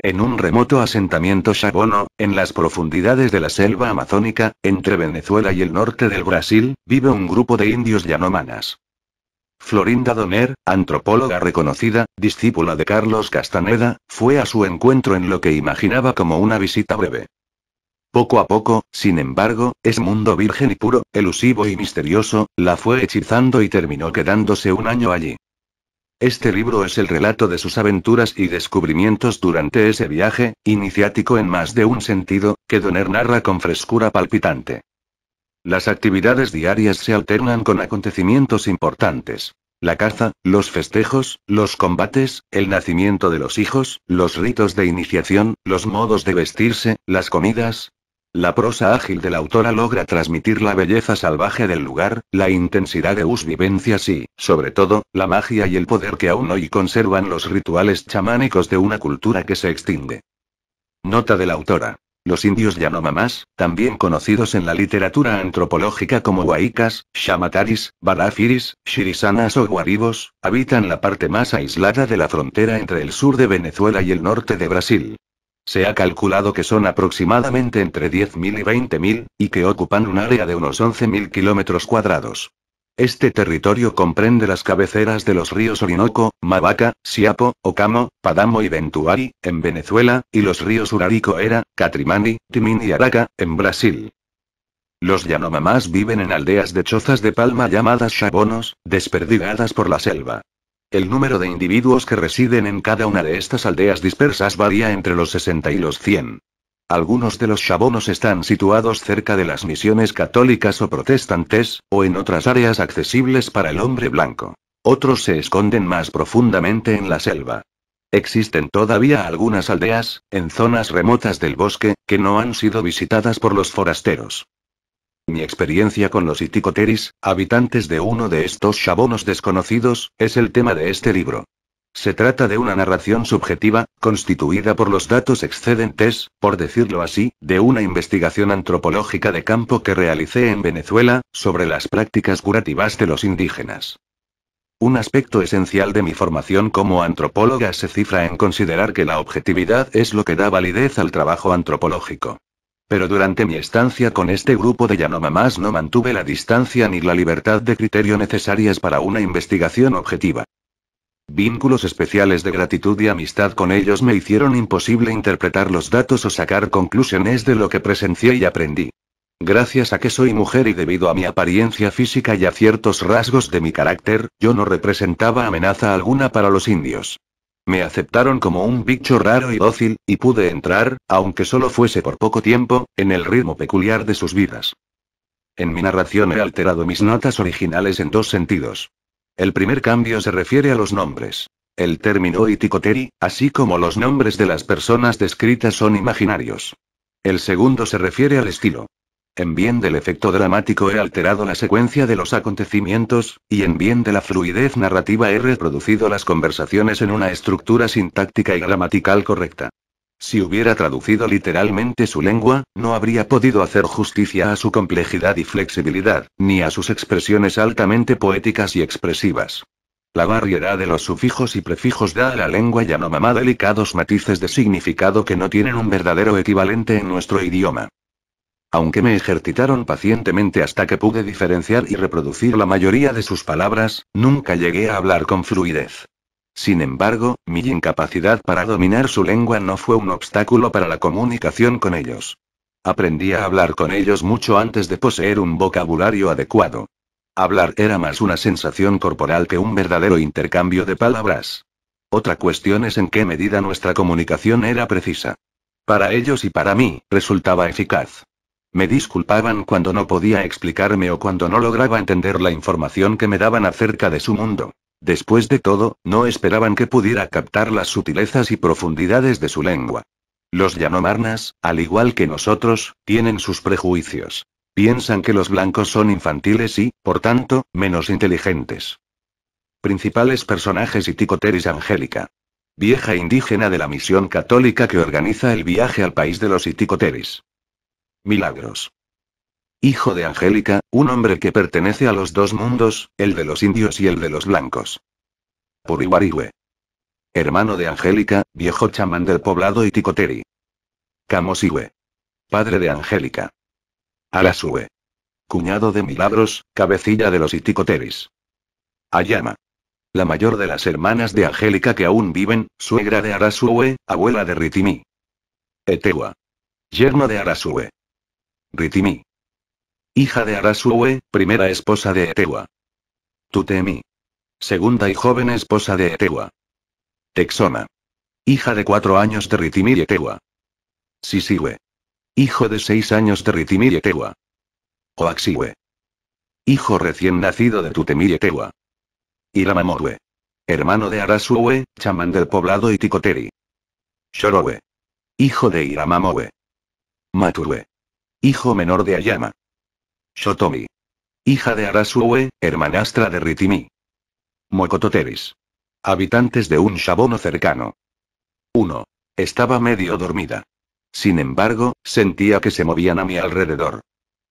En un remoto asentamiento shabono, en las profundidades de la selva amazónica, entre Venezuela y el norte del Brasil, vive un grupo de indios llanomanas. Florinda Donner, antropóloga reconocida, discípula de Carlos Castaneda, fue a su encuentro en lo que imaginaba como una visita breve. Poco a poco, sin embargo, ese mundo virgen y puro, elusivo y misterioso, la fue hechizando y terminó quedándose un año allí. Este libro es el relato de sus aventuras y descubrimientos durante ese viaje, iniciático en más de un sentido, que Donner narra con frescura palpitante. Las actividades diarias se alternan con acontecimientos importantes. La caza, los festejos, los combates, el nacimiento de los hijos, los ritos de iniciación, los modos de vestirse, las comidas, la prosa ágil de la autora logra transmitir la belleza salvaje del lugar, la intensidad de sus vivencias y, sobre todo, la magia y el poder que aún hoy conservan los rituales chamánicos de una cultura que se extingue. Nota de la autora. Los indios Yanomamás, también conocidos en la literatura antropológica como Huaicas, Shamataris, Barafiris, Shirisanas o Guaribos, habitan la parte más aislada de la frontera entre el sur de Venezuela y el norte de Brasil, se ha calculado que son aproximadamente entre 10.000 y 20.000, y que ocupan un área de unos 11.000 kilómetros cuadrados. Este territorio comprende las cabeceras de los ríos Orinoco, Mavaca, Siapo, Ocamo, Padamo y Ventuari, en Venezuela, y los ríos Uraricoera, Catrimani, Timín y Araca, en Brasil. Los Yanomamás viven en aldeas de chozas de palma llamadas chabonos, desperdigadas por la selva. El número de individuos que residen en cada una de estas aldeas dispersas varía entre los 60 y los 100. Algunos de los chabonos están situados cerca de las misiones católicas o protestantes, o en otras áreas accesibles para el hombre blanco. Otros se esconden más profundamente en la selva. Existen todavía algunas aldeas, en zonas remotas del bosque, que no han sido visitadas por los forasteros. Mi experiencia con los iticoteris, habitantes de uno de estos chabonos desconocidos, es el tema de este libro. Se trata de una narración subjetiva, constituida por los datos excedentes, por decirlo así, de una investigación antropológica de campo que realicé en Venezuela, sobre las prácticas curativas de los indígenas. Un aspecto esencial de mi formación como antropóloga se cifra en considerar que la objetividad es lo que da validez al trabajo antropológico. Pero durante mi estancia con este grupo de Yanomamás no mantuve la distancia ni la libertad de criterio necesarias para una investigación objetiva. Vínculos especiales de gratitud y amistad con ellos me hicieron imposible interpretar los datos o sacar conclusiones de lo que presencié y aprendí. Gracias a que soy mujer y debido a mi apariencia física y a ciertos rasgos de mi carácter, yo no representaba amenaza alguna para los indios. Me aceptaron como un bicho raro y dócil, y pude entrar, aunque solo fuese por poco tiempo, en el ritmo peculiar de sus vidas. En mi narración he alterado mis notas originales en dos sentidos. El primer cambio se refiere a los nombres. El término iticoteri, así como los nombres de las personas descritas son imaginarios. El segundo se refiere al estilo en bien del efecto dramático he alterado la secuencia de los acontecimientos, y en bien de la fluidez narrativa he reproducido las conversaciones en una estructura sintáctica y gramatical correcta. Si hubiera traducido literalmente su lengua, no habría podido hacer justicia a su complejidad y flexibilidad, ni a sus expresiones altamente poéticas y expresivas. La variedad de los sufijos y prefijos da a la lengua mamá delicados matices de significado que no tienen un verdadero equivalente en nuestro idioma aunque me ejercitaron pacientemente hasta que pude diferenciar y reproducir la mayoría de sus palabras, nunca llegué a hablar con fluidez. Sin embargo, mi incapacidad para dominar su lengua no fue un obstáculo para la comunicación con ellos. Aprendí a hablar con ellos mucho antes de poseer un vocabulario adecuado. Hablar era más una sensación corporal que un verdadero intercambio de palabras. Otra cuestión es en qué medida nuestra comunicación era precisa. Para ellos y para mí, resultaba eficaz. Me disculpaban cuando no podía explicarme o cuando no lograba entender la información que me daban acerca de su mundo. Después de todo, no esperaban que pudiera captar las sutilezas y profundidades de su lengua. Los llanomarnas, al igual que nosotros, tienen sus prejuicios. Piensan que los blancos son infantiles y, por tanto, menos inteligentes. Principales personajes y Angélica. Vieja indígena de la misión católica que organiza el viaje al país de los Iticoteris. Milagros. Hijo de Angélica, un hombre que pertenece a los dos mundos, el de los indios y el de los blancos. Puriwarihue. Hermano de Angélica, viejo chamán del poblado Iticoteri. Camosihue. Padre de Angélica. Arasue. Cuñado de Milagros, cabecilla de los Iticoteris. Ayama. La mayor de las hermanas de Angélica que aún viven, suegra de Arasue, abuela de Ritimi. Etewa. Yerno de Arasue. Ritimi. Hija de Arasue, primera esposa de Etewa. Tutemi. Segunda y joven esposa de Etewa. Texona. Hija de cuatro años de Ritimi y Etewa. Sisiwe. Hijo de seis años de Ritimi y Etewa. Oaxiwe. Hijo recién nacido de Tutemi y Etewa. Iramamorwe. Hermano de Arasue, chamán del poblado y Ticoteri. Shorowe. Hijo de Iramamowe. Maturwe. Hijo menor de Ayama. Shotomi. Hija de Arasue, hermanastra de Ritimi. muecototeris Habitantes de un shabono cercano. 1. Estaba medio dormida. Sin embargo, sentía que se movían a mi alrededor.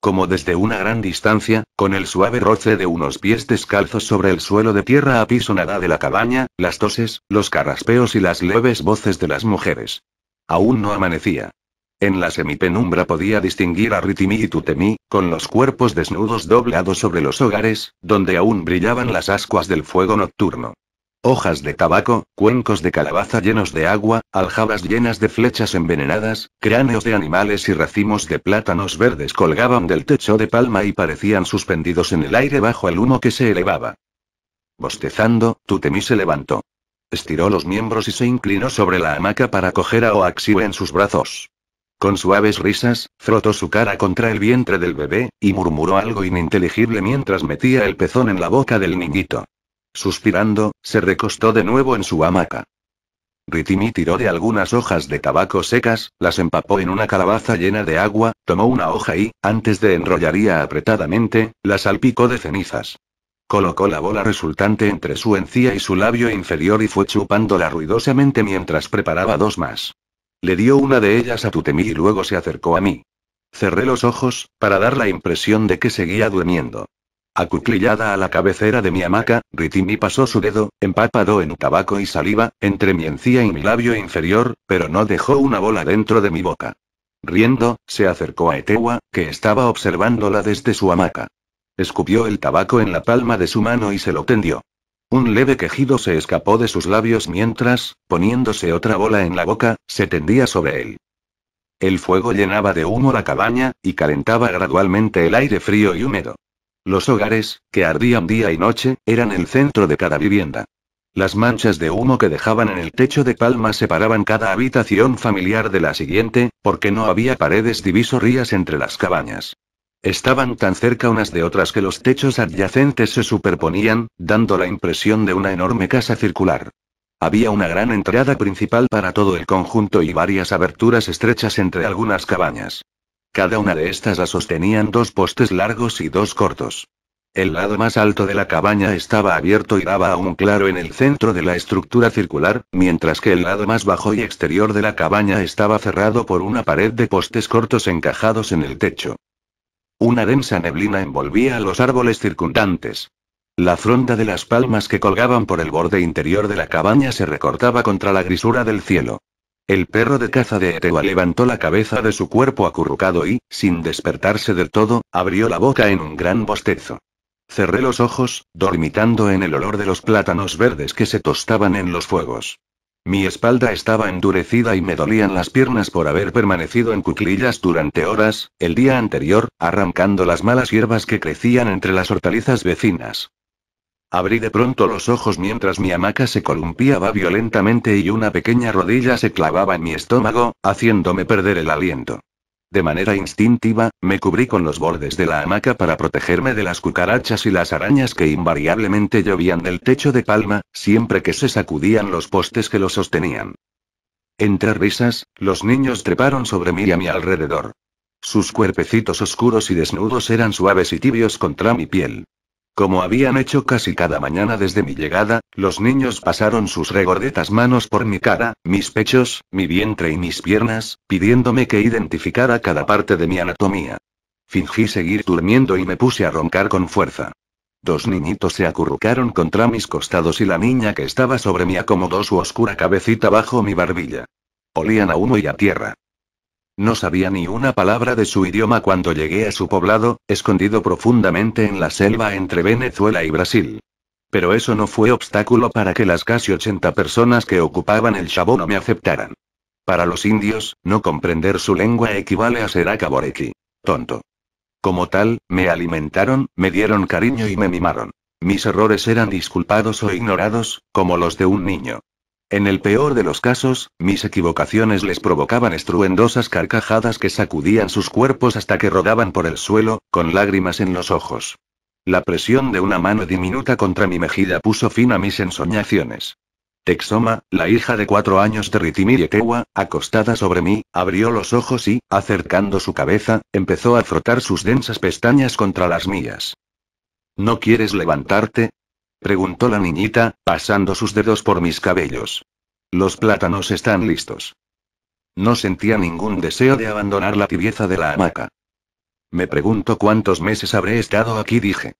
Como desde una gran distancia, con el suave roce de unos pies descalzos sobre el suelo de tierra apisonada de la cabaña, las toses, los carraspeos y las leves voces de las mujeres. Aún no amanecía. En la semipenumbra podía distinguir a Ritimi y Tutemi, con los cuerpos desnudos doblados sobre los hogares, donde aún brillaban las ascuas del fuego nocturno. Hojas de tabaco, cuencos de calabaza llenos de agua, aljabas llenas de flechas envenenadas, cráneos de animales y racimos de plátanos verdes colgaban del techo de palma y parecían suspendidos en el aire bajo el humo que se elevaba. Bostezando, Tutemi se levantó. Estiró los miembros y se inclinó sobre la hamaca para coger a Oaxiu en sus brazos. Con suaves risas, frotó su cara contra el vientre del bebé, y murmuró algo ininteligible mientras metía el pezón en la boca del niñito. Suspirando, se recostó de nuevo en su hamaca. Ritimi tiró de algunas hojas de tabaco secas, las empapó en una calabaza llena de agua, tomó una hoja y, antes de enrollaría apretadamente, la salpicó de cenizas. Colocó la bola resultante entre su encía y su labio inferior y fue chupándola ruidosamente mientras preparaba dos más. Le dio una de ellas a Tutemi y luego se acercó a mí. Cerré los ojos, para dar la impresión de que seguía durmiendo. Acuclillada a la cabecera de mi hamaca, Ritimi pasó su dedo, empapado en tabaco y saliva, entre mi encía y mi labio inferior, pero no dejó una bola dentro de mi boca. Riendo, se acercó a Etewa, que estaba observándola desde su hamaca. Escupió el tabaco en la palma de su mano y se lo tendió. Un leve quejido se escapó de sus labios mientras, poniéndose otra bola en la boca, se tendía sobre él. El fuego llenaba de humo la cabaña, y calentaba gradualmente el aire frío y húmedo. Los hogares, que ardían día y noche, eran el centro de cada vivienda. Las manchas de humo que dejaban en el techo de palma separaban cada habitación familiar de la siguiente, porque no había paredes divisorias entre las cabañas. Estaban tan cerca unas de otras que los techos adyacentes se superponían, dando la impresión de una enorme casa circular. Había una gran entrada principal para todo el conjunto y varias aberturas estrechas entre algunas cabañas. Cada una de estas la sostenían dos postes largos y dos cortos. El lado más alto de la cabaña estaba abierto y daba a un claro en el centro de la estructura circular, mientras que el lado más bajo y exterior de la cabaña estaba cerrado por una pared de postes cortos encajados en el techo. Una densa neblina envolvía a los árboles circundantes. La fronda de las palmas que colgaban por el borde interior de la cabaña se recortaba contra la grisura del cielo. El perro de caza de Etewa levantó la cabeza de su cuerpo acurrucado y, sin despertarse del todo, abrió la boca en un gran bostezo. Cerré los ojos, dormitando en el olor de los plátanos verdes que se tostaban en los fuegos. Mi espalda estaba endurecida y me dolían las piernas por haber permanecido en cuclillas durante horas, el día anterior, arrancando las malas hierbas que crecían entre las hortalizas vecinas. Abrí de pronto los ojos mientras mi hamaca se columpiaba violentamente y una pequeña rodilla se clavaba en mi estómago, haciéndome perder el aliento. De manera instintiva, me cubrí con los bordes de la hamaca para protegerme de las cucarachas y las arañas que invariablemente llovían del techo de palma, siempre que se sacudían los postes que lo sostenían. Entre risas, los niños treparon sobre mí y a mi alrededor. Sus cuerpecitos oscuros y desnudos eran suaves y tibios contra mi piel. Como habían hecho casi cada mañana desde mi llegada, los niños pasaron sus regordetas manos por mi cara, mis pechos, mi vientre y mis piernas, pidiéndome que identificara cada parte de mi anatomía. Fingí seguir durmiendo y me puse a roncar con fuerza. Dos niñitos se acurrucaron contra mis costados y la niña que estaba sobre mí acomodó su oscura cabecita bajo mi barbilla. Olían a humo y a tierra. No sabía ni una palabra de su idioma cuando llegué a su poblado, escondido profundamente en la selva entre Venezuela y Brasil. Pero eso no fue obstáculo para que las casi 80 personas que ocupaban el no me aceptaran. Para los indios, no comprender su lengua equivale a ser acaborequi, Tonto. Como tal, me alimentaron, me dieron cariño y me mimaron. Mis errores eran disculpados o ignorados, como los de un niño. En el peor de los casos, mis equivocaciones les provocaban estruendosas carcajadas que sacudían sus cuerpos hasta que rodaban por el suelo, con lágrimas en los ojos. La presión de una mano diminuta contra mi mejilla puso fin a mis ensoñaciones. Texoma, la hija de cuatro años de Yekewa, acostada sobre mí, abrió los ojos y, acercando su cabeza, empezó a frotar sus densas pestañas contra las mías. ¿No quieres levantarte? preguntó la niñita, pasando sus dedos por mis cabellos. Los plátanos están listos. No sentía ningún deseo de abandonar la tibieza de la hamaca. Me pregunto cuántos meses habré estado aquí, dije.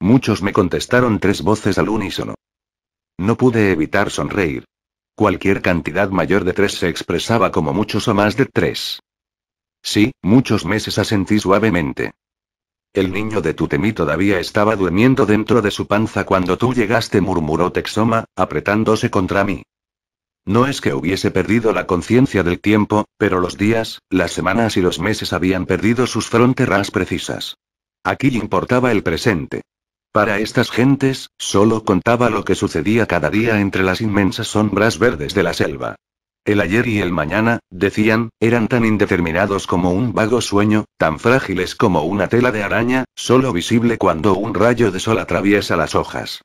Muchos me contestaron tres voces al unísono. No pude evitar sonreír. Cualquier cantidad mayor de tres se expresaba como muchos o más de tres. Sí, muchos meses asentí suavemente. El niño de Tutemi todavía estaba durmiendo dentro de su panza cuando tú llegaste, murmuró Texoma, apretándose contra mí. No es que hubiese perdido la conciencia del tiempo, pero los días, las semanas y los meses habían perdido sus fronteras precisas. Aquí importaba el presente. Para estas gentes, solo contaba lo que sucedía cada día entre las inmensas sombras verdes de la selva. El ayer y el mañana, decían, eran tan indeterminados como un vago sueño, tan frágiles como una tela de araña, solo visible cuando un rayo de sol atraviesa las hojas.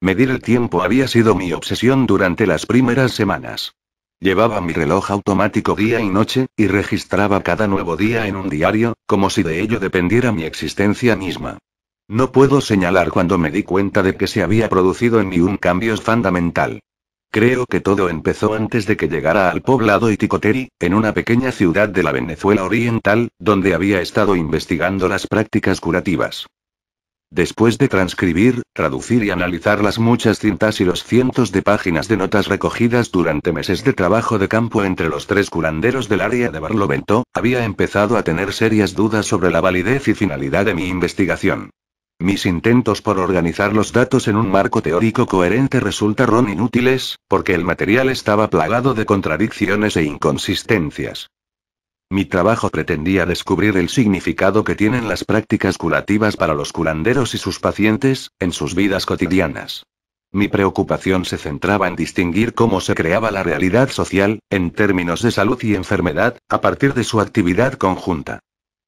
Medir el tiempo había sido mi obsesión durante las primeras semanas. Llevaba mi reloj automático día y noche, y registraba cada nuevo día en un diario, como si de ello dependiera mi existencia misma. No puedo señalar cuando me di cuenta de que se había producido en mí un cambio fundamental. Creo que todo empezó antes de que llegara al poblado Iticoteri, en una pequeña ciudad de la Venezuela Oriental, donde había estado investigando las prácticas curativas. Después de transcribir, traducir y analizar las muchas cintas y los cientos de páginas de notas recogidas durante meses de trabajo de campo entre los tres curanderos del área de Barlovento, había empezado a tener serias dudas sobre la validez y finalidad de mi investigación. Mis intentos por organizar los datos en un marco teórico coherente resultaron inútiles, porque el material estaba plagado de contradicciones e inconsistencias. Mi trabajo pretendía descubrir el significado que tienen las prácticas curativas para los curanderos y sus pacientes, en sus vidas cotidianas. Mi preocupación se centraba en distinguir cómo se creaba la realidad social, en términos de salud y enfermedad, a partir de su actividad conjunta.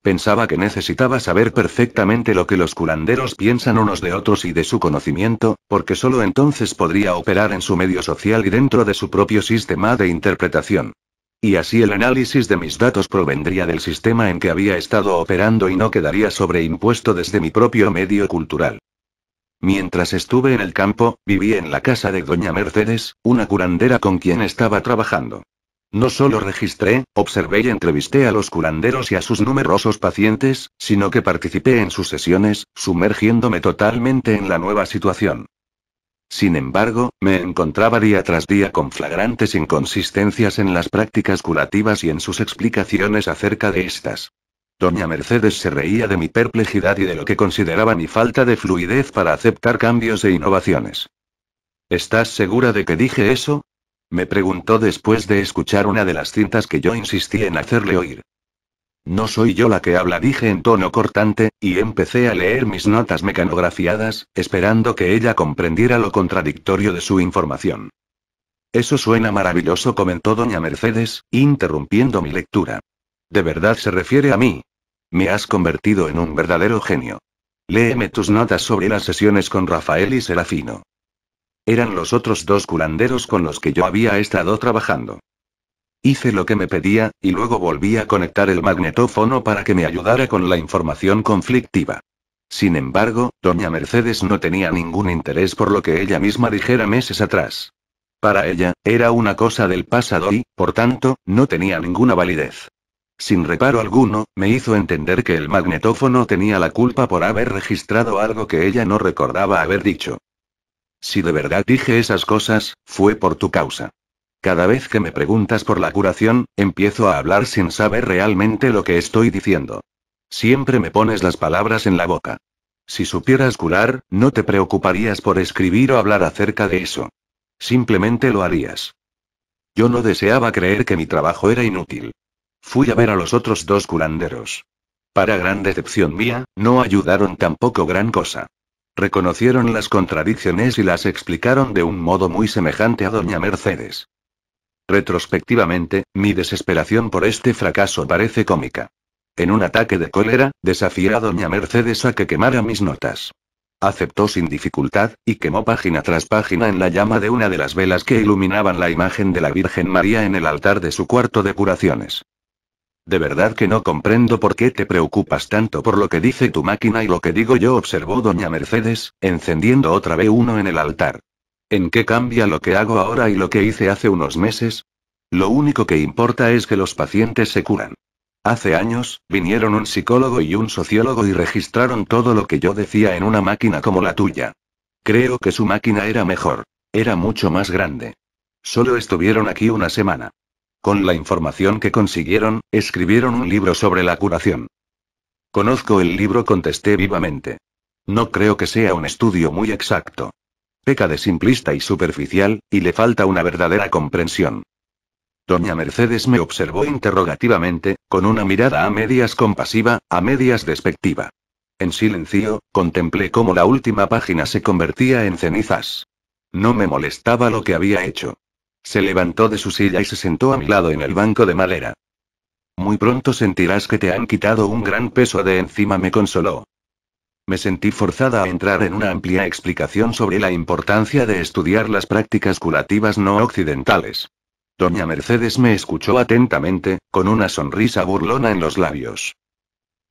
Pensaba que necesitaba saber perfectamente lo que los curanderos piensan unos de otros y de su conocimiento, porque solo entonces podría operar en su medio social y dentro de su propio sistema de interpretación. Y así el análisis de mis datos provendría del sistema en que había estado operando y no quedaría sobreimpuesto desde mi propio medio cultural. Mientras estuve en el campo, viví en la casa de doña Mercedes, una curandera con quien estaba trabajando. No solo registré, observé y entrevisté a los curanderos y a sus numerosos pacientes, sino que participé en sus sesiones, sumergiéndome totalmente en la nueva situación. Sin embargo, me encontraba día tras día con flagrantes inconsistencias en las prácticas curativas y en sus explicaciones acerca de estas. Doña Mercedes se reía de mi perplejidad y de lo que consideraba mi falta de fluidez para aceptar cambios e innovaciones. ¿Estás segura de que dije eso? Me preguntó después de escuchar una de las cintas que yo insistí en hacerle oír. No soy yo la que habla, dije en tono cortante, y empecé a leer mis notas mecanografiadas, esperando que ella comprendiera lo contradictorio de su información. Eso suena maravilloso, comentó doña Mercedes, interrumpiendo mi lectura. De verdad se refiere a mí. Me has convertido en un verdadero genio. Léeme tus notas sobre las sesiones con Rafael y Serafino. Eran los otros dos curanderos con los que yo había estado trabajando. Hice lo que me pedía, y luego volví a conectar el magnetófono para que me ayudara con la información conflictiva. Sin embargo, doña Mercedes no tenía ningún interés por lo que ella misma dijera meses atrás. Para ella, era una cosa del pasado y, por tanto, no tenía ninguna validez. Sin reparo alguno, me hizo entender que el magnetófono tenía la culpa por haber registrado algo que ella no recordaba haber dicho. Si de verdad dije esas cosas, fue por tu causa. Cada vez que me preguntas por la curación, empiezo a hablar sin saber realmente lo que estoy diciendo. Siempre me pones las palabras en la boca. Si supieras curar, no te preocuparías por escribir o hablar acerca de eso. Simplemente lo harías. Yo no deseaba creer que mi trabajo era inútil. Fui a ver a los otros dos curanderos. Para gran decepción mía, no ayudaron tampoco gran cosa. Reconocieron las contradicciones y las explicaron de un modo muy semejante a Doña Mercedes. Retrospectivamente, mi desesperación por este fracaso parece cómica. En un ataque de cólera, desafié a Doña Mercedes a que quemara mis notas. Aceptó sin dificultad, y quemó página tras página en la llama de una de las velas que iluminaban la imagen de la Virgen María en el altar de su cuarto de curaciones. De verdad que no comprendo por qué te preocupas tanto por lo que dice tu máquina y lo que digo yo, observó doña Mercedes, encendiendo otra vez uno en el altar. ¿En qué cambia lo que hago ahora y lo que hice hace unos meses? Lo único que importa es que los pacientes se curan. Hace años, vinieron un psicólogo y un sociólogo y registraron todo lo que yo decía en una máquina como la tuya. Creo que su máquina era mejor. Era mucho más grande. Solo estuvieron aquí una semana. Con la información que consiguieron, escribieron un libro sobre la curación. Conozco el libro, contesté vivamente. No creo que sea un estudio muy exacto. Peca de simplista y superficial, y le falta una verdadera comprensión. Doña Mercedes me observó interrogativamente, con una mirada a medias compasiva, a medias despectiva. En silencio, contemplé cómo la última página se convertía en cenizas. No me molestaba lo que había hecho. Se levantó de su silla y se sentó a mi lado en el banco de madera. Muy pronto sentirás que te han quitado un gran peso de encima, me consoló. Me sentí forzada a entrar en una amplia explicación sobre la importancia de estudiar las prácticas curativas no occidentales. Doña Mercedes me escuchó atentamente, con una sonrisa burlona en los labios.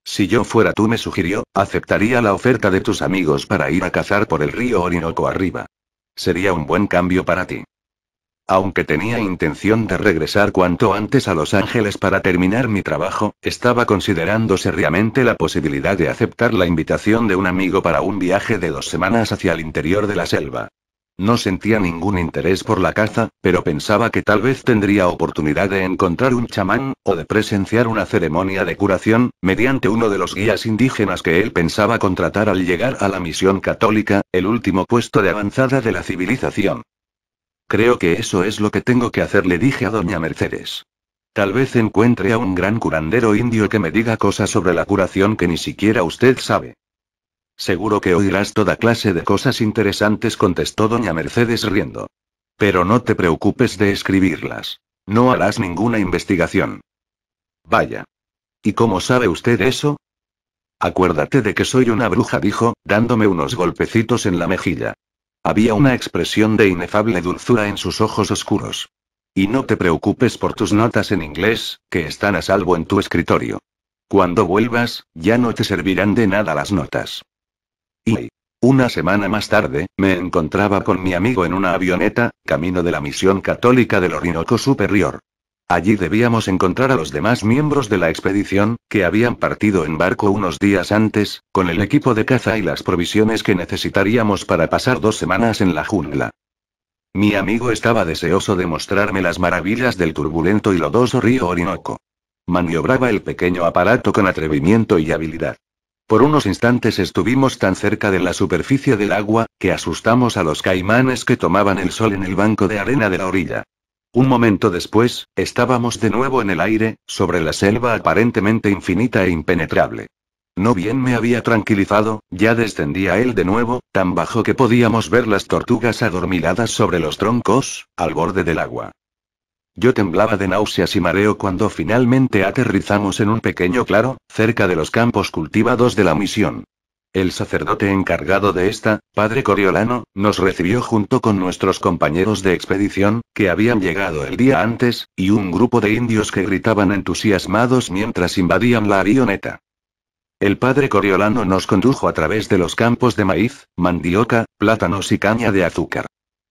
Si yo fuera tú, me sugirió, aceptaría la oferta de tus amigos para ir a cazar por el río Orinoco arriba. Sería un buen cambio para ti. Aunque tenía intención de regresar cuanto antes a Los Ángeles para terminar mi trabajo, estaba considerando seriamente la posibilidad de aceptar la invitación de un amigo para un viaje de dos semanas hacia el interior de la selva. No sentía ningún interés por la caza, pero pensaba que tal vez tendría oportunidad de encontrar un chamán, o de presenciar una ceremonia de curación, mediante uno de los guías indígenas que él pensaba contratar al llegar a la misión católica, el último puesto de avanzada de la civilización. Creo que eso es lo que tengo que hacer, le dije a doña Mercedes. Tal vez encuentre a un gran curandero indio que me diga cosas sobre la curación que ni siquiera usted sabe. Seguro que oirás toda clase de cosas interesantes, contestó doña Mercedes riendo. Pero no te preocupes de escribirlas. No harás ninguna investigación. Vaya. ¿Y cómo sabe usted eso? Acuérdate de que soy una bruja, dijo, dándome unos golpecitos en la mejilla. Había una expresión de inefable dulzura en sus ojos oscuros. Y no te preocupes por tus notas en inglés, que están a salvo en tu escritorio. Cuando vuelvas, ya no te servirán de nada las notas. Y una semana más tarde, me encontraba con mi amigo en una avioneta, camino de la misión católica del Orinoco Superior. Allí debíamos encontrar a los demás miembros de la expedición, que habían partido en barco unos días antes, con el equipo de caza y las provisiones que necesitaríamos para pasar dos semanas en la jungla. Mi amigo estaba deseoso de mostrarme las maravillas del turbulento y lodoso río Orinoco. Maniobraba el pequeño aparato con atrevimiento y habilidad. Por unos instantes estuvimos tan cerca de la superficie del agua, que asustamos a los caimanes que tomaban el sol en el banco de arena de la orilla. Un momento después, estábamos de nuevo en el aire, sobre la selva aparentemente infinita e impenetrable. No bien me había tranquilizado, ya descendía él de nuevo, tan bajo que podíamos ver las tortugas adormiladas sobre los troncos, al borde del agua. Yo temblaba de náuseas y mareo cuando finalmente aterrizamos en un pequeño claro, cerca de los campos cultivados de la misión. El sacerdote encargado de esta, padre Coriolano, nos recibió junto con nuestros compañeros de expedición, que habían llegado el día antes, y un grupo de indios que gritaban entusiasmados mientras invadían la avioneta. El padre Coriolano nos condujo a través de los campos de maíz, mandioca, plátanos y caña de azúcar.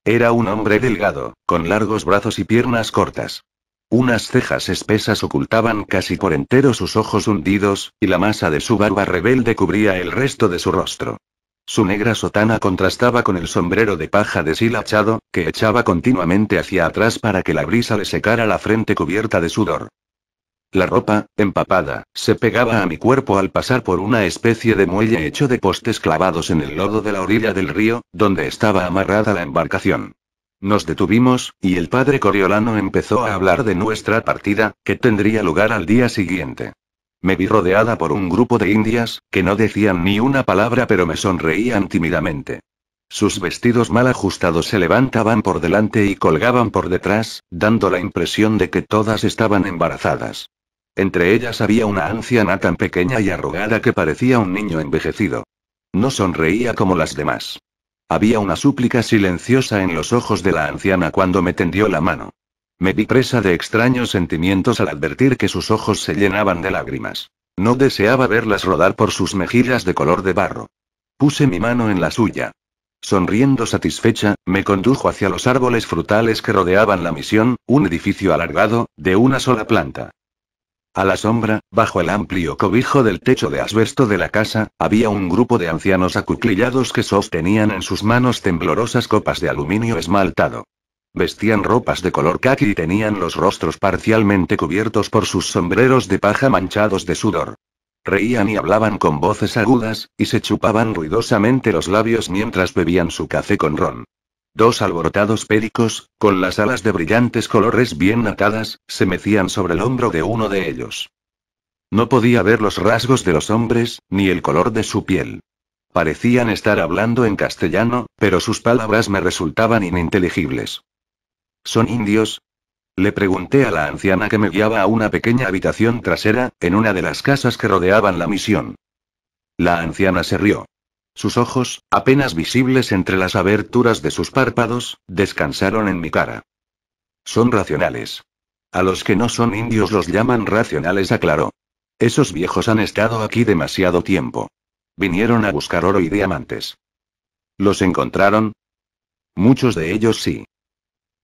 Era un hombre delgado, con largos brazos y piernas cortas. Unas cejas espesas ocultaban casi por entero sus ojos hundidos, y la masa de su barba rebelde cubría el resto de su rostro. Su negra sotana contrastaba con el sombrero de paja deshilachado, que echaba continuamente hacia atrás para que la brisa le secara la frente cubierta de sudor. La ropa, empapada, se pegaba a mi cuerpo al pasar por una especie de muelle hecho de postes clavados en el lodo de la orilla del río, donde estaba amarrada la embarcación. Nos detuvimos, y el padre Coriolano empezó a hablar de nuestra partida, que tendría lugar al día siguiente. Me vi rodeada por un grupo de indias, que no decían ni una palabra pero me sonreían tímidamente. Sus vestidos mal ajustados se levantaban por delante y colgaban por detrás, dando la impresión de que todas estaban embarazadas. Entre ellas había una anciana tan pequeña y arrugada que parecía un niño envejecido. No sonreía como las demás. Había una súplica silenciosa en los ojos de la anciana cuando me tendió la mano. Me vi presa de extraños sentimientos al advertir que sus ojos se llenaban de lágrimas. No deseaba verlas rodar por sus mejillas de color de barro. Puse mi mano en la suya. Sonriendo satisfecha, me condujo hacia los árboles frutales que rodeaban la misión, un edificio alargado, de una sola planta. A la sombra, bajo el amplio cobijo del techo de asbesto de la casa, había un grupo de ancianos acuclillados que sostenían en sus manos temblorosas copas de aluminio esmaltado. Vestían ropas de color caqui y tenían los rostros parcialmente cubiertos por sus sombreros de paja manchados de sudor. Reían y hablaban con voces agudas, y se chupaban ruidosamente los labios mientras bebían su café con ron. Dos alborotados péricos, con las alas de brillantes colores bien atadas, se mecían sobre el hombro de uno de ellos. No podía ver los rasgos de los hombres, ni el color de su piel. Parecían estar hablando en castellano, pero sus palabras me resultaban ininteligibles. ¿Son indios? Le pregunté a la anciana que me guiaba a una pequeña habitación trasera, en una de las casas que rodeaban la misión. La anciana se rió. Sus ojos, apenas visibles entre las aberturas de sus párpados, descansaron en mi cara. Son racionales. A los que no son indios los llaman racionales, aclaró. Esos viejos han estado aquí demasiado tiempo. Vinieron a buscar oro y diamantes. ¿Los encontraron? Muchos de ellos sí.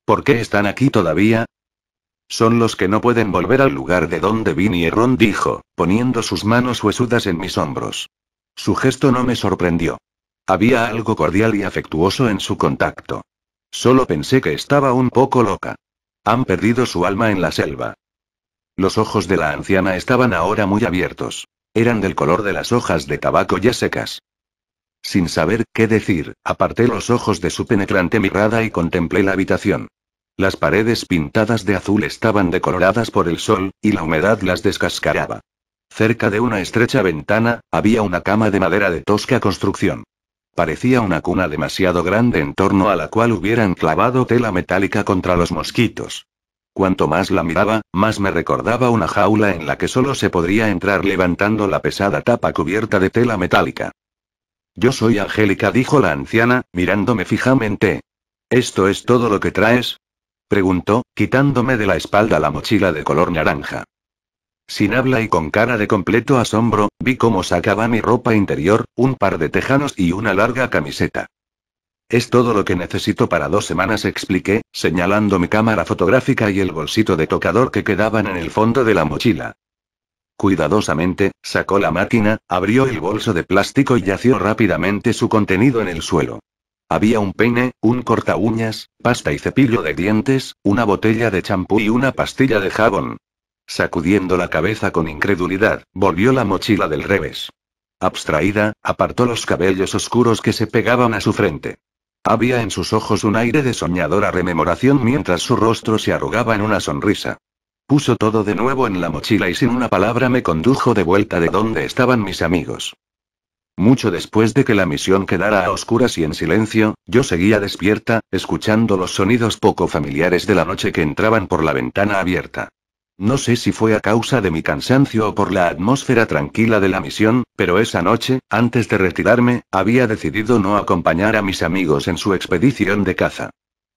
¿Por qué están aquí todavía? Son los que no pueden volver al lugar de donde vinieron, dijo, poniendo sus manos huesudas en mis hombros. Su gesto no me sorprendió. Había algo cordial y afectuoso en su contacto. Solo pensé que estaba un poco loca. Han perdido su alma en la selva. Los ojos de la anciana estaban ahora muy abiertos. Eran del color de las hojas de tabaco ya secas. Sin saber qué decir, aparté los ojos de su penetrante mirada y contemplé la habitación. Las paredes pintadas de azul estaban decoloradas por el sol, y la humedad las descascaraba. Cerca de una estrecha ventana, había una cama de madera de tosca construcción. Parecía una cuna demasiado grande en torno a la cual hubieran clavado tela metálica contra los mosquitos. Cuanto más la miraba, más me recordaba una jaula en la que solo se podría entrar levantando la pesada tapa cubierta de tela metálica. Yo soy Angélica, dijo la anciana, mirándome fijamente. ¿Esto es todo lo que traes? preguntó, quitándome de la espalda la mochila de color naranja. Sin habla y con cara de completo asombro, vi cómo sacaba mi ropa interior, un par de tejanos y una larga camiseta. Es todo lo que necesito para dos semanas, expliqué, señalando mi cámara fotográfica y el bolsito de tocador que quedaban en el fondo de la mochila. Cuidadosamente, sacó la máquina, abrió el bolso de plástico y yació rápidamente su contenido en el suelo. Había un peine, un corta uñas, pasta y cepillo de dientes, una botella de champú y una pastilla de jabón. Sacudiendo la cabeza con incredulidad, volvió la mochila del revés. Abstraída, apartó los cabellos oscuros que se pegaban a su frente. Había en sus ojos un aire de soñadora rememoración mientras su rostro se arrugaba en una sonrisa. Puso todo de nuevo en la mochila y sin una palabra me condujo de vuelta de donde estaban mis amigos. Mucho después de que la misión quedara a oscuras y en silencio, yo seguía despierta, escuchando los sonidos poco familiares de la noche que entraban por la ventana abierta. No sé si fue a causa de mi cansancio o por la atmósfera tranquila de la misión, pero esa noche, antes de retirarme, había decidido no acompañar a mis amigos en su expedición de caza.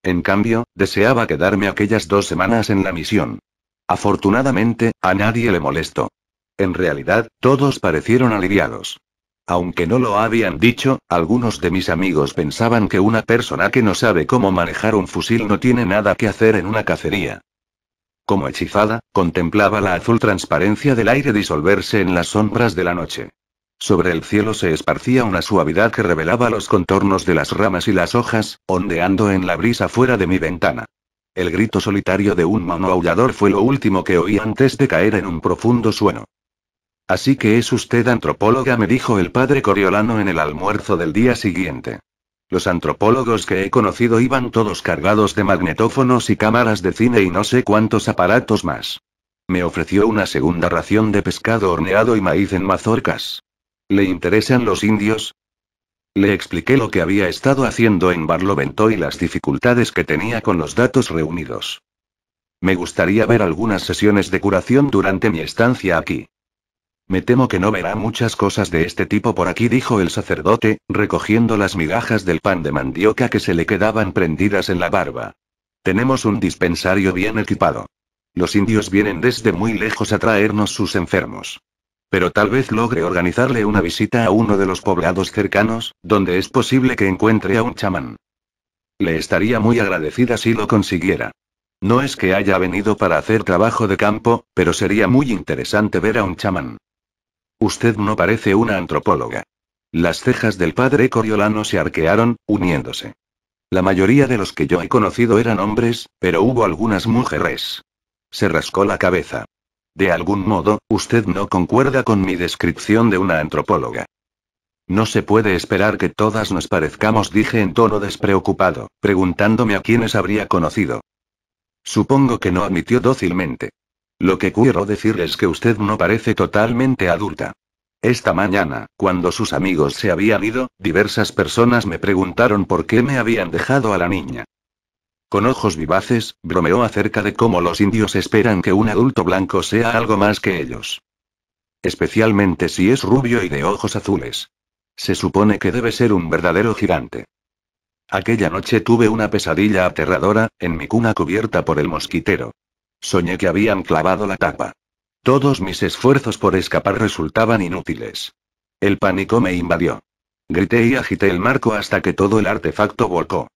En cambio, deseaba quedarme aquellas dos semanas en la misión. Afortunadamente, a nadie le molestó. En realidad, todos parecieron aliviados. Aunque no lo habían dicho, algunos de mis amigos pensaban que una persona que no sabe cómo manejar un fusil no tiene nada que hacer en una cacería como hechizada, contemplaba la azul transparencia del aire disolverse en las sombras de la noche. Sobre el cielo se esparcía una suavidad que revelaba los contornos de las ramas y las hojas, ondeando en la brisa fuera de mi ventana. El grito solitario de un mono aullador fue lo último que oí antes de caer en un profundo sueño. Así que es usted antropóloga, me dijo el padre Coriolano en el almuerzo del día siguiente. Los antropólogos que he conocido iban todos cargados de magnetófonos y cámaras de cine y no sé cuántos aparatos más. Me ofreció una segunda ración de pescado horneado y maíz en mazorcas. ¿Le interesan los indios? Le expliqué lo que había estado haciendo en Barlovento y las dificultades que tenía con los datos reunidos. Me gustaría ver algunas sesiones de curación durante mi estancia aquí. Me temo que no verá muchas cosas de este tipo por aquí, dijo el sacerdote, recogiendo las migajas del pan de mandioca que se le quedaban prendidas en la barba. Tenemos un dispensario bien equipado. Los indios vienen desde muy lejos a traernos sus enfermos. Pero tal vez logre organizarle una visita a uno de los poblados cercanos, donde es posible que encuentre a un chamán. Le estaría muy agradecida si lo consiguiera. No es que haya venido para hacer trabajo de campo, pero sería muy interesante ver a un chamán. Usted no parece una antropóloga. Las cejas del padre Coriolano se arquearon, uniéndose. La mayoría de los que yo he conocido eran hombres, pero hubo algunas mujeres. Se rascó la cabeza. De algún modo, usted no concuerda con mi descripción de una antropóloga. No se puede esperar que todas nos parezcamos, dije en tono despreocupado, preguntándome a quiénes habría conocido. Supongo que no admitió dócilmente. Lo que quiero decir es que usted no parece totalmente adulta. Esta mañana, cuando sus amigos se habían ido, diversas personas me preguntaron por qué me habían dejado a la niña. Con ojos vivaces, bromeó acerca de cómo los indios esperan que un adulto blanco sea algo más que ellos. Especialmente si es rubio y de ojos azules. Se supone que debe ser un verdadero gigante. Aquella noche tuve una pesadilla aterradora, en mi cuna cubierta por el mosquitero. Soñé que habían clavado la tapa. Todos mis esfuerzos por escapar resultaban inútiles. El pánico me invadió. Grité y agité el marco hasta que todo el artefacto volcó.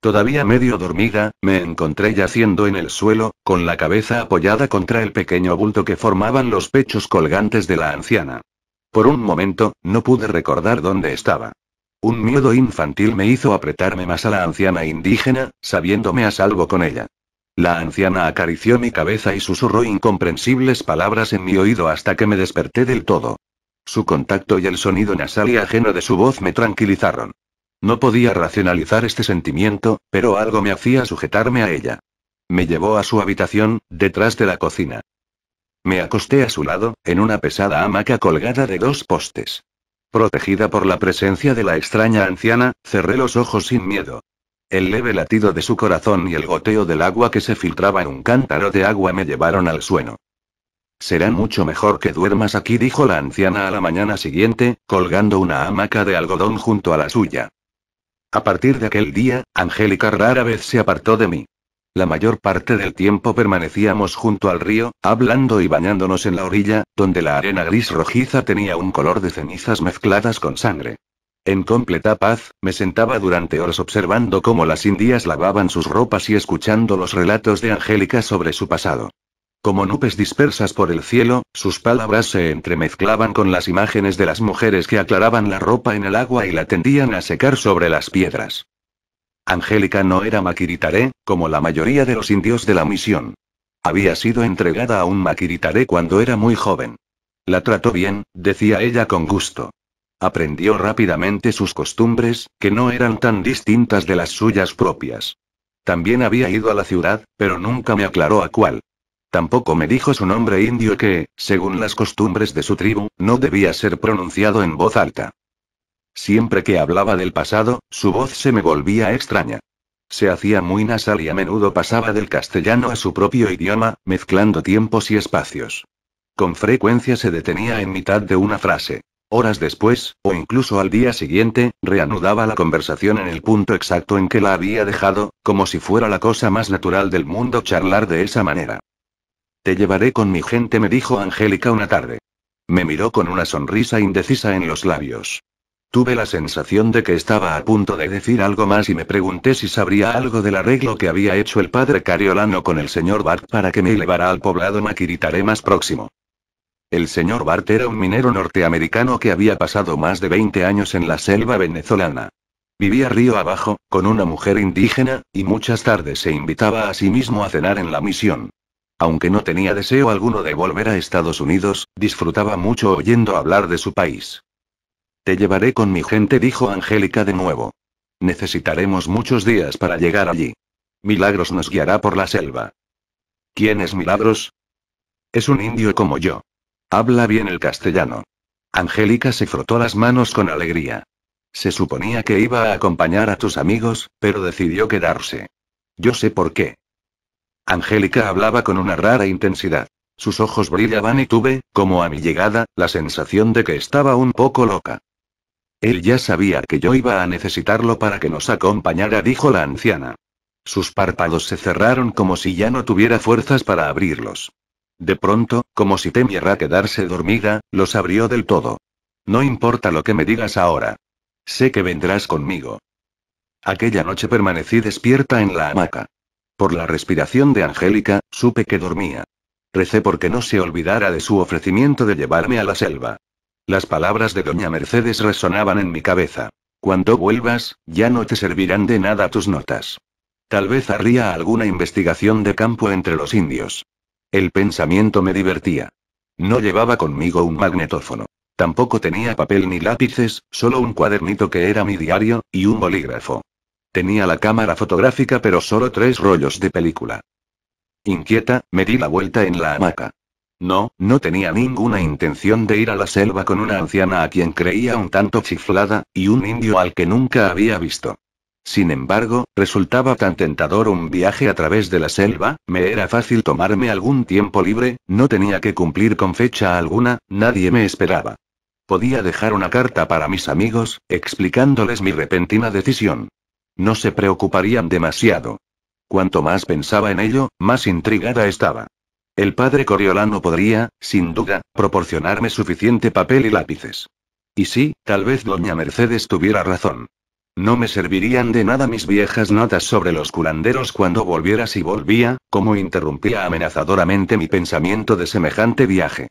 Todavía medio dormida, me encontré yaciendo en el suelo, con la cabeza apoyada contra el pequeño bulto que formaban los pechos colgantes de la anciana. Por un momento, no pude recordar dónde estaba. Un miedo infantil me hizo apretarme más a la anciana indígena, sabiéndome a salvo con ella. La anciana acarició mi cabeza y susurró incomprensibles palabras en mi oído hasta que me desperté del todo. Su contacto y el sonido nasal y ajeno de su voz me tranquilizaron. No podía racionalizar este sentimiento, pero algo me hacía sujetarme a ella. Me llevó a su habitación, detrás de la cocina. Me acosté a su lado, en una pesada hamaca colgada de dos postes. Protegida por la presencia de la extraña anciana, cerré los ojos sin miedo. El leve latido de su corazón y el goteo del agua que se filtraba en un cántaro de agua me llevaron al sueño. Será mucho mejor que duermas aquí, dijo la anciana a la mañana siguiente, colgando una hamaca de algodón junto a la suya. A partir de aquel día, Angélica rara vez se apartó de mí. La mayor parte del tiempo permanecíamos junto al río, hablando y bañándonos en la orilla, donde la arena gris rojiza tenía un color de cenizas mezcladas con sangre. En completa paz, me sentaba durante horas observando cómo las indias lavaban sus ropas y escuchando los relatos de Angélica sobre su pasado. Como nubes dispersas por el cielo, sus palabras se entremezclaban con las imágenes de las mujeres que aclaraban la ropa en el agua y la tendían a secar sobre las piedras. Angélica no era maquiritaré, como la mayoría de los indios de la misión. Había sido entregada a un maquiritaré cuando era muy joven. La trató bien, decía ella con gusto. Aprendió rápidamente sus costumbres, que no eran tan distintas de las suyas propias. También había ido a la ciudad, pero nunca me aclaró a cuál. Tampoco me dijo su nombre indio que, según las costumbres de su tribu, no debía ser pronunciado en voz alta. Siempre que hablaba del pasado, su voz se me volvía extraña. Se hacía muy nasal y a menudo pasaba del castellano a su propio idioma, mezclando tiempos y espacios. Con frecuencia se detenía en mitad de una frase. Horas después, o incluso al día siguiente, reanudaba la conversación en el punto exacto en que la había dejado, como si fuera la cosa más natural del mundo charlar de esa manera. Te llevaré con mi gente, me dijo Angélica una tarde. Me miró con una sonrisa indecisa en los labios. Tuve la sensación de que estaba a punto de decir algo más y me pregunté si sabría algo del arreglo que había hecho el padre Cariolano con el señor Bart para que me elevara al poblado Maquiritaré más próximo. El señor Bart era un minero norteamericano que había pasado más de 20 años en la selva venezolana. Vivía río abajo, con una mujer indígena, y muchas tardes se invitaba a sí mismo a cenar en la misión. Aunque no tenía deseo alguno de volver a Estados Unidos, disfrutaba mucho oyendo hablar de su país. Te llevaré con mi gente, dijo Angélica de nuevo. Necesitaremos muchos días para llegar allí. Milagros nos guiará por la selva. ¿Quién es Milagros? Es un indio como yo. Habla bien el castellano. Angélica se frotó las manos con alegría. Se suponía que iba a acompañar a tus amigos, pero decidió quedarse. Yo sé por qué. Angélica hablaba con una rara intensidad. Sus ojos brillaban y tuve, como a mi llegada, la sensación de que estaba un poco loca. Él ya sabía que yo iba a necesitarlo para que nos acompañara, dijo la anciana. Sus párpados se cerraron como si ya no tuviera fuerzas para abrirlos. De pronto, como si temiera quedarse dormida, los abrió del todo. No importa lo que me digas ahora. Sé que vendrás conmigo. Aquella noche permanecí despierta en la hamaca. Por la respiración de Angélica, supe que dormía. Recé porque no se olvidara de su ofrecimiento de llevarme a la selva. Las palabras de doña Mercedes resonaban en mi cabeza. Cuando vuelvas, ya no te servirán de nada tus notas. Tal vez haría alguna investigación de campo entre los indios. El pensamiento me divertía. No llevaba conmigo un magnetófono. Tampoco tenía papel ni lápices, solo un cuadernito que era mi diario, y un bolígrafo. Tenía la cámara fotográfica pero solo tres rollos de película. Inquieta, me di la vuelta en la hamaca. No, no tenía ninguna intención de ir a la selva con una anciana a quien creía un tanto chiflada, y un indio al que nunca había visto. Sin embargo, resultaba tan tentador un viaje a través de la selva, me era fácil tomarme algún tiempo libre, no tenía que cumplir con fecha alguna, nadie me esperaba. Podía dejar una carta para mis amigos, explicándoles mi repentina decisión. No se preocuparían demasiado. Cuanto más pensaba en ello, más intrigada estaba. El padre Coriolano podría, sin duda, proporcionarme suficiente papel y lápices. Y sí, tal vez doña Mercedes tuviera razón. No me servirían de nada mis viejas notas sobre los curanderos cuando volviera si volvía, como interrumpía amenazadoramente mi pensamiento de semejante viaje.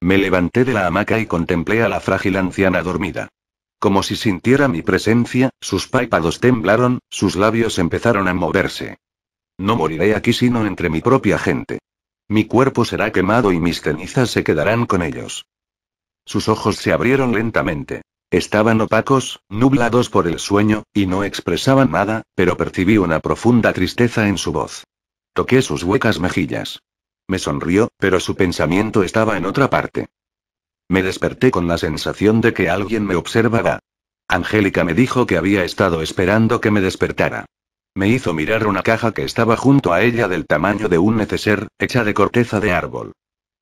Me levanté de la hamaca y contemplé a la frágil anciana dormida. Como si sintiera mi presencia, sus párpados temblaron, sus labios empezaron a moverse. No moriré aquí sino entre mi propia gente. Mi cuerpo será quemado y mis cenizas se quedarán con ellos. Sus ojos se abrieron lentamente. Estaban opacos, nublados por el sueño, y no expresaban nada, pero percibí una profunda tristeza en su voz. Toqué sus huecas mejillas. Me sonrió, pero su pensamiento estaba en otra parte. Me desperté con la sensación de que alguien me observaba. Angélica me dijo que había estado esperando que me despertara. Me hizo mirar una caja que estaba junto a ella del tamaño de un neceser, hecha de corteza de árbol.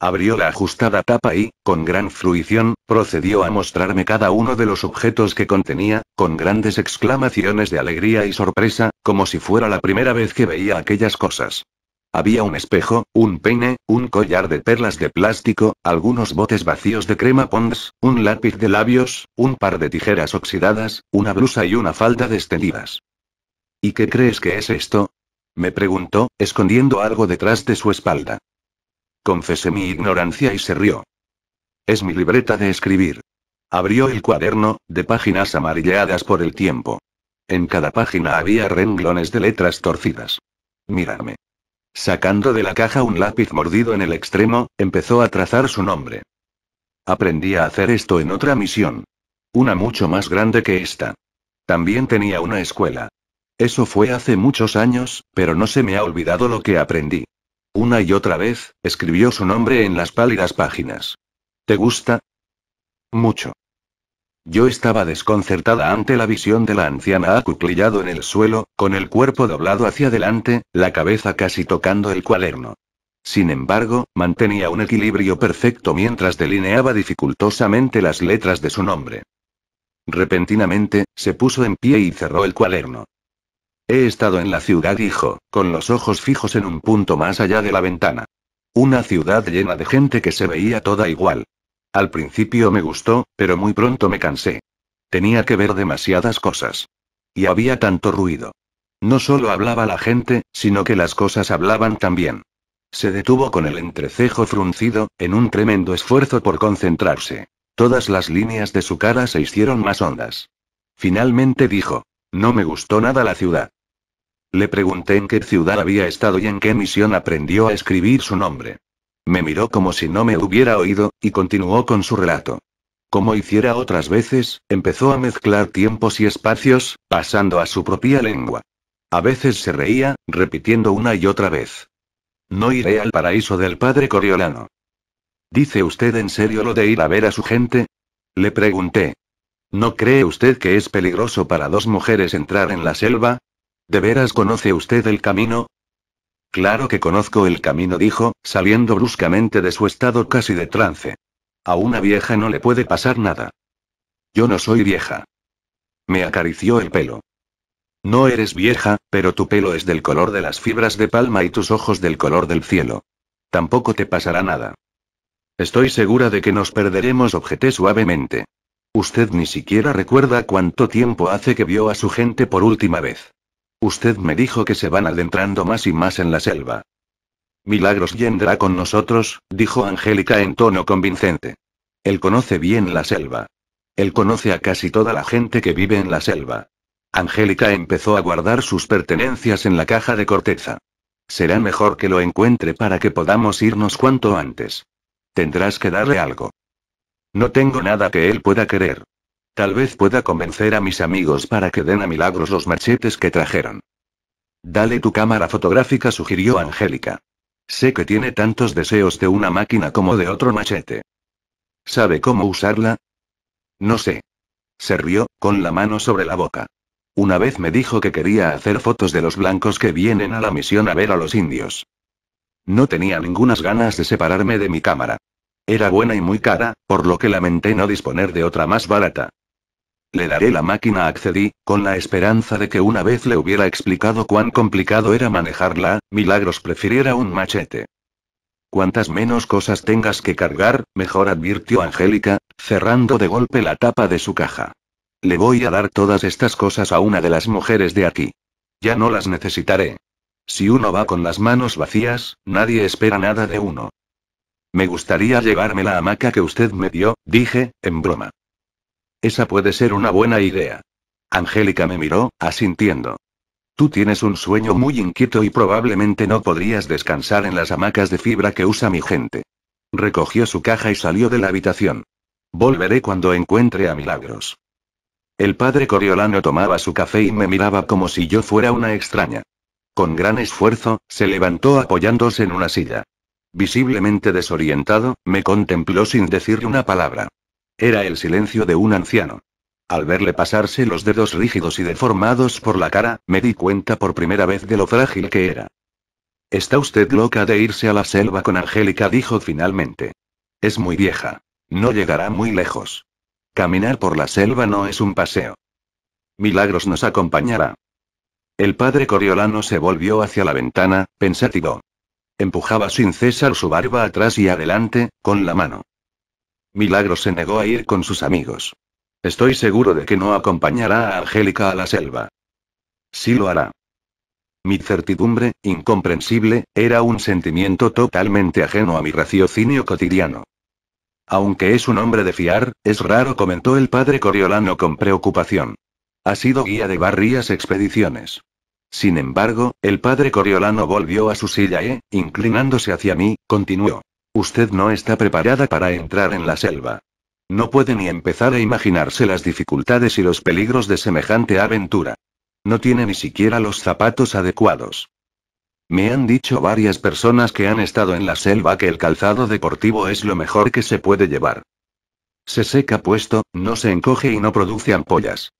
Abrió la ajustada tapa y, con gran fruición, procedió a mostrarme cada uno de los objetos que contenía, con grandes exclamaciones de alegría y sorpresa, como si fuera la primera vez que veía aquellas cosas. Había un espejo, un peine, un collar de perlas de plástico, algunos botes vacíos de crema pons, un lápiz de labios, un par de tijeras oxidadas, una blusa y una falda destendidas. ¿Y qué crees que es esto? me preguntó, escondiendo algo detrás de su espalda. Confesé mi ignorancia y se rió. Es mi libreta de escribir. Abrió el cuaderno, de páginas amarilladas por el tiempo. En cada página había renglones de letras torcidas. Mírame. Sacando de la caja un lápiz mordido en el extremo, empezó a trazar su nombre. Aprendí a hacer esto en otra misión. Una mucho más grande que esta. También tenía una escuela. Eso fue hace muchos años, pero no se me ha olvidado lo que aprendí. Una y otra vez, escribió su nombre en las pálidas páginas. ¿Te gusta? Mucho. Yo estaba desconcertada ante la visión de la anciana acuclillado en el suelo, con el cuerpo doblado hacia adelante, la cabeza casi tocando el cuaderno. Sin embargo, mantenía un equilibrio perfecto mientras delineaba dificultosamente las letras de su nombre. Repentinamente, se puso en pie y cerró el cuaderno. He estado en la ciudad, dijo, con los ojos fijos en un punto más allá de la ventana. Una ciudad llena de gente que se veía toda igual. Al principio me gustó, pero muy pronto me cansé. Tenía que ver demasiadas cosas. Y había tanto ruido. No solo hablaba la gente, sino que las cosas hablaban también. Se detuvo con el entrecejo fruncido, en un tremendo esfuerzo por concentrarse. Todas las líneas de su cara se hicieron más hondas. Finalmente dijo, no me gustó nada la ciudad. Le pregunté en qué ciudad había estado y en qué misión aprendió a escribir su nombre. Me miró como si no me hubiera oído, y continuó con su relato. Como hiciera otras veces, empezó a mezclar tiempos y espacios, pasando a su propia lengua. A veces se reía, repitiendo una y otra vez. No iré al paraíso del padre Coriolano. ¿Dice usted en serio lo de ir a ver a su gente? Le pregunté. ¿No cree usted que es peligroso para dos mujeres entrar en la selva? ¿De veras conoce usted el camino? Claro que conozco el camino, dijo, saliendo bruscamente de su estado casi de trance. A una vieja no le puede pasar nada. Yo no soy vieja. Me acarició el pelo. No eres vieja, pero tu pelo es del color de las fibras de palma y tus ojos del color del cielo. Tampoco te pasará nada. Estoy segura de que nos perderemos, objeté suavemente. Usted ni siquiera recuerda cuánto tiempo hace que vio a su gente por última vez. Usted me dijo que se van adentrando más y más en la selva. Milagros yendrá con nosotros, dijo Angélica en tono convincente. Él conoce bien la selva. Él conoce a casi toda la gente que vive en la selva. Angélica empezó a guardar sus pertenencias en la caja de corteza. Será mejor que lo encuentre para que podamos irnos cuanto antes. Tendrás que darle algo. No tengo nada que él pueda querer. Tal vez pueda convencer a mis amigos para que den a milagros los machetes que trajeron. Dale tu cámara fotográfica, sugirió Angélica. Sé que tiene tantos deseos de una máquina como de otro machete. ¿Sabe cómo usarla? No sé. Se rió, con la mano sobre la boca. Una vez me dijo que quería hacer fotos de los blancos que vienen a la misión a ver a los indios. No tenía ninguna ganas de separarme de mi cámara. Era buena y muy cara, por lo que lamenté no disponer de otra más barata. Le daré la máquina, accedí, con la esperanza de que una vez le hubiera explicado cuán complicado era manejarla, Milagros prefiriera un machete. Cuantas menos cosas tengas que cargar, mejor advirtió Angélica, cerrando de golpe la tapa de su caja. Le voy a dar todas estas cosas a una de las mujeres de aquí. Ya no las necesitaré. Si uno va con las manos vacías, nadie espera nada de uno. Me gustaría llevarme la hamaca que usted me dio, dije, en broma. Esa puede ser una buena idea. Angélica me miró, asintiendo. Tú tienes un sueño muy inquieto y probablemente no podrías descansar en las hamacas de fibra que usa mi gente. Recogió su caja y salió de la habitación. Volveré cuando encuentre a Milagros. El padre Coriolano tomaba su café y me miraba como si yo fuera una extraña. Con gran esfuerzo, se levantó apoyándose en una silla. Visiblemente desorientado, me contempló sin decir una palabra. Era el silencio de un anciano. Al verle pasarse los dedos rígidos y deformados por la cara, me di cuenta por primera vez de lo frágil que era. Está usted loca de irse a la selva con Angélica, dijo finalmente. Es muy vieja. No llegará muy lejos. Caminar por la selva no es un paseo. Milagros nos acompañará. El padre Coriolano se volvió hacia la ventana, pensativo. Empujaba sin cesar su barba atrás y adelante, con la mano. Milagro se negó a ir con sus amigos. Estoy seguro de que no acompañará a Angélica a la selva. Sí lo hará. Mi certidumbre, incomprensible, era un sentimiento totalmente ajeno a mi raciocinio cotidiano. Aunque es un hombre de fiar, es raro, comentó el padre Coriolano con preocupación. Ha sido guía de varias expediciones. Sin embargo, el padre Coriolano volvió a su silla e, inclinándose hacia mí, continuó. Usted no está preparada para entrar en la selva. No puede ni empezar a imaginarse las dificultades y los peligros de semejante aventura. No tiene ni siquiera los zapatos adecuados. Me han dicho varias personas que han estado en la selva que el calzado deportivo es lo mejor que se puede llevar. Se seca puesto, no se encoge y no produce ampollas.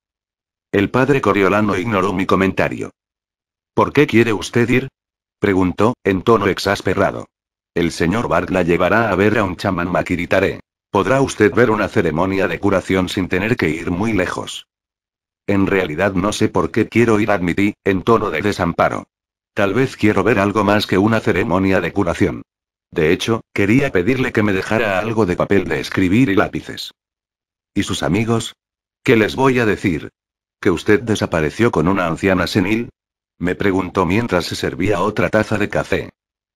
El padre Coriolano ignoró mi comentario. ¿Por qué quiere usted ir? preguntó, en tono exasperado. El señor Bart la llevará a ver a un chamán maquiritaré. Podrá usted ver una ceremonia de curación sin tener que ir muy lejos. En realidad no sé por qué quiero ir, admití, en tono de desamparo. Tal vez quiero ver algo más que una ceremonia de curación. De hecho, quería pedirle que me dejara algo de papel de escribir y lápices. ¿Y sus amigos? ¿Qué les voy a decir? ¿Que usted desapareció con una anciana senil? Me preguntó mientras se servía otra taza de café.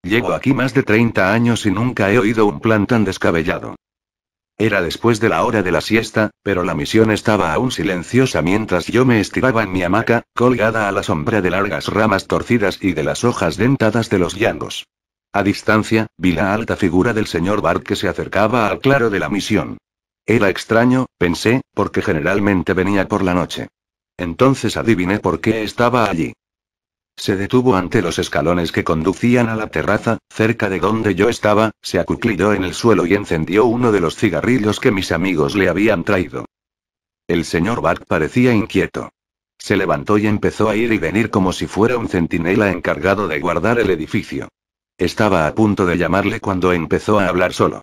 Llego aquí más de 30 años y nunca he oído un plan tan descabellado. Era después de la hora de la siesta, pero la misión estaba aún silenciosa mientras yo me estiraba en mi hamaca, colgada a la sombra de largas ramas torcidas y de las hojas dentadas de los llangos. A distancia, vi la alta figura del señor Bart que se acercaba al claro de la misión. Era extraño, pensé, porque generalmente venía por la noche. Entonces adiviné por qué estaba allí. Se detuvo ante los escalones que conducían a la terraza, cerca de donde yo estaba, se acuclidó en el suelo y encendió uno de los cigarrillos que mis amigos le habían traído. El señor Bart parecía inquieto. Se levantó y empezó a ir y venir como si fuera un centinela encargado de guardar el edificio. Estaba a punto de llamarle cuando empezó a hablar solo.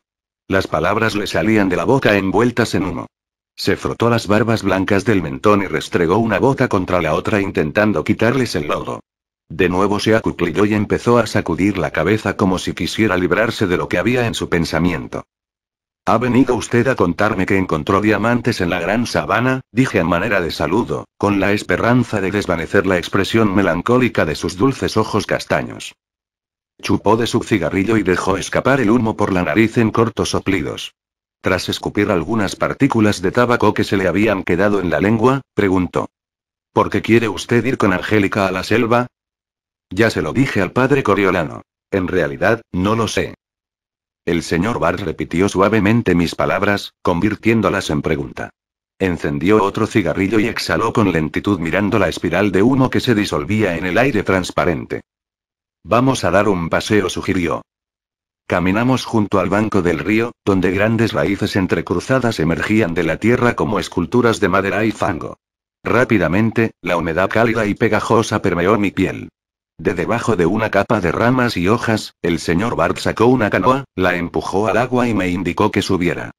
Las palabras le salían de la boca envueltas en humo. Se frotó las barbas blancas del mentón y restregó una bota contra la otra intentando quitarles el lodo. De nuevo se acuclilló y empezó a sacudir la cabeza como si quisiera librarse de lo que había en su pensamiento. Ha venido usted a contarme que encontró diamantes en la gran sabana, dije a manera de saludo, con la esperanza de desvanecer la expresión melancólica de sus dulces ojos castaños. Chupó de su cigarrillo y dejó escapar el humo por la nariz en cortos soplidos. Tras escupir algunas partículas de tabaco que se le habían quedado en la lengua, preguntó. ¿Por qué quiere usted ir con Angélica a la selva? Ya se lo dije al padre Coriolano. En realidad, no lo sé. El señor Barr repitió suavemente mis palabras, convirtiéndolas en pregunta. Encendió otro cigarrillo y exhaló con lentitud mirando la espiral de humo que se disolvía en el aire transparente. Vamos a dar un paseo, sugirió. Caminamos junto al banco del río, donde grandes raíces entrecruzadas emergían de la tierra como esculturas de madera y fango. Rápidamente, la humedad cálida y pegajosa permeó mi piel. De debajo de una capa de ramas y hojas, el señor Bart sacó una canoa, la empujó al agua y me indicó que subiera.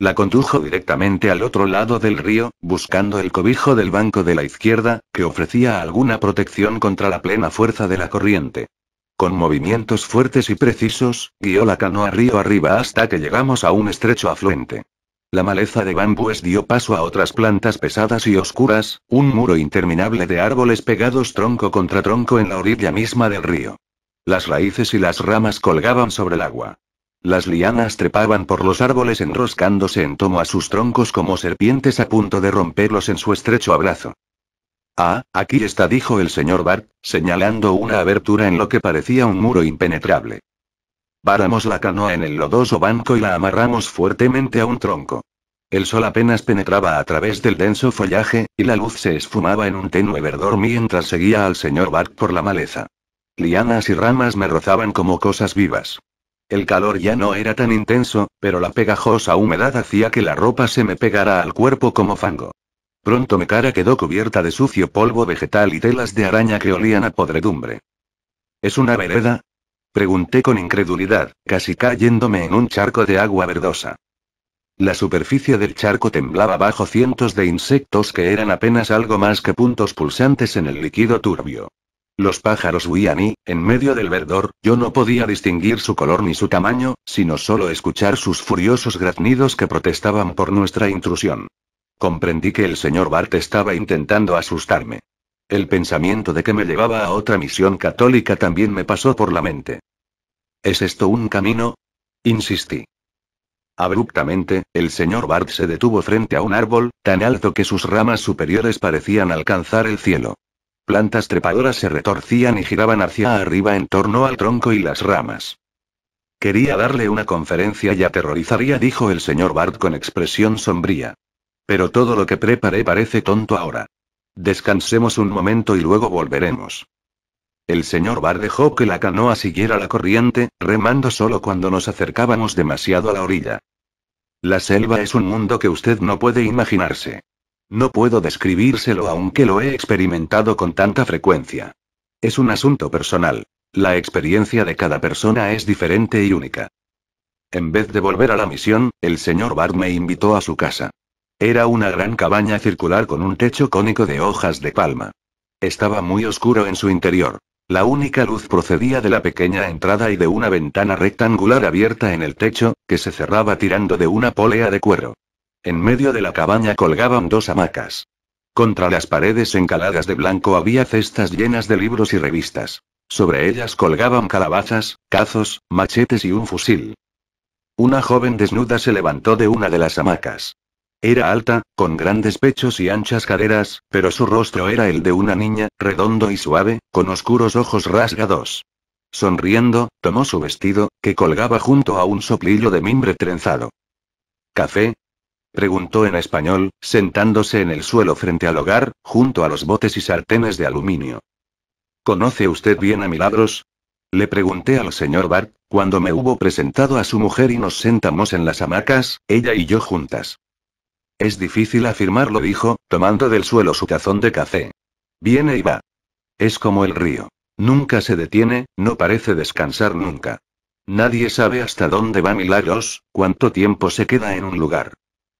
La condujo directamente al otro lado del río, buscando el cobijo del banco de la izquierda, que ofrecía alguna protección contra la plena fuerza de la corriente. Con movimientos fuertes y precisos, guió la canoa río arriba hasta que llegamos a un estrecho afluente. La maleza de bambúes dio paso a otras plantas pesadas y oscuras, un muro interminable de árboles pegados tronco contra tronco en la orilla misma del río. Las raíces y las ramas colgaban sobre el agua. Las lianas trepaban por los árboles enroscándose en tomo a sus troncos como serpientes a punto de romperlos en su estrecho abrazo. Ah, aquí está, dijo el señor Bart, señalando una abertura en lo que parecía un muro impenetrable. Paramos la canoa en el lodoso banco y la amarramos fuertemente a un tronco. El sol apenas penetraba a través del denso follaje, y la luz se esfumaba en un tenue verdor mientras seguía al señor Bark por la maleza. Lianas y ramas me rozaban como cosas vivas. El calor ya no era tan intenso, pero la pegajosa humedad hacía que la ropa se me pegara al cuerpo como fango. Pronto mi cara quedó cubierta de sucio polvo vegetal y telas de araña que olían a podredumbre. Es una vereda, Pregunté con incredulidad, casi cayéndome en un charco de agua verdosa. La superficie del charco temblaba bajo cientos de insectos que eran apenas algo más que puntos pulsantes en el líquido turbio. Los pájaros huían y, en medio del verdor, yo no podía distinguir su color ni su tamaño, sino solo escuchar sus furiosos graznidos que protestaban por nuestra intrusión. Comprendí que el señor Bart estaba intentando asustarme. El pensamiento de que me llevaba a otra misión católica también me pasó por la mente. ¿Es esto un camino? Insistí. Abruptamente, el señor Bart se detuvo frente a un árbol, tan alto que sus ramas superiores parecían alcanzar el cielo. Plantas trepadoras se retorcían y giraban hacia arriba en torno al tronco y las ramas. Quería darle una conferencia y aterrorizaría, dijo el señor Bart con expresión sombría. Pero todo lo que preparé parece tonto ahora. Descansemos un momento y luego volveremos. El señor Bar dejó que la canoa siguiera la corriente, remando solo cuando nos acercábamos demasiado a la orilla. La selva es un mundo que usted no puede imaginarse. No puedo describírselo aunque lo he experimentado con tanta frecuencia. Es un asunto personal. La experiencia de cada persona es diferente y única. En vez de volver a la misión, el señor Barr me invitó a su casa. Era una gran cabaña circular con un techo cónico de hojas de palma. Estaba muy oscuro en su interior. La única luz procedía de la pequeña entrada y de una ventana rectangular abierta en el techo, que se cerraba tirando de una polea de cuero. En medio de la cabaña colgaban dos hamacas. Contra las paredes encaladas de blanco había cestas llenas de libros y revistas. Sobre ellas colgaban calabazas, cazos, machetes y un fusil. Una joven desnuda se levantó de una de las hamacas. Era alta, con grandes pechos y anchas caderas, pero su rostro era el de una niña, redondo y suave, con oscuros ojos rasgados. Sonriendo, tomó su vestido, que colgaba junto a un soplillo de mimbre trenzado. ¿Café? preguntó en español, sentándose en el suelo frente al hogar, junto a los botes y sartenes de aluminio. ¿Conoce usted bien a Milagros? Le pregunté al señor Bart, cuando me hubo presentado a su mujer y nos sentamos en las hamacas, ella y yo juntas. Es difícil afirmarlo, dijo, tomando del suelo su tazón de café. Viene y va. Es como el río. Nunca se detiene, no parece descansar nunca. Nadie sabe hasta dónde va Milagros, cuánto tiempo se queda en un lugar.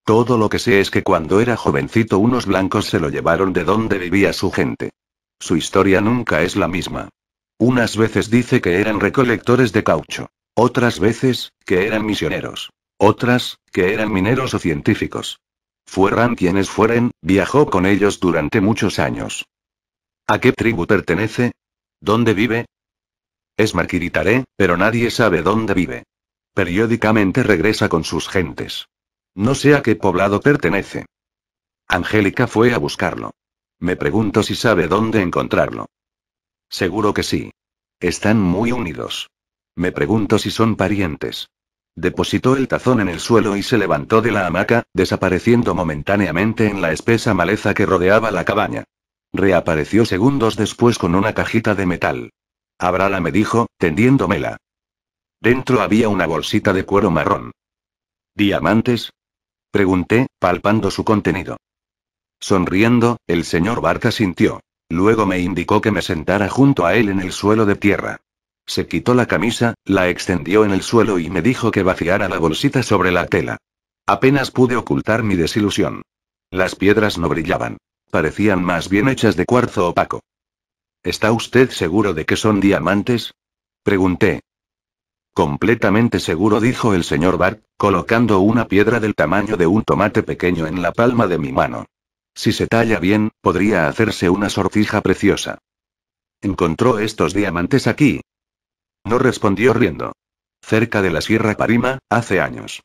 Todo lo que sé es que cuando era jovencito unos blancos se lo llevaron de donde vivía su gente. Su historia nunca es la misma. Unas veces dice que eran recolectores de caucho, otras veces, que eran misioneros, otras, que eran mineros o científicos fueran quienes fueren, viajó con ellos durante muchos años. ¿A qué tribu pertenece? ¿Dónde vive? Es Marquiritaré, pero nadie sabe dónde vive. Periódicamente regresa con sus gentes. No sé a qué poblado pertenece. Angélica fue a buscarlo. Me pregunto si sabe dónde encontrarlo. Seguro que sí. Están muy unidos. Me pregunto si son parientes. Depositó el tazón en el suelo y se levantó de la hamaca, desapareciendo momentáneamente en la espesa maleza que rodeaba la cabaña. Reapareció segundos después con una cajita de metal. Abrala me dijo, tendiéndomela. Dentro había una bolsita de cuero marrón. ¿Diamantes? Pregunté, palpando su contenido. Sonriendo, el señor Barca sintió. Luego me indicó que me sentara junto a él en el suelo de tierra. Se quitó la camisa, la extendió en el suelo y me dijo que vaciara la bolsita sobre la tela. Apenas pude ocultar mi desilusión. Las piedras no brillaban. Parecían más bien hechas de cuarzo opaco. ¿Está usted seguro de que son diamantes? Pregunté. Completamente seguro, dijo el señor Bart, colocando una piedra del tamaño de un tomate pequeño en la palma de mi mano. Si se talla bien, podría hacerse una sortija preciosa. Encontró estos diamantes aquí, no respondió riendo. Cerca de la Sierra Parima, hace años.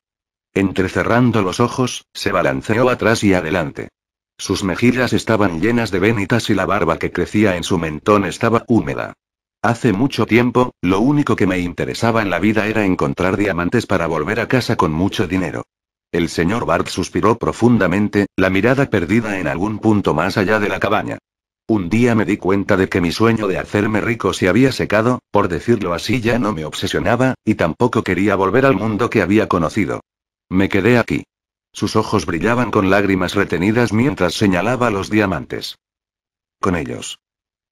Entrecerrando los ojos, se balanceó atrás y adelante. Sus mejillas estaban llenas de venitas y la barba que crecía en su mentón estaba húmeda. Hace mucho tiempo, lo único que me interesaba en la vida era encontrar diamantes para volver a casa con mucho dinero. El señor Bart suspiró profundamente, la mirada perdida en algún punto más allá de la cabaña. Un día me di cuenta de que mi sueño de hacerme rico se había secado, por decirlo así ya no me obsesionaba, y tampoco quería volver al mundo que había conocido. Me quedé aquí. Sus ojos brillaban con lágrimas retenidas mientras señalaba los diamantes. Con ellos.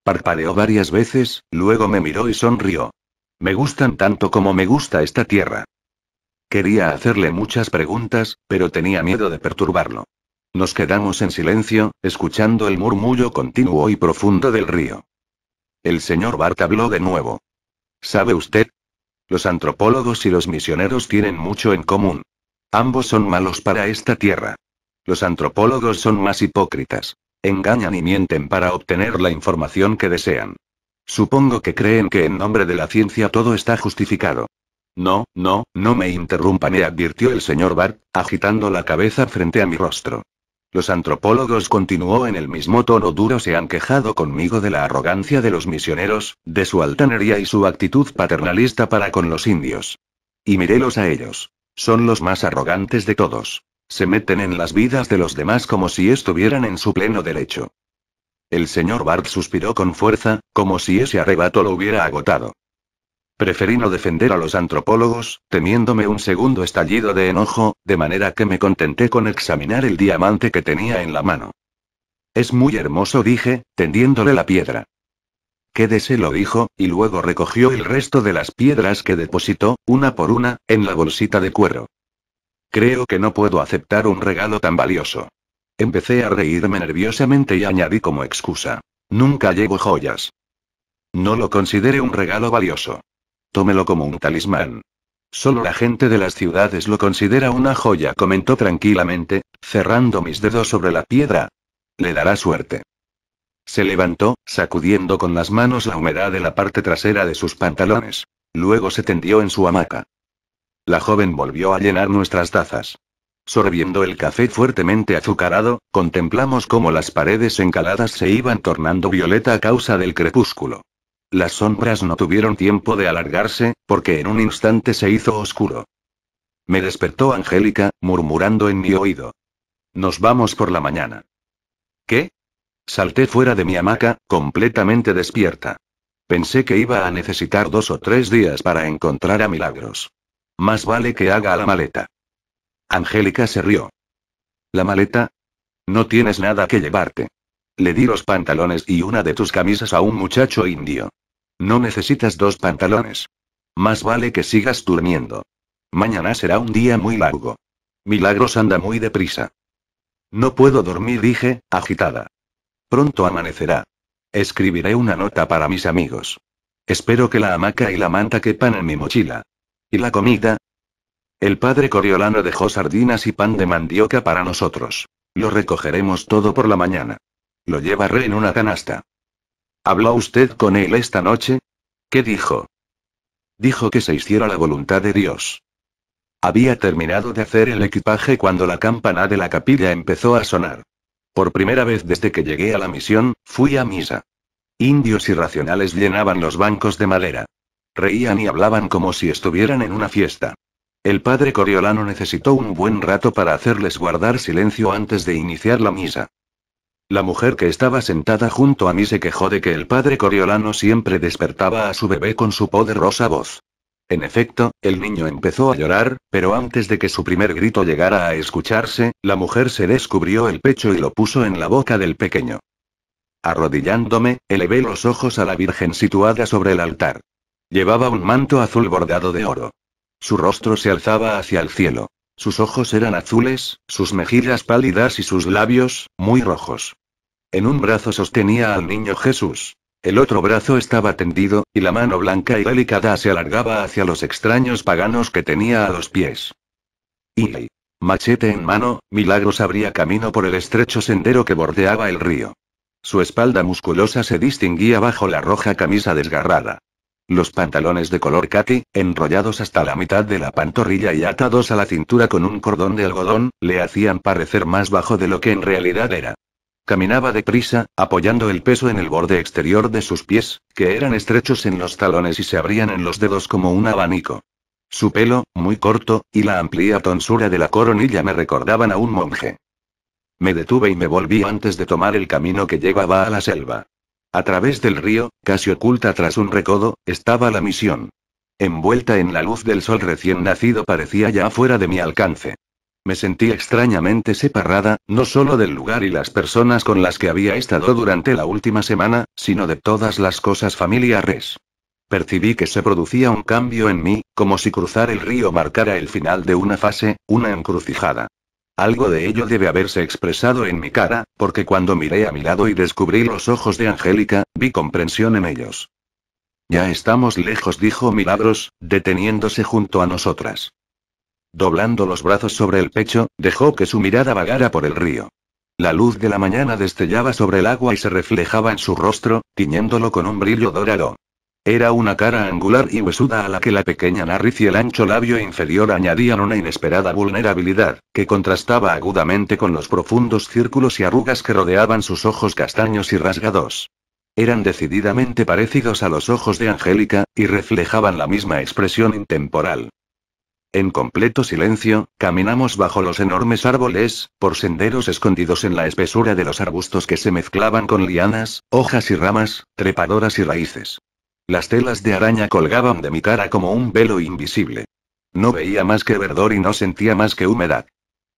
Parpadeó varias veces, luego me miró y sonrió. Me gustan tanto como me gusta esta tierra. Quería hacerle muchas preguntas, pero tenía miedo de perturbarlo. Nos quedamos en silencio, escuchando el murmullo continuo y profundo del río. El señor Bart habló de nuevo. ¿Sabe usted? Los antropólogos y los misioneros tienen mucho en común. Ambos son malos para esta tierra. Los antropólogos son más hipócritas. Engañan y mienten para obtener la información que desean. Supongo que creen que en nombre de la ciencia todo está justificado. No, no, no me interrumpa, me advirtió el señor Bart, agitando la cabeza frente a mi rostro. Los antropólogos, continuó en el mismo tono duro, se han quejado conmigo de la arrogancia de los misioneros, de su altanería y su actitud paternalista para con los indios. Y mirelos a ellos. Son los más arrogantes de todos. Se meten en las vidas de los demás como si estuvieran en su pleno derecho. El señor Bart suspiró con fuerza, como si ese arrebato lo hubiera agotado. Preferí no defender a los antropólogos, temiéndome un segundo estallido de enojo, de manera que me contenté con examinar el diamante que tenía en la mano. Es muy hermoso, dije, tendiéndole la piedra. Quédese, lo dijo, y luego recogió el resto de las piedras que depositó, una por una, en la bolsita de cuero. Creo que no puedo aceptar un regalo tan valioso. Empecé a reírme nerviosamente y añadí como excusa. Nunca llevo joyas. No lo considere un regalo valioso. Tómelo como un talismán. Solo la gente de las ciudades lo considera una joya, comentó tranquilamente, cerrando mis dedos sobre la piedra. Le dará suerte. Se levantó, sacudiendo con las manos la humedad de la parte trasera de sus pantalones. Luego se tendió en su hamaca. La joven volvió a llenar nuestras tazas. Sorbiendo el café fuertemente azucarado, contemplamos cómo las paredes encaladas se iban tornando violeta a causa del crepúsculo. Las sombras no tuvieron tiempo de alargarse, porque en un instante se hizo oscuro. Me despertó Angélica, murmurando en mi oído. Nos vamos por la mañana. ¿Qué? Salté fuera de mi hamaca, completamente despierta. Pensé que iba a necesitar dos o tres días para encontrar a Milagros. Más vale que haga la maleta. Angélica se rió. ¿La maleta? No tienes nada que llevarte. Le di los pantalones y una de tus camisas a un muchacho indio. No necesitas dos pantalones. Más vale que sigas durmiendo. Mañana será un día muy largo. Milagros anda muy deprisa. No puedo dormir, dije, agitada. Pronto amanecerá. Escribiré una nota para mis amigos. Espero que la hamaca y la manta quepan en mi mochila. ¿Y la comida? El padre Coriolano dejó sardinas y pan de mandioca para nosotros. Lo recogeremos todo por la mañana. Lo llevaré en una canasta. ¿Habló usted con él esta noche? ¿Qué dijo? Dijo que se hiciera la voluntad de Dios. Había terminado de hacer el equipaje cuando la campana de la capilla empezó a sonar. Por primera vez desde que llegué a la misión, fui a misa. Indios irracionales llenaban los bancos de madera. Reían y hablaban como si estuvieran en una fiesta. El padre Coriolano necesitó un buen rato para hacerles guardar silencio antes de iniciar la misa. La mujer que estaba sentada junto a mí se quejó de que el padre Coriolano siempre despertaba a su bebé con su poderosa voz. En efecto, el niño empezó a llorar, pero antes de que su primer grito llegara a escucharse, la mujer se descubrió el pecho y lo puso en la boca del pequeño. Arrodillándome, elevé los ojos a la Virgen situada sobre el altar. Llevaba un manto azul bordado de oro. Su rostro se alzaba hacia el cielo. Sus ojos eran azules, sus mejillas pálidas y sus labios, muy rojos. En un brazo sostenía al niño Jesús. El otro brazo estaba tendido, y la mano blanca y delicada se alargaba hacia los extraños paganos que tenía a los pies. Y, machete en mano, Milagros abría camino por el estrecho sendero que bordeaba el río. Su espalda musculosa se distinguía bajo la roja camisa desgarrada. Los pantalones de color Katy, enrollados hasta la mitad de la pantorrilla y atados a la cintura con un cordón de algodón, le hacían parecer más bajo de lo que en realidad era. Caminaba deprisa, apoyando el peso en el borde exterior de sus pies, que eran estrechos en los talones y se abrían en los dedos como un abanico. Su pelo, muy corto, y la amplia tonsura de la coronilla me recordaban a un monje. Me detuve y me volví antes de tomar el camino que llevaba a la selva. A través del río, casi oculta tras un recodo, estaba la misión. Envuelta en la luz del sol recién nacido parecía ya fuera de mi alcance. Me sentí extrañamente separada, no solo del lugar y las personas con las que había estado durante la última semana, sino de todas las cosas familiares. Percibí que se producía un cambio en mí, como si cruzar el río marcara el final de una fase, una encrucijada. Algo de ello debe haberse expresado en mi cara, porque cuando miré a mi lado y descubrí los ojos de Angélica, vi comprensión en ellos. Ya estamos lejos, dijo Milagros, deteniéndose junto a nosotras. Doblando los brazos sobre el pecho, dejó que su mirada vagara por el río. La luz de la mañana destellaba sobre el agua y se reflejaba en su rostro, tiñéndolo con un brillo dorado. Era una cara angular y huesuda a la que la pequeña nariz y el ancho labio inferior añadían una inesperada vulnerabilidad, que contrastaba agudamente con los profundos círculos y arrugas que rodeaban sus ojos castaños y rasgados. Eran decididamente parecidos a los ojos de Angélica, y reflejaban la misma expresión intemporal. En completo silencio, caminamos bajo los enormes árboles, por senderos escondidos en la espesura de los arbustos que se mezclaban con lianas, hojas y ramas, trepadoras y raíces. Las telas de araña colgaban de mi cara como un velo invisible. No veía más que verdor y no sentía más que humedad.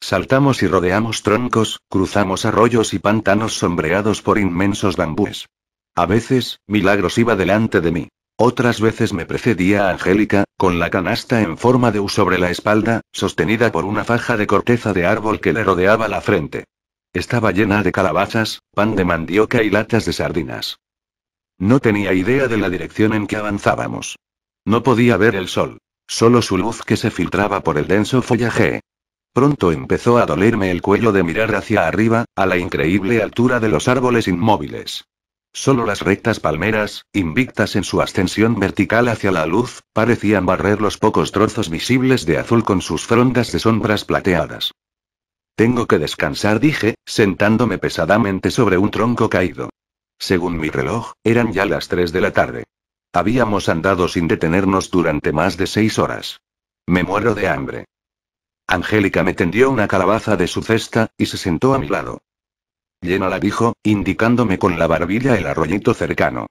Saltamos y rodeamos troncos, cruzamos arroyos y pantanos sombreados por inmensos bambúes. A veces, Milagros iba delante de mí. Otras veces me precedía Angélica, con la canasta en forma de U sobre la espalda, sostenida por una faja de corteza de árbol que le rodeaba la frente. Estaba llena de calabazas, pan de mandioca y latas de sardinas. No tenía idea de la dirección en que avanzábamos. No podía ver el sol, solo su luz que se filtraba por el denso follaje. Pronto empezó a dolerme el cuello de mirar hacia arriba, a la increíble altura de los árboles inmóviles. Solo las rectas palmeras, invictas en su ascensión vertical hacia la luz, parecían barrer los pocos trozos visibles de azul con sus frondas de sombras plateadas. Tengo que descansar, dije, sentándome pesadamente sobre un tronco caído. Según mi reloj, eran ya las 3 de la tarde. Habíamos andado sin detenernos durante más de seis horas. Me muero de hambre. Angélica me tendió una calabaza de su cesta, y se sentó a mi lado la dijo, indicándome con la barbilla el arroyito cercano.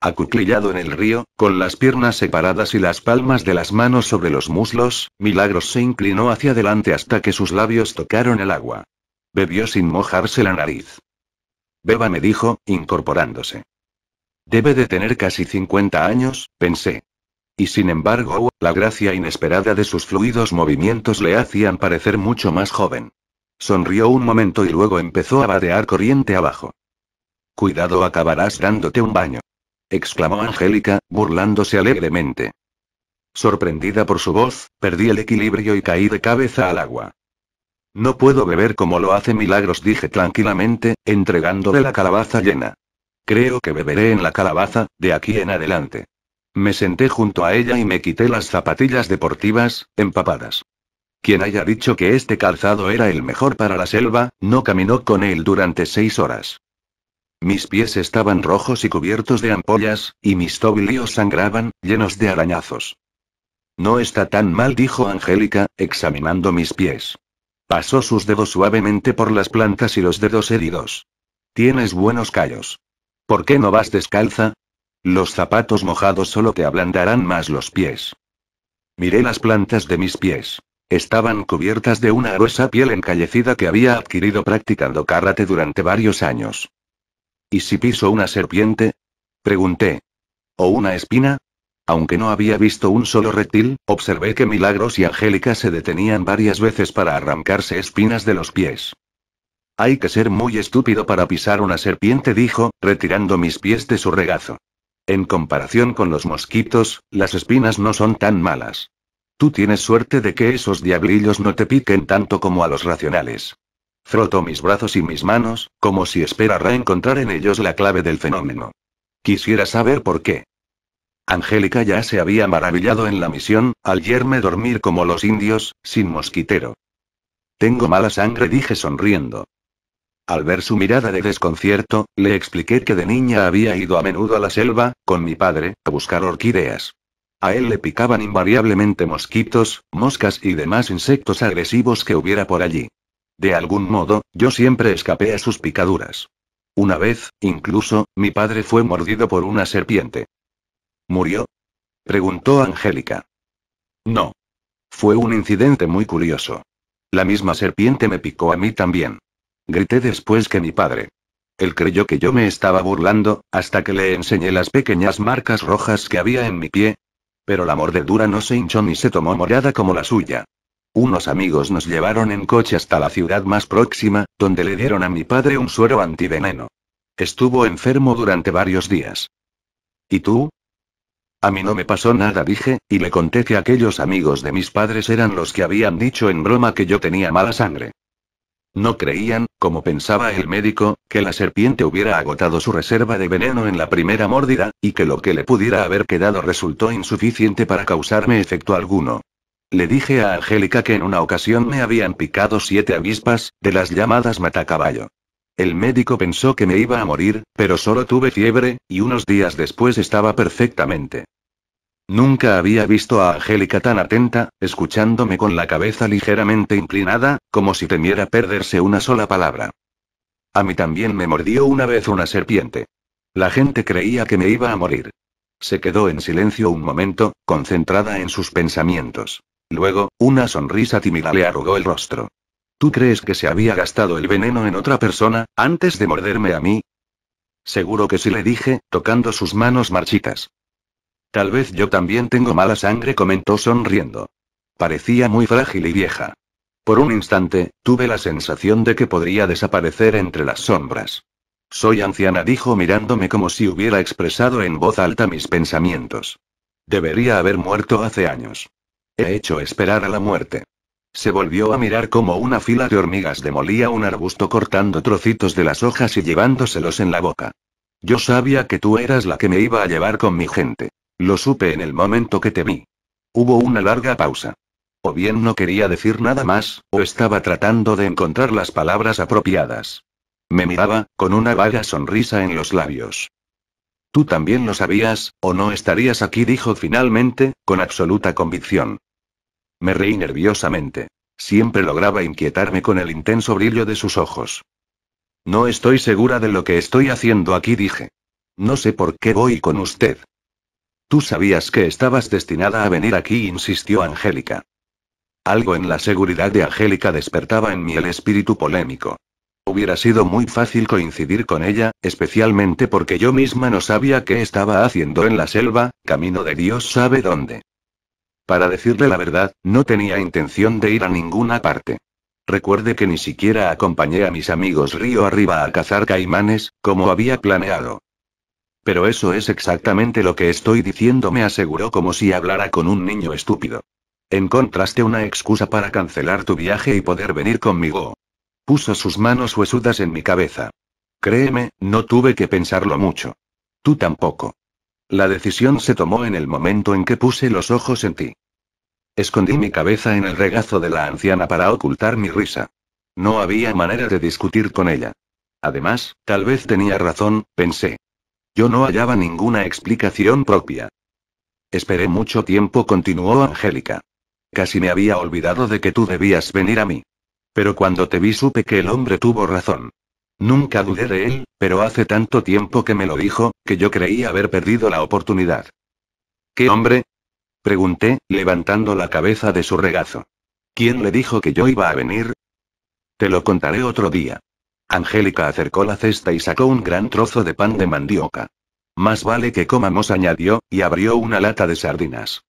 Acuclillado en el río, con las piernas separadas y las palmas de las manos sobre los muslos, Milagros se inclinó hacia adelante hasta que sus labios tocaron el agua. Bebió sin mojarse la nariz. Beba me dijo, incorporándose. Debe de tener casi 50 años, pensé. Y sin embargo, la gracia inesperada de sus fluidos movimientos le hacían parecer mucho más joven. Sonrió un momento y luego empezó a vadear corriente abajo. Cuidado, acabarás dándote un baño. exclamó Angélica, burlándose alegremente. Sorprendida por su voz, perdí el equilibrio y caí de cabeza al agua. No puedo beber como lo hace Milagros, dije tranquilamente, entregándole la calabaza llena. Creo que beberé en la calabaza, de aquí en adelante. Me senté junto a ella y me quité las zapatillas deportivas, empapadas. Quien haya dicho que este calzado era el mejor para la selva, no caminó con él durante seis horas. Mis pies estaban rojos y cubiertos de ampollas, y mis tobillos sangraban, llenos de arañazos. No está tan mal, dijo Angélica, examinando mis pies. Pasó sus dedos suavemente por las plantas y los dedos heridos. Tienes buenos callos. ¿Por qué no vas descalza? Los zapatos mojados solo te ablandarán más los pies. Miré las plantas de mis pies. Estaban cubiertas de una gruesa piel encallecida que había adquirido practicando karate durante varios años. ¿Y si piso una serpiente? Pregunté. ¿O una espina? Aunque no había visto un solo reptil, observé que Milagros y Angélica se detenían varias veces para arrancarse espinas de los pies. Hay que ser muy estúpido para pisar una serpiente, dijo, retirando mis pies de su regazo. En comparación con los mosquitos, las espinas no son tan malas. Tú tienes suerte de que esos diablillos no te piquen tanto como a los racionales. Frotó mis brazos y mis manos, como si esperara encontrar en ellos la clave del fenómeno. Quisiera saber por qué. Angélica ya se había maravillado en la misión, al yerme dormir como los indios, sin mosquitero. Tengo mala sangre, dije sonriendo. Al ver su mirada de desconcierto, le expliqué que de niña había ido a menudo a la selva, con mi padre, a buscar orquídeas. A él le picaban invariablemente mosquitos, moscas y demás insectos agresivos que hubiera por allí. De algún modo, yo siempre escapé a sus picaduras. Una vez, incluso, mi padre fue mordido por una serpiente. ¿Murió? preguntó Angélica. No. Fue un incidente muy curioso. La misma serpiente me picó a mí también. Grité después que mi padre. Él creyó que yo me estaba burlando, hasta que le enseñé las pequeñas marcas rojas que había en mi pie, pero la mordedura no se hinchó ni se tomó morada como la suya. Unos amigos nos llevaron en coche hasta la ciudad más próxima, donde le dieron a mi padre un suero antiveneno. Estuvo enfermo durante varios días. ¿Y tú? A mí no me pasó nada, dije, y le conté que aquellos amigos de mis padres eran los que habían dicho en broma que yo tenía mala sangre. No creían, como pensaba el médico, que la serpiente hubiera agotado su reserva de veneno en la primera mordida, y que lo que le pudiera haber quedado resultó insuficiente para causarme efecto alguno. Le dije a Angélica que en una ocasión me habían picado siete avispas, de las llamadas matacaballo. El médico pensó que me iba a morir, pero solo tuve fiebre, y unos días después estaba perfectamente. Nunca había visto a Angélica tan atenta, escuchándome con la cabeza ligeramente inclinada, como si temiera perderse una sola palabra. A mí también me mordió una vez una serpiente. La gente creía que me iba a morir. Se quedó en silencio un momento, concentrada en sus pensamientos. Luego, una sonrisa tímida le arrugó el rostro. ¿Tú crees que se había gastado el veneno en otra persona, antes de morderme a mí? Seguro que sí le dije, tocando sus manos marchitas. Tal vez yo también tengo mala sangre, comentó sonriendo. Parecía muy frágil y vieja. Por un instante, tuve la sensación de que podría desaparecer entre las sombras. Soy anciana, dijo mirándome como si hubiera expresado en voz alta mis pensamientos. Debería haber muerto hace años. He hecho esperar a la muerte. Se volvió a mirar como una fila de hormigas demolía un arbusto cortando trocitos de las hojas y llevándoselos en la boca. Yo sabía que tú eras la que me iba a llevar con mi gente. Lo supe en el momento que te vi. Hubo una larga pausa. O bien no quería decir nada más, o estaba tratando de encontrar las palabras apropiadas. Me miraba, con una vaga sonrisa en los labios. Tú también lo sabías, o no estarías aquí, dijo finalmente, con absoluta convicción. Me reí nerviosamente. Siempre lograba inquietarme con el intenso brillo de sus ojos. No estoy segura de lo que estoy haciendo aquí, dije. No sé por qué voy con usted. Tú sabías que estabas destinada a venir aquí, insistió Angélica. Algo en la seguridad de Angélica despertaba en mí el espíritu polémico. Hubiera sido muy fácil coincidir con ella, especialmente porque yo misma no sabía qué estaba haciendo en la selva, camino de Dios sabe dónde. Para decirle la verdad, no tenía intención de ir a ninguna parte. Recuerde que ni siquiera acompañé a mis amigos río arriba a cazar caimanes, como había planeado. Pero eso es exactamente lo que estoy diciendo, me aseguró como si hablara con un niño estúpido. Encontraste una excusa para cancelar tu viaje y poder venir conmigo. Puso sus manos huesudas en mi cabeza. Créeme, no tuve que pensarlo mucho. Tú tampoco. La decisión se tomó en el momento en que puse los ojos en ti. Escondí mi cabeza en el regazo de la anciana para ocultar mi risa. No había manera de discutir con ella. Además, tal vez tenía razón, pensé. Yo no hallaba ninguna explicación propia. Esperé mucho tiempo, continuó Angélica. Casi me había olvidado de que tú debías venir a mí. Pero cuando te vi supe que el hombre tuvo razón. Nunca dudé de él, pero hace tanto tiempo que me lo dijo, que yo creí haber perdido la oportunidad. ¿Qué hombre? Pregunté, levantando la cabeza de su regazo. ¿Quién le dijo que yo iba a venir? Te lo contaré otro día. Angélica acercó la cesta y sacó un gran trozo de pan de mandioca. Más vale que comamos, añadió, y abrió una lata de sardinas.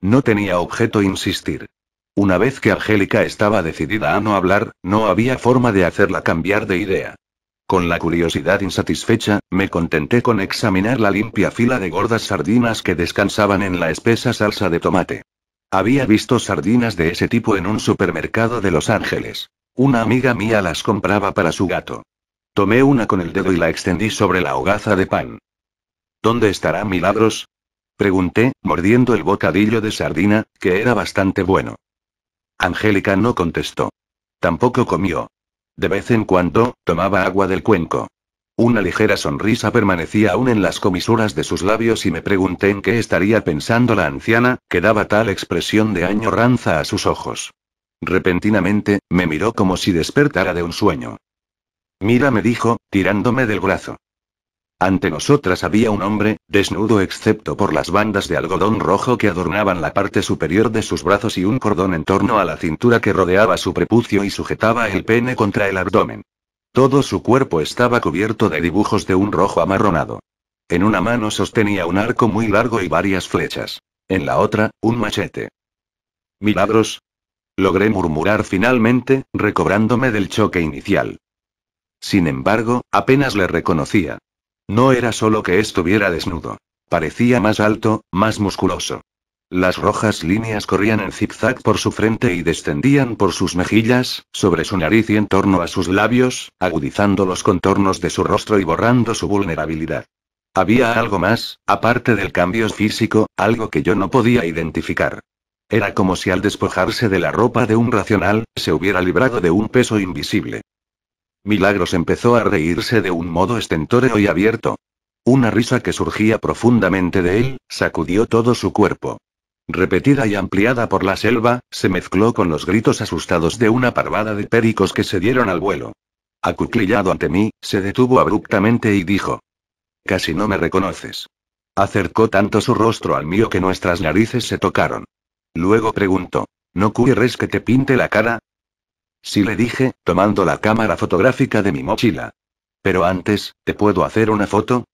No tenía objeto insistir. Una vez que Angélica estaba decidida a no hablar, no había forma de hacerla cambiar de idea. Con la curiosidad insatisfecha, me contenté con examinar la limpia fila de gordas sardinas que descansaban en la espesa salsa de tomate. Había visto sardinas de ese tipo en un supermercado de Los Ángeles. Una amiga mía las compraba para su gato. Tomé una con el dedo y la extendí sobre la hogaza de pan. ¿Dónde estará Milagros? Pregunté, mordiendo el bocadillo de sardina, que era bastante bueno. Angélica no contestó. Tampoco comió. De vez en cuando, tomaba agua del cuenco. Una ligera sonrisa permanecía aún en las comisuras de sus labios y me pregunté en qué estaría pensando la anciana, que daba tal expresión de ranza a sus ojos. Repentinamente, me miró como si despertara de un sueño. Mira, me dijo, tirándome del brazo. Ante nosotras había un hombre, desnudo excepto por las bandas de algodón rojo que adornaban la parte superior de sus brazos y un cordón en torno a la cintura que rodeaba su prepucio y sujetaba el pene contra el abdomen. Todo su cuerpo estaba cubierto de dibujos de un rojo amarronado. En una mano sostenía un arco muy largo y varias flechas. En la otra, un machete. Milagros, logré murmurar finalmente, recobrándome del choque inicial. Sin embargo, apenas le reconocía. No era solo que estuviera desnudo. Parecía más alto, más musculoso. Las rojas líneas corrían en zigzag por su frente y descendían por sus mejillas, sobre su nariz y en torno a sus labios, agudizando los contornos de su rostro y borrando su vulnerabilidad. Había algo más, aparte del cambio físico, algo que yo no podía identificar. Era como si al despojarse de la ropa de un racional, se hubiera librado de un peso invisible. Milagros empezó a reírse de un modo estentóreo y abierto. Una risa que surgía profundamente de él, sacudió todo su cuerpo. Repetida y ampliada por la selva, se mezcló con los gritos asustados de una parvada de péricos que se dieron al vuelo. Acuclillado ante mí, se detuvo abruptamente y dijo. Casi no me reconoces. Acercó tanto su rostro al mío que nuestras narices se tocaron. Luego preguntó. ¿No quieres que te pinte la cara? Sí le dije, tomando la cámara fotográfica de mi mochila. Pero antes, ¿te puedo hacer una foto?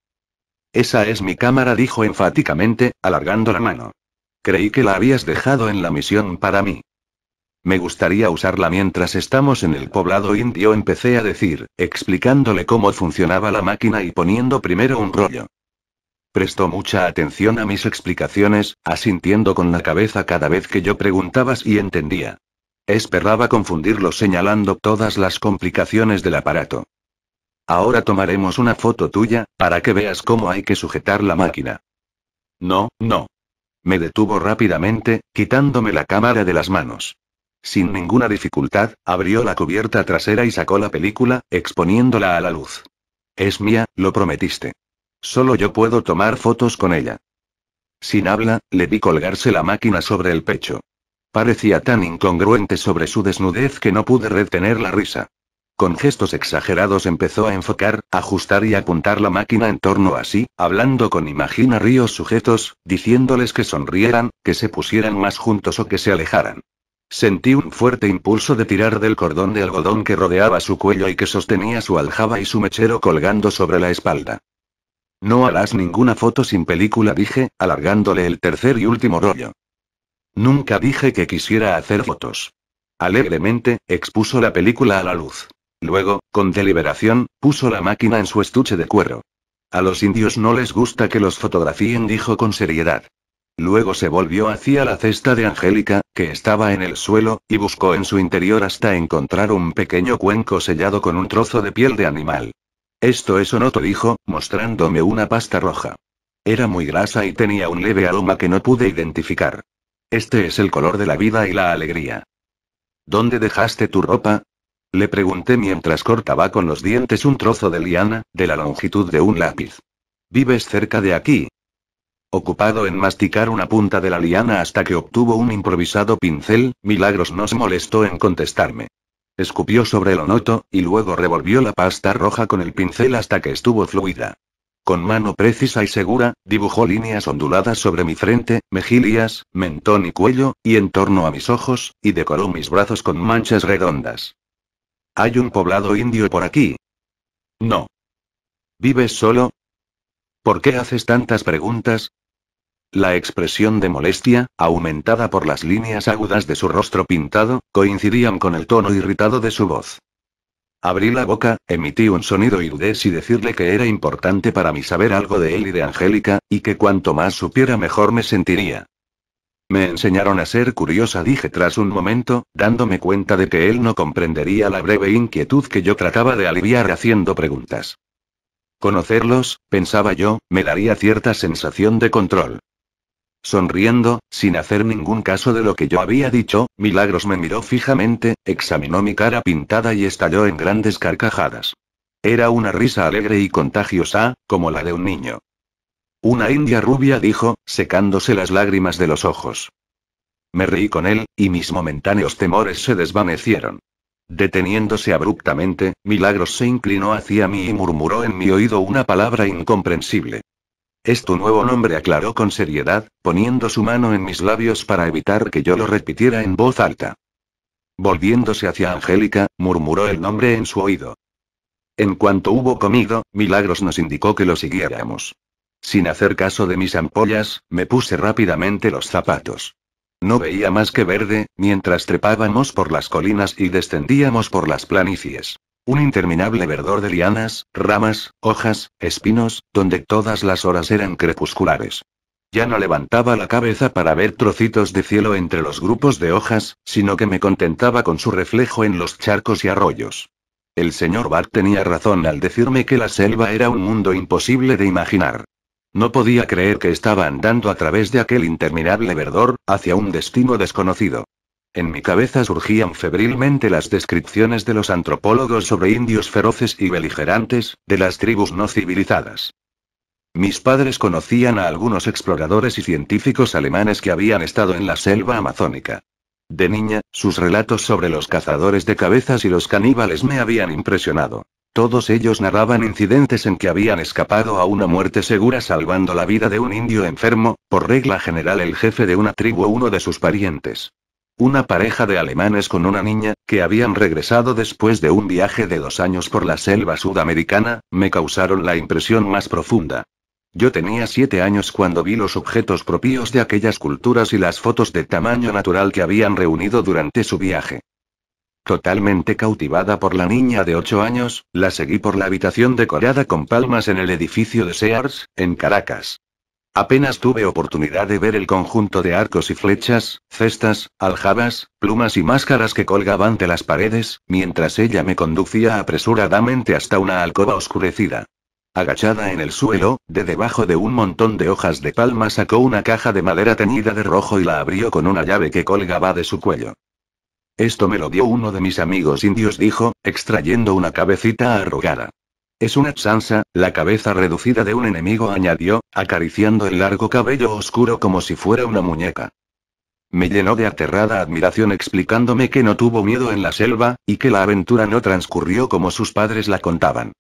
Esa es mi cámara, dijo enfáticamente, alargando la mano. Creí que la habías dejado en la misión para mí. Me gustaría usarla mientras estamos en el poblado indio, empecé a decir, explicándole cómo funcionaba la máquina y poniendo primero un rollo prestó mucha atención a mis explicaciones, asintiendo con la cabeza cada vez que yo preguntabas y entendía. Esperaba confundirlo señalando todas las complicaciones del aparato. Ahora tomaremos una foto tuya, para que veas cómo hay que sujetar la máquina. No, no. Me detuvo rápidamente, quitándome la cámara de las manos. Sin ninguna dificultad, abrió la cubierta trasera y sacó la película, exponiéndola a la luz. Es mía, lo prometiste. Solo yo puedo tomar fotos con ella. Sin habla, le vi colgarse la máquina sobre el pecho. Parecía tan incongruente sobre su desnudez que no pude retener la risa. Con gestos exagerados empezó a enfocar, ajustar y apuntar la máquina en torno a sí, hablando con imaginarios sujetos, diciéndoles que sonrieran, que se pusieran más juntos o que se alejaran. Sentí un fuerte impulso de tirar del cordón de algodón que rodeaba su cuello y que sostenía su aljaba y su mechero colgando sobre la espalda. No harás ninguna foto sin película, dije, alargándole el tercer y último rollo. Nunca dije que quisiera hacer fotos. Alegremente, expuso la película a la luz. Luego, con deliberación, puso la máquina en su estuche de cuero. A los indios no les gusta que los fotografíen, dijo con seriedad. Luego se volvió hacia la cesta de Angélica, que estaba en el suelo, y buscó en su interior hasta encontrar un pequeño cuenco sellado con un trozo de piel de animal. Esto es onoto dijo, mostrándome una pasta roja. Era muy grasa y tenía un leve aroma que no pude identificar. Este es el color de la vida y la alegría. ¿Dónde dejaste tu ropa? Le pregunté mientras cortaba con los dientes un trozo de liana, de la longitud de un lápiz. ¿Vives cerca de aquí? Ocupado en masticar una punta de la liana hasta que obtuvo un improvisado pincel, Milagros no se molestó en contestarme. Escupió sobre el onoto, y luego revolvió la pasta roja con el pincel hasta que estuvo fluida. Con mano precisa y segura, dibujó líneas onduladas sobre mi frente, mejillas, mentón y cuello, y en torno a mis ojos, y decoró mis brazos con manchas redondas. ¿Hay un poblado indio por aquí? No. ¿Vives solo? ¿Por qué haces tantas preguntas? La expresión de molestia, aumentada por las líneas agudas de su rostro pintado, coincidían con el tono irritado de su voz. Abrí la boca, emití un sonido dudé y decirle que era importante para mí saber algo de él y de Angélica, y que cuanto más supiera mejor me sentiría. Me enseñaron a ser curiosa, dije tras un momento, dándome cuenta de que él no comprendería la breve inquietud que yo trataba de aliviar haciendo preguntas. Conocerlos, pensaba yo, me daría cierta sensación de control. Sonriendo, sin hacer ningún caso de lo que yo había dicho, Milagros me miró fijamente, examinó mi cara pintada y estalló en grandes carcajadas. Era una risa alegre y contagiosa, como la de un niño. Una india rubia dijo, secándose las lágrimas de los ojos. Me reí con él, y mis momentáneos temores se desvanecieron. Deteniéndose abruptamente, Milagros se inclinó hacia mí y murmuró en mi oído una palabra incomprensible. Es tu nuevo nombre, aclaró con seriedad, poniendo su mano en mis labios para evitar que yo lo repitiera en voz alta. Volviéndose hacia Angélica, murmuró el nombre en su oído. En cuanto hubo comido, Milagros nos indicó que lo siguiéramos. Sin hacer caso de mis ampollas, me puse rápidamente los zapatos. No veía más que verde, mientras trepábamos por las colinas y descendíamos por las planicies. Un interminable verdor de lianas, ramas, hojas, espinos, donde todas las horas eran crepusculares. Ya no levantaba la cabeza para ver trocitos de cielo entre los grupos de hojas, sino que me contentaba con su reflejo en los charcos y arroyos. El señor Bart tenía razón al decirme que la selva era un mundo imposible de imaginar. No podía creer que estaba andando a través de aquel interminable verdor, hacia un destino desconocido. En mi cabeza surgían febrilmente las descripciones de los antropólogos sobre indios feroces y beligerantes, de las tribus no civilizadas. Mis padres conocían a algunos exploradores y científicos alemanes que habían estado en la selva amazónica. De niña, sus relatos sobre los cazadores de cabezas y los caníbales me habían impresionado. Todos ellos narraban incidentes en que habían escapado a una muerte segura salvando la vida de un indio enfermo, por regla general el jefe de una tribu o uno de sus parientes. Una pareja de alemanes con una niña, que habían regresado después de un viaje de dos años por la selva sudamericana, me causaron la impresión más profunda. Yo tenía siete años cuando vi los objetos propios de aquellas culturas y las fotos de tamaño natural que habían reunido durante su viaje. Totalmente cautivada por la niña de ocho años, la seguí por la habitación decorada con palmas en el edificio de Sears, en Caracas. Apenas tuve oportunidad de ver el conjunto de arcos y flechas, cestas, aljabas, plumas y máscaras que colgaban ante las paredes, mientras ella me conducía apresuradamente hasta una alcoba oscurecida. Agachada en el suelo, de debajo de un montón de hojas de palma sacó una caja de madera teñida de rojo y la abrió con una llave que colgaba de su cuello. Esto me lo dio uno de mis amigos indios, dijo, extrayendo una cabecita arrugada. Es una chanza, la cabeza reducida de un enemigo, añadió, acariciando el largo cabello oscuro como si fuera una muñeca. Me llenó de aterrada admiración explicándome que no tuvo miedo en la selva, y que la aventura no transcurrió como sus padres la contaban.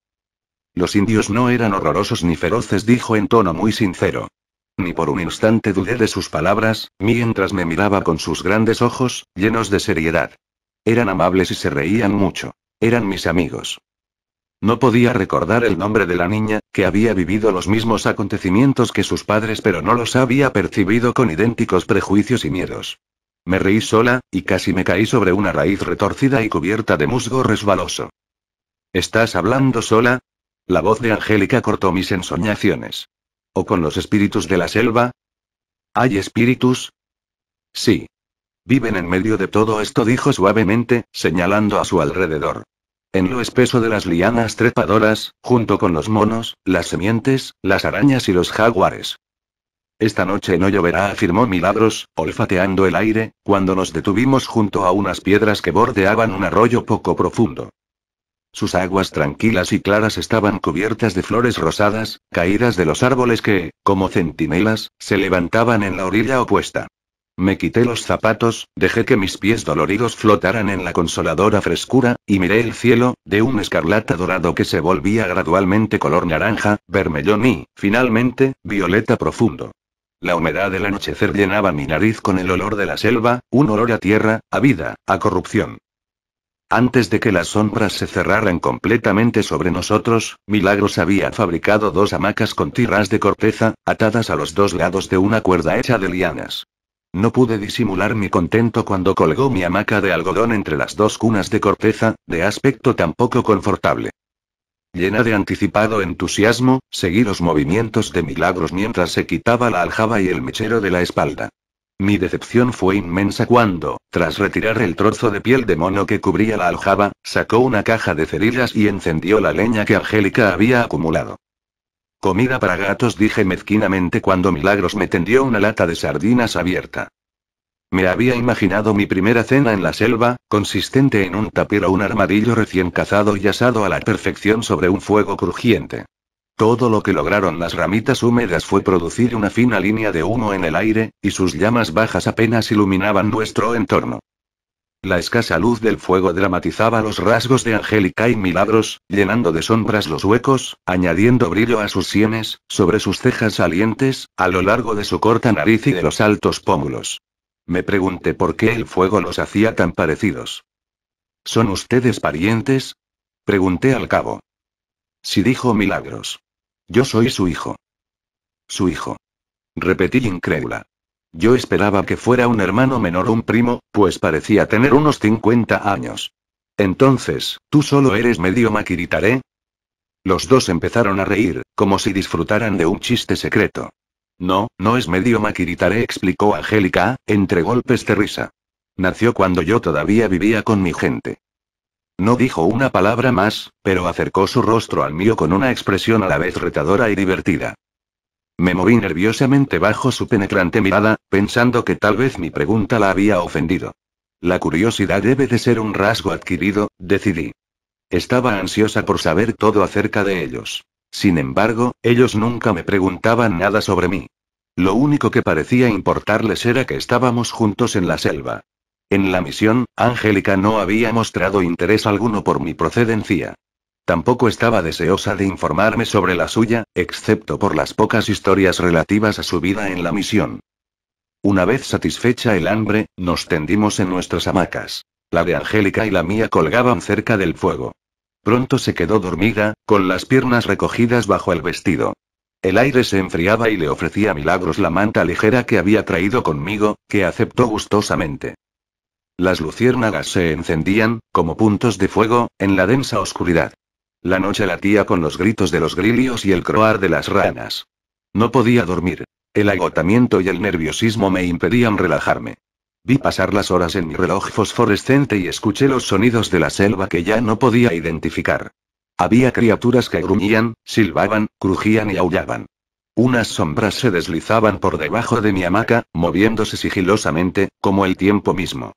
Los indios no eran horrorosos ni feroces, dijo en tono muy sincero. Ni por un instante dudé de sus palabras, mientras me miraba con sus grandes ojos, llenos de seriedad. Eran amables y se reían mucho. Eran mis amigos. No podía recordar el nombre de la niña, que había vivido los mismos acontecimientos que sus padres pero no los había percibido con idénticos prejuicios y miedos. Me reí sola, y casi me caí sobre una raíz retorcida y cubierta de musgo resbaloso. ¿Estás hablando sola? La voz de Angélica cortó mis ensoñaciones. ¿O con los espíritus de la selva? ¿Hay espíritus? Sí. Viven en medio de todo esto, dijo suavemente, señalando a su alrededor. En lo espeso de las lianas trepadoras, junto con los monos, las semientes, las arañas y los jaguares. Esta noche no lloverá, afirmó Milagros, olfateando el aire, cuando nos detuvimos junto a unas piedras que bordeaban un arroyo poco profundo. Sus aguas tranquilas y claras estaban cubiertas de flores rosadas, caídas de los árboles que, como centinelas, se levantaban en la orilla opuesta. Me quité los zapatos, dejé que mis pies doloridos flotaran en la consoladora frescura, y miré el cielo, de un escarlata dorado que se volvía gradualmente color naranja, vermellón y, finalmente, violeta profundo. La humedad del anochecer llenaba mi nariz con el olor de la selva, un olor a tierra, a vida, a corrupción. Antes de que las sombras se cerraran completamente sobre nosotros, Milagros había fabricado dos hamacas con tiras de corteza, atadas a los dos lados de una cuerda hecha de lianas. No pude disimular mi contento cuando colgó mi hamaca de algodón entre las dos cunas de corteza, de aspecto tan poco confortable. Llena de anticipado entusiasmo, seguí los movimientos de Milagros mientras se quitaba la aljaba y el mechero de la espalda. Mi decepción fue inmensa cuando, tras retirar el trozo de piel de mono que cubría la aljaba, sacó una caja de cerillas y encendió la leña que Angélica había acumulado. Comida para gatos, dije mezquinamente cuando Milagros me tendió una lata de sardinas abierta. Me había imaginado mi primera cena en la selva, consistente en un tapir o un armadillo recién cazado y asado a la perfección sobre un fuego crujiente. Todo lo que lograron las ramitas húmedas fue producir una fina línea de humo en el aire, y sus llamas bajas apenas iluminaban nuestro entorno. La escasa luz del fuego dramatizaba los rasgos de Angélica y Milagros, llenando de sombras los huecos, añadiendo brillo a sus sienes, sobre sus cejas salientes, a lo largo de su corta nariz y de los altos pómulos. Me pregunté por qué el fuego los hacía tan parecidos. ¿Son ustedes parientes? Pregunté al cabo. Si dijo Milagros. Yo soy su hijo. Su hijo. Repetí incrédula. Yo esperaba que fuera un hermano menor o un primo, pues parecía tener unos 50 años. Entonces, ¿tú solo eres medio maquiritaré? Los dos empezaron a reír, como si disfrutaran de un chiste secreto. No, no es medio maquiritaré, explicó Angélica, entre golpes de risa. Nació cuando yo todavía vivía con mi gente. No dijo una palabra más, pero acercó su rostro al mío con una expresión a la vez retadora y divertida. Me moví nerviosamente bajo su penetrante mirada, pensando que tal vez mi pregunta la había ofendido. La curiosidad debe de ser un rasgo adquirido, decidí. Estaba ansiosa por saber todo acerca de ellos. Sin embargo, ellos nunca me preguntaban nada sobre mí. Lo único que parecía importarles era que estábamos juntos en la selva. En la misión, Angélica no había mostrado interés alguno por mi procedencia. Tampoco estaba deseosa de informarme sobre la suya, excepto por las pocas historias relativas a su vida en la misión. Una vez satisfecha el hambre, nos tendimos en nuestras hamacas. La de Angélica y la mía colgaban cerca del fuego. Pronto se quedó dormida, con las piernas recogidas bajo el vestido. El aire se enfriaba y le ofrecía milagros la manta ligera que había traído conmigo, que aceptó gustosamente. Las luciérnagas se encendían, como puntos de fuego, en la densa oscuridad. La noche latía con los gritos de los grillos y el croar de las ranas. No podía dormir. El agotamiento y el nerviosismo me impedían relajarme. Vi pasar las horas en mi reloj fosforescente y escuché los sonidos de la selva que ya no podía identificar. Había criaturas que gruñían, silbaban, crujían y aullaban. Unas sombras se deslizaban por debajo de mi hamaca, moviéndose sigilosamente, como el tiempo mismo.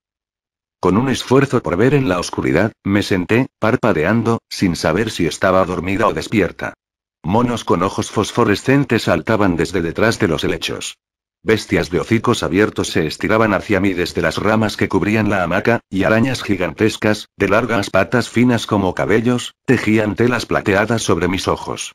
Con un esfuerzo por ver en la oscuridad, me senté, parpadeando, sin saber si estaba dormida o despierta. Monos con ojos fosforescentes saltaban desde detrás de los helechos. Bestias de hocicos abiertos se estiraban hacia mí desde las ramas que cubrían la hamaca, y arañas gigantescas, de largas patas finas como cabellos, tejían telas plateadas sobre mis ojos.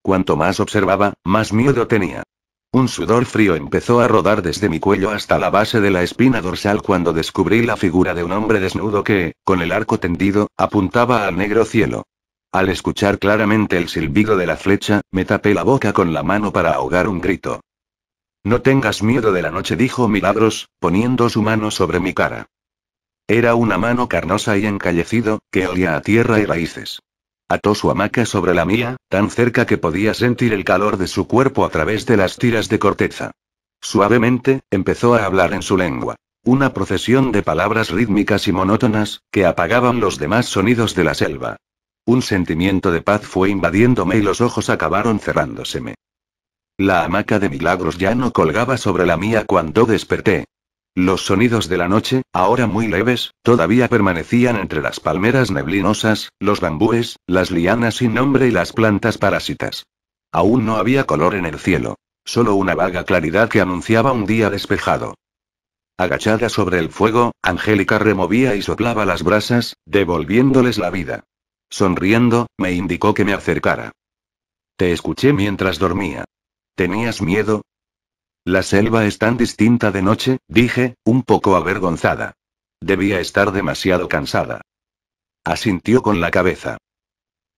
Cuanto más observaba, más miedo tenía. Un sudor frío empezó a rodar desde mi cuello hasta la base de la espina dorsal cuando descubrí la figura de un hombre desnudo que, con el arco tendido, apuntaba al negro cielo. Al escuchar claramente el silbido de la flecha, me tapé la boca con la mano para ahogar un grito. No tengas miedo de la noche, dijo Milagros, poniendo su mano sobre mi cara. Era una mano carnosa y encallecido, que olía a tierra y raíces. Ató su hamaca sobre la mía, tan cerca que podía sentir el calor de su cuerpo a través de las tiras de corteza. Suavemente, empezó a hablar en su lengua. Una procesión de palabras rítmicas y monótonas, que apagaban los demás sonidos de la selva. Un sentimiento de paz fue invadiéndome y los ojos acabaron cerrándoseme. La hamaca de milagros ya no colgaba sobre la mía cuando desperté, los sonidos de la noche, ahora muy leves, todavía permanecían entre las palmeras neblinosas, los bambúes, las lianas sin nombre y las plantas parásitas. Aún no había color en el cielo, solo una vaga claridad que anunciaba un día despejado. Agachada sobre el fuego, Angélica removía y soplaba las brasas, devolviéndoles la vida. Sonriendo, me indicó que me acercara. Te escuché mientras dormía. ¿Tenías miedo? La selva es tan distinta de noche, dije, un poco avergonzada. Debía estar demasiado cansada. Asintió con la cabeza.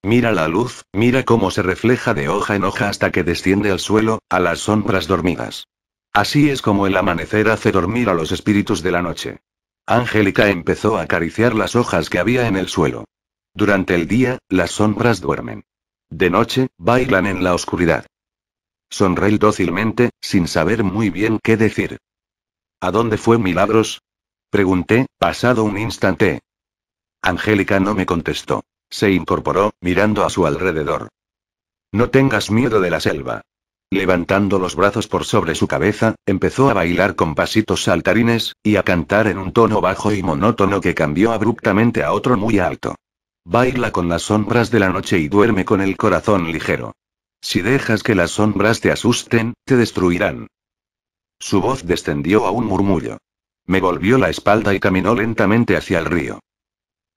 Mira la luz, mira cómo se refleja de hoja en hoja hasta que desciende al suelo, a las sombras dormidas. Así es como el amanecer hace dormir a los espíritus de la noche. Angélica empezó a acariciar las hojas que había en el suelo. Durante el día, las sombras duermen. De noche, bailan en la oscuridad. Sonreí dócilmente, sin saber muy bien qué decir. ¿A dónde fue Milagros? Pregunté, pasado un instante. Angélica no me contestó. Se incorporó, mirando a su alrededor. No tengas miedo de la selva. Levantando los brazos por sobre su cabeza, empezó a bailar con pasitos saltarines, y a cantar en un tono bajo y monótono que cambió abruptamente a otro muy alto. Baila con las sombras de la noche y duerme con el corazón ligero. Si dejas que las sombras te asusten, te destruirán. Su voz descendió a un murmullo. Me volvió la espalda y caminó lentamente hacia el río.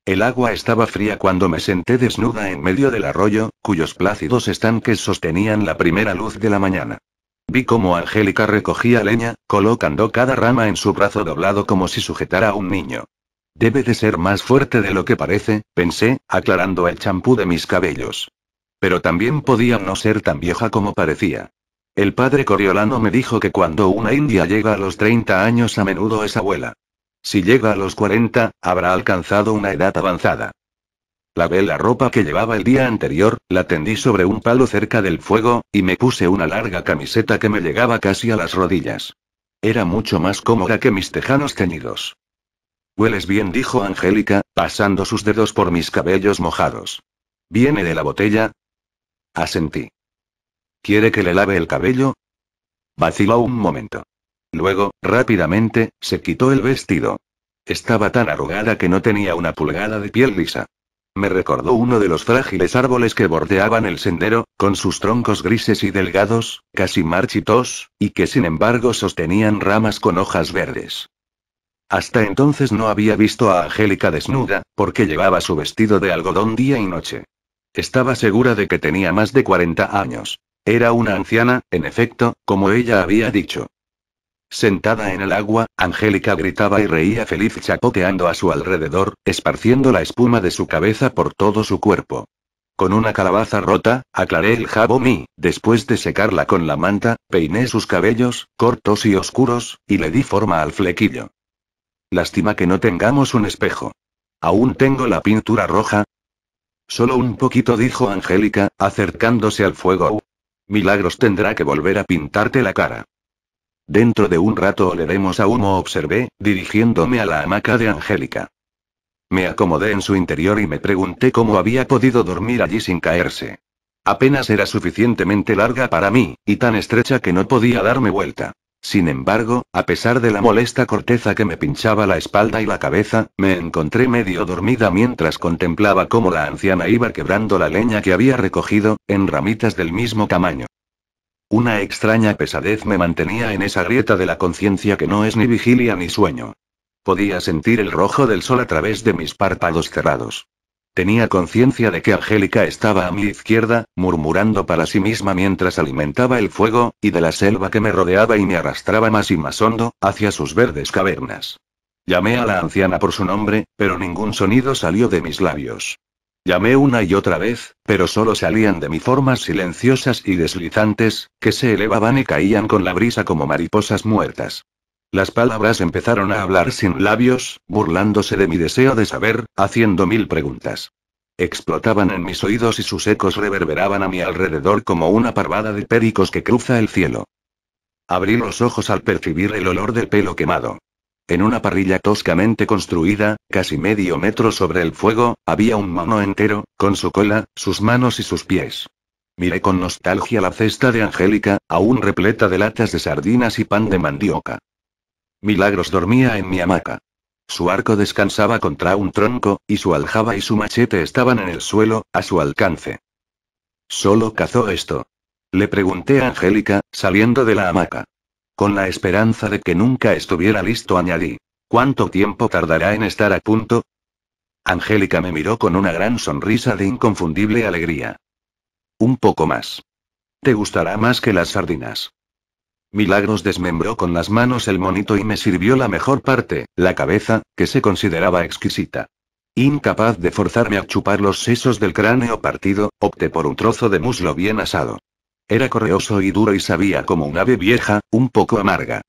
El agua estaba fría cuando me senté desnuda en medio del arroyo, cuyos plácidos estanques sostenían la primera luz de la mañana. Vi cómo Angélica recogía leña, colocando cada rama en su brazo doblado como si sujetara a un niño. Debe de ser más fuerte de lo que parece, pensé, aclarando el champú de mis cabellos. Pero también podía no ser tan vieja como parecía. El padre Coriolano me dijo que cuando una india llega a los 30 años a menudo es abuela. Si llega a los 40, habrá alcanzado una edad avanzada. Lavé la ropa que llevaba el día anterior, la tendí sobre un palo cerca del fuego, y me puse una larga camiseta que me llegaba casi a las rodillas. Era mucho más cómoda que mis tejanos teñidos. Hueles bien, dijo Angélica, pasando sus dedos por mis cabellos mojados. ¿Viene de la botella? Asentí. ¿Quiere que le lave el cabello? Vaciló un momento. Luego, rápidamente, se quitó el vestido. Estaba tan arrugada que no tenía una pulgada de piel lisa. Me recordó uno de los frágiles árboles que bordeaban el sendero, con sus troncos grises y delgados, casi marchitos, y que sin embargo sostenían ramas con hojas verdes. Hasta entonces no había visto a Angélica desnuda, porque llevaba su vestido de algodón día y noche. Estaba segura de que tenía más de 40 años. Era una anciana, en efecto, como ella había dicho. Sentada en el agua, Angélica gritaba y reía feliz chapoteando a su alrededor, esparciendo la espuma de su cabeza por todo su cuerpo. Con una calabaza rota, aclaré el jabón y, después de secarla con la manta, peiné sus cabellos, cortos y oscuros, y le di forma al flequillo. Lástima que no tengamos un espejo. Aún tengo la pintura roja, Solo un poquito, dijo Angélica, acercándose al fuego. Oh, milagros tendrá que volver a pintarte la cara. Dentro de un rato oleremos a humo, observé, dirigiéndome a la hamaca de Angélica. Me acomodé en su interior y me pregunté cómo había podido dormir allí sin caerse. Apenas era suficientemente larga para mí, y tan estrecha que no podía darme vuelta. Sin embargo, a pesar de la molesta corteza que me pinchaba la espalda y la cabeza, me encontré medio dormida mientras contemplaba cómo la anciana iba quebrando la leña que había recogido, en ramitas del mismo tamaño. Una extraña pesadez me mantenía en esa grieta de la conciencia que no es ni vigilia ni sueño. Podía sentir el rojo del sol a través de mis párpados cerrados. Tenía conciencia de que Angélica estaba a mi izquierda, murmurando para sí misma mientras alimentaba el fuego, y de la selva que me rodeaba y me arrastraba más y más hondo, hacia sus verdes cavernas. Llamé a la anciana por su nombre, pero ningún sonido salió de mis labios. Llamé una y otra vez, pero solo salían de mi formas silenciosas y deslizantes, que se elevaban y caían con la brisa como mariposas muertas. Las palabras empezaron a hablar sin labios, burlándose de mi deseo de saber, haciendo mil preguntas. Explotaban en mis oídos y sus ecos reverberaban a mi alrededor como una parvada de péricos que cruza el cielo. Abrí los ojos al percibir el olor del pelo quemado. En una parrilla toscamente construida, casi medio metro sobre el fuego, había un mono entero, con su cola, sus manos y sus pies. Miré con nostalgia la cesta de Angélica, aún repleta de latas de sardinas y pan de mandioca. Milagros dormía en mi hamaca. Su arco descansaba contra un tronco, y su aljaba y su machete estaban en el suelo, a su alcance. Solo cazó esto. Le pregunté a Angélica, saliendo de la hamaca. Con la esperanza de que nunca estuviera listo, añadí. ¿Cuánto tiempo tardará en estar a punto? Angélica me miró con una gran sonrisa de inconfundible alegría. Un poco más. Te gustará más que las sardinas. Milagros desmembró con las manos el monito y me sirvió la mejor parte, la cabeza, que se consideraba exquisita. Incapaz de forzarme a chupar los sesos del cráneo partido, opté por un trozo de muslo bien asado. Era correoso y duro y sabía como un ave vieja, un poco amarga.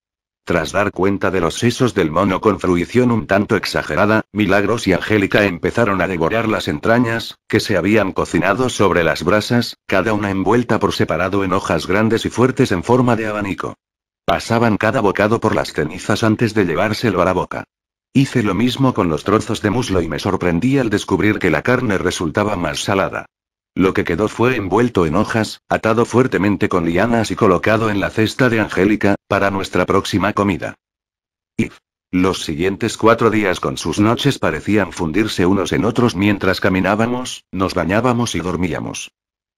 Tras dar cuenta de los sesos del mono con fruición un tanto exagerada, Milagros y Angélica empezaron a devorar las entrañas, que se habían cocinado sobre las brasas, cada una envuelta por separado en hojas grandes y fuertes en forma de abanico. Pasaban cada bocado por las cenizas antes de llevárselo a la boca. Hice lo mismo con los trozos de muslo y me sorprendí al descubrir que la carne resultaba más salada. Lo que quedó fue envuelto en hojas, atado fuertemente con lianas y colocado en la cesta de Angélica, para nuestra próxima comida. Y los siguientes cuatro días con sus noches parecían fundirse unos en otros mientras caminábamos, nos bañábamos y dormíamos.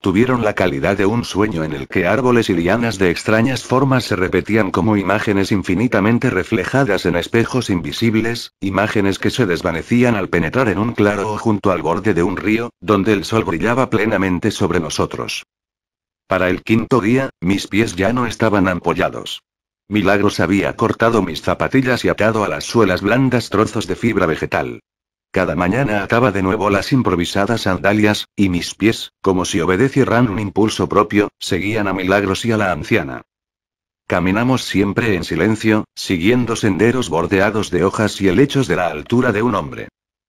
Tuvieron la calidad de un sueño en el que árboles y lianas de extrañas formas se repetían como imágenes infinitamente reflejadas en espejos invisibles, imágenes que se desvanecían al penetrar en un claro o junto al borde de un río, donde el sol brillaba plenamente sobre nosotros. Para el quinto día, mis pies ya no estaban ampollados. Milagros había cortado mis zapatillas y atado a las suelas blandas trozos de fibra vegetal. Cada mañana ataba de nuevo las improvisadas sandalias, y mis pies, como si obedecieran un impulso propio, seguían a Milagros y a la anciana. Caminamos siempre en silencio, siguiendo senderos bordeados de hojas y helechos de la altura de un hombre.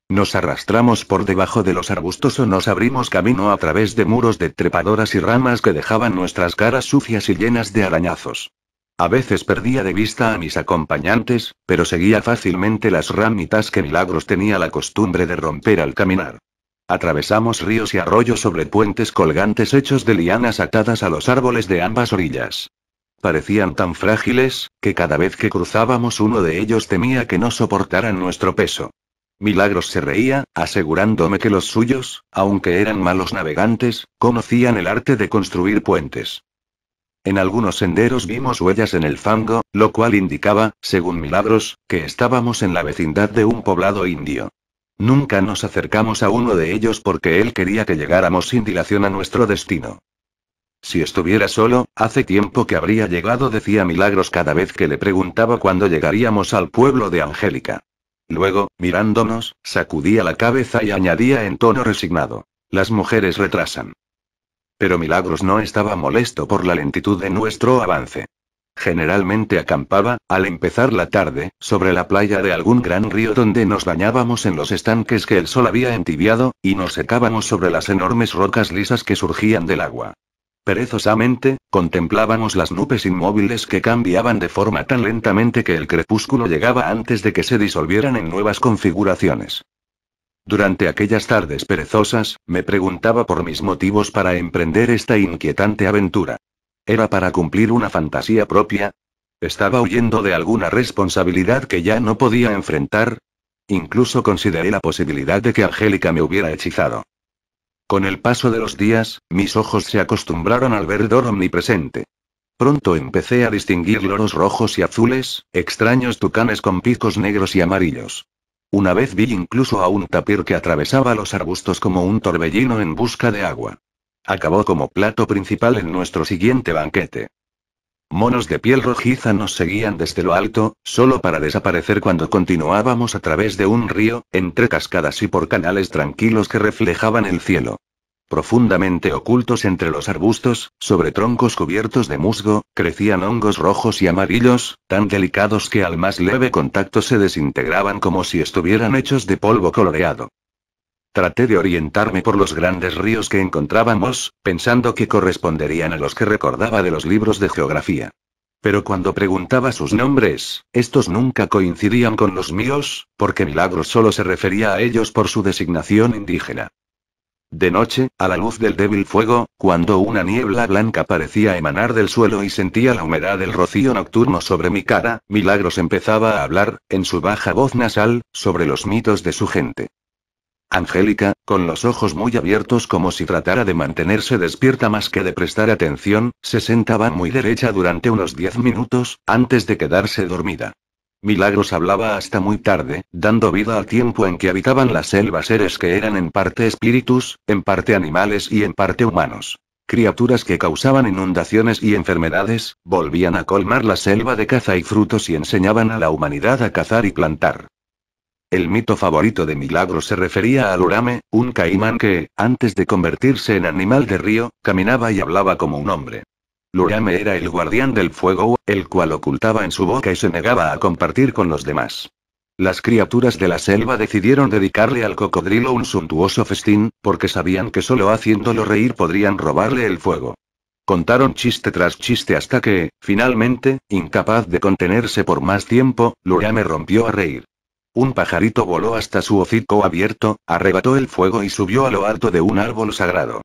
Nos arrastramos por debajo de los arbustos o nos abrimos camino a través de muros de trepadoras y ramas que dejaban nuestras caras sucias y llenas de arañazos. A veces perdía de vista a mis acompañantes, pero seguía fácilmente las ramitas que Milagros tenía la costumbre de romper al caminar. Atravesamos ríos y arroyos sobre puentes colgantes hechos de lianas atadas a los árboles de ambas orillas. Parecían tan frágiles, que cada vez que cruzábamos uno de ellos temía que no soportaran nuestro peso. Milagros se reía, asegurándome que los suyos, aunque eran malos navegantes, conocían el arte de construir puentes. En algunos senderos vimos huellas en el fango, lo cual indicaba, según Milagros, que estábamos en la vecindad de un poblado indio. Nunca nos acercamos a uno de ellos porque él quería que llegáramos sin dilación a nuestro destino. Si estuviera solo, hace tiempo que habría llegado, decía Milagros cada vez que le preguntaba cuándo llegaríamos al pueblo de Angélica. Luego, mirándonos, sacudía la cabeza y añadía en tono resignado. Las mujeres retrasan pero Milagros no estaba molesto por la lentitud de nuestro avance. Generalmente acampaba, al empezar la tarde, sobre la playa de algún gran río donde nos bañábamos en los estanques que el sol había entibiado, y nos secábamos sobre las enormes rocas lisas que surgían del agua. Perezosamente, contemplábamos las nubes inmóviles que cambiaban de forma tan lentamente que el crepúsculo llegaba antes de que se disolvieran en nuevas configuraciones. Durante aquellas tardes perezosas, me preguntaba por mis motivos para emprender esta inquietante aventura. ¿Era para cumplir una fantasía propia? ¿Estaba huyendo de alguna responsabilidad que ya no podía enfrentar? Incluso consideré la posibilidad de que Angélica me hubiera hechizado. Con el paso de los días, mis ojos se acostumbraron al verdor omnipresente. Pronto empecé a distinguir loros rojos y azules, extraños tucanes con picos negros y amarillos. Una vez vi incluso a un tapir que atravesaba los arbustos como un torbellino en busca de agua. Acabó como plato principal en nuestro siguiente banquete. Monos de piel rojiza nos seguían desde lo alto, solo para desaparecer cuando continuábamos a través de un río, entre cascadas y por canales tranquilos que reflejaban el cielo. Profundamente ocultos entre los arbustos, sobre troncos cubiertos de musgo, crecían hongos rojos y amarillos, tan delicados que al más leve contacto se desintegraban como si estuvieran hechos de polvo coloreado. Traté de orientarme por los grandes ríos que encontrábamos, pensando que corresponderían a los que recordaba de los libros de geografía. Pero cuando preguntaba sus nombres, estos nunca coincidían con los míos, porque Milagros solo se refería a ellos por su designación indígena. De noche, a la luz del débil fuego, cuando una niebla blanca parecía emanar del suelo y sentía la humedad del rocío nocturno sobre mi cara, Milagros empezaba a hablar, en su baja voz nasal, sobre los mitos de su gente. Angélica, con los ojos muy abiertos como si tratara de mantenerse despierta más que de prestar atención, se sentaba muy derecha durante unos diez minutos, antes de quedarse dormida. Milagros hablaba hasta muy tarde, dando vida al tiempo en que habitaban las selva seres que eran en parte espíritus, en parte animales y en parte humanos. Criaturas que causaban inundaciones y enfermedades, volvían a colmar la selva de caza y frutos y enseñaban a la humanidad a cazar y plantar. El mito favorito de Milagros se refería al urame, un caimán que, antes de convertirse en animal de río, caminaba y hablaba como un hombre. Lurame era el guardián del fuego, el cual ocultaba en su boca y se negaba a compartir con los demás. Las criaturas de la selva decidieron dedicarle al cocodrilo un suntuoso festín, porque sabían que solo haciéndolo reír podrían robarle el fuego. Contaron chiste tras chiste hasta que, finalmente, incapaz de contenerse por más tiempo, Lurame rompió a reír. Un pajarito voló hasta su hocico abierto, arrebató el fuego y subió a lo alto de un árbol sagrado.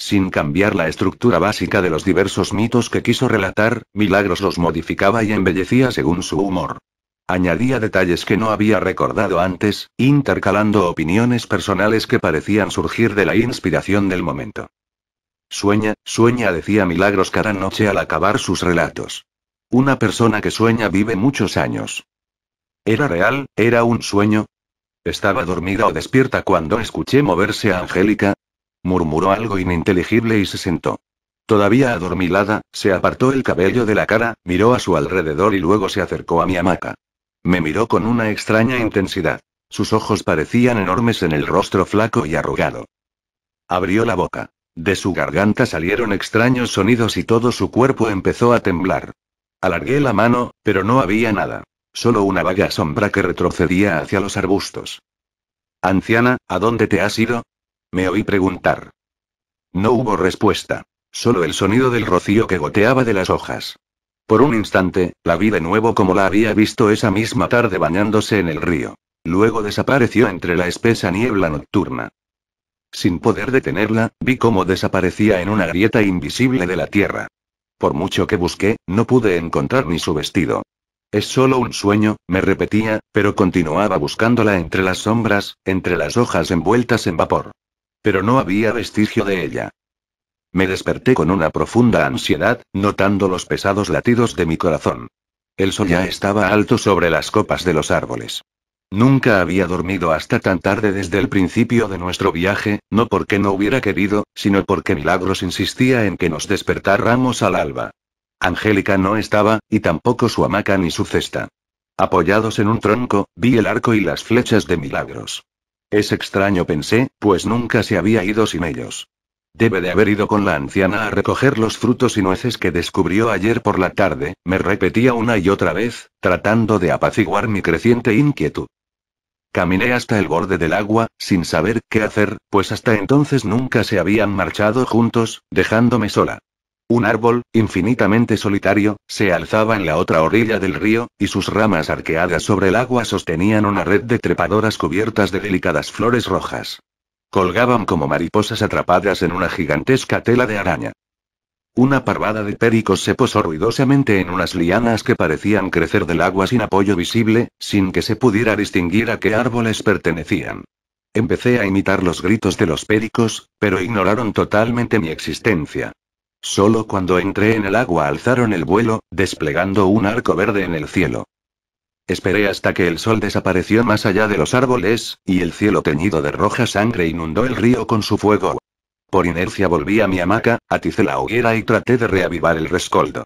Sin cambiar la estructura básica de los diversos mitos que quiso relatar, Milagros los modificaba y embellecía según su humor. Añadía detalles que no había recordado antes, intercalando opiniones personales que parecían surgir de la inspiración del momento. Sueña, sueña, decía Milagros cada noche al acabar sus relatos. Una persona que sueña vive muchos años. ¿Era real? ¿Era un sueño? Estaba dormida o despierta cuando escuché moverse a Angélica, Murmuró algo ininteligible y se sentó. Todavía adormilada, se apartó el cabello de la cara, miró a su alrededor y luego se acercó a mi hamaca. Me miró con una extraña intensidad. Sus ojos parecían enormes en el rostro flaco y arrugado. Abrió la boca. De su garganta salieron extraños sonidos y todo su cuerpo empezó a temblar. Alargué la mano, pero no había nada. Solo una vaga sombra que retrocedía hacia los arbustos. Anciana, ¿a dónde te has ido? Me oí preguntar. No hubo respuesta. Solo el sonido del rocío que goteaba de las hojas. Por un instante, la vi de nuevo como la había visto esa misma tarde bañándose en el río. Luego desapareció entre la espesa niebla nocturna. Sin poder detenerla, vi cómo desaparecía en una grieta invisible de la tierra. Por mucho que busqué, no pude encontrar ni su vestido. Es solo un sueño, me repetía, pero continuaba buscándola entre las sombras, entre las hojas envueltas en vapor. Pero no había vestigio de ella. Me desperté con una profunda ansiedad, notando los pesados latidos de mi corazón. El sol ya estaba alto sobre las copas de los árboles. Nunca había dormido hasta tan tarde desde el principio de nuestro viaje, no porque no hubiera querido, sino porque Milagros insistía en que nos despertáramos al alba. Angélica no estaba, y tampoco su hamaca ni su cesta. Apoyados en un tronco, vi el arco y las flechas de Milagros. Es extraño pensé, pues nunca se había ido sin ellos. Debe de haber ido con la anciana a recoger los frutos y nueces que descubrió ayer por la tarde, me repetía una y otra vez, tratando de apaciguar mi creciente inquietud. Caminé hasta el borde del agua, sin saber qué hacer, pues hasta entonces nunca se habían marchado juntos, dejándome sola. Un árbol, infinitamente solitario, se alzaba en la otra orilla del río, y sus ramas arqueadas sobre el agua sostenían una red de trepadoras cubiertas de delicadas flores rojas. Colgaban como mariposas atrapadas en una gigantesca tela de araña. Una parvada de péricos se posó ruidosamente en unas lianas que parecían crecer del agua sin apoyo visible, sin que se pudiera distinguir a qué árboles pertenecían. Empecé a imitar los gritos de los péricos, pero ignoraron totalmente mi existencia. Solo cuando entré en el agua alzaron el vuelo, desplegando un arco verde en el cielo. Esperé hasta que el sol desapareció más allá de los árboles, y el cielo teñido de roja sangre inundó el río con su fuego. Por inercia volví a mi hamaca, aticé la hoguera y traté de reavivar el rescoldo.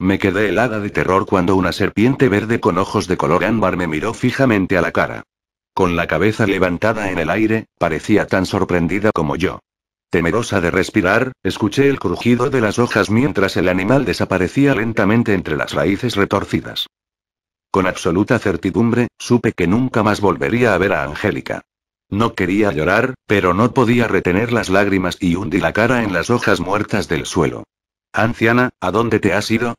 Me quedé helada de terror cuando una serpiente verde con ojos de color ámbar me miró fijamente a la cara. Con la cabeza levantada en el aire, parecía tan sorprendida como yo. Temerosa de respirar, escuché el crujido de las hojas mientras el animal desaparecía lentamente entre las raíces retorcidas. Con absoluta certidumbre, supe que nunca más volvería a ver a Angélica. No quería llorar, pero no podía retener las lágrimas y hundí la cara en las hojas muertas del suelo. Anciana, ¿a dónde te has ido?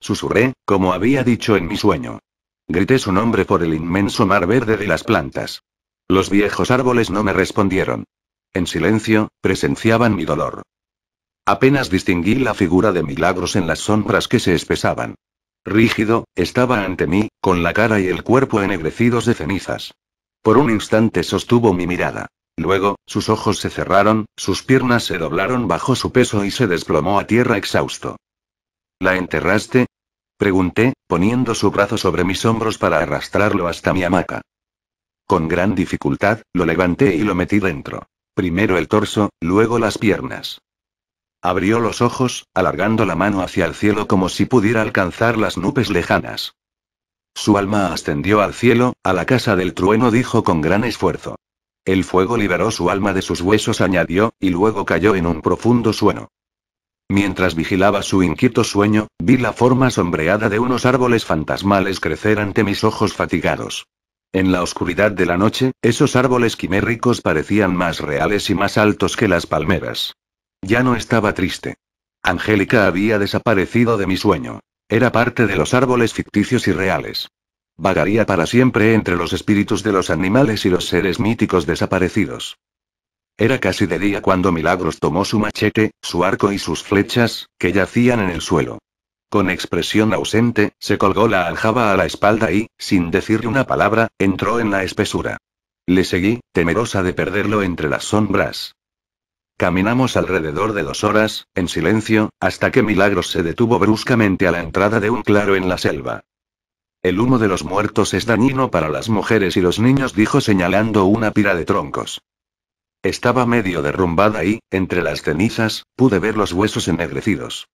Susurré, como había dicho en mi sueño. Grité su nombre por el inmenso mar verde de las plantas. Los viejos árboles no me respondieron. En silencio, presenciaban mi dolor. Apenas distinguí la figura de Milagros en las sombras que se espesaban. Rígido, estaba ante mí, con la cara y el cuerpo ennegrecidos de cenizas. Por un instante sostuvo mi mirada. Luego, sus ojos se cerraron, sus piernas se doblaron bajo su peso y se desplomó a tierra exhausto. ¿La enterraste? Pregunté, poniendo su brazo sobre mis hombros para arrastrarlo hasta mi hamaca. Con gran dificultad, lo levanté y lo metí dentro. Primero el torso, luego las piernas. Abrió los ojos, alargando la mano hacia el cielo como si pudiera alcanzar las nubes lejanas. Su alma ascendió al cielo, a la casa del trueno dijo con gran esfuerzo. El fuego liberó su alma de sus huesos, añadió, y luego cayó en un profundo sueño. Mientras vigilaba su inquieto sueño, vi la forma sombreada de unos árboles fantasmales crecer ante mis ojos fatigados. En la oscuridad de la noche, esos árboles quiméricos parecían más reales y más altos que las palmeras. Ya no estaba triste. Angélica había desaparecido de mi sueño. Era parte de los árboles ficticios y reales. Vagaría para siempre entre los espíritus de los animales y los seres míticos desaparecidos. Era casi de día cuando Milagros tomó su machete, su arco y sus flechas, que yacían en el suelo. Con expresión ausente, se colgó la aljaba a la espalda y, sin decirle una palabra, entró en la espesura. Le seguí, temerosa de perderlo entre las sombras. Caminamos alrededor de dos horas, en silencio, hasta que Milagros se detuvo bruscamente a la entrada de un claro en la selva. El humo de los muertos es dañino para las mujeres y los niños, dijo señalando una pira de troncos. Estaba medio derrumbada y, entre las cenizas, pude ver los huesos ennegrecidos.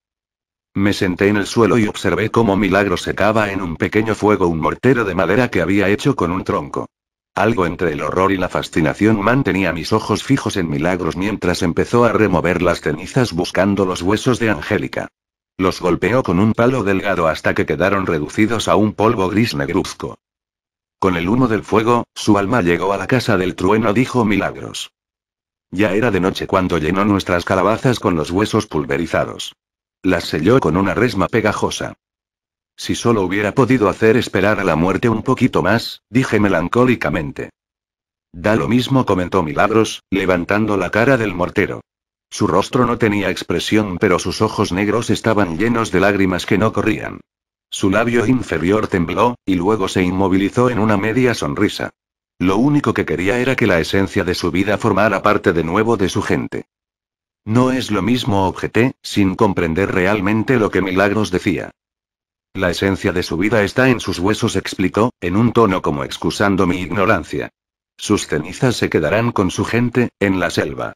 Me senté en el suelo y observé cómo Milagro secaba en un pequeño fuego un mortero de madera que había hecho con un tronco. Algo entre el horror y la fascinación mantenía mis ojos fijos en Milagros mientras empezó a remover las cenizas buscando los huesos de Angélica. Los golpeó con un palo delgado hasta que quedaron reducidos a un polvo gris negruzco. Con el humo del fuego, su alma llegó a la casa del trueno, dijo Milagros. Ya era de noche cuando llenó nuestras calabazas con los huesos pulverizados. Las selló con una resma pegajosa. Si solo hubiera podido hacer esperar a la muerte un poquito más, dije melancólicamente. Da lo mismo, comentó Milagros, levantando la cara del mortero. Su rostro no tenía expresión, pero sus ojos negros estaban llenos de lágrimas que no corrían. Su labio inferior tembló, y luego se inmovilizó en una media sonrisa. Lo único que quería era que la esencia de su vida formara parte de nuevo de su gente. No es lo mismo, objeté, sin comprender realmente lo que Milagros decía. La esencia de su vida está en sus huesos, explicó, en un tono como excusando mi ignorancia. Sus cenizas se quedarán con su gente, en la selva.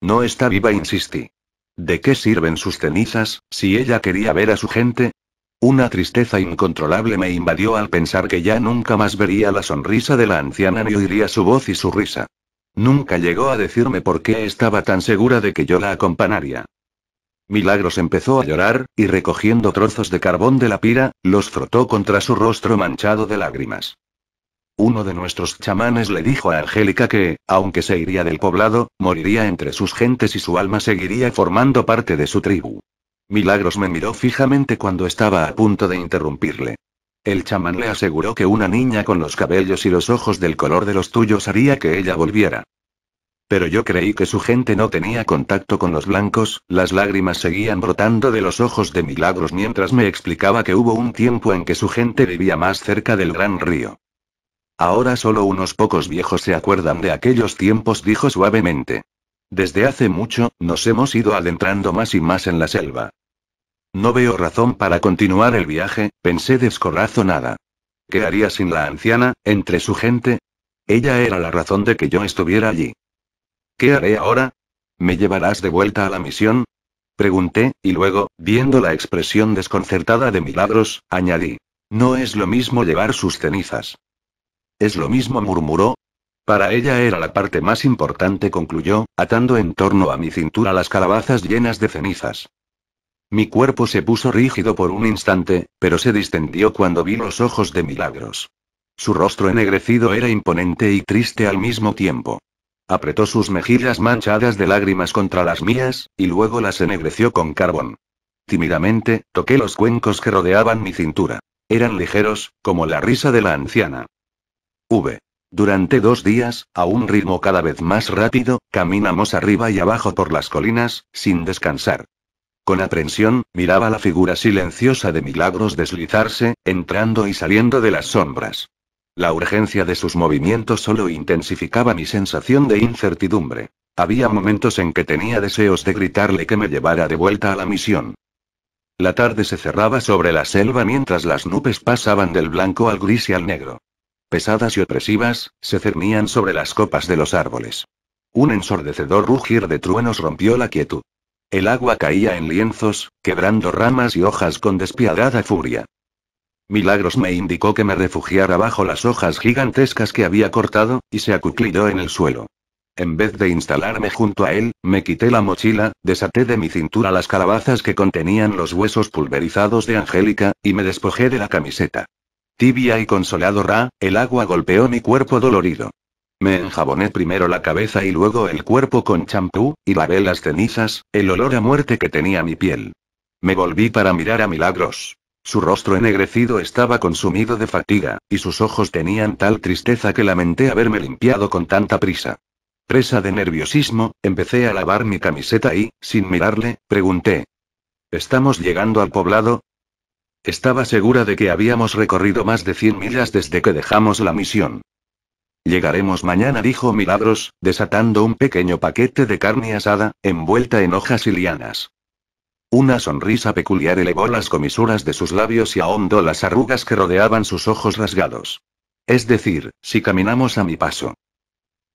No está viva, insistí. ¿De qué sirven sus cenizas, si ella quería ver a su gente? Una tristeza incontrolable me invadió al pensar que ya nunca más vería la sonrisa de la anciana ni oiría su voz y su risa. Nunca llegó a decirme por qué estaba tan segura de que yo la acompañaría. Milagros empezó a llorar, y recogiendo trozos de carbón de la pira, los frotó contra su rostro manchado de lágrimas. Uno de nuestros chamanes le dijo a Angélica que, aunque se iría del poblado, moriría entre sus gentes y su alma seguiría formando parte de su tribu. Milagros me miró fijamente cuando estaba a punto de interrumpirle. El chamán le aseguró que una niña con los cabellos y los ojos del color de los tuyos haría que ella volviera. Pero yo creí que su gente no tenía contacto con los blancos, las lágrimas seguían brotando de los ojos de Milagros mientras me explicaba que hubo un tiempo en que su gente vivía más cerca del gran río. Ahora solo unos pocos viejos se acuerdan de aquellos tiempos, dijo suavemente. Desde hace mucho, nos hemos ido adentrando más y más en la selva. No veo razón para continuar el viaje, pensé descorazonada. ¿Qué haría sin la anciana, entre su gente? Ella era la razón de que yo estuviera allí. ¿Qué haré ahora? ¿Me llevarás de vuelta a la misión? Pregunté, y luego, viendo la expresión desconcertada de Milagros, añadí. No es lo mismo llevar sus cenizas. Es lo mismo, murmuró. Para ella era la parte más importante, concluyó, atando en torno a mi cintura las calabazas llenas de cenizas. Mi cuerpo se puso rígido por un instante, pero se distendió cuando vi los ojos de Milagros. Su rostro ennegrecido era imponente y triste al mismo tiempo. Apretó sus mejillas manchadas de lágrimas contra las mías, y luego las ennegreció con carbón. Tímidamente, toqué los cuencos que rodeaban mi cintura. Eran ligeros, como la risa de la anciana. V. Durante dos días, a un ritmo cada vez más rápido, caminamos arriba y abajo por las colinas, sin descansar. Con aprensión, miraba la figura silenciosa de Milagros deslizarse, entrando y saliendo de las sombras. La urgencia de sus movimientos solo intensificaba mi sensación de incertidumbre. Había momentos en que tenía deseos de gritarle que me llevara de vuelta a la misión. La tarde se cerraba sobre la selva mientras las nubes pasaban del blanco al gris y al negro. Pesadas y opresivas, se cernían sobre las copas de los árboles. Un ensordecedor rugir de truenos rompió la quietud. El agua caía en lienzos, quebrando ramas y hojas con despiadada furia. Milagros me indicó que me refugiara bajo las hojas gigantescas que había cortado, y se acuclidó en el suelo. En vez de instalarme junto a él, me quité la mochila, desaté de mi cintura las calabazas que contenían los huesos pulverizados de Angélica, y me despojé de la camiseta. Tibia y consolado Ra, el agua golpeó mi cuerpo dolorido. Me enjaboné primero la cabeza y luego el cuerpo con champú, y lavé las cenizas, el olor a muerte que tenía mi piel. Me volví para mirar a Milagros. Su rostro ennegrecido estaba consumido de fatiga, y sus ojos tenían tal tristeza que lamenté haberme limpiado con tanta prisa. Presa de nerviosismo, empecé a lavar mi camiseta y, sin mirarle, pregunté. ¿Estamos llegando al poblado? Estaba segura de que habíamos recorrido más de 100 millas desde que dejamos la misión. Llegaremos mañana, dijo Milagros, desatando un pequeño paquete de carne asada, envuelta en hojas y lianas. Una sonrisa peculiar elevó las comisuras de sus labios y ahondó las arrugas que rodeaban sus ojos rasgados. Es decir, si caminamos a mi paso.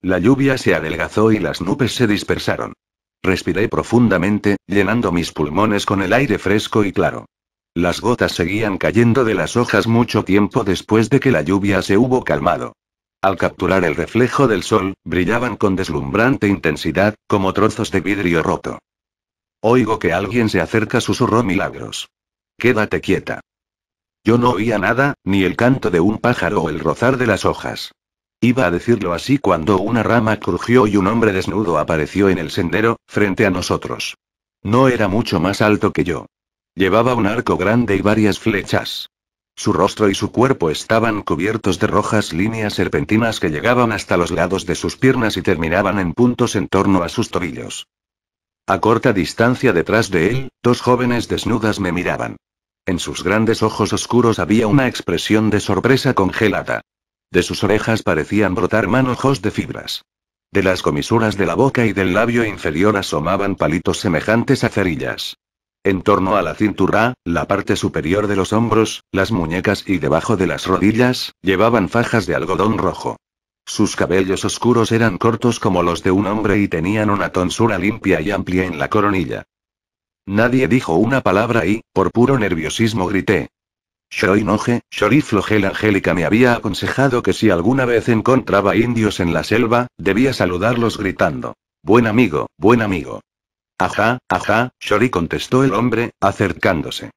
La lluvia se adelgazó y las nubes se dispersaron. Respiré profundamente, llenando mis pulmones con el aire fresco y claro. Las gotas seguían cayendo de las hojas mucho tiempo después de que la lluvia se hubo calmado al capturar el reflejo del sol, brillaban con deslumbrante intensidad, como trozos de vidrio roto. Oigo que alguien se acerca, susurró Milagros. Quédate quieta. Yo no oía nada, ni el canto de un pájaro o el rozar de las hojas. Iba a decirlo así cuando una rama crujió y un hombre desnudo apareció en el sendero, frente a nosotros. No era mucho más alto que yo. Llevaba un arco grande y varias flechas. Su rostro y su cuerpo estaban cubiertos de rojas líneas serpentinas que llegaban hasta los lados de sus piernas y terminaban en puntos en torno a sus tobillos. A corta distancia detrás de él, dos jóvenes desnudas me miraban. En sus grandes ojos oscuros había una expresión de sorpresa congelada. De sus orejas parecían brotar manojos de fibras. De las comisuras de la boca y del labio inferior asomaban palitos semejantes a cerillas en torno a la cintura, la parte superior de los hombros, las muñecas y debajo de las rodillas, llevaban fajas de algodón rojo. Sus cabellos oscuros eran cortos como los de un hombre y tenían una tonsura limpia y amplia en la coronilla. Nadie dijo una palabra y, por puro nerviosismo, grité. Shoy Noje, Shorif Angélica me había aconsejado que si alguna vez encontraba indios en la selva, debía saludarlos gritando. Buen amigo, buen amigo. Ajá, ajá, Shori contestó el hombre, acercándose.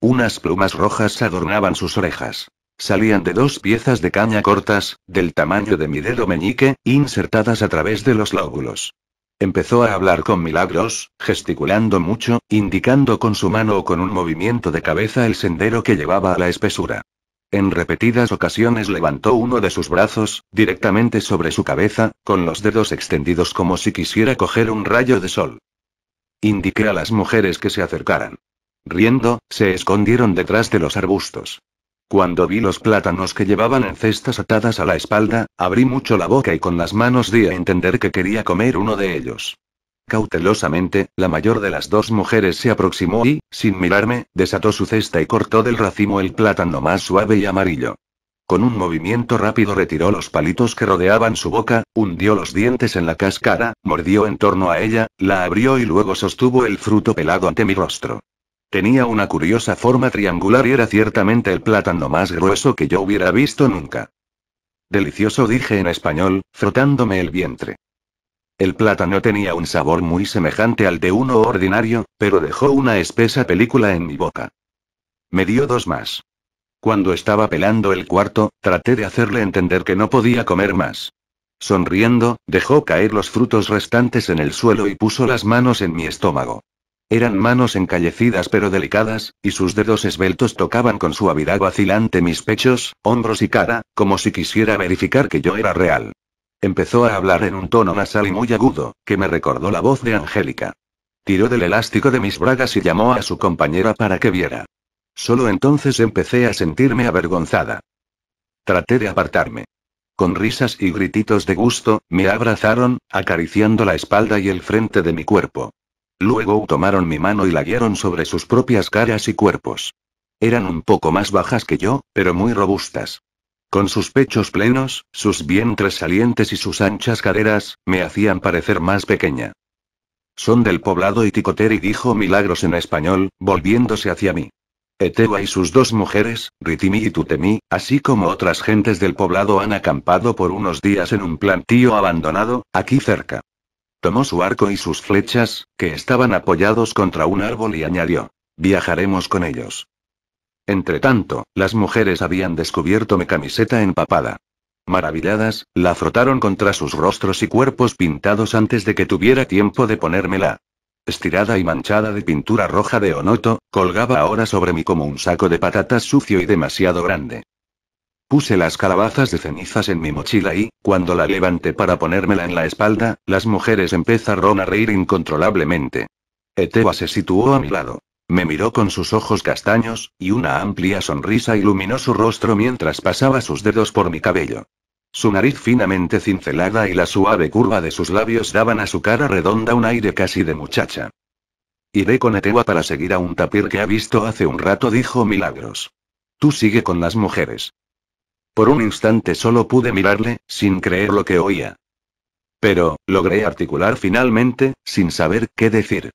Unas plumas rojas adornaban sus orejas. Salían de dos piezas de caña cortas, del tamaño de mi dedo meñique, insertadas a través de los lóbulos. Empezó a hablar con milagros, gesticulando mucho, indicando con su mano o con un movimiento de cabeza el sendero que llevaba a la espesura. En repetidas ocasiones levantó uno de sus brazos, directamente sobre su cabeza, con los dedos extendidos como si quisiera coger un rayo de sol. Indiqué a las mujeres que se acercaran. Riendo, se escondieron detrás de los arbustos. Cuando vi los plátanos que llevaban en cestas atadas a la espalda, abrí mucho la boca y con las manos di a entender que quería comer uno de ellos. Cautelosamente, la mayor de las dos mujeres se aproximó y, sin mirarme, desató su cesta y cortó del racimo el plátano más suave y amarillo. Con un movimiento rápido retiró los palitos que rodeaban su boca, hundió los dientes en la cáscara, mordió en torno a ella, la abrió y luego sostuvo el fruto pelado ante mi rostro. Tenía una curiosa forma triangular y era ciertamente el plátano más grueso que yo hubiera visto nunca. Delicioso dije en español, frotándome el vientre. El plátano tenía un sabor muy semejante al de uno ordinario, pero dejó una espesa película en mi boca. Me dio dos más. Cuando estaba pelando el cuarto, traté de hacerle entender que no podía comer más. Sonriendo, dejó caer los frutos restantes en el suelo y puso las manos en mi estómago. Eran manos encallecidas pero delicadas, y sus dedos esbeltos tocaban con suavidad vacilante mis pechos, hombros y cara, como si quisiera verificar que yo era real. Empezó a hablar en un tono nasal y muy agudo, que me recordó la voz de Angélica. Tiró del elástico de mis bragas y llamó a su compañera para que viera. Solo entonces empecé a sentirme avergonzada. Traté de apartarme. Con risas y grititos de gusto, me abrazaron, acariciando la espalda y el frente de mi cuerpo. Luego tomaron mi mano y la guiaron sobre sus propias caras y cuerpos. Eran un poco más bajas que yo, pero muy robustas. Con sus pechos plenos, sus vientres salientes y sus anchas caderas, me hacían parecer más pequeña. Son del poblado y dijo Milagros en español, volviéndose hacia mí. Etewa y sus dos mujeres, Ritimi y Tutemi, así como otras gentes del poblado han acampado por unos días en un plantío abandonado, aquí cerca. Tomó su arco y sus flechas, que estaban apoyados contra un árbol y añadió, viajaremos con ellos. Entretanto, las mujeres habían descubierto mi camiseta empapada. Maravilladas, la frotaron contra sus rostros y cuerpos pintados antes de que tuviera tiempo de ponérmela estirada y manchada de pintura roja de Onoto, colgaba ahora sobre mí como un saco de patatas sucio y demasiado grande. Puse las calabazas de cenizas en mi mochila y, cuando la levanté para ponérmela en la espalda, las mujeres empezaron a reír incontrolablemente. Etewa se situó a mi lado. Me miró con sus ojos castaños, y una amplia sonrisa iluminó su rostro mientras pasaba sus dedos por mi cabello. Su nariz finamente cincelada y la suave curva de sus labios daban a su cara redonda un aire casi de muchacha. Iré con Etewa para seguir a un tapir que ha visto hace un rato, dijo Milagros. Tú sigue con las mujeres. Por un instante solo pude mirarle, sin creer lo que oía. Pero, logré articular finalmente, sin saber qué decir.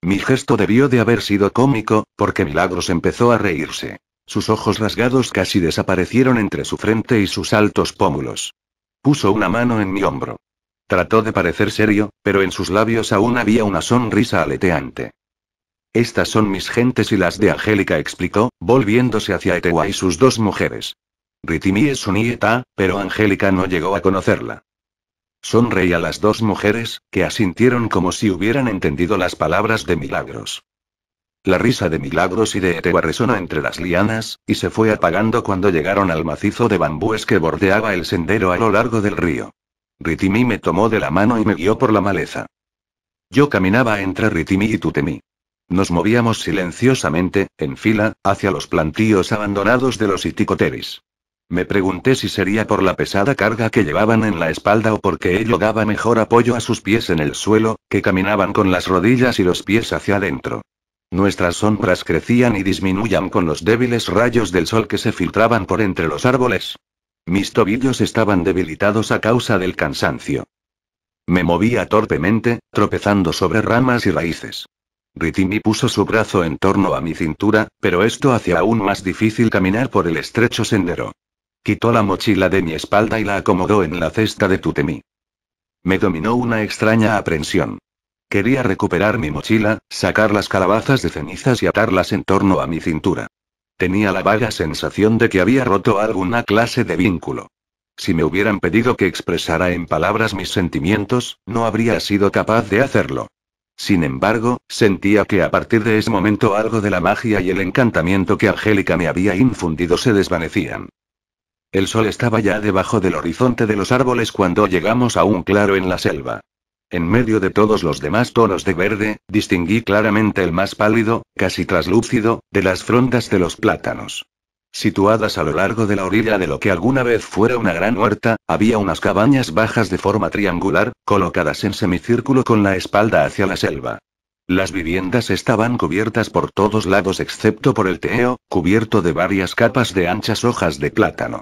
Mi gesto debió de haber sido cómico, porque Milagros empezó a reírse. Sus ojos rasgados casi desaparecieron entre su frente y sus altos pómulos. Puso una mano en mi hombro. Trató de parecer serio, pero en sus labios aún había una sonrisa aleteante. Estas son mis gentes y las de Angélica, explicó, volviéndose hacia Etewa y sus dos mujeres. Ritimi es su nieta, pero Angélica no llegó a conocerla. Sonreí a las dos mujeres, que asintieron como si hubieran entendido las palabras de milagros. La risa de Milagros y de Etewa resonó entre las lianas, y se fue apagando cuando llegaron al macizo de bambúes que bordeaba el sendero a lo largo del río. Ritimi me tomó de la mano y me guió por la maleza. Yo caminaba entre Ritimi y Tutemi. Nos movíamos silenciosamente, en fila, hacia los plantíos abandonados de los iticoteris. Me pregunté si sería por la pesada carga que llevaban en la espalda o porque ello daba mejor apoyo a sus pies en el suelo, que caminaban con las rodillas y los pies hacia adentro. Nuestras sombras crecían y disminuían con los débiles rayos del sol que se filtraban por entre los árboles. Mis tobillos estaban debilitados a causa del cansancio. Me movía torpemente, tropezando sobre ramas y raíces. Ritimi puso su brazo en torno a mi cintura, pero esto hacía aún más difícil caminar por el estrecho sendero. Quitó la mochila de mi espalda y la acomodó en la cesta de Tutemi. Me dominó una extraña aprensión. Quería recuperar mi mochila, sacar las calabazas de cenizas y atarlas en torno a mi cintura. Tenía la vaga sensación de que había roto alguna clase de vínculo. Si me hubieran pedido que expresara en palabras mis sentimientos, no habría sido capaz de hacerlo. Sin embargo, sentía que a partir de ese momento algo de la magia y el encantamiento que Angélica me había infundido se desvanecían. El sol estaba ya debajo del horizonte de los árboles cuando llegamos a un claro en la selva. En medio de todos los demás tonos de verde, distinguí claramente el más pálido, casi traslúcido, de las frondas de los plátanos. Situadas a lo largo de la orilla de lo que alguna vez fuera una gran huerta, había unas cabañas bajas de forma triangular, colocadas en semicírculo con la espalda hacia la selva. Las viviendas estaban cubiertas por todos lados excepto por el teo, cubierto de varias capas de anchas hojas de plátano.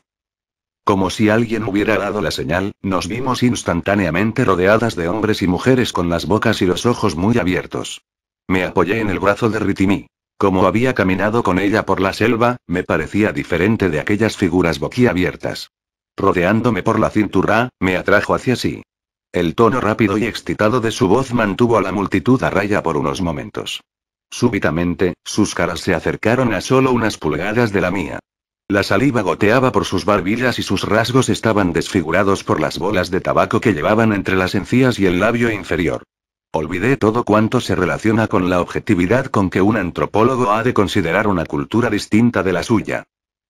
Como si alguien hubiera dado la señal, nos vimos instantáneamente rodeadas de hombres y mujeres con las bocas y los ojos muy abiertos. Me apoyé en el brazo de Ritimi. Como había caminado con ella por la selva, me parecía diferente de aquellas figuras boquiabiertas. Rodeándome por la cintura, me atrajo hacia sí. El tono rápido y excitado de su voz mantuvo a la multitud a raya por unos momentos. Súbitamente, sus caras se acercaron a solo unas pulgadas de la mía. La saliva goteaba por sus barbillas y sus rasgos estaban desfigurados por las bolas de tabaco que llevaban entre las encías y el labio inferior. Olvidé todo cuanto se relaciona con la objetividad con que un antropólogo ha de considerar una cultura distinta de la suya.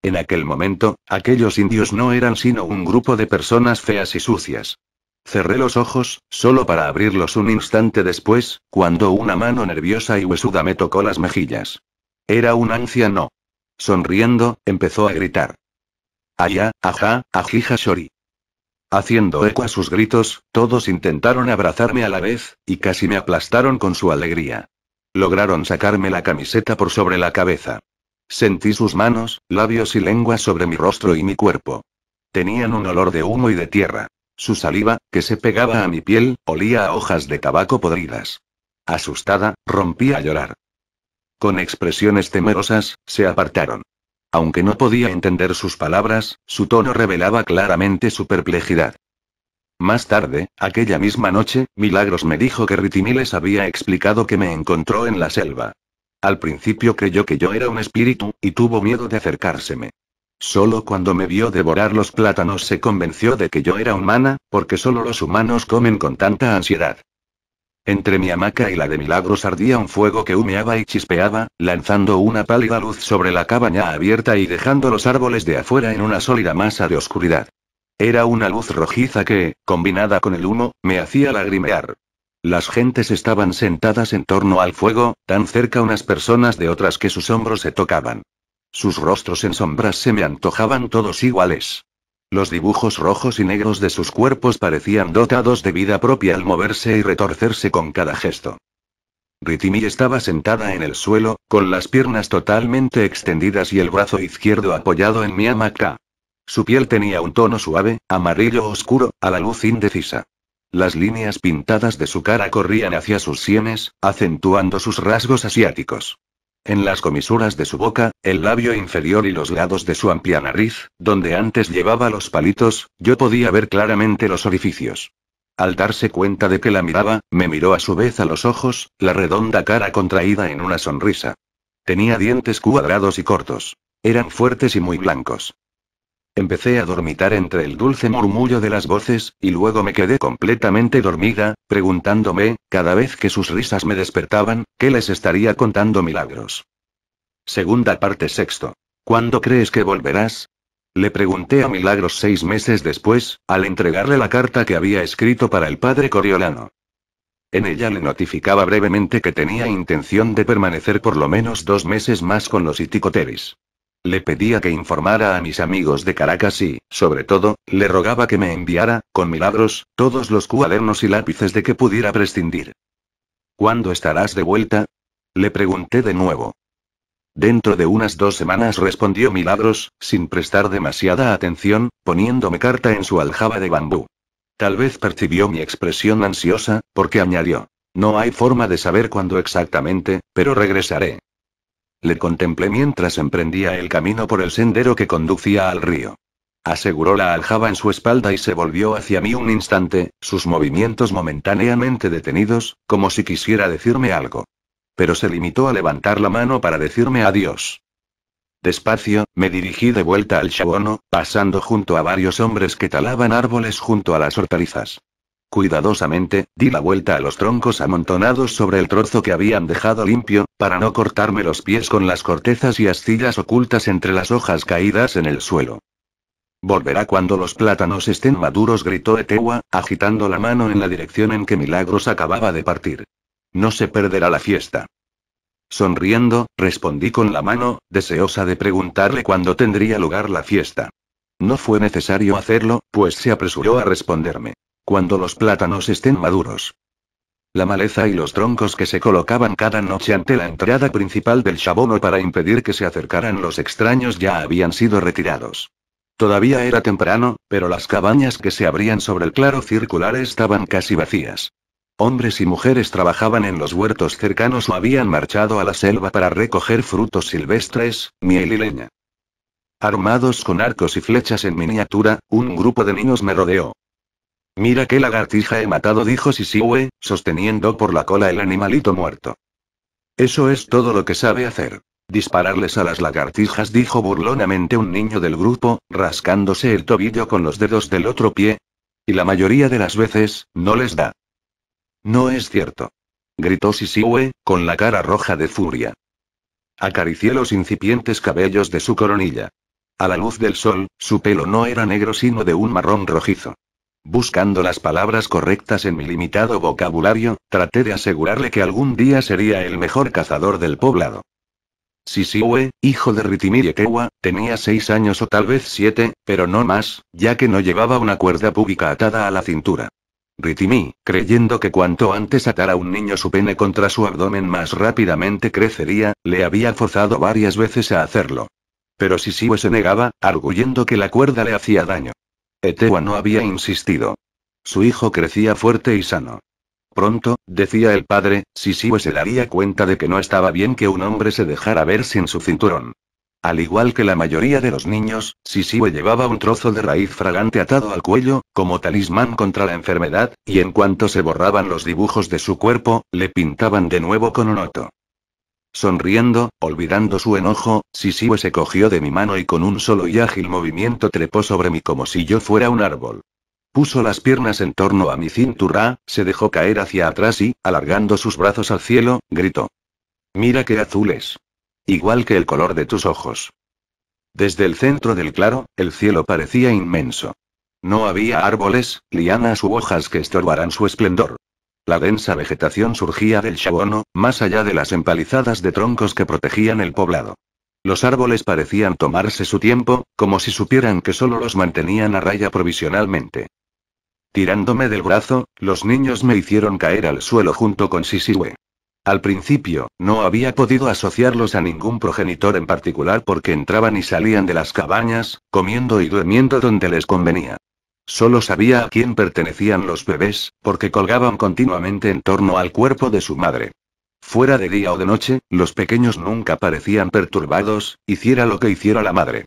En aquel momento, aquellos indios no eran sino un grupo de personas feas y sucias. Cerré los ojos, solo para abrirlos un instante después, cuando una mano nerviosa y huesuda me tocó las mejillas. Era un anciano. Sonriendo, empezó a gritar. Allá, ajá, ajija shori. Haciendo eco a sus gritos, todos intentaron abrazarme a la vez, y casi me aplastaron con su alegría. Lograron sacarme la camiseta por sobre la cabeza. Sentí sus manos, labios y lengua sobre mi rostro y mi cuerpo. Tenían un olor de humo y de tierra. Su saliva, que se pegaba a mi piel, olía a hojas de tabaco podridas. Asustada, rompí a llorar con expresiones temerosas, se apartaron. Aunque no podía entender sus palabras, su tono revelaba claramente su perplejidad. Más tarde, aquella misma noche, Milagros me dijo que Ritimiles les había explicado que me encontró en la selva. Al principio creyó que yo era un espíritu, y tuvo miedo de acercárseme. Solo cuando me vio devorar los plátanos se convenció de que yo era humana, porque solo los humanos comen con tanta ansiedad. Entre mi hamaca y la de Milagros ardía un fuego que humeaba y chispeaba, lanzando una pálida luz sobre la cabaña abierta y dejando los árboles de afuera en una sólida masa de oscuridad. Era una luz rojiza que, combinada con el humo, me hacía lagrimear. Las gentes estaban sentadas en torno al fuego, tan cerca unas personas de otras que sus hombros se tocaban. Sus rostros en sombras se me antojaban todos iguales. Los dibujos rojos y negros de sus cuerpos parecían dotados de vida propia al moverse y retorcerse con cada gesto. Ritimi estaba sentada en el suelo, con las piernas totalmente extendidas y el brazo izquierdo apoyado en mi hamaca. Su piel tenía un tono suave, amarillo oscuro, a la luz indecisa. Las líneas pintadas de su cara corrían hacia sus sienes, acentuando sus rasgos asiáticos. En las comisuras de su boca, el labio inferior y los lados de su amplia nariz, donde antes llevaba los palitos, yo podía ver claramente los orificios. Al darse cuenta de que la miraba, me miró a su vez a los ojos, la redonda cara contraída en una sonrisa. Tenía dientes cuadrados y cortos. Eran fuertes y muy blancos. Empecé a dormitar entre el dulce murmullo de las voces, y luego me quedé completamente dormida, preguntándome, cada vez que sus risas me despertaban, ¿qué les estaría contando milagros? Segunda parte sexto. ¿Cuándo crees que volverás? Le pregunté a Milagros seis meses después, al entregarle la carta que había escrito para el padre Coriolano. En ella le notificaba brevemente que tenía intención de permanecer por lo menos dos meses más con los Iticoteris. Le pedía que informara a mis amigos de Caracas y, sobre todo, le rogaba que me enviara, con milagros, todos los cuadernos y lápices de que pudiera prescindir. ¿Cuándo estarás de vuelta? Le pregunté de nuevo. Dentro de unas dos semanas respondió Milagros, sin prestar demasiada atención, poniéndome carta en su aljaba de bambú. Tal vez percibió mi expresión ansiosa, porque añadió. No hay forma de saber cuándo exactamente, pero regresaré. Le contemplé mientras emprendía el camino por el sendero que conducía al río. Aseguró la aljaba en su espalda y se volvió hacia mí un instante, sus movimientos momentáneamente detenidos, como si quisiera decirme algo. Pero se limitó a levantar la mano para decirme adiós. Despacio, me dirigí de vuelta al chabono, pasando junto a varios hombres que talaban árboles junto a las hortalizas. Cuidadosamente, di la vuelta a los troncos amontonados sobre el trozo que habían dejado limpio, para no cortarme los pies con las cortezas y astillas ocultas entre las hojas caídas en el suelo. Volverá cuando los plátanos estén maduros, gritó Etewa, agitando la mano en la dirección en que Milagros acababa de partir. No se perderá la fiesta. Sonriendo, respondí con la mano, deseosa de preguntarle cuándo tendría lugar la fiesta. No fue necesario hacerlo, pues se apresuró a responderme cuando los plátanos estén maduros. La maleza y los troncos que se colocaban cada noche ante la entrada principal del chabono para impedir que se acercaran los extraños ya habían sido retirados. Todavía era temprano, pero las cabañas que se abrían sobre el claro circular estaban casi vacías. Hombres y mujeres trabajaban en los huertos cercanos o habían marchado a la selva para recoger frutos silvestres, miel y leña. Armados con arcos y flechas en miniatura, un grupo de niños me rodeó. Mira qué lagartija he matado, dijo Sisiwe, sosteniendo por la cola el animalito muerto. Eso es todo lo que sabe hacer. Dispararles a las lagartijas, dijo burlonamente un niño del grupo, rascándose el tobillo con los dedos del otro pie. Y la mayoría de las veces, no les da. No es cierto. Gritó Sisiwe, con la cara roja de furia. Acaricié los incipientes cabellos de su coronilla. A la luz del sol, su pelo no era negro sino de un marrón rojizo. Buscando las palabras correctas en mi limitado vocabulario, traté de asegurarle que algún día sería el mejor cazador del poblado. Sisiwe, hijo de Ritimi Yekewa, tenía seis años o tal vez siete, pero no más, ya que no llevaba una cuerda púbica atada a la cintura. Ritimi, creyendo que cuanto antes atara un niño su pene contra su abdomen más rápidamente crecería, le había forzado varias veces a hacerlo. Pero Sisiwe se negaba, arguyendo que la cuerda le hacía daño. Etewa no había insistido. Su hijo crecía fuerte y sano. Pronto, decía el padre, Sisiwe pues se daría cuenta de que no estaba bien que un hombre se dejara ver sin su cinturón. Al igual que la mayoría de los niños, Sisiwe pues llevaba un trozo de raíz fragante atado al cuello, como talismán contra la enfermedad, y en cuanto se borraban los dibujos de su cuerpo, le pintaban de nuevo con un oto. Sonriendo, olvidando su enojo, Sisiwe se cogió de mi mano y con un solo y ágil movimiento trepó sobre mí como si yo fuera un árbol. Puso las piernas en torno a mi cintura, se dejó caer hacia atrás y, alargando sus brazos al cielo, gritó. Mira qué azules. Igual que el color de tus ojos. Desde el centro del claro, el cielo parecía inmenso. No había árboles, lianas u hojas que estorbaran su esplendor. La densa vegetación surgía del chabono, más allá de las empalizadas de troncos que protegían el poblado. Los árboles parecían tomarse su tiempo, como si supieran que solo los mantenían a raya provisionalmente. Tirándome del brazo, los niños me hicieron caer al suelo junto con Sisiwe. Al principio, no había podido asociarlos a ningún progenitor en particular porque entraban y salían de las cabañas, comiendo y durmiendo donde les convenía. Solo sabía a quién pertenecían los bebés, porque colgaban continuamente en torno al cuerpo de su madre. Fuera de día o de noche, los pequeños nunca parecían perturbados, hiciera lo que hiciera la madre.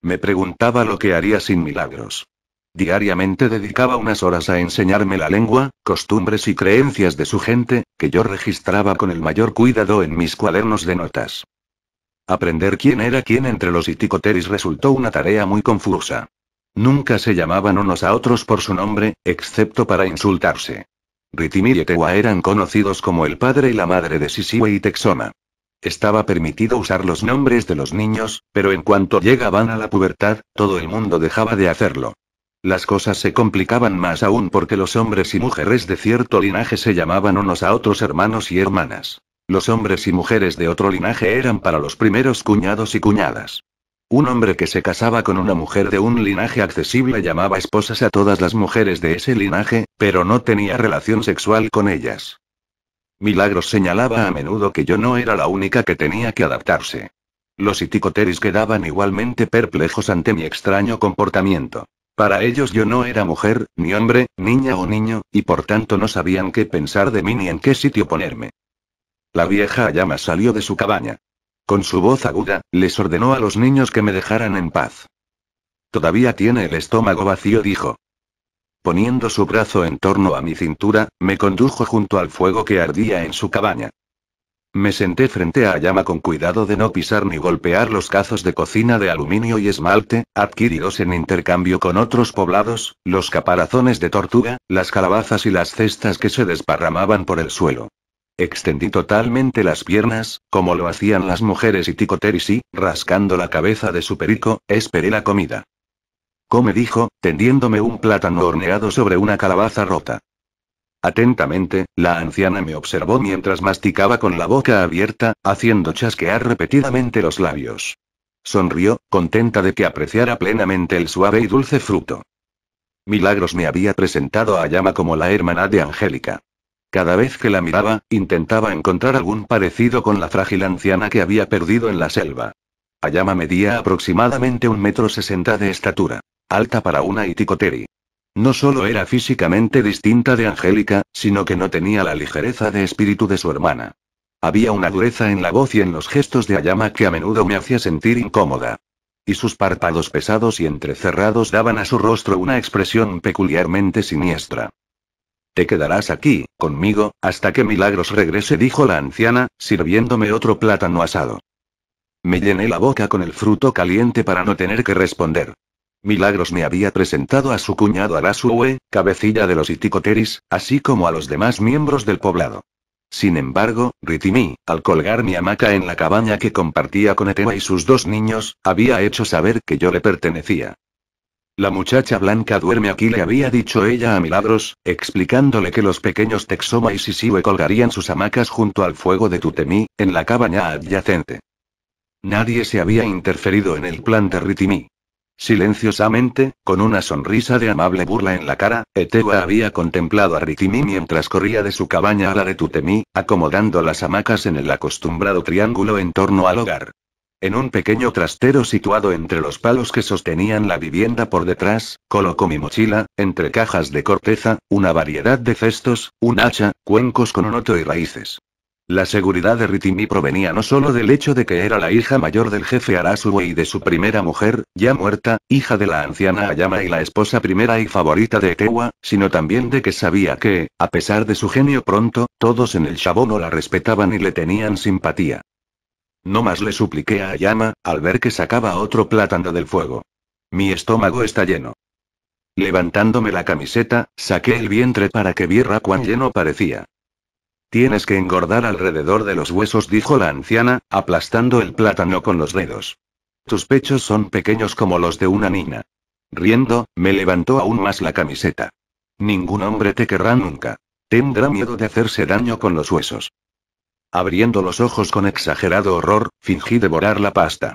Me preguntaba lo que haría sin milagros. Diariamente dedicaba unas horas a enseñarme la lengua, costumbres y creencias de su gente, que yo registraba con el mayor cuidado en mis cuadernos de notas. Aprender quién era quién entre los iticoteris resultó una tarea muy confusa. Nunca se llamaban unos a otros por su nombre, excepto para insultarse. Ritimi y eran conocidos como el padre y la madre de Sisiwe y Texoma. Estaba permitido usar los nombres de los niños, pero en cuanto llegaban a la pubertad, todo el mundo dejaba de hacerlo. Las cosas se complicaban más aún porque los hombres y mujeres de cierto linaje se llamaban unos a otros hermanos y hermanas. Los hombres y mujeres de otro linaje eran para los primeros cuñados y cuñadas. Un hombre que se casaba con una mujer de un linaje accesible llamaba esposas a todas las mujeres de ese linaje, pero no tenía relación sexual con ellas. Milagros señalaba a menudo que yo no era la única que tenía que adaptarse. Los iticoteris quedaban igualmente perplejos ante mi extraño comportamiento. Para ellos yo no era mujer, ni hombre, niña o niño, y por tanto no sabían qué pensar de mí ni en qué sitio ponerme. La vieja llama salió de su cabaña. Con su voz aguda, les ordenó a los niños que me dejaran en paz. Todavía tiene el estómago vacío, dijo. Poniendo su brazo en torno a mi cintura, me condujo junto al fuego que ardía en su cabaña. Me senté frente a llama con cuidado de no pisar ni golpear los cazos de cocina de aluminio y esmalte, adquiridos en intercambio con otros poblados, los caparazones de tortuga, las calabazas y las cestas que se desparramaban por el suelo. Extendí totalmente las piernas, como lo hacían las mujeres y Ticoteris y, rascando la cabeza de su perico, esperé la comida. Come dijo, tendiéndome un plátano horneado sobre una calabaza rota. Atentamente, la anciana me observó mientras masticaba con la boca abierta, haciendo chasquear repetidamente los labios. Sonrió, contenta de que apreciara plenamente el suave y dulce fruto. Milagros me había presentado a Yama como la hermana de Angélica. Cada vez que la miraba, intentaba encontrar algún parecido con la frágil anciana que había perdido en la selva. Ayama medía aproximadamente un metro sesenta de estatura. Alta para una iticoteri. No solo era físicamente distinta de Angélica, sino que no tenía la ligereza de espíritu de su hermana. Había una dureza en la voz y en los gestos de Ayama que a menudo me hacía sentir incómoda. Y sus párpados pesados y entrecerrados daban a su rostro una expresión peculiarmente siniestra. Te quedarás aquí, conmigo, hasta que Milagros regrese, dijo la anciana, sirviéndome otro plátano asado. Me llené la boca con el fruto caliente para no tener que responder. Milagros me había presentado a su cuñado Arasue, cabecilla de los Iticoteris, así como a los demás miembros del poblado. Sin embargo, Ritimi, al colgar mi hamaca en la cabaña que compartía con Etema y sus dos niños, había hecho saber que yo le pertenecía. La muchacha blanca duerme aquí le había dicho ella a Milagros, explicándole que los pequeños Texoma y Sisiwe colgarían sus hamacas junto al fuego de Tutemí, en la cabaña adyacente. Nadie se había interferido en el plan de Ritimí. Silenciosamente, con una sonrisa de amable burla en la cara, Etewa había contemplado a Ritimí mientras corría de su cabaña a la de Tutemí, acomodando las hamacas en el acostumbrado triángulo en torno al hogar. En un pequeño trastero situado entre los palos que sostenían la vivienda por detrás, colocó mi mochila, entre cajas de corteza, una variedad de cestos, un hacha, cuencos con onoto y raíces. La seguridad de Ritimi provenía no solo del hecho de que era la hija mayor del jefe Arasue y de su primera mujer, ya muerta, hija de la anciana Ayama y la esposa primera y favorita de Etewa, sino también de que sabía que, a pesar de su genio pronto, todos en el no la respetaban y le tenían simpatía. No más le supliqué a Ayama, al ver que sacaba otro plátano del fuego. Mi estómago está lleno. Levantándome la camiseta, saqué el vientre para que viera cuán lleno parecía. Tienes que engordar alrededor de los huesos, dijo la anciana, aplastando el plátano con los dedos. Tus pechos son pequeños como los de una niña. Riendo, me levantó aún más la camiseta. Ningún hombre te querrá nunca. Tendrá miedo de hacerse daño con los huesos. Abriendo los ojos con exagerado horror, fingí devorar la pasta.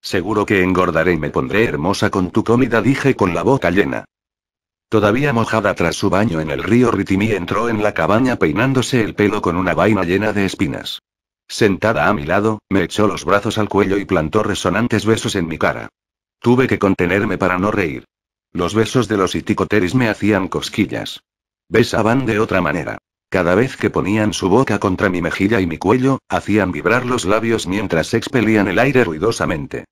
Seguro que engordaré y me pondré hermosa con tu comida, dije con la boca llena. Todavía mojada tras su baño en el río Ritimi entró en la cabaña peinándose el pelo con una vaina llena de espinas. Sentada a mi lado, me echó los brazos al cuello y plantó resonantes besos en mi cara. Tuve que contenerme para no reír. Los besos de los iticoteris me hacían cosquillas. Besaban de otra manera. Cada vez que ponían su boca contra mi mejilla y mi cuello, hacían vibrar los labios mientras expelían el aire ruidosamente.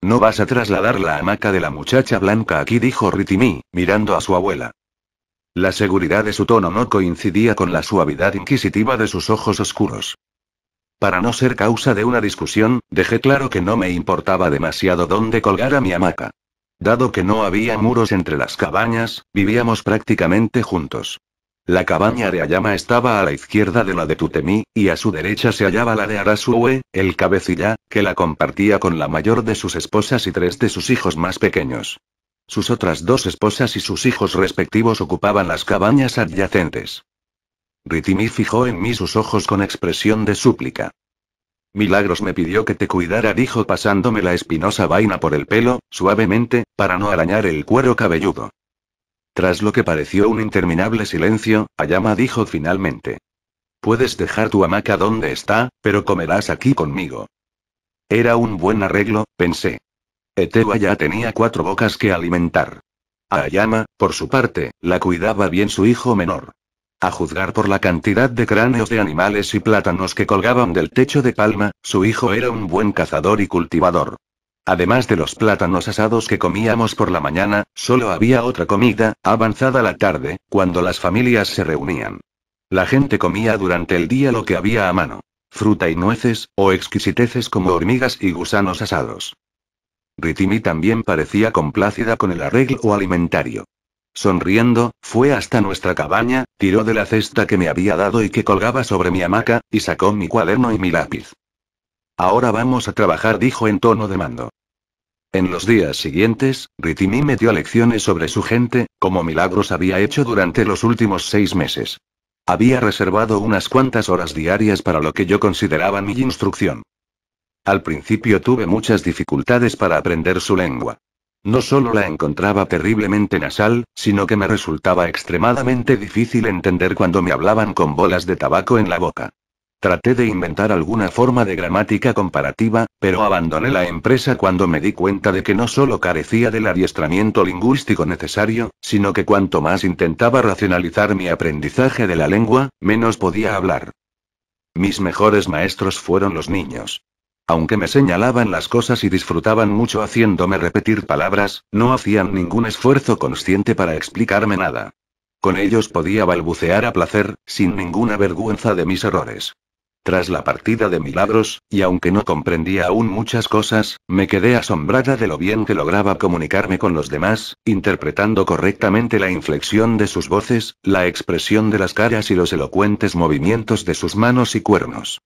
No vas a trasladar la hamaca de la muchacha blanca aquí, dijo Ritimi, mirando a su abuela. La seguridad de su tono no coincidía con la suavidad inquisitiva de sus ojos oscuros. Para no ser causa de una discusión, dejé claro que no me importaba demasiado dónde colgara mi hamaca. Dado que no había muros entre las cabañas, vivíamos prácticamente juntos. La cabaña de Ayama estaba a la izquierda de la de Tutemi, y a su derecha se hallaba la de Arasue, el cabecilla, que la compartía con la mayor de sus esposas y tres de sus hijos más pequeños. Sus otras dos esposas y sus hijos respectivos ocupaban las cabañas adyacentes. Ritimi fijó en mí sus ojos con expresión de súplica. Milagros me pidió que te cuidara, dijo pasándome la espinosa vaina por el pelo, suavemente, para no arañar el cuero cabelludo. Tras lo que pareció un interminable silencio, Ayama dijo finalmente. Puedes dejar tu hamaca donde está, pero comerás aquí conmigo. Era un buen arreglo, pensé. Etewa ya tenía cuatro bocas que alimentar. A Ayama, por su parte, la cuidaba bien su hijo menor. A juzgar por la cantidad de cráneos de animales y plátanos que colgaban del techo de palma, su hijo era un buen cazador y cultivador. Además de los plátanos asados que comíamos por la mañana, solo había otra comida, avanzada la tarde, cuando las familias se reunían. La gente comía durante el día lo que había a mano. Fruta y nueces, o exquisiteces como hormigas y gusanos asados. Ritimi también parecía complácida con el arreglo alimentario. Sonriendo, fue hasta nuestra cabaña, tiró de la cesta que me había dado y que colgaba sobre mi hamaca, y sacó mi cuaderno y mi lápiz. Ahora vamos a trabajar, dijo en tono de mando. En los días siguientes, Ritimi me dio lecciones sobre su gente, como Milagros había hecho durante los últimos seis meses. Había reservado unas cuantas horas diarias para lo que yo consideraba mi instrucción. Al principio tuve muchas dificultades para aprender su lengua. No solo la encontraba terriblemente nasal, sino que me resultaba extremadamente difícil entender cuando me hablaban con bolas de tabaco en la boca. Traté de inventar alguna forma de gramática comparativa, pero abandoné la empresa cuando me di cuenta de que no solo carecía del adiestramiento lingüístico necesario, sino que cuanto más intentaba racionalizar mi aprendizaje de la lengua, menos podía hablar. Mis mejores maestros fueron los niños. Aunque me señalaban las cosas y disfrutaban mucho haciéndome repetir palabras, no hacían ningún esfuerzo consciente para explicarme nada. Con ellos podía balbucear a placer, sin ninguna vergüenza de mis errores. Tras la partida de Milagros, y aunque no comprendía aún muchas cosas, me quedé asombrada de lo bien que lograba comunicarme con los demás, interpretando correctamente la inflexión de sus voces, la expresión de las caras y los elocuentes movimientos de sus manos y cuernos.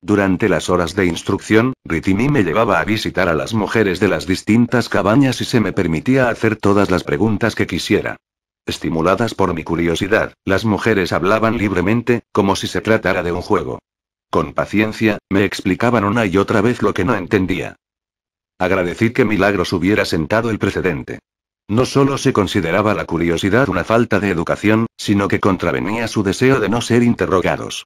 Durante las horas de instrucción, Ritimi me llevaba a visitar a las mujeres de las distintas cabañas y se me permitía hacer todas las preguntas que quisiera. Estimuladas por mi curiosidad, las mujeres hablaban libremente, como si se tratara de un juego. Con paciencia, me explicaban una y otra vez lo que no entendía. Agradecí que Milagros hubiera sentado el precedente. No solo se consideraba la curiosidad una falta de educación, sino que contravenía su deseo de no ser interrogados.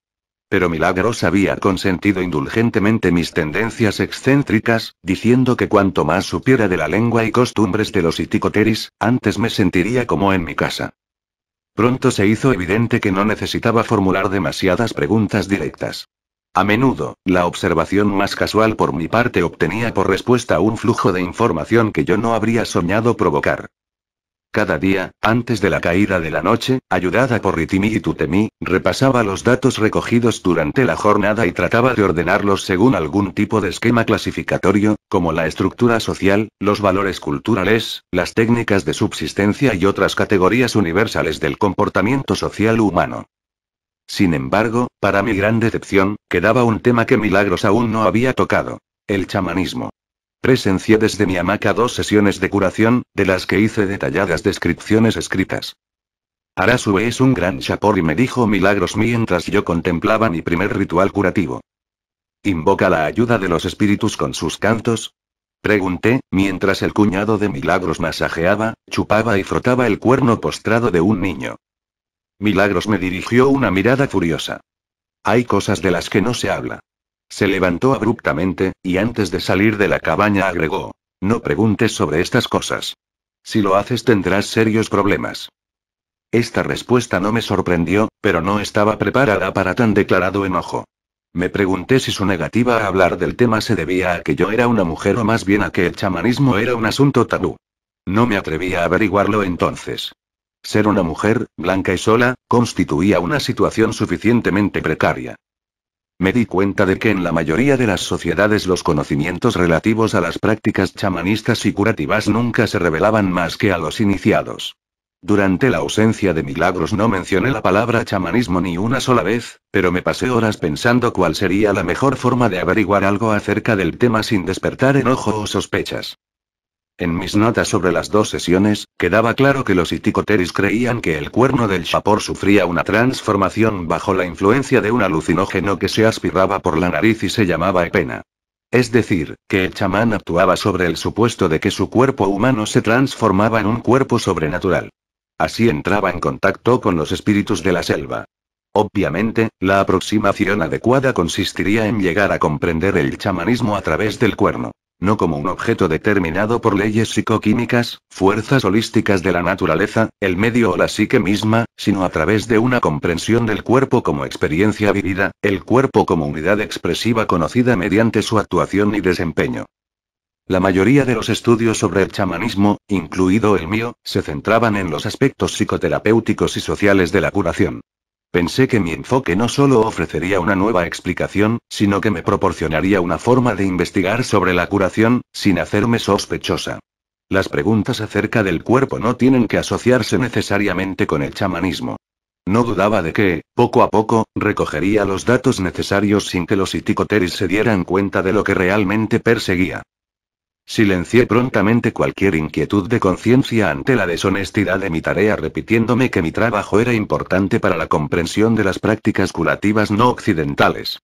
Pero Milagros había consentido indulgentemente mis tendencias excéntricas, diciendo que cuanto más supiera de la lengua y costumbres de los iticoteris, antes me sentiría como en mi casa. Pronto se hizo evidente que no necesitaba formular demasiadas preguntas directas. A menudo, la observación más casual por mi parte obtenía por respuesta un flujo de información que yo no habría soñado provocar. Cada día, antes de la caída de la noche, ayudada por Ritimi y Tutemi, repasaba los datos recogidos durante la jornada y trataba de ordenarlos según algún tipo de esquema clasificatorio, como la estructura social, los valores culturales, las técnicas de subsistencia y otras categorías universales del comportamiento social humano. Sin embargo, para mi gran decepción, quedaba un tema que Milagros aún no había tocado. El chamanismo. Presencié desde mi hamaca dos sesiones de curación, de las que hice detalladas descripciones escritas. Arasue es un gran chapor y me dijo Milagros mientras yo contemplaba mi primer ritual curativo. ¿Invoca la ayuda de los espíritus con sus cantos? Pregunté, mientras el cuñado de Milagros masajeaba, chupaba y frotaba el cuerno postrado de un niño. Milagros me dirigió una mirada furiosa. Hay cosas de las que no se habla. Se levantó abruptamente, y antes de salir de la cabaña agregó, no preguntes sobre estas cosas. Si lo haces tendrás serios problemas. Esta respuesta no me sorprendió, pero no estaba preparada para tan declarado enojo. Me pregunté si su negativa a hablar del tema se debía a que yo era una mujer o más bien a que el chamanismo era un asunto tabú. No me atreví a averiguarlo entonces. Ser una mujer, blanca y sola, constituía una situación suficientemente precaria. Me di cuenta de que en la mayoría de las sociedades los conocimientos relativos a las prácticas chamanistas y curativas nunca se revelaban más que a los iniciados. Durante la ausencia de milagros no mencioné la palabra chamanismo ni una sola vez, pero me pasé horas pensando cuál sería la mejor forma de averiguar algo acerca del tema sin despertar enojo o sospechas. En mis notas sobre las dos sesiones, quedaba claro que los iticoteris creían que el cuerno del Shapor sufría una transformación bajo la influencia de un alucinógeno que se aspiraba por la nariz y se llamaba epena. Es decir, que el chamán actuaba sobre el supuesto de que su cuerpo humano se transformaba en un cuerpo sobrenatural. Así entraba en contacto con los espíritus de la selva. Obviamente, la aproximación adecuada consistiría en llegar a comprender el chamanismo a través del cuerno. No como un objeto determinado por leyes psicoquímicas, fuerzas holísticas de la naturaleza, el medio o la psique misma, sino a través de una comprensión del cuerpo como experiencia vivida, el cuerpo como unidad expresiva conocida mediante su actuación y desempeño. La mayoría de los estudios sobre el chamanismo, incluido el mío, se centraban en los aspectos psicoterapéuticos y sociales de la curación. Pensé que mi enfoque no solo ofrecería una nueva explicación, sino que me proporcionaría una forma de investigar sobre la curación, sin hacerme sospechosa. Las preguntas acerca del cuerpo no tienen que asociarse necesariamente con el chamanismo. No dudaba de que, poco a poco, recogería los datos necesarios sin que los iticoteris se dieran cuenta de lo que realmente perseguía. Silencié prontamente cualquier inquietud de conciencia ante la deshonestidad de mi tarea repitiéndome que mi trabajo era importante para la comprensión de las prácticas curativas no occidentales.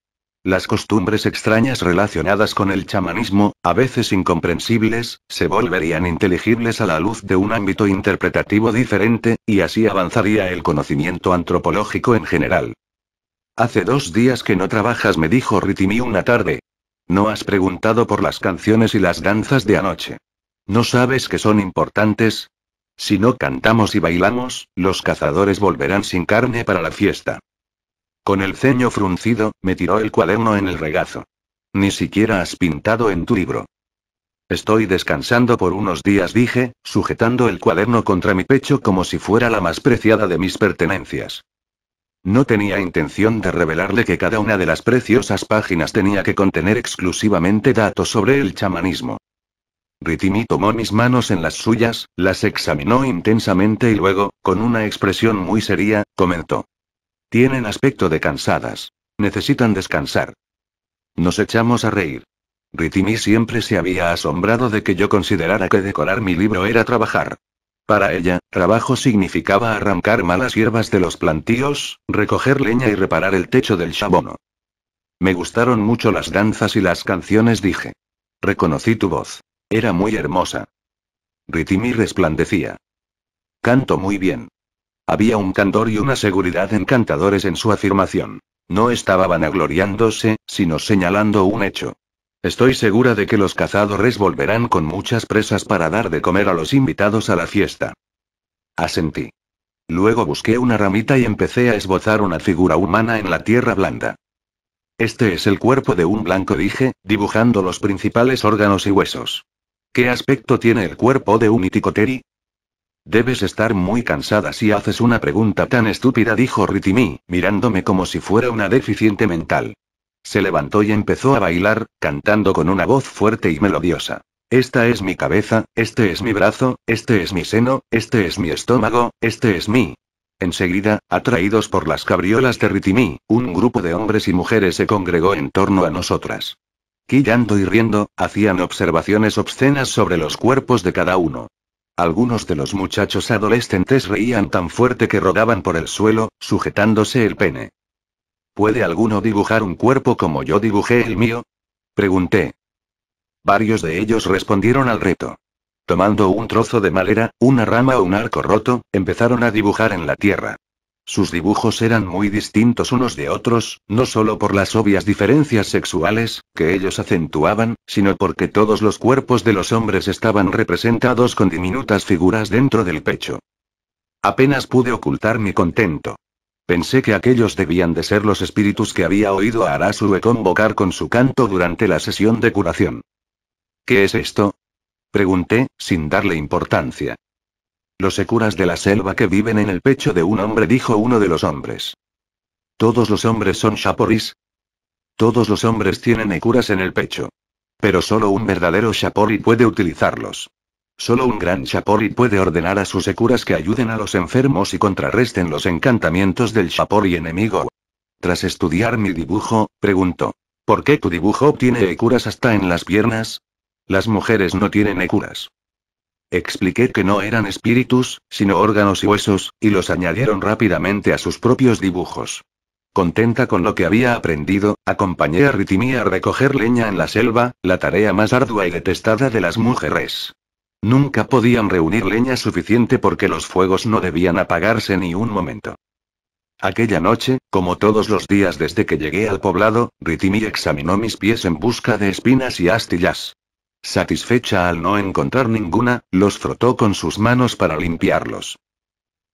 Las costumbres extrañas relacionadas con el chamanismo, a veces incomprensibles, se volverían inteligibles a la luz de un ámbito interpretativo diferente, y así avanzaría el conocimiento antropológico en general. Hace dos días que no trabajas, me dijo Ritimi una tarde, no has preguntado por las canciones y las danzas de anoche. ¿No sabes que son importantes? Si no cantamos y bailamos, los cazadores volverán sin carne para la fiesta. Con el ceño fruncido, me tiró el cuaderno en el regazo. Ni siquiera has pintado en tu libro. Estoy descansando por unos días, dije, sujetando el cuaderno contra mi pecho como si fuera la más preciada de mis pertenencias. No tenía intención de revelarle que cada una de las preciosas páginas tenía que contener exclusivamente datos sobre el chamanismo. Ritimi tomó mis manos en las suyas, las examinó intensamente y luego, con una expresión muy seria, comentó. Tienen aspecto de cansadas. Necesitan descansar. Nos echamos a reír. Ritimi siempre se había asombrado de que yo considerara que decorar mi libro era trabajar. Para ella, trabajo significaba arrancar malas hierbas de los plantíos, recoger leña y reparar el techo del chabono. Me gustaron mucho las danzas y las canciones, dije. Reconocí tu voz. Era muy hermosa. Ritimi resplandecía. Canto muy bien. Había un candor y una seguridad encantadores en su afirmación. No estaba vanagloriándose, sino señalando un hecho. Estoy segura de que los cazadores volverán con muchas presas para dar de comer a los invitados a la fiesta. Asentí. Luego busqué una ramita y empecé a esbozar una figura humana en la tierra blanda. Este es el cuerpo de un blanco, dije, dibujando los principales órganos y huesos. ¿Qué aspecto tiene el cuerpo de un iticoteri? Debes estar muy cansada si haces una pregunta tan estúpida, dijo Ritimi, mirándome como si fuera una deficiente mental. Se levantó y empezó a bailar, cantando con una voz fuerte y melodiosa. Esta es mi cabeza, este es mi brazo, este es mi seno, este es mi estómago, este es mi... Enseguida, atraídos por las cabriolas de Ritimi, un grupo de hombres y mujeres se congregó en torno a nosotras. Quillando y riendo, hacían observaciones obscenas sobre los cuerpos de cada uno. Algunos de los muchachos adolescentes reían tan fuerte que rodaban por el suelo, sujetándose el pene. ¿Puede alguno dibujar un cuerpo como yo dibujé el mío? Pregunté. Varios de ellos respondieron al reto. Tomando un trozo de madera, una rama o un arco roto, empezaron a dibujar en la tierra. Sus dibujos eran muy distintos unos de otros, no solo por las obvias diferencias sexuales, que ellos acentuaban, sino porque todos los cuerpos de los hombres estaban representados con diminutas figuras dentro del pecho. Apenas pude ocultar mi contento. Pensé que aquellos debían de ser los espíritus que había oído a Arasu convocar con su canto durante la sesión de curación. ¿Qué es esto? Pregunté, sin darle importancia. Los ecuras de la selva que viven en el pecho de un hombre, dijo uno de los hombres. ¿Todos los hombres son shaporis? Todos los hombres tienen ecuras en el pecho. Pero solo un verdadero shapori puede utilizarlos. Solo un gran Chapori puede ordenar a sus ecuras que ayuden a los enfermos y contrarresten los encantamientos del Chapori enemigo. Tras estudiar mi dibujo, pregunto. ¿Por qué tu dibujo tiene ecuras hasta en las piernas? Las mujeres no tienen ecuras. Expliqué que no eran espíritus, sino órganos y huesos, y los añadieron rápidamente a sus propios dibujos. Contenta con lo que había aprendido, acompañé a Ritimi a recoger leña en la selva, la tarea más ardua y detestada de las mujeres. Nunca podían reunir leña suficiente porque los fuegos no debían apagarse ni un momento. Aquella noche, como todos los días desde que llegué al poblado, Ritimi examinó mis pies en busca de espinas y astillas. Satisfecha al no encontrar ninguna, los frotó con sus manos para limpiarlos.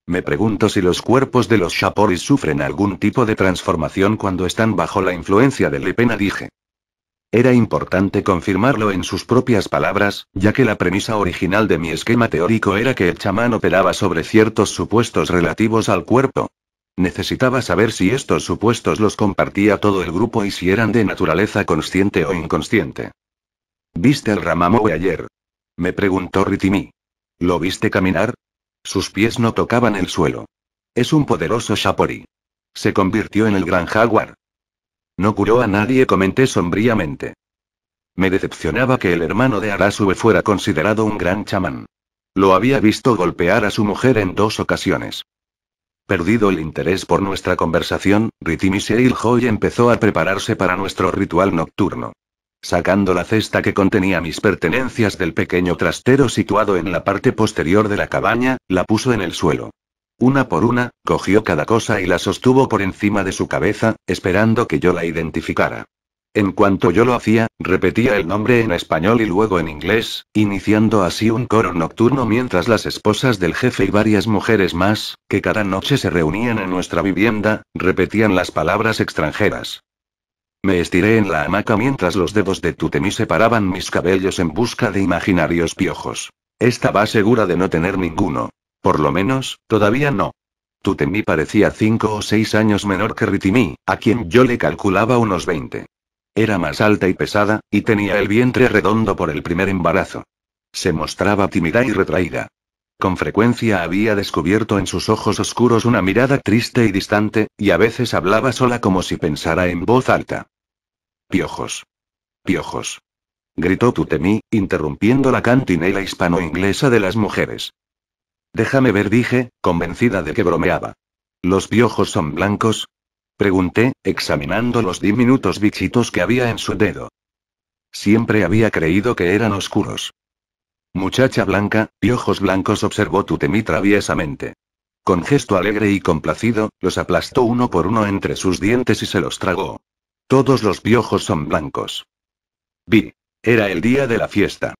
Me pregunto si los cuerpos de los Shaporis sufren algún tipo de transformación cuando están bajo la influencia del Epena, dije. Era importante confirmarlo en sus propias palabras, ya que la premisa original de mi esquema teórico era que el chamán operaba sobre ciertos supuestos relativos al cuerpo. Necesitaba saber si estos supuestos los compartía todo el grupo y si eran de naturaleza consciente o inconsciente. ¿Viste al Ramamoe ayer? Me preguntó Ritimi. ¿Lo viste caminar? Sus pies no tocaban el suelo. Es un poderoso Shapori. Se convirtió en el gran jaguar. No curó a nadie, comenté sombríamente. Me decepcionaba que el hermano de Arasube fuera considerado un gran chamán. Lo había visto golpear a su mujer en dos ocasiones. Perdido el interés por nuestra conversación, Seil Hoy empezó a prepararse para nuestro ritual nocturno. Sacando la cesta que contenía mis pertenencias del pequeño trastero situado en la parte posterior de la cabaña, la puso en el suelo. Una por una, cogió cada cosa y la sostuvo por encima de su cabeza, esperando que yo la identificara. En cuanto yo lo hacía, repetía el nombre en español y luego en inglés, iniciando así un coro nocturno mientras las esposas del jefe y varias mujeres más, que cada noche se reunían en nuestra vivienda, repetían las palabras extranjeras. Me estiré en la hamaca mientras los dedos de Tutemi separaban mis cabellos en busca de imaginarios piojos. Estaba segura de no tener ninguno. Por lo menos, todavía no. Tutemi parecía cinco o seis años menor que Ritimi, a quien yo le calculaba unos veinte. Era más alta y pesada, y tenía el vientre redondo por el primer embarazo. Se mostraba tímida y retraída. Con frecuencia había descubierto en sus ojos oscuros una mirada triste y distante, y a veces hablaba sola como si pensara en voz alta. Piojos. Piojos. Gritó Tutemi, interrumpiendo la cantinela hispano-inglesa de las mujeres. Déjame ver, dije, convencida de que bromeaba. ¿Los piojos son blancos? Pregunté, examinando los diminutos bichitos que había en su dedo. Siempre había creído que eran oscuros. Muchacha blanca, piojos blancos observó Tutemi traviesamente. Con gesto alegre y complacido, los aplastó uno por uno entre sus dientes y se los tragó. Todos los piojos son blancos. Vi. Era el día de la fiesta.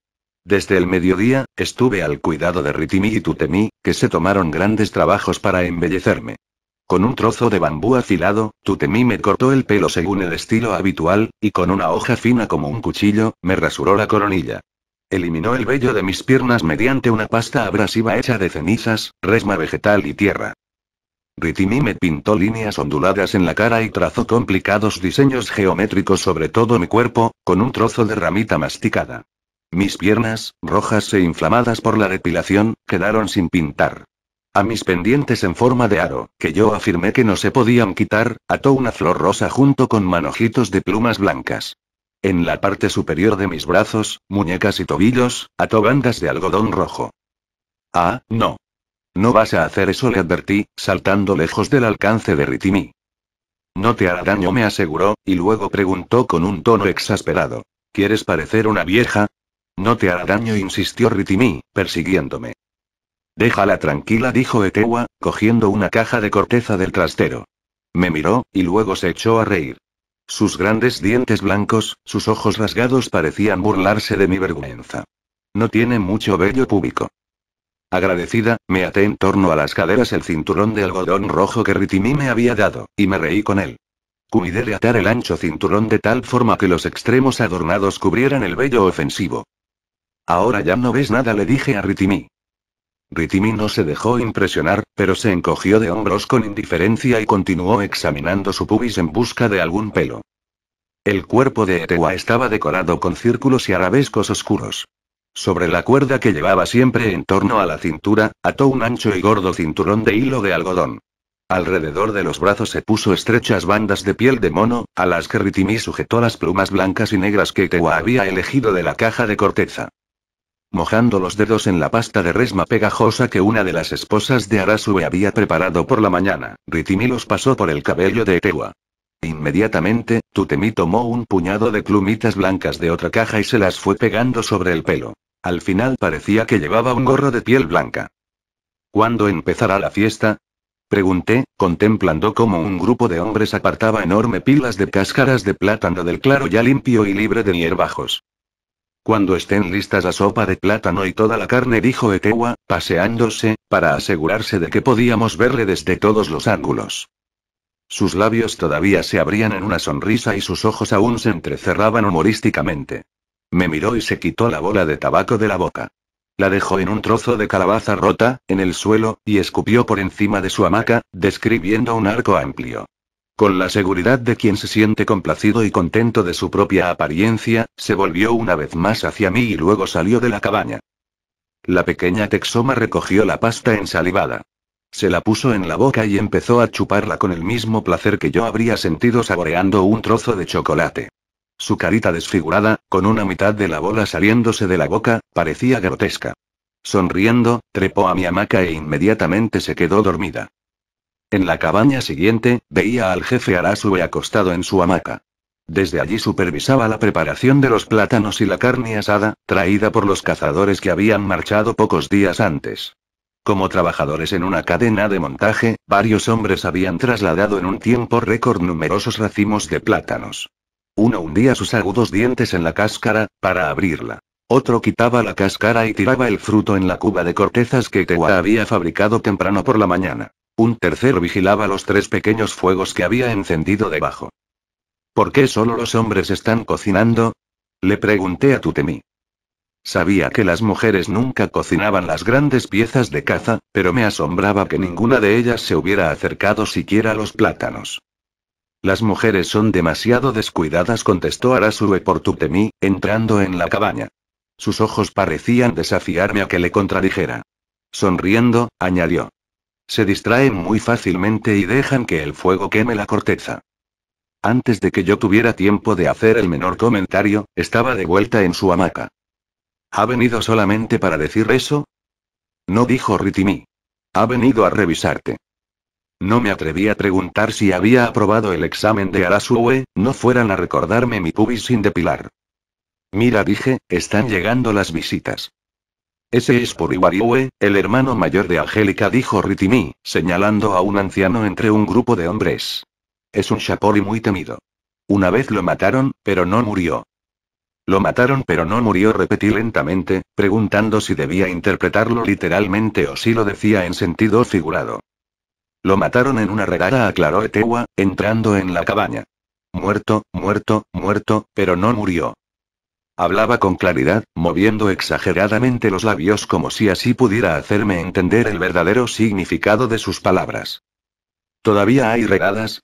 Desde el mediodía, estuve al cuidado de Ritimi y Tutemi, que se tomaron grandes trabajos para embellecerme. Con un trozo de bambú afilado, Tutemi me cortó el pelo según el estilo habitual, y con una hoja fina como un cuchillo, me rasuró la coronilla. Eliminó el vello de mis piernas mediante una pasta abrasiva hecha de cenizas, resma vegetal y tierra. Ritimi me pintó líneas onduladas en la cara y trazó complicados diseños geométricos sobre todo mi cuerpo, con un trozo de ramita masticada. Mis piernas, rojas e inflamadas por la depilación, quedaron sin pintar. A mis pendientes en forma de aro, que yo afirmé que no se podían quitar, ató una flor rosa junto con manojitos de plumas blancas. En la parte superior de mis brazos, muñecas y tobillos, ató bandas de algodón rojo. Ah, no. No vas a hacer eso, le advertí, saltando lejos del alcance de Ritimi. No te hará daño, me aseguró, y luego preguntó con un tono exasperado. ¿Quieres parecer una vieja? No te hará daño, insistió Ritimi, persiguiéndome. Déjala tranquila, dijo Etewa, cogiendo una caja de corteza del trastero. Me miró, y luego se echó a reír. Sus grandes dientes blancos, sus ojos rasgados parecían burlarse de mi vergüenza. No tiene mucho vello público. Agradecida, me até en torno a las caderas el cinturón de algodón rojo que Ritimi me había dado, y me reí con él. Cuidé de atar el ancho cinturón de tal forma que los extremos adornados cubrieran el vello ofensivo. Ahora ya no ves nada, le dije a Ritimi. Ritimi no se dejó impresionar, pero se encogió de hombros con indiferencia y continuó examinando su pubis en busca de algún pelo. El cuerpo de Etewa estaba decorado con círculos y arabescos oscuros. Sobre la cuerda que llevaba siempre en torno a la cintura, ató un ancho y gordo cinturón de hilo de algodón. Alrededor de los brazos se puso estrechas bandas de piel de mono, a las que Ritimi sujetó las plumas blancas y negras que Etewa había elegido de la caja de corteza mojando los dedos en la pasta de resma pegajosa que una de las esposas de Arasue había preparado por la mañana. Ritimi los pasó por el cabello de Etewa. Inmediatamente, Tutemi tomó un puñado de plumitas blancas de otra caja y se las fue pegando sobre el pelo. Al final parecía que llevaba un gorro de piel blanca. ¿Cuándo empezará la fiesta? Pregunté, contemplando cómo un grupo de hombres apartaba enorme pilas de cáscaras de plátano del claro ya limpio y libre de hierbajos. Cuando estén listas la sopa de plátano y toda la carne, dijo Etewa, paseándose, para asegurarse de que podíamos verle desde todos los ángulos. Sus labios todavía se abrían en una sonrisa y sus ojos aún se entrecerraban humorísticamente. Me miró y se quitó la bola de tabaco de la boca. La dejó en un trozo de calabaza rota, en el suelo, y escupió por encima de su hamaca, describiendo un arco amplio. Con la seguridad de quien se siente complacido y contento de su propia apariencia, se volvió una vez más hacia mí y luego salió de la cabaña. La pequeña Texoma recogió la pasta ensalivada. Se la puso en la boca y empezó a chuparla con el mismo placer que yo habría sentido saboreando un trozo de chocolate. Su carita desfigurada, con una mitad de la bola saliéndose de la boca, parecía grotesca. Sonriendo, trepó a mi hamaca e inmediatamente se quedó dormida. En la cabaña siguiente, veía al jefe Arasue acostado en su hamaca. Desde allí supervisaba la preparación de los plátanos y la carne asada, traída por los cazadores que habían marchado pocos días antes. Como trabajadores en una cadena de montaje, varios hombres habían trasladado en un tiempo récord numerosos racimos de plátanos. Uno hundía sus agudos dientes en la cáscara, para abrirla. Otro quitaba la cáscara y tiraba el fruto en la cuba de cortezas que Tewa había fabricado temprano por la mañana. Un tercero vigilaba los tres pequeños fuegos que había encendido debajo. ¿Por qué solo los hombres están cocinando? Le pregunté a Tutemi. Sabía que las mujeres nunca cocinaban las grandes piezas de caza, pero me asombraba que ninguna de ellas se hubiera acercado siquiera a los plátanos. Las mujeres son demasiado descuidadas, contestó Arasue por Tutemi, entrando en la cabaña. Sus ojos parecían desafiarme a que le contradijera. Sonriendo, añadió. Se distraen muy fácilmente y dejan que el fuego queme la corteza. Antes de que yo tuviera tiempo de hacer el menor comentario, estaba de vuelta en su hamaca. ¿Ha venido solamente para decir eso? No dijo Ritimi. Ha venido a revisarte. No me atreví a preguntar si había aprobado el examen de Arasue, no fueran a recordarme mi pubis sin depilar. Mira, dije, están llegando las visitas. Ese es Puriwariwe, el hermano mayor de Angélica, dijo Ritimi, señalando a un anciano entre un grupo de hombres. Es un Shapori muy temido. Una vez lo mataron, pero no murió. Lo mataron pero no murió, repetí lentamente, preguntando si debía interpretarlo literalmente o si lo decía en sentido figurado. Lo mataron en una regada, aclaró Etewa, entrando en la cabaña. Muerto, muerto, muerto, pero no murió. Hablaba con claridad, moviendo exageradamente los labios como si así pudiera hacerme entender el verdadero significado de sus palabras. ¿Todavía hay regadas?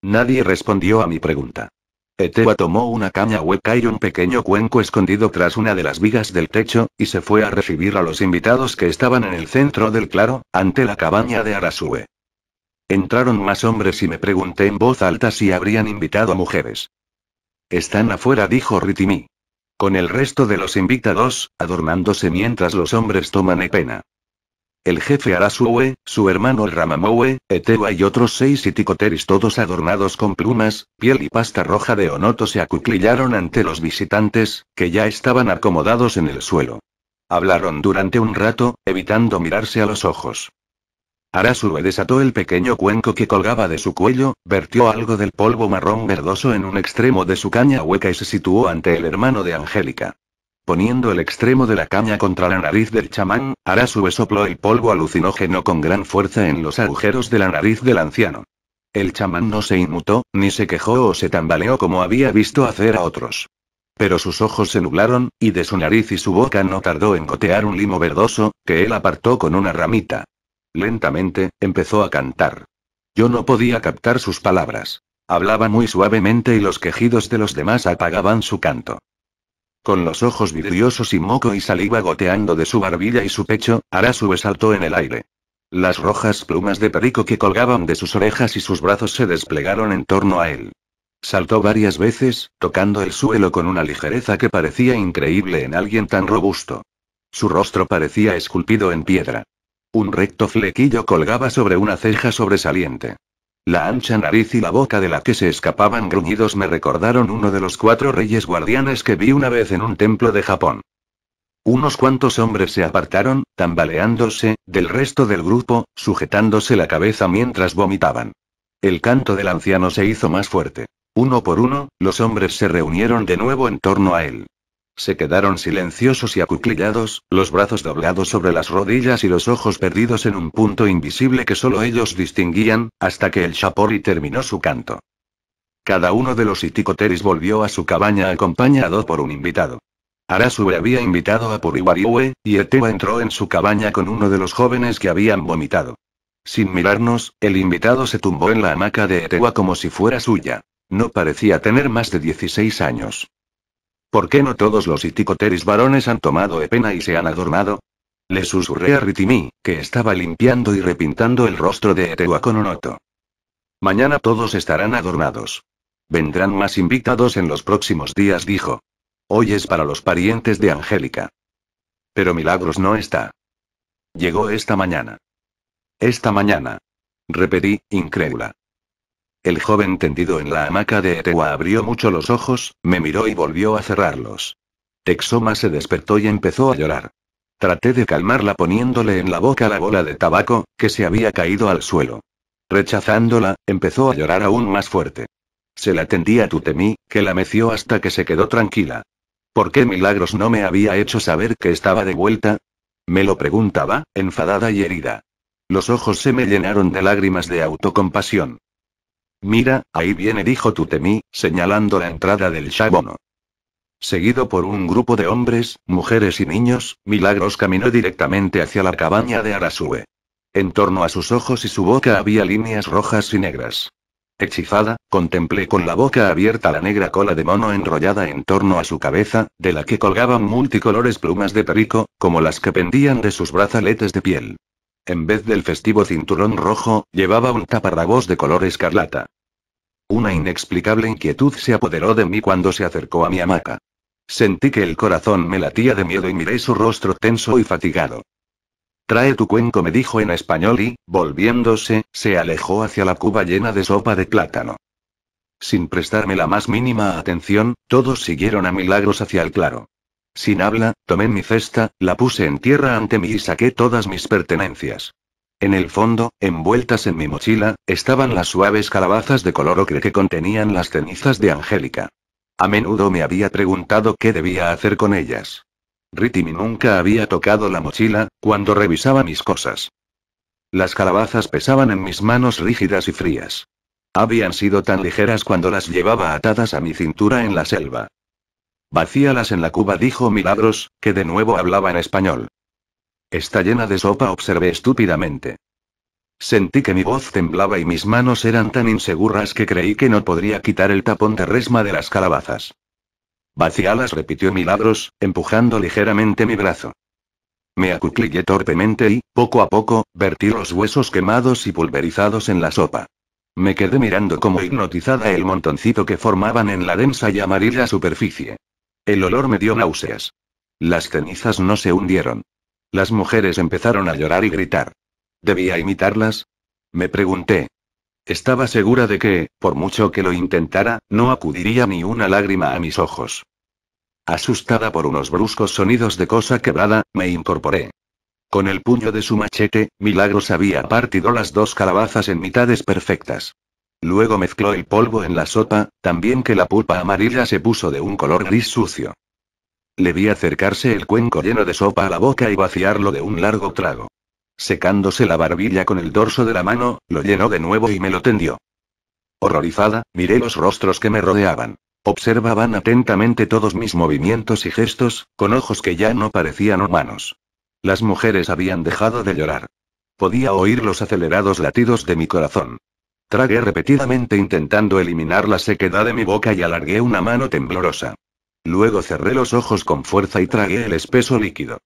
Nadie respondió a mi pregunta. Etewa tomó una caña hueca y un pequeño cuenco escondido tras una de las vigas del techo, y se fue a recibir a los invitados que estaban en el centro del claro, ante la cabaña de Arasue. Entraron más hombres y me pregunté en voz alta si habrían invitado a mujeres. Están afuera, dijo Ritimi con el resto de los invitados, adornándose mientras los hombres toman e pena. El jefe Arasuoe, su hermano ramamue, etewa y otros seis iticoteris todos adornados con plumas, piel y pasta roja de onoto se acuclillaron ante los visitantes, que ya estaban acomodados en el suelo. Hablaron durante un rato, evitando mirarse a los ojos. Arasue desató el pequeño cuenco que colgaba de su cuello, vertió algo del polvo marrón verdoso en un extremo de su caña hueca y se situó ante el hermano de Angélica. Poniendo el extremo de la caña contra la nariz del chamán, Arasube sopló el polvo alucinógeno con gran fuerza en los agujeros de la nariz del anciano. El chamán no se inmutó, ni se quejó o se tambaleó como había visto hacer a otros. Pero sus ojos se nublaron, y de su nariz y su boca no tardó en gotear un limo verdoso, que él apartó con una ramita. Lentamente, empezó a cantar. Yo no podía captar sus palabras. Hablaba muy suavemente y los quejidos de los demás apagaban su canto. Con los ojos vidriosos y moco y saliva goteando de su barbilla y su pecho, Arasu saltó en el aire. Las rojas plumas de perico que colgaban de sus orejas y sus brazos se desplegaron en torno a él. Saltó varias veces, tocando el suelo con una ligereza que parecía increíble en alguien tan robusto. Su rostro parecía esculpido en piedra. Un recto flequillo colgaba sobre una ceja sobresaliente. La ancha nariz y la boca de la que se escapaban gruñidos me recordaron uno de los cuatro reyes guardianes que vi una vez en un templo de Japón. Unos cuantos hombres se apartaron, tambaleándose, del resto del grupo, sujetándose la cabeza mientras vomitaban. El canto del anciano se hizo más fuerte. Uno por uno, los hombres se reunieron de nuevo en torno a él. Se quedaron silenciosos y acuclillados, los brazos doblados sobre las rodillas y los ojos perdidos en un punto invisible que solo ellos distinguían, hasta que el Chapori terminó su canto. Cada uno de los iticoteris volvió a su cabaña acompañado por un invitado. Arasue había invitado a Puriwariwe, y Etewa entró en su cabaña con uno de los jóvenes que habían vomitado. Sin mirarnos, el invitado se tumbó en la hamaca de Etewa como si fuera suya. No parecía tener más de 16 años. ¿Por qué no todos los iticoteris varones han tomado e pena y se han adornado? Le susurré a Ritimi, que estaba limpiando y repintando el rostro de Eteuacononoto. Mañana todos estarán adornados. Vendrán más invitados en los próximos días, dijo. Hoy es para los parientes de Angélica. Pero Milagros no está. Llegó esta mañana. Esta mañana. Repetí, incrédula. El joven tendido en la hamaca de Etewa abrió mucho los ojos, me miró y volvió a cerrarlos. Texoma se despertó y empezó a llorar. Traté de calmarla poniéndole en la boca la bola de tabaco, que se había caído al suelo. Rechazándola, empezó a llorar aún más fuerte. Se la tendí a Tutemi, que la meció hasta que se quedó tranquila. ¿Por qué Milagros no me había hecho saber que estaba de vuelta? Me lo preguntaba, enfadada y herida. Los ojos se me llenaron de lágrimas de autocompasión. Mira, ahí viene, dijo Tutemi, señalando la entrada del Shabono. Seguido por un grupo de hombres, mujeres y niños, Milagros caminó directamente hacia la cabaña de Arasue. En torno a sus ojos y su boca había líneas rojas y negras. Hechizada, contemplé con la boca abierta la negra cola de mono enrollada en torno a su cabeza, de la que colgaban multicolores plumas de perico, como las que pendían de sus brazaletes de piel. En vez del festivo cinturón rojo, llevaba un taparrabos de color escarlata. Una inexplicable inquietud se apoderó de mí cuando se acercó a mi hamaca. Sentí que el corazón me latía de miedo y miré su rostro tenso y fatigado. Trae tu cuenco, me dijo en español y, volviéndose, se alejó hacia la cuba llena de sopa de plátano. Sin prestarme la más mínima atención, todos siguieron a milagros hacia el claro. Sin habla, tomé mi cesta, la puse en tierra ante mí y saqué todas mis pertenencias. En el fondo, envueltas en mi mochila, estaban las suaves calabazas de color ocre que contenían las cenizas de Angélica. A menudo me había preguntado qué debía hacer con ellas. Ritimi nunca había tocado la mochila, cuando revisaba mis cosas. Las calabazas pesaban en mis manos rígidas y frías. Habían sido tan ligeras cuando las llevaba atadas a mi cintura en la selva. Vacíalas en la cuba, dijo Milagros, que de nuevo hablaba en español. Está llena de sopa, observé estúpidamente. Sentí que mi voz temblaba y mis manos eran tan inseguras que creí que no podría quitar el tapón de resma de las calabazas. Vacíalas, repitió Milagros, empujando ligeramente mi brazo. Me acuclillé torpemente y, poco a poco, vertí los huesos quemados y pulverizados en la sopa. Me quedé mirando como hipnotizada el montoncito que formaban en la densa y amarilla superficie. El olor me dio náuseas. Las cenizas no se hundieron. Las mujeres empezaron a llorar y gritar. ¿Debía imitarlas? Me pregunté. Estaba segura de que, por mucho que lo intentara, no acudiría ni una lágrima a mis ojos. Asustada por unos bruscos sonidos de cosa quebrada, me incorporé. Con el puño de su machete, Milagros había partido las dos calabazas en mitades perfectas. Luego mezcló el polvo en la sopa, también que la pulpa amarilla se puso de un color gris sucio. Le vi acercarse el cuenco lleno de sopa a la boca y vaciarlo de un largo trago. Secándose la barbilla con el dorso de la mano, lo llenó de nuevo y me lo tendió. Horrorizada, miré los rostros que me rodeaban. Observaban atentamente todos mis movimientos y gestos, con ojos que ya no parecían humanos. Las mujeres habían dejado de llorar. Podía oír los acelerados latidos de mi corazón. Tragué repetidamente intentando eliminar la sequedad de mi boca y alargué una mano temblorosa. Luego cerré los ojos con fuerza y tragué el espeso líquido.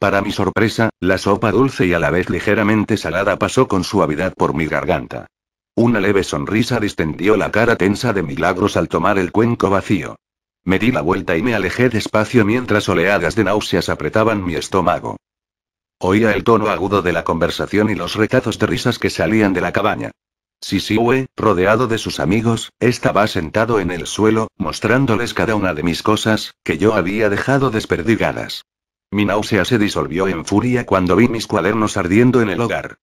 Para mi sorpresa, la sopa dulce y a la vez ligeramente salada pasó con suavidad por mi garganta. Una leve sonrisa distendió la cara tensa de Milagros al tomar el cuenco vacío. Me di la vuelta y me alejé despacio mientras oleadas de náuseas apretaban mi estómago. Oía el tono agudo de la conversación y los retazos de risas que salían de la cabaña. Sisiwe, rodeado de sus amigos, estaba sentado en el suelo, mostrándoles cada una de mis cosas, que yo había dejado desperdigadas. Mi náusea se disolvió en furia cuando vi mis cuadernos ardiendo en el hogar.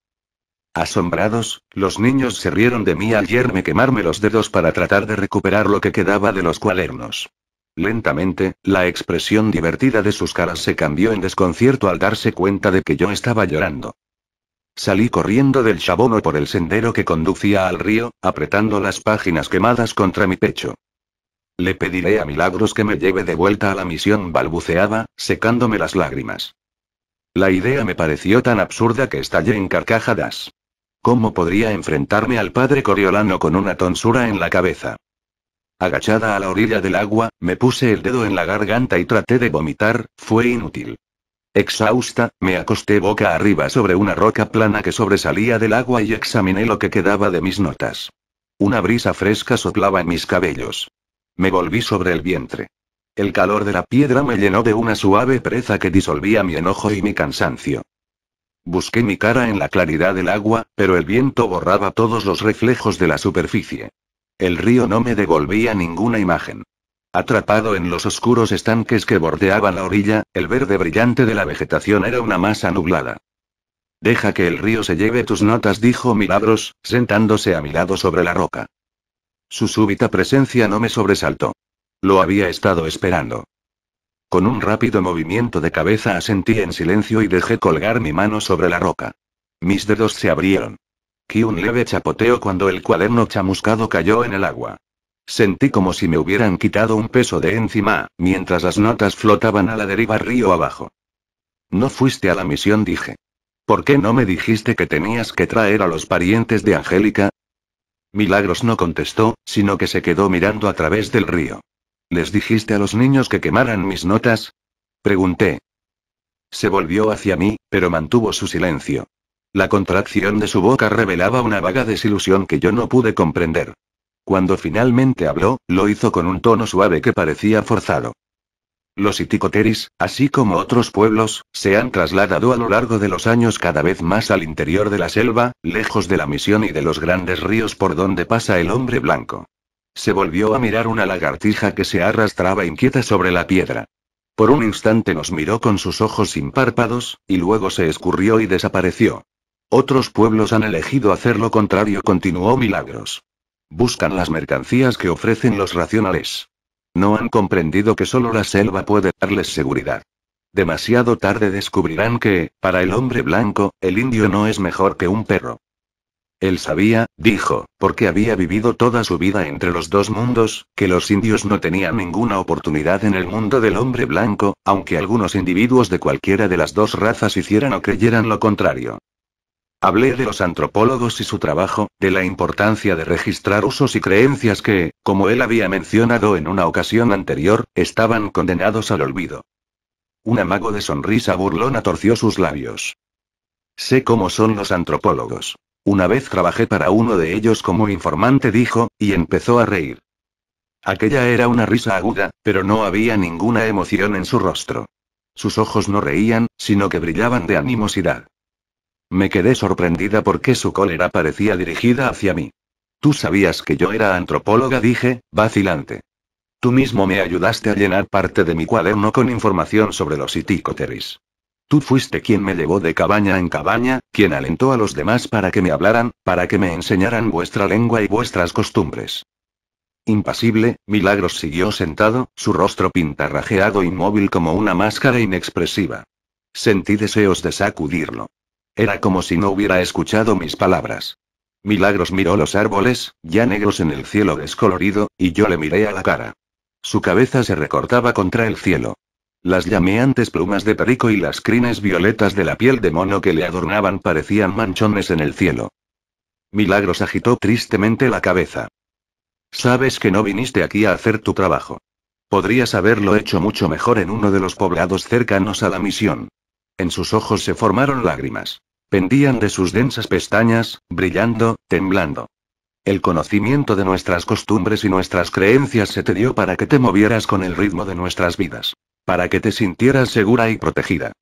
Asombrados, los niños se rieron de mí al yerme quemarme los dedos para tratar de recuperar lo que quedaba de los cuadernos. Lentamente, la expresión divertida de sus caras se cambió en desconcierto al darse cuenta de que yo estaba llorando. Salí corriendo del chabono por el sendero que conducía al río, apretando las páginas quemadas contra mi pecho. Le pediré a Milagros que me lleve de vuelta a la misión, balbuceaba, secándome las lágrimas. La idea me pareció tan absurda que estallé en carcajadas. ¿Cómo podría enfrentarme al padre Coriolano con una tonsura en la cabeza? Agachada a la orilla del agua, me puse el dedo en la garganta y traté de vomitar, fue inútil. Exhausta, me acosté boca arriba sobre una roca plana que sobresalía del agua y examiné lo que quedaba de mis notas. Una brisa fresca soplaba en mis cabellos. Me volví sobre el vientre. El calor de la piedra me llenó de una suave preza que disolvía mi enojo y mi cansancio. Busqué mi cara en la claridad del agua, pero el viento borraba todos los reflejos de la superficie. El río no me devolvía ninguna imagen. Atrapado en los oscuros estanques que bordeaban la orilla, el verde brillante de la vegetación era una masa nublada. Deja que el río se lleve tus notas, dijo Milagros, sentándose a mi lado sobre la roca. Su súbita presencia no me sobresaltó. Lo había estado esperando. Con un rápido movimiento de cabeza asentí en silencio y dejé colgar mi mano sobre la roca. Mis dedos se abrieron. Qui un leve chapoteo cuando el cuaderno chamuscado cayó en el agua. Sentí como si me hubieran quitado un peso de encima, mientras las notas flotaban a la deriva río abajo. No fuiste a la misión, dije. ¿Por qué no me dijiste que tenías que traer a los parientes de Angélica? Milagros no contestó, sino que se quedó mirando a través del río. ¿Les dijiste a los niños que quemaran mis notas? Pregunté. Se volvió hacia mí, pero mantuvo su silencio. La contracción de su boca revelaba una vaga desilusión que yo no pude comprender. Cuando finalmente habló, lo hizo con un tono suave que parecía forzado. Los iticoteris, así como otros pueblos, se han trasladado a lo largo de los años cada vez más al interior de la selva, lejos de la misión y de los grandes ríos por donde pasa el hombre blanco. Se volvió a mirar una lagartija que se arrastraba inquieta sobre la piedra. Por un instante nos miró con sus ojos sin párpados, y luego se escurrió y desapareció. Otros pueblos han elegido hacer lo contrario, continuó Milagros. Buscan las mercancías que ofrecen los racionales. No han comprendido que solo la selva puede darles seguridad. Demasiado tarde descubrirán que, para el hombre blanco, el indio no es mejor que un perro. Él sabía, dijo, porque había vivido toda su vida entre los dos mundos, que los indios no tenían ninguna oportunidad en el mundo del hombre blanco, aunque algunos individuos de cualquiera de las dos razas hicieran o creyeran lo contrario. Hablé de los antropólogos y su trabajo, de la importancia de registrar usos y creencias que, como él había mencionado en una ocasión anterior, estaban condenados al olvido. Un amago de sonrisa burlona torció sus labios. Sé cómo son los antropólogos. Una vez trabajé para uno de ellos como informante, dijo, y empezó a reír. Aquella era una risa aguda, pero no había ninguna emoción en su rostro. Sus ojos no reían, sino que brillaban de animosidad. Me quedé sorprendida porque su cólera parecía dirigida hacia mí. Tú sabías que yo era antropóloga, dije, vacilante. Tú mismo me ayudaste a llenar parte de mi cuaderno con información sobre los iticoteris. Tú fuiste quien me llevó de cabaña en cabaña, quien alentó a los demás para que me hablaran, para que me enseñaran vuestra lengua y vuestras costumbres. Impasible, Milagros siguió sentado, su rostro pintarrajeado inmóvil como una máscara inexpresiva. Sentí deseos de sacudirlo. Era como si no hubiera escuchado mis palabras. Milagros miró los árboles, ya negros en el cielo descolorido, y yo le miré a la cara. Su cabeza se recortaba contra el cielo. Las llameantes plumas de perico y las crines violetas de la piel de mono que le adornaban parecían manchones en el cielo. Milagros agitó tristemente la cabeza. Sabes que no viniste aquí a hacer tu trabajo. Podrías haberlo hecho mucho mejor en uno de los poblados cercanos a la misión. En sus ojos se formaron lágrimas. Pendían de sus densas pestañas, brillando, temblando. El conocimiento de nuestras costumbres y nuestras creencias se te dio para que te movieras con el ritmo de nuestras vidas. Para que te sintieras segura y protegida.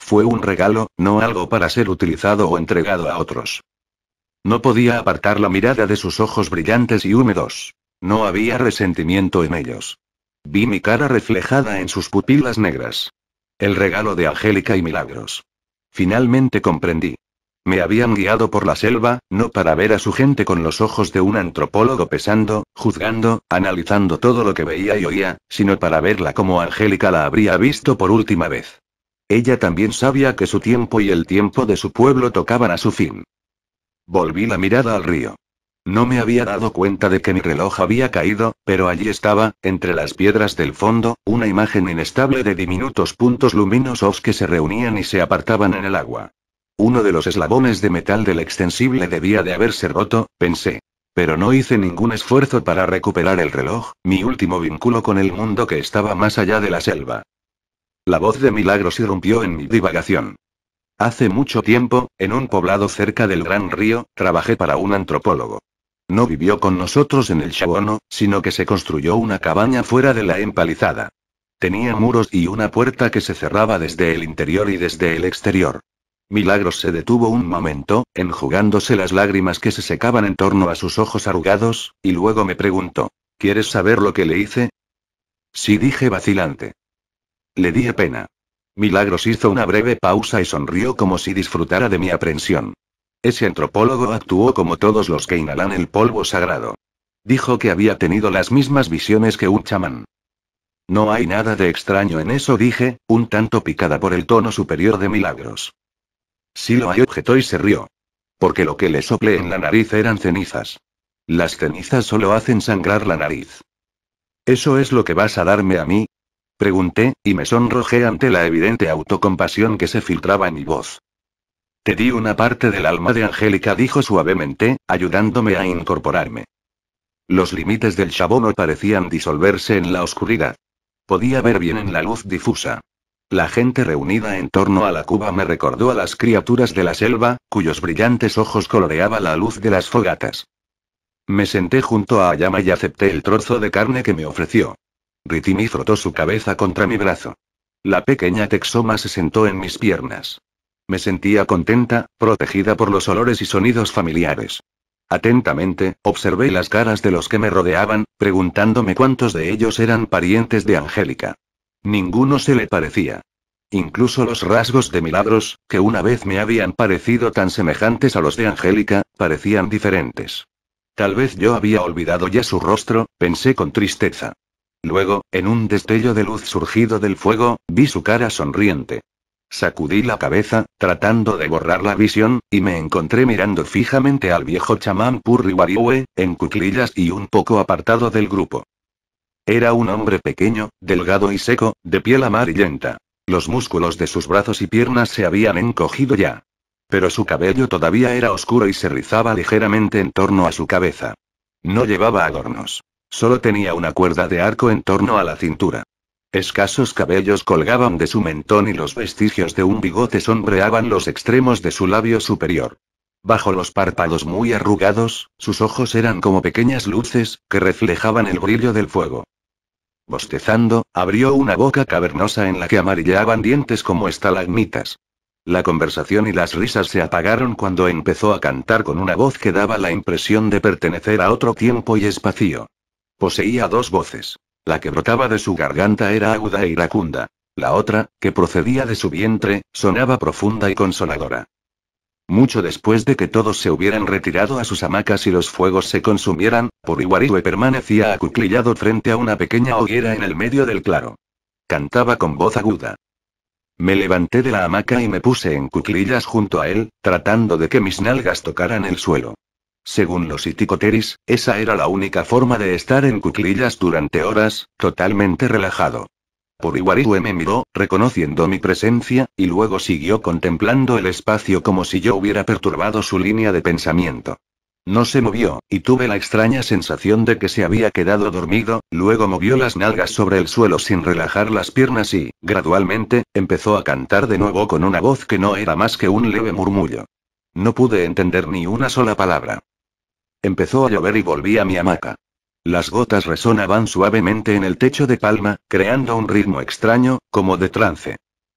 Fue un regalo, no algo para ser utilizado o entregado a otros. No podía apartar la mirada de sus ojos brillantes y húmedos. No había resentimiento en ellos. Vi mi cara reflejada en sus pupilas negras. El regalo de Angélica y Milagros. Finalmente comprendí. Me habían guiado por la selva, no para ver a su gente con los ojos de un antropólogo pesando, juzgando, analizando todo lo que veía y oía, sino para verla como Angélica la habría visto por última vez. Ella también sabía que su tiempo y el tiempo de su pueblo tocaban a su fin. Volví la mirada al río. No me había dado cuenta de que mi reloj había caído, pero allí estaba, entre las piedras del fondo, una imagen inestable de diminutos puntos luminosos que se reunían y se apartaban en el agua. Uno de los eslabones de metal del extensible debía de haberse roto, pensé. Pero no hice ningún esfuerzo para recuperar el reloj, mi último vínculo con el mundo que estaba más allá de la selva. La voz de Milagros irrumpió en mi divagación. Hace mucho tiempo, en un poblado cerca del Gran Río, trabajé para un antropólogo. No vivió con nosotros en el chabono, sino que se construyó una cabaña fuera de la empalizada. Tenía muros y una puerta que se cerraba desde el interior y desde el exterior. Milagros se detuvo un momento, enjugándose las lágrimas que se secaban en torno a sus ojos arrugados, y luego me preguntó, ¿quieres saber lo que le hice? Sí dije vacilante. Le di pena. Milagros hizo una breve pausa y sonrió como si disfrutara de mi aprensión. Ese antropólogo actuó como todos los que inhalan el polvo sagrado. Dijo que había tenido las mismas visiones que un chamán. No hay nada de extraño en eso, dije, un tanto picada por el tono superior de Milagros. Sí lo hay, objetó y se rió. Porque lo que le sople en la nariz eran cenizas. Las cenizas solo hacen sangrar la nariz. ¿Eso es lo que vas a darme a mí? Pregunté, y me sonrojé ante la evidente autocompasión que se filtraba en mi voz. Te di una parte del alma de Angélica, dijo suavemente, ayudándome a incorporarme. Los límites del chabono parecían disolverse en la oscuridad. Podía ver bien en la luz difusa. La gente reunida en torno a la cuba me recordó a las criaturas de la selva, cuyos brillantes ojos coloreaba la luz de las fogatas. Me senté junto a Ayama y acepté el trozo de carne que me ofreció. Ritimi frotó su cabeza contra mi brazo. La pequeña Texoma se sentó en mis piernas. Me sentía contenta, protegida por los olores y sonidos familiares. Atentamente, observé las caras de los que me rodeaban, preguntándome cuántos de ellos eran parientes de Angélica. Ninguno se le parecía. Incluso los rasgos de milagros, que una vez me habían parecido tan semejantes a los de Angélica, parecían diferentes. Tal vez yo había olvidado ya su rostro, pensé con tristeza. Luego, en un destello de luz surgido del fuego, vi su cara sonriente. Sacudí la cabeza, tratando de borrar la visión, y me encontré mirando fijamente al viejo chamán Purriwariwe, en cuclillas y un poco apartado del grupo. Era un hombre pequeño, delgado y seco, de piel amarillenta. Los músculos de sus brazos y piernas se habían encogido ya. Pero su cabello todavía era oscuro y se rizaba ligeramente en torno a su cabeza. No llevaba adornos. Solo tenía una cuerda de arco en torno a la cintura. Escasos cabellos colgaban de su mentón y los vestigios de un bigote sombreaban los extremos de su labio superior. Bajo los párpados muy arrugados, sus ojos eran como pequeñas luces, que reflejaban el brillo del fuego. Bostezando, abrió una boca cavernosa en la que amarillaban dientes como estalagmitas. La conversación y las risas se apagaron cuando empezó a cantar con una voz que daba la impresión de pertenecer a otro tiempo y espacio. Poseía dos voces, la que brotaba de su garganta era aguda e iracunda. La otra, que procedía de su vientre, sonaba profunda y consoladora. Mucho después de que todos se hubieran retirado a sus hamacas y los fuegos se consumieran, Puriwarihue permanecía acuclillado frente a una pequeña hoguera en el medio del claro. Cantaba con voz aguda. Me levanté de la hamaca y me puse en cuclillas junto a él, tratando de que mis nalgas tocaran el suelo. Según los iticoteris, esa era la única forma de estar en cuclillas durante horas, totalmente relajado. Puriwaridu me miró, reconociendo mi presencia, y luego siguió contemplando el espacio como si yo hubiera perturbado su línea de pensamiento. No se movió, y tuve la extraña sensación de que se había quedado dormido, luego movió las nalgas sobre el suelo sin relajar las piernas y, gradualmente, empezó a cantar de nuevo con una voz que no era más que un leve murmullo. No pude entender ni una sola palabra. Empezó a llover y volví a mi hamaca. Las gotas resonaban suavemente en el techo de palma, creando un ritmo extraño, como de trance.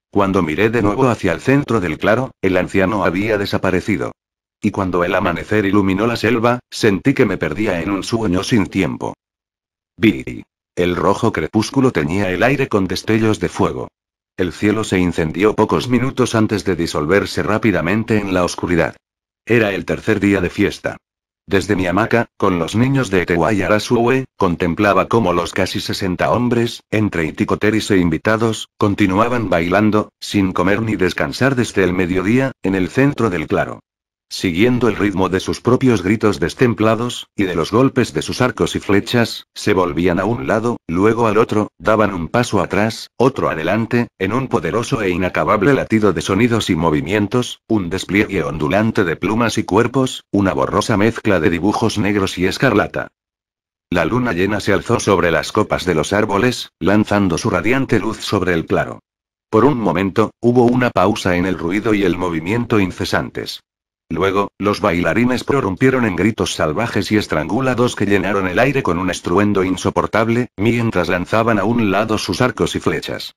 Cuando miré de nuevo hacia el centro del claro, el anciano había desaparecido. Y cuando el amanecer iluminó la selva, sentí que me perdía en un sueño sin tiempo. Vi. El rojo crepúsculo teñía el aire con destellos de fuego. El cielo se incendió pocos minutos antes de disolverse rápidamente en la oscuridad. Era el tercer día de fiesta. Desde mi hamaca, con los niños de Etewai contemplaba cómo los casi 60 hombres, entre iticoteris e invitados, continuaban bailando, sin comer ni descansar desde el mediodía, en el centro del claro. Siguiendo el ritmo de sus propios gritos destemplados, y de los golpes de sus arcos y flechas, se volvían a un lado, luego al otro, daban un paso atrás, otro adelante, en un poderoso e inacabable latido de sonidos y movimientos, un despliegue ondulante de plumas y cuerpos, una borrosa mezcla de dibujos negros y escarlata. La luna llena se alzó sobre las copas de los árboles, lanzando su radiante luz sobre el claro. Por un momento, hubo una pausa en el ruido y el movimiento incesantes. Luego, los bailarines prorrumpieron en gritos salvajes y estrangulados que llenaron el aire con un estruendo insoportable, mientras lanzaban a un lado sus arcos y flechas.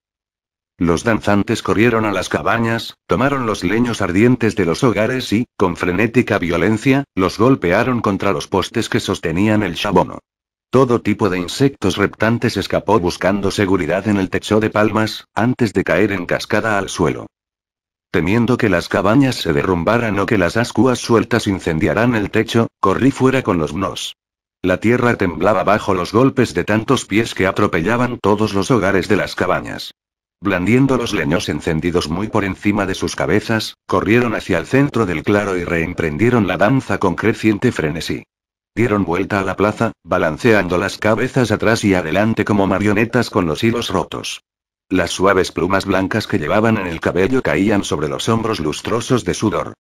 Los danzantes corrieron a las cabañas, tomaron los leños ardientes de los hogares y, con frenética violencia, los golpearon contra los postes que sostenían el chabono. Todo tipo de insectos reptantes escapó buscando seguridad en el techo de palmas, antes de caer en cascada al suelo. Temiendo que las cabañas se derrumbaran o que las ascuas sueltas incendiaran el techo, corrí fuera con los gnos. La tierra temblaba bajo los golpes de tantos pies que atropellaban todos los hogares de las cabañas. Blandiendo los leños encendidos muy por encima de sus cabezas, corrieron hacia el centro del claro y reemprendieron la danza con creciente frenesí. Dieron vuelta a la plaza, balanceando las cabezas atrás y adelante como marionetas con los hilos rotos. Las suaves plumas blancas que llevaban en el cabello caían sobre los hombros lustrosos de sudor.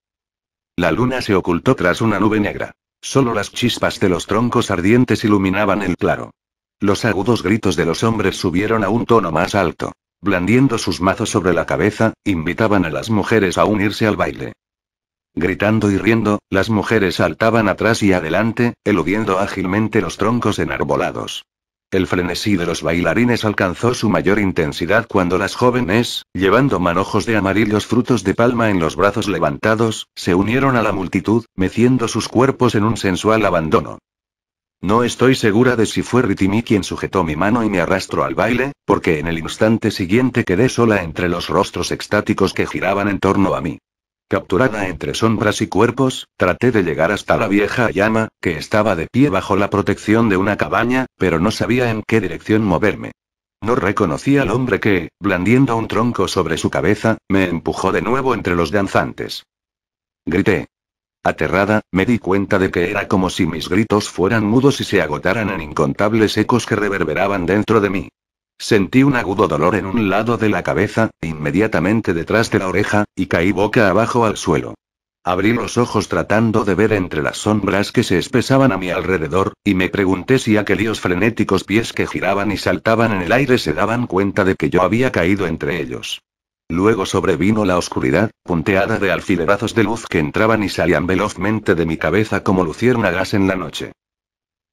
La luna se ocultó tras una nube negra. Solo las chispas de los troncos ardientes iluminaban el claro. Los agudos gritos de los hombres subieron a un tono más alto. Blandiendo sus mazos sobre la cabeza, invitaban a las mujeres a unirse al baile. Gritando y riendo, las mujeres saltaban atrás y adelante, eludiendo ágilmente los troncos enarbolados. El frenesí de los bailarines alcanzó su mayor intensidad cuando las jóvenes, llevando manojos de amarillos frutos de palma en los brazos levantados, se unieron a la multitud, meciendo sus cuerpos en un sensual abandono. No estoy segura de si fue Ritimi quien sujetó mi mano y me arrastró al baile, porque en el instante siguiente quedé sola entre los rostros extáticos que giraban en torno a mí. Capturada entre sombras y cuerpos, traté de llegar hasta la vieja llama, que estaba de pie bajo la protección de una cabaña, pero no sabía en qué dirección moverme. No reconocí al hombre que, blandiendo un tronco sobre su cabeza, me empujó de nuevo entre los danzantes. Grité. Aterrada, me di cuenta de que era como si mis gritos fueran mudos y se agotaran en incontables ecos que reverberaban dentro de mí. Sentí un agudo dolor en un lado de la cabeza, inmediatamente detrás de la oreja, y caí boca abajo al suelo. Abrí los ojos tratando de ver entre las sombras que se espesaban a mi alrededor, y me pregunté si aquellos frenéticos pies que giraban y saltaban en el aire se daban cuenta de que yo había caído entre ellos. Luego sobrevino la oscuridad, punteada de alfilerazos de luz que entraban y salían velozmente de mi cabeza como luciérnagas en la noche.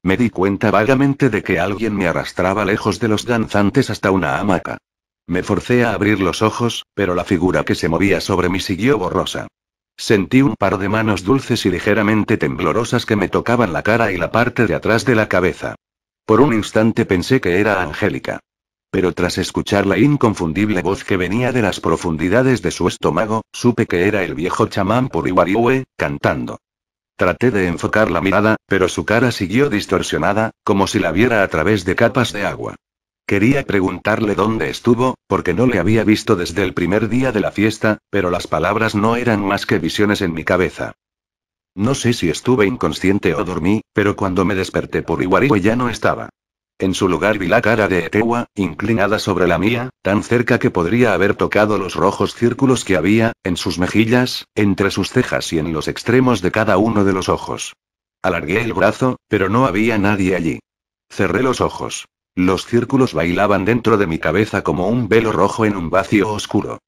Me di cuenta vagamente de que alguien me arrastraba lejos de los danzantes hasta una hamaca. Me forcé a abrir los ojos, pero la figura que se movía sobre mí siguió borrosa. Sentí un par de manos dulces y ligeramente temblorosas que me tocaban la cara y la parte de atrás de la cabeza. Por un instante pensé que era Angélica. Pero tras escuchar la inconfundible voz que venía de las profundidades de su estómago, supe que era el viejo chamán Puriwariwe, cantando. Traté de enfocar la mirada, pero su cara siguió distorsionada, como si la viera a través de capas de agua. Quería preguntarle dónde estuvo, porque no le había visto desde el primer día de la fiesta, pero las palabras no eran más que visiones en mi cabeza. No sé si estuve inconsciente o dormí, pero cuando me desperté por Iwariwe ya no estaba. En su lugar vi la cara de Etewa, inclinada sobre la mía, tan cerca que podría haber tocado los rojos círculos que había, en sus mejillas, entre sus cejas y en los extremos de cada uno de los ojos. Alargué el brazo, pero no había nadie allí. Cerré los ojos. Los círculos bailaban dentro de mi cabeza como un velo rojo en un vacío oscuro.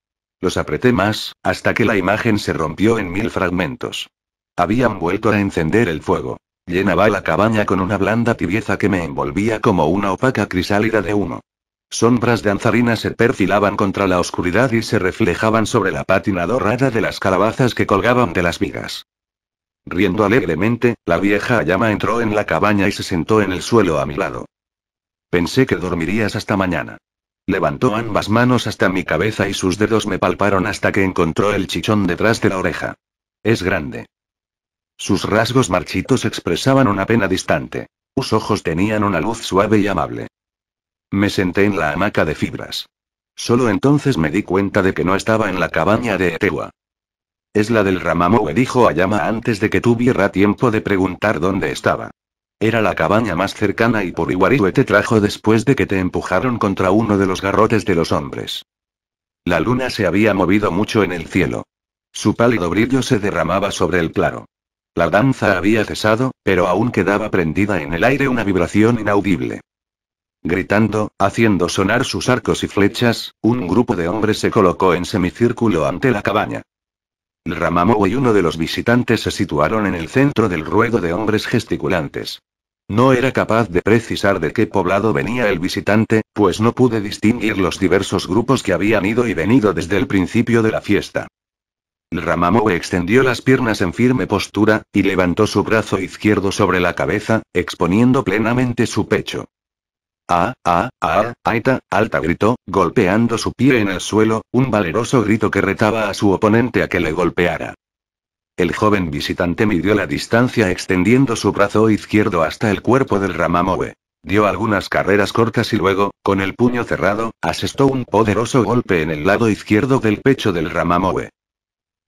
Los apreté más, hasta que la imagen se rompió en mil fragmentos. Habían vuelto a encender el fuego. Llenaba la cabaña con una blanda tibieza que me envolvía como una opaca crisálida de humo. Sombras danzarinas se perfilaban contra la oscuridad y se reflejaban sobre la pátina dorada de las calabazas que colgaban de las vigas. Riendo alegremente, la vieja llama entró en la cabaña y se sentó en el suelo a mi lado. Pensé que dormirías hasta mañana. Levantó ambas manos hasta mi cabeza y sus dedos me palparon hasta que encontró el chichón detrás de la oreja. Es grande. Sus rasgos marchitos expresaban una pena distante. Sus ojos tenían una luz suave y amable. Me senté en la hamaca de fibras. Solo entonces me di cuenta de que no estaba en la cabaña de Etewa. Es la del Ramamoe, dijo Ayama antes de que tuviera tiempo de preguntar dónde estaba. Era la cabaña más cercana y por te trajo después de que te empujaron contra uno de los garrotes de los hombres. La luna se había movido mucho en el cielo. Su pálido brillo se derramaba sobre el claro. La danza había cesado, pero aún quedaba prendida en el aire una vibración inaudible. Gritando, haciendo sonar sus arcos y flechas, un grupo de hombres se colocó en semicírculo ante la cabaña. Ramamou y uno de los visitantes se situaron en el centro del ruedo de hombres gesticulantes. No era capaz de precisar de qué poblado venía el visitante, pues no pude distinguir los diversos grupos que habían ido y venido desde el principio de la fiesta. Ramamowe extendió las piernas en firme postura, y levantó su brazo izquierdo sobre la cabeza, exponiendo plenamente su pecho. ¡Ah, ah, ah! Aita, alta gritó, golpeando su pie en el suelo, un valeroso grito que retaba a su oponente a que le golpeara. El joven visitante midió la distancia extendiendo su brazo izquierdo hasta el cuerpo del Ramamowe. Dio algunas carreras cortas y luego, con el puño cerrado, asestó un poderoso golpe en el lado izquierdo del pecho del Ramamowe.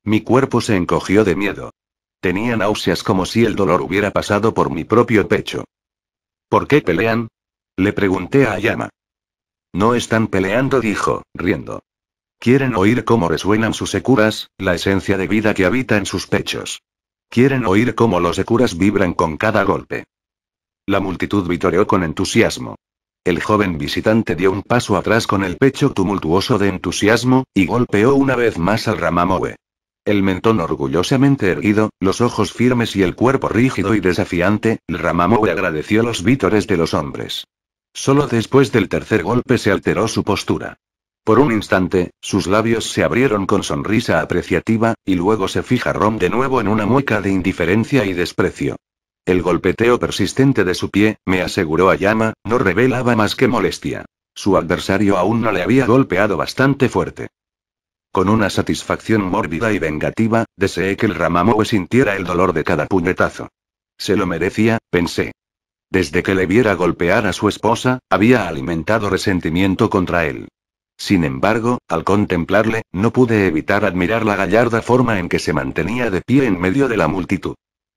Mi cuerpo se encogió de miedo. Tenía náuseas como si el dolor hubiera pasado por mi propio pecho. ¿Por qué pelean? Le pregunté a Ayama. No están peleando, dijo, riendo. Quieren oír cómo resuenan sus securas, la esencia de vida que habita en sus pechos. Quieren oír cómo los securas vibran con cada golpe. La multitud vitoreó con entusiasmo. El joven visitante dio un paso atrás con el pecho tumultuoso de entusiasmo, y golpeó una vez más al Ramamoe. El mentón orgullosamente erguido, los ojos firmes y el cuerpo rígido y desafiante, Ramamou agradeció los vítores de los hombres. Solo después del tercer golpe se alteró su postura. Por un instante, sus labios se abrieron con sonrisa apreciativa, y luego se fijaron de nuevo en una mueca de indiferencia y desprecio. El golpeteo persistente de su pie, me aseguró Ayama, no revelaba más que molestia. Su adversario aún no le había golpeado bastante fuerte. Con una satisfacción mórbida y vengativa, deseé que el Ramamoe sintiera el dolor de cada puñetazo. Se lo merecía, pensé. Desde que le viera golpear a su esposa, había alimentado resentimiento contra él. Sin embargo, al contemplarle, no pude evitar admirar la gallarda forma en que se mantenía de pie en medio de la multitud.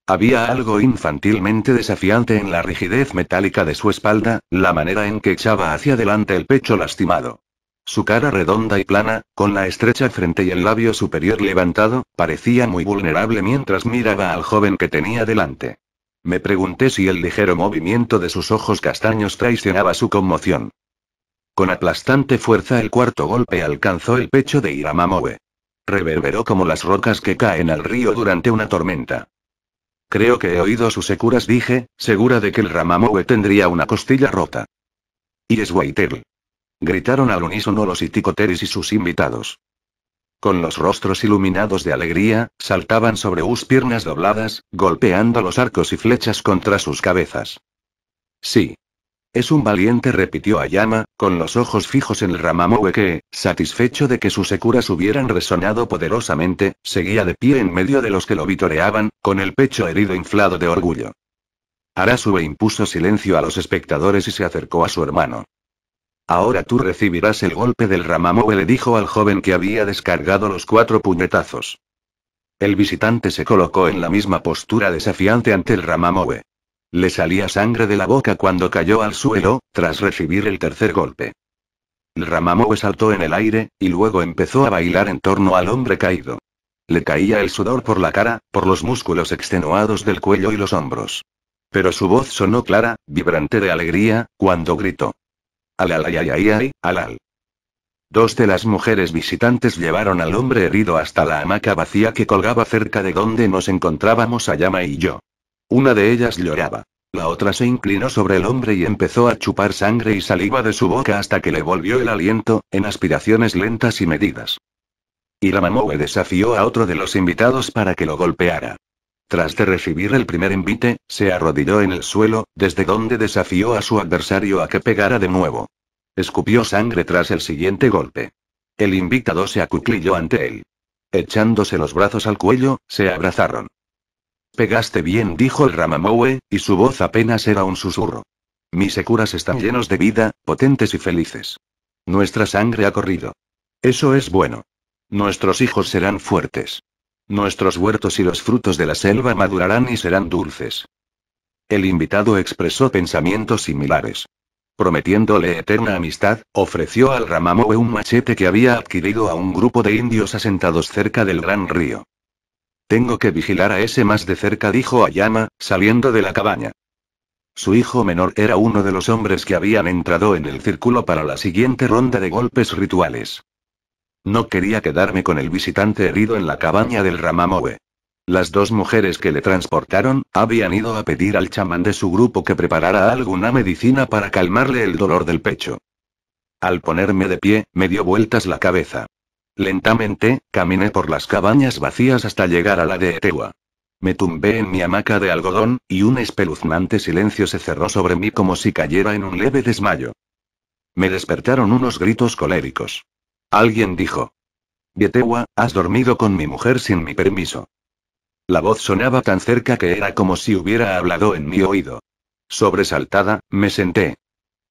Había algo infantilmente desafiante en la rigidez metálica de su espalda, la manera en que echaba hacia adelante el pecho lastimado. Su cara redonda y plana, con la estrecha frente y el labio superior levantado, parecía muy vulnerable mientras miraba al joven que tenía delante. Me pregunté si el ligero movimiento de sus ojos castaños traicionaba su conmoción. Con aplastante fuerza el cuarto golpe alcanzó el pecho de Iramamoe. Reverberó como las rocas que caen al río durante una tormenta. Creo que he oído sus securas, dije, segura de que el Ramamoe tendría una costilla rota. Y es Gritaron al unísono los iticoteris y sus invitados. Con los rostros iluminados de alegría, saltaban sobre sus piernas dobladas, golpeando los arcos y flechas contra sus cabezas. Sí. Es un valiente, repitió Ayama, con los ojos fijos en el Ramamue que, satisfecho de que sus securas hubieran resonado poderosamente, seguía de pie en medio de los que lo vitoreaban, con el pecho herido inflado de orgullo. Arasue impuso silencio a los espectadores y se acercó a su hermano. Ahora tú recibirás el golpe del Ramamowe le dijo al joven que había descargado los cuatro puñetazos. El visitante se colocó en la misma postura desafiante ante el Ramamowe. Le salía sangre de la boca cuando cayó al suelo, tras recibir el tercer golpe. El Ramamowe saltó en el aire, y luego empezó a bailar en torno al hombre caído. Le caía el sudor por la cara, por los músculos extenuados del cuello y los hombros. Pero su voz sonó clara, vibrante de alegría, cuando gritó alalayayayay, alal. Dos de las mujeres visitantes llevaron al hombre herido hasta la hamaca vacía que colgaba cerca de donde nos encontrábamos Yama y yo. Una de ellas lloraba. La otra se inclinó sobre el hombre y empezó a chupar sangre y saliva de su boca hasta que le volvió el aliento, en aspiraciones lentas y medidas. Y la desafió a otro de los invitados para que lo golpeara. Tras de recibir el primer envite, se arrodilló en el suelo, desde donde desafió a su adversario a que pegara de nuevo. Escupió sangre tras el siguiente golpe. El invitado se acuclilló ante él. Echándose los brazos al cuello, se abrazaron. Pegaste bien, dijo el Ramamowe, y su voz apenas era un susurro. Mis securas están llenos de vida, potentes y felices. Nuestra sangre ha corrido. Eso es bueno. Nuestros hijos serán fuertes. Nuestros huertos y los frutos de la selva madurarán y serán dulces. El invitado expresó pensamientos similares. Prometiéndole eterna amistad, ofreció al Ramamoe un machete que había adquirido a un grupo de indios asentados cerca del gran río. Tengo que vigilar a ese más de cerca, dijo Ayama, saliendo de la cabaña. Su hijo menor era uno de los hombres que habían entrado en el círculo para la siguiente ronda de golpes rituales. No quería quedarme con el visitante herido en la cabaña del Ramamoe. Las dos mujeres que le transportaron, habían ido a pedir al chamán de su grupo que preparara alguna medicina para calmarle el dolor del pecho. Al ponerme de pie, me dio vueltas la cabeza. Lentamente, caminé por las cabañas vacías hasta llegar a la de Etewa. Me tumbé en mi hamaca de algodón, y un espeluznante silencio se cerró sobre mí como si cayera en un leve desmayo. Me despertaron unos gritos coléricos. Alguien dijo. Vietewa, has dormido con mi mujer sin mi permiso. La voz sonaba tan cerca que era como si hubiera hablado en mi oído. Sobresaltada, me senté.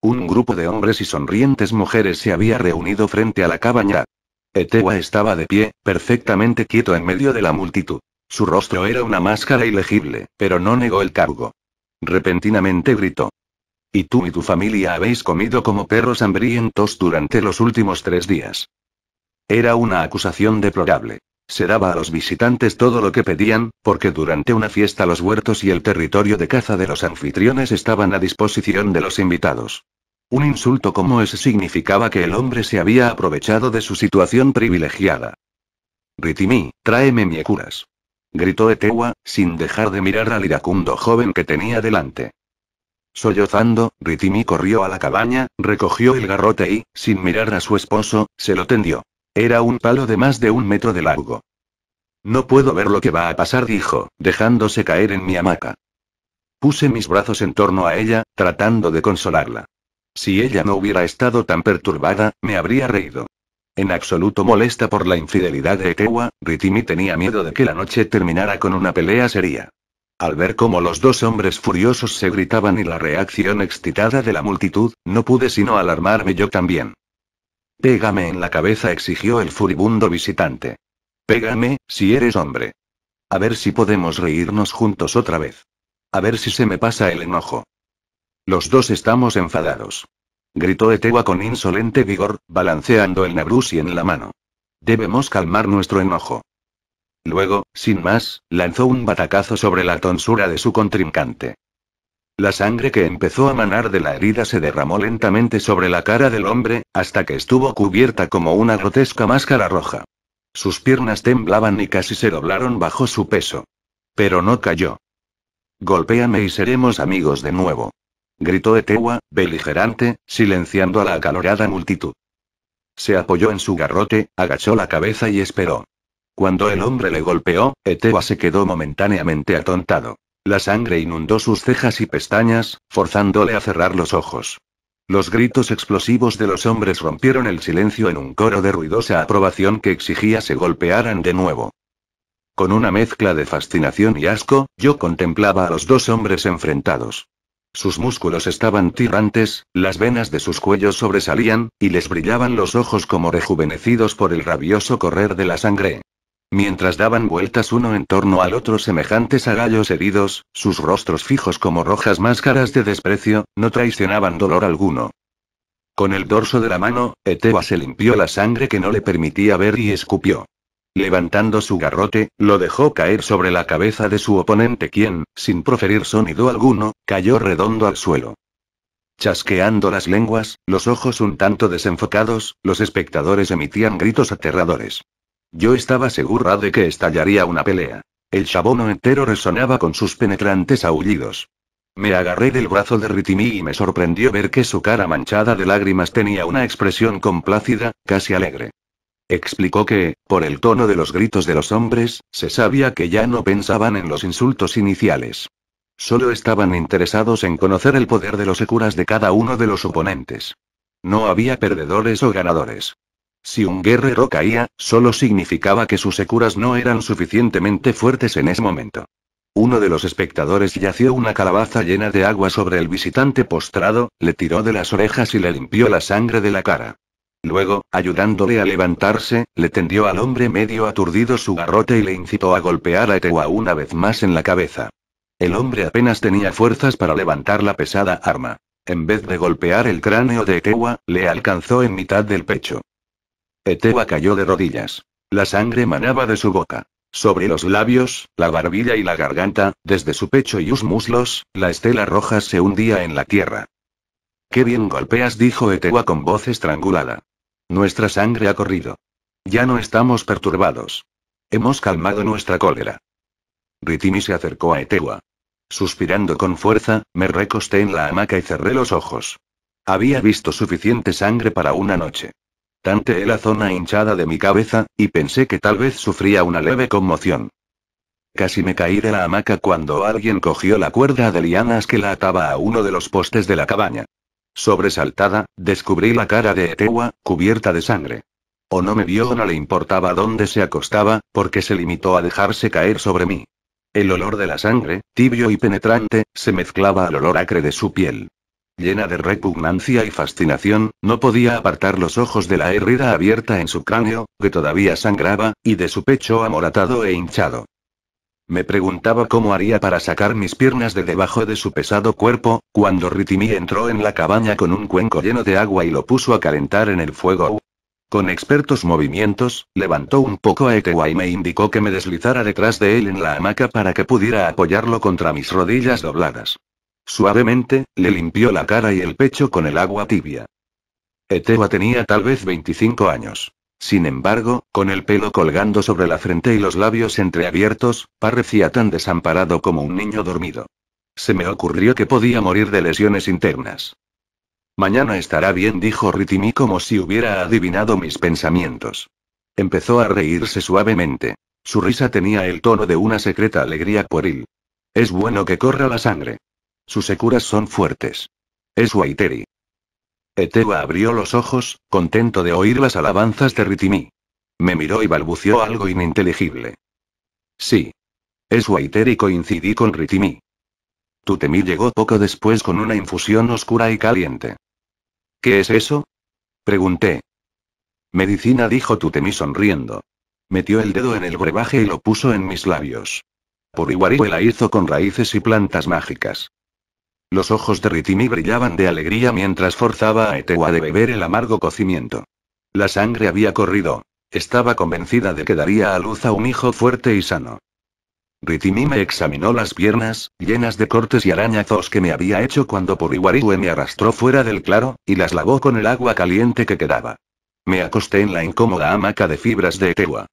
Un grupo de hombres y sonrientes mujeres se había reunido frente a la cabaña. Etewa estaba de pie, perfectamente quieto en medio de la multitud. Su rostro era una máscara ilegible, pero no negó el cargo. Repentinamente gritó. Y tú y tu familia habéis comido como perros hambrientos durante los últimos tres días. Era una acusación deplorable. Se daba a los visitantes todo lo que pedían, porque durante una fiesta los huertos y el territorio de caza de los anfitriones estaban a disposición de los invitados. Un insulto como ese significaba que el hombre se había aprovechado de su situación privilegiada. Ritimi, tráeme mi curas. Gritó Etewa, sin dejar de mirar al iracundo joven que tenía delante. Sollozando, Ritimi corrió a la cabaña, recogió el garrote y, sin mirar a su esposo, se lo tendió. Era un palo de más de un metro de largo. No puedo ver lo que va a pasar, dijo, dejándose caer en mi hamaca. Puse mis brazos en torno a ella, tratando de consolarla. Si ella no hubiera estado tan perturbada, me habría reído. En absoluto molesta por la infidelidad de Ekewa, Ritimi tenía miedo de que la noche terminara con una pelea seria. Al ver cómo los dos hombres furiosos se gritaban y la reacción excitada de la multitud, no pude sino alarmarme yo también. Pégame en la cabeza, exigió el furibundo visitante. Pégame, si eres hombre. A ver si podemos reírnos juntos otra vez. A ver si se me pasa el enojo. Los dos estamos enfadados. Gritó Etewa con insolente vigor, balanceando el Nabrusi en la mano. Debemos calmar nuestro enojo. Luego, sin más, lanzó un batacazo sobre la tonsura de su contrincante. La sangre que empezó a manar de la herida se derramó lentamente sobre la cara del hombre, hasta que estuvo cubierta como una grotesca máscara roja. Sus piernas temblaban y casi se doblaron bajo su peso. Pero no cayó. Golpéame y seremos amigos de nuevo. Gritó Etewa, beligerante, silenciando a la acalorada multitud. Se apoyó en su garrote, agachó la cabeza y esperó. Cuando el hombre le golpeó, Eteba se quedó momentáneamente atontado. La sangre inundó sus cejas y pestañas, forzándole a cerrar los ojos. Los gritos explosivos de los hombres rompieron el silencio en un coro de ruidosa aprobación que exigía se golpearan de nuevo. Con una mezcla de fascinación y asco, yo contemplaba a los dos hombres enfrentados. Sus músculos estaban tirantes, las venas de sus cuellos sobresalían, y les brillaban los ojos como rejuvenecidos por el rabioso correr de la sangre mientras daban vueltas uno en torno al otro semejantes a gallos heridos, sus rostros fijos como rojas máscaras de desprecio, no traicionaban dolor alguno. Con el dorso de la mano, Eteba se limpió la sangre que no le permitía ver y escupió. Levantando su garrote, lo dejó caer sobre la cabeza de su oponente quien, sin proferir sonido alguno, cayó redondo al suelo. Chasqueando las lenguas, los ojos un tanto desenfocados, los espectadores emitían gritos aterradores. Yo estaba segura de que estallaría una pelea. El chabono entero resonaba con sus penetrantes aullidos. Me agarré del brazo de Ritimi y me sorprendió ver que su cara manchada de lágrimas tenía una expresión complácida, casi alegre. Explicó que, por el tono de los gritos de los hombres, se sabía que ya no pensaban en los insultos iniciales. Solo estaban interesados en conocer el poder de los securas de cada uno de los oponentes. No había perdedores o ganadores. Si un guerrero caía, solo significaba que sus securas no eran suficientemente fuertes en ese momento. Uno de los espectadores yació una calabaza llena de agua sobre el visitante postrado, le tiró de las orejas y le limpió la sangre de la cara. Luego, ayudándole a levantarse, le tendió al hombre medio aturdido su garrote y le incitó a golpear a Etewa una vez más en la cabeza. El hombre apenas tenía fuerzas para levantar la pesada arma. En vez de golpear el cráneo de Etewa, le alcanzó en mitad del pecho. Etewa cayó de rodillas. La sangre manaba de su boca. Sobre los labios, la barbilla y la garganta, desde su pecho y sus muslos, la estela roja se hundía en la tierra. Qué bien golpeas, dijo Etewa con voz estrangulada. Nuestra sangre ha corrido. Ya no estamos perturbados. Hemos calmado nuestra cólera. Ritimi se acercó a Etewa. Suspirando con fuerza, me recosté en la hamaca y cerré los ojos. Había visto suficiente sangre para una noche. Tanteé la zona hinchada de mi cabeza, y pensé que tal vez sufría una leve conmoción. Casi me caí de la hamaca cuando alguien cogió la cuerda de lianas que la ataba a uno de los postes de la cabaña. Sobresaltada, descubrí la cara de Etewa, cubierta de sangre. O no me vio o no le importaba dónde se acostaba, porque se limitó a dejarse caer sobre mí. El olor de la sangre, tibio y penetrante, se mezclaba al olor acre de su piel llena de repugnancia y fascinación, no podía apartar los ojos de la herida abierta en su cráneo, que todavía sangraba, y de su pecho amoratado e hinchado. Me preguntaba cómo haría para sacar mis piernas de debajo de su pesado cuerpo, cuando Ritimi entró en la cabaña con un cuenco lleno de agua y lo puso a calentar en el fuego. Con expertos movimientos, levantó un poco a Etewa y me indicó que me deslizara detrás de él en la hamaca para que pudiera apoyarlo contra mis rodillas dobladas. Suavemente, le limpió la cara y el pecho con el agua tibia. Etewa tenía tal vez 25 años. Sin embargo, con el pelo colgando sobre la frente y los labios entreabiertos, parecía tan desamparado como un niño dormido. Se me ocurrió que podía morir de lesiones internas. Mañana estará bien, dijo Ritimi como si hubiera adivinado mis pensamientos. Empezó a reírse suavemente. Su risa tenía el tono de una secreta alegría pueril. Es bueno que corra la sangre. Sus securas son fuertes. Es Waiteri. Etewa abrió los ojos, contento de oír las alabanzas de Ritimi. Me miró y balbució algo ininteligible. Sí. Es Waiteri coincidí con Ritimi. Tutemi llegó poco después con una infusión oscura y caliente. ¿Qué es eso? Pregunté. Medicina dijo Tutemi sonriendo. Metió el dedo en el brebaje y lo puso en mis labios. Por la hizo con raíces y plantas mágicas. Los ojos de Ritimi brillaban de alegría mientras forzaba a Etewa de beber el amargo cocimiento. La sangre había corrido. Estaba convencida de que daría a luz a un hijo fuerte y sano. Ritimi me examinó las piernas, llenas de cortes y arañazos que me había hecho cuando Puriwariwe me arrastró fuera del claro, y las lavó con el agua caliente que quedaba. Me acosté en la incómoda hamaca de fibras de Etewa.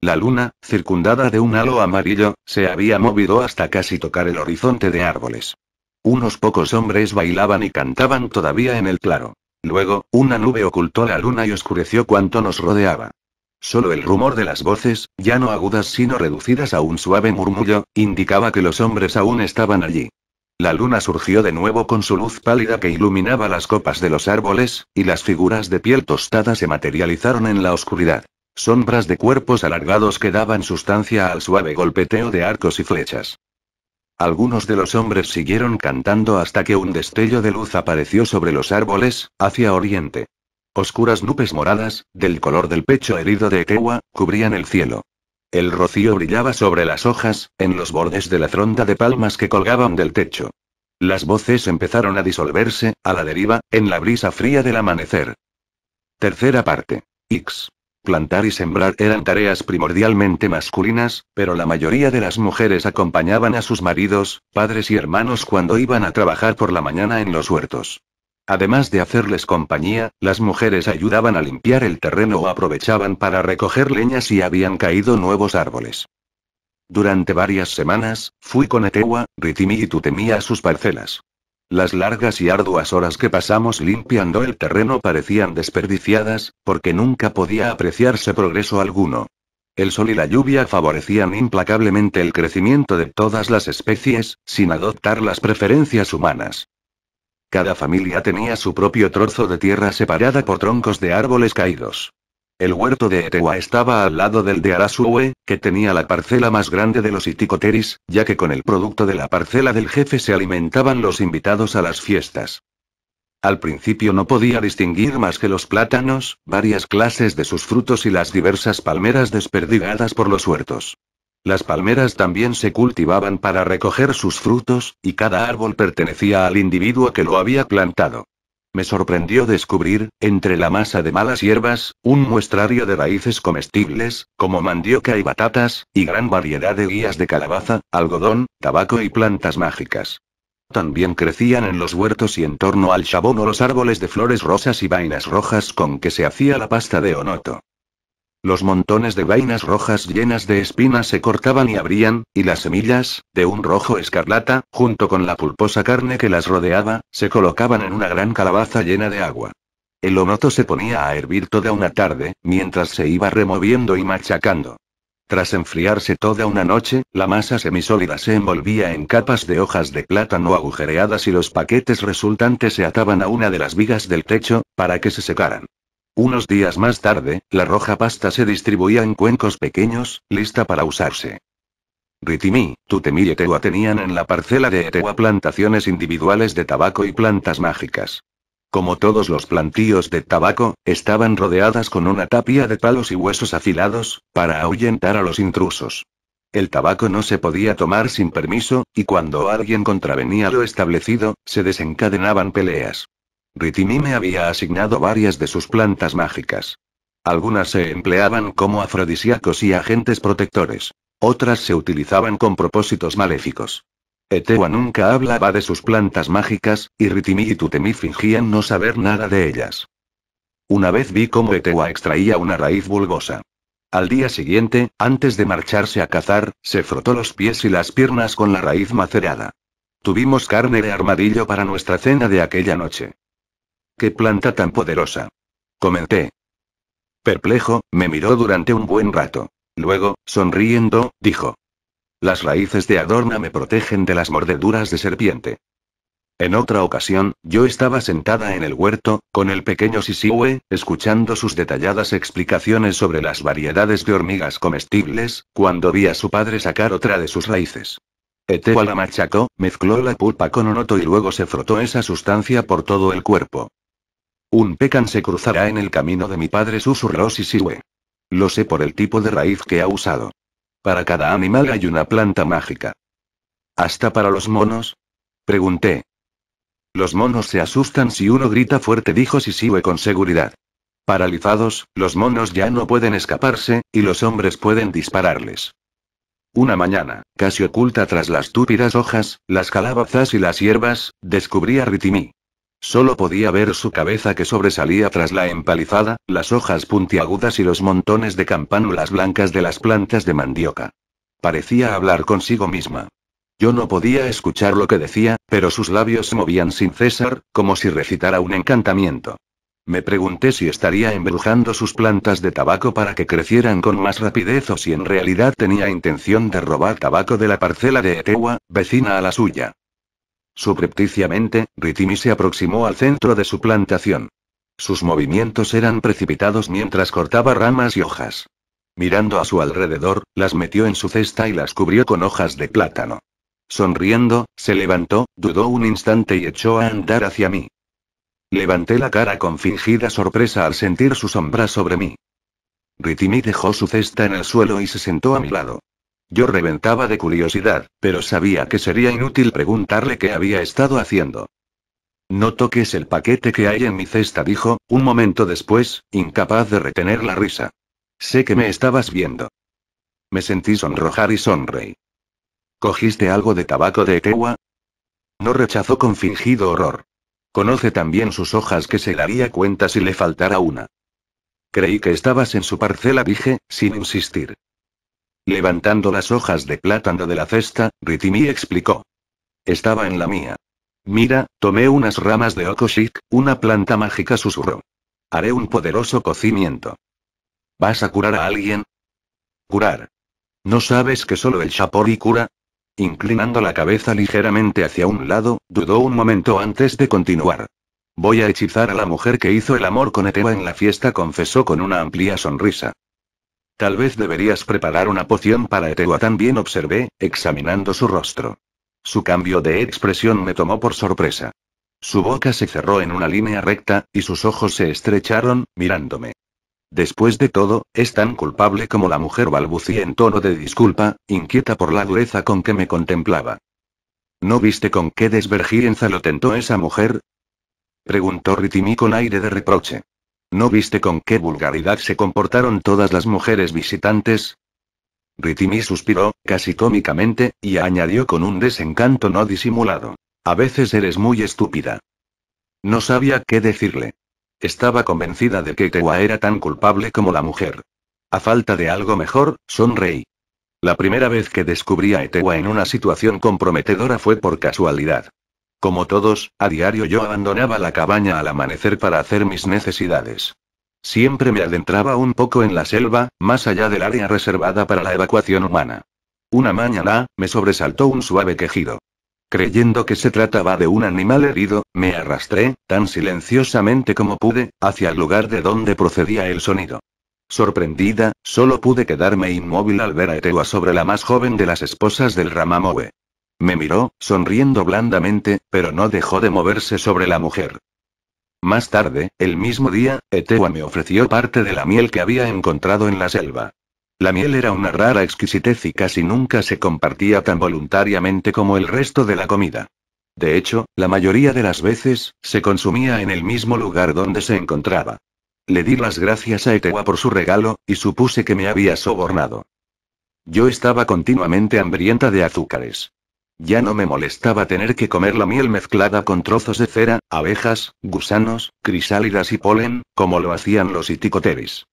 La luna, circundada de un halo amarillo, se había movido hasta casi tocar el horizonte de árboles. Unos pocos hombres bailaban y cantaban todavía en el claro. Luego, una nube ocultó la luna y oscureció cuanto nos rodeaba. Solo el rumor de las voces, ya no agudas sino reducidas a un suave murmullo, indicaba que los hombres aún estaban allí. La luna surgió de nuevo con su luz pálida que iluminaba las copas de los árboles, y las figuras de piel tostada se materializaron en la oscuridad. Sombras de cuerpos alargados que daban sustancia al suave golpeteo de arcos y flechas. Algunos de los hombres siguieron cantando hasta que un destello de luz apareció sobre los árboles, hacia oriente. Oscuras nubes moradas, del color del pecho herido de Ekewa, cubrían el cielo. El rocío brillaba sobre las hojas, en los bordes de la fronda de palmas que colgaban del techo. Las voces empezaron a disolverse, a la deriva, en la brisa fría del amanecer. Tercera parte. X. Plantar y sembrar eran tareas primordialmente masculinas, pero la mayoría de las mujeres acompañaban a sus maridos, padres y hermanos cuando iban a trabajar por la mañana en los huertos. Además de hacerles compañía, las mujeres ayudaban a limpiar el terreno o aprovechaban para recoger leñas si habían caído nuevos árboles. Durante varias semanas, fui con Atewa, Ritimi y Tutemi a sus parcelas. Las largas y arduas horas que pasamos limpiando el terreno parecían desperdiciadas, porque nunca podía apreciarse progreso alguno. El sol y la lluvia favorecían implacablemente el crecimiento de todas las especies, sin adoptar las preferencias humanas. Cada familia tenía su propio trozo de tierra separada por troncos de árboles caídos. El huerto de Etewa estaba al lado del de Arasue, que tenía la parcela más grande de los iticoteris, ya que con el producto de la parcela del jefe se alimentaban los invitados a las fiestas. Al principio no podía distinguir más que los plátanos, varias clases de sus frutos y las diversas palmeras desperdigadas por los huertos. Las palmeras también se cultivaban para recoger sus frutos, y cada árbol pertenecía al individuo que lo había plantado. Me sorprendió descubrir, entre la masa de malas hierbas, un muestrario de raíces comestibles, como mandioca y batatas, y gran variedad de guías de calabaza, algodón, tabaco y plantas mágicas. También crecían en los huertos y en torno al chabón o los árboles de flores rosas y vainas rojas con que se hacía la pasta de onoto. Los montones de vainas rojas llenas de espinas se cortaban y abrían, y las semillas, de un rojo escarlata, junto con la pulposa carne que las rodeaba, se colocaban en una gran calabaza llena de agua. El onoto se ponía a hervir toda una tarde, mientras se iba removiendo y machacando. Tras enfriarse toda una noche, la masa semisólida se envolvía en capas de hojas de plátano agujereadas y los paquetes resultantes se ataban a una de las vigas del techo, para que se secaran. Unos días más tarde, la roja pasta se distribuía en cuencos pequeños, lista para usarse. Ritimi, Tutemi y Etewa tenían en la parcela de Etewa plantaciones individuales de tabaco y plantas mágicas. Como todos los plantíos de tabaco, estaban rodeadas con una tapia de palos y huesos afilados, para ahuyentar a los intrusos. El tabaco no se podía tomar sin permiso, y cuando alguien contravenía lo establecido, se desencadenaban peleas. Ritimi me había asignado varias de sus plantas mágicas. Algunas se empleaban como afrodisíacos y agentes protectores. Otras se utilizaban con propósitos maléficos. Etewa nunca hablaba de sus plantas mágicas, y Ritimi y Tutemi fingían no saber nada de ellas. Una vez vi cómo Etewa extraía una raíz bulbosa. Al día siguiente, antes de marcharse a cazar, se frotó los pies y las piernas con la raíz macerada. Tuvimos carne de armadillo para nuestra cena de aquella noche. ¿Qué planta tan poderosa? Comenté. Perplejo, me miró durante un buen rato. Luego, sonriendo, dijo. Las raíces de Adorna me protegen de las mordeduras de serpiente. En otra ocasión, yo estaba sentada en el huerto, con el pequeño Sisiwe, escuchando sus detalladas explicaciones sobre las variedades de hormigas comestibles, cuando vi a su padre sacar otra de sus raíces. Etewa la machacó, mezcló la pulpa con onoto y luego se frotó esa sustancia por todo el cuerpo. Un pecan se cruzará en el camino de mi padre, susurró Sisiwe. Lo sé por el tipo de raíz que ha usado. Para cada animal hay una planta mágica. ¿Hasta para los monos? Pregunté. Los monos se asustan si uno grita fuerte, dijo Sisiwe con seguridad. Paralizados, los monos ya no pueden escaparse, y los hombres pueden dispararles. Una mañana, casi oculta tras las túpidas hojas, las calabazas y las hierbas, descubrí a Ritimi. Solo podía ver su cabeza que sobresalía tras la empalizada, las hojas puntiagudas y los montones de campánulas blancas de las plantas de mandioca. Parecía hablar consigo misma. Yo no podía escuchar lo que decía, pero sus labios se movían sin cesar, como si recitara un encantamiento. Me pregunté si estaría embrujando sus plantas de tabaco para que crecieran con más rapidez o si en realidad tenía intención de robar tabaco de la parcela de Etewa, vecina a la suya. Subrepticiamente, Ritimi se aproximó al centro de su plantación. Sus movimientos eran precipitados mientras cortaba ramas y hojas. Mirando a su alrededor, las metió en su cesta y las cubrió con hojas de plátano. Sonriendo, se levantó, dudó un instante y echó a andar hacia mí. Levanté la cara con fingida sorpresa al sentir su sombra sobre mí. Ritimi dejó su cesta en el suelo y se sentó a mi lado. Yo reventaba de curiosidad, pero sabía que sería inútil preguntarle qué había estado haciendo. No toques el paquete que hay en mi cesta, dijo, un momento después, incapaz de retener la risa. Sé que me estabas viendo. Me sentí sonrojar y sonreí. ¿Cogiste algo de tabaco de Etewa? No rechazó con fingido horror. Conoce también sus hojas que se daría cuenta si le faltara una. Creí que estabas en su parcela, dije, sin insistir. Levantando las hojas de plátano de la cesta, Ritimi explicó. Estaba en la mía. Mira, tomé unas ramas de Okoshik, una planta mágica susurró. Haré un poderoso cocimiento. ¿Vas a curar a alguien? Curar. ¿No sabes que solo el Shapori cura? Inclinando la cabeza ligeramente hacia un lado, dudó un momento antes de continuar. Voy a hechizar a la mujer que hizo el amor con Eteba en la fiesta, confesó con una amplia sonrisa. Tal vez deberías preparar una poción para Etewa también observé, examinando su rostro. Su cambio de expresión me tomó por sorpresa. Su boca se cerró en una línea recta, y sus ojos se estrecharon, mirándome. Después de todo, es tan culpable como la mujer balbucía en tono de disculpa, inquieta por la dureza con que me contemplaba. ¿No viste con qué desvergüenza lo tentó esa mujer? Preguntó Ritimi con aire de reproche. ¿No viste con qué vulgaridad se comportaron todas las mujeres visitantes? Ritimi suspiró, casi cómicamente, y añadió con un desencanto no disimulado. A veces eres muy estúpida. No sabía qué decirle. Estaba convencida de que Etewa era tan culpable como la mujer. A falta de algo mejor, sonreí. La primera vez que descubrí a Etewa en una situación comprometedora fue por casualidad. Como todos, a diario yo abandonaba la cabaña al amanecer para hacer mis necesidades. Siempre me adentraba un poco en la selva, más allá del área reservada para la evacuación humana. Una mañana, me sobresaltó un suave quejido. Creyendo que se trataba de un animal herido, me arrastré, tan silenciosamente como pude, hacia el lugar de donde procedía el sonido. Sorprendida, solo pude quedarme inmóvil al ver a Etewa sobre la más joven de las esposas del Ramamowe. Me miró, sonriendo blandamente, pero no dejó de moverse sobre la mujer. Más tarde, el mismo día, Etewa me ofreció parte de la miel que había encontrado en la selva. La miel era una rara exquisitez y casi nunca se compartía tan voluntariamente como el resto de la comida. De hecho, la mayoría de las veces, se consumía en el mismo lugar donde se encontraba. Le di las gracias a Etewa por su regalo, y supuse que me había sobornado. Yo estaba continuamente hambrienta de azúcares. Ya no me molestaba tener que comer la miel mezclada con trozos de cera, abejas, gusanos, crisálidas y polen, como lo hacían los iticoteris.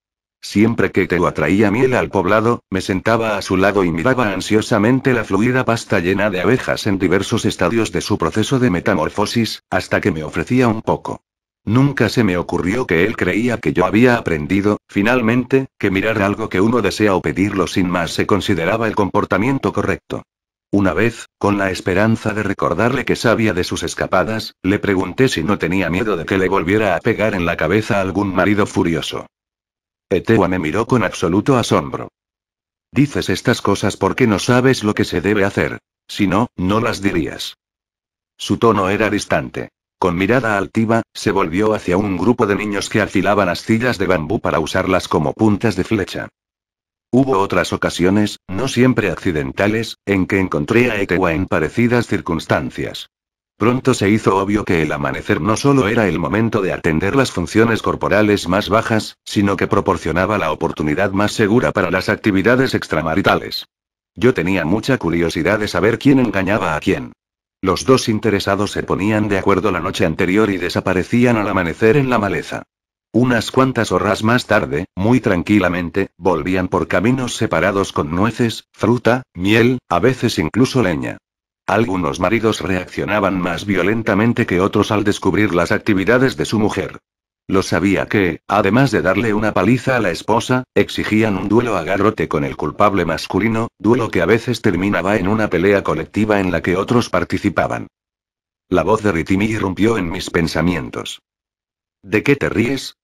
Siempre que Teo atraía miel al poblado, me sentaba a su lado y miraba ansiosamente la fluida pasta llena de abejas en diversos estadios de su proceso de metamorfosis, hasta que me ofrecía un poco. Nunca se me ocurrió que él creía que yo había aprendido, finalmente, que mirar algo que uno desea o pedirlo sin más se consideraba el comportamiento correcto. Una vez, con la esperanza de recordarle que sabía de sus escapadas, le pregunté si no tenía miedo de que le volviera a pegar en la cabeza algún marido furioso. Etewa me miró con absoluto asombro. Dices estas cosas porque no sabes lo que se debe hacer. Si no, no las dirías. Su tono era distante. Con mirada altiva, se volvió hacia un grupo de niños que afilaban astillas de bambú para usarlas como puntas de flecha. Hubo otras ocasiones, no siempre accidentales, en que encontré a Etewa en parecidas circunstancias. Pronto se hizo obvio que el amanecer no solo era el momento de atender las funciones corporales más bajas, sino que proporcionaba la oportunidad más segura para las actividades extramaritales. Yo tenía mucha curiosidad de saber quién engañaba a quién. Los dos interesados se ponían de acuerdo la noche anterior y desaparecían al amanecer en la maleza. Unas cuantas horas más tarde, muy tranquilamente, volvían por caminos separados con nueces, fruta, miel, a veces incluso leña. Algunos maridos reaccionaban más violentamente que otros al descubrir las actividades de su mujer. Lo sabía que, además de darle una paliza a la esposa, exigían un duelo a garrote con el culpable masculino, duelo que a veces terminaba en una pelea colectiva en la que otros participaban. La voz de Ritimi irrumpió en mis pensamientos. ¿De qué te ríes?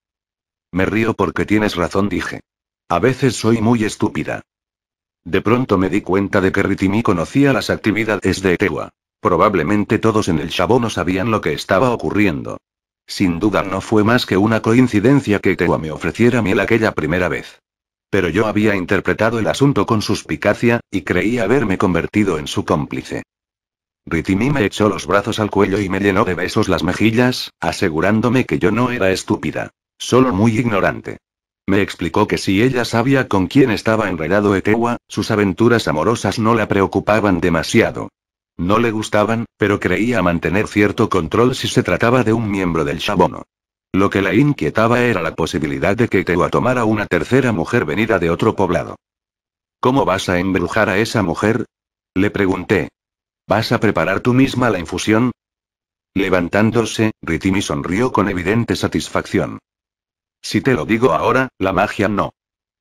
Me río porque tienes razón, dije. A veces soy muy estúpida. De pronto me di cuenta de que Ritimi conocía las actividades de Etewa. Probablemente todos en el no sabían lo que estaba ocurriendo. Sin duda no fue más que una coincidencia que Etewa me ofreciera miel aquella primera vez. Pero yo había interpretado el asunto con suspicacia, y creía haberme convertido en su cómplice. Ritimi me echó los brazos al cuello y me llenó de besos las mejillas, asegurándome que yo no era estúpida. Solo muy ignorante. Me explicó que si ella sabía con quién estaba enredado Etewa, sus aventuras amorosas no la preocupaban demasiado. No le gustaban, pero creía mantener cierto control si se trataba de un miembro del Chabono. Lo que la inquietaba era la posibilidad de que Etewa tomara una tercera mujer venida de otro poblado. ¿Cómo vas a embrujar a esa mujer? Le pregunté. ¿Vas a preparar tú misma la infusión? Levantándose, Ritimi sonrió con evidente satisfacción. Si te lo digo ahora, la magia no.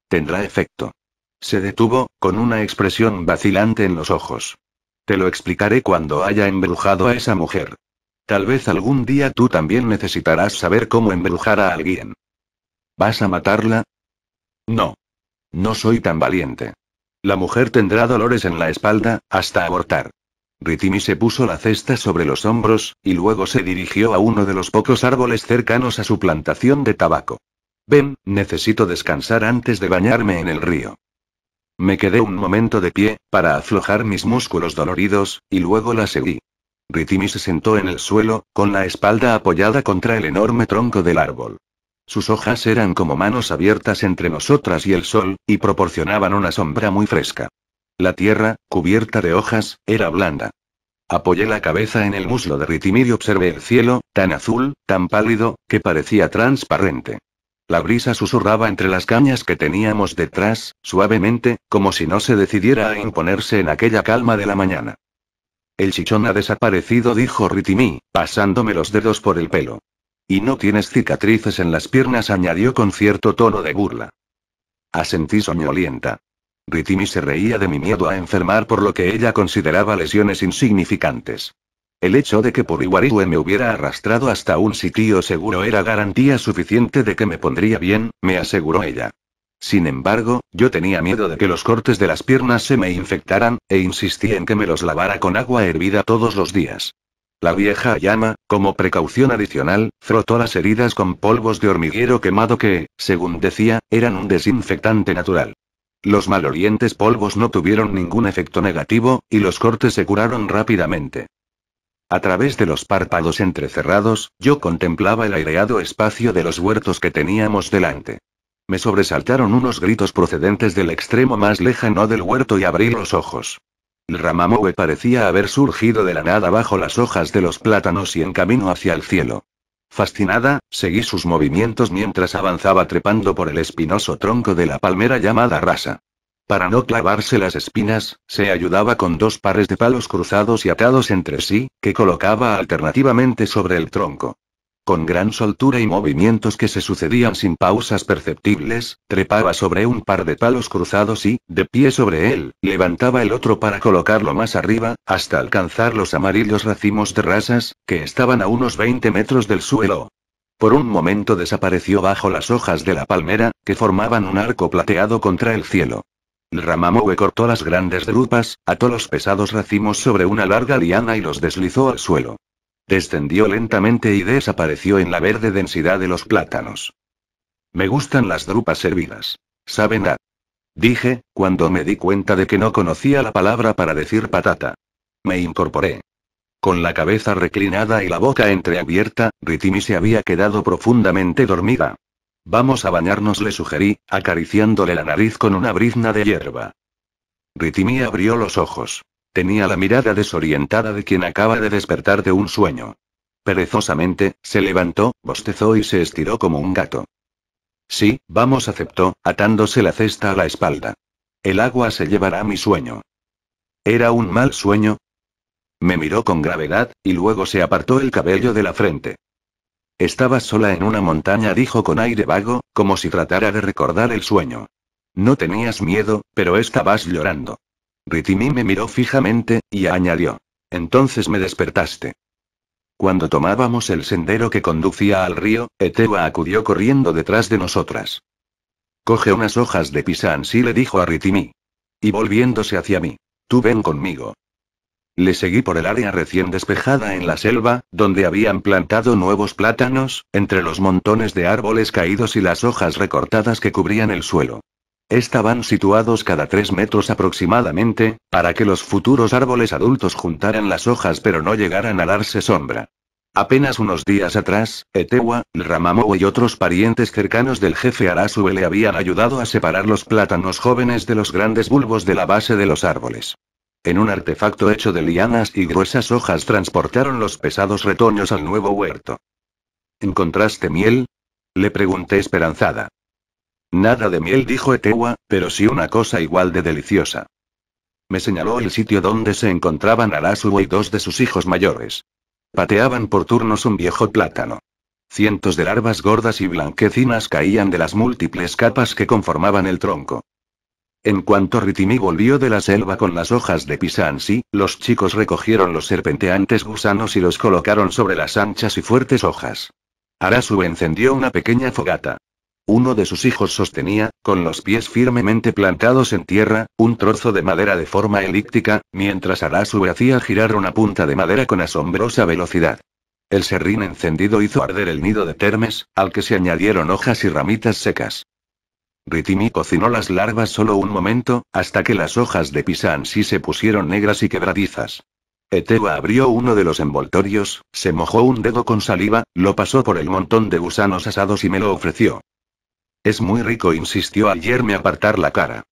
Tendrá efecto. Se detuvo, con una expresión vacilante en los ojos. Te lo explicaré cuando haya embrujado a esa mujer. Tal vez algún día tú también necesitarás saber cómo embrujar a alguien. ¿Vas a matarla? No. No soy tan valiente. La mujer tendrá dolores en la espalda, hasta abortar. Ritimi se puso la cesta sobre los hombros, y luego se dirigió a uno de los pocos árboles cercanos a su plantación de tabaco. Ven, necesito descansar antes de bañarme en el río. Me quedé un momento de pie, para aflojar mis músculos doloridos, y luego la seguí. Ritimi se sentó en el suelo, con la espalda apoyada contra el enorme tronco del árbol. Sus hojas eran como manos abiertas entre nosotras y el sol, y proporcionaban una sombra muy fresca. La tierra, cubierta de hojas, era blanda. Apoyé la cabeza en el muslo de Ritimi y observé el cielo, tan azul, tan pálido, que parecía transparente. La brisa susurraba entre las cañas que teníamos detrás, suavemente, como si no se decidiera a imponerse en aquella calma de la mañana. El chichón ha desaparecido, dijo Ritimi, pasándome los dedos por el pelo. Y no tienes cicatrices en las piernas, añadió con cierto tono de burla. Asentí soñolienta. Ritimi se reía de mi miedo a enfermar por lo que ella consideraba lesiones insignificantes. El hecho de que por Puriwarihue me hubiera arrastrado hasta un sitio seguro era garantía suficiente de que me pondría bien, me aseguró ella. Sin embargo, yo tenía miedo de que los cortes de las piernas se me infectaran, e insistí en que me los lavara con agua hervida todos los días. La vieja llama, como precaución adicional, frotó las heridas con polvos de hormiguero quemado que, según decía, eran un desinfectante natural. Los malolientes polvos no tuvieron ningún efecto negativo, y los cortes se curaron rápidamente. A través de los párpados entrecerrados, yo contemplaba el aireado espacio de los huertos que teníamos delante. Me sobresaltaron unos gritos procedentes del extremo más lejano del huerto y abrí los ojos. El ramamoe parecía haber surgido de la nada bajo las hojas de los plátanos y en camino hacia el cielo. Fascinada, seguí sus movimientos mientras avanzaba trepando por el espinoso tronco de la palmera llamada rasa. Para no clavarse las espinas, se ayudaba con dos pares de palos cruzados y atados entre sí, que colocaba alternativamente sobre el tronco. Con gran soltura y movimientos que se sucedían sin pausas perceptibles, trepaba sobre un par de palos cruzados y, de pie sobre él, levantaba el otro para colocarlo más arriba, hasta alcanzar los amarillos racimos de rasas, que estaban a unos 20 metros del suelo. Por un momento desapareció bajo las hojas de la palmera, que formaban un arco plateado contra el cielo. Ramamowe cortó las grandes drupas, ató los pesados racimos sobre una larga liana y los deslizó al suelo. Descendió lentamente y desapareció en la verde densidad de los plátanos. Me gustan las drupas hervidas. Saben a. Dije, cuando me di cuenta de que no conocía la palabra para decir patata. Me incorporé. Con la cabeza reclinada y la boca entreabierta, Ritimi se había quedado profundamente dormida. Vamos a bañarnos, le sugerí, acariciándole la nariz con una brizna de hierba. Ritimi abrió los ojos. Tenía la mirada desorientada de quien acaba de despertar de un sueño. Perezosamente, se levantó, bostezó y se estiró como un gato. Sí, vamos, aceptó, atándose la cesta a la espalda. El agua se llevará mi sueño. ¿Era un mal sueño? Me miró con gravedad, y luego se apartó el cabello de la frente. Estaba sola en una montaña, dijo con aire vago, como si tratara de recordar el sueño. No tenías miedo, pero estabas llorando. Ritimi me miró fijamente, y añadió. Entonces me despertaste. Cuando tomábamos el sendero que conducía al río, Etewa acudió corriendo detrás de nosotras. Coge unas hojas de y le dijo a Ritimi. Y volviéndose hacia mí. Tú ven conmigo. Le seguí por el área recién despejada en la selva, donde habían plantado nuevos plátanos, entre los montones de árboles caídos y las hojas recortadas que cubrían el suelo. Estaban situados cada tres metros aproximadamente, para que los futuros árboles adultos juntaran las hojas pero no llegaran a darse sombra. Apenas unos días atrás, Etewa, Ramamou y otros parientes cercanos del jefe Arasue le habían ayudado a separar los plátanos jóvenes de los grandes bulbos de la base de los árboles. En un artefacto hecho de lianas y gruesas hojas transportaron los pesados retoños al nuevo huerto. ¿Encontraste miel? Le pregunté esperanzada. Nada de miel, dijo Etewa, pero sí una cosa igual de deliciosa. Me señaló el sitio donde se encontraban Arasuo y dos de sus hijos mayores. Pateaban por turnos un viejo plátano. Cientos de larvas gordas y blanquecinas caían de las múltiples capas que conformaban el tronco. En cuanto Ritimi volvió de la selva con las hojas de Pisansi, los chicos recogieron los serpenteantes gusanos y los colocaron sobre las anchas y fuertes hojas. Arasu encendió una pequeña fogata. Uno de sus hijos sostenía, con los pies firmemente plantados en tierra, un trozo de madera de forma elíptica, mientras Arasu hacía girar una punta de madera con asombrosa velocidad. El serrín encendido hizo arder el nido de termes, al que se añadieron hojas y ramitas secas. Ritimi cocinó las larvas solo un momento, hasta que las hojas de sí se pusieron negras y quebradizas. Etewa abrió uno de los envoltorios, se mojó un dedo con saliva, lo pasó por el montón de gusanos asados y me lo ofreció. Es muy rico, insistió ayer me apartar la cara.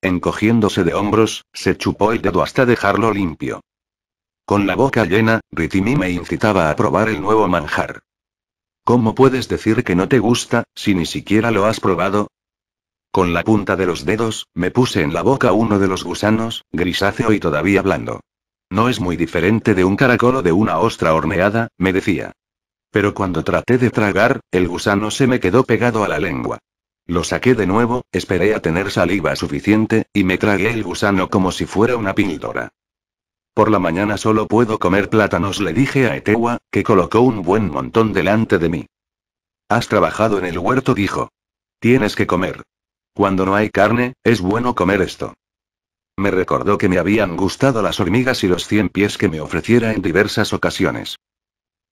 Encogiéndose de hombros, se chupó el dedo hasta dejarlo limpio. Con la boca llena, Ritimi me incitaba a probar el nuevo manjar. ¿Cómo puedes decir que no te gusta, si ni siquiera lo has probado? Con la punta de los dedos, me puse en la boca uno de los gusanos, grisáceo y todavía blando. No es muy diferente de un caracol o de una ostra horneada, me decía. Pero cuando traté de tragar, el gusano se me quedó pegado a la lengua. Lo saqué de nuevo, esperé a tener saliva suficiente, y me tragué el gusano como si fuera una píldora. Por la mañana solo puedo comer plátanos, le dije a Etewa, que colocó un buen montón delante de mí. Has trabajado en el huerto, dijo. Tienes que comer. Cuando no hay carne, es bueno comer esto. Me recordó que me habían gustado las hormigas y los cien pies que me ofreciera en diversas ocasiones.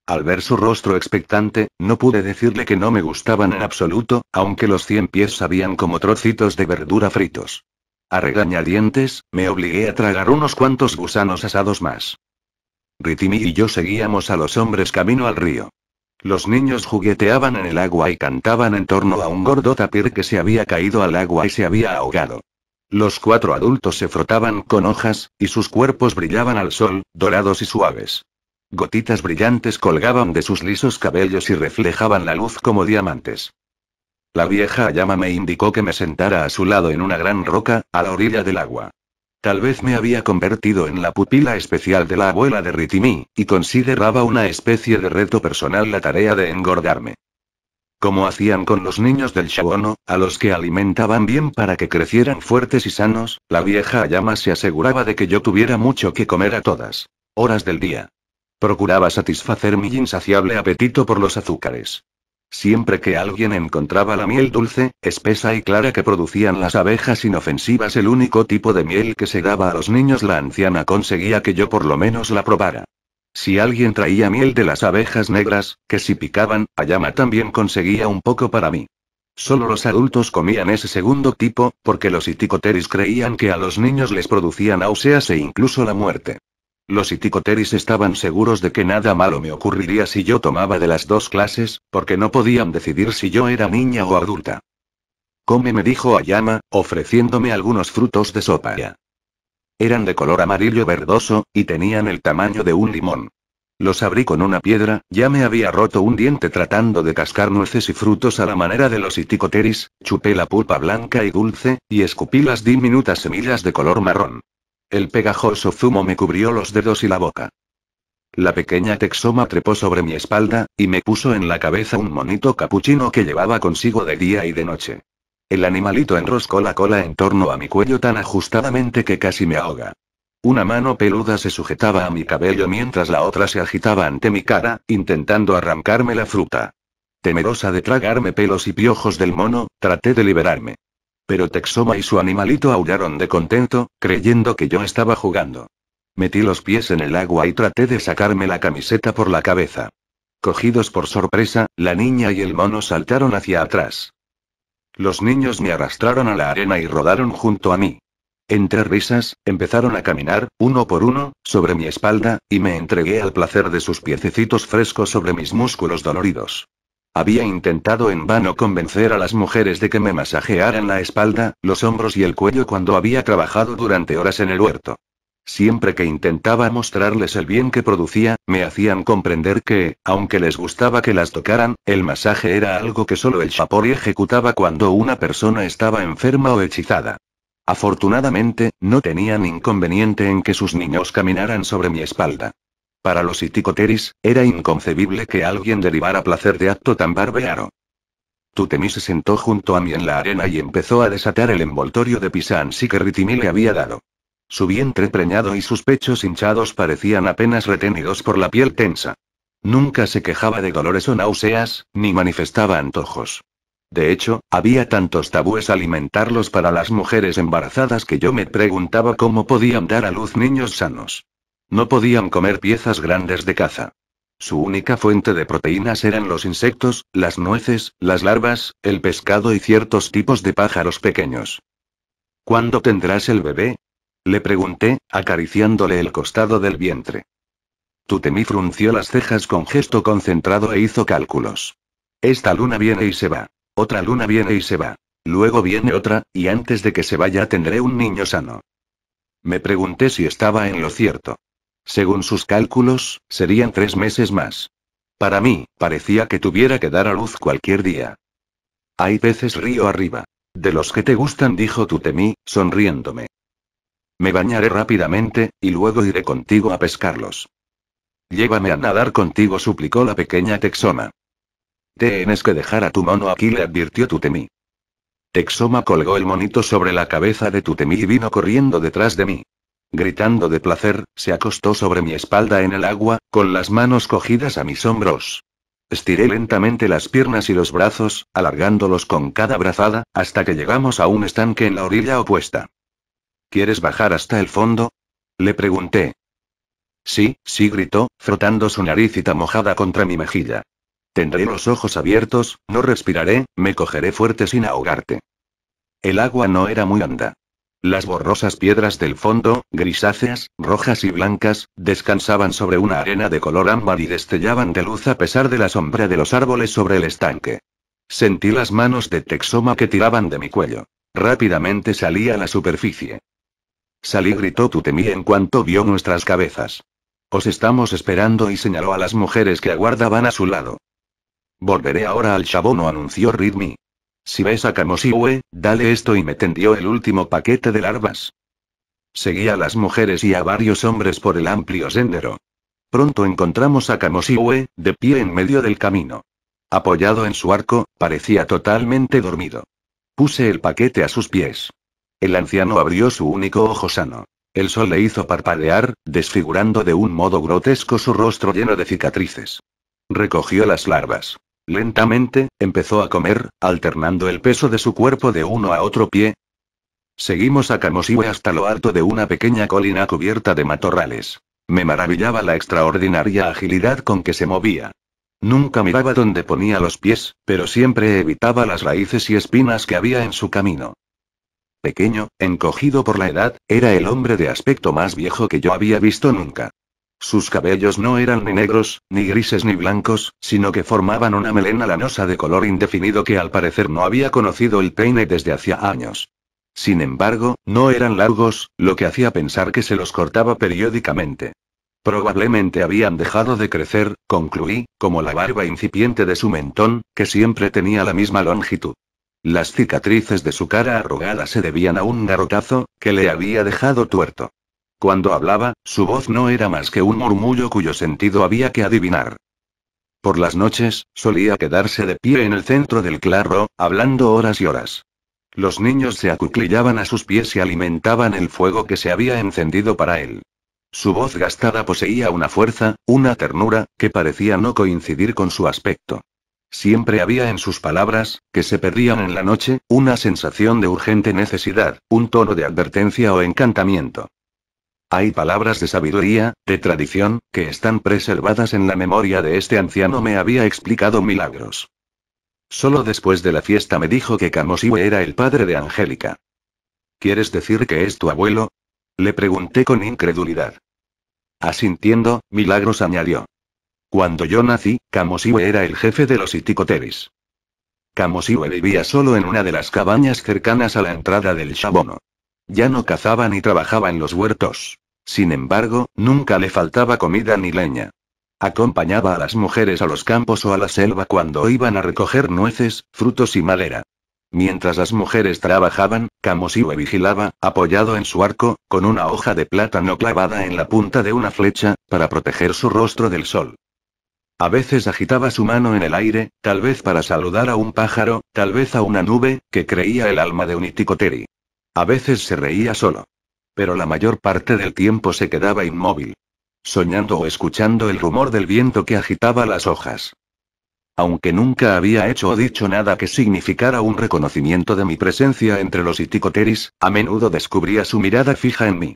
Al ver su rostro expectante, no pude decirle que no me gustaban en absoluto, aunque los cien pies sabían como trocitos de verdura fritos. A regañadientes, me obligué a tragar unos cuantos gusanos asados más. Ritimi y yo seguíamos a los hombres camino al río. Los niños jugueteaban en el agua y cantaban en torno a un gordo tapir que se había caído al agua y se había ahogado. Los cuatro adultos se frotaban con hojas, y sus cuerpos brillaban al sol, dorados y suaves. Gotitas brillantes colgaban de sus lisos cabellos y reflejaban la luz como diamantes. La vieja llama me indicó que me sentara a su lado en una gran roca, a la orilla del agua. Tal vez me había convertido en la pupila especial de la abuela de Ritimi, y consideraba una especie de reto personal la tarea de engordarme. Como hacían con los niños del Shabono, a los que alimentaban bien para que crecieran fuertes y sanos, la vieja Ayama se aseguraba de que yo tuviera mucho que comer a todas horas del día. Procuraba satisfacer mi insaciable apetito por los azúcares. Siempre que alguien encontraba la miel dulce, espesa y clara que producían las abejas inofensivas, el único tipo de miel que se daba a los niños, la anciana conseguía que yo por lo menos la probara. Si alguien traía miel de las abejas negras, que si picaban, Ayama también conseguía un poco para mí. Solo los adultos comían ese segundo tipo, porque los iticoteris creían que a los niños les producían náuseas e incluso la muerte. Los iticoteris estaban seguros de que nada malo me ocurriría si yo tomaba de las dos clases, porque no podían decidir si yo era niña o adulta. Come me dijo Ayama, ofreciéndome algunos frutos de sopa. Eran de color amarillo verdoso, y tenían el tamaño de un limón. Los abrí con una piedra, ya me había roto un diente tratando de cascar nueces y frutos a la manera de los iticoteris, chupé la pulpa blanca y dulce, y escupí las diminutas semillas de color marrón. El pegajoso zumo me cubrió los dedos y la boca. La pequeña Texoma trepó sobre mi espalda, y me puso en la cabeza un monito capuchino que llevaba consigo de día y de noche. El animalito enroscó la cola en torno a mi cuello tan ajustadamente que casi me ahoga. Una mano peluda se sujetaba a mi cabello mientras la otra se agitaba ante mi cara, intentando arrancarme la fruta. Temerosa de tragarme pelos y piojos del mono, traté de liberarme. Pero Texoma y su animalito aullaron de contento, creyendo que yo estaba jugando. Metí los pies en el agua y traté de sacarme la camiseta por la cabeza. Cogidos por sorpresa, la niña y el mono saltaron hacia atrás. Los niños me arrastraron a la arena y rodaron junto a mí. Entre risas, empezaron a caminar, uno por uno, sobre mi espalda, y me entregué al placer de sus piececitos frescos sobre mis músculos doloridos. Había intentado en vano convencer a las mujeres de que me masajearan la espalda, los hombros y el cuello cuando había trabajado durante horas en el huerto. Siempre que intentaba mostrarles el bien que producía, me hacían comprender que, aunque les gustaba que las tocaran, el masaje era algo que solo el Shapori ejecutaba cuando una persona estaba enferma o hechizada. Afortunadamente, no tenían inconveniente en que sus niños caminaran sobre mi espalda. Para los iticoteris, era inconcebible que alguien derivara placer de acto tan barbearo. Tutemi se sentó junto a mí en la arena y empezó a desatar el envoltorio de pisansi que Ritimi le había dado. Su vientre preñado y sus pechos hinchados parecían apenas retenidos por la piel tensa. Nunca se quejaba de dolores o náuseas, ni manifestaba antojos. De hecho, había tantos tabúes alimentarlos para las mujeres embarazadas que yo me preguntaba cómo podían dar a luz niños sanos. No podían comer piezas grandes de caza. Su única fuente de proteínas eran los insectos, las nueces, las larvas, el pescado y ciertos tipos de pájaros pequeños. ¿Cuándo tendrás el bebé? Le pregunté, acariciándole el costado del vientre. Tutemi frunció las cejas con gesto concentrado e hizo cálculos. Esta luna viene y se va. Otra luna viene y se va. Luego viene otra, y antes de que se vaya tendré un niño sano. Me pregunté si estaba en lo cierto. Según sus cálculos, serían tres meses más. Para mí, parecía que tuviera que dar a luz cualquier día. Hay peces río arriba. De los que te gustan, dijo Tutemi, sonriéndome. Me bañaré rápidamente, y luego iré contigo a pescarlos. Llévame a nadar contigo, suplicó la pequeña Texoma. Tienes que dejar a tu mono aquí, le advirtió Tutemi. Texoma colgó el monito sobre la cabeza de Tutemi y vino corriendo detrás de mí. Gritando de placer, se acostó sobre mi espalda en el agua, con las manos cogidas a mis hombros. Estiré lentamente las piernas y los brazos, alargándolos con cada brazada, hasta que llegamos a un estanque en la orilla opuesta. ¿Quieres bajar hasta el fondo? Le pregunté. Sí, sí, gritó, frotando su naricita mojada contra mi mejilla. Tendré los ojos abiertos, no respiraré, me cogeré fuerte sin ahogarte. El agua no era muy honda. Las borrosas piedras del fondo, grisáceas, rojas y blancas, descansaban sobre una arena de color ámbar y destellaban de luz a pesar de la sombra de los árboles sobre el estanque. Sentí las manos de Texoma que tiraban de mi cuello. Rápidamente salí a la superficie. Salí gritó Tutemi en cuanto vio nuestras cabezas. Os estamos esperando y señaló a las mujeres que aguardaban a su lado. Volveré ahora al chabón, anunció Ridmi. Si ves a Kamoshiwe, dale esto y me tendió el último paquete de larvas. Seguí a las mujeres y a varios hombres por el amplio sendero. Pronto encontramos a Kamoshiwe, de pie en medio del camino. Apoyado en su arco, parecía totalmente dormido. Puse el paquete a sus pies. El anciano abrió su único ojo sano. El sol le hizo parpadear, desfigurando de un modo grotesco su rostro lleno de cicatrices. Recogió las larvas. Lentamente, empezó a comer, alternando el peso de su cuerpo de uno a otro pie. Seguimos a Kamosiwe hasta lo alto de una pequeña colina cubierta de matorrales. Me maravillaba la extraordinaria agilidad con que se movía. Nunca miraba dónde ponía los pies, pero siempre evitaba las raíces y espinas que había en su camino. Pequeño, encogido por la edad, era el hombre de aspecto más viejo que yo había visto nunca. Sus cabellos no eran ni negros, ni grises ni blancos, sino que formaban una melena lanosa de color indefinido que al parecer no había conocido el peine desde hacía años. Sin embargo, no eran largos, lo que hacía pensar que se los cortaba periódicamente. Probablemente habían dejado de crecer, concluí, como la barba incipiente de su mentón, que siempre tenía la misma longitud. Las cicatrices de su cara arrugada se debían a un garrotazo, que le había dejado tuerto. Cuando hablaba, su voz no era más que un murmullo cuyo sentido había que adivinar. Por las noches, solía quedarse de pie en el centro del claro, hablando horas y horas. Los niños se acuclillaban a sus pies y alimentaban el fuego que se había encendido para él. Su voz gastada poseía una fuerza, una ternura, que parecía no coincidir con su aspecto. Siempre había en sus palabras, que se perdían en la noche, una sensación de urgente necesidad, un tono de advertencia o encantamiento. Hay palabras de sabiduría, de tradición, que están preservadas en la memoria de este anciano me había explicado milagros. Solo después de la fiesta me dijo que Kamoshiwe era el padre de Angélica. ¿Quieres decir que es tu abuelo? Le pregunté con incredulidad. Asintiendo, Milagros añadió. Cuando yo nací, Kamoshiwe era el jefe de los iticoteris. Kamoshiwe vivía solo en una de las cabañas cercanas a la entrada del Shabono. Ya no cazaba ni trabajaba en los huertos. Sin embargo, nunca le faltaba comida ni leña. Acompañaba a las mujeres a los campos o a la selva cuando iban a recoger nueces, frutos y madera. Mientras las mujeres trabajaban, Camosiwe vigilaba, apoyado en su arco, con una hoja de plátano clavada en la punta de una flecha, para proteger su rostro del sol. A veces agitaba su mano en el aire, tal vez para saludar a un pájaro, tal vez a una nube, que creía el alma de un iticoteri. A veces se reía solo. Pero la mayor parte del tiempo se quedaba inmóvil. Soñando o escuchando el rumor del viento que agitaba las hojas. Aunque nunca había hecho o dicho nada que significara un reconocimiento de mi presencia entre los iticoteris, a menudo descubría su mirada fija en mí.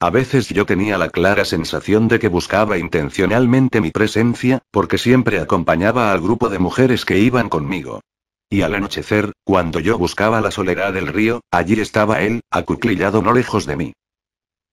A veces yo tenía la clara sensación de que buscaba intencionalmente mi presencia, porque siempre acompañaba al grupo de mujeres que iban conmigo. Y al anochecer, cuando yo buscaba la soledad del río, allí estaba él, acuclillado no lejos de mí.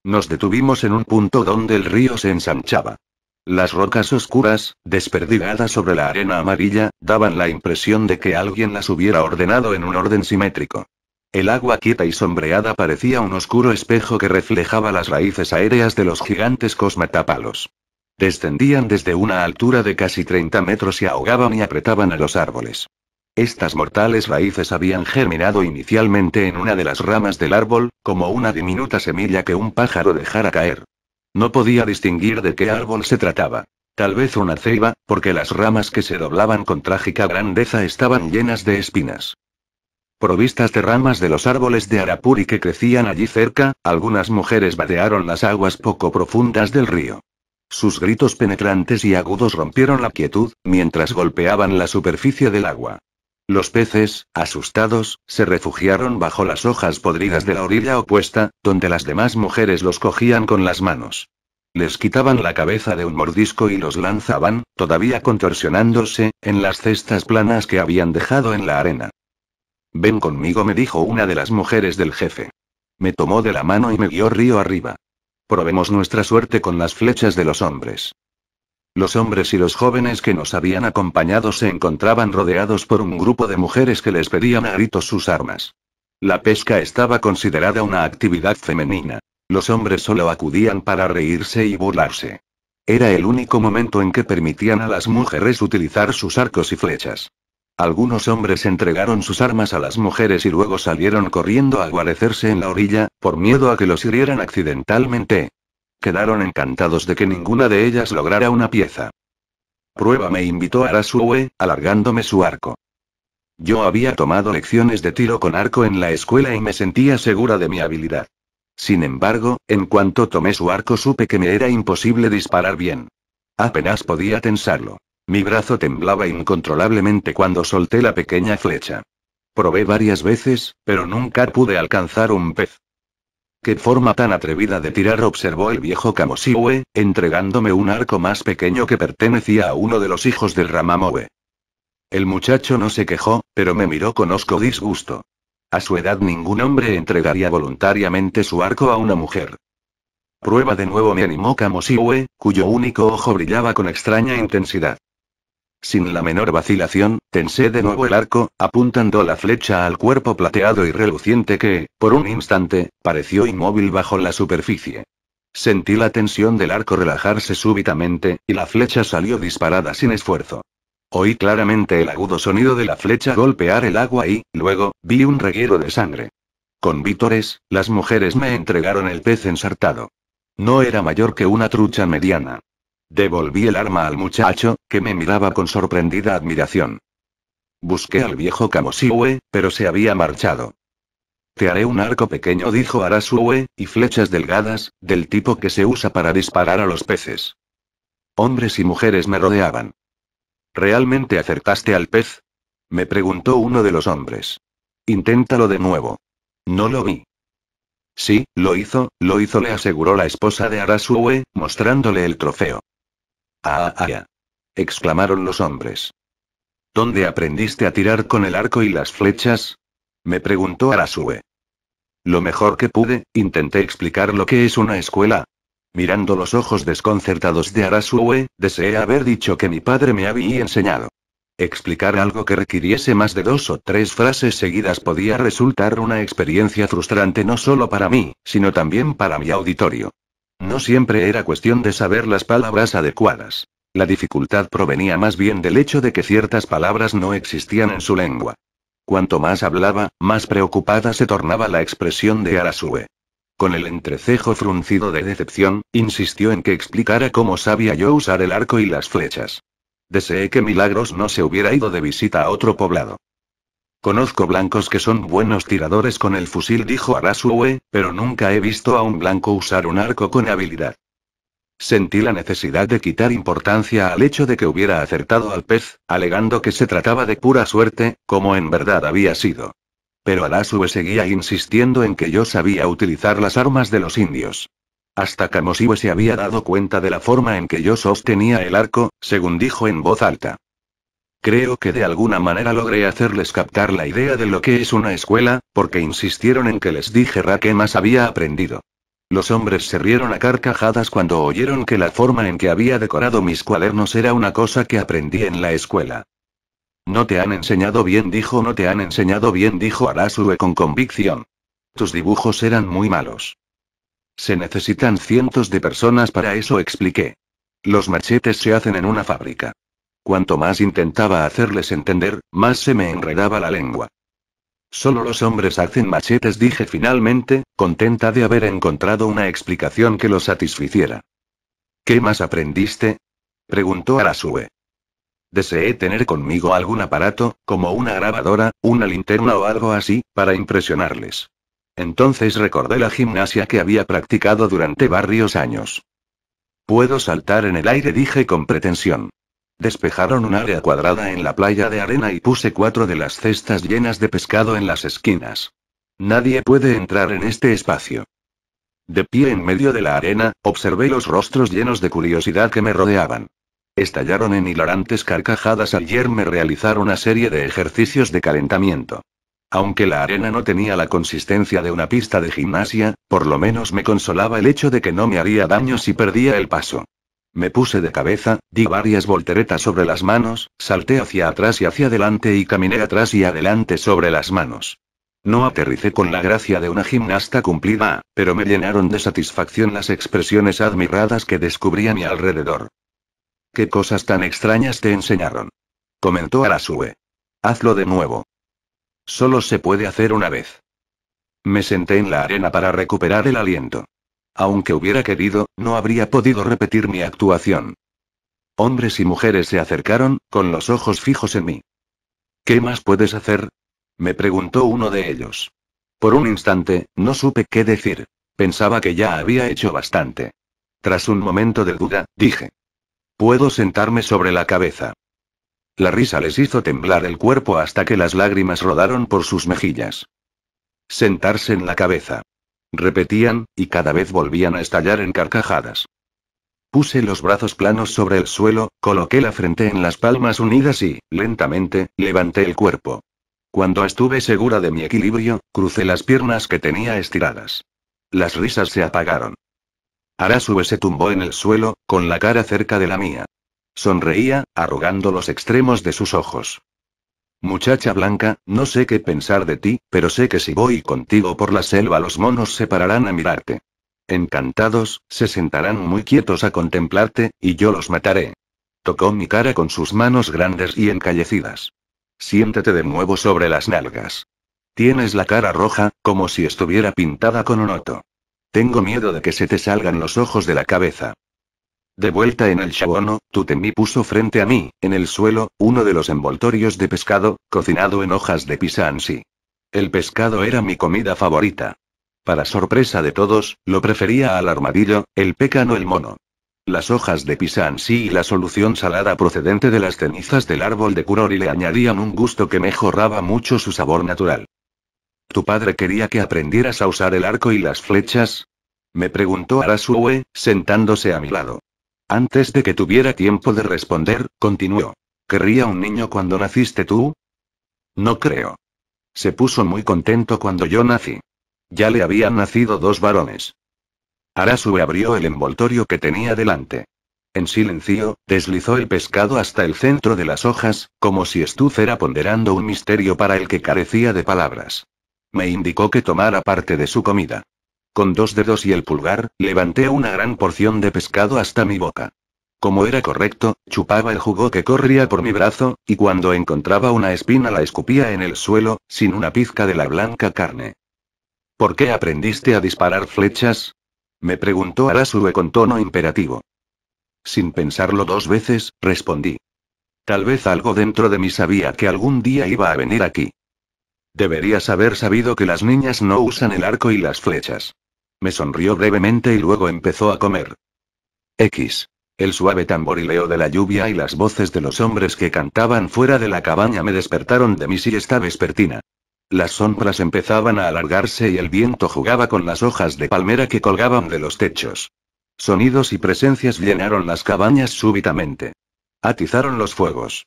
Nos detuvimos en un punto donde el río se ensanchaba. Las rocas oscuras, desperdigadas sobre la arena amarilla, daban la impresión de que alguien las hubiera ordenado en un orden simétrico. El agua quieta y sombreada parecía un oscuro espejo que reflejaba las raíces aéreas de los gigantes cosmatapalos. Descendían desde una altura de casi 30 metros y ahogaban y apretaban a los árboles. Estas mortales raíces habían germinado inicialmente en una de las ramas del árbol, como una diminuta semilla que un pájaro dejara caer. No podía distinguir de qué árbol se trataba. Tal vez una ceiba, porque las ramas que se doblaban con trágica grandeza estaban llenas de espinas. Provistas de ramas de los árboles de Arapuri que crecían allí cerca, algunas mujeres batearon las aguas poco profundas del río. Sus gritos penetrantes y agudos rompieron la quietud, mientras golpeaban la superficie del agua. Los peces, asustados, se refugiaron bajo las hojas podridas de la orilla opuesta, donde las demás mujeres los cogían con las manos. Les quitaban la cabeza de un mordisco y los lanzaban, todavía contorsionándose, en las cestas planas que habían dejado en la arena. Ven conmigo, me dijo una de las mujeres del jefe. Me tomó de la mano y me guió río arriba. Probemos nuestra suerte con las flechas de los hombres. Los hombres y los jóvenes que nos habían acompañado se encontraban rodeados por un grupo de mujeres que les pedían a gritos sus armas. La pesca estaba considerada una actividad femenina. Los hombres solo acudían para reírse y burlarse. Era el único momento en que permitían a las mujeres utilizar sus arcos y flechas. Algunos hombres entregaron sus armas a las mujeres y luego salieron corriendo a guarecerse en la orilla, por miedo a que los hirieran accidentalmente, Quedaron encantados de que ninguna de ellas lograra una pieza. Prueba me invitó a Arasue, alargándome su arco. Yo había tomado lecciones de tiro con arco en la escuela y me sentía segura de mi habilidad. Sin embargo, en cuanto tomé su arco supe que me era imposible disparar bien. Apenas podía tensarlo. Mi brazo temblaba incontrolablemente cuando solté la pequeña flecha. Probé varias veces, pero nunca pude alcanzar un pez. Qué forma tan atrevida de tirar, observó el viejo Kamosiwe, entregándome un arco más pequeño que pertenecía a uno de los hijos del Ramamoe. El muchacho no se quejó, pero me miró con osco disgusto. A su edad ningún hombre entregaría voluntariamente su arco a una mujer. Prueba de nuevo me animó Kamosiwe, cuyo único ojo brillaba con extraña intensidad. Sin la menor vacilación, tensé de nuevo el arco, apuntando la flecha al cuerpo plateado y reluciente que, por un instante, pareció inmóvil bajo la superficie. Sentí la tensión del arco relajarse súbitamente, y la flecha salió disparada sin esfuerzo. Oí claramente el agudo sonido de la flecha golpear el agua y, luego, vi un reguero de sangre. Con vítores, las mujeres me entregaron el pez ensartado. No era mayor que una trucha mediana. Devolví el arma al muchacho, que me miraba con sorprendida admiración. Busqué al viejo Kamoshiwe, pero se había marchado. Te haré un arco pequeño, dijo Arasue, y flechas delgadas, del tipo que se usa para disparar a los peces. Hombres y mujeres me rodeaban. ¿Realmente acertaste al pez? Me preguntó uno de los hombres. Inténtalo de nuevo. No lo vi. Sí, lo hizo, lo hizo, le aseguró la esposa de Arasue, mostrándole el trofeo. Ah, ah, exclamaron los hombres. ¿Dónde aprendiste a tirar con el arco y las flechas? me preguntó Arasue. Lo mejor que pude, intenté explicar lo que es una escuela. Mirando los ojos desconcertados de Arasue, deseé haber dicho que mi padre me había enseñado. Explicar algo que requiriese más de dos o tres frases seguidas podía resultar una experiencia frustrante no solo para mí, sino también para mi auditorio. No siempre era cuestión de saber las palabras adecuadas. La dificultad provenía más bien del hecho de que ciertas palabras no existían en su lengua. Cuanto más hablaba, más preocupada se tornaba la expresión de Arasue. Con el entrecejo fruncido de decepción, insistió en que explicara cómo sabía yo usar el arco y las flechas. Deseé que Milagros no se hubiera ido de visita a otro poblado. Conozco blancos que son buenos tiradores con el fusil, dijo Arasue, pero nunca he visto a un blanco usar un arco con habilidad. Sentí la necesidad de quitar importancia al hecho de que hubiera acertado al pez, alegando que se trataba de pura suerte, como en verdad había sido. Pero Arasue seguía insistiendo en que yo sabía utilizar las armas de los indios. Hasta Kamosiwe se había dado cuenta de la forma en que yo sostenía el arco, según dijo en voz alta. Creo que de alguna manera logré hacerles captar la idea de lo que es una escuela, porque insistieron en que les dijera qué más había aprendido. Los hombres se rieron a carcajadas cuando oyeron que la forma en que había decorado mis cuadernos era una cosa que aprendí en la escuela. No te han enseñado bien, dijo, no te han enseñado bien, dijo Arasue con convicción. Tus dibujos eran muy malos. Se necesitan cientos de personas para eso, expliqué. Los machetes se hacen en una fábrica. Cuanto más intentaba hacerles entender, más se me enredaba la lengua. Solo los hombres hacen machetes, dije finalmente, contenta de haber encontrado una explicación que lo satisficiera. ¿Qué más aprendiste? preguntó Arasue. Deseé tener conmigo algún aparato, como una grabadora, una linterna o algo así, para impresionarles. Entonces recordé la gimnasia que había practicado durante varios años. Puedo saltar en el aire, dije con pretensión. Despejaron un área cuadrada en la playa de arena y puse cuatro de las cestas llenas de pescado en las esquinas. Nadie puede entrar en este espacio. De pie en medio de la arena, observé los rostros llenos de curiosidad que me rodeaban. Estallaron en hilarantes carcajadas. Ayer me realizar una serie de ejercicios de calentamiento. Aunque la arena no tenía la consistencia de una pista de gimnasia, por lo menos me consolaba el hecho de que no me haría daño si perdía el paso. Me puse de cabeza, di varias volteretas sobre las manos, salté hacia atrás y hacia adelante y caminé atrás y adelante sobre las manos. No aterricé con la gracia de una gimnasta cumplida, pero me llenaron de satisfacción las expresiones admiradas que descubrí a mi alrededor. ¿Qué cosas tan extrañas te enseñaron? comentó Arasue. Hazlo de nuevo. Solo se puede hacer una vez. Me senté en la arena para recuperar el aliento. Aunque hubiera querido, no habría podido repetir mi actuación. Hombres y mujeres se acercaron, con los ojos fijos en mí. ¿Qué más puedes hacer? me preguntó uno de ellos. Por un instante, no supe qué decir. Pensaba que ya había hecho bastante. Tras un momento de duda, dije. Puedo sentarme sobre la cabeza. La risa les hizo temblar el cuerpo hasta que las lágrimas rodaron por sus mejillas. Sentarse en la cabeza repetían, y cada vez volvían a estallar en carcajadas. Puse los brazos planos sobre el suelo, coloqué la frente en las palmas unidas y, lentamente, levanté el cuerpo. Cuando estuve segura de mi equilibrio, crucé las piernas que tenía estiradas. Las risas se apagaron. Arasube se tumbó en el suelo, con la cara cerca de la mía. Sonreía, arrugando los extremos de sus ojos. Muchacha blanca, no sé qué pensar de ti, pero sé que si voy contigo por la selva los monos se pararán a mirarte. Encantados, se sentarán muy quietos a contemplarte, y yo los mataré. Tocó mi cara con sus manos grandes y encallecidas. Siéntate de nuevo sobre las nalgas. Tienes la cara roja, como si estuviera pintada con un oto. Tengo miedo de que se te salgan los ojos de la cabeza. De vuelta en el shabono, Tutemi puso frente a mí, en el suelo, uno de los envoltorios de pescado, cocinado en hojas de pisansi. El pescado era mi comida favorita. Para sorpresa de todos, lo prefería al armadillo, el pécano el mono. Las hojas de pisansi y la solución salada procedente de las cenizas del árbol de kurori le añadían un gusto que mejoraba mucho su sabor natural. ¿Tu padre quería que aprendieras a usar el arco y las flechas? Me preguntó Arasue, sentándose a mi lado. Antes de que tuviera tiempo de responder, continuó. ¿Querría un niño cuando naciste tú? No creo. Se puso muy contento cuando yo nací. Ya le habían nacido dos varones. Arasu abrió el envoltorio que tenía delante. En silencio, deslizó el pescado hasta el centro de las hojas, como si estuviera ponderando un misterio para el que carecía de palabras. Me indicó que tomara parte de su comida. Con dos dedos y el pulgar, levanté una gran porción de pescado hasta mi boca. Como era correcto, chupaba el jugo que corría por mi brazo, y cuando encontraba una espina la escupía en el suelo, sin una pizca de la blanca carne. ¿Por qué aprendiste a disparar flechas? me preguntó Arasue con tono imperativo. Sin pensarlo dos veces, respondí. Tal vez algo dentro de mí sabía que algún día iba a venir aquí. Deberías haber sabido que las niñas no usan el arco y las flechas. Me sonrió brevemente y luego empezó a comer. X. El suave tamborileo de la lluvia y las voces de los hombres que cantaban fuera de la cabaña me despertaron de mi siesta vespertina. Las sombras empezaban a alargarse y el viento jugaba con las hojas de palmera que colgaban de los techos. Sonidos y presencias llenaron las cabañas súbitamente. Atizaron los fuegos.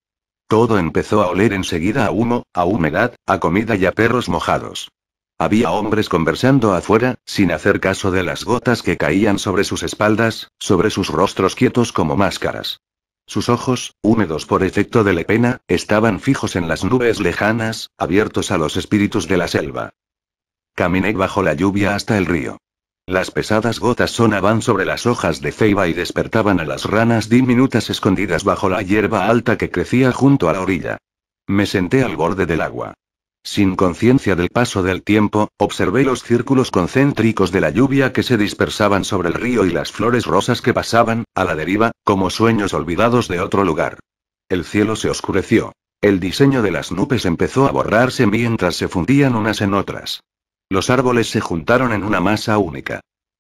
Todo empezó a oler enseguida a humo, a humedad, a comida y a perros mojados. Había hombres conversando afuera, sin hacer caso de las gotas que caían sobre sus espaldas, sobre sus rostros quietos como máscaras. Sus ojos, húmedos por efecto de la pena, estaban fijos en las nubes lejanas, abiertos a los espíritus de la selva. Caminé bajo la lluvia hasta el río. Las pesadas gotas sonaban sobre las hojas de ceiba y despertaban a las ranas diminutas escondidas bajo la hierba alta que crecía junto a la orilla. Me senté al borde del agua. Sin conciencia del paso del tiempo, observé los círculos concéntricos de la lluvia que se dispersaban sobre el río y las flores rosas que pasaban, a la deriva, como sueños olvidados de otro lugar. El cielo se oscureció. El diseño de las nubes empezó a borrarse mientras se fundían unas en otras. Los árboles se juntaron en una masa única.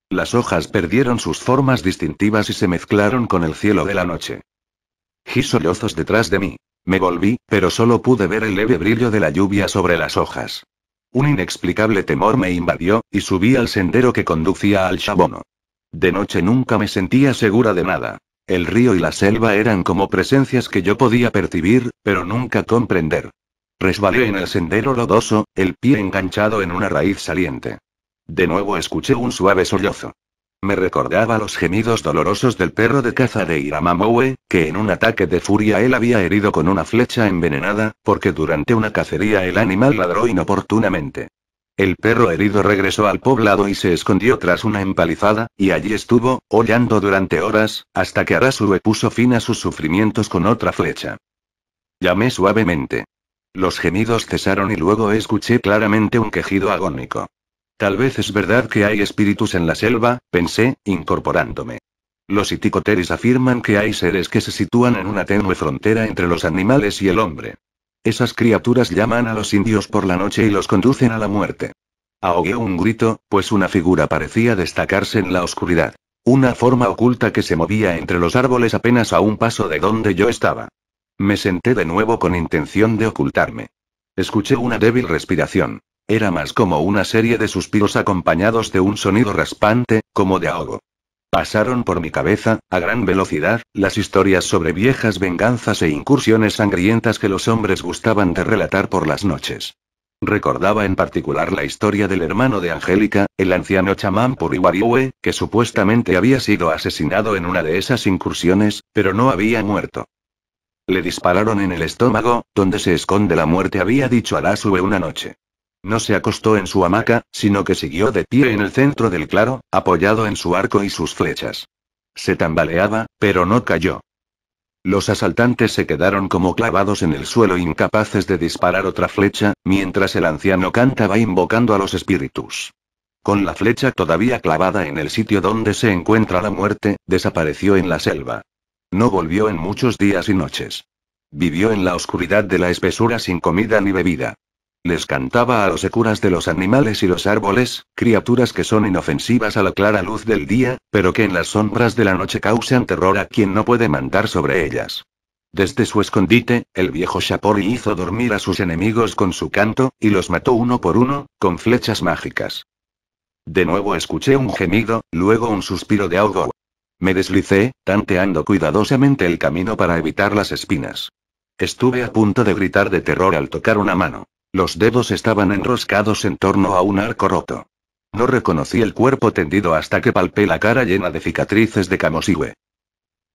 Las hojas perdieron sus formas distintivas y se mezclaron con el cielo de la noche. Giso sollozos detrás de mí. Me volví, pero solo pude ver el leve brillo de la lluvia sobre las hojas. Un inexplicable temor me invadió, y subí al sendero que conducía al Chabono. De noche nunca me sentía segura de nada. El río y la selva eran como presencias que yo podía percibir, pero nunca comprender. Resbalé en el sendero lodoso, el pie enganchado en una raíz saliente. De nuevo escuché un suave sollozo. Me recordaba los gemidos dolorosos del perro de caza de Iramamoe, que en un ataque de furia él había herido con una flecha envenenada, porque durante una cacería el animal ladró inoportunamente. El perro herido regresó al poblado y se escondió tras una empalizada, y allí estuvo, hollando durante horas, hasta que Arasue puso fin a sus sufrimientos con otra flecha. Llamé suavemente. Los gemidos cesaron y luego escuché claramente un quejido agónico. Tal vez es verdad que hay espíritus en la selva, pensé, incorporándome. Los iticoteris afirman que hay seres que se sitúan en una tenue frontera entre los animales y el hombre. Esas criaturas llaman a los indios por la noche y los conducen a la muerte. Ahogué un grito, pues una figura parecía destacarse en la oscuridad. Una forma oculta que se movía entre los árboles apenas a un paso de donde yo estaba. Me senté de nuevo con intención de ocultarme. Escuché una débil respiración. Era más como una serie de suspiros acompañados de un sonido raspante, como de ahogo. Pasaron por mi cabeza, a gran velocidad, las historias sobre viejas venganzas e incursiones sangrientas que los hombres gustaban de relatar por las noches. Recordaba en particular la historia del hermano de Angélica, el anciano chamán Puriwariwe, que supuestamente había sido asesinado en una de esas incursiones, pero no había muerto. Le dispararon en el estómago, donde se esconde la muerte, había dicho Arasue una noche. No se acostó en su hamaca, sino que siguió de pie en el centro del claro, apoyado en su arco y sus flechas. Se tambaleaba, pero no cayó. Los asaltantes se quedaron como clavados en el suelo incapaces de disparar otra flecha, mientras el anciano cantaba invocando a los espíritus. Con la flecha todavía clavada en el sitio donde se encuentra la muerte, desapareció en la selva. No volvió en muchos días y noches. Vivió en la oscuridad de la espesura sin comida ni bebida. Les cantaba a los securas de los animales y los árboles, criaturas que son inofensivas a la clara luz del día, pero que en las sombras de la noche causan terror a quien no puede mandar sobre ellas. Desde su escondite, el viejo Shapori hizo dormir a sus enemigos con su canto, y los mató uno por uno, con flechas mágicas. De nuevo escuché un gemido, luego un suspiro de ahogo. Me deslicé, tanteando cuidadosamente el camino para evitar las espinas. Estuve a punto de gritar de terror al tocar una mano. Los dedos estaban enroscados en torno a un arco roto. No reconocí el cuerpo tendido hasta que palpé la cara llena de cicatrices de camosigüe.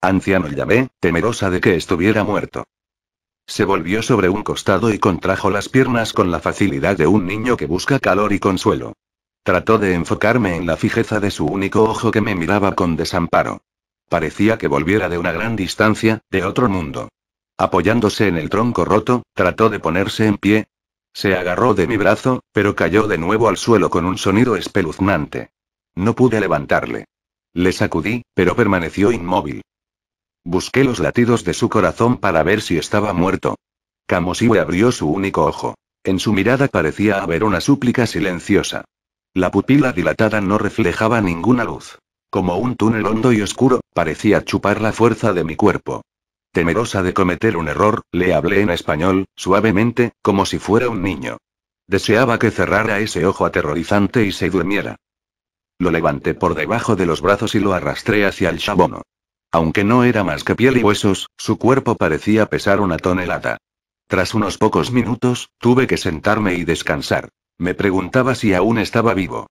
Anciano llamé, temerosa de que estuviera muerto. Se volvió sobre un costado y contrajo las piernas con la facilidad de un niño que busca calor y consuelo. Trató de enfocarme en la fijeza de su único ojo que me miraba con desamparo. Parecía que volviera de una gran distancia, de otro mundo. Apoyándose en el tronco roto, trató de ponerse en pie, se agarró de mi brazo, pero cayó de nuevo al suelo con un sonido espeluznante. No pude levantarle. Le sacudí, pero permaneció inmóvil. Busqué los latidos de su corazón para ver si estaba muerto. Kamosiwe abrió su único ojo. En su mirada parecía haber una súplica silenciosa. La pupila dilatada no reflejaba ninguna luz. Como un túnel hondo y oscuro, parecía chupar la fuerza de mi cuerpo. Temerosa de cometer un error, le hablé en español, suavemente, como si fuera un niño. Deseaba que cerrara ese ojo aterrorizante y se durmiera. Lo levanté por debajo de los brazos y lo arrastré hacia el chabono. Aunque no era más que piel y huesos, su cuerpo parecía pesar una tonelada. Tras unos pocos minutos, tuve que sentarme y descansar. Me preguntaba si aún estaba vivo.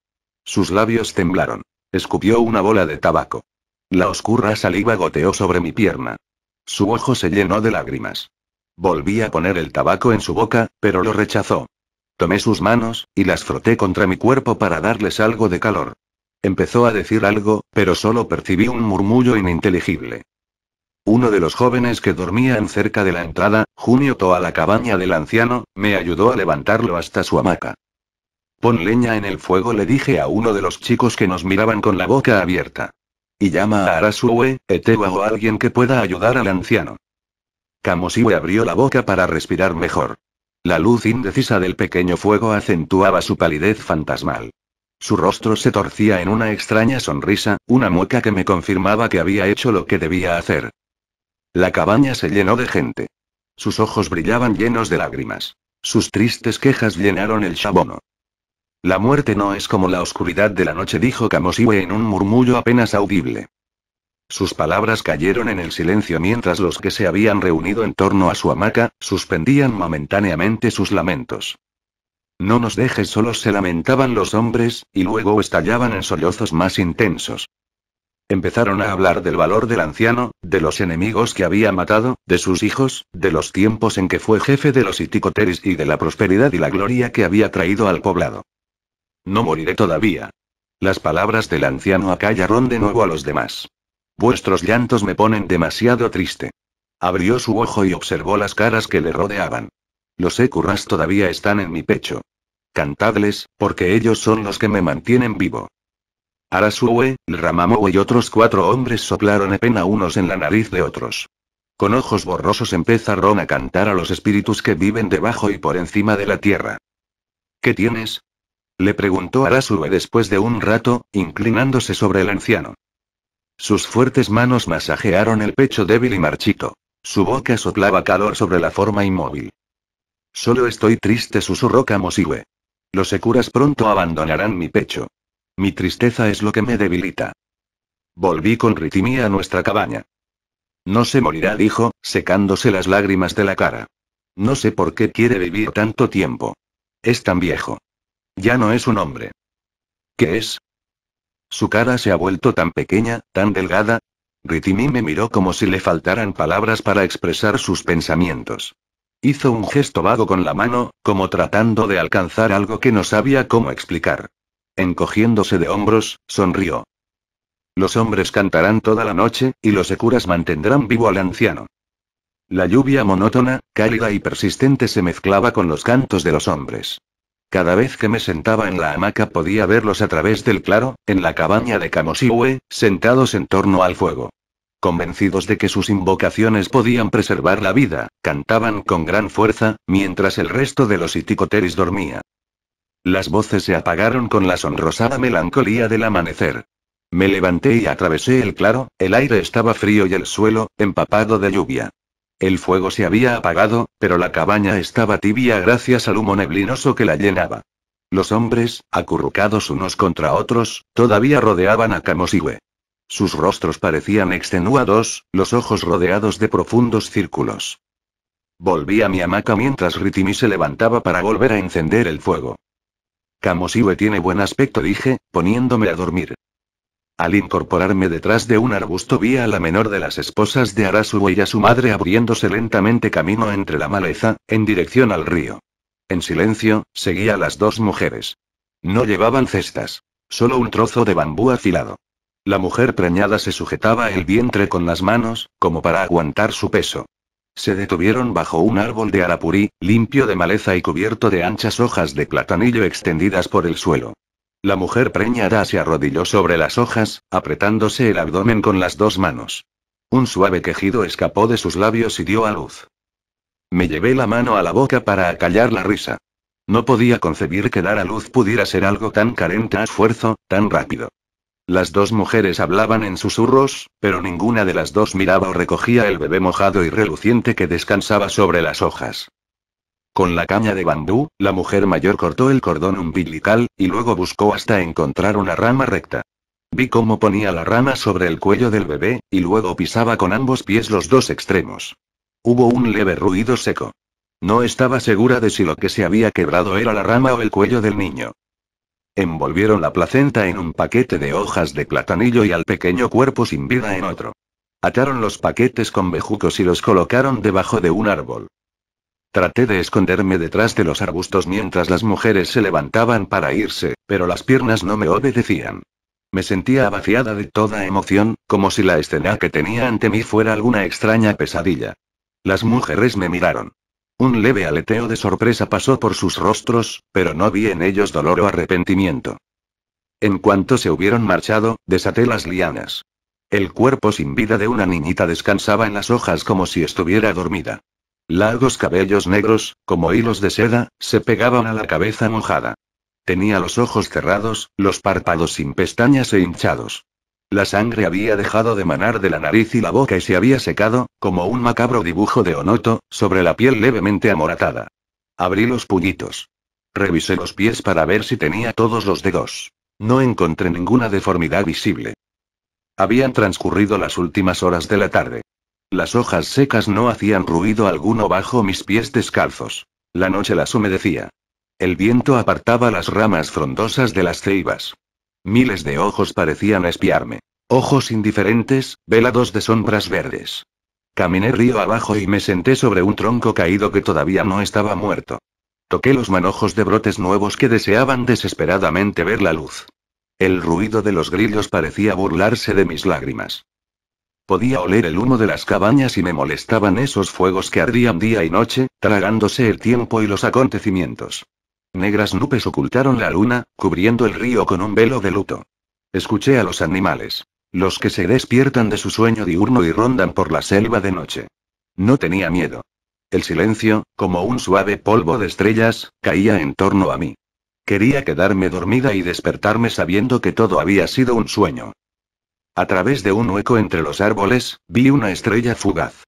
Sus labios temblaron. Escupió una bola de tabaco. La oscura saliva goteó sobre mi pierna. Su ojo se llenó de lágrimas. Volví a poner el tabaco en su boca, pero lo rechazó. Tomé sus manos, y las froté contra mi cuerpo para darles algo de calor. Empezó a decir algo, pero solo percibí un murmullo ininteligible. Uno de los jóvenes que dormían cerca de la entrada, juniotó a la cabaña del anciano, me ayudó a levantarlo hasta su hamaca. Pon leña en el fuego, le dije a uno de los chicos que nos miraban con la boca abierta. Y llama a Arasue, Etewa o alguien que pueda ayudar al anciano. Kamosiwe abrió la boca para respirar mejor. La luz indecisa del pequeño fuego acentuaba su palidez fantasmal. Su rostro se torcía en una extraña sonrisa, una mueca que me confirmaba que había hecho lo que debía hacer. La cabaña se llenó de gente. Sus ojos brillaban llenos de lágrimas. Sus tristes quejas llenaron el chabono. La muerte no es como la oscuridad de la noche, dijo Kamosiwe en un murmullo apenas audible. Sus palabras cayeron en el silencio mientras los que se habían reunido en torno a su hamaca, suspendían momentáneamente sus lamentos. No nos dejes solos, se lamentaban los hombres, y luego estallaban en sollozos más intensos. Empezaron a hablar del valor del anciano, de los enemigos que había matado, de sus hijos, de los tiempos en que fue jefe de los iticoteris y de la prosperidad y la gloria que había traído al poblado. No moriré todavía. Las palabras del anciano acallaron de nuevo a los demás. Vuestros llantos me ponen demasiado triste. Abrió su ojo y observó las caras que le rodeaban. Los Ecurras todavía están en mi pecho. Cantadles, porque ellos son los que me mantienen vivo. Arasue, Ramamou y otros cuatro hombres soplaron pena unos en la nariz de otros. Con ojos borrosos empezaron a cantar a los espíritus que viven debajo y por encima de la tierra. ¿Qué tienes, le preguntó Arasue después de un rato, inclinándose sobre el anciano. Sus fuertes manos masajearon el pecho débil y marchito. Su boca soplaba calor sobre la forma inmóvil. Solo estoy triste, susurró Kamosiwe. Los securas pronto abandonarán mi pecho. Mi tristeza es lo que me debilita. Volví con Ritimía a nuestra cabaña. No se morirá, dijo, secándose las lágrimas de la cara. No sé por qué quiere vivir tanto tiempo. Es tan viejo. Ya no es un hombre. ¿Qué es? Su cara se ha vuelto tan pequeña, tan delgada. Ritimi me miró como si le faltaran palabras para expresar sus pensamientos. Hizo un gesto vago con la mano, como tratando de alcanzar algo que no sabía cómo explicar. Encogiéndose de hombros, sonrió. Los hombres cantarán toda la noche, y los securas mantendrán vivo al anciano. La lluvia monótona, cálida y persistente se mezclaba con los cantos de los hombres. Cada vez que me sentaba en la hamaca podía verlos a través del claro, en la cabaña de Kamosiwe, sentados en torno al fuego. Convencidos de que sus invocaciones podían preservar la vida, cantaban con gran fuerza, mientras el resto de los iticoteris dormía. Las voces se apagaron con la sonrosada melancolía del amanecer. Me levanté y atravesé el claro, el aire estaba frío y el suelo, empapado de lluvia. El fuego se había apagado, pero la cabaña estaba tibia gracias al humo neblinoso que la llenaba. Los hombres, acurrucados unos contra otros, todavía rodeaban a Kamosiwe. Sus rostros parecían extenuados, los ojos rodeados de profundos círculos. Volví a mi hamaca mientras Ritimi se levantaba para volver a encender el fuego. Kamosiwe tiene buen aspecto, dije, poniéndome a dormir. Al incorporarme detrás de un arbusto vi a la menor de las esposas de Arasuo y a su madre abriéndose lentamente camino entre la maleza, en dirección al río. En silencio, seguía a las dos mujeres. No llevaban cestas. Solo un trozo de bambú afilado. La mujer preñada se sujetaba el vientre con las manos, como para aguantar su peso. Se detuvieron bajo un árbol de arapurí, limpio de maleza y cubierto de anchas hojas de platanillo extendidas por el suelo. La mujer preñada se arrodilló sobre las hojas, apretándose el abdomen con las dos manos. Un suave quejido escapó de sus labios y dio a luz. Me llevé la mano a la boca para acallar la risa. No podía concebir que dar a luz pudiera ser algo tan carente a esfuerzo, tan rápido. Las dos mujeres hablaban en susurros, pero ninguna de las dos miraba o recogía el bebé mojado y reluciente que descansaba sobre las hojas. Con la caña de bandú, la mujer mayor cortó el cordón umbilical, y luego buscó hasta encontrar una rama recta. Vi cómo ponía la rama sobre el cuello del bebé, y luego pisaba con ambos pies los dos extremos. Hubo un leve ruido seco. No estaba segura de si lo que se había quebrado era la rama o el cuello del niño. Envolvieron la placenta en un paquete de hojas de platanillo y al pequeño cuerpo sin vida en otro. Ataron los paquetes con bejucos y los colocaron debajo de un árbol. Traté de esconderme detrás de los arbustos mientras las mujeres se levantaban para irse, pero las piernas no me obedecían. Me sentía vaciada de toda emoción, como si la escena que tenía ante mí fuera alguna extraña pesadilla. Las mujeres me miraron. Un leve aleteo de sorpresa pasó por sus rostros, pero no vi en ellos dolor o arrepentimiento. En cuanto se hubieron marchado, desaté las lianas. El cuerpo sin vida de una niñita descansaba en las hojas como si estuviera dormida. Largos cabellos negros, como hilos de seda, se pegaban a la cabeza mojada. Tenía los ojos cerrados, los párpados sin pestañas e hinchados. La sangre había dejado de manar de la nariz y la boca y se había secado, como un macabro dibujo de Onoto, sobre la piel levemente amoratada. Abrí los puñitos. Revisé los pies para ver si tenía todos los dedos. No encontré ninguna deformidad visible. Habían transcurrido las últimas horas de la tarde. Las hojas secas no hacían ruido alguno bajo mis pies descalzos. La noche las humedecía. El viento apartaba las ramas frondosas de las ceibas. Miles de ojos parecían espiarme. Ojos indiferentes, velados de sombras verdes. Caminé río abajo y me senté sobre un tronco caído que todavía no estaba muerto. Toqué los manojos de brotes nuevos que deseaban desesperadamente ver la luz. El ruido de los grillos parecía burlarse de mis lágrimas. Podía oler el humo de las cabañas y me molestaban esos fuegos que ardían día y noche, tragándose el tiempo y los acontecimientos. Negras nubes ocultaron la luna, cubriendo el río con un velo de luto. Escuché a los animales. Los que se despiertan de su sueño diurno y rondan por la selva de noche. No tenía miedo. El silencio, como un suave polvo de estrellas, caía en torno a mí. Quería quedarme dormida y despertarme sabiendo que todo había sido un sueño. A través de un hueco entre los árboles, vi una estrella fugaz.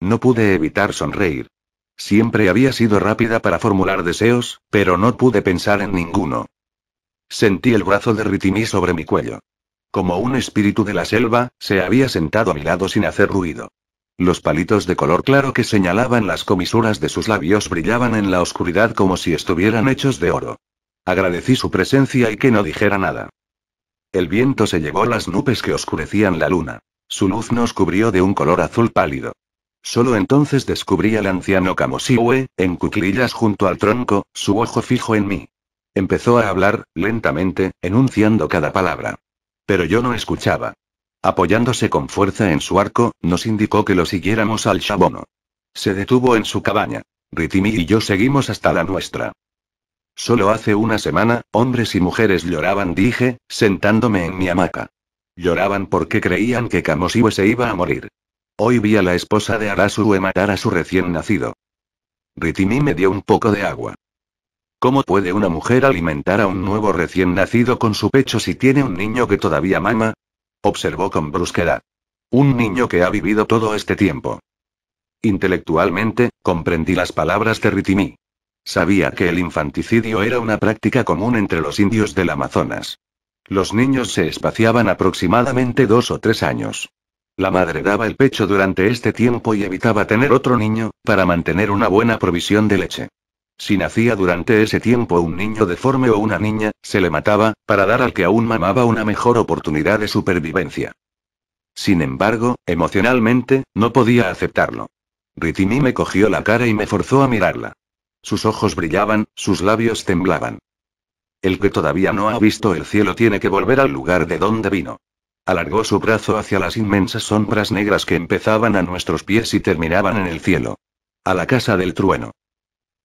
No pude evitar sonreír. Siempre había sido rápida para formular deseos, pero no pude pensar en ninguno. Sentí el brazo de Ritimi sobre mi cuello. Como un espíritu de la selva, se había sentado a mi lado sin hacer ruido. Los palitos de color claro que señalaban las comisuras de sus labios brillaban en la oscuridad como si estuvieran hechos de oro. Agradecí su presencia y que no dijera nada. El viento se llevó las nubes que oscurecían la luna. Su luz nos cubrió de un color azul pálido. Solo entonces descubrí al anciano Kamosiwe, en cuclillas junto al tronco, su ojo fijo en mí. Empezó a hablar, lentamente, enunciando cada palabra. Pero yo no escuchaba. Apoyándose con fuerza en su arco, nos indicó que lo siguiéramos al Shabono. Se detuvo en su cabaña. Ritimi y yo seguimos hasta la nuestra. Solo hace una semana, hombres y mujeres lloraban, dije, sentándome en mi hamaca. Lloraban porque creían que Kamoshiwe se iba a morir. Hoy vi a la esposa de Arasuru matar a su recién nacido. Ritimi me dio un poco de agua. ¿Cómo puede una mujer alimentar a un nuevo recién nacido con su pecho si tiene un niño que todavía mama? Observó con brusquedad. Un niño que ha vivido todo este tiempo. Intelectualmente, comprendí las palabras de Ritimi. Sabía que el infanticidio era una práctica común entre los indios del Amazonas. Los niños se espaciaban aproximadamente dos o tres años. La madre daba el pecho durante este tiempo y evitaba tener otro niño, para mantener una buena provisión de leche. Si nacía durante ese tiempo un niño deforme o una niña, se le mataba, para dar al que aún mamaba una mejor oportunidad de supervivencia. Sin embargo, emocionalmente, no podía aceptarlo. Ritimi me cogió la cara y me forzó a mirarla. Sus ojos brillaban, sus labios temblaban. El que todavía no ha visto el cielo tiene que volver al lugar de donde vino. Alargó su brazo hacia las inmensas sombras negras que empezaban a nuestros pies y terminaban en el cielo. A la casa del trueno.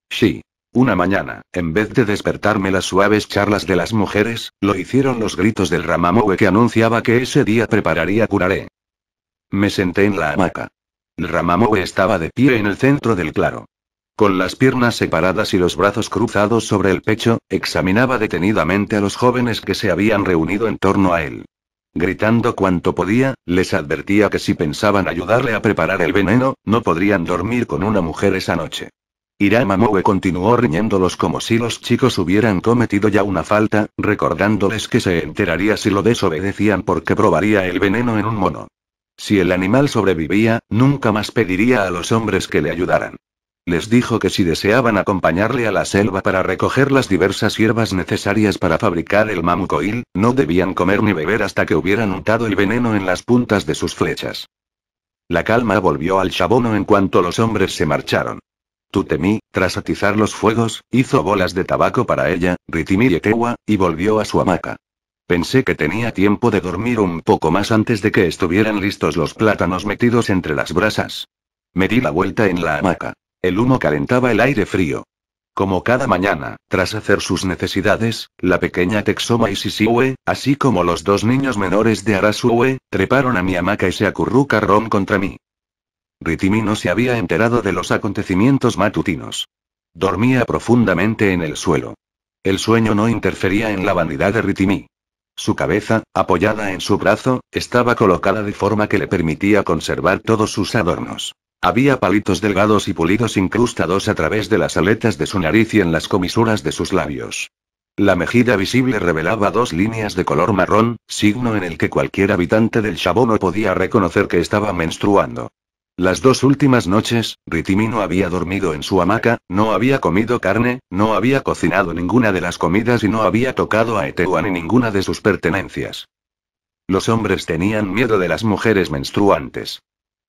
Sí. Una mañana, en vez de despertarme las suaves charlas de las mujeres, lo hicieron los gritos del Ramamowe que anunciaba que ese día prepararía curaré. Me senté en la hamaca. El estaba de pie en el centro del claro. Con las piernas separadas y los brazos cruzados sobre el pecho, examinaba detenidamente a los jóvenes que se habían reunido en torno a él. Gritando cuanto podía, les advertía que si pensaban ayudarle a preparar el veneno, no podrían dormir con una mujer esa noche. Irama Mue continuó riñéndolos como si los chicos hubieran cometido ya una falta, recordándoles que se enteraría si lo desobedecían porque probaría el veneno en un mono. Si el animal sobrevivía, nunca más pediría a los hombres que le ayudaran. Les dijo que si deseaban acompañarle a la selva para recoger las diversas hierbas necesarias para fabricar el mamucoil, no debían comer ni beber hasta que hubieran untado el veneno en las puntas de sus flechas. La calma volvió al chabono en cuanto los hombres se marcharon. Tutemi, tras atizar los fuegos, hizo bolas de tabaco para ella, Ritimi y Etewa, y volvió a su hamaca. Pensé que tenía tiempo de dormir un poco más antes de que estuvieran listos los plátanos metidos entre las brasas. Me di la vuelta en la hamaca. El humo calentaba el aire frío. Como cada mañana, tras hacer sus necesidades, la pequeña Texoma y Sisiwe, así como los dos niños menores de Arasue, treparon a mi hamaca y se acurrucaron contra mí. Ritimi no se había enterado de los acontecimientos matutinos. Dormía profundamente en el suelo. El sueño no interfería en la vanidad de Ritimi. Su cabeza, apoyada en su brazo, estaba colocada de forma que le permitía conservar todos sus adornos. Había palitos delgados y pulidos incrustados a través de las aletas de su nariz y en las comisuras de sus labios. La mejilla visible revelaba dos líneas de color marrón, signo en el que cualquier habitante del no podía reconocer que estaba menstruando. Las dos últimas noches, Ritimino había dormido en su hamaca, no había comido carne, no había cocinado ninguna de las comidas y no había tocado a Etewa ni ninguna de sus pertenencias. Los hombres tenían miedo de las mujeres menstruantes.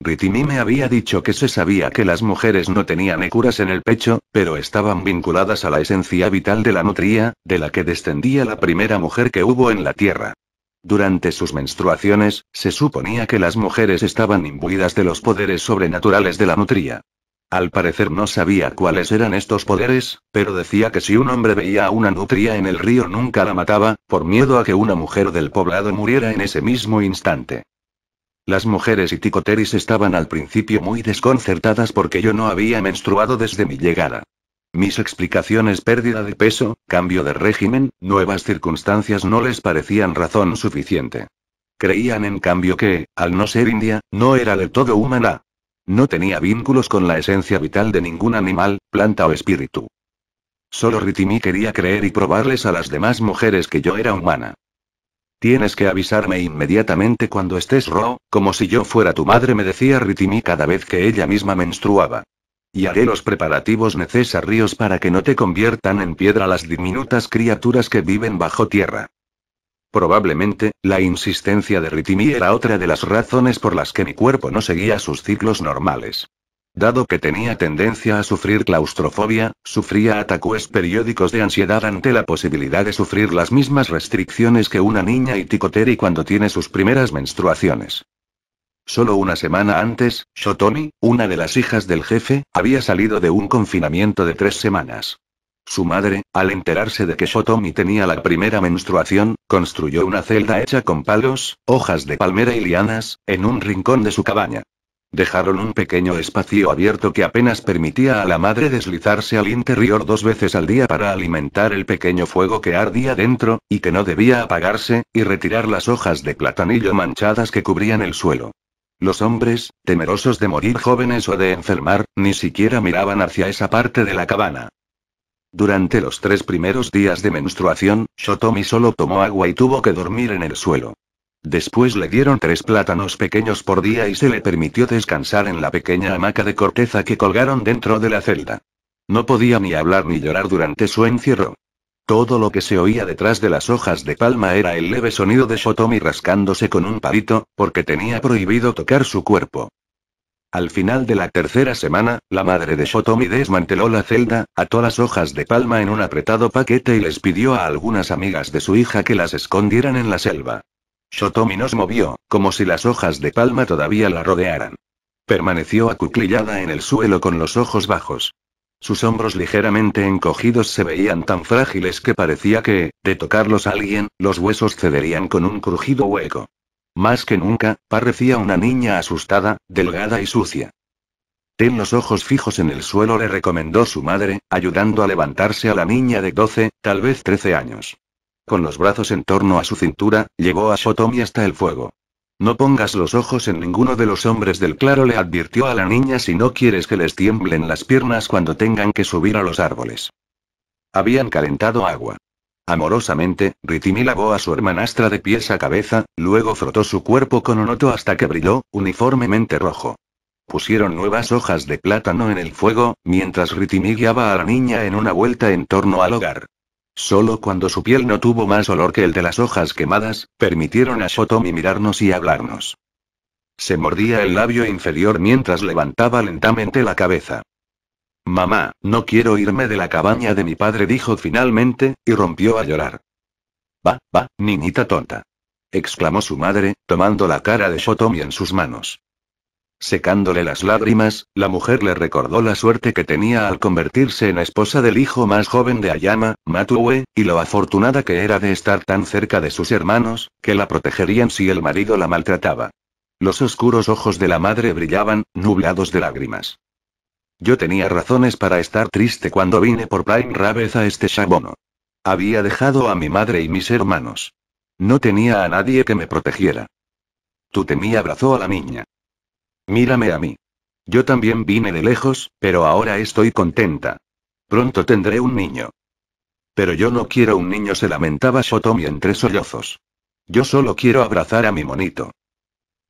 Ritimi me había dicho que se sabía que las mujeres no tenían ecuras en el pecho, pero estaban vinculadas a la esencia vital de la nutria, de la que descendía la primera mujer que hubo en la tierra. Durante sus menstruaciones, se suponía que las mujeres estaban imbuidas de los poderes sobrenaturales de la nutria. Al parecer no sabía cuáles eran estos poderes, pero decía que si un hombre veía a una nutria en el río nunca la mataba, por miedo a que una mujer del poblado muriera en ese mismo instante. Las mujeres y Ticoteris estaban al principio muy desconcertadas porque yo no había menstruado desde mi llegada. Mis explicaciones pérdida de peso, cambio de régimen, nuevas circunstancias no les parecían razón suficiente. Creían en cambio que, al no ser india, no era del todo humana. No tenía vínculos con la esencia vital de ningún animal, planta o espíritu. Solo Ritimi quería creer y probarles a las demás mujeres que yo era humana. Tienes que avisarme inmediatamente cuando estés ro, como si yo fuera tu madre, me decía Ritimi cada vez que ella misma menstruaba. Y haré los preparativos necesarios para que no te conviertan en piedra las diminutas criaturas que viven bajo tierra. Probablemente, la insistencia de Ritimi era otra de las razones por las que mi cuerpo no seguía sus ciclos normales. Dado que tenía tendencia a sufrir claustrofobia, sufría ataques periódicos de ansiedad ante la posibilidad de sufrir las mismas restricciones que una niña y Ticoteri cuando tiene sus primeras menstruaciones. Solo una semana antes, Shotomi, una de las hijas del jefe, había salido de un confinamiento de tres semanas. Su madre, al enterarse de que Shotomi tenía la primera menstruación, construyó una celda hecha con palos, hojas de palmera y lianas, en un rincón de su cabaña. Dejaron un pequeño espacio abierto que apenas permitía a la madre deslizarse al interior dos veces al día para alimentar el pequeño fuego que ardía dentro, y que no debía apagarse, y retirar las hojas de platanillo manchadas que cubrían el suelo. Los hombres, temerosos de morir jóvenes o de enfermar, ni siquiera miraban hacia esa parte de la cabana. Durante los tres primeros días de menstruación, Shotomi solo tomó agua y tuvo que dormir en el suelo. Después le dieron tres plátanos pequeños por día y se le permitió descansar en la pequeña hamaca de corteza que colgaron dentro de la celda. No podía ni hablar ni llorar durante su encierro. Todo lo que se oía detrás de las hojas de palma era el leve sonido de Shotomi rascándose con un palito, porque tenía prohibido tocar su cuerpo. Al final de la tercera semana, la madre de Shotomi desmanteló la celda, ató las hojas de palma en un apretado paquete y les pidió a algunas amigas de su hija que las escondieran en la selva. Shotomi nos movió, como si las hojas de palma todavía la rodearan. Permaneció acuclillada en el suelo con los ojos bajos. Sus hombros ligeramente encogidos se veían tan frágiles que parecía que, de tocarlos a alguien, los huesos cederían con un crujido hueco. Más que nunca, parecía una niña asustada, delgada y sucia. Ten los ojos fijos en el suelo le recomendó su madre, ayudando a levantarse a la niña de 12, tal vez 13 años. Con los brazos en torno a su cintura, llegó a Shotomi hasta el fuego. No pongas los ojos en ninguno de los hombres del claro, le advirtió a la niña si no quieres que les tiemblen las piernas cuando tengan que subir a los árboles. Habían calentado agua. Amorosamente, Ritimi lavó a su hermanastra de pies a cabeza, luego frotó su cuerpo con onoto hasta que brilló, uniformemente rojo. Pusieron nuevas hojas de plátano en el fuego, mientras Ritimi guiaba a la niña en una vuelta en torno al hogar. Solo cuando su piel no tuvo más olor que el de las hojas quemadas, permitieron a Shotomi mirarnos y hablarnos. Se mordía el labio inferior mientras levantaba lentamente la cabeza. Mamá, no quiero irme de la cabaña de mi padre, dijo finalmente, y rompió a llorar. Va, va, niñita tonta. exclamó su madre, tomando la cara de Shotomi en sus manos. Secándole las lágrimas, la mujer le recordó la suerte que tenía al convertirse en esposa del hijo más joven de Ayama, Matue, y lo afortunada que era de estar tan cerca de sus hermanos, que la protegerían si el marido la maltrataba. Los oscuros ojos de la madre brillaban, nublados de lágrimas. Yo tenía razones para estar triste cuando vine por Prime Rabez a este Shabono. Había dejado a mi madre y mis hermanos. No tenía a nadie que me protegiera. Tutemi abrazó a la niña. Mírame a mí. Yo también vine de lejos, pero ahora estoy contenta. Pronto tendré un niño. Pero yo no quiero un niño, se lamentaba Shotomi entre sollozos. Yo solo quiero abrazar a mi monito.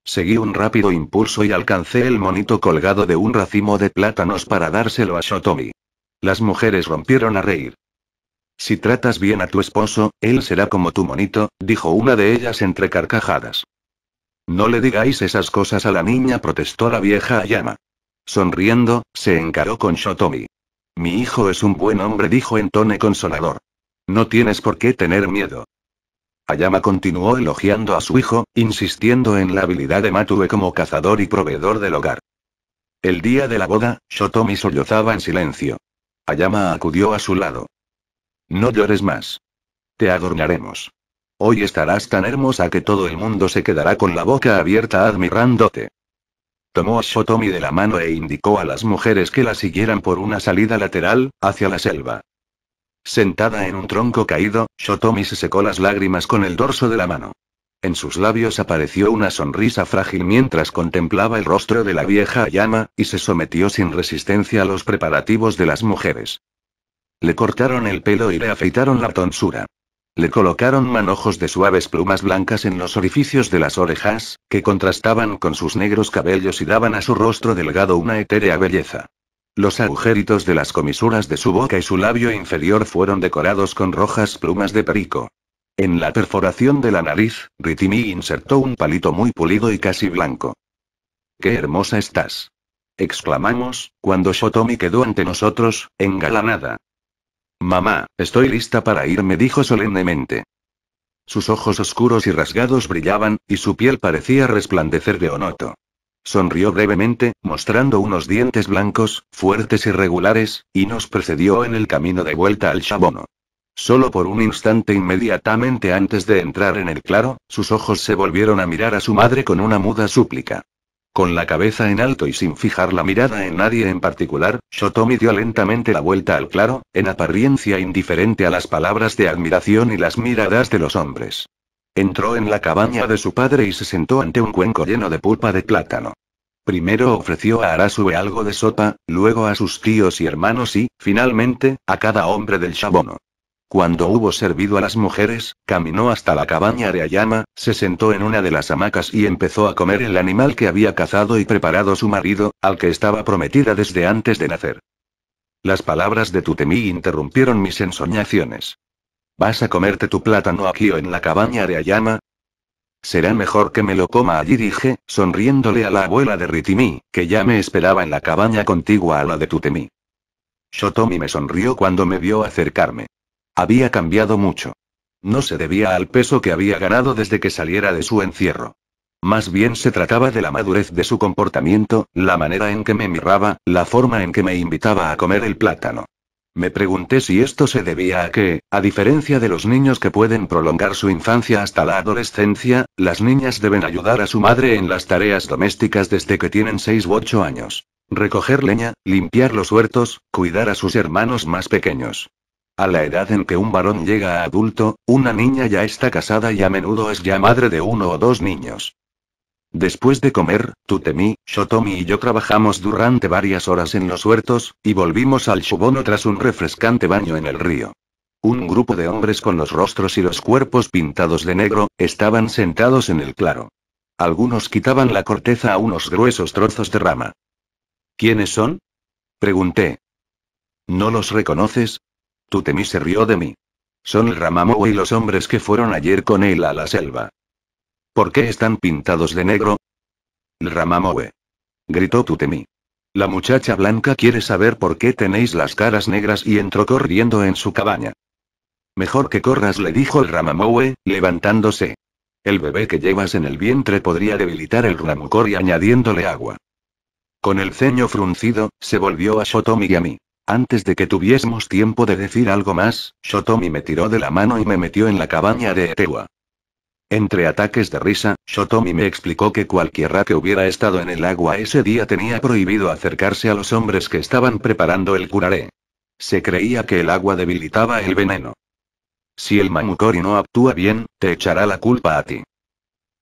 Seguí un rápido impulso y alcancé el monito colgado de un racimo de plátanos para dárselo a Shotomi. Las mujeres rompieron a reír. Si tratas bien a tu esposo, él será como tu monito, dijo una de ellas entre carcajadas. No le digáis esas cosas a la niña, protestó la vieja Ayama. Sonriendo, se encaró con Shotomi. Mi hijo es un buen hombre, dijo en tono consolador. No tienes por qué tener miedo. Ayama continuó elogiando a su hijo, insistiendo en la habilidad de Matue como cazador y proveedor del hogar. El día de la boda, Shotomi sollozaba en silencio. Ayama acudió a su lado. No llores más. Te adornaremos. Hoy estarás tan hermosa que todo el mundo se quedará con la boca abierta admirándote. Tomó a Shotomi de la mano e indicó a las mujeres que la siguieran por una salida lateral, hacia la selva. Sentada en un tronco caído, Shotomi se secó las lágrimas con el dorso de la mano. En sus labios apareció una sonrisa frágil mientras contemplaba el rostro de la vieja llama, y se sometió sin resistencia a los preparativos de las mujeres. Le cortaron el pelo y le afeitaron la tonsura. Le colocaron manojos de suaves plumas blancas en los orificios de las orejas, que contrastaban con sus negros cabellos y daban a su rostro delgado una etérea belleza. Los agujeritos de las comisuras de su boca y su labio inferior fueron decorados con rojas plumas de perico. En la perforación de la nariz, Ritimi insertó un palito muy pulido y casi blanco. ¡Qué hermosa estás! exclamamos, cuando Shotomi quedó ante nosotros, engalanada. Mamá, estoy lista para irme, dijo solemnemente. Sus ojos oscuros y rasgados brillaban, y su piel parecía resplandecer de onoto. Sonrió brevemente, mostrando unos dientes blancos, fuertes y regulares, y nos precedió en el camino de vuelta al chabono. Solo por un instante inmediatamente antes de entrar en el claro, sus ojos se volvieron a mirar a su madre con una muda súplica. Con la cabeza en alto y sin fijar la mirada en nadie en particular, Shotomi dio lentamente la vuelta al claro, en apariencia indiferente a las palabras de admiración y las miradas de los hombres. Entró en la cabaña de su padre y se sentó ante un cuenco lleno de pulpa de plátano. Primero ofreció a Arasue algo de sopa, luego a sus tíos y hermanos y, finalmente, a cada hombre del shabono. Cuando hubo servido a las mujeres, caminó hasta la cabaña de Ayama, se sentó en una de las hamacas y empezó a comer el animal que había cazado y preparado su marido, al que estaba prometida desde antes de nacer. Las palabras de Tutemí interrumpieron mis ensoñaciones. ¿Vas a comerte tu plátano aquí o en la cabaña de Ayama? Será mejor que me lo coma allí, dije, sonriéndole a la abuela de Ritimí, que ya me esperaba en la cabaña contigua a la de Tutemí. Shotomi me sonrió cuando me vio acercarme. Había cambiado mucho. No se debía al peso que había ganado desde que saliera de su encierro. Más bien se trataba de la madurez de su comportamiento, la manera en que me miraba, la forma en que me invitaba a comer el plátano. Me pregunté si esto se debía a que, a diferencia de los niños que pueden prolongar su infancia hasta la adolescencia, las niñas deben ayudar a su madre en las tareas domésticas desde que tienen 6 u 8 años. Recoger leña, limpiar los huertos, cuidar a sus hermanos más pequeños. A la edad en que un varón llega a adulto, una niña ya está casada y a menudo es ya madre de uno o dos niños. Después de comer, Tutemi, Shotomi y yo trabajamos durante varias horas en los huertos, y volvimos al Shubono tras un refrescante baño en el río. Un grupo de hombres con los rostros y los cuerpos pintados de negro, estaban sentados en el claro. Algunos quitaban la corteza a unos gruesos trozos de rama. ¿Quiénes son? Pregunté. ¿No los reconoces? Tutemi se rió de mí. Son el Ramamoe y los hombres que fueron ayer con él a la selva. ¿Por qué están pintados de negro? El Ramamoe. Gritó Tutemi. La muchacha blanca quiere saber por qué tenéis las caras negras y entró corriendo en su cabaña. Mejor que corras, le dijo el Ramamoe, levantándose. El bebé que llevas en el vientre podría debilitar el y añadiéndole agua. Con el ceño fruncido, se volvió a Shotomi y a mí. Antes de que tuviésemos tiempo de decir algo más, Shotomi me tiró de la mano y me metió en la cabaña de Etewa. Entre ataques de risa, Shotomi me explicó que cualquiera que hubiera estado en el agua ese día tenía prohibido acercarse a los hombres que estaban preparando el curaré. Se creía que el agua debilitaba el veneno. Si el Mamukori no actúa bien, te echará la culpa a ti.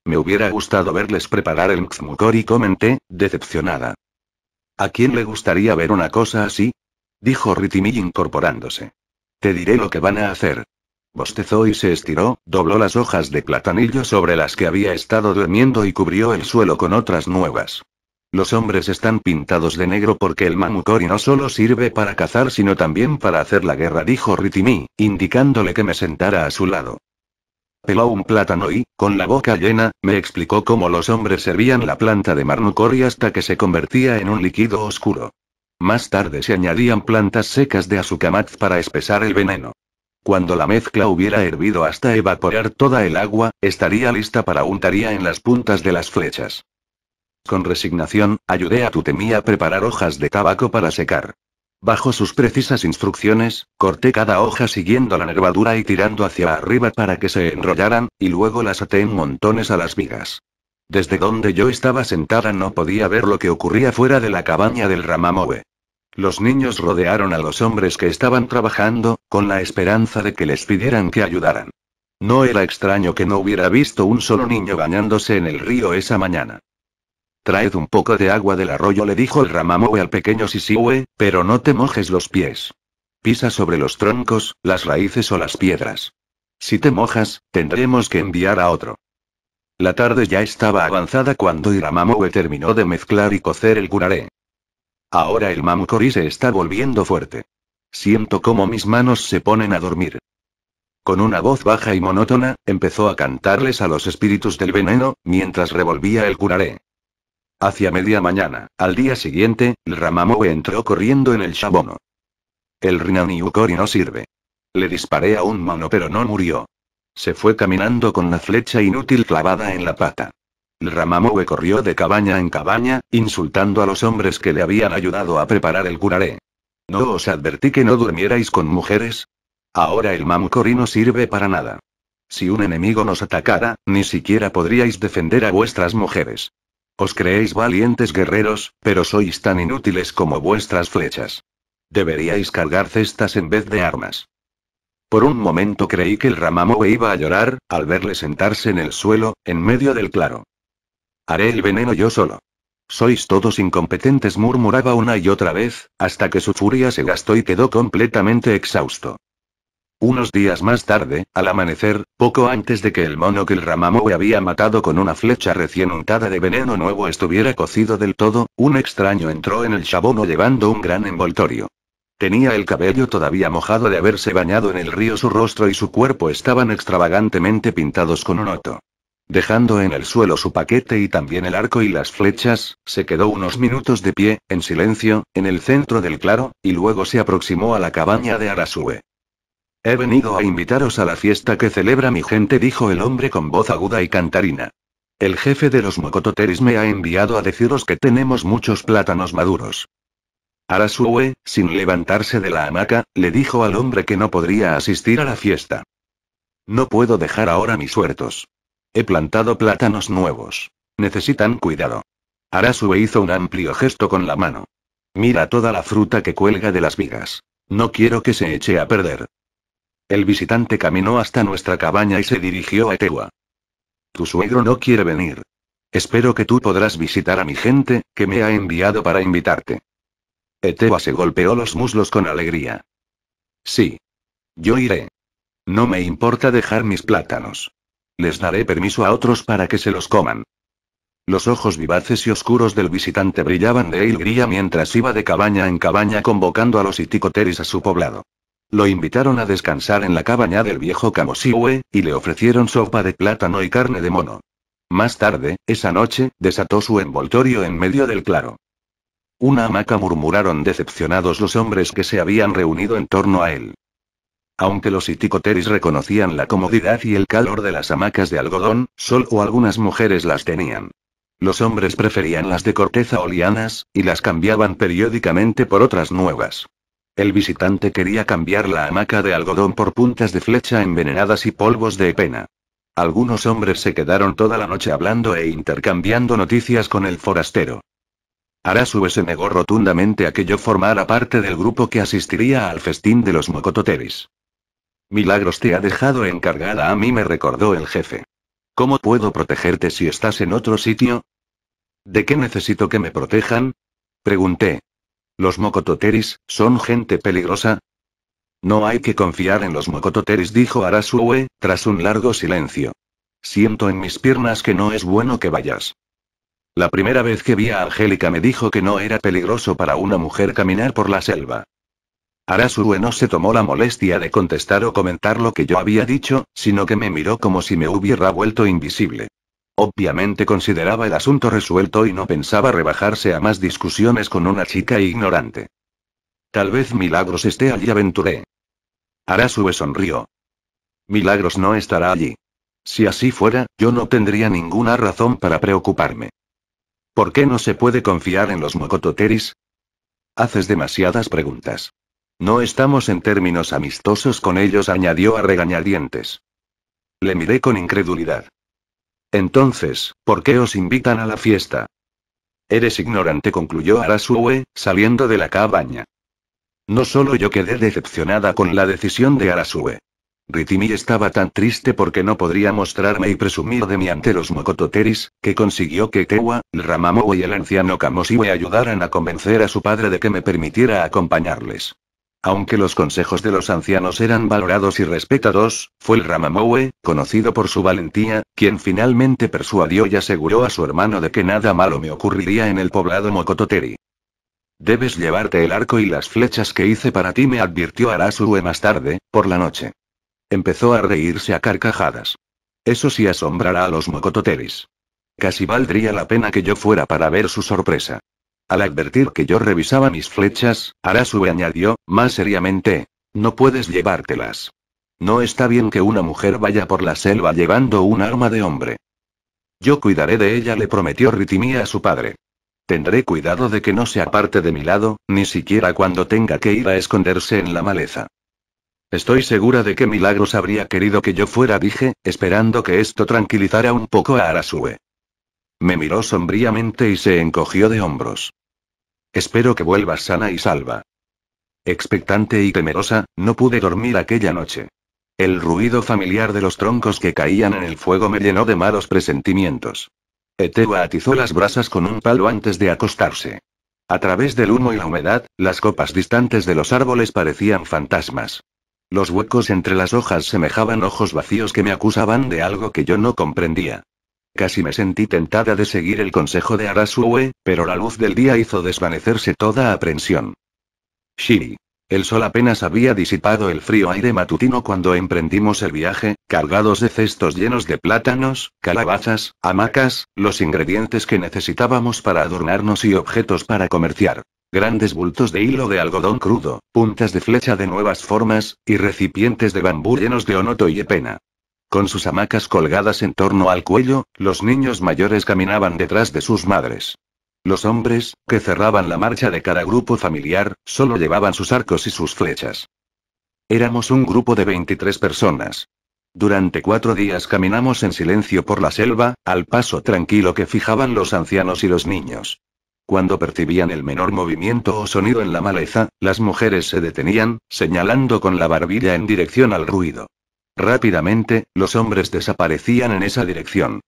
Me hubiera gustado verles preparar el Mxmukori comenté, decepcionada. ¿A quién le gustaría ver una cosa así? dijo Ritimi incorporándose. Te diré lo que van a hacer. Bostezó y se estiró, dobló las hojas de platanillo sobre las que había estado durmiendo y cubrió el suelo con otras nuevas. Los hombres están pintados de negro porque el mamucori no solo sirve para cazar sino también para hacer la guerra, dijo Ritimi, indicándole que me sentara a su lado. Peló un plátano y, con la boca llena, me explicó cómo los hombres servían la planta de marnucori hasta que se convertía en un líquido oscuro. Más tarde se añadían plantas secas de azucamatz para espesar el veneno. Cuando la mezcla hubiera hervido hasta evaporar toda el agua, estaría lista para untaría en las puntas de las flechas. Con resignación, ayudé a Tutemi a preparar hojas de tabaco para secar. Bajo sus precisas instrucciones, corté cada hoja siguiendo la nervadura y tirando hacia arriba para que se enrollaran, y luego las até en montones a las vigas. Desde donde yo estaba sentada no podía ver lo que ocurría fuera de la cabaña del Ramamoe. Los niños rodearon a los hombres que estaban trabajando, con la esperanza de que les pidieran que ayudaran. No era extraño que no hubiera visto un solo niño bañándose en el río esa mañana. Traed un poco de agua del arroyo, le dijo el Ramamue al pequeño Sisiwe, pero no te mojes los pies. Pisa sobre los troncos, las raíces o las piedras. Si te mojas, tendremos que enviar a otro. La tarde ya estaba avanzada cuando Iramamoe terminó de mezclar y cocer el curaré. Ahora el Mamukori se está volviendo fuerte. Siento como mis manos se ponen a dormir. Con una voz baja y monótona, empezó a cantarles a los espíritus del veneno, mientras revolvía el curaré. Hacia media mañana, al día siguiente, el Ramamoe entró corriendo en el Shabono. El Rinaniukori no sirve. Le disparé a un mono pero no murió. Se fue caminando con la flecha inútil clavada en la pata. Ramamowe corrió de cabaña en cabaña, insultando a los hombres que le habían ayudado a preparar el curaré. ¿No os advertí que no durmierais con mujeres? Ahora el Mamukori no sirve para nada. Si un enemigo nos atacara, ni siquiera podríais defender a vuestras mujeres. Os creéis valientes guerreros, pero sois tan inútiles como vuestras flechas. Deberíais cargar cestas en vez de armas. Por un momento creí que el Ramamue iba a llorar, al verle sentarse en el suelo, en medio del claro. Haré el veneno yo solo. Sois todos incompetentes, murmuraba una y otra vez, hasta que su furia se gastó y quedó completamente exhausto. Unos días más tarde, al amanecer, poco antes de que el mono que el Ramamoe había matado con una flecha recién untada de veneno nuevo estuviera cocido del todo, un extraño entró en el chabono llevando un gran envoltorio. Tenía el cabello todavía mojado de haberse bañado en el río, su rostro y su cuerpo estaban extravagantemente pintados con un oto. Dejando en el suelo su paquete y también el arco y las flechas, se quedó unos minutos de pie, en silencio, en el centro del claro, y luego se aproximó a la cabaña de Arasue. He venido a invitaros a la fiesta que celebra mi gente, dijo el hombre con voz aguda y cantarina. El jefe de los mocototeris me ha enviado a deciros que tenemos muchos plátanos maduros. Arasue, sin levantarse de la hamaca, le dijo al hombre que no podría asistir a la fiesta. No puedo dejar ahora mis suertos. He plantado plátanos nuevos. Necesitan cuidado. Arasue hizo un amplio gesto con la mano. Mira toda la fruta que cuelga de las vigas. No quiero que se eche a perder. El visitante caminó hasta nuestra cabaña y se dirigió a Etewa. Tu suegro no quiere venir. Espero que tú podrás visitar a mi gente, que me ha enviado para invitarte. Etewa se golpeó los muslos con alegría. Sí. Yo iré. No me importa dejar mis plátanos. Les daré permiso a otros para que se los coman. Los ojos vivaces y oscuros del visitante brillaban de alegría mientras iba de cabaña en cabaña convocando a los iticoteris a su poblado. Lo invitaron a descansar en la cabaña del viejo Camosihue, y le ofrecieron sopa de plátano y carne de mono. Más tarde, esa noche, desató su envoltorio en medio del claro. Una hamaca murmuraron decepcionados los hombres que se habían reunido en torno a él. Aunque los iticoteris reconocían la comodidad y el calor de las hamacas de algodón, solo algunas mujeres las tenían. Los hombres preferían las de corteza o lianas, y las cambiaban periódicamente por otras nuevas. El visitante quería cambiar la hamaca de algodón por puntas de flecha envenenadas y polvos de pena. Algunos hombres se quedaron toda la noche hablando e intercambiando noticias con el forastero. Arasu se negó rotundamente a que yo formara parte del grupo que asistiría al festín de los mocototeris. Milagros te ha dejado encargada a mí, me recordó el jefe. ¿Cómo puedo protegerte si estás en otro sitio? ¿De qué necesito que me protejan? Pregunté. ¿Los mocototeris son gente peligrosa? No hay que confiar en los mocototeris, dijo Arasue, tras un largo silencio. Siento en mis piernas que no es bueno que vayas. La primera vez que vi a Angélica me dijo que no era peligroso para una mujer caminar por la selva. Arasue no se tomó la molestia de contestar o comentar lo que yo había dicho, sino que me miró como si me hubiera vuelto invisible. Obviamente consideraba el asunto resuelto y no pensaba rebajarse a más discusiones con una chica ignorante. Tal vez Milagros esté allí, aventuré. Arasue sonrió. Milagros no estará allí. Si así fuera, yo no tendría ninguna razón para preocuparme. ¿Por qué no se puede confiar en los mocototeris? Haces demasiadas preguntas. No estamos en términos amistosos con ellos, añadió a regañadientes. Le miré con incredulidad. Entonces, ¿por qué os invitan a la fiesta? Eres ignorante, concluyó Arasue, saliendo de la cabaña. No solo yo quedé decepcionada con la decisión de Arasue. Ritimi estaba tan triste porque no podría mostrarme y presumir de mi ante los Mocototeris, que consiguió que Tewa, el y el anciano Kamosiwe ayudaran a convencer a su padre de que me permitiera acompañarles. Aunque los consejos de los ancianos eran valorados y respetados, fue el Ramamowe, conocido por su valentía, quien finalmente persuadió y aseguró a su hermano de que nada malo me ocurriría en el poblado Mokototeri. Debes llevarte el arco y las flechas que hice para ti, me advirtió Arasue más tarde, por la noche. Empezó a reírse a carcajadas. Eso sí asombrará a los Mokototeris. Casi valdría la pena que yo fuera para ver su sorpresa. Al advertir que yo revisaba mis flechas, Arasue añadió, más seriamente, no puedes llevártelas. No está bien que una mujer vaya por la selva llevando un arma de hombre. Yo cuidaré de ella, le prometió Ritimía a su padre. Tendré cuidado de que no se aparte de mi lado, ni siquiera cuando tenga que ir a esconderse en la maleza. Estoy segura de que Milagros habría querido que yo fuera, dije, esperando que esto tranquilizara un poco a Arasue. Me miró sombríamente y se encogió de hombros. Espero que vuelvas sana y salva. Expectante y temerosa, no pude dormir aquella noche. El ruido familiar de los troncos que caían en el fuego me llenó de malos presentimientos. Etewa atizó las brasas con un palo antes de acostarse. A través del humo y la humedad, las copas distantes de los árboles parecían fantasmas. Los huecos entre las hojas semejaban ojos vacíos que me acusaban de algo que yo no comprendía. Casi me sentí tentada de seguir el consejo de Arasue, pero la luz del día hizo desvanecerse toda aprensión. Shiri. El sol apenas había disipado el frío aire matutino cuando emprendimos el viaje, cargados de cestos llenos de plátanos, calabazas, hamacas, los ingredientes que necesitábamos para adornarnos y objetos para comerciar. Grandes bultos de hilo de algodón crudo, puntas de flecha de nuevas formas, y recipientes de bambú llenos de onoto y epena. Con sus hamacas colgadas en torno al cuello, los niños mayores caminaban detrás de sus madres. Los hombres, que cerraban la marcha de cada grupo familiar, solo llevaban sus arcos y sus flechas. Éramos un grupo de 23 personas. Durante cuatro días caminamos en silencio por la selva, al paso tranquilo que fijaban los ancianos y los niños. Cuando percibían el menor movimiento o sonido en la maleza, las mujeres se detenían, señalando con la barbilla en dirección al ruido. Rápidamente, los hombres desaparecían en esa dirección.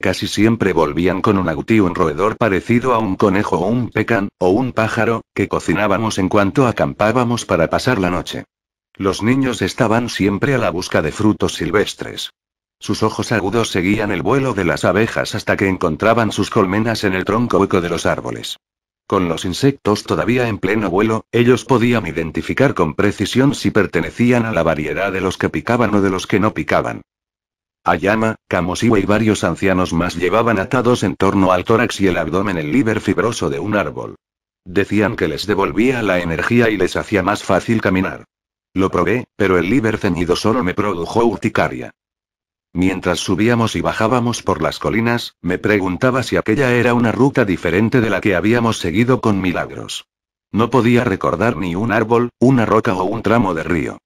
Casi siempre volvían con un agutí, un roedor parecido a un conejo o un pecan, o un pájaro, que cocinábamos en cuanto acampábamos para pasar la noche. Los niños estaban siempre a la busca de frutos silvestres. Sus ojos agudos seguían el vuelo de las abejas hasta que encontraban sus colmenas en el tronco hueco de los árboles. Con los insectos todavía en pleno vuelo, ellos podían identificar con precisión si pertenecían a la variedad de los que picaban o de los que no picaban. Ayama, Kamoshiwa y varios ancianos más llevaban atados en torno al tórax y el abdomen el líber fibroso de un árbol. Decían que les devolvía la energía y les hacía más fácil caminar. Lo probé, pero el líder ceñido solo me produjo urticaria. Mientras subíamos y bajábamos por las colinas, me preguntaba si aquella era una ruta diferente de la que habíamos seguido con milagros. No podía recordar ni un árbol, una roca o un tramo de río.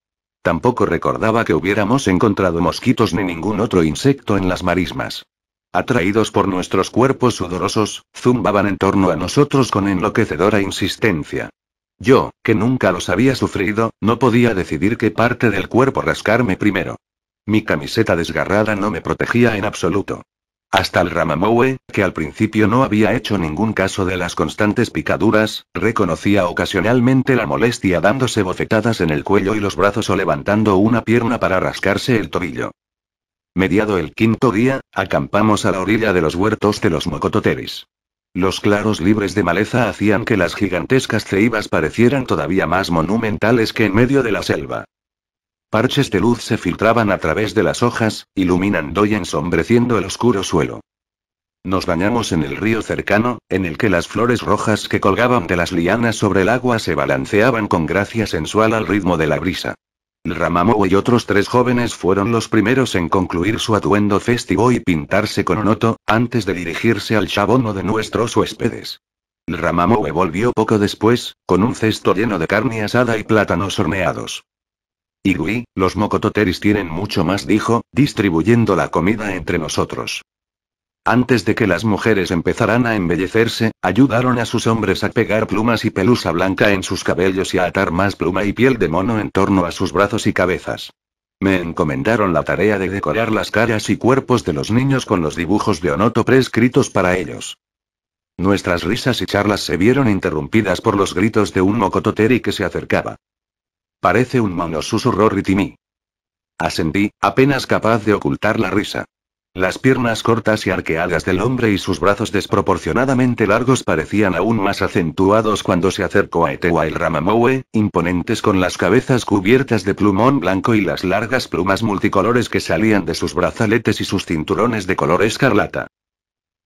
Tampoco recordaba que hubiéramos encontrado mosquitos ni ningún otro insecto en las marismas. Atraídos por nuestros cuerpos sudorosos, zumbaban en torno a nosotros con enloquecedora insistencia. Yo, que nunca los había sufrido, no podía decidir qué parte del cuerpo rascarme primero. Mi camiseta desgarrada no me protegía en absoluto. Hasta el ramamoe que al principio no había hecho ningún caso de las constantes picaduras, reconocía ocasionalmente la molestia dándose bofetadas en el cuello y los brazos o levantando una pierna para rascarse el tobillo. Mediado el quinto día, acampamos a la orilla de los huertos de los Mocototeris. Los claros libres de maleza hacían que las gigantescas ceibas parecieran todavía más monumentales que en medio de la selva. Parches de luz se filtraban a través de las hojas, iluminando y ensombreciendo el oscuro suelo. Nos bañamos en el río cercano, en el que las flores rojas que colgaban de las lianas sobre el agua se balanceaban con gracia sensual al ritmo de la brisa. Ramamo y otros tres jóvenes fueron los primeros en concluir su atuendo festivo y pintarse con onoto, antes de dirigirse al chabono de nuestros huéspedes. El volvió poco después, con un cesto lleno de carne asada y plátanos horneados. Igui, los mocototeris tienen mucho más, dijo, distribuyendo la comida entre nosotros. Antes de que las mujeres empezaran a embellecerse, ayudaron a sus hombres a pegar plumas y pelusa blanca en sus cabellos y a atar más pluma y piel de mono en torno a sus brazos y cabezas. Me encomendaron la tarea de decorar las caras y cuerpos de los niños con los dibujos de Onoto prescritos para ellos. Nuestras risas y charlas se vieron interrumpidas por los gritos de un mocototeri que se acercaba. Parece un mono, susurró Ritimi. Ascendí, apenas capaz de ocultar la risa. Las piernas cortas y arqueadas del hombre y sus brazos desproporcionadamente largos parecían aún más acentuados cuando se acercó a Etewa y Ramamowe, imponentes con las cabezas cubiertas de plumón blanco y las largas plumas multicolores que salían de sus brazaletes y sus cinturones de color escarlata.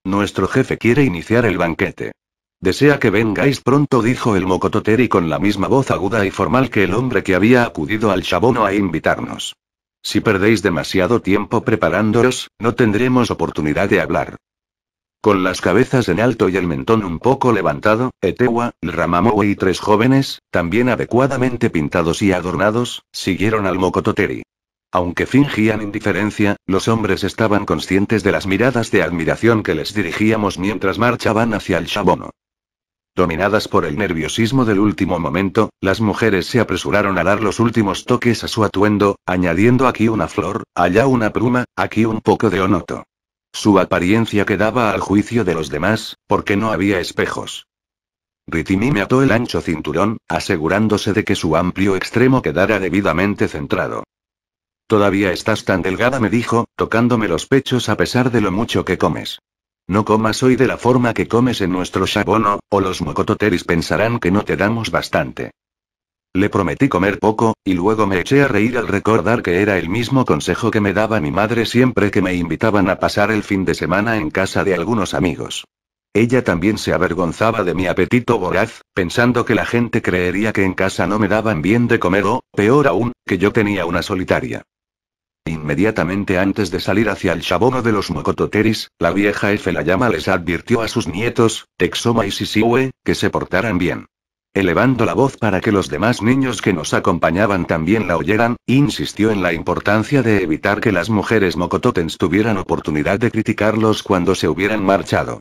Nuestro jefe quiere iniciar el banquete. Desea que vengáis pronto, dijo el mocototeri con la misma voz aguda y formal que el hombre que había acudido al chabono a invitarnos. Si perdéis demasiado tiempo preparándoos, no tendremos oportunidad de hablar. Con las cabezas en alto y el mentón un poco levantado, Etewa, Ramamowe y tres jóvenes, también adecuadamente pintados y adornados, siguieron al Mocototeri. Aunque fingían indiferencia, los hombres estaban conscientes de las miradas de admiración que les dirigíamos mientras marchaban hacia el chabono. Dominadas por el nerviosismo del último momento, las mujeres se apresuraron a dar los últimos toques a su atuendo, añadiendo aquí una flor, allá una pluma, aquí un poco de onoto. Su apariencia quedaba al juicio de los demás, porque no había espejos. Ritimi me ató el ancho cinturón, asegurándose de que su amplio extremo quedara debidamente centrado. Todavía estás tan delgada, me dijo, tocándome los pechos a pesar de lo mucho que comes. No comas hoy de la forma que comes en nuestro shabono, o los mocototeris pensarán que no te damos bastante. Le prometí comer poco, y luego me eché a reír al recordar que era el mismo consejo que me daba mi madre siempre que me invitaban a pasar el fin de semana en casa de algunos amigos. Ella también se avergonzaba de mi apetito voraz, pensando que la gente creería que en casa no me daban bien de comer o, peor aún, que yo tenía una solitaria. Inmediatamente antes de salir hacia el chabono de los Mocototeris, la vieja llama les advirtió a sus nietos, Texoma y Sisiwe, que se portaran bien. Elevando la voz para que los demás niños que nos acompañaban también la oyeran, insistió en la importancia de evitar que las mujeres mocototens tuvieran oportunidad de criticarlos cuando se hubieran marchado.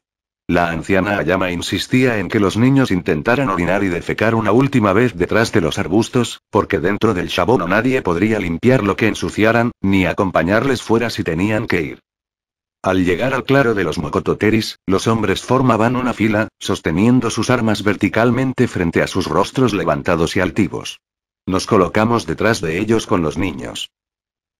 La anciana Ayama insistía en que los niños intentaran orinar y defecar una última vez detrás de los arbustos, porque dentro del chabón nadie podría limpiar lo que ensuciaran, ni acompañarles fuera si tenían que ir. Al llegar al claro de los mocototeris, los hombres formaban una fila, sosteniendo sus armas verticalmente frente a sus rostros levantados y altivos. Nos colocamos detrás de ellos con los niños.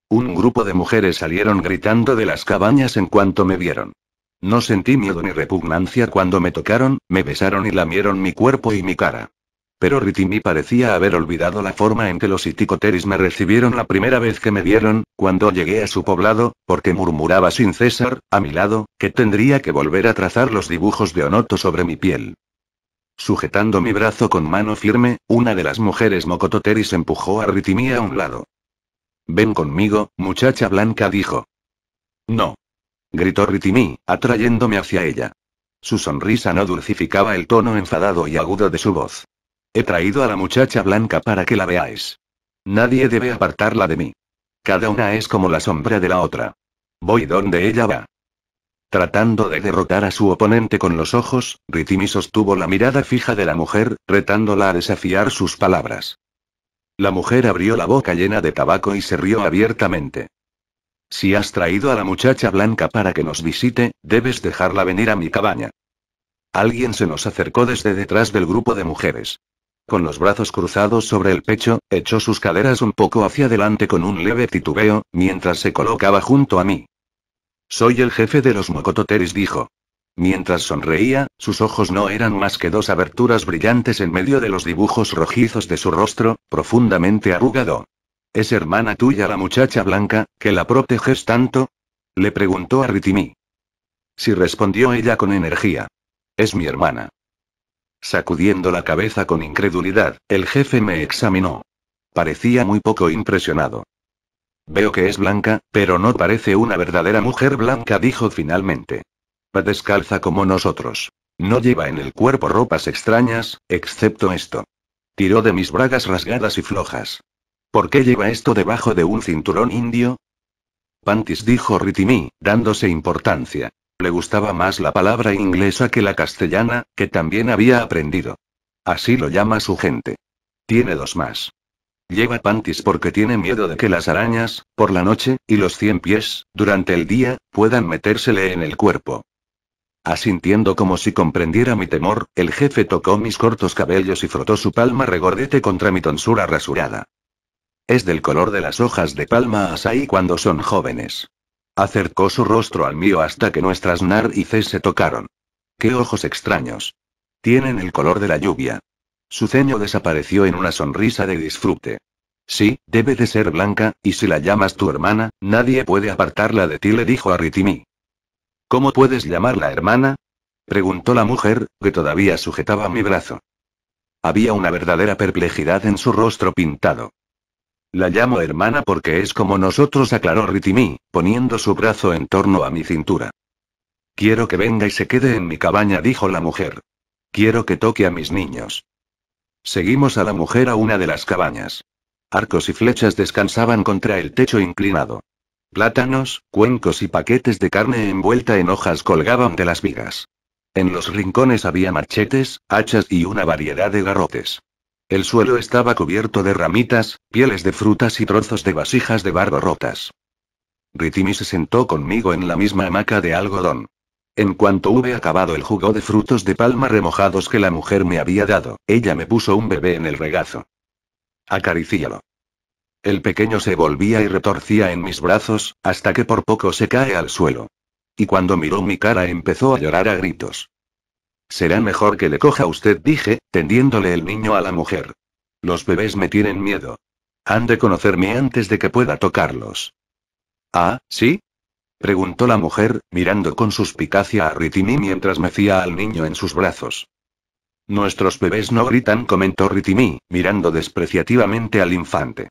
Un grupo de mujeres salieron gritando de las cabañas en cuanto me vieron. No sentí miedo ni repugnancia cuando me tocaron, me besaron y lamieron mi cuerpo y mi cara. Pero Ritimi parecía haber olvidado la forma en que los iticoteris me recibieron la primera vez que me vieron, cuando llegué a su poblado, porque murmuraba sin cesar, a mi lado, que tendría que volver a trazar los dibujos de Onoto sobre mi piel. Sujetando mi brazo con mano firme, una de las mujeres mocototeris empujó a Ritimi a un lado. Ven conmigo, muchacha blanca dijo. No gritó Ritimi, atrayéndome hacia ella. Su sonrisa no dulcificaba el tono enfadado y agudo de su voz. He traído a la muchacha blanca para que la veáis. Nadie debe apartarla de mí. Cada una es como la sombra de la otra. Voy donde ella va. Tratando de derrotar a su oponente con los ojos, Ritimi sostuvo la mirada fija de la mujer, retándola a desafiar sus palabras. La mujer abrió la boca llena de tabaco y se rió abiertamente. Si has traído a la muchacha blanca para que nos visite, debes dejarla venir a mi cabaña. Alguien se nos acercó desde detrás del grupo de mujeres. Con los brazos cruzados sobre el pecho, echó sus caderas un poco hacia adelante con un leve titubeo, mientras se colocaba junto a mí. Soy el jefe de los mocototeris, dijo. Mientras sonreía, sus ojos no eran más que dos aberturas brillantes en medio de los dibujos rojizos de su rostro, profundamente arrugado. ¿Es hermana tuya la muchacha blanca, que la proteges tanto? Le preguntó a Ritimi. Sí respondió ella con energía. Es mi hermana. Sacudiendo la cabeza con incredulidad, el jefe me examinó. Parecía muy poco impresionado. Veo que es blanca, pero no parece una verdadera mujer blanca, dijo finalmente. Va descalza como nosotros. No lleva en el cuerpo ropas extrañas, excepto esto. Tiró de mis bragas rasgadas y flojas. ¿Por qué lleva esto debajo de un cinturón indio? Pantis dijo Ritimi, dándose importancia. Le gustaba más la palabra inglesa que la castellana, que también había aprendido. Así lo llama su gente. Tiene dos más. Lleva pantis porque tiene miedo de que las arañas, por la noche, y los cien pies, durante el día, puedan metérsele en el cuerpo. Asintiendo como si comprendiera mi temor, el jefe tocó mis cortos cabellos y frotó su palma regordete contra mi tonsura rasurada. Es del color de las hojas de palma asaí cuando son jóvenes. Acercó su rostro al mío hasta que nuestras narices se tocaron. ¡Qué ojos extraños! Tienen el color de la lluvia. Su ceño desapareció en una sonrisa de disfrute. Sí, debe de ser blanca, y si la llamas tu hermana, nadie puede apartarla de ti, le dijo a Ritimi. ¿Cómo puedes llamarla hermana? preguntó la mujer, que todavía sujetaba mi brazo. Había una verdadera perplejidad en su rostro pintado. La llamo hermana porque es como nosotros, aclaró Ritimi, poniendo su brazo en torno a mi cintura. Quiero que venga y se quede en mi cabaña, dijo la mujer. Quiero que toque a mis niños. Seguimos a la mujer a una de las cabañas. Arcos y flechas descansaban contra el techo inclinado. Plátanos, cuencos y paquetes de carne envuelta en hojas colgaban de las vigas. En los rincones había machetes, hachas y una variedad de garrotes. El suelo estaba cubierto de ramitas, pieles de frutas y trozos de vasijas de barro rotas. Ritimi se sentó conmigo en la misma hamaca de algodón. En cuanto hube acabado el jugo de frutos de palma remojados que la mujer me había dado, ella me puso un bebé en el regazo. Acaricíalo. El pequeño se volvía y retorcía en mis brazos, hasta que por poco se cae al suelo. Y cuando miró mi cara empezó a llorar a gritos. Será mejor que le coja usted, dije, tendiéndole el niño a la mujer. Los bebés me tienen miedo. Han de conocerme antes de que pueda tocarlos. Ah, ¿sí? preguntó la mujer, mirando con suspicacia a Ritimi mientras mecía al niño en sus brazos. Nuestros bebés no gritan, comentó Ritimi, mirando despreciativamente al infante.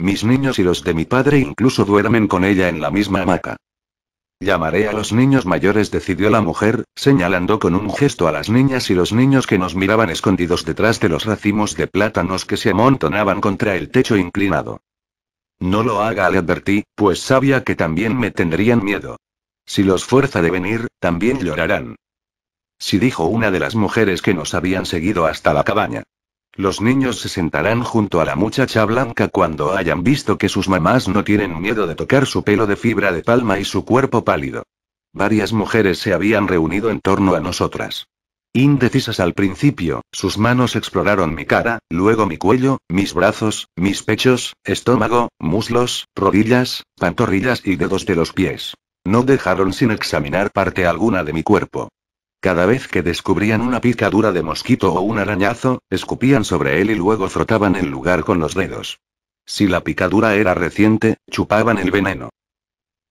Mis niños y los de mi padre incluso duermen con ella en la misma hamaca. Llamaré a los niños mayores, decidió la mujer, señalando con un gesto a las niñas y los niños que nos miraban escondidos detrás de los racimos de plátanos que se amontonaban contra el techo inclinado. No lo haga, le advertí, pues sabía que también me tendrían miedo. Si los fuerza de venir, también llorarán. Si dijo una de las mujeres que nos habían seguido hasta la cabaña. Los niños se sentarán junto a la muchacha blanca cuando hayan visto que sus mamás no tienen miedo de tocar su pelo de fibra de palma y su cuerpo pálido. Varias mujeres se habían reunido en torno a nosotras. Indecisas al principio, sus manos exploraron mi cara, luego mi cuello, mis brazos, mis pechos, estómago, muslos, rodillas, pantorrillas y dedos de los pies. No dejaron sin examinar parte alguna de mi cuerpo. Cada vez que descubrían una picadura de mosquito o un arañazo, escupían sobre él y luego frotaban el lugar con los dedos. Si la picadura era reciente, chupaban el veneno.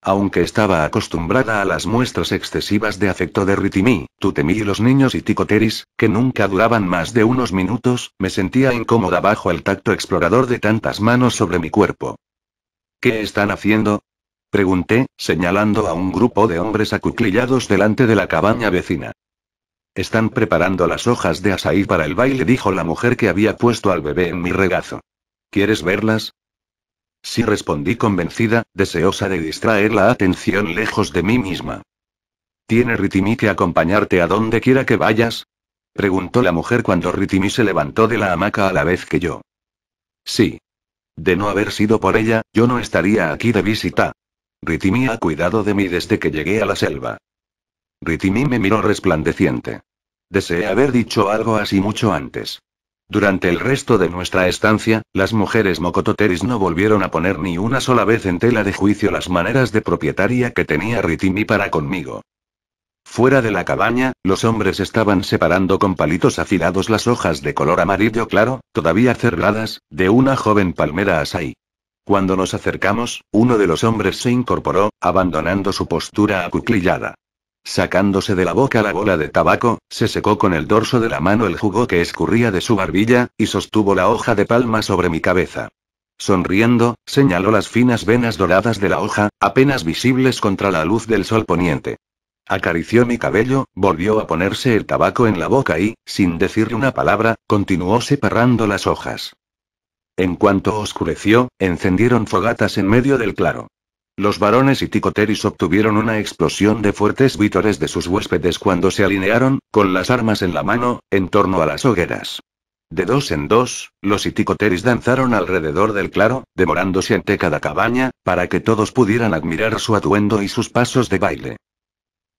Aunque estaba acostumbrada a las muestras excesivas de afecto de Ritimi, Tutemi y los niños y Ticoteris, que nunca duraban más de unos minutos, me sentía incómoda bajo el tacto explorador de tantas manos sobre mi cuerpo. ¿Qué están haciendo? Pregunté, señalando a un grupo de hombres acuclillados delante de la cabaña vecina. Están preparando las hojas de asaí para el baile, dijo la mujer que había puesto al bebé en mi regazo. ¿Quieres verlas? Sí respondí convencida, deseosa de distraer la atención lejos de mí misma. ¿Tiene Ritimi que acompañarte a donde quiera que vayas? preguntó la mujer cuando Ritimi se levantó de la hamaca a la vez que yo. Sí. De no haber sido por ella, yo no estaría aquí de visita, Ritimi ha cuidado de mí desde que llegué a la selva. Ritimi me miró resplandeciente. Deseé haber dicho algo así mucho antes. Durante el resto de nuestra estancia, las mujeres mocototeris no volvieron a poner ni una sola vez en tela de juicio las maneras de propietaria que tenía Ritimi para conmigo. Fuera de la cabaña, los hombres estaban separando con palitos afilados las hojas de color amarillo claro, todavía cerradas, de una joven palmera asai. Cuando nos acercamos, uno de los hombres se incorporó, abandonando su postura acuclillada. Sacándose de la boca la bola de tabaco, se secó con el dorso de la mano el jugo que escurría de su barbilla, y sostuvo la hoja de palma sobre mi cabeza. Sonriendo, señaló las finas venas doradas de la hoja, apenas visibles contra la luz del sol poniente. Acarició mi cabello, volvió a ponerse el tabaco en la boca y, sin decir una palabra, continuó separando las hojas. En cuanto oscureció, encendieron fogatas en medio del claro. Los varones y ticoteris obtuvieron una explosión de fuertes vítores de sus huéspedes cuando se alinearon, con las armas en la mano, en torno a las hogueras. De dos en dos, los iticoteris danzaron alrededor del claro, demorándose ante cada cabaña, para que todos pudieran admirar su atuendo y sus pasos de baile.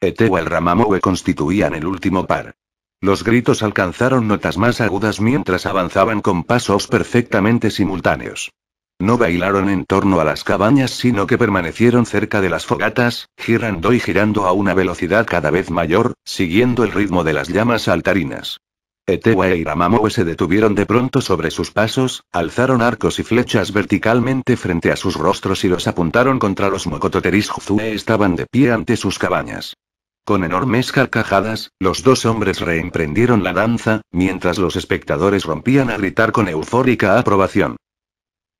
Etewa el Ramamue constituían el último par. Los gritos alcanzaron notas más agudas mientras avanzaban con pasos perfectamente simultáneos. No bailaron en torno a las cabañas, sino que permanecieron cerca de las fogatas, girando y girando a una velocidad cada vez mayor, siguiendo el ritmo de las llamas altarinas. Etewa y e Ramamoe se detuvieron de pronto sobre sus pasos, alzaron arcos y flechas verticalmente frente a sus rostros y los apuntaron contra los mocototeris Juzue estaban de pie ante sus cabañas. Con enormes carcajadas, los dos hombres reemprendieron la danza, mientras los espectadores rompían a gritar con eufórica aprobación.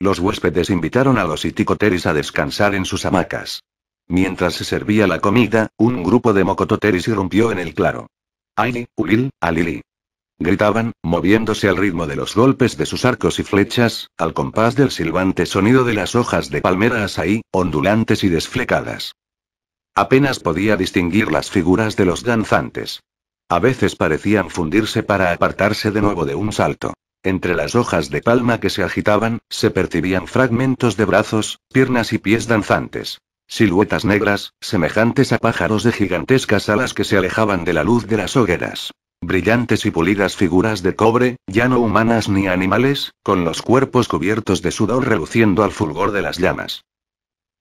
Los huéspedes invitaron a los iticoteris a descansar en sus hamacas. Mientras se servía la comida, un grupo de mocototeris irrumpió en el claro. ¡Aili, Ulil, Alili! Gritaban, moviéndose al ritmo de los golpes de sus arcos y flechas, al compás del silbante sonido de las hojas de palmera asaí, ondulantes y desflecadas. Apenas podía distinguir las figuras de los danzantes. A veces parecían fundirse para apartarse de nuevo de un salto. Entre las hojas de palma que se agitaban, se percibían fragmentos de brazos, piernas y pies danzantes. Siluetas negras, semejantes a pájaros de gigantescas alas que se alejaban de la luz de las hogueras. Brillantes y pulidas figuras de cobre, ya no humanas ni animales, con los cuerpos cubiertos de sudor reluciendo al fulgor de las llamas.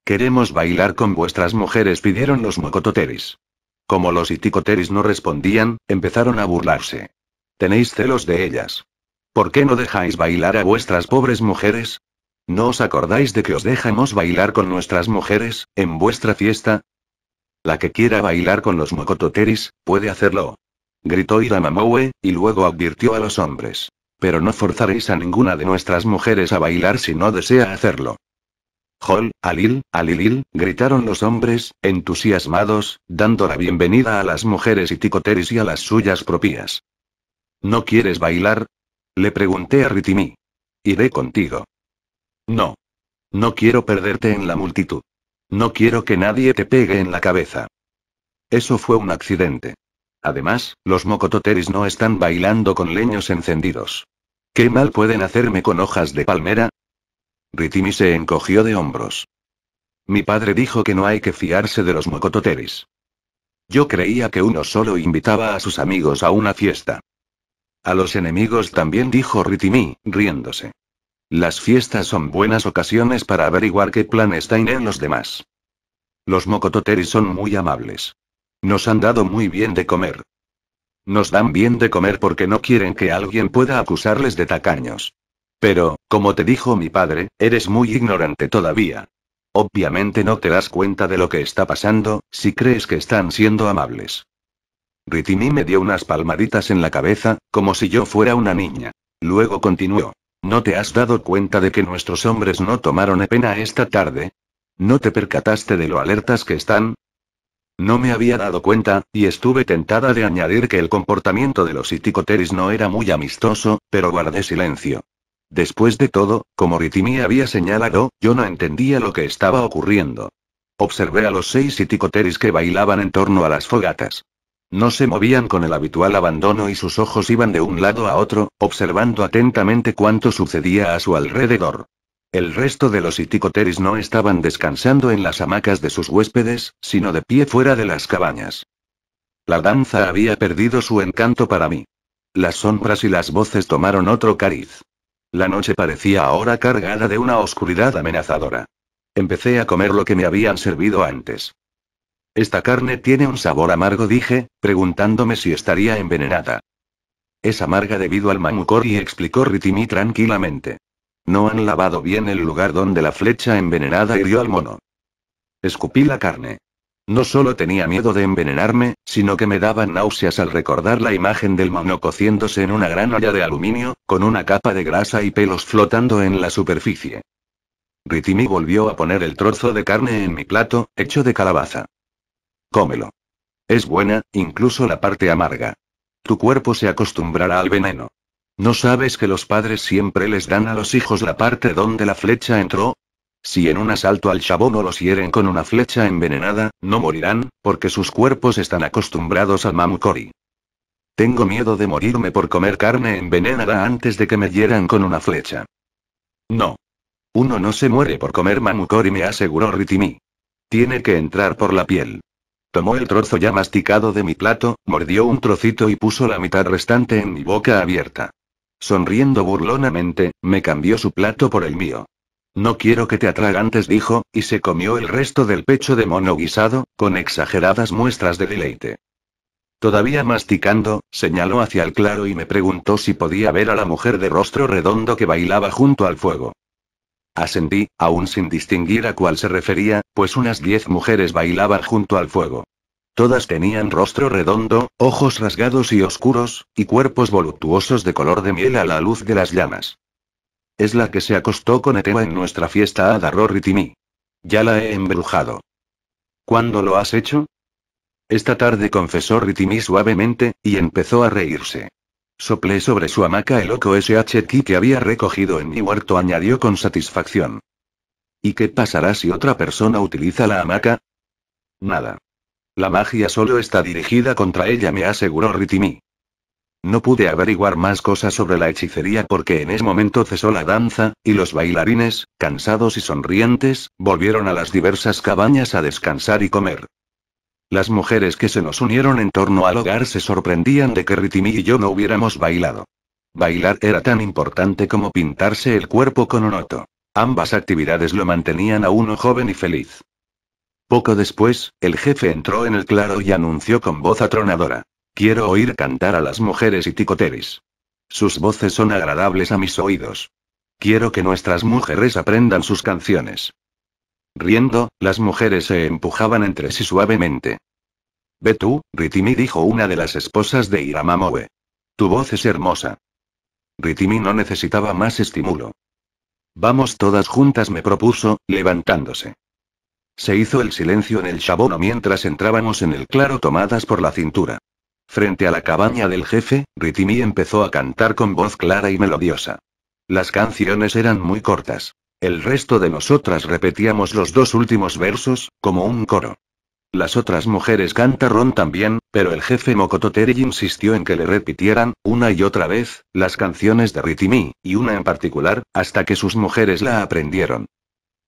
Queremos bailar con vuestras mujeres, pidieron los mocototeris. Como los iticoteris no respondían, empezaron a burlarse. Tenéis celos de ellas. ¿Por qué no dejáis bailar a vuestras pobres mujeres? ¿No os acordáis de que os dejamos bailar con nuestras mujeres, en vuestra fiesta? La que quiera bailar con los mocototeris, puede hacerlo. Gritó Iramamowe, y luego advirtió a los hombres. Pero no forzaréis a ninguna de nuestras mujeres a bailar si no desea hacerlo. Hol, Alil, Alilil, gritaron los hombres, entusiasmados, dando la bienvenida a las mujeres y ticoteris y a las suyas propias. ¿No quieres bailar? Le pregunté a Ritimi. Iré contigo. No. No quiero perderte en la multitud. No quiero que nadie te pegue en la cabeza. Eso fue un accidente. Además, los mocototeris no están bailando con leños encendidos. ¿Qué mal pueden hacerme con hojas de palmera? Ritimi se encogió de hombros. Mi padre dijo que no hay que fiarse de los mocototeris. Yo creía que uno solo invitaba a sus amigos a una fiesta. A los enemigos también dijo Ritimi, riéndose. Las fiestas son buenas ocasiones para averiguar qué plan planes en los demás. Los mocototeris son muy amables. Nos han dado muy bien de comer. Nos dan bien de comer porque no quieren que alguien pueda acusarles de tacaños. Pero, como te dijo mi padre, eres muy ignorante todavía. Obviamente no te das cuenta de lo que está pasando, si crees que están siendo amables. Ritini me dio unas palmaditas en la cabeza, como si yo fuera una niña. Luego continuó. ¿No te has dado cuenta de que nuestros hombres no tomaron pena esta tarde? ¿No te percataste de lo alertas que están? No me había dado cuenta, y estuve tentada de añadir que el comportamiento de los iticoteris no era muy amistoso, pero guardé silencio. Después de todo, como Ritimi había señalado, yo no entendía lo que estaba ocurriendo. Observé a los seis iticoteris que bailaban en torno a las fogatas. No se movían con el habitual abandono y sus ojos iban de un lado a otro, observando atentamente cuánto sucedía a su alrededor. El resto de los iticoteris no estaban descansando en las hamacas de sus huéspedes, sino de pie fuera de las cabañas. La danza había perdido su encanto para mí. Las sombras y las voces tomaron otro cariz. La noche parecía ahora cargada de una oscuridad amenazadora. Empecé a comer lo que me habían servido antes. Esta carne tiene un sabor amargo, dije, preguntándome si estaría envenenada. Es amarga debido al mamucor y explicó Ritimi tranquilamente. No han lavado bien el lugar donde la flecha envenenada hirió al mono. Escupí la carne. No solo tenía miedo de envenenarme, sino que me daban náuseas al recordar la imagen del mono cociéndose en una gran olla de aluminio, con una capa de grasa y pelos flotando en la superficie. Ritimi volvió a poner el trozo de carne en mi plato, hecho de calabaza. Cómelo. Es buena, incluso la parte amarga. Tu cuerpo se acostumbrará al veneno. ¿No sabes que los padres siempre les dan a los hijos la parte donde la flecha entró? Si en un asalto al no los hieren con una flecha envenenada, no morirán, porque sus cuerpos están acostumbrados al Mamukori. Tengo miedo de morirme por comer carne envenenada antes de que me hieran con una flecha. No. Uno no se muere por comer Mamukori, me aseguró Ritimi. Tiene que entrar por la piel. Tomó el trozo ya masticado de mi plato, mordió un trocito y puso la mitad restante en mi boca abierta. Sonriendo burlonamente, me cambió su plato por el mío. No quiero que te atragantes, dijo, y se comió el resto del pecho de mono guisado, con exageradas muestras de deleite. Todavía masticando, señaló hacia el claro y me preguntó si podía ver a la mujer de rostro redondo que bailaba junto al fuego. Asentí, aún sin distinguir a cuál se refería, pues unas diez mujeres bailaban junto al fuego. Todas tenían rostro redondo, ojos rasgados y oscuros, y cuerpos voluptuosos de color de miel a la luz de las llamas. Es la que se acostó con Eteba en nuestra fiesta Ada Ritimi. Ya la he embrujado. ¿Cuándo lo has hecho? Esta tarde confesó Ritimi suavemente, y empezó a reírse. Soplé sobre su hamaca el loco SHK que había recogido en mi huerto, añadió con satisfacción. ¿Y qué pasará si otra persona utiliza la hamaca? Nada. La magia solo está dirigida contra ella, me aseguró Ritimi. No pude averiguar más cosas sobre la hechicería porque en ese momento cesó la danza, y los bailarines, cansados y sonrientes, volvieron a las diversas cabañas a descansar y comer. Las mujeres que se nos unieron en torno al hogar se sorprendían de que Ritimi y yo no hubiéramos bailado. Bailar era tan importante como pintarse el cuerpo con un oto. Ambas actividades lo mantenían a uno joven y feliz. Poco después, el jefe entró en el claro y anunció con voz atronadora. Quiero oír cantar a las mujeres y ticoteris. Sus voces son agradables a mis oídos. Quiero que nuestras mujeres aprendan sus canciones. Riendo, las mujeres se empujaban entre sí suavemente. Ve tú, Ritimi dijo una de las esposas de Iramamoe. Tu voz es hermosa. Ritimi no necesitaba más estímulo. Vamos todas juntas, me propuso, levantándose. Se hizo el silencio en el chabono mientras entrábamos en el claro tomadas por la cintura. Frente a la cabaña del jefe, Ritimi empezó a cantar con voz clara y melodiosa. Las canciones eran muy cortas. El resto de nosotras repetíamos los dos últimos versos, como un coro. Las otras mujeres cantaron también, pero el jefe Mokototeri insistió en que le repitieran, una y otra vez, las canciones de Ritimi, y una en particular, hasta que sus mujeres la aprendieron.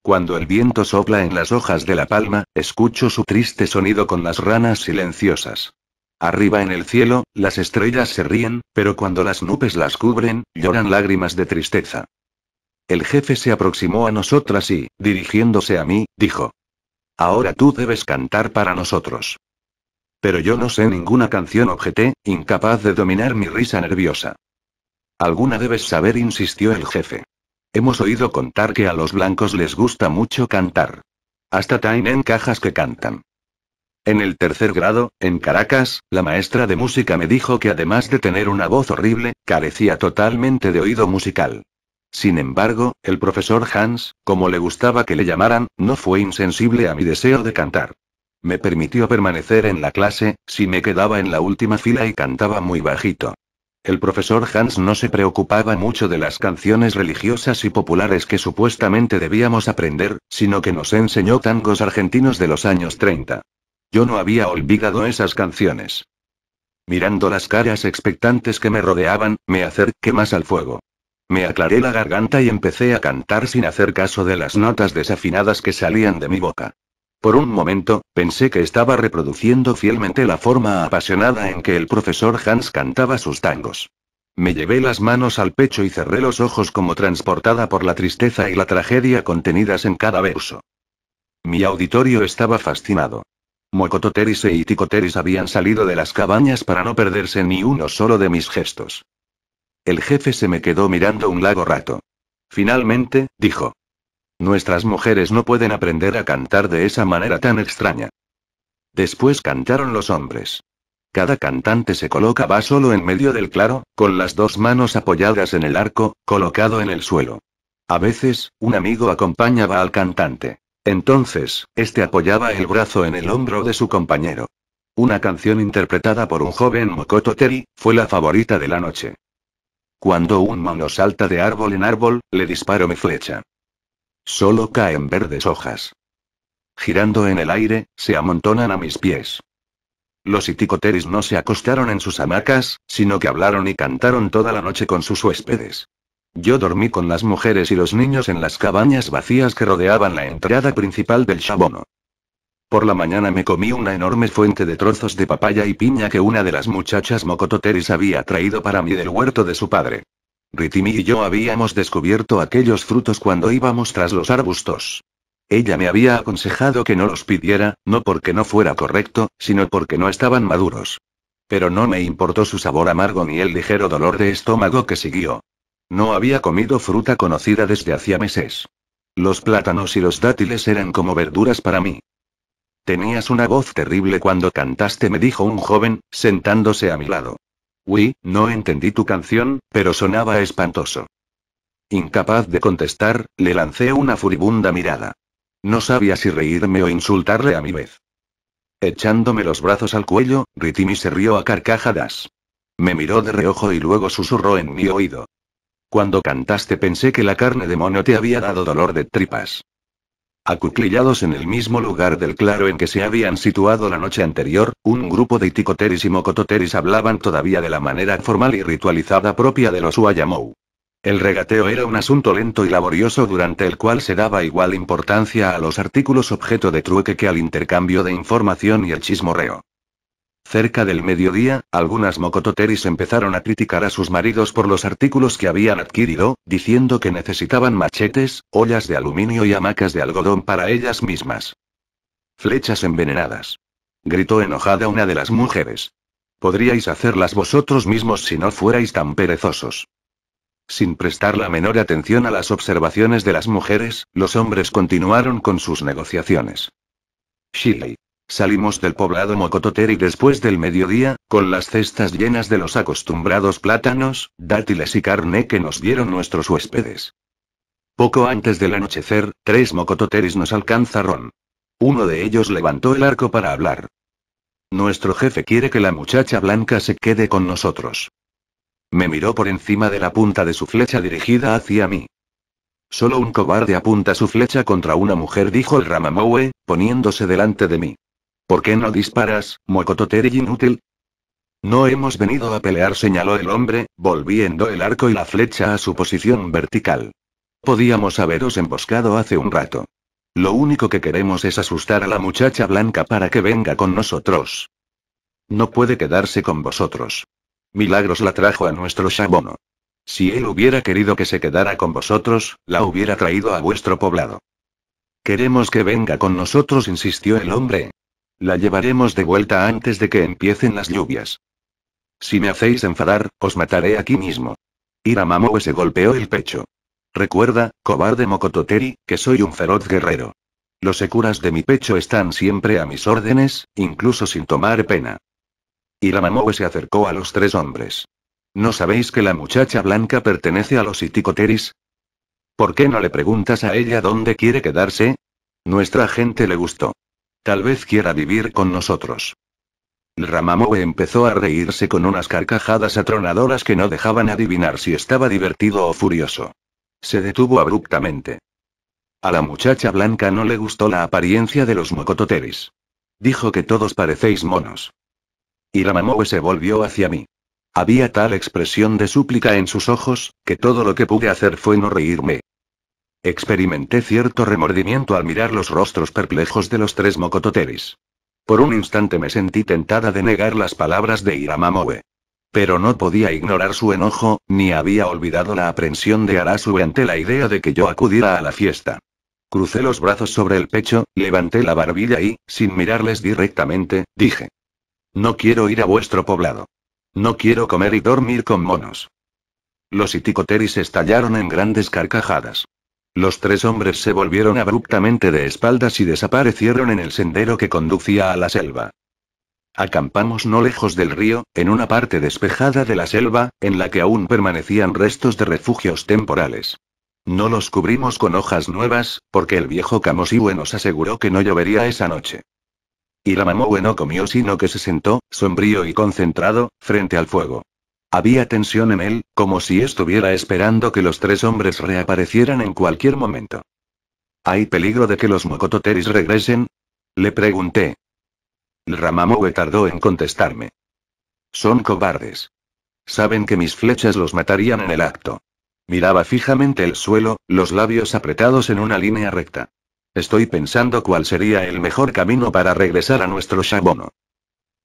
Cuando el viento sopla en las hojas de la palma, escucho su triste sonido con las ranas silenciosas. Arriba en el cielo, las estrellas se ríen, pero cuando las nubes las cubren, lloran lágrimas de tristeza. El jefe se aproximó a nosotras y, dirigiéndose a mí, dijo. Ahora tú debes cantar para nosotros. Pero yo no sé ninguna canción, objeté, incapaz de dominar mi risa nerviosa. Alguna debes saber, insistió el jefe. Hemos oído contar que a los blancos les gusta mucho cantar. Hasta tienen en cajas que cantan. En el tercer grado, en Caracas, la maestra de música me dijo que además de tener una voz horrible, carecía totalmente de oído musical. Sin embargo, el profesor Hans, como le gustaba que le llamaran, no fue insensible a mi deseo de cantar. Me permitió permanecer en la clase, si me quedaba en la última fila y cantaba muy bajito. El profesor Hans no se preocupaba mucho de las canciones religiosas y populares que supuestamente debíamos aprender, sino que nos enseñó tangos argentinos de los años 30. Yo no había olvidado esas canciones. Mirando las caras expectantes que me rodeaban, me acerqué más al fuego. Me aclaré la garganta y empecé a cantar sin hacer caso de las notas desafinadas que salían de mi boca. Por un momento, pensé que estaba reproduciendo fielmente la forma apasionada en que el profesor Hans cantaba sus tangos. Me llevé las manos al pecho y cerré los ojos como transportada por la tristeza y la tragedia contenidas en cada verso. Mi auditorio estaba fascinado. Mocototeris e Iticoteris habían salido de las cabañas para no perderse ni uno solo de mis gestos. El jefe se me quedó mirando un largo rato. Finalmente, dijo. Nuestras mujeres no pueden aprender a cantar de esa manera tan extraña. Después cantaron los hombres. Cada cantante se colocaba solo en medio del claro, con las dos manos apoyadas en el arco, colocado en el suelo. A veces, un amigo acompañaba al cantante. Entonces, este apoyaba el brazo en el hombro de su compañero. Una canción interpretada por un joven Mokoto fue la favorita de la noche. Cuando un mono salta de árbol en árbol, le disparo mi flecha. Solo caen verdes hojas. Girando en el aire, se amontonan a mis pies. Los iticoteris no se acostaron en sus hamacas, sino que hablaron y cantaron toda la noche con sus huéspedes. Yo dormí con las mujeres y los niños en las cabañas vacías que rodeaban la entrada principal del Shabono. Por la mañana me comí una enorme fuente de trozos de papaya y piña que una de las muchachas mocototeris había traído para mí del huerto de su padre. Ritimi y yo habíamos descubierto aquellos frutos cuando íbamos tras los arbustos. Ella me había aconsejado que no los pidiera, no porque no fuera correcto, sino porque no estaban maduros. Pero no me importó su sabor amargo ni el ligero dolor de estómago que siguió. No había comido fruta conocida desde hacía meses. Los plátanos y los dátiles eran como verduras para mí. Tenías una voz terrible cuando cantaste, me dijo un joven, sentándose a mi lado. Uy, no entendí tu canción, pero sonaba espantoso. Incapaz de contestar, le lancé una furibunda mirada. No sabía si reírme o insultarle a mi vez. Echándome los brazos al cuello, Ritimi se rió a carcajadas. Me miró de reojo y luego susurró en mi oído. Cuando cantaste pensé que la carne de mono te había dado dolor de tripas. Acuclillados en el mismo lugar del claro en que se habían situado la noche anterior, un grupo de iticoteris y mocototeris hablaban todavía de la manera formal y ritualizada propia de los Uayamou. El regateo era un asunto lento y laborioso durante el cual se daba igual importancia a los artículos objeto de trueque que al intercambio de información y el chismorreo. Cerca del mediodía, algunas mocototeris empezaron a criticar a sus maridos por los artículos que habían adquirido, diciendo que necesitaban machetes, ollas de aluminio y hamacas de algodón para ellas mismas. Flechas envenenadas. Gritó enojada una de las mujeres. Podríais hacerlas vosotros mismos si no fuerais tan perezosos. Sin prestar la menor atención a las observaciones de las mujeres, los hombres continuaron con sus negociaciones. Shirley. Salimos del poblado Mocototer después del mediodía, con las cestas llenas de los acostumbrados plátanos, dátiles y carne que nos dieron nuestros huéspedes. Poco antes del anochecer, tres mocototeris nos alcanzaron. Uno de ellos levantó el arco para hablar. Nuestro jefe quiere que la muchacha blanca se quede con nosotros. Me miró por encima de la punta de su flecha dirigida hacia mí. Solo un cobarde apunta su flecha contra una mujer, dijo el Ramamowe, poniéndose delante de mí. ¿Por qué no disparas, mocototeri inútil? No hemos venido a pelear, señaló el hombre, volviendo el arco y la flecha a su posición vertical. Podíamos haberos emboscado hace un rato. Lo único que queremos es asustar a la muchacha blanca para que venga con nosotros. No puede quedarse con vosotros. Milagros la trajo a nuestro Shabono. Si él hubiera querido que se quedara con vosotros, la hubiera traído a vuestro poblado. Queremos que venga con nosotros, insistió el hombre, la llevaremos de vuelta antes de que empiecen las lluvias. Si me hacéis enfadar, os mataré aquí mismo. Iramamoe se golpeó el pecho. Recuerda, cobarde Mokototeri, que soy un feroz guerrero. Los securas de mi pecho están siempre a mis órdenes, incluso sin tomar pena. Iramamoe se acercó a los tres hombres. ¿No sabéis que la muchacha blanca pertenece a los iticoteris? ¿Por qué no le preguntas a ella dónde quiere quedarse? Nuestra gente le gustó. Tal vez quiera vivir con nosotros. Ramamoe empezó a reírse con unas carcajadas atronadoras que no dejaban adivinar si estaba divertido o furioso. Se detuvo abruptamente. A la muchacha blanca no le gustó la apariencia de los mocototeris. Dijo que todos parecéis monos. Y Ramamoe se volvió hacia mí. Había tal expresión de súplica en sus ojos, que todo lo que pude hacer fue no reírme. Experimenté cierto remordimiento al mirar los rostros perplejos de los tres mocototeris. Por un instante me sentí tentada de negar las palabras de Iramamoe. Pero no podía ignorar su enojo, ni había olvidado la aprensión de Arasu ante la idea de que yo acudiera a la fiesta. Crucé los brazos sobre el pecho, levanté la barbilla y, sin mirarles directamente, dije. No quiero ir a vuestro poblado. No quiero comer y dormir con monos. Los iticoteris estallaron en grandes carcajadas. Los tres hombres se volvieron abruptamente de espaldas y desaparecieron en el sendero que conducía a la selva. Acampamos no lejos del río, en una parte despejada de la selva, en la que aún permanecían restos de refugios temporales. No los cubrimos con hojas nuevas, porque el viejo Kamosiwe nos aseguró que no llovería esa noche. Y la mamá no comió sino que se sentó, sombrío y concentrado, frente al fuego. Había tensión en él, como si estuviera esperando que los tres hombres reaparecieran en cualquier momento. ¿Hay peligro de que los mocototeris regresen? Le pregunté. Ramamue tardó en contestarme. Son cobardes. Saben que mis flechas los matarían en el acto. Miraba fijamente el suelo, los labios apretados en una línea recta. Estoy pensando cuál sería el mejor camino para regresar a nuestro Shabono.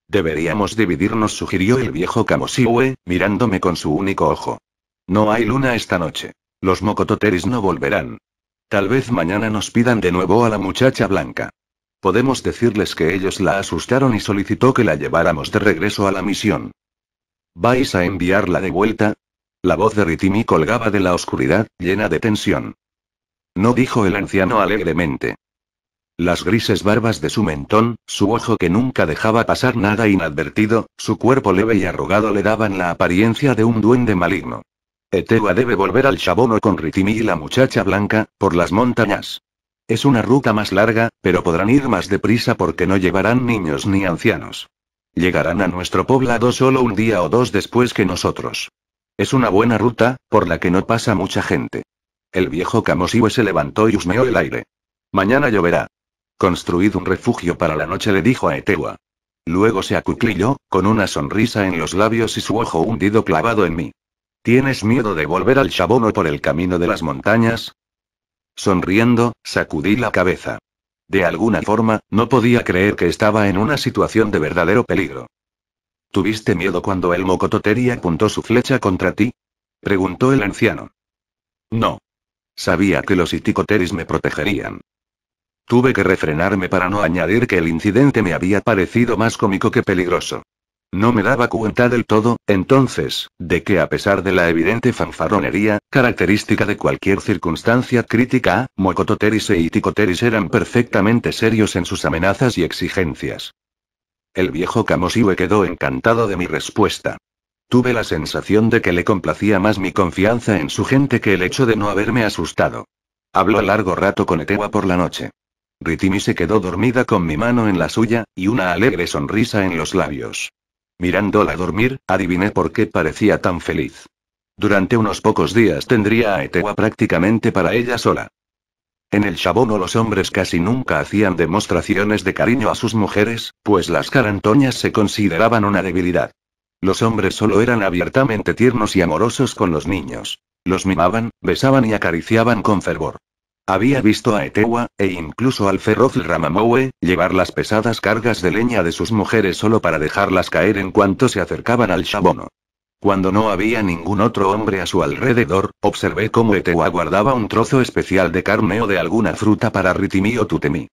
Deberíamos dividirnos, sugirió el viejo Kamoshiwe, mirándome con su único ojo. No hay luna esta noche. Los mocototeris no volverán. Tal vez mañana nos pidan de nuevo a la muchacha blanca. Podemos decirles que ellos la asustaron y solicitó que la lleváramos de regreso a la misión. ¿Vais a enviarla de vuelta? La voz de Ritimi colgaba de la oscuridad, llena de tensión. No dijo el anciano alegremente. Las grises barbas de su mentón, su ojo que nunca dejaba pasar nada inadvertido, su cuerpo leve y arrugado le daban la apariencia de un duende maligno. Etewa debe volver al chabono con Ritimi y la muchacha blanca, por las montañas. Es una ruta más larga, pero podrán ir más deprisa porque no llevarán niños ni ancianos. Llegarán a nuestro poblado solo un día o dos después que nosotros. Es una buena ruta, por la que no pasa mucha gente. El viejo Kamoshiwe se levantó y husmeó el aire. Mañana lloverá. Construid un refugio para la noche, le dijo a Etewa. Luego se acuclilló, con una sonrisa en los labios y su ojo hundido clavado en mí. ¿Tienes miedo de volver al Shabono por el camino de las montañas? Sonriendo, sacudí la cabeza. De alguna forma, no podía creer que estaba en una situación de verdadero peligro. ¿Tuviste miedo cuando el Mocototeri apuntó su flecha contra ti? preguntó el anciano. No. Sabía que los iticoteris me protegerían, Tuve que refrenarme para no añadir que el incidente me había parecido más cómico que peligroso. No me daba cuenta del todo, entonces, de que a pesar de la evidente fanfarronería característica de cualquier circunstancia crítica, Mocototeris e Iticoteris eran perfectamente serios en sus amenazas y exigencias. El viejo Kamosiwe quedó encantado de mi respuesta. Tuve la sensación de que le complacía más mi confianza en su gente que el hecho de no haberme asustado. Habló a largo rato con Etewa por la noche. Ritimi se quedó dormida con mi mano en la suya, y una alegre sonrisa en los labios. Mirándola dormir, adiviné por qué parecía tan feliz. Durante unos pocos días tendría a Etewa prácticamente para ella sola. En el Chabón los hombres casi nunca hacían demostraciones de cariño a sus mujeres, pues las carantoñas se consideraban una debilidad. Los hombres solo eran abiertamente tiernos y amorosos con los niños. Los mimaban, besaban y acariciaban con fervor. Había visto a Etewa, e incluso al feroz Ramamoe llevar las pesadas cargas de leña de sus mujeres solo para dejarlas caer en cuanto se acercaban al Shabono. Cuando no había ningún otro hombre a su alrededor, observé cómo Etewa guardaba un trozo especial de carne o de alguna fruta para Ritimi o Tutemi.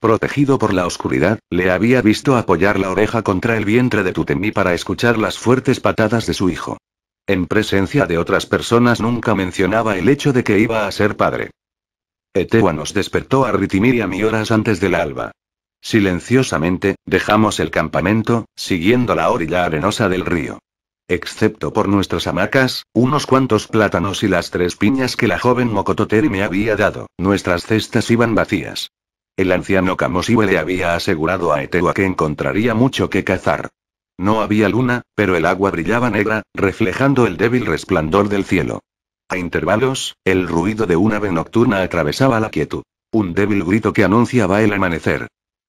Protegido por la oscuridad, le había visto apoyar la oreja contra el vientre de Tutemi para escuchar las fuertes patadas de su hijo. En presencia de otras personas nunca mencionaba el hecho de que iba a ser padre. Etewa nos despertó a Ritimir y a mí horas antes del alba. Silenciosamente, dejamos el campamento, siguiendo la orilla arenosa del río. Excepto por nuestras hamacas, unos cuantos plátanos y las tres piñas que la joven Mocototeri me había dado, nuestras cestas iban vacías. El anciano Kamosiwe le había asegurado a Etewa que encontraría mucho que cazar. No había luna, pero el agua brillaba negra, reflejando el débil resplandor del cielo. A intervalos, el ruido de un ave nocturna atravesaba la quietud. Un débil grito que anunciaba el amanecer.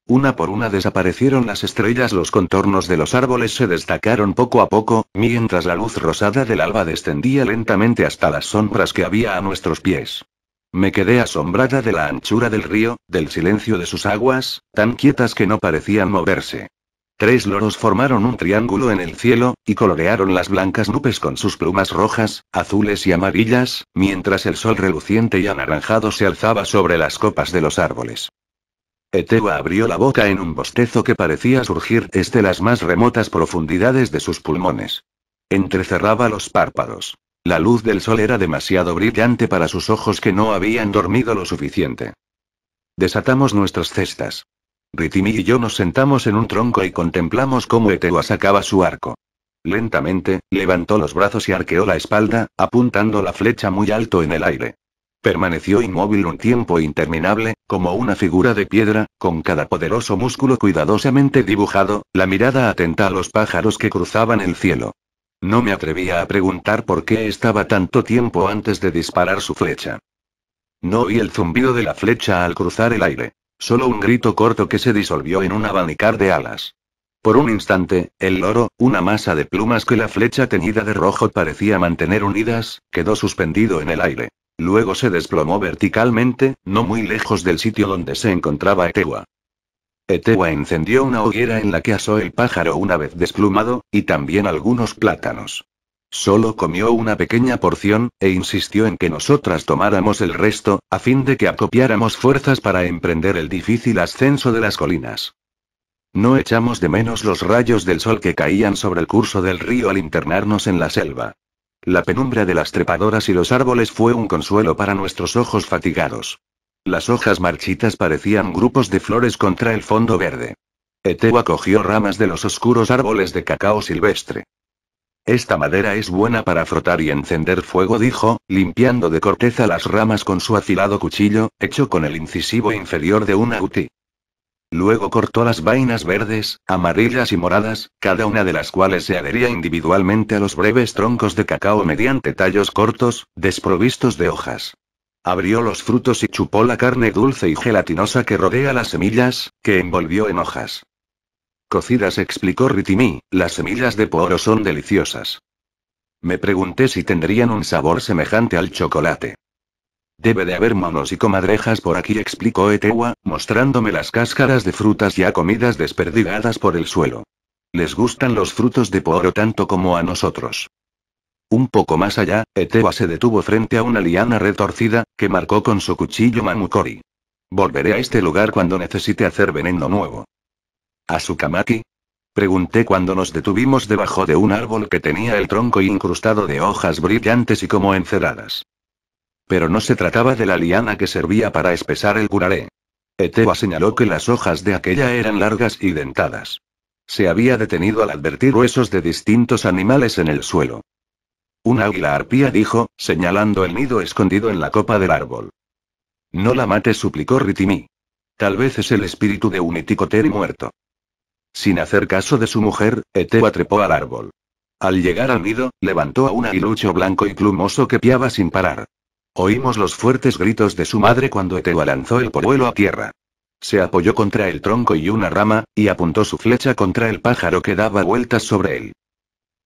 Una por una desaparecieron las estrellas, los contornos de los árboles se destacaron poco a poco, mientras la luz rosada del alba descendía lentamente hasta las sombras que había a nuestros pies. Me quedé asombrada de la anchura del río, del silencio de sus aguas, tan quietas que no parecían moverse. Tres loros formaron un triángulo en el cielo, y colorearon las blancas nubes con sus plumas rojas, azules y amarillas, mientras el sol reluciente y anaranjado se alzaba sobre las copas de los árboles. Etewa abrió la boca en un bostezo que parecía surgir desde las más remotas profundidades de sus pulmones. Entrecerraba los párpados. La luz del sol era demasiado brillante para sus ojos que no habían dormido lo suficiente. Desatamos nuestras cestas. Ritimi y yo nos sentamos en un tronco y contemplamos cómo Etewa sacaba su arco. Lentamente, levantó los brazos y arqueó la espalda, apuntando la flecha muy alto en el aire. Permaneció inmóvil un tiempo interminable, como una figura de piedra, con cada poderoso músculo cuidadosamente dibujado, la mirada atenta a los pájaros que cruzaban el cielo. No me atrevía a preguntar por qué estaba tanto tiempo antes de disparar su flecha. No oí el zumbido de la flecha al cruzar el aire. Solo un grito corto que se disolvió en un abanicar de alas. Por un instante, el loro, una masa de plumas que la flecha teñida de rojo parecía mantener unidas, quedó suspendido en el aire. Luego se desplomó verticalmente, no muy lejos del sitio donde se encontraba Etewa. Etewa encendió una hoguera en la que asó el pájaro una vez desplumado, y también algunos plátanos. Solo comió una pequeña porción, e insistió en que nosotras tomáramos el resto, a fin de que acopiáramos fuerzas para emprender el difícil ascenso de las colinas. No echamos de menos los rayos del sol que caían sobre el curso del río al internarnos en la selva. La penumbra de las trepadoras y los árboles fue un consuelo para nuestros ojos fatigados. Las hojas marchitas parecían grupos de flores contra el fondo verde. Etewa cogió ramas de los oscuros árboles de cacao silvestre. Esta madera es buena para frotar y encender fuego, dijo, limpiando de corteza las ramas con su afilado cuchillo, hecho con el incisivo inferior de una uti. Luego cortó las vainas verdes, amarillas y moradas, cada una de las cuales se adhería individualmente a los breves troncos de cacao mediante tallos cortos, desprovistos de hojas. Abrió los frutos y chupó la carne dulce y gelatinosa que rodea las semillas, que envolvió en hojas. Cocidas explicó Ritimi, las semillas de poro son deliciosas. Me pregunté si tendrían un sabor semejante al chocolate. Debe de haber monos y comadrejas por aquí, explicó Etewa, mostrándome las cáscaras de frutas ya comidas desperdigadas por el suelo. Les gustan los frutos de poro tanto como a nosotros. Un poco más allá, Etewa se detuvo frente a una liana retorcida, que marcó con su cuchillo Mamukori. Volveré a este lugar cuando necesite hacer veneno nuevo. ¿Azukamaki? Pregunté cuando nos detuvimos debajo de un árbol que tenía el tronco incrustado de hojas brillantes y como enceradas. Pero no se trataba de la liana que servía para espesar el curaré. Eteba señaló que las hojas de aquella eran largas y dentadas. Se había detenido al advertir huesos de distintos animales en el suelo. Un águila arpía dijo, señalando el nido escondido en la copa del árbol. No la mate, suplicó Ritimi. Tal vez es el espíritu de un iticoteri muerto. Sin hacer caso de su mujer, Etewa trepó al árbol. Al llegar al nido, levantó a un aguilucho blanco y plumoso que piaba sin parar. Oímos los fuertes gritos de su madre cuando Etewa lanzó el polluelo a tierra. Se apoyó contra el tronco y una rama, y apuntó su flecha contra el pájaro que daba vueltas sobre él.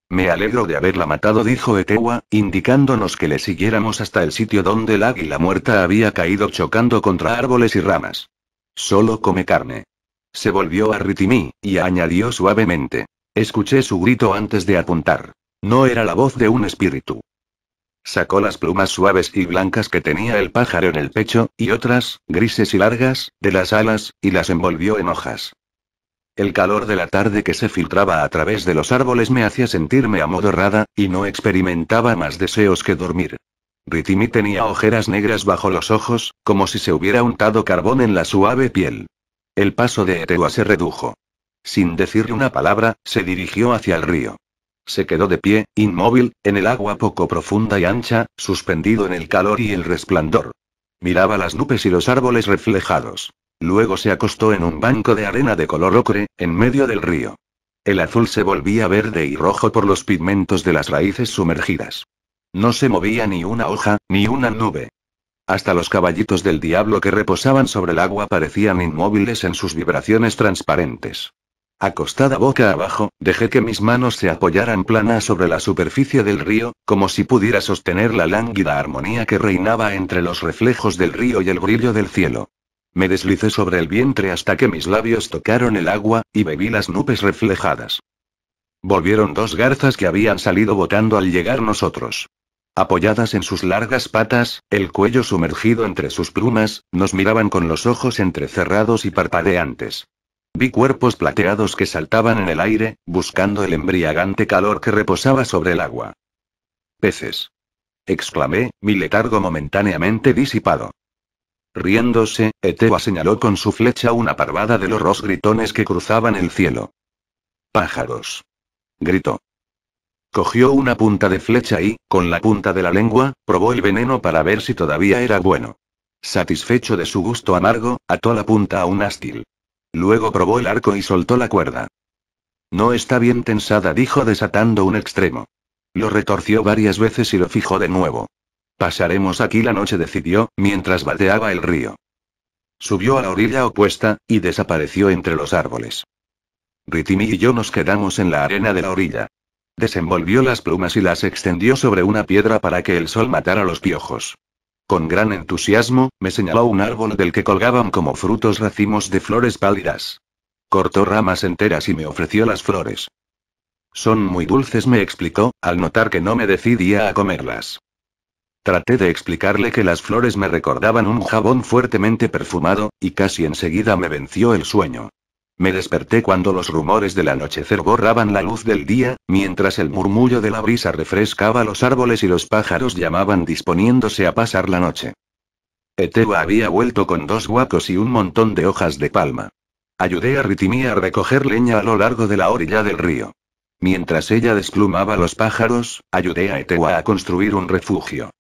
Me alegro de haberla matado, dijo Etewa, indicándonos que le siguiéramos hasta el sitio donde el águila muerta había caído chocando contra árboles y ramas. Solo come carne. Se volvió a Ritimi, y añadió suavemente. Escuché su grito antes de apuntar. No era la voz de un espíritu. Sacó las plumas suaves y blancas que tenía el pájaro en el pecho, y otras, grises y largas, de las alas, y las envolvió en hojas. El calor de la tarde que se filtraba a través de los árboles me hacía sentirme amodorrada, y no experimentaba más deseos que dormir. Ritimi tenía ojeras negras bajo los ojos, como si se hubiera untado carbón en la suave piel. El paso de Etewa se redujo. Sin decir una palabra, se dirigió hacia el río. Se quedó de pie, inmóvil, en el agua poco profunda y ancha, suspendido en el calor y el resplandor. Miraba las nubes y los árboles reflejados. Luego se acostó en un banco de arena de color ocre, en medio del río. El azul se volvía verde y rojo por los pigmentos de las raíces sumergidas. No se movía ni una hoja, ni una nube. Hasta los caballitos del diablo que reposaban sobre el agua parecían inmóviles en sus vibraciones transparentes. Acostada boca abajo, dejé que mis manos se apoyaran plana sobre la superficie del río, como si pudiera sostener la lánguida armonía que reinaba entre los reflejos del río y el brillo del cielo. Me deslicé sobre el vientre hasta que mis labios tocaron el agua, y bebí las nubes reflejadas. Volvieron dos garzas que habían salido botando al llegar nosotros. Apoyadas en sus largas patas, el cuello sumergido entre sus plumas, nos miraban con los ojos entrecerrados y parpadeantes. Vi cuerpos plateados que saltaban en el aire, buscando el embriagante calor que reposaba sobre el agua. Peces. exclamé, mi letargo momentáneamente disipado. Riéndose, Eteba señaló con su flecha una parvada de los gritones que cruzaban el cielo. Pájaros. gritó. Cogió una punta de flecha y, con la punta de la lengua, probó el veneno para ver si todavía era bueno. Satisfecho de su gusto amargo, ató la punta a un ástil. Luego probó el arco y soltó la cuerda. No está bien tensada, dijo desatando un extremo. Lo retorció varias veces y lo fijó de nuevo. Pasaremos aquí la noche, decidió, mientras bateaba el río. Subió a la orilla opuesta, y desapareció entre los árboles. Ritimi y yo nos quedamos en la arena de la orilla. Desenvolvió las plumas y las extendió sobre una piedra para que el sol matara los piojos. Con gran entusiasmo, me señaló un árbol del que colgaban como frutos racimos de flores pálidas. Cortó ramas enteras y me ofreció las flores. Son muy dulces, me explicó, al notar que no me decidía a comerlas. Traté de explicarle que las flores me recordaban un jabón fuertemente perfumado, y casi enseguida me venció el sueño. Me desperté cuando los rumores del anochecer borraban la luz del día, mientras el murmullo de la brisa refrescaba los árboles y los pájaros llamaban disponiéndose a pasar la noche. Etewa había vuelto con dos guacos y un montón de hojas de palma. Ayudé a Ritimía a recoger leña a lo largo de la orilla del río. Mientras ella desplumaba los pájaros, ayudé a Etewa a construir un refugio.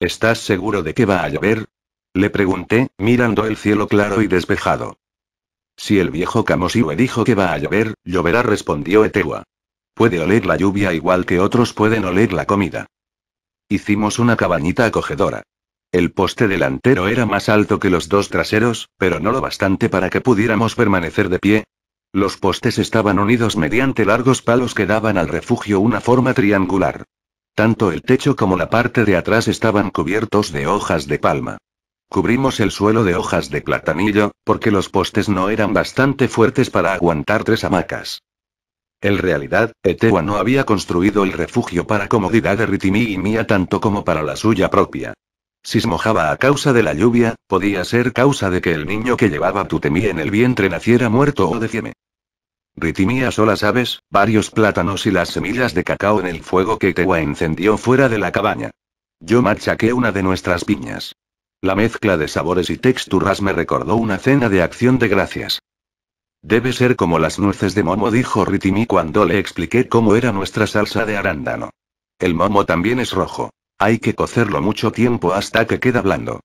¿Estás seguro de que va a llover? Le pregunté, mirando el cielo claro y despejado. Si el viejo Kamoshiwe dijo que va a llover, lloverá, respondió Etewa. Puede oler la lluvia igual que otros pueden oler la comida. Hicimos una cabañita acogedora. El poste delantero era más alto que los dos traseros, pero no lo bastante para que pudiéramos permanecer de pie. Los postes estaban unidos mediante largos palos que daban al refugio una forma triangular. Tanto el techo como la parte de atrás estaban cubiertos de hojas de palma. Cubrimos el suelo de hojas de platanillo, porque los postes no eran bastante fuertes para aguantar tres hamacas. En realidad, Etewa no había construido el refugio para comodidad de Ritimi y Mía tanto como para la suya propia. Si se mojaba a causa de la lluvia, podía ser causa de que el niño que llevaba Tutemi en el vientre naciera muerto o de fieme. Ritimi asó las aves, varios plátanos y las semillas de cacao en el fuego que Etewa encendió fuera de la cabaña. Yo machaqué una de nuestras piñas. La mezcla de sabores y texturas me recordó una cena de acción de gracias. Debe ser como las nueces de momo, dijo Ritimi cuando le expliqué cómo era nuestra salsa de arándano. El momo también es rojo. Hay que cocerlo mucho tiempo hasta que queda blando.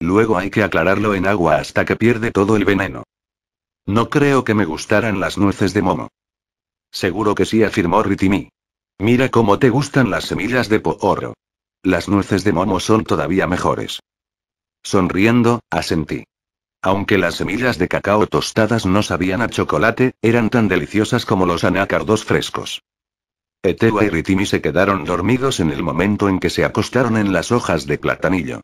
Luego hay que aclararlo en agua hasta que pierde todo el veneno. No creo que me gustaran las nueces de momo. Seguro que sí, afirmó Ritimi. Mira cómo te gustan las semillas de pohorro. Las nueces de momo son todavía mejores. Sonriendo, asentí. Aunque las semillas de cacao tostadas no sabían a chocolate, eran tan deliciosas como los anacardos frescos. Etewa y Ritimi se quedaron dormidos en el momento en que se acostaron en las hojas de platanillo.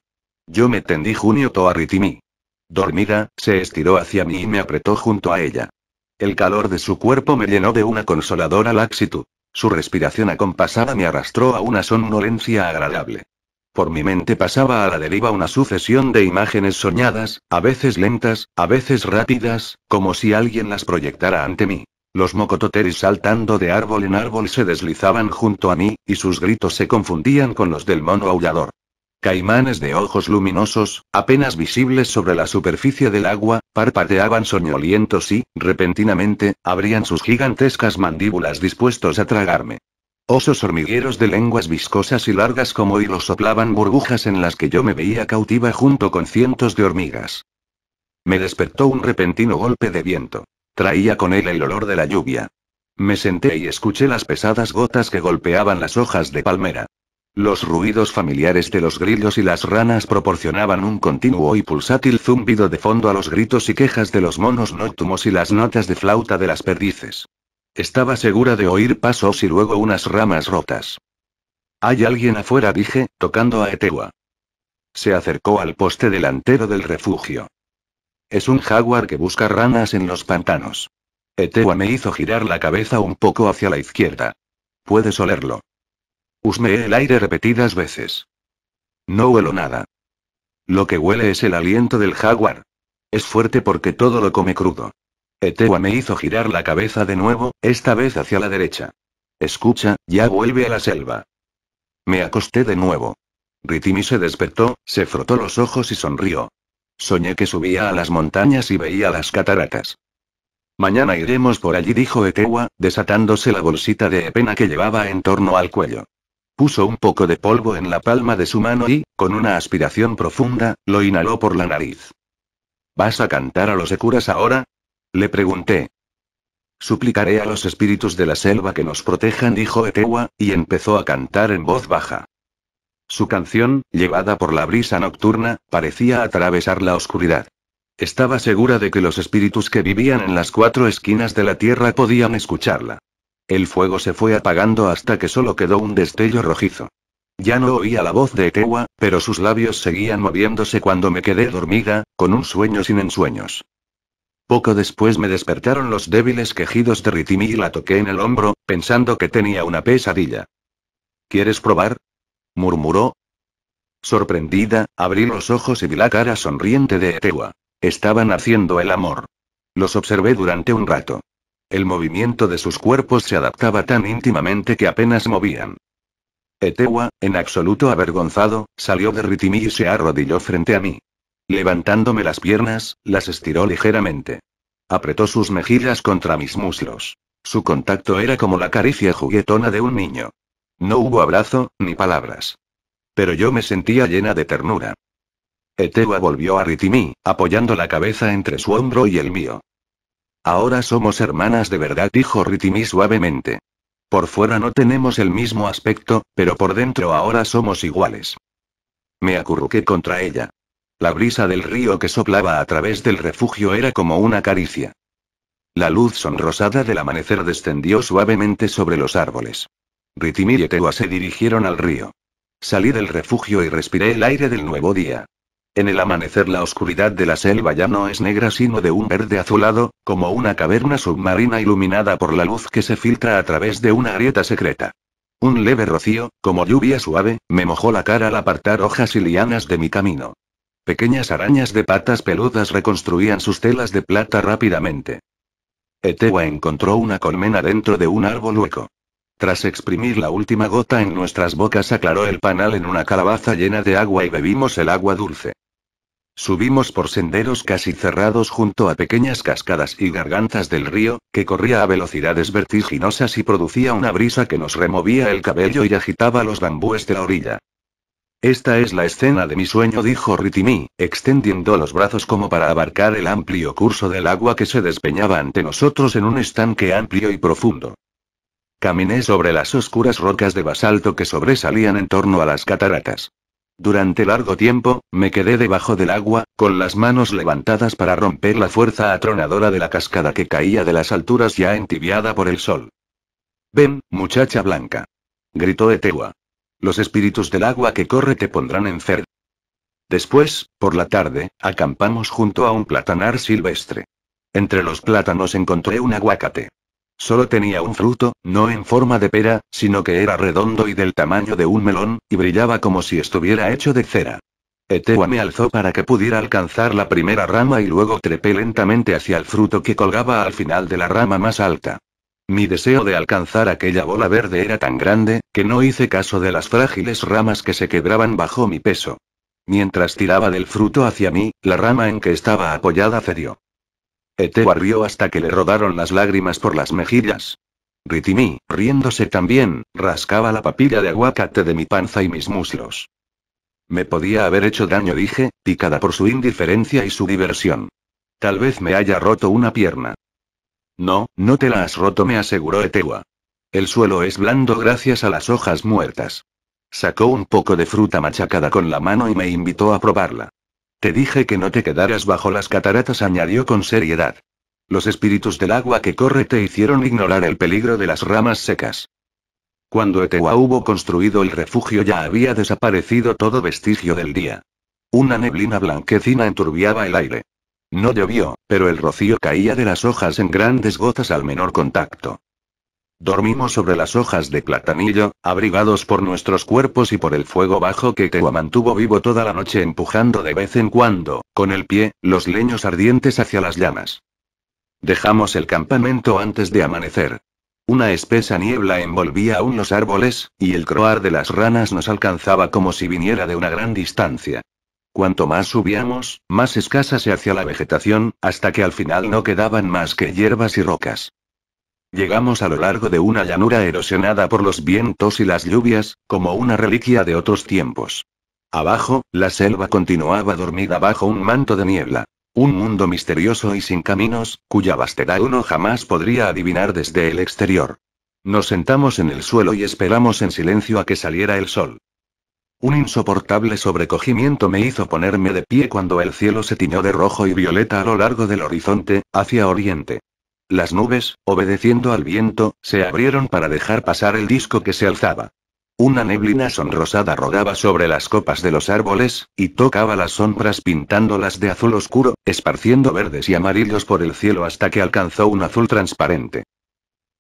Yo me tendí junto a Ritimi. Dormida, se estiró hacia mí y me apretó junto a ella. El calor de su cuerpo me llenó de una consoladora laxitud. Su respiración acompasada me arrastró a una somnolencia agradable. Por mi mente pasaba a la deriva una sucesión de imágenes soñadas, a veces lentas, a veces rápidas, como si alguien las proyectara ante mí. Los mocototeris saltando de árbol en árbol se deslizaban junto a mí, y sus gritos se confundían con los del mono aullador. Caimanes de ojos luminosos, apenas visibles sobre la superficie del agua, parpadeaban soñolientos y, repentinamente, abrían sus gigantescas mandíbulas dispuestos a tragarme. Osos hormigueros de lenguas viscosas y largas como hilos soplaban burbujas en las que yo me veía cautiva junto con cientos de hormigas. Me despertó un repentino golpe de viento. Traía con él el olor de la lluvia. Me senté y escuché las pesadas gotas que golpeaban las hojas de palmera. Los ruidos familiares de los grillos y las ranas proporcionaban un continuo y pulsátil zumbido de fondo a los gritos y quejas de los monos nocturnos y las notas de flauta de las perdices. Estaba segura de oír pasos y luego unas ramas rotas. Hay alguien afuera, dije, tocando a Etewa. Se acercó al poste delantero del refugio. Es un jaguar que busca ranas en los pantanos. Etewa me hizo girar la cabeza un poco hacia la izquierda. Puedes olerlo. Husmeé el aire repetidas veces. No huelo nada. Lo que huele es el aliento del jaguar. Es fuerte porque todo lo come crudo. Etewa me hizo girar la cabeza de nuevo, esta vez hacia la derecha. Escucha, ya vuelve a la selva. Me acosté de nuevo. Ritimi se despertó, se frotó los ojos y sonrió. Soñé que subía a las montañas y veía las cataratas. Mañana iremos por allí, dijo Etewa, desatándose la bolsita de pena que llevaba en torno al cuello. Puso un poco de polvo en la palma de su mano y, con una aspiración profunda, lo inhaló por la nariz. ¿Vas a cantar a los Ekuras ahora? Le pregunté. Suplicaré a los espíritus de la selva que nos protejan, dijo Etewa, y empezó a cantar en voz baja. Su canción, llevada por la brisa nocturna, parecía atravesar la oscuridad. Estaba segura de que los espíritus que vivían en las cuatro esquinas de la tierra podían escucharla. El fuego se fue apagando hasta que solo quedó un destello rojizo. Ya no oía la voz de Etewa, pero sus labios seguían moviéndose cuando me quedé dormida, con un sueño sin ensueños. Poco después me despertaron los débiles quejidos de Ritimi y la toqué en el hombro, pensando que tenía una pesadilla. ¿Quieres probar? murmuró. Sorprendida, abrí los ojos y vi la cara sonriente de Etewa. Estaban haciendo el amor. Los observé durante un rato. El movimiento de sus cuerpos se adaptaba tan íntimamente que apenas movían. Etewa, en absoluto avergonzado, salió de Ritimi y se arrodilló frente a mí. Levantándome las piernas, las estiró ligeramente. Apretó sus mejillas contra mis muslos. Su contacto era como la caricia juguetona de un niño. No hubo abrazo, ni palabras. Pero yo me sentía llena de ternura. Etewa volvió a Ritimi, apoyando la cabeza entre su hombro y el mío. Ahora somos hermanas de verdad, dijo Ritimi suavemente. Por fuera no tenemos el mismo aspecto, pero por dentro ahora somos iguales. Me acurruqué contra ella. La brisa del río que soplaba a través del refugio era como una caricia. La luz sonrosada del amanecer descendió suavemente sobre los árboles. Ritimir y Etewa se dirigieron al río. Salí del refugio y respiré el aire del nuevo día. En el amanecer la oscuridad de la selva ya no es negra sino de un verde azulado, como una caverna submarina iluminada por la luz que se filtra a través de una grieta secreta. Un leve rocío, como lluvia suave, me mojó la cara al apartar hojas y lianas de mi camino. Pequeñas arañas de patas peludas reconstruían sus telas de plata rápidamente. Etewa encontró una colmena dentro de un árbol hueco. Tras exprimir la última gota en nuestras bocas aclaró el panal en una calabaza llena de agua y bebimos el agua dulce. Subimos por senderos casi cerrados junto a pequeñas cascadas y gargantas del río, que corría a velocidades vertiginosas y producía una brisa que nos removía el cabello y agitaba los bambúes de la orilla. Esta es la escena de mi sueño, dijo Ritimi, extendiendo los brazos como para abarcar el amplio curso del agua que se despeñaba ante nosotros en un estanque amplio y profundo. Caminé sobre las oscuras rocas de basalto que sobresalían en torno a las cataratas. Durante largo tiempo, me quedé debajo del agua, con las manos levantadas para romper la fuerza atronadora de la cascada que caía de las alturas ya entibiada por el sol. Ven, muchacha blanca. Gritó Etewa. Los espíritus del agua que corre te pondrán en cera. Después, por la tarde, acampamos junto a un platanar silvestre. Entre los plátanos encontré un aguacate. Solo tenía un fruto, no en forma de pera, sino que era redondo y del tamaño de un melón, y brillaba como si estuviera hecho de cera. Etewa me alzó para que pudiera alcanzar la primera rama y luego trepé lentamente hacia el fruto que colgaba al final de la rama más alta. Mi deseo de alcanzar aquella bola verde era tan grande, que no hice caso de las frágiles ramas que se quebraban bajo mi peso. Mientras tiraba del fruto hacia mí, la rama en que estaba apoyada cedió. Eteo arrió hasta que le rodaron las lágrimas por las mejillas. Ritimi, riéndose también, rascaba la papilla de aguacate de mi panza y mis muslos. Me podía haber hecho daño, dije, picada por su indiferencia y su diversión. Tal vez me haya roto una pierna. No, no te la has roto, me aseguró Etewa. El suelo es blando gracias a las hojas muertas. Sacó un poco de fruta machacada con la mano y me invitó a probarla. Te dije que no te quedaras bajo las cataratas, añadió con seriedad. Los espíritus del agua que corre te hicieron ignorar el peligro de las ramas secas. Cuando Etewa hubo construido el refugio ya había desaparecido todo vestigio del día. Una neblina blanquecina enturbiaba el aire. No llovió, pero el rocío caía de las hojas en grandes gotas al menor contacto. Dormimos sobre las hojas de platanillo, abrigados por nuestros cuerpos y por el fuego bajo que Tewa mantuvo vivo toda la noche empujando de vez en cuando, con el pie, los leños ardientes hacia las llamas. Dejamos el campamento antes de amanecer. Una espesa niebla envolvía aún los árboles, y el croar de las ranas nos alcanzaba como si viniera de una gran distancia. Cuanto más subíamos, más escasa se hacía la vegetación, hasta que al final no quedaban más que hierbas y rocas. Llegamos a lo largo de una llanura erosionada por los vientos y las lluvias, como una reliquia de otros tiempos. Abajo, la selva continuaba dormida bajo un manto de niebla. Un mundo misterioso y sin caminos, cuya vastedad uno jamás podría adivinar desde el exterior. Nos sentamos en el suelo y esperamos en silencio a que saliera el sol. Un insoportable sobrecogimiento me hizo ponerme de pie cuando el cielo se tiñó de rojo y violeta a lo largo del horizonte, hacia oriente. Las nubes, obedeciendo al viento, se abrieron para dejar pasar el disco que se alzaba. Una neblina sonrosada rodaba sobre las copas de los árboles, y tocaba las sombras pintándolas de azul oscuro, esparciendo verdes y amarillos por el cielo hasta que alcanzó un azul transparente.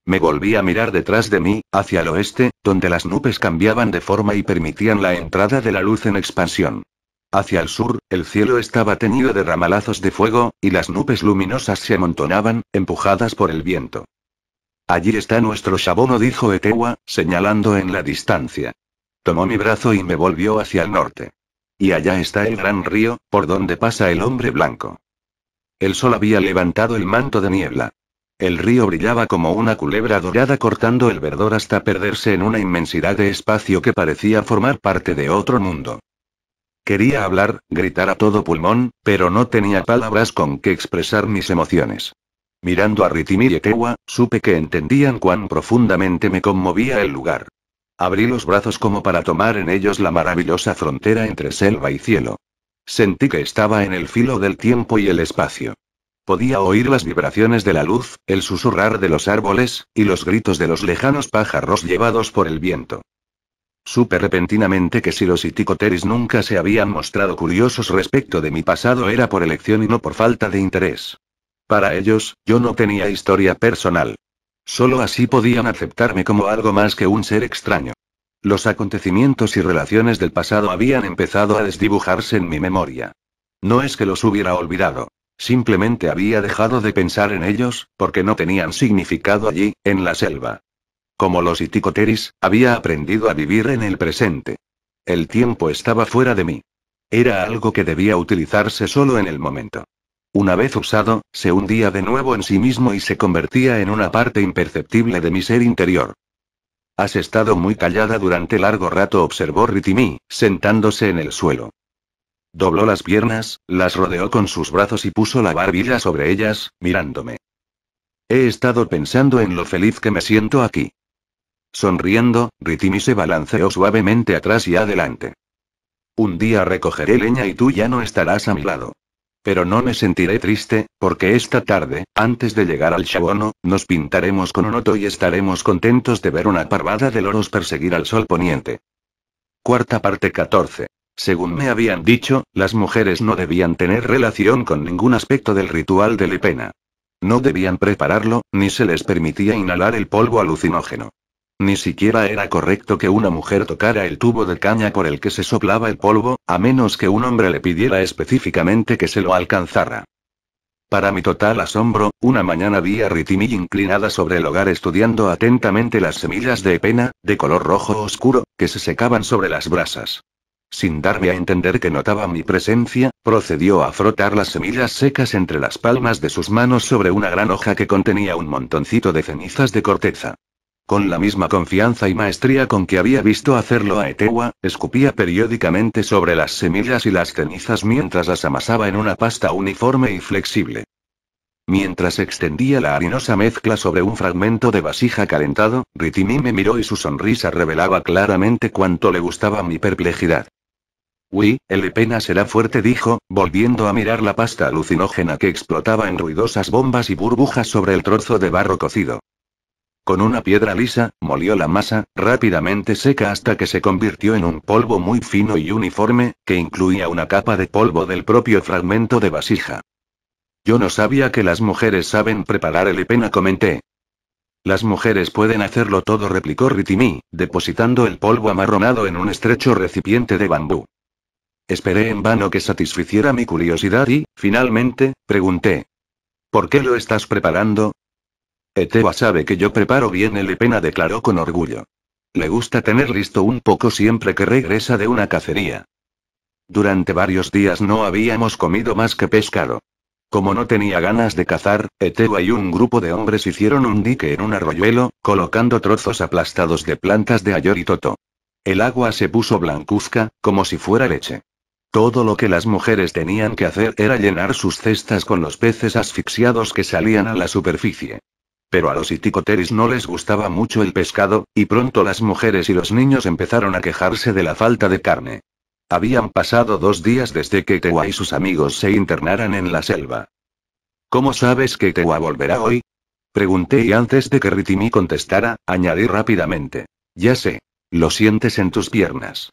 Me volví a mirar detrás de mí, hacia el oeste, donde las nubes cambiaban de forma y permitían la entrada de la luz en expansión. Hacia el sur, el cielo estaba teñido de ramalazos de fuego, y las nubes luminosas se amontonaban, empujadas por el viento. Allí está nuestro Shabono, dijo Etewa, señalando en la distancia. Tomó mi brazo y me volvió hacia el norte. Y allá está el gran río, por donde pasa el hombre blanco. El sol había levantado el manto de niebla. El río brillaba como una culebra dorada cortando el verdor hasta perderse en una inmensidad de espacio que parecía formar parte de otro mundo. Quería hablar, gritar a todo pulmón, pero no tenía palabras con que expresar mis emociones. Mirando a Ritimi y Ekewa, supe que entendían cuán profundamente me conmovía el lugar. Abrí los brazos como para tomar en ellos la maravillosa frontera entre selva y cielo. Sentí que estaba en el filo del tiempo y el espacio. Podía oír las vibraciones de la luz, el susurrar de los árboles, y los gritos de los lejanos pájaros llevados por el viento. Supe repentinamente que si los iticoteris nunca se habían mostrado curiosos respecto de mi pasado era por elección y no por falta de interés. Para ellos, yo no tenía historia personal. Solo así podían aceptarme como algo más que un ser extraño. Los acontecimientos y relaciones del pasado habían empezado a desdibujarse en mi memoria. No es que los hubiera olvidado. Simplemente había dejado de pensar en ellos, porque no tenían significado allí, en la selva. Como los iticoteris, había aprendido a vivir en el presente. El tiempo estaba fuera de mí. Era algo que debía utilizarse solo en el momento. Una vez usado, se hundía de nuevo en sí mismo y se convertía en una parte imperceptible de mi ser interior. Has estado muy callada durante largo rato, observó Ritimi, sentándose en el suelo. Dobló las piernas, las rodeó con sus brazos y puso la barbilla sobre ellas, mirándome. He estado pensando en lo feliz que me siento aquí. Sonriendo, Ritimi se balanceó suavemente atrás y adelante. Un día recogeré leña y tú ya no estarás a mi lado. Pero no me sentiré triste, porque esta tarde, antes de llegar al Shabono, nos pintaremos con un oto y estaremos contentos de ver una parvada de loros perseguir al sol poniente. Cuarta parte 14. Según me habían dicho, las mujeres no debían tener relación con ningún aspecto del ritual del Ipena. No debían prepararlo, ni se les permitía inhalar el polvo alucinógeno. Ni siquiera era correcto que una mujer tocara el tubo de caña por el que se soplaba el polvo, a menos que un hombre le pidiera específicamente que se lo alcanzara. Para mi total asombro, una mañana vi a Ritimi inclinada sobre el hogar estudiando atentamente las semillas de pena, de color rojo oscuro, que se secaban sobre las brasas sin darme a entender que notaba mi presencia, procedió a frotar las semillas secas entre las palmas de sus manos sobre una gran hoja que contenía un montoncito de cenizas de corteza. Con la misma confianza y maestría con que había visto hacerlo a Etewa, escupía periódicamente sobre las semillas y las cenizas mientras las amasaba en una pasta uniforme y flexible. Mientras extendía la harinosa mezcla sobre un fragmento de vasija calentado, Ritimi me miró y su sonrisa revelaba claramente cuánto le gustaba mi perplejidad. Uy, el pena será fuerte, dijo, volviendo a mirar la pasta alucinógena que explotaba en ruidosas bombas y burbujas sobre el trozo de barro cocido. Con una piedra lisa, molió la masa, rápidamente seca hasta que se convirtió en un polvo muy fino y uniforme, que incluía una capa de polvo del propio fragmento de vasija. Yo no sabía que las mujeres saben preparar el epena, comenté. Las mujeres pueden hacerlo todo, replicó Ritimi, depositando el polvo amarronado en un estrecho recipiente de bambú. Esperé en vano que satisficiera mi curiosidad y, finalmente, pregunté. ¿Por qué lo estás preparando? Etewa sabe que yo preparo bien el Epena declaró con orgullo. Le gusta tener listo un poco siempre que regresa de una cacería. Durante varios días no habíamos comido más que pescado. Como no tenía ganas de cazar, Etewa y un grupo de hombres hicieron un dique en un arroyuelo, colocando trozos aplastados de plantas de ayor y toto. El agua se puso blancuzca, como si fuera leche. Todo lo que las mujeres tenían que hacer era llenar sus cestas con los peces asfixiados que salían a la superficie. Pero a los iticoteris no les gustaba mucho el pescado, y pronto las mujeres y los niños empezaron a quejarse de la falta de carne. Habían pasado dos días desde que Tewa y sus amigos se internaran en la selva. ¿Cómo sabes que Tewa volverá hoy? Pregunté y antes de que Ritimi contestara, añadí rápidamente. Ya sé. Lo sientes en tus piernas.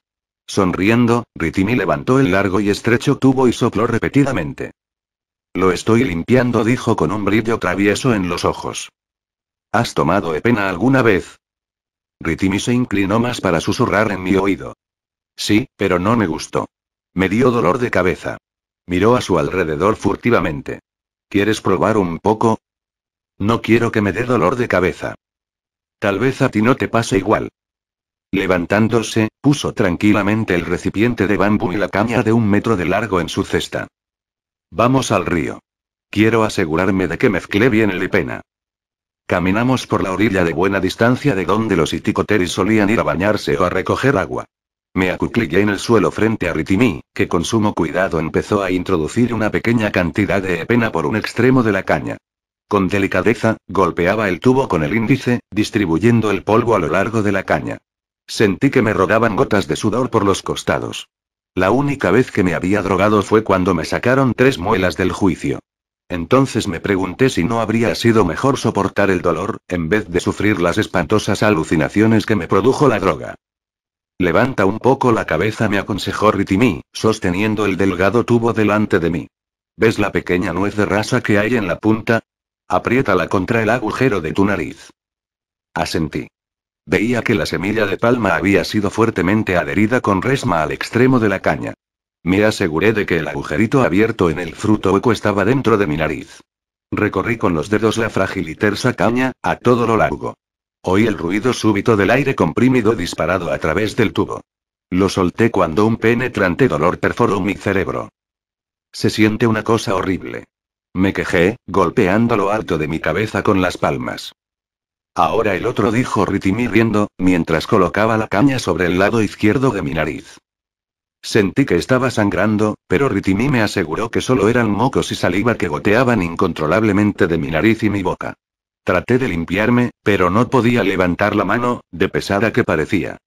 Sonriendo, Ritimi levantó el largo y estrecho tubo y sopló repetidamente. Lo estoy limpiando, dijo con un brillo travieso en los ojos. ¿Has tomado pena alguna vez? Ritimi se inclinó más para susurrar en mi oído. Sí, pero no me gustó. Me dio dolor de cabeza. Miró a su alrededor furtivamente. ¿Quieres probar un poco? No quiero que me dé dolor de cabeza. Tal vez a ti no te pase igual. Levantándose, puso tranquilamente el recipiente de bambú y la caña de un metro de largo en su cesta. Vamos al río. Quiero asegurarme de que mezclé bien el hipena. Caminamos por la orilla de buena distancia de donde los iticoteris solían ir a bañarse o a recoger agua. Me acuclillé en el suelo frente a Ritimi, que con sumo cuidado empezó a introducir una pequeña cantidad de pena por un extremo de la caña. Con delicadeza, golpeaba el tubo con el índice, distribuyendo el polvo a lo largo de la caña. Sentí que me rodaban gotas de sudor por los costados. La única vez que me había drogado fue cuando me sacaron tres muelas del juicio. Entonces me pregunté si no habría sido mejor soportar el dolor, en vez de sufrir las espantosas alucinaciones que me produjo la droga. Levanta un poco la cabeza, me aconsejó Ritimi, sosteniendo el delgado tubo delante de mí. ¿Ves la pequeña nuez de rasa que hay en la punta? Apriétala contra el agujero de tu nariz. Asentí. Veía que la semilla de palma había sido fuertemente adherida con resma al extremo de la caña. Me aseguré de que el agujerito abierto en el fruto hueco estaba dentro de mi nariz. Recorrí con los dedos la frágil y tersa caña, a todo lo largo. Oí el ruido súbito del aire comprimido disparado a través del tubo. Lo solté cuando un penetrante dolor perforó mi cerebro. Se siente una cosa horrible. Me quejé, golpeando lo alto de mi cabeza con las palmas. Ahora el otro dijo Ritimi riendo, mientras colocaba la caña sobre el lado izquierdo de mi nariz. Sentí que estaba sangrando, pero Ritimi me aseguró que solo eran mocos y saliva que goteaban incontrolablemente de mi nariz y mi boca. Traté de limpiarme, pero no podía levantar la mano, de pesada que parecía.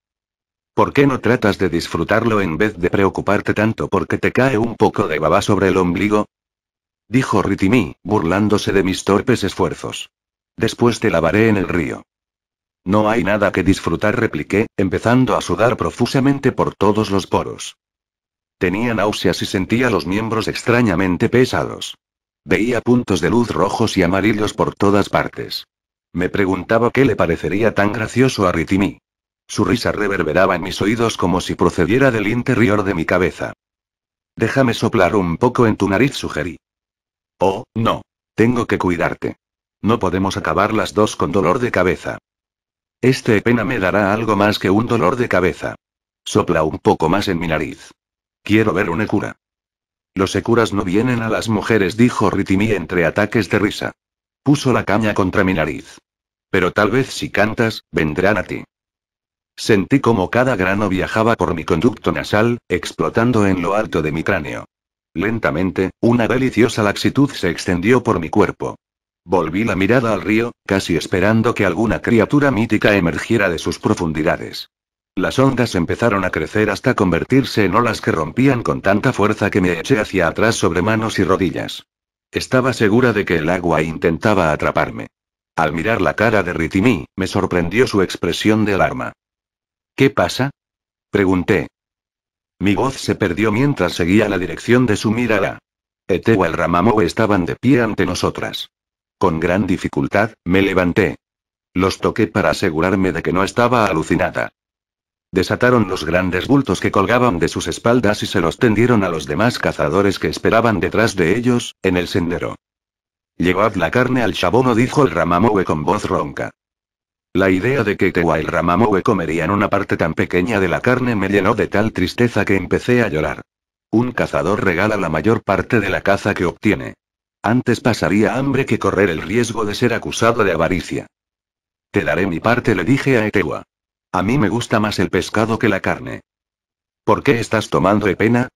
¿Por qué no tratas de disfrutarlo en vez de preocuparte tanto porque te cae un poco de baba sobre el ombligo? Dijo Ritimi, burlándose de mis torpes esfuerzos. Después te lavaré en el río. No hay nada que disfrutar, repliqué, empezando a sudar profusamente por todos los poros. Tenía náuseas y sentía los miembros extrañamente pesados. Veía puntos de luz rojos y amarillos por todas partes. Me preguntaba qué le parecería tan gracioso a Ritimi. Su risa reverberaba en mis oídos como si procediera del interior de mi cabeza. Déjame soplar un poco en tu nariz, sugerí. Oh, no. Tengo que cuidarte. No podemos acabar las dos con dolor de cabeza. Este pena me dará algo más que un dolor de cabeza. Sopla un poco más en mi nariz. Quiero ver un ecura. Los ecuras no vienen a las mujeres, dijo Ritimi entre ataques de risa. Puso la caña contra mi nariz. Pero tal vez si cantas, vendrán a ti. Sentí como cada grano viajaba por mi conducto nasal, explotando en lo alto de mi cráneo. Lentamente, una deliciosa laxitud se extendió por mi cuerpo. Volví la mirada al río, casi esperando que alguna criatura mítica emergiera de sus profundidades. Las ondas empezaron a crecer hasta convertirse en olas que rompían con tanta fuerza que me eché hacia atrás sobre manos y rodillas. Estaba segura de que el agua intentaba atraparme. Al mirar la cara de Ritimi, me sorprendió su expresión de alarma. ¿Qué pasa? pregunté. Mi voz se perdió mientras seguía la dirección de su mirada. Etewa y el estaban de pie ante nosotras. Con gran dificultad, me levanté. Los toqué para asegurarme de que no estaba alucinada. Desataron los grandes bultos que colgaban de sus espaldas y se los tendieron a los demás cazadores que esperaban detrás de ellos, en el sendero. Llevad la carne al chabono, dijo el ramamue con voz ronca. La idea de que Tewa y el Ramamowe comerían una parte tan pequeña de la carne me llenó de tal tristeza que empecé a llorar. Un cazador regala la mayor parte de la caza que obtiene. Antes pasaría hambre que correr el riesgo de ser acusado de avaricia. Te daré mi parte, le dije a Etewa. A mí me gusta más el pescado que la carne. ¿Por qué estás tomando de pena?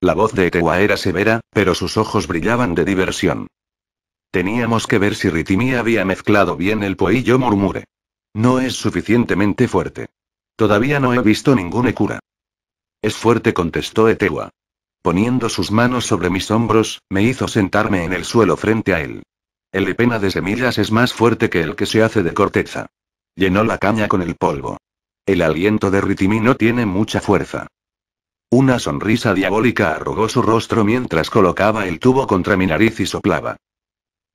La voz de Etewa era severa, pero sus ojos brillaban de diversión. Teníamos que ver si Ritimi había mezclado bien el poillo. murmure. murmuré. No es suficientemente fuerte. Todavía no he visto ninguna cura. Es fuerte, contestó Etewa. Poniendo sus manos sobre mis hombros, me hizo sentarme en el suelo frente a él. El pena de semillas es más fuerte que el que se hace de corteza. Llenó la caña con el polvo. El aliento de Ritimi no tiene mucha fuerza. Una sonrisa diabólica arrugó su rostro mientras colocaba el tubo contra mi nariz y soplaba.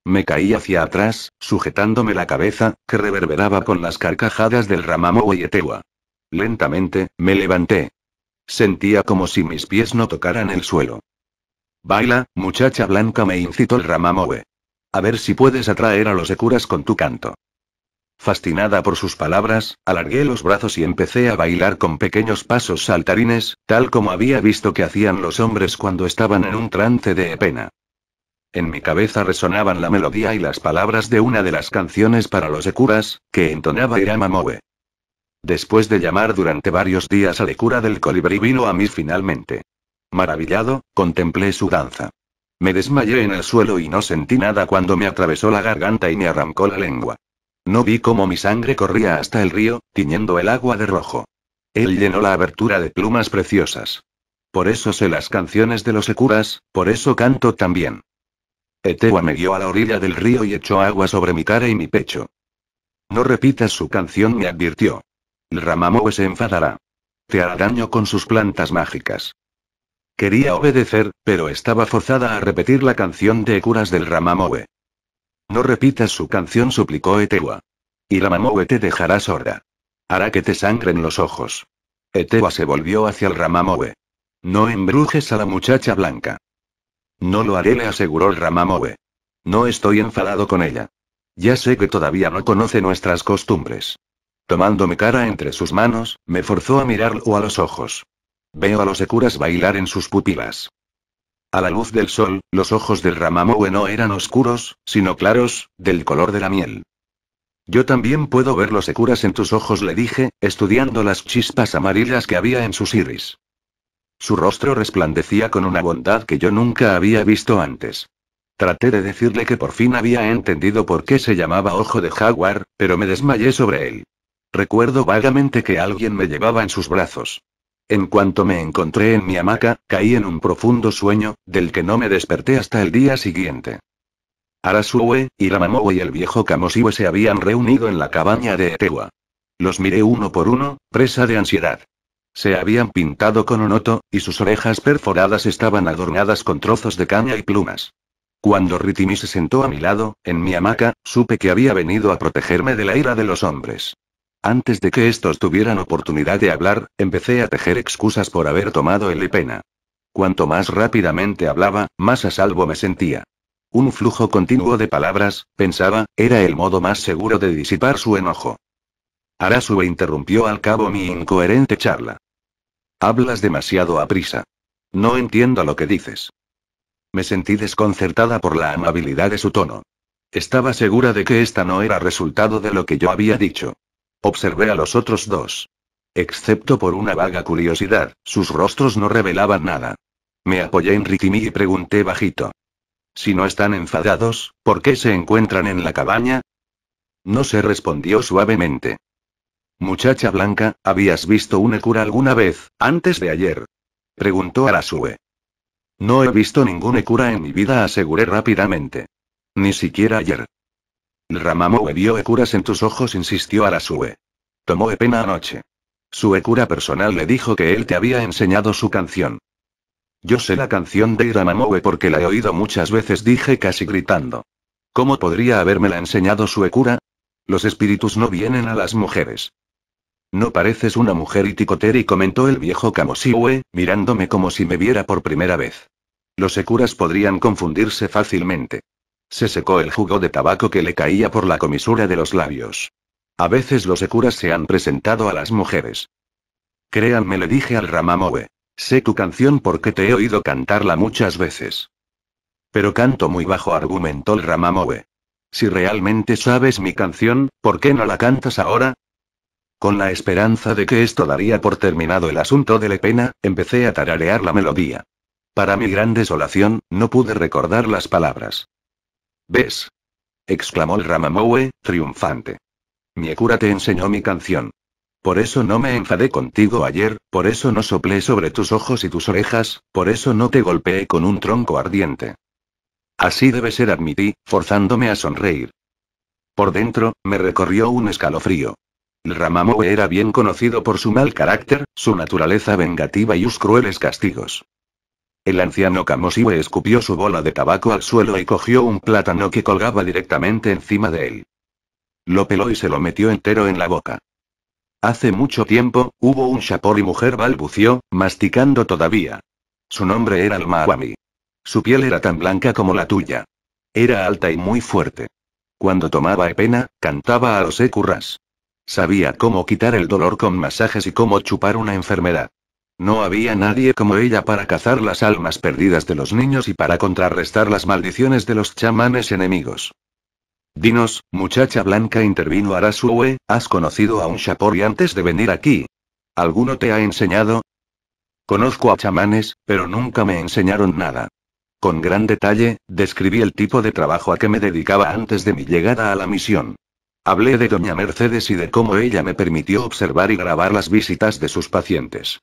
Me caí hacia atrás, sujetándome la cabeza, que reverberaba con las carcajadas del Yetewa. Lentamente, me levanté. Sentía como si mis pies no tocaran el suelo. Baila, muchacha blanca, me incitó el Ramamoe. A ver si puedes atraer a los Ekuras con tu canto. Fascinada por sus palabras, alargué los brazos y empecé a bailar con pequeños pasos saltarines, tal como había visto que hacían los hombres cuando estaban en un trance de pena. En mi cabeza resonaban la melodía y las palabras de una de las canciones para los Ekuras, que entonaba el Ramamoe. Después de llamar durante varios días al cura del colibrí vino a mí finalmente. Maravillado, contemplé su danza. Me desmayé en el suelo y no sentí nada cuando me atravesó la garganta y me arrancó la lengua. No vi cómo mi sangre corría hasta el río, tiñendo el agua de rojo. Él llenó la abertura de plumas preciosas. Por eso sé las canciones de los ecuras, por eso canto también. Etewa me guió a la orilla del río y echó agua sobre mi cara y mi pecho. No repitas su canción, me advirtió. El se enfadará. Te hará daño con sus plantas mágicas. Quería obedecer, pero estaba forzada a repetir la canción de curas del Ramamowe. No repitas su canción, suplicó Etewa. Y Ramamoe te dejará sorda. Hará que te sangren los ojos. Etewa se volvió hacia el Ramamowe. No embrujes a la muchacha blanca. No lo haré, le aseguró el Ramamowe. No estoy enfadado con ella. Ya sé que todavía no conoce nuestras costumbres. Tomándome cara entre sus manos, me forzó a mirarlo a los ojos. Veo a los securas bailar en sus pupilas. A la luz del sol, los ojos del Ramamue no eran oscuros, sino claros, del color de la miel. Yo también puedo ver los securas en tus ojos, le dije, estudiando las chispas amarillas que había en sus iris. Su rostro resplandecía con una bondad que yo nunca había visto antes. Traté de decirle que por fin había entendido por qué se llamaba Ojo de Jaguar, pero me desmayé sobre él. Recuerdo vagamente que alguien me llevaba en sus brazos. En cuanto me encontré en mi hamaca, caí en un profundo sueño, del que no me desperté hasta el día siguiente. Arasue, Iramamoe y el viejo Kamosiwe se habían reunido en la cabaña de Etewa. Los miré uno por uno, presa de ansiedad. Se habían pintado con onoto, y sus orejas perforadas estaban adornadas con trozos de caña y plumas. Cuando Ritimi se sentó a mi lado, en mi hamaca, supe que había venido a protegerme de la ira de los hombres. Antes de que estos tuvieran oportunidad de hablar, empecé a tejer excusas por haber tomado el pena. Cuanto más rápidamente hablaba, más a salvo me sentía. Un flujo continuo de palabras, pensaba, era el modo más seguro de disipar su enojo. Arasu interrumpió al cabo mi incoherente charla. Hablas demasiado a prisa. No entiendo lo que dices. Me sentí desconcertada por la amabilidad de su tono. Estaba segura de que esta no era resultado de lo que yo había dicho. Observé a los otros dos. Excepto por una vaga curiosidad, sus rostros no revelaban nada. Me apoyé en Ritimi y pregunté bajito. Si no están enfadados, ¿por qué se encuentran en la cabaña? No se respondió suavemente. Muchacha blanca, ¿habías visto un cura alguna vez, antes de ayer? Preguntó Arasue. No he visto ningún cura en mi vida, aseguré rápidamente. Ni siquiera ayer. Ramamoe vio Ekuras en tus ojos, insistió Arasue. Tomó pena anoche. Su Ekura personal le dijo que él te había enseñado su canción. Yo sé la canción de Ramamoe porque la he oído muchas veces, dije casi gritando. ¿Cómo podría habérmela enseñado su Ekura? Los espíritus no vienen a las mujeres. No pareces una mujer Ticoteri, comentó el viejo Kamosiwe, mirándome como si me viera por primera vez. Los Ekuras podrían confundirse fácilmente. Se secó el jugo de tabaco que le caía por la comisura de los labios. A veces los securas se han presentado a las mujeres. Créanme, le dije al Ramamoe. Sé tu canción porque te he oído cantarla muchas veces. Pero canto muy bajo, argumentó el Ramamoe. Si realmente sabes mi canción, ¿por qué no la cantas ahora? Con la esperanza de que esto daría por terminado el asunto de Lepena, empecé a tararear la melodía. Para mi gran desolación, no pude recordar las palabras. ¿Ves? exclamó el Ramamowe, triunfante. Mi cura te enseñó mi canción. Por eso no me enfadé contigo ayer, por eso no soplé sobre tus ojos y tus orejas, por eso no te golpeé con un tronco ardiente. Así debe ser, admití, forzándome a sonreír. Por dentro, me recorrió un escalofrío. El Ramamoe era bien conocido por su mal carácter, su naturaleza vengativa y sus crueles castigos. El anciano Kamoshiwe escupió su bola de tabaco al suelo y cogió un plátano que colgaba directamente encima de él. Lo peló y se lo metió entero en la boca. Hace mucho tiempo, hubo un chapó y mujer balbució, masticando todavía. Su nombre era el Mawami. Su piel era tan blanca como la tuya. Era alta y muy fuerte. Cuando tomaba epena, cantaba a los ecurras. Sabía cómo quitar el dolor con masajes y cómo chupar una enfermedad. No había nadie como ella para cazar las almas perdidas de los niños y para contrarrestar las maldiciones de los chamanes enemigos. Dinos, muchacha blanca intervino Arasuwe, ¿has conocido a un Shapori antes de venir aquí? ¿Alguno te ha enseñado? Conozco a chamanes, pero nunca me enseñaron nada. Con gran detalle, describí el tipo de trabajo a que me dedicaba antes de mi llegada a la misión. Hablé de doña Mercedes y de cómo ella me permitió observar y grabar las visitas de sus pacientes.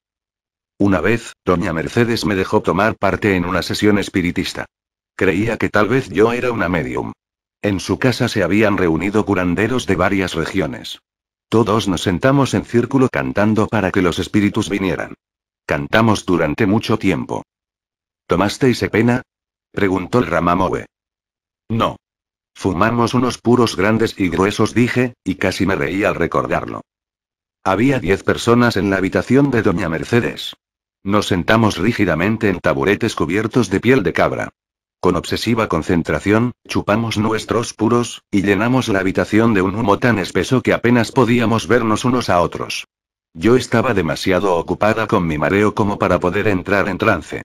Una vez, doña Mercedes me dejó tomar parte en una sesión espiritista. Creía que tal vez yo era una medium. En su casa se habían reunido curanderos de varias regiones. Todos nos sentamos en círculo cantando para que los espíritus vinieran. Cantamos durante mucho tiempo. ¿Tomasteis pena? preguntó el Ramamowe. No. Fumamos unos puros grandes y gruesos, dije, y casi me reí al recordarlo. Había diez personas en la habitación de Doña Mercedes. Nos sentamos rígidamente en taburetes cubiertos de piel de cabra. Con obsesiva concentración, chupamos nuestros puros, y llenamos la habitación de un humo tan espeso que apenas podíamos vernos unos a otros. Yo estaba demasiado ocupada con mi mareo como para poder entrar en trance.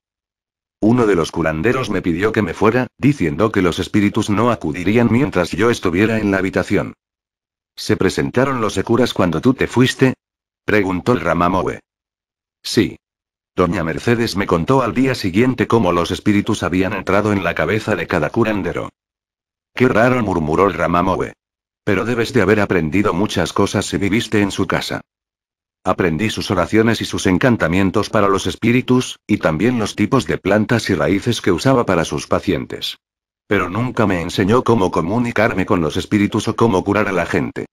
Uno de los curanderos me pidió que me fuera, diciendo que los espíritus no acudirían mientras yo estuviera en la habitación. ¿Se presentaron los securas cuando tú te fuiste? preguntó el Ramamoe. Sí, Doña Mercedes me contó al día siguiente cómo los espíritus habían entrado en la cabeza de cada curandero. Qué raro murmuró el Ramamowe. Pero debes de haber aprendido muchas cosas si viviste en su casa. Aprendí sus oraciones y sus encantamientos para los espíritus, y también los tipos de plantas y raíces que usaba para sus pacientes. Pero nunca me enseñó cómo comunicarme con los espíritus o cómo curar a la gente.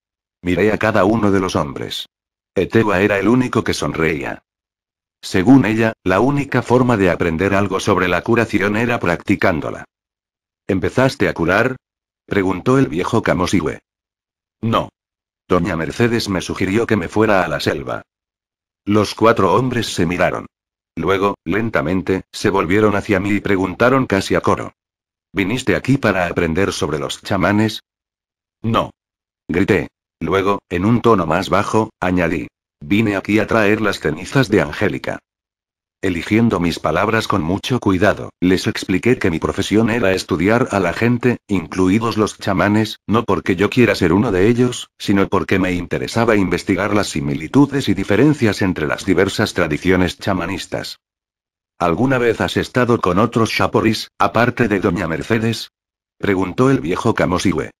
Miré a cada uno de los hombres. Etewa era el único que sonreía. Según ella, la única forma de aprender algo sobre la curación era practicándola. ¿Empezaste a curar? preguntó el viejo Camosigüe. No. Doña Mercedes me sugirió que me fuera a la selva. Los cuatro hombres se miraron. Luego, lentamente, se volvieron hacia mí y preguntaron casi a coro. ¿Viniste aquí para aprender sobre los chamanes? No. Grité. Luego, en un tono más bajo, añadí. Vine aquí a traer las cenizas de Angélica. Eligiendo mis palabras con mucho cuidado, les expliqué que mi profesión era estudiar a la gente, incluidos los chamanes, no porque yo quiera ser uno de ellos, sino porque me interesaba investigar las similitudes y diferencias entre las diversas tradiciones chamanistas. ¿Alguna vez has estado con otros chaporis, aparte de Doña Mercedes? preguntó el viejo Camosigüe.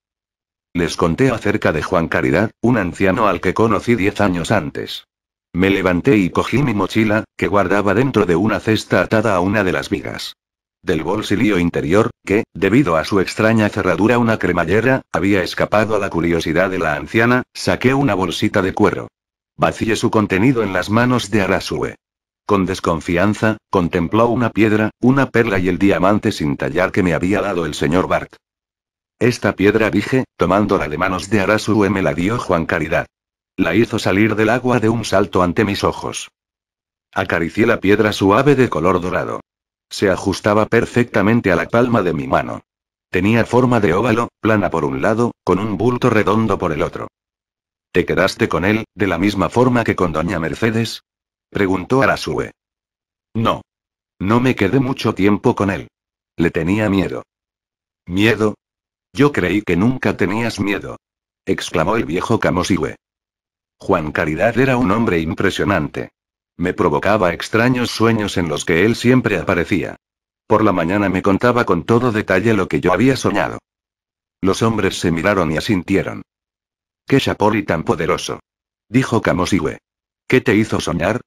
Les conté acerca de Juan Caridad, un anciano al que conocí diez años antes. Me levanté y cogí mi mochila, que guardaba dentro de una cesta atada a una de las vigas. Del bolsillo interior, que, debido a su extraña cerradura una cremallera, había escapado a la curiosidad de la anciana, saqué una bolsita de cuero. Vacié su contenido en las manos de Arasue. Con desconfianza, contempló una piedra, una perla y el diamante sin tallar que me había dado el señor Bart. Esta piedra dije, tomándola de manos de Arasue me la dio Juan Caridad. La hizo salir del agua de un salto ante mis ojos. Acaricié la piedra suave de color dorado. Se ajustaba perfectamente a la palma de mi mano. Tenía forma de óvalo, plana por un lado, con un bulto redondo por el otro. ¿Te quedaste con él, de la misma forma que con doña Mercedes? preguntó Arasue. No. No me quedé mucho tiempo con él. Le tenía miedo. ¿Miedo? Yo creí que nunca tenías miedo. exclamó el viejo Camosigüe. Juan Caridad era un hombre impresionante. Me provocaba extraños sueños en los que él siempre aparecía. Por la mañana me contaba con todo detalle lo que yo había soñado. Los hombres se miraron y asintieron. ¡Qué chapoli tan poderoso! dijo Camosigüe. ¿Qué te hizo soñar?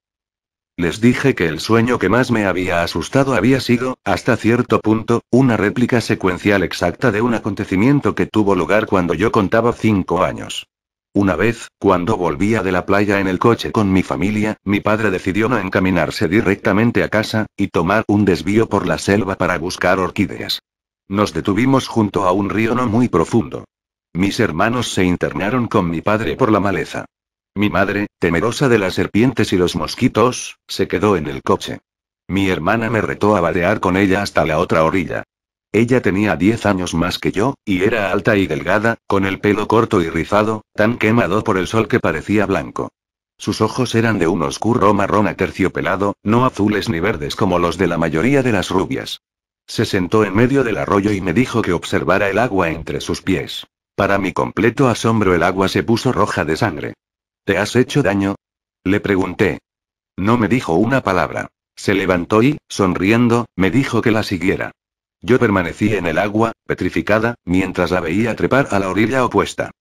Les dije que el sueño que más me había asustado había sido, hasta cierto punto, una réplica secuencial exacta de un acontecimiento que tuvo lugar cuando yo contaba cinco años. Una vez, cuando volvía de la playa en el coche con mi familia, mi padre decidió no encaminarse directamente a casa, y tomar un desvío por la selva para buscar orquídeas. Nos detuvimos junto a un río no muy profundo. Mis hermanos se internaron con mi padre por la maleza. Mi madre, temerosa de las serpientes y los mosquitos, se quedó en el coche. Mi hermana me retó a vadear con ella hasta la otra orilla. Ella tenía 10 años más que yo, y era alta y delgada, con el pelo corto y rizado, tan quemado por el sol que parecía blanco. Sus ojos eran de un oscuro marrón aterciopelado, no azules ni verdes como los de la mayoría de las rubias. Se sentó en medio del arroyo y me dijo que observara el agua entre sus pies. Para mi completo asombro el agua se puso roja de sangre. ¿Te has hecho daño? Le pregunté. No me dijo una palabra. Se levantó y, sonriendo, me dijo que la siguiera. Yo permanecí en el agua, petrificada, mientras la veía trepar a la orilla opuesta.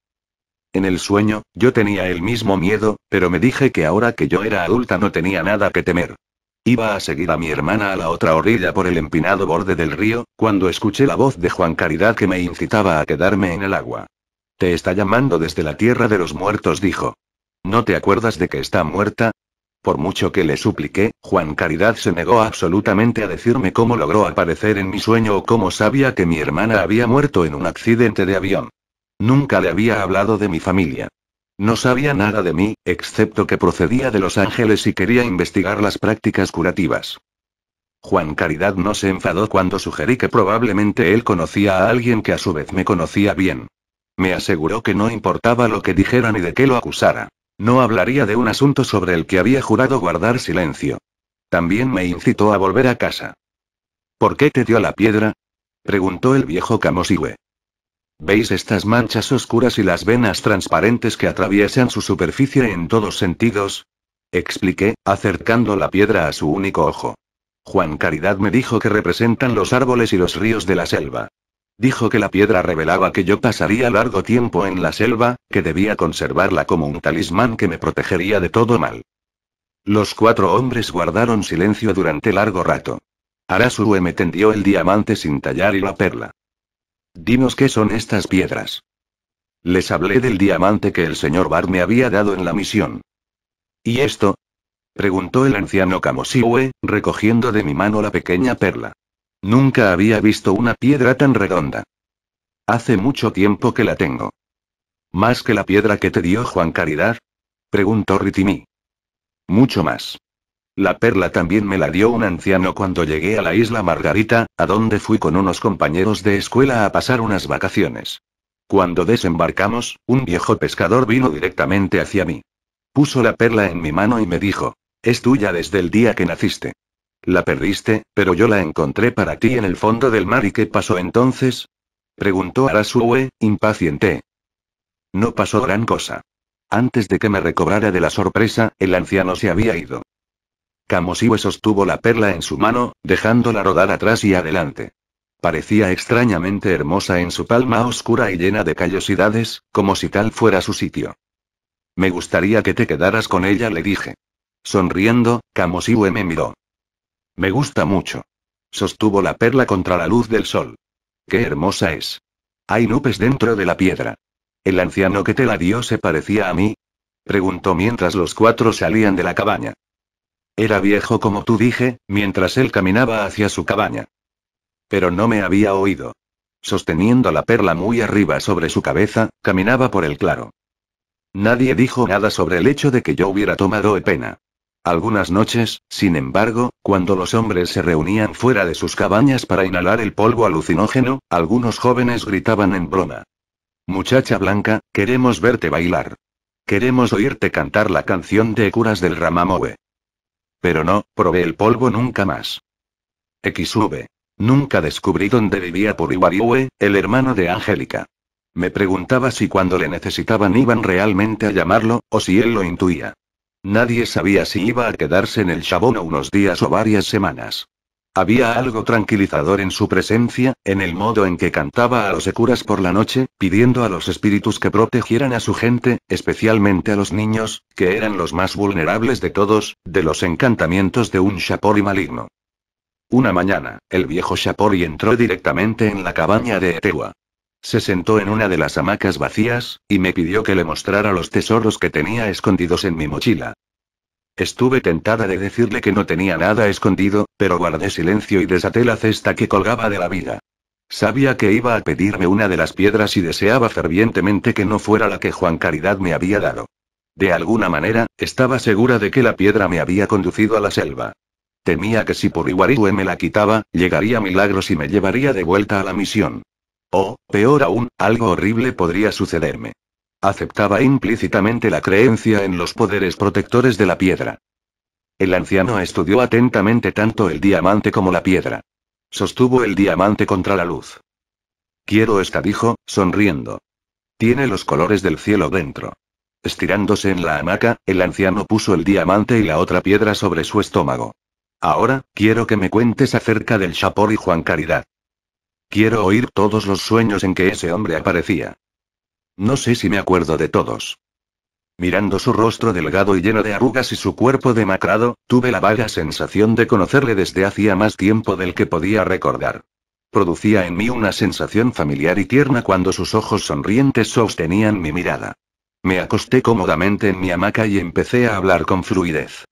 En el sueño, yo tenía el mismo miedo, pero me dije que ahora que yo era adulta no tenía nada que temer. Iba a seguir a mi hermana a la otra orilla por el empinado borde del río, cuando escuché la voz de Juan Caridad que me incitaba a quedarme en el agua. Te está llamando desde la tierra de los muertos, dijo. ¿No te acuerdas de que está muerta? Por mucho que le supliqué, Juan Caridad se negó absolutamente a decirme cómo logró aparecer en mi sueño o cómo sabía que mi hermana había muerto en un accidente de avión. Nunca le había hablado de mi familia. No sabía nada de mí, excepto que procedía de Los Ángeles y quería investigar las prácticas curativas. Juan Caridad no se enfadó cuando sugerí que probablemente él conocía a alguien que a su vez me conocía bien. Me aseguró que no importaba lo que dijera ni de qué lo acusara. No hablaría de un asunto sobre el que había jurado guardar silencio. También me incitó a volver a casa. ¿Por qué te dio la piedra? preguntó el viejo Kamosiwe. ¿Veis estas manchas oscuras y las venas transparentes que atraviesan su superficie en todos sentidos? expliqué, acercando la piedra a su único ojo. Juan Caridad me dijo que representan los árboles y los ríos de la selva. Dijo que la piedra revelaba que yo pasaría largo tiempo en la selva, que debía conservarla como un talismán que me protegería de todo mal. Los cuatro hombres guardaron silencio durante largo rato. Arasue me tendió el diamante sin tallar y la perla. Dinos qué son estas piedras. Les hablé del diamante que el señor Bar me había dado en la misión. ¿Y esto? preguntó el anciano Kamoshiwe, recogiendo de mi mano la pequeña perla. Nunca había visto una piedra tan redonda. Hace mucho tiempo que la tengo. ¿Más que la piedra que te dio Juan Caridad? preguntó Ritimi. Mucho más. La perla también me la dio un anciano cuando llegué a la isla Margarita, a donde fui con unos compañeros de escuela a pasar unas vacaciones. Cuando desembarcamos, un viejo pescador vino directamente hacia mí. Puso la perla en mi mano y me dijo, es tuya desde el día que naciste. La perdiste, pero yo la encontré para ti en el fondo del mar. ¿Y qué pasó entonces? Preguntó Arasue, impaciente. No pasó gran cosa. Antes de que me recobrara de la sorpresa, el anciano se había ido. Kamosiwe sostuvo la perla en su mano, dejándola rodar atrás y adelante. Parecía extrañamente hermosa en su palma oscura y llena de callosidades, como si tal fuera su sitio. Me gustaría que te quedaras con ella, le dije. Sonriendo, Kamosiwe me miró. Me gusta mucho. Sostuvo la perla contra la luz del sol. ¡Qué hermosa es! Hay nubes dentro de la piedra. ¿El anciano que te la dio se parecía a mí? Preguntó mientras los cuatro salían de la cabaña. Era viejo como tú dije, mientras él caminaba hacia su cabaña. Pero no me había oído. Sosteniendo la perla muy arriba sobre su cabeza, caminaba por el claro. Nadie dijo nada sobre el hecho de que yo hubiera tomado pena. Algunas noches, sin embargo, cuando los hombres se reunían fuera de sus cabañas para inhalar el polvo alucinógeno, algunos jóvenes gritaban en broma. Muchacha blanca, queremos verte bailar. Queremos oírte cantar la canción de curas del Ramamowe. Pero no, probé el polvo nunca más. XV. Nunca descubrí dónde vivía Puriwariwe, el hermano de Angélica. Me preguntaba si cuando le necesitaban iban realmente a llamarlo, o si él lo intuía. Nadie sabía si iba a quedarse en el Chabón unos días o varias semanas. Había algo tranquilizador en su presencia, en el modo en que cantaba a los Ecuras por la noche, pidiendo a los espíritus que protegieran a su gente, especialmente a los niños, que eran los más vulnerables de todos, de los encantamientos de un Shapori maligno. Una mañana, el viejo Shapori entró directamente en la cabaña de Etewa. Se sentó en una de las hamacas vacías, y me pidió que le mostrara los tesoros que tenía escondidos en mi mochila. Estuve tentada de decirle que no tenía nada escondido, pero guardé silencio y desaté la cesta que colgaba de la vida. Sabía que iba a pedirme una de las piedras y deseaba fervientemente que no fuera la que Juan Caridad me había dado. De alguna manera, estaba segura de que la piedra me había conducido a la selva. Temía que si por Iguarihue me la quitaba, llegaría milagros y me llevaría de vuelta a la misión. O, peor aún, algo horrible podría sucederme. Aceptaba implícitamente la creencia en los poderes protectores de la piedra. El anciano estudió atentamente tanto el diamante como la piedra. Sostuvo el diamante contra la luz. Quiero esta, dijo, sonriendo. Tiene los colores del cielo dentro. Estirándose en la hamaca, el anciano puso el diamante y la otra piedra sobre su estómago. Ahora, quiero que me cuentes acerca del Chapor y Juan Caridad. Quiero oír todos los sueños en que ese hombre aparecía. No sé si me acuerdo de todos. Mirando su rostro delgado y lleno de arrugas y su cuerpo demacrado, tuve la vaga sensación de conocerle desde hacía más tiempo del que podía recordar. Producía en mí una sensación familiar y tierna cuando sus ojos sonrientes sostenían mi mirada. Me acosté cómodamente en mi hamaca y empecé a hablar con fluidez.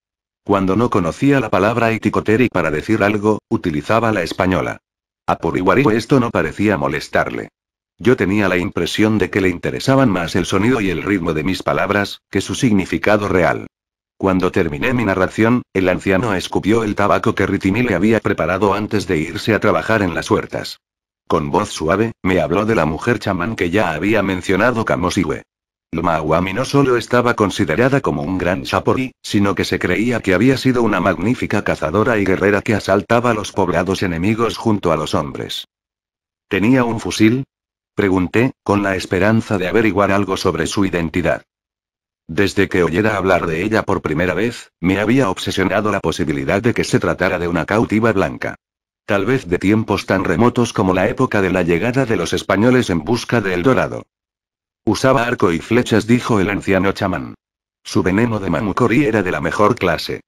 Cuando no conocía la palabra iticoteri para decir algo, utilizaba la española. A esto no parecía molestarle. Yo tenía la impresión de que le interesaban más el sonido y el ritmo de mis palabras, que su significado real. Cuando terminé mi narración, el anciano escupió el tabaco que Ritimi le había preparado antes de irse a trabajar en las huertas. Con voz suave, me habló de la mujer chamán que ya había mencionado Kamosiwe. Mawami no solo estaba considerada como un gran Shapori, sino que se creía que había sido una magnífica cazadora y guerrera que asaltaba a los poblados enemigos junto a los hombres. ¿Tenía un fusil? Pregunté, con la esperanza de averiguar algo sobre su identidad. Desde que oyera hablar de ella por primera vez, me había obsesionado la posibilidad de que se tratara de una cautiva blanca. Tal vez de tiempos tan remotos como la época de la llegada de los españoles en busca del El Dorado. Usaba arco y flechas, dijo el anciano chamán. Su veneno de Mamukori era de la mejor clase.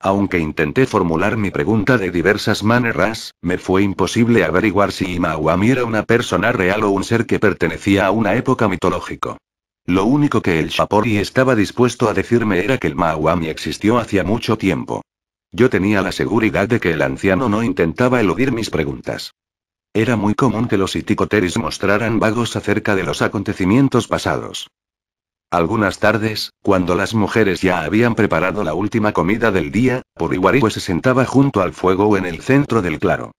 Aunque intenté formular mi pregunta de diversas maneras, me fue imposible averiguar si Imawami era una persona real o un ser que pertenecía a una época mitológica. Lo único que el Shapori estaba dispuesto a decirme era que el Mawami existió hacía mucho tiempo. Yo tenía la seguridad de que el anciano no intentaba eludir mis preguntas. Era muy común que los iticoteris mostraran vagos acerca de los acontecimientos pasados. Algunas tardes, cuando las mujeres ya habían preparado la última comida del día, Puriwariwe se sentaba junto al fuego en el centro del claro.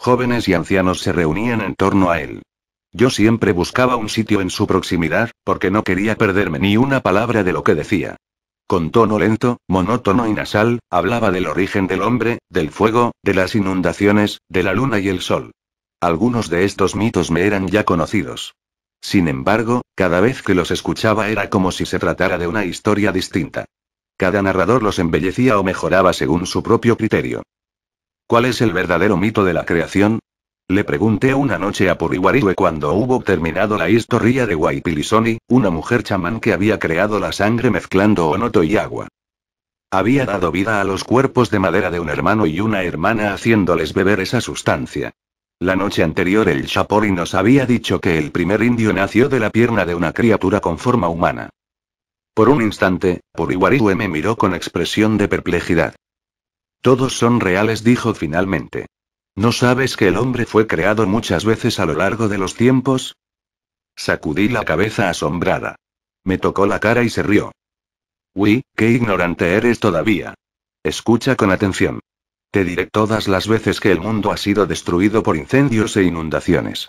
Jóvenes y ancianos se reunían en torno a él. Yo siempre buscaba un sitio en su proximidad, porque no quería perderme ni una palabra de lo que decía. Con tono lento, monótono y nasal, hablaba del origen del hombre, del fuego, de las inundaciones, de la luna y el sol. Algunos de estos mitos me eran ya conocidos. Sin embargo, cada vez que los escuchaba era como si se tratara de una historia distinta. Cada narrador los embellecía o mejoraba según su propio criterio. ¿Cuál es el verdadero mito de la creación? Le pregunté una noche a Puriwariwe cuando hubo terminado la historia de Waipilisoni, una mujer chamán que había creado la sangre mezclando onoto y agua. Había dado vida a los cuerpos de madera de un hermano y una hermana haciéndoles beber esa sustancia. La noche anterior el Chapori nos había dicho que el primer indio nació de la pierna de una criatura con forma humana. Por un instante, Puriwariwe me miró con expresión de perplejidad. Todos son reales, dijo finalmente. ¿No sabes que el hombre fue creado muchas veces a lo largo de los tiempos? Sacudí la cabeza asombrada. Me tocó la cara y se rió. Uy, qué ignorante eres todavía. Escucha con atención. Te diré todas las veces que el mundo ha sido destruido por incendios e inundaciones.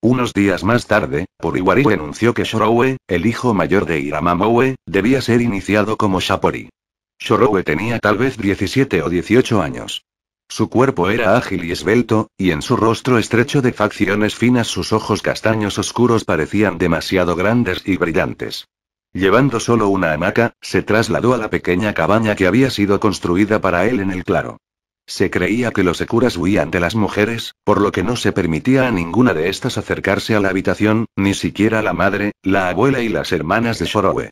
Unos días más tarde, Puriwari anunció que Shorowe, el hijo mayor de Iramamowe, debía ser iniciado como Shapori. Shorowe tenía tal vez 17 o 18 años. Su cuerpo era ágil y esbelto, y en su rostro estrecho de facciones finas sus ojos castaños oscuros parecían demasiado grandes y brillantes. Llevando solo una hamaca, se trasladó a la pequeña cabaña que había sido construida para él en el claro. Se creía que los securas huían de las mujeres, por lo que no se permitía a ninguna de estas acercarse a la habitación, ni siquiera la madre, la abuela y las hermanas de Shorowe.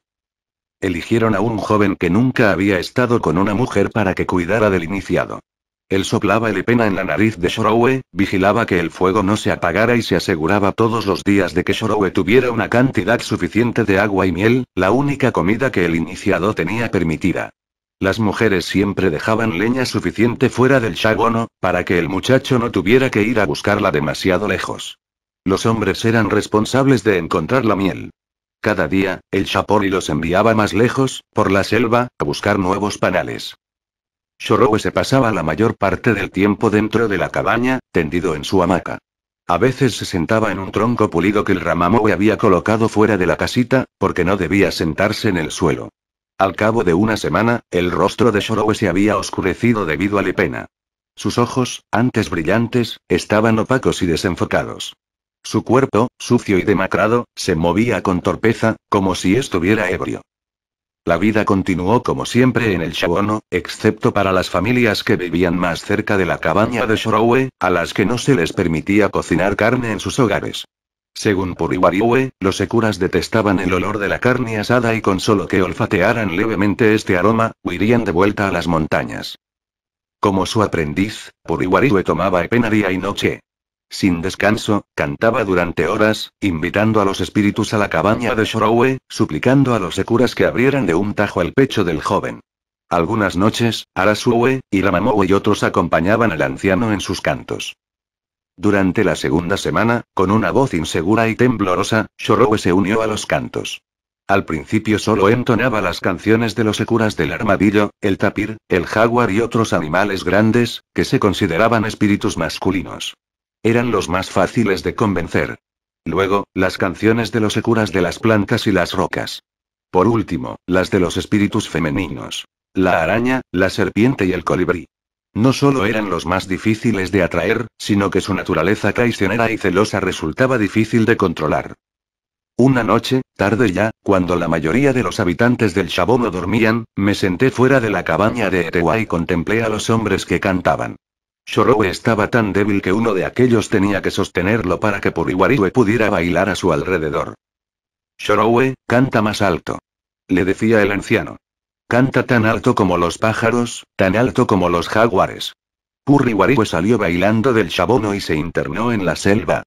Eligieron a un joven que nunca había estado con una mujer para que cuidara del iniciado. Él soplaba el pena en la nariz de Shorowe, vigilaba que el fuego no se apagara y se aseguraba todos los días de que Shorowe tuviera una cantidad suficiente de agua y miel, la única comida que el iniciado tenía permitida. Las mujeres siempre dejaban leña suficiente fuera del shagono, para que el muchacho no tuviera que ir a buscarla demasiado lejos. Los hombres eran responsables de encontrar la miel. Cada día, el Shapori los enviaba más lejos, por la selva, a buscar nuevos panales. Shorowe se pasaba la mayor parte del tiempo dentro de la cabaña, tendido en su hamaca. A veces se sentaba en un tronco pulido que el Ramamoe había colocado fuera de la casita, porque no debía sentarse en el suelo. Al cabo de una semana, el rostro de Shorowe se había oscurecido debido a la pena. Sus ojos, antes brillantes, estaban opacos y desenfocados. Su cuerpo, sucio y demacrado, se movía con torpeza, como si estuviera ebrio. La vida continuó como siempre en el Shabono, excepto para las familias que vivían más cerca de la cabaña de Shorowe, a las que no se les permitía cocinar carne en sus hogares. Según Puriwariwe, los securas detestaban el olor de la carne asada y con solo que olfatearan levemente este aroma, huirían de vuelta a las montañas. Como su aprendiz, Puriwariwe tomaba pena día y noche. Sin descanso, cantaba durante horas, invitando a los espíritus a la cabaña de Shorowe, suplicando a los securas que abrieran de un tajo el pecho del joven. Algunas noches, Arasue, Iramamou y otros acompañaban al anciano en sus cantos. Durante la segunda semana, con una voz insegura y temblorosa, Shoroe se unió a los cantos. Al principio solo entonaba las canciones de los securas del armadillo, el tapir, el jaguar y otros animales grandes, que se consideraban espíritus masculinos. Eran los más fáciles de convencer. Luego, las canciones de los ecuras de las plantas y las rocas. Por último, las de los espíritus femeninos. La araña, la serpiente y el colibrí. No solo eran los más difíciles de atraer, sino que su naturaleza traicionera y celosa resultaba difícil de controlar. Una noche, tarde ya, cuando la mayoría de los habitantes del no dormían, me senté fuera de la cabaña de Etewa y contemplé a los hombres que cantaban. Shorowe estaba tan débil que uno de aquellos tenía que sostenerlo para que Puriwariwe pudiera bailar a su alrededor. Shorowe, canta más alto. Le decía el anciano. Canta tan alto como los pájaros, tan alto como los jaguares. Curriwariwe salió bailando del chabono y se internó en la selva.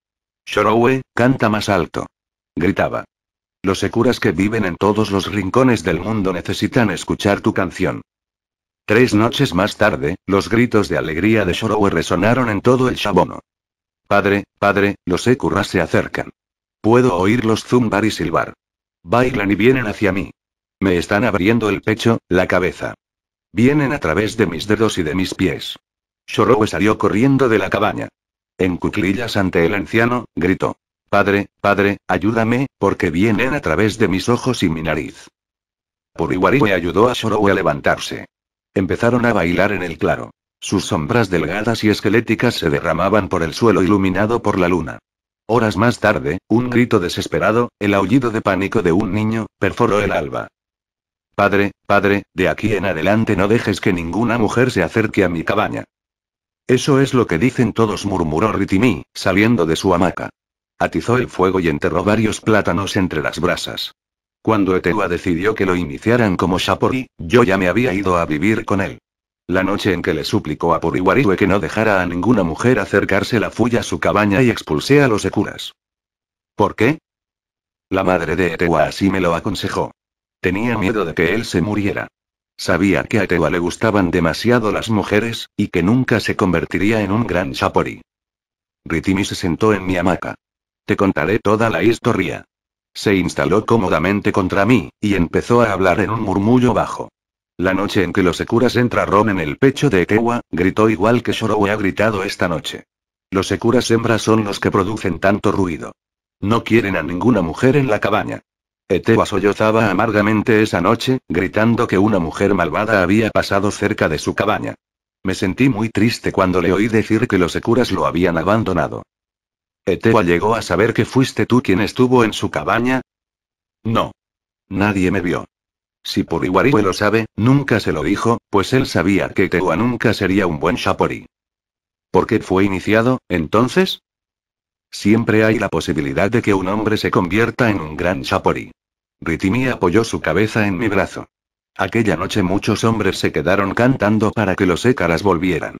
Shorowe, canta más alto. Gritaba. Los securas que viven en todos los rincones del mundo necesitan escuchar tu canción. Tres noches más tarde, los gritos de alegría de Shorowe resonaron en todo el chabono. Padre, padre, los securas se acercan. Puedo oírlos zumbar y silbar. Bailan y vienen hacia mí. Me están abriendo el pecho, la cabeza. Vienen a través de mis dedos y de mis pies. Shorowe salió corriendo de la cabaña. En cuclillas ante el anciano, gritó. Padre, padre, ayúdame, porque vienen a través de mis ojos y mi nariz. Puriwariwe ayudó a Shorowe a levantarse. Empezaron a bailar en el claro. Sus sombras delgadas y esqueléticas se derramaban por el suelo iluminado por la luna. Horas más tarde, un grito desesperado, el aullido de pánico de un niño, perforó el alba. Padre, padre, de aquí en adelante no dejes que ninguna mujer se acerque a mi cabaña. Eso es lo que dicen todos, murmuró Ritimi, saliendo de su hamaca. Atizó el fuego y enterró varios plátanos entre las brasas. Cuando Etewa decidió que lo iniciaran como Shapori, yo ya me había ido a vivir con él. La noche en que le suplicó a Puriwariwe que no dejara a ninguna mujer acercarse la fui a su cabaña y expulsé a los Ekuras. ¿Por qué? La madre de Etewa así me lo aconsejó. Tenía miedo de que él se muriera. Sabía que a Tewa le gustaban demasiado las mujeres, y que nunca se convertiría en un gran Chapori. Ritimi se sentó en mi hamaca. Te contaré toda la historia. Se instaló cómodamente contra mí, y empezó a hablar en un murmullo bajo. La noche en que los Ekuras entraron en el pecho de tewa gritó igual que Shorowe ha gritado esta noche. Los Ekuras hembras son los que producen tanto ruido. No quieren a ninguna mujer en la cabaña. Etewa sollozaba amargamente esa noche, gritando que una mujer malvada había pasado cerca de su cabaña. Me sentí muy triste cuando le oí decir que los securas lo habían abandonado. Etewa llegó a saber que fuiste tú quien estuvo en su cabaña? No. Nadie me vio. Si Puriwariwe lo sabe, nunca se lo dijo, pues él sabía que Etewa nunca sería un buen Shapori. ¿Por qué fue iniciado, entonces? Siempre hay la posibilidad de que un hombre se convierta en un gran Shapori. Ritimi apoyó su cabeza en mi brazo. Aquella noche muchos hombres se quedaron cantando para que los écaras volvieran.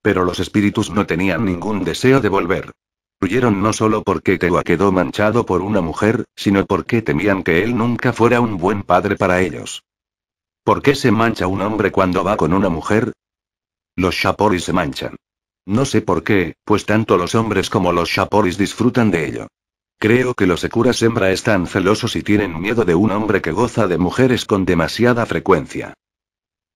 Pero los espíritus no tenían ningún deseo de volver. Huyeron no solo porque Tewa quedó manchado por una mujer, sino porque temían que él nunca fuera un buen padre para ellos. ¿Por qué se mancha un hombre cuando va con una mujer? Los shaporis se manchan. No sé por qué, pues tanto los hombres como los shaporis disfrutan de ello. Creo que los Ekuras hembra están celosos y tienen miedo de un hombre que goza de mujeres con demasiada frecuencia.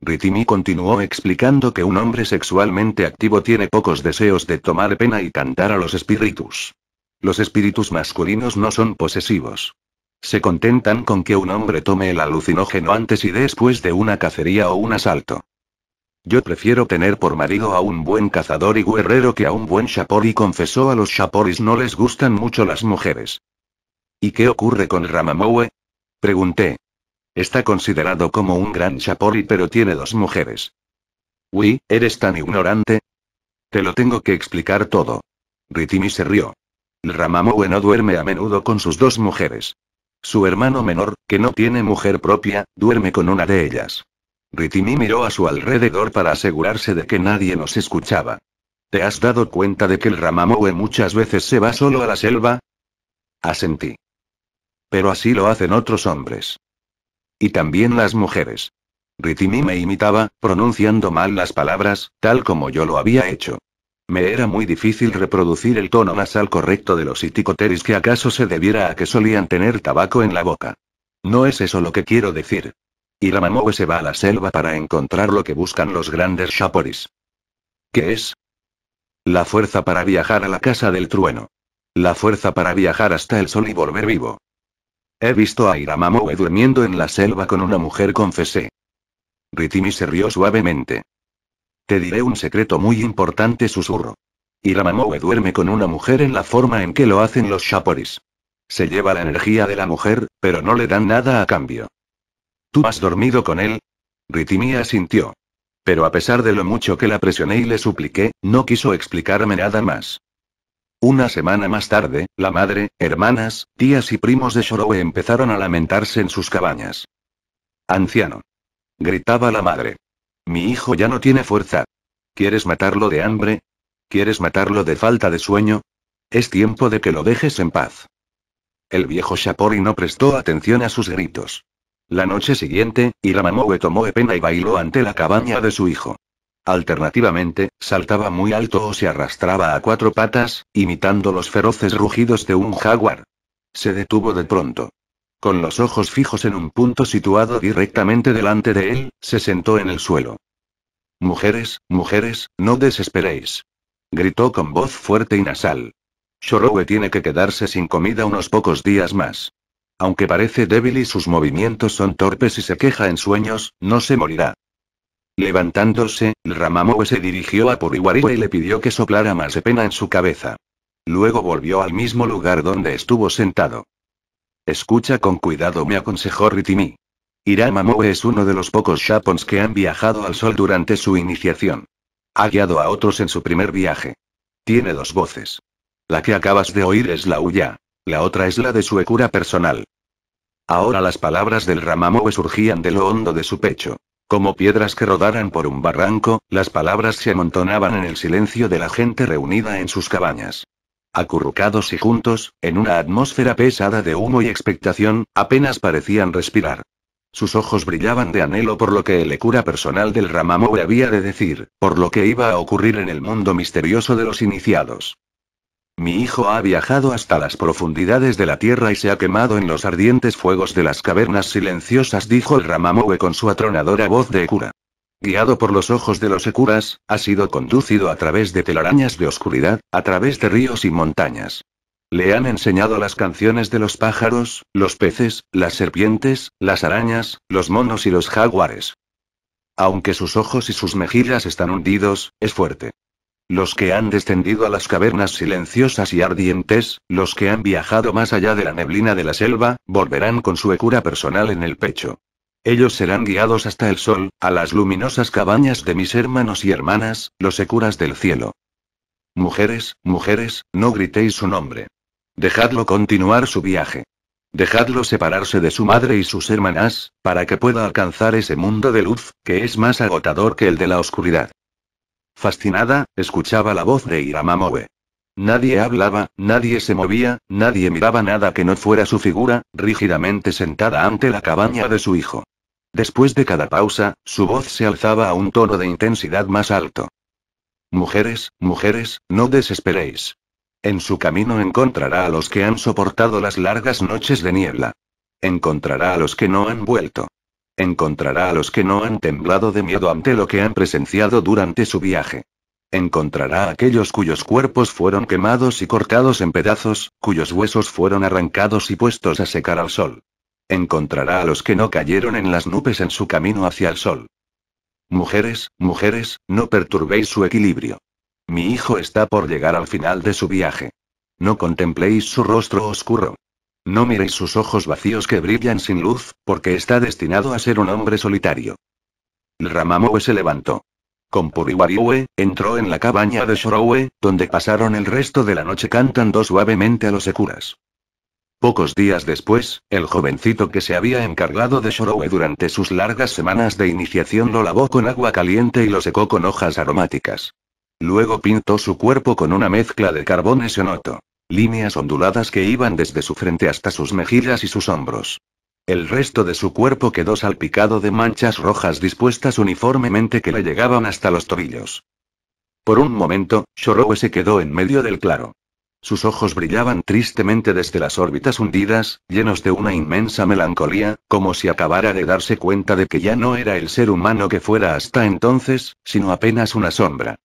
Ritimi continuó explicando que un hombre sexualmente activo tiene pocos deseos de tomar pena y cantar a los espíritus. Los espíritus masculinos no son posesivos. Se contentan con que un hombre tome el alucinógeno antes y después de una cacería o un asalto. Yo prefiero tener por marido a un buen cazador y guerrero que a un buen shapori confesó a los chaporis no les gustan mucho las mujeres. ¿Y qué ocurre con Ramamowe? Pregunté. Está considerado como un gran shapori pero tiene dos mujeres. Uy, eres tan ignorante. Te lo tengo que explicar todo. Ritimi se rió. Ramamowe no duerme a menudo con sus dos mujeres. Su hermano menor, que no tiene mujer propia, duerme con una de ellas. Ritimi miró a su alrededor para asegurarse de que nadie nos escuchaba. ¿Te has dado cuenta de que el Ramamue muchas veces se va solo a la selva? Asentí. Pero así lo hacen otros hombres. Y también las mujeres. Ritimi me imitaba, pronunciando mal las palabras, tal como yo lo había hecho. Me era muy difícil reproducir el tono nasal correcto de los iticoteris que acaso se debiera a que solían tener tabaco en la boca. No es eso lo que quiero decir. Y se va a la selva para encontrar lo que buscan los grandes Shaporis. ¿Qué es? La fuerza para viajar a la casa del trueno. La fuerza para viajar hasta el sol y volver vivo. He visto a Iramamoe durmiendo en la selva con una mujer, confesé. Ritimi se rió suavemente. Te diré un secreto muy importante, susurro. Iramamoe duerme con una mujer en la forma en que lo hacen los Shaporis. Se lleva la energía de la mujer, pero no le dan nada a cambio. ¿Tú has dormido con él? Ritimía sintió. Pero a pesar de lo mucho que la presioné y le supliqué, no quiso explicarme nada más. Una semana más tarde, la madre, hermanas, tías y primos de Shorowe empezaron a lamentarse en sus cabañas. Anciano. Gritaba la madre. Mi hijo ya no tiene fuerza. ¿Quieres matarlo de hambre? ¿Quieres matarlo de falta de sueño? Es tiempo de que lo dejes en paz. El viejo Shapori no prestó atención a sus gritos. La noche siguiente, Iramamoe tomó pena y bailó ante la cabaña de su hijo. Alternativamente, saltaba muy alto o se arrastraba a cuatro patas, imitando los feroces rugidos de un jaguar. Se detuvo de pronto. Con los ojos fijos en un punto situado directamente delante de él, se sentó en el suelo. Mujeres, mujeres, no desesperéis. Gritó con voz fuerte y nasal. Shorowe tiene que quedarse sin comida unos pocos días más. Aunque parece débil y sus movimientos son torpes y se queja en sueños, no se morirá. Levantándose, Ramamoe se dirigió a Puriwariwe y le pidió que soplara más de pena en su cabeza. Luego volvió al mismo lugar donde estuvo sentado. Escucha con cuidado, me aconsejó Ritimi. Iramamoe es uno de los pocos Shapons que han viajado al sol durante su iniciación. Ha guiado a otros en su primer viaje. Tiene dos voces. La que acabas de oír es la Uya la otra es la de su ecura personal. Ahora las palabras del Ramamove surgían de lo hondo de su pecho. Como piedras que rodaran por un barranco, las palabras se amontonaban en el silencio de la gente reunida en sus cabañas. Acurrucados y juntos, en una atmósfera pesada de humo y expectación, apenas parecían respirar. Sus ojos brillaban de anhelo por lo que el ecura personal del Ramamove había de decir, por lo que iba a ocurrir en el mundo misterioso de los iniciados. Mi hijo ha viajado hasta las profundidades de la tierra y se ha quemado en los ardientes fuegos de las cavernas silenciosas, dijo el Ramamowe con su atronadora voz de cura. Guiado por los ojos de los Ekuras, ha sido conducido a través de telarañas de oscuridad, a través de ríos y montañas. Le han enseñado las canciones de los pájaros, los peces, las serpientes, las arañas, los monos y los jaguares. Aunque sus ojos y sus mejillas están hundidos, es fuerte los que han descendido a las cavernas silenciosas y ardientes, los que han viajado más allá de la neblina de la selva, volverán con su ecura personal en el pecho. Ellos serán guiados hasta el sol, a las luminosas cabañas de mis hermanos y hermanas, los ecuras del cielo. Mujeres, mujeres, no gritéis su nombre. Dejadlo continuar su viaje. Dejadlo separarse de su madre y sus hermanas, para que pueda alcanzar ese mundo de luz, que es más agotador que el de la oscuridad. Fascinada, escuchaba la voz de Iramamoe. Nadie hablaba, nadie se movía, nadie miraba nada que no fuera su figura, rígidamente sentada ante la cabaña de su hijo. Después de cada pausa, su voz se alzaba a un tono de intensidad más alto. Mujeres, mujeres, no desesperéis. En su camino encontrará a los que han soportado las largas noches de niebla. Encontrará a los que no han vuelto. Encontrará a los que no han temblado de miedo ante lo que han presenciado durante su viaje. Encontrará a aquellos cuyos cuerpos fueron quemados y cortados en pedazos, cuyos huesos fueron arrancados y puestos a secar al sol. Encontrará a los que no cayeron en las nubes en su camino hacia el sol. Mujeres, mujeres, no perturbéis su equilibrio. Mi hijo está por llegar al final de su viaje. No contempléis su rostro oscuro. No miréis sus ojos vacíos que brillan sin luz, porque está destinado a ser un hombre solitario. El se levantó. Con Puriwariwe, entró en la cabaña de Shorowe, donde pasaron el resto de la noche cantando suavemente a los securas. Pocos días después, el jovencito que se había encargado de Shorowe durante sus largas semanas de iniciación lo lavó con agua caliente y lo secó con hojas aromáticas. Luego pintó su cuerpo con una mezcla de carbones y onoto líneas onduladas que iban desde su frente hasta sus mejillas y sus hombros. El resto de su cuerpo quedó salpicado de manchas rojas dispuestas uniformemente que le llegaban hasta los tobillos. Por un momento, Shoroe se quedó en medio del claro. Sus ojos brillaban tristemente desde las órbitas hundidas, llenos de una inmensa melancolía, como si acabara de darse cuenta de que ya no era el ser humano que fuera hasta entonces, sino apenas una sombra.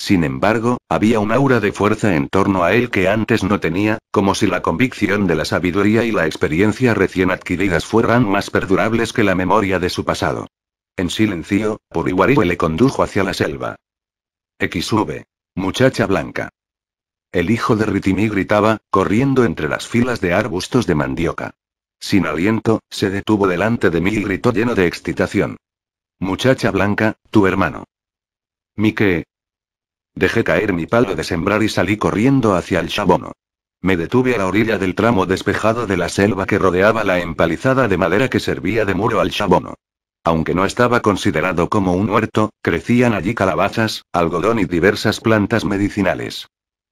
Sin embargo, había un aura de fuerza en torno a él que antes no tenía, como si la convicción de la sabiduría y la experiencia recién adquiridas fueran más perdurables que la memoria de su pasado. En silencio, Puriwariwe le condujo hacia la selva. XV. Muchacha blanca. El hijo de Ritimi gritaba, corriendo entre las filas de arbustos de mandioca. Sin aliento, se detuvo delante de mí y gritó lleno de excitación. Muchacha blanca, tu hermano. Mike, Dejé caer mi palo de sembrar y salí corriendo hacia el chabono. Me detuve a la orilla del tramo despejado de la selva que rodeaba la empalizada de madera que servía de muro al chabono. Aunque no estaba considerado como un huerto, crecían allí calabazas, algodón y diversas plantas medicinales.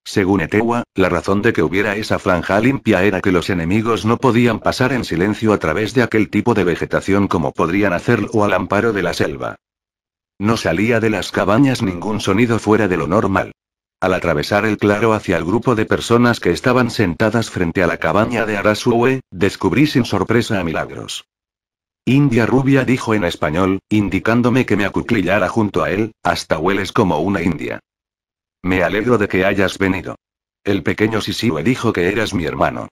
Según Etewa, la razón de que hubiera esa franja limpia era que los enemigos no podían pasar en silencio a través de aquel tipo de vegetación como podrían hacerlo al amparo de la selva. No salía de las cabañas ningún sonido fuera de lo normal. Al atravesar el claro hacia el grupo de personas que estaban sentadas frente a la cabaña de Arasue, descubrí sin sorpresa a Milagros. India rubia dijo en español, indicándome que me acuclillara junto a él, hasta hueles como una india. Me alegro de que hayas venido. El pequeño Sisiwe dijo que eras mi hermano.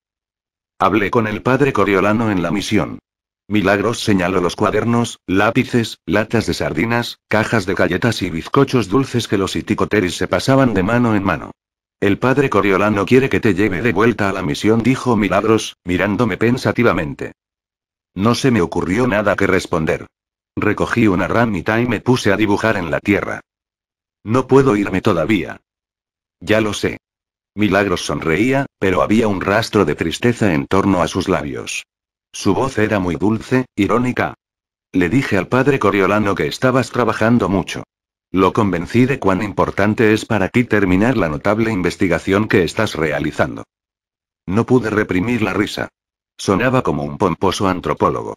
Hablé con el padre Coriolano en la misión. Milagros señaló los cuadernos, lápices, latas de sardinas, cajas de galletas y bizcochos dulces que los iticoteris se pasaban de mano en mano. El padre Coriolano quiere que te lleve de vuelta a la misión, dijo Milagros, mirándome pensativamente. No se me ocurrió nada que responder. Recogí una ramita y me puse a dibujar en la tierra. No puedo irme todavía. Ya lo sé. Milagros sonreía, pero había un rastro de tristeza en torno a sus labios. Su voz era muy dulce, irónica. Le dije al padre Coriolano que estabas trabajando mucho. Lo convencí de cuán importante es para ti terminar la notable investigación que estás realizando. No pude reprimir la risa. Sonaba como un pomposo antropólogo.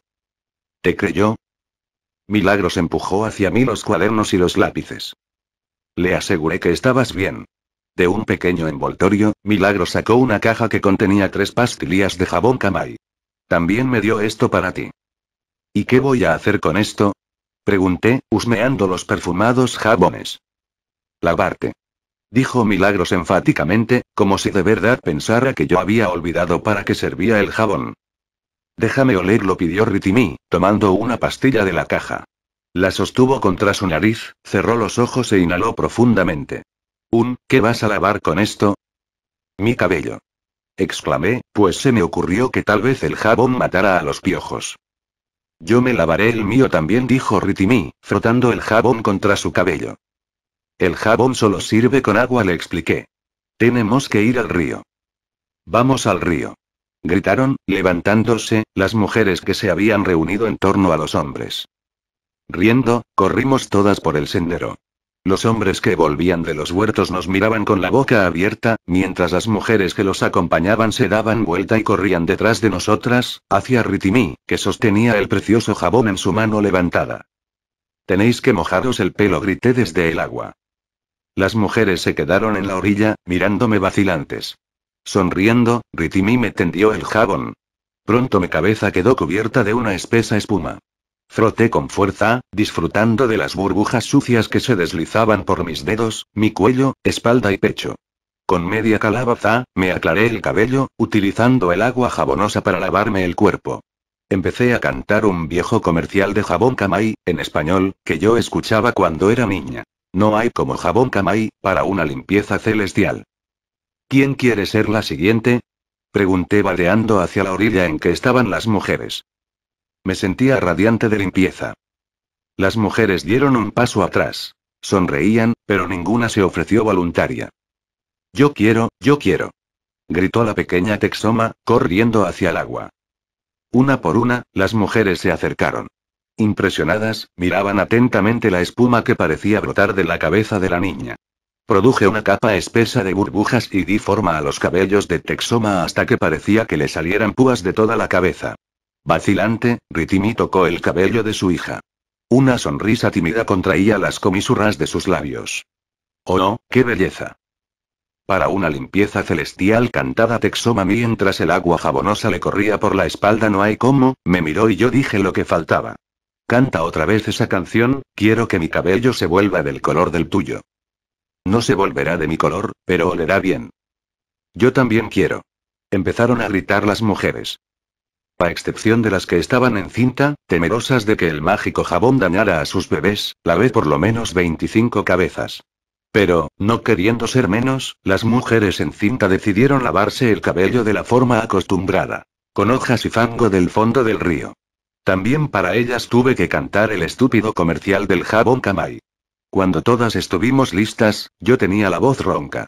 ¿Te creyó? Milagros empujó hacia mí los cuadernos y los lápices. Le aseguré que estabas bien. De un pequeño envoltorio, Milagro sacó una caja que contenía tres pastillas de jabón camay. También me dio esto para ti. ¿Y qué voy a hacer con esto? Pregunté, husmeando los perfumados jabones. Lavarte. Dijo Milagros enfáticamente, como si de verdad pensara que yo había olvidado para qué servía el jabón. Déjame olerlo, pidió Ritimi, tomando una pastilla de la caja. La sostuvo contra su nariz, cerró los ojos e inhaló profundamente. Un, ¿qué vas a lavar con esto? Mi cabello exclamé, pues se me ocurrió que tal vez el jabón matara a los piojos. Yo me lavaré el mío también, dijo Ritimi, frotando el jabón contra su cabello. El jabón solo sirve con agua, le expliqué. Tenemos que ir al río. Vamos al río. Gritaron, levantándose, las mujeres que se habían reunido en torno a los hombres. Riendo, corrimos todas por el sendero. Los hombres que volvían de los huertos nos miraban con la boca abierta, mientras las mujeres que los acompañaban se daban vuelta y corrían detrás de nosotras, hacia Ritimi, que sostenía el precioso jabón en su mano levantada. Tenéis que mojaros el pelo, grité desde el agua. Las mujeres se quedaron en la orilla, mirándome vacilantes. Sonriendo, Ritimi me tendió el jabón. Pronto mi cabeza quedó cubierta de una espesa espuma. Froté con fuerza, disfrutando de las burbujas sucias que se deslizaban por mis dedos, mi cuello, espalda y pecho. Con media calabaza, me aclaré el cabello, utilizando el agua jabonosa para lavarme el cuerpo. Empecé a cantar un viejo comercial de jabón camay, en español, que yo escuchaba cuando era niña. No hay como jabón camay, para una limpieza celestial. ¿Quién quiere ser la siguiente? Pregunté vadeando hacia la orilla en que estaban las mujeres. Me sentía radiante de limpieza. Las mujeres dieron un paso atrás. Sonreían, pero ninguna se ofreció voluntaria. Yo quiero, yo quiero. Gritó la pequeña Texoma, corriendo hacia el agua. Una por una, las mujeres se acercaron. Impresionadas, miraban atentamente la espuma que parecía brotar de la cabeza de la niña. Produje una capa espesa de burbujas y di forma a los cabellos de Texoma hasta que parecía que le salieran púas de toda la cabeza. Vacilante, Ritimi tocó el cabello de su hija. Una sonrisa tímida contraía las comisuras de sus labios. ¡Oh, qué belleza! Para una limpieza celestial cantada Texoma mientras el agua jabonosa le corría por la espalda no hay cómo, me miró y yo dije lo que faltaba. Canta otra vez esa canción, quiero que mi cabello se vuelva del color del tuyo. No se volverá de mi color, pero olerá bien. Yo también quiero. Empezaron a gritar las mujeres a excepción de las que estaban en cinta, temerosas de que el mágico jabón dañara a sus bebés, la lavé por lo menos 25 cabezas. Pero, no queriendo ser menos, las mujeres en cinta decidieron lavarse el cabello de la forma acostumbrada, con hojas y fango del fondo del río. También para ellas tuve que cantar el estúpido comercial del jabón Kamai. Cuando todas estuvimos listas, yo tenía la voz ronca.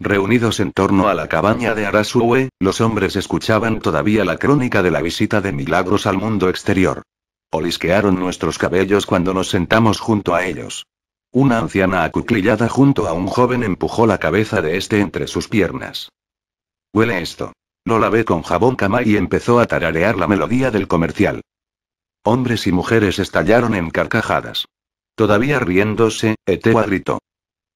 Reunidos en torno a la cabaña de Arasue, los hombres escuchaban todavía la crónica de la visita de Milagros al mundo exterior. Olisquearon nuestros cabellos cuando nos sentamos junto a ellos. Una anciana acuclillada junto a un joven empujó la cabeza de este entre sus piernas. Huele esto. Lo lavé con jabón cama y empezó a tararear la melodía del comercial. Hombres y mujeres estallaron en carcajadas. Todavía riéndose, Etewa gritó.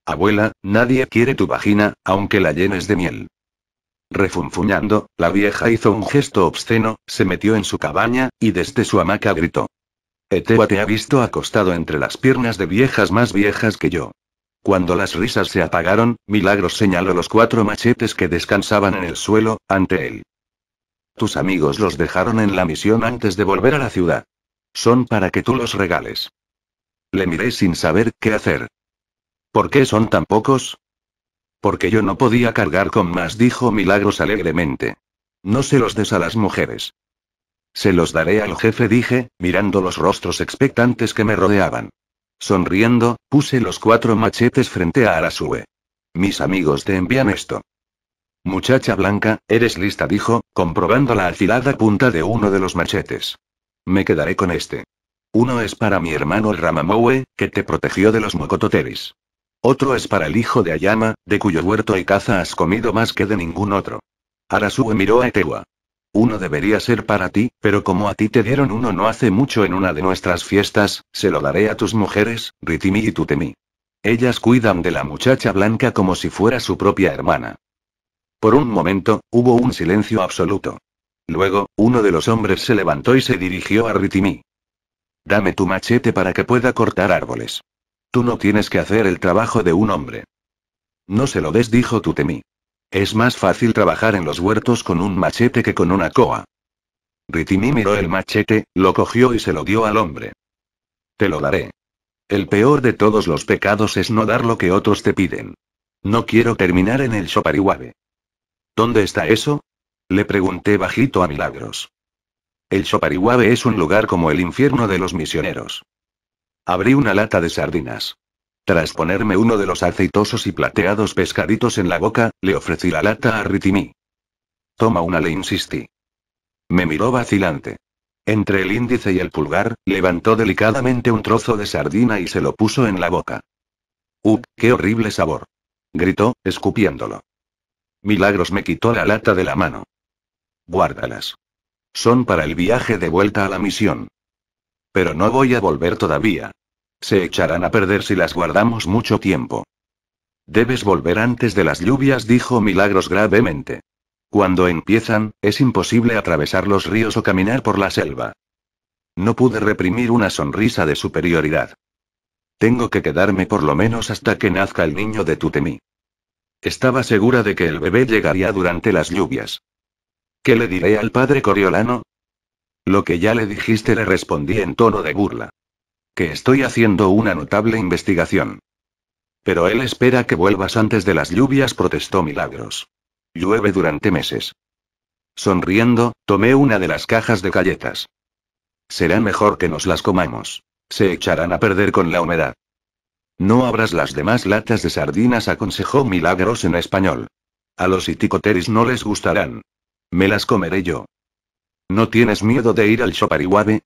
Abuela, nadie quiere tu vagina, aunque la llenes de miel. Refunfuñando, la vieja hizo un gesto obsceno, se metió en su cabaña, y desde su hamaca gritó. "Etewa te ha visto acostado entre las piernas de viejas más viejas que yo. Cuando las risas se apagaron, Milagros señaló los cuatro machetes que descansaban en el suelo, ante él. Tus amigos los dejaron en la misión antes de volver a la ciudad. Son para que tú los regales. Le miré sin saber qué hacer. ¿Por qué son tan pocos? Porque yo no podía cargar con más, dijo Milagros alegremente. No se los des a las mujeres. Se los daré al jefe, dije, mirando los rostros expectantes que me rodeaban. Sonriendo, puse los cuatro machetes frente a Arasue. Mis amigos te envían esto. Muchacha blanca, eres lista, dijo, comprobando la afilada punta de uno de los machetes. Me quedaré con este. Uno es para mi hermano el Ramamowe, que te protegió de los mocototeris. Otro es para el hijo de Ayama, de cuyo huerto y caza has comido más que de ningún otro. Arasue miró a Etewa. Uno debería ser para ti, pero como a ti te dieron uno no hace mucho en una de nuestras fiestas, se lo daré a tus mujeres, Ritimi y Tutemi. Ellas cuidan de la muchacha blanca como si fuera su propia hermana. Por un momento, hubo un silencio absoluto. Luego, uno de los hombres se levantó y se dirigió a Ritimi. Dame tu machete para que pueda cortar árboles. Tú no tienes que hacer el trabajo de un hombre. No se lo des, dijo Tutemi. Es más fácil trabajar en los huertos con un machete que con una coa. Ritimi miró el machete, lo cogió y se lo dio al hombre. Te lo daré. El peor de todos los pecados es no dar lo que otros te piden. No quiero terminar en el Shopariwabe. ¿Dónde está eso? Le pregunté bajito a Milagros. El Shopariwabe es un lugar como el infierno de los misioneros. Abrí una lata de sardinas. Tras ponerme uno de los aceitosos y plateados pescaditos en la boca, le ofrecí la lata a Ritimí. Toma una, le insistí. Me miró vacilante. Entre el índice y el pulgar, levantó delicadamente un trozo de sardina y se lo puso en la boca. ¡Uh, qué horrible sabor! gritó, escupiéndolo. Milagros me quitó la lata de la mano. Guárdalas. Son para el viaje de vuelta a la misión. Pero no voy a volver todavía. Se echarán a perder si las guardamos mucho tiempo. Debes volver antes de las lluvias, dijo Milagros gravemente. Cuando empiezan, es imposible atravesar los ríos o caminar por la selva. No pude reprimir una sonrisa de superioridad. Tengo que quedarme por lo menos hasta que nazca el niño de Tutemí. Estaba segura de que el bebé llegaría durante las lluvias. ¿Qué le diré al padre Coriolano? Lo que ya le dijiste le respondí en tono de burla. Que estoy haciendo una notable investigación. Pero él espera que vuelvas antes de las lluvias, protestó Milagros. Llueve durante meses. Sonriendo, tomé una de las cajas de galletas. Será mejor que nos las comamos. Se echarán a perder con la humedad. No abras las demás latas de sardinas, aconsejó Milagros en español. A los iticoteris no les gustarán. Me las comeré yo. ¿No tienes miedo de ir al Shopariwabe?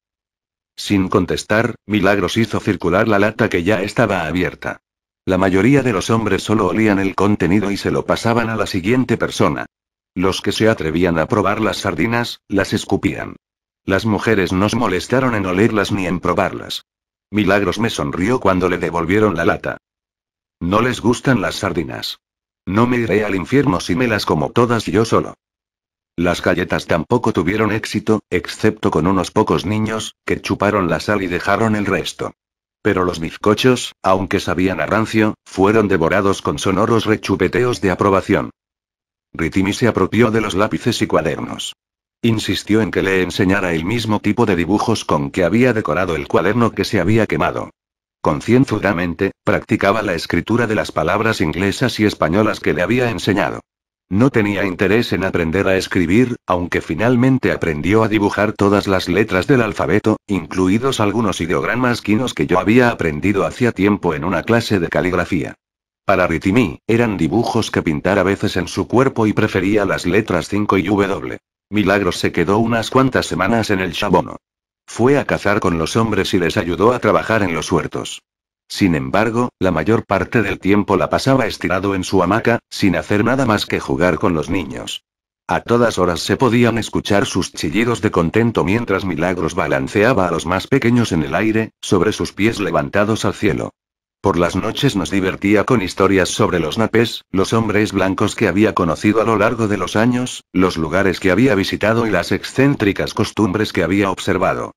Sin contestar, Milagros hizo circular la lata que ya estaba abierta. La mayoría de los hombres solo olían el contenido y se lo pasaban a la siguiente persona. Los que se atrevían a probar las sardinas, las escupían. Las mujeres no se molestaron en olerlas ni en probarlas. Milagros me sonrió cuando le devolvieron la lata. No les gustan las sardinas. No me iré al infierno si me las como todas yo solo. Las galletas tampoco tuvieron éxito, excepto con unos pocos niños, que chuparon la sal y dejaron el resto. Pero los bizcochos, aunque sabían a rancio, fueron devorados con sonoros rechupeteos de aprobación. Ritimi se apropió de los lápices y cuadernos. Insistió en que le enseñara el mismo tipo de dibujos con que había decorado el cuaderno que se había quemado. Concienzudamente, practicaba la escritura de las palabras inglesas y españolas que le había enseñado. No tenía interés en aprender a escribir, aunque finalmente aprendió a dibujar todas las letras del alfabeto, incluidos algunos ideogramas quinos que yo había aprendido hacía tiempo en una clase de caligrafía. Para Ritimi, eran dibujos que pintar a veces en su cuerpo y prefería las letras 5 y W. Milagros se quedó unas cuantas semanas en el Chabono. Fue a cazar con los hombres y les ayudó a trabajar en los huertos. Sin embargo, la mayor parte del tiempo la pasaba estirado en su hamaca, sin hacer nada más que jugar con los niños. A todas horas se podían escuchar sus chillidos de contento mientras Milagros balanceaba a los más pequeños en el aire, sobre sus pies levantados al cielo. Por las noches nos divertía con historias sobre los napes, los hombres blancos que había conocido a lo largo de los años, los lugares que había visitado y las excéntricas costumbres que había observado.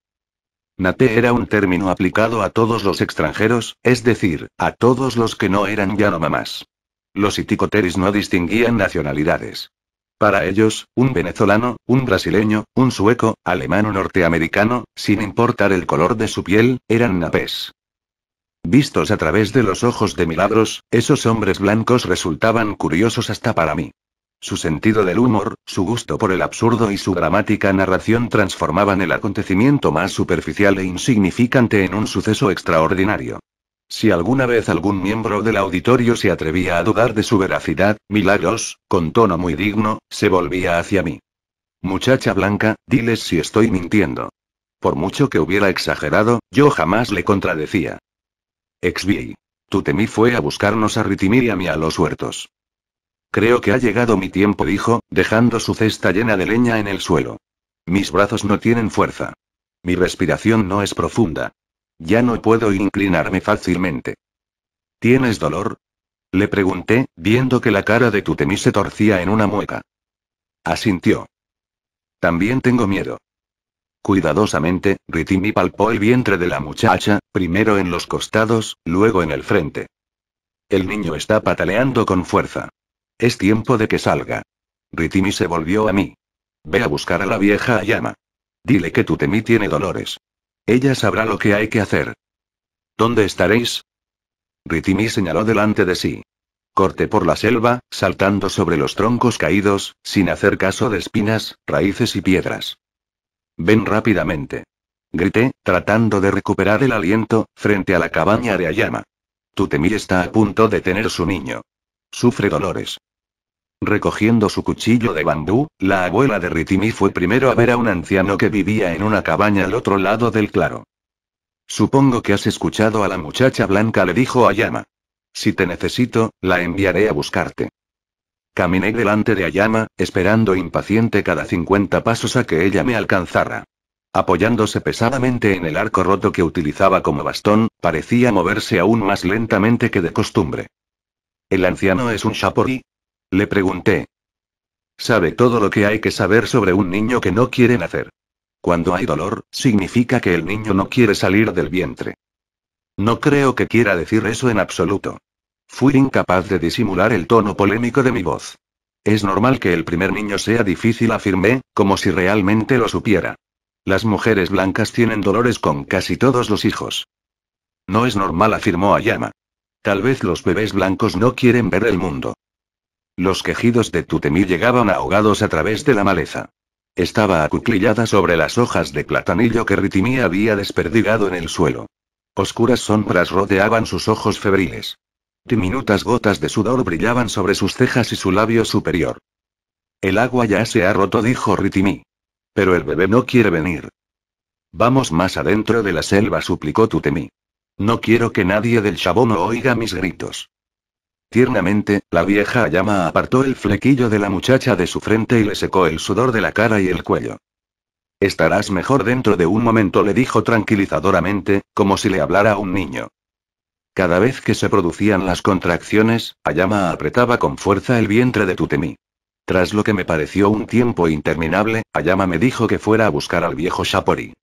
Nate era un término aplicado a todos los extranjeros, es decir, a todos los que no eran ya no mamás. Los iticoteris no distinguían nacionalidades. Para ellos, un venezolano, un brasileño, un sueco, alemán o norteamericano, sin importar el color de su piel, eran napés. Vistos a través de los ojos de milagros, esos hombres blancos resultaban curiosos hasta para mí. Su sentido del humor, su gusto por el absurdo y su dramática narración transformaban el acontecimiento más superficial e insignificante en un suceso extraordinario. Si alguna vez algún miembro del auditorio se atrevía a dudar de su veracidad, Milagros, con tono muy digno, se volvía hacia mí. Muchacha blanca, diles si estoy mintiendo. Por mucho que hubiera exagerado, yo jamás le contradecía. Exvi. Tu temí fue a buscarnos a Ritimir y a mí a los huertos. Creo que ha llegado mi tiempo, dijo, dejando su cesta llena de leña en el suelo. Mis brazos no tienen fuerza. Mi respiración no es profunda. Ya no puedo inclinarme fácilmente. ¿Tienes dolor? Le pregunté, viendo que la cara de Tutemi se torcía en una mueca. Asintió. También tengo miedo. Cuidadosamente, Ritimi palpó el vientre de la muchacha, primero en los costados, luego en el frente. El niño está pataleando con fuerza. Es tiempo de que salga. Ritimi se volvió a mí. Ve a buscar a la vieja Ayama. Dile que Tutemi tiene dolores. Ella sabrá lo que hay que hacer. ¿Dónde estaréis? Ritimi señaló delante de sí. Corté por la selva, saltando sobre los troncos caídos, sin hacer caso de espinas, raíces y piedras. Ven rápidamente. Grité, tratando de recuperar el aliento, frente a la cabaña de Ayama. Tutemi está a punto de tener su niño. Sufre dolores. Recogiendo su cuchillo de bandú, la abuela de Ritimi fue primero a ver a un anciano que vivía en una cabaña al otro lado del claro. Supongo que has escuchado a la muchacha blanca, le dijo Ayama. Si te necesito, la enviaré a buscarte. Caminé delante de Ayama, esperando impaciente cada 50 pasos a que ella me alcanzara. Apoyándose pesadamente en el arco roto que utilizaba como bastón, parecía moverse aún más lentamente que de costumbre. El anciano es un shapori, le pregunté. Sabe todo lo que hay que saber sobre un niño que no quiere nacer. Cuando hay dolor, significa que el niño no quiere salir del vientre. No creo que quiera decir eso en absoluto. Fui incapaz de disimular el tono polémico de mi voz. Es normal que el primer niño sea difícil, afirmé, como si realmente lo supiera. Las mujeres blancas tienen dolores con casi todos los hijos. No es normal, afirmó Ayama. Tal vez los bebés blancos no quieren ver el mundo. Los quejidos de Tutemí llegaban ahogados a través de la maleza. Estaba acuclillada sobre las hojas de platanillo que Ritimí había desperdigado en el suelo. Oscuras sombras rodeaban sus ojos febriles. Diminutas gotas de sudor brillaban sobre sus cejas y su labio superior. El agua ya se ha roto, dijo Ritimí. Pero el bebé no quiere venir. Vamos más adentro de la selva, suplicó Tutemí. No quiero que nadie del chabón oiga mis gritos. Tiernamente, la vieja Ayama apartó el flequillo de la muchacha de su frente y le secó el sudor de la cara y el cuello. Estarás mejor dentro de un momento, le dijo tranquilizadoramente, como si le hablara a un niño. Cada vez que se producían las contracciones, Ayama apretaba con fuerza el vientre de Tutemi. Tras lo que me pareció un tiempo interminable, Ayama me dijo que fuera a buscar al viejo Shapori.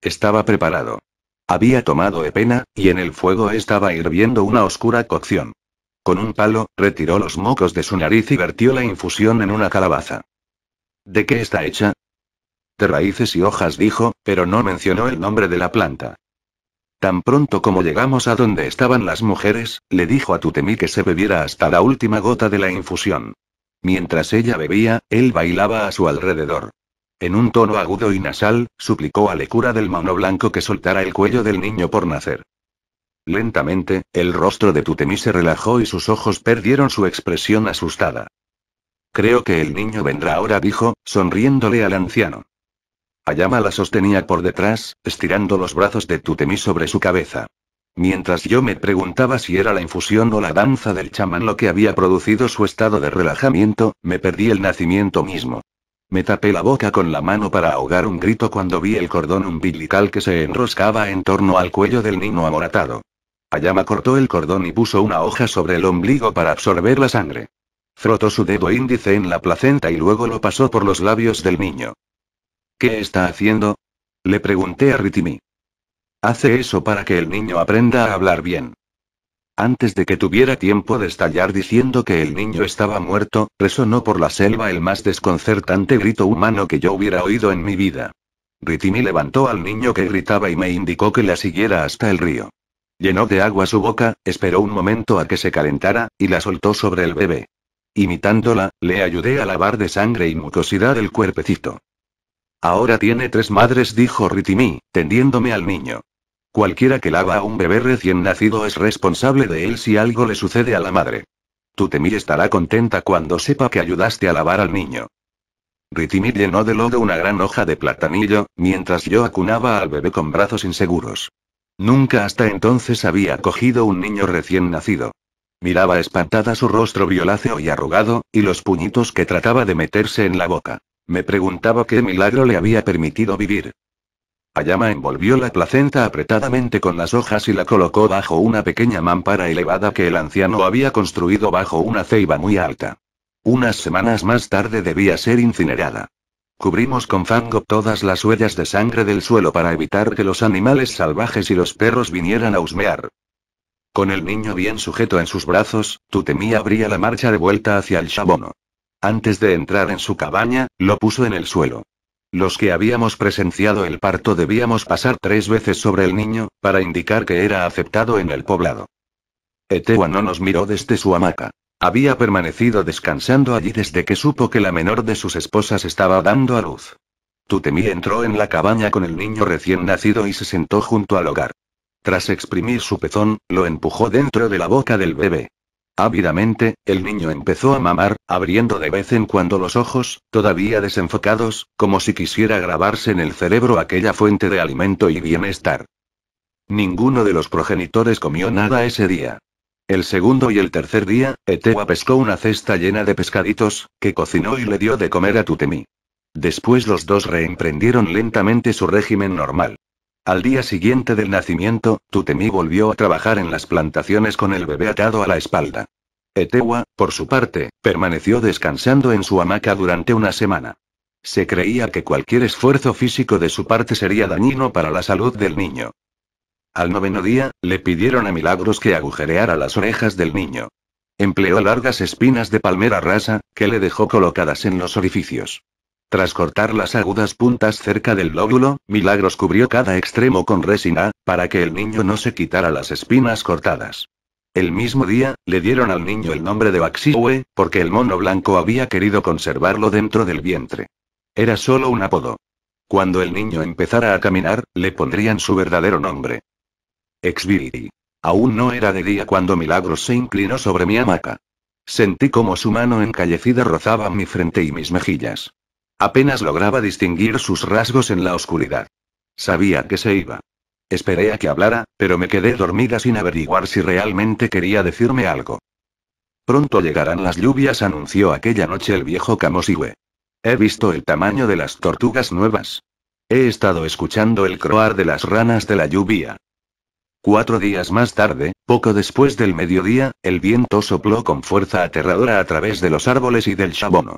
Estaba preparado. Había tomado epena, y en el fuego estaba hirviendo una oscura cocción. Con un palo, retiró los mocos de su nariz y vertió la infusión en una calabaza. ¿De qué está hecha? De raíces y hojas dijo, pero no mencionó el nombre de la planta. Tan pronto como llegamos a donde estaban las mujeres, le dijo a Tutemi que se bebiera hasta la última gota de la infusión. Mientras ella bebía, él bailaba a su alrededor. En un tono agudo y nasal, suplicó a cura del mano Blanco que soltara el cuello del niño por nacer. Lentamente, el rostro de Tutemi se relajó y sus ojos perdieron su expresión asustada. Creo que el niño vendrá ahora, dijo, sonriéndole al anciano. Ayama la sostenía por detrás, estirando los brazos de Tutemi sobre su cabeza. Mientras yo me preguntaba si era la infusión o la danza del chamán lo que había producido su estado de relajamiento, me perdí el nacimiento mismo. Me tapé la boca con la mano para ahogar un grito cuando vi el cordón umbilical que se enroscaba en torno al cuello del niño amoratado. Yama cortó el cordón y puso una hoja sobre el ombligo para absorber la sangre. Frotó su dedo índice en la placenta y luego lo pasó por los labios del niño. ¿Qué está haciendo? Le pregunté a Ritimi. Hace eso para que el niño aprenda a hablar bien. Antes de que tuviera tiempo de estallar diciendo que el niño estaba muerto, resonó por la selva el más desconcertante grito humano que yo hubiera oído en mi vida. Ritimi levantó al niño que gritaba y me indicó que la siguiera hasta el río. Llenó de agua su boca, esperó un momento a que se calentara, y la soltó sobre el bebé. Imitándola, le ayudé a lavar de sangre y mucosidad el cuerpecito. Ahora tiene tres madres, dijo Ritimi, tendiéndome al niño. Cualquiera que lava a un bebé recién nacido es responsable de él si algo le sucede a la madre. Tutemi estará contenta cuando sepa que ayudaste a lavar al niño. Ritimi llenó de lodo una gran hoja de platanillo, mientras yo acunaba al bebé con brazos inseguros. Nunca hasta entonces había cogido un niño recién nacido. Miraba espantada su rostro violáceo y arrugado, y los puñitos que trataba de meterse en la boca. Me preguntaba qué milagro le había permitido vivir. Ayama envolvió la placenta apretadamente con las hojas y la colocó bajo una pequeña mampara elevada que el anciano había construido bajo una ceiba muy alta. Unas semanas más tarde debía ser incinerada. Cubrimos con fango todas las huellas de sangre del suelo para evitar que los animales salvajes y los perros vinieran a husmear. Con el niño bien sujeto en sus brazos, Tutemi abría la marcha de vuelta hacia el Shabono. Antes de entrar en su cabaña, lo puso en el suelo. Los que habíamos presenciado el parto debíamos pasar tres veces sobre el niño, para indicar que era aceptado en el poblado. Etewa no nos miró desde su hamaca. Había permanecido descansando allí desde que supo que la menor de sus esposas estaba dando a luz. Tutemi entró en la cabaña con el niño recién nacido y se sentó junto al hogar. Tras exprimir su pezón, lo empujó dentro de la boca del bebé. Ávidamente, el niño empezó a mamar, abriendo de vez en cuando los ojos, todavía desenfocados, como si quisiera grabarse en el cerebro aquella fuente de alimento y bienestar. Ninguno de los progenitores comió nada ese día. El segundo y el tercer día, Etewa pescó una cesta llena de pescaditos, que cocinó y le dio de comer a Tutemi. Después los dos reemprendieron lentamente su régimen normal. Al día siguiente del nacimiento, Tutemi volvió a trabajar en las plantaciones con el bebé atado a la espalda. Etewa, por su parte, permaneció descansando en su hamaca durante una semana. Se creía que cualquier esfuerzo físico de su parte sería dañino para la salud del niño. Al noveno día, le pidieron a Milagros que agujereara las orejas del niño. Empleó largas espinas de palmera rasa, que le dejó colocadas en los orificios. Tras cortar las agudas puntas cerca del lóbulo, Milagros cubrió cada extremo con resina, para que el niño no se quitara las espinas cortadas. El mismo día, le dieron al niño el nombre de Baxiwe, porque el mono blanco había querido conservarlo dentro del vientre. Era solo un apodo. Cuando el niño empezara a caminar, le pondrían su verdadero nombre. Exviri. Aún no era de día cuando Milagros se inclinó sobre mi hamaca. Sentí como su mano encallecida rozaba mi frente y mis mejillas. Apenas lograba distinguir sus rasgos en la oscuridad. Sabía que se iba. Esperé a que hablara, pero me quedé dormida sin averiguar si realmente quería decirme algo. Pronto llegarán las lluvias, anunció aquella noche el viejo Camosigüe. He visto el tamaño de las tortugas nuevas. He estado escuchando el croar de las ranas de la lluvia. Cuatro días más tarde, poco después del mediodía, el viento sopló con fuerza aterradora a través de los árboles y del chabono.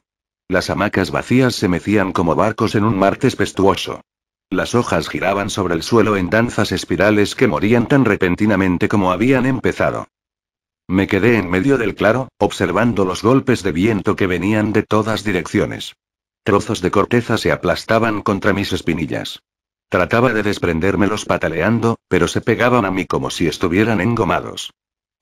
Las hamacas vacías se mecían como barcos en un mar tempestuoso. Las hojas giraban sobre el suelo en danzas espirales que morían tan repentinamente como habían empezado. Me quedé en medio del claro, observando los golpes de viento que venían de todas direcciones. Trozos de corteza se aplastaban contra mis espinillas. Trataba de desprendérmelos pataleando, pero se pegaban a mí como si estuvieran engomados.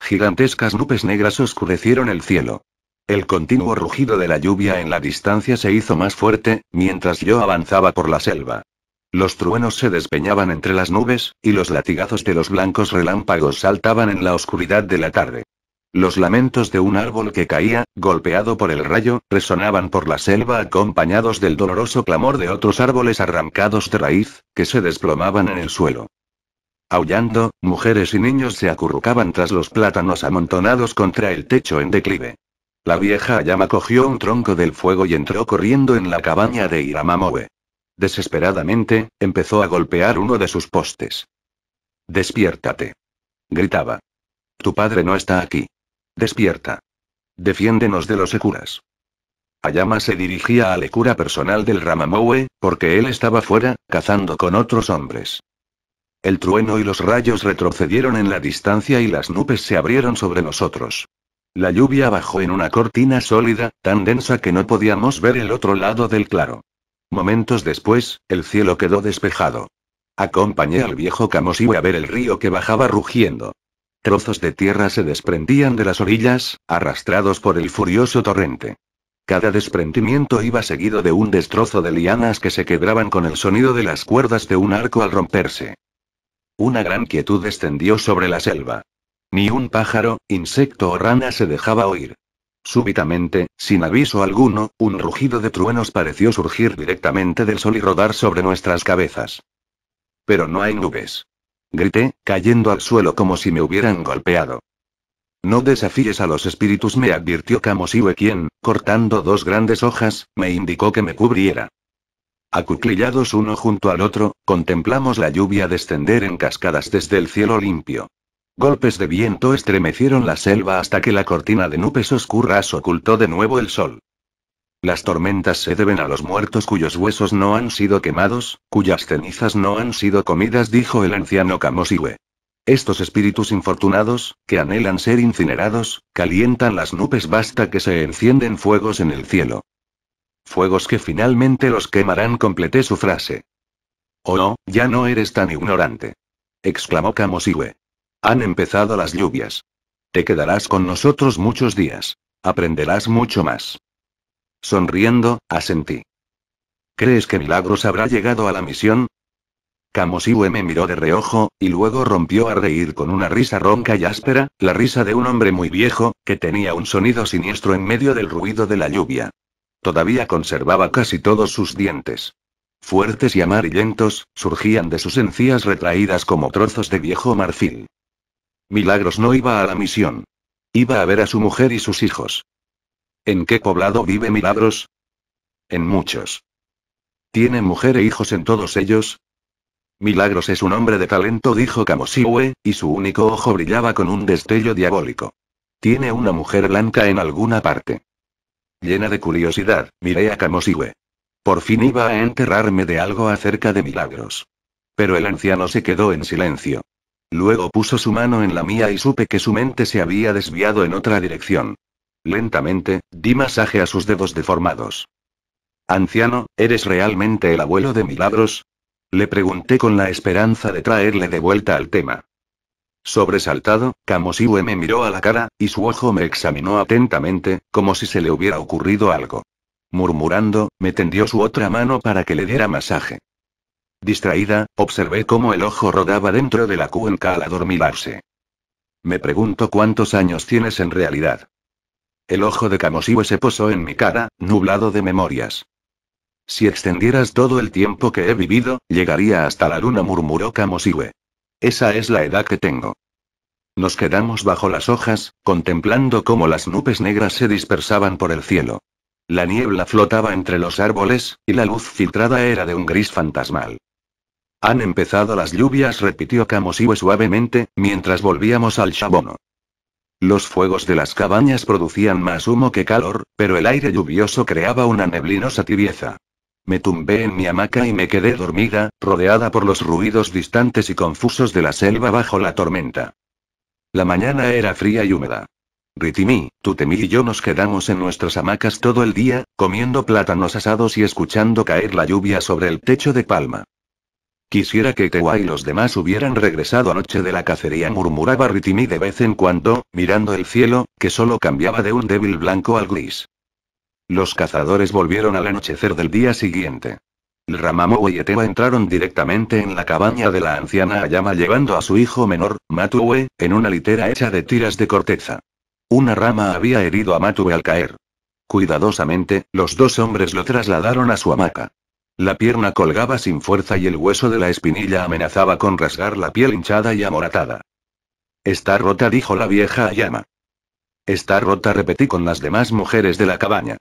Gigantescas nubes negras oscurecieron el cielo. El continuo rugido de la lluvia en la distancia se hizo más fuerte, mientras yo avanzaba por la selva. Los truenos se despeñaban entre las nubes, y los latigazos de los blancos relámpagos saltaban en la oscuridad de la tarde. Los lamentos de un árbol que caía, golpeado por el rayo, resonaban por la selva acompañados del doloroso clamor de otros árboles arrancados de raíz, que se desplomaban en el suelo. Aullando, mujeres y niños se acurrucaban tras los plátanos amontonados contra el techo en declive. La vieja llama cogió un tronco del fuego y entró corriendo en la cabaña de Iramamoe. Desesperadamente, empezó a golpear uno de sus postes. Despiértate. Gritaba. Tu padre no está aquí. Despierta. Defiéndenos de los Ekuras. Ayama se dirigía al Ekura personal del Ramamoue, porque él estaba fuera, cazando con otros hombres. El trueno y los rayos retrocedieron en la distancia y las nubes se abrieron sobre nosotros. La lluvia bajó en una cortina sólida, tan densa que no podíamos ver el otro lado del claro. Momentos después, el cielo quedó despejado. Acompañé al viejo Kamosiwe a ver el río que bajaba rugiendo. Trozos de tierra se desprendían de las orillas, arrastrados por el furioso torrente. Cada desprendimiento iba seguido de un destrozo de lianas que se quebraban con el sonido de las cuerdas de un arco al romperse. Una gran quietud descendió sobre la selva. Ni un pájaro, insecto o rana se dejaba oír. Súbitamente, sin aviso alguno, un rugido de truenos pareció surgir directamente del sol y rodar sobre nuestras cabezas. Pero no hay nubes grité, cayendo al suelo como si me hubieran golpeado. No desafíes a los espíritus, me advirtió Kamosiwe quien, cortando dos grandes hojas, me indicó que me cubriera. Acuclillados uno junto al otro, contemplamos la lluvia descender en cascadas desde el cielo limpio. Golpes de viento estremecieron la selva hasta que la cortina de nubes oscuras ocultó de nuevo el sol. Las tormentas se deben a los muertos cuyos huesos no han sido quemados, cuyas cenizas no han sido comidas, dijo el anciano Kamosiwe. Estos espíritus infortunados, que anhelan ser incinerados, calientan las nubes basta que se encienden fuegos en el cielo. Fuegos que finalmente los quemarán, completé su frase. Oh ya no eres tan ignorante. exclamó Kamosiwe. Han empezado las lluvias. Te quedarás con nosotros muchos días. Aprenderás mucho más. Sonriendo, asentí. ¿Crees que Milagros habrá llegado a la misión? Kamosiwe me miró de reojo, y luego rompió a reír con una risa ronca y áspera, la risa de un hombre muy viejo, que tenía un sonido siniestro en medio del ruido de la lluvia. Todavía conservaba casi todos sus dientes. Fuertes y amarillentos, surgían de sus encías retraídas como trozos de viejo marfil. Milagros no iba a la misión. Iba a ver a su mujer y sus hijos. ¿En qué poblado vive Milagros? En muchos. ¿Tiene mujer e hijos en todos ellos? Milagros es un hombre de talento, dijo Kamosiwe, y su único ojo brillaba con un destello diabólico. Tiene una mujer blanca en alguna parte. Llena de curiosidad, miré a Kamosiwe. Por fin iba a enterrarme de algo acerca de Milagros. Pero el anciano se quedó en silencio. Luego puso su mano en la mía y supe que su mente se había desviado en otra dirección. Lentamente, di masaje a sus dedos deformados. Anciano, ¿eres realmente el abuelo de Milagros? Le pregunté con la esperanza de traerle de vuelta al tema. Sobresaltado, Kamosiwe me miró a la cara, y su ojo me examinó atentamente, como si se le hubiera ocurrido algo. Murmurando, me tendió su otra mano para que le diera masaje. Distraída, observé cómo el ojo rodaba dentro de la cuenca al adormilarse. Me pregunto cuántos años tienes en realidad. El ojo de Kamosiwe se posó en mi cara, nublado de memorias. Si extendieras todo el tiempo que he vivido, llegaría hasta la luna, murmuró Kamosiwe. Esa es la edad que tengo. Nos quedamos bajo las hojas, contemplando cómo las nubes negras se dispersaban por el cielo. La niebla flotaba entre los árboles, y la luz filtrada era de un gris fantasmal. Han empezado las lluvias, repitió Kamosiwe suavemente, mientras volvíamos al chabono. Los fuegos de las cabañas producían más humo que calor, pero el aire lluvioso creaba una neblinosa tibieza. Me tumbé en mi hamaca y me quedé dormida, rodeada por los ruidos distantes y confusos de la selva bajo la tormenta. La mañana era fría y húmeda. Ritimi, Tutemi y yo nos quedamos en nuestras hamacas todo el día, comiendo plátanos asados y escuchando caer la lluvia sobre el techo de palma. Quisiera que Etewa y los demás hubieran regresado anoche de la cacería, murmuraba Ritimi de vez en cuando, mirando el cielo, que solo cambiaba de un débil blanco al gris. Los cazadores volvieron al anochecer del día siguiente. El y Etewa entraron directamente en la cabaña de la anciana Ayama llevando a su hijo menor, Matue, en una litera hecha de tiras de corteza. Una rama había herido a Matue al caer. Cuidadosamente, los dos hombres lo trasladaron a su hamaca. La pierna colgaba sin fuerza y el hueso de la espinilla amenazaba con rasgar la piel hinchada y amoratada. Está rota, dijo la vieja Ayama. Está rota, repetí con las demás mujeres de la cabaña.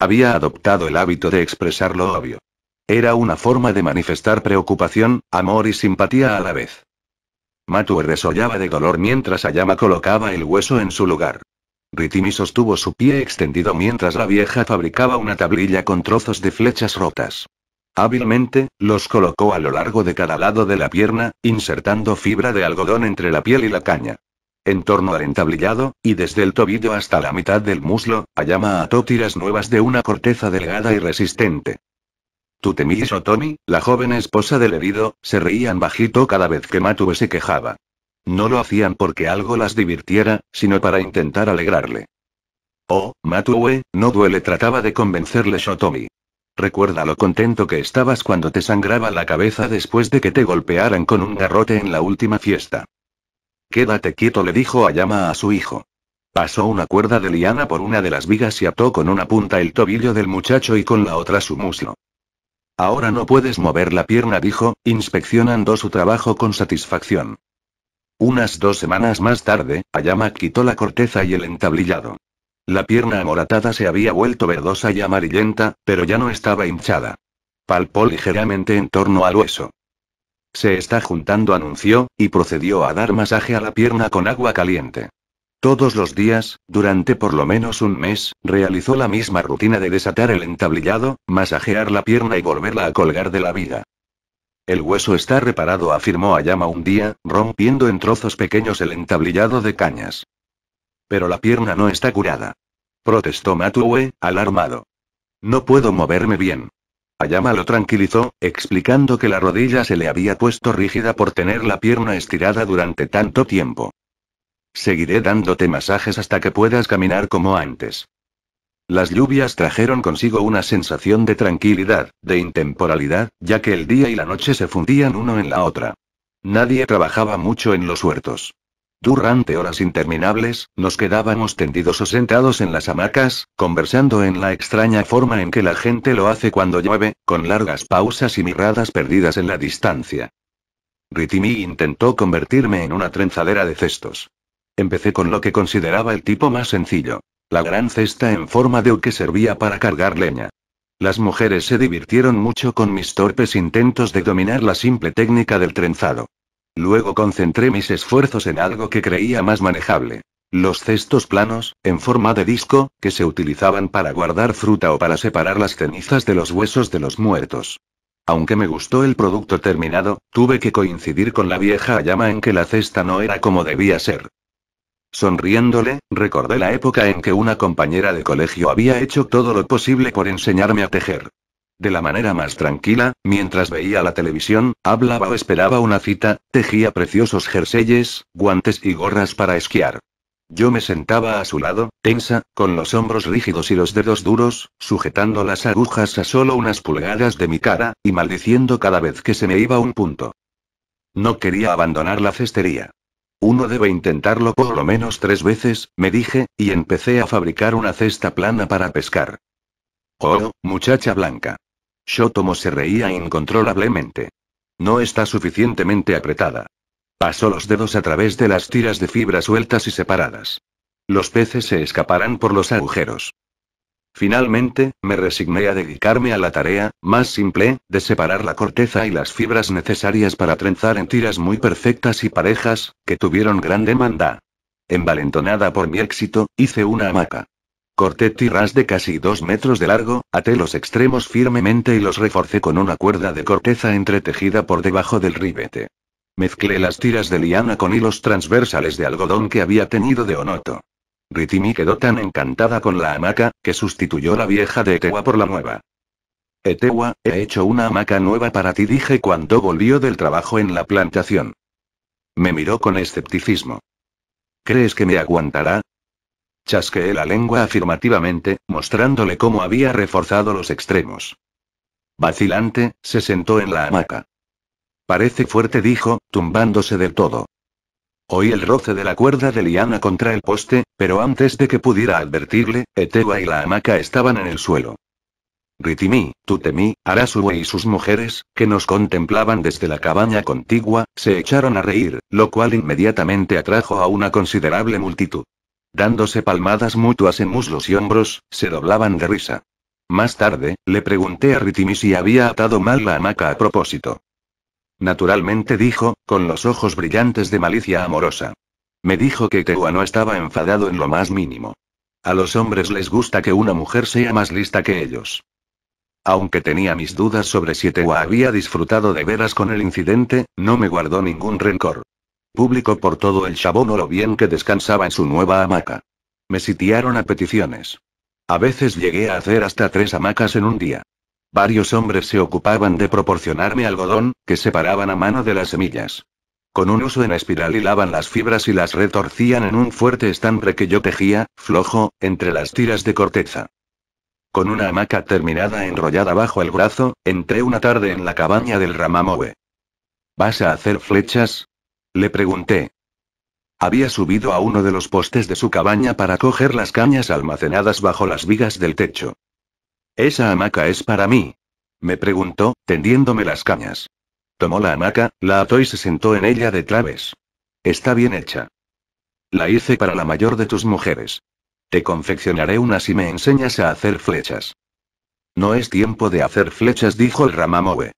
Había adoptado el hábito de expresar lo obvio. Era una forma de manifestar preocupación, amor y simpatía a la vez. Matue resollaba de dolor mientras Ayama colocaba el hueso en su lugar. Ritimi sostuvo su pie extendido mientras la vieja fabricaba una tablilla con trozos de flechas rotas. Hábilmente, los colocó a lo largo de cada lado de la pierna, insertando fibra de algodón entre la piel y la caña. En torno al entablillado, y desde el tobillo hasta la mitad del muslo, Ayama ató tiras nuevas de una corteza delgada y resistente. o oh Tony, la joven esposa del herido, se reían bajito cada vez que Matu se quejaba. No lo hacían porque algo las divirtiera, sino para intentar alegrarle. Oh, Matue, no duele, trataba de convencerle Shotomi. Recuerda lo contento que estabas cuando te sangraba la cabeza después de que te golpearan con un garrote en la última fiesta. Quédate quieto, le dijo Ayama a su hijo. Pasó una cuerda de liana por una de las vigas y ató con una punta el tobillo del muchacho y con la otra su muslo. Ahora no puedes mover la pierna, dijo, inspeccionando su trabajo con satisfacción. Unas dos semanas más tarde, Ayama quitó la corteza y el entablillado. La pierna amoratada se había vuelto verdosa y amarillenta, pero ya no estaba hinchada. Palpó ligeramente en torno al hueso. Se está juntando, anunció, y procedió a dar masaje a la pierna con agua caliente. Todos los días, durante por lo menos un mes, realizó la misma rutina de desatar el entablillado, masajear la pierna y volverla a colgar de la vida. El hueso está reparado, afirmó Ayama un día, rompiendo en trozos pequeños el entablillado de cañas. Pero la pierna no está curada. Protestó Matue, alarmado. No puedo moverme bien. Ayama lo tranquilizó, explicando que la rodilla se le había puesto rígida por tener la pierna estirada durante tanto tiempo. Seguiré dándote masajes hasta que puedas caminar como antes. Las lluvias trajeron consigo una sensación de tranquilidad, de intemporalidad, ya que el día y la noche se fundían uno en la otra. Nadie trabajaba mucho en los huertos. Durante horas interminables, nos quedábamos tendidos o sentados en las hamacas, conversando en la extraña forma en que la gente lo hace cuando llueve, con largas pausas y miradas perdidas en la distancia. Ritimi intentó convertirme en una trenzadera de cestos. Empecé con lo que consideraba el tipo más sencillo, la gran cesta en forma de O que servía para cargar leña. Las mujeres se divirtieron mucho con mis torpes intentos de dominar la simple técnica del trenzado. Luego concentré mis esfuerzos en algo que creía más manejable. Los cestos planos, en forma de disco, que se utilizaban para guardar fruta o para separar las cenizas de los huesos de los muertos. Aunque me gustó el producto terminado, tuve que coincidir con la vieja llama en que la cesta no era como debía ser. Sonriéndole, recordé la época en que una compañera de colegio había hecho todo lo posible por enseñarme a tejer. De la manera más tranquila, mientras veía la televisión, hablaba o esperaba una cita, tejía preciosos jerseyes, guantes y gorras para esquiar. Yo me sentaba a su lado, tensa, con los hombros rígidos y los dedos duros, sujetando las agujas a solo unas pulgadas de mi cara, y maldiciendo cada vez que se me iba un punto. No quería abandonar la cestería. Uno debe intentarlo por lo menos tres veces, me dije, y empecé a fabricar una cesta plana para pescar. Oh, muchacha blanca. Shotomo se reía incontrolablemente. No está suficientemente apretada. Pasó los dedos a través de las tiras de fibra sueltas y separadas. Los peces se escaparán por los agujeros. Finalmente, me resigné a dedicarme a la tarea, más simple, de separar la corteza y las fibras necesarias para trenzar en tiras muy perfectas y parejas, que tuvieron gran demanda. Envalentonada por mi éxito, hice una hamaca. Corté tiras de casi dos metros de largo, até los extremos firmemente y los reforcé con una cuerda de corteza entretejida por debajo del ribete. Mezclé las tiras de liana con hilos transversales de algodón que había tenido de onoto. Ritimi quedó tan encantada con la hamaca, que sustituyó la vieja de Etewa por la nueva. Etewa, he hecho una hamaca nueva para ti, dije cuando volvió del trabajo en la plantación. Me miró con escepticismo. ¿Crees que me aguantará? Chasqueé la lengua afirmativamente, mostrándole cómo había reforzado los extremos. Vacilante, se sentó en la hamaca. Parece fuerte, dijo, tumbándose del todo. Oí el roce de la cuerda de liana contra el poste, pero antes de que pudiera advertirle, Etewa y la hamaca estaban en el suelo. Ritimi, Tutemi, Arasue y sus mujeres, que nos contemplaban desde la cabaña contigua, se echaron a reír, lo cual inmediatamente atrajo a una considerable multitud. Dándose palmadas mutuas en muslos y hombros, se doblaban de risa. Más tarde, le pregunté a Ritimi si había atado mal la hamaca a propósito. Naturalmente dijo, con los ojos brillantes de malicia amorosa. Me dijo que Tehua no estaba enfadado en lo más mínimo. A los hombres les gusta que una mujer sea más lista que ellos. Aunque tenía mis dudas sobre si Tehua había disfrutado de veras con el incidente, no me guardó ningún rencor. Público por todo el o lo bien que descansaba en su nueva hamaca. Me sitiaron a peticiones. A veces llegué a hacer hasta tres hamacas en un día. Varios hombres se ocupaban de proporcionarme algodón, que separaban a mano de las semillas. Con un uso en espiral hilaban las fibras y las retorcían en un fuerte estambre que yo tejía, flojo, entre las tiras de corteza. Con una hamaca terminada enrollada bajo el brazo, entré una tarde en la cabaña del Ramamoe. ¿Vas a hacer flechas? Le pregunté. Había subido a uno de los postes de su cabaña para coger las cañas almacenadas bajo las vigas del techo. ¿Esa hamaca es para mí? Me preguntó, tendiéndome las cañas. Tomó la hamaca, la ató y se sentó en ella de claves. Está bien hecha. La hice para la mayor de tus mujeres. Te confeccionaré una si me enseñas a hacer flechas. No es tiempo de hacer flechas, dijo el Ramamowe.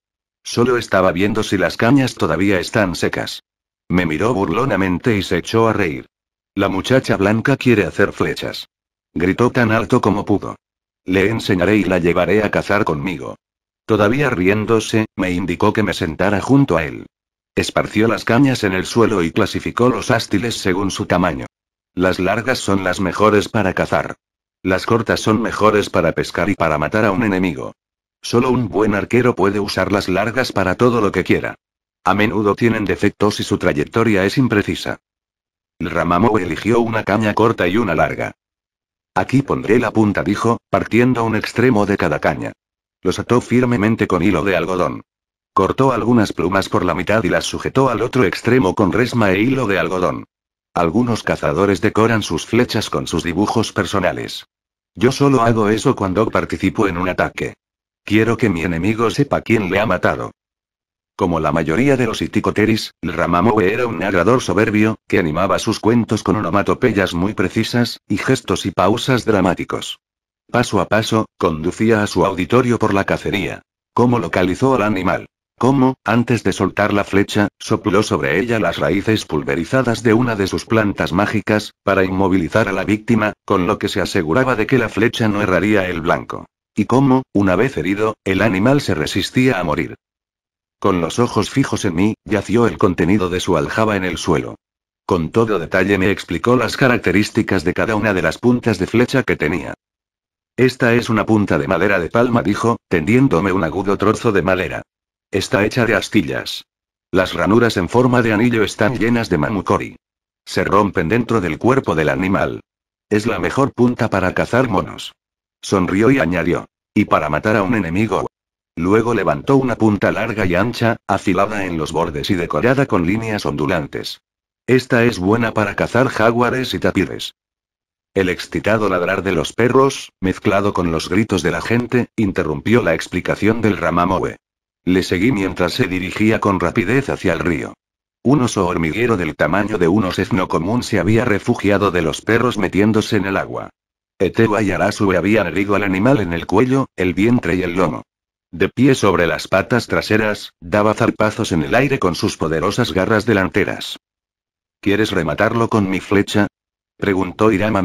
Solo estaba viendo si las cañas todavía están secas. Me miró burlonamente y se echó a reír. La muchacha blanca quiere hacer flechas. Gritó tan alto como pudo. Le enseñaré y la llevaré a cazar conmigo. Todavía riéndose, me indicó que me sentara junto a él. Esparció las cañas en el suelo y clasificó los ástiles según su tamaño. Las largas son las mejores para cazar. Las cortas son mejores para pescar y para matar a un enemigo. Solo un buen arquero puede usar las largas para todo lo que quiera. A menudo tienen defectos y su trayectoria es imprecisa. El eligió una caña corta y una larga. Aquí pondré la punta, dijo, partiendo un extremo de cada caña. Los ató firmemente con hilo de algodón. Cortó algunas plumas por la mitad y las sujetó al otro extremo con resma e hilo de algodón. Algunos cazadores decoran sus flechas con sus dibujos personales. Yo solo hago eso cuando participo en un ataque. Quiero que mi enemigo sepa quién le ha matado. Como la mayoría de los iticoteris, el Ramamoe era un narrador soberbio, que animaba sus cuentos con onomatopeyas muy precisas, y gestos y pausas dramáticos. Paso a paso, conducía a su auditorio por la cacería. ¿Cómo localizó al animal? ¿Cómo, antes de soltar la flecha, sopló sobre ella las raíces pulverizadas de una de sus plantas mágicas, para inmovilizar a la víctima, con lo que se aseguraba de que la flecha no erraría el blanco? ¿Y cómo, una vez herido, el animal se resistía a morir? Con los ojos fijos en mí, yació el contenido de su aljaba en el suelo. Con todo detalle me explicó las características de cada una de las puntas de flecha que tenía. Esta es una punta de madera de palma, dijo, tendiéndome un agudo trozo de madera. Está hecha de astillas. Las ranuras en forma de anillo están llenas de mamucori. Se rompen dentro del cuerpo del animal. Es la mejor punta para cazar monos. Sonrió y añadió. Y para matar a un enemigo Luego levantó una punta larga y ancha, afilada en los bordes y decorada con líneas ondulantes. Esta es buena para cazar jaguares y tapires. El excitado ladrar de los perros, mezclado con los gritos de la gente, interrumpió la explicación del ramamoe. Le seguí mientras se dirigía con rapidez hacia el río. Un oso hormiguero del tamaño de un osezno común se había refugiado de los perros metiéndose en el agua. Etewa y Arasue habían herido al animal en el cuello, el vientre y el lomo. De pie sobre las patas traseras, daba zarpazos en el aire con sus poderosas garras delanteras. ¿Quieres rematarlo con mi flecha? preguntó Irama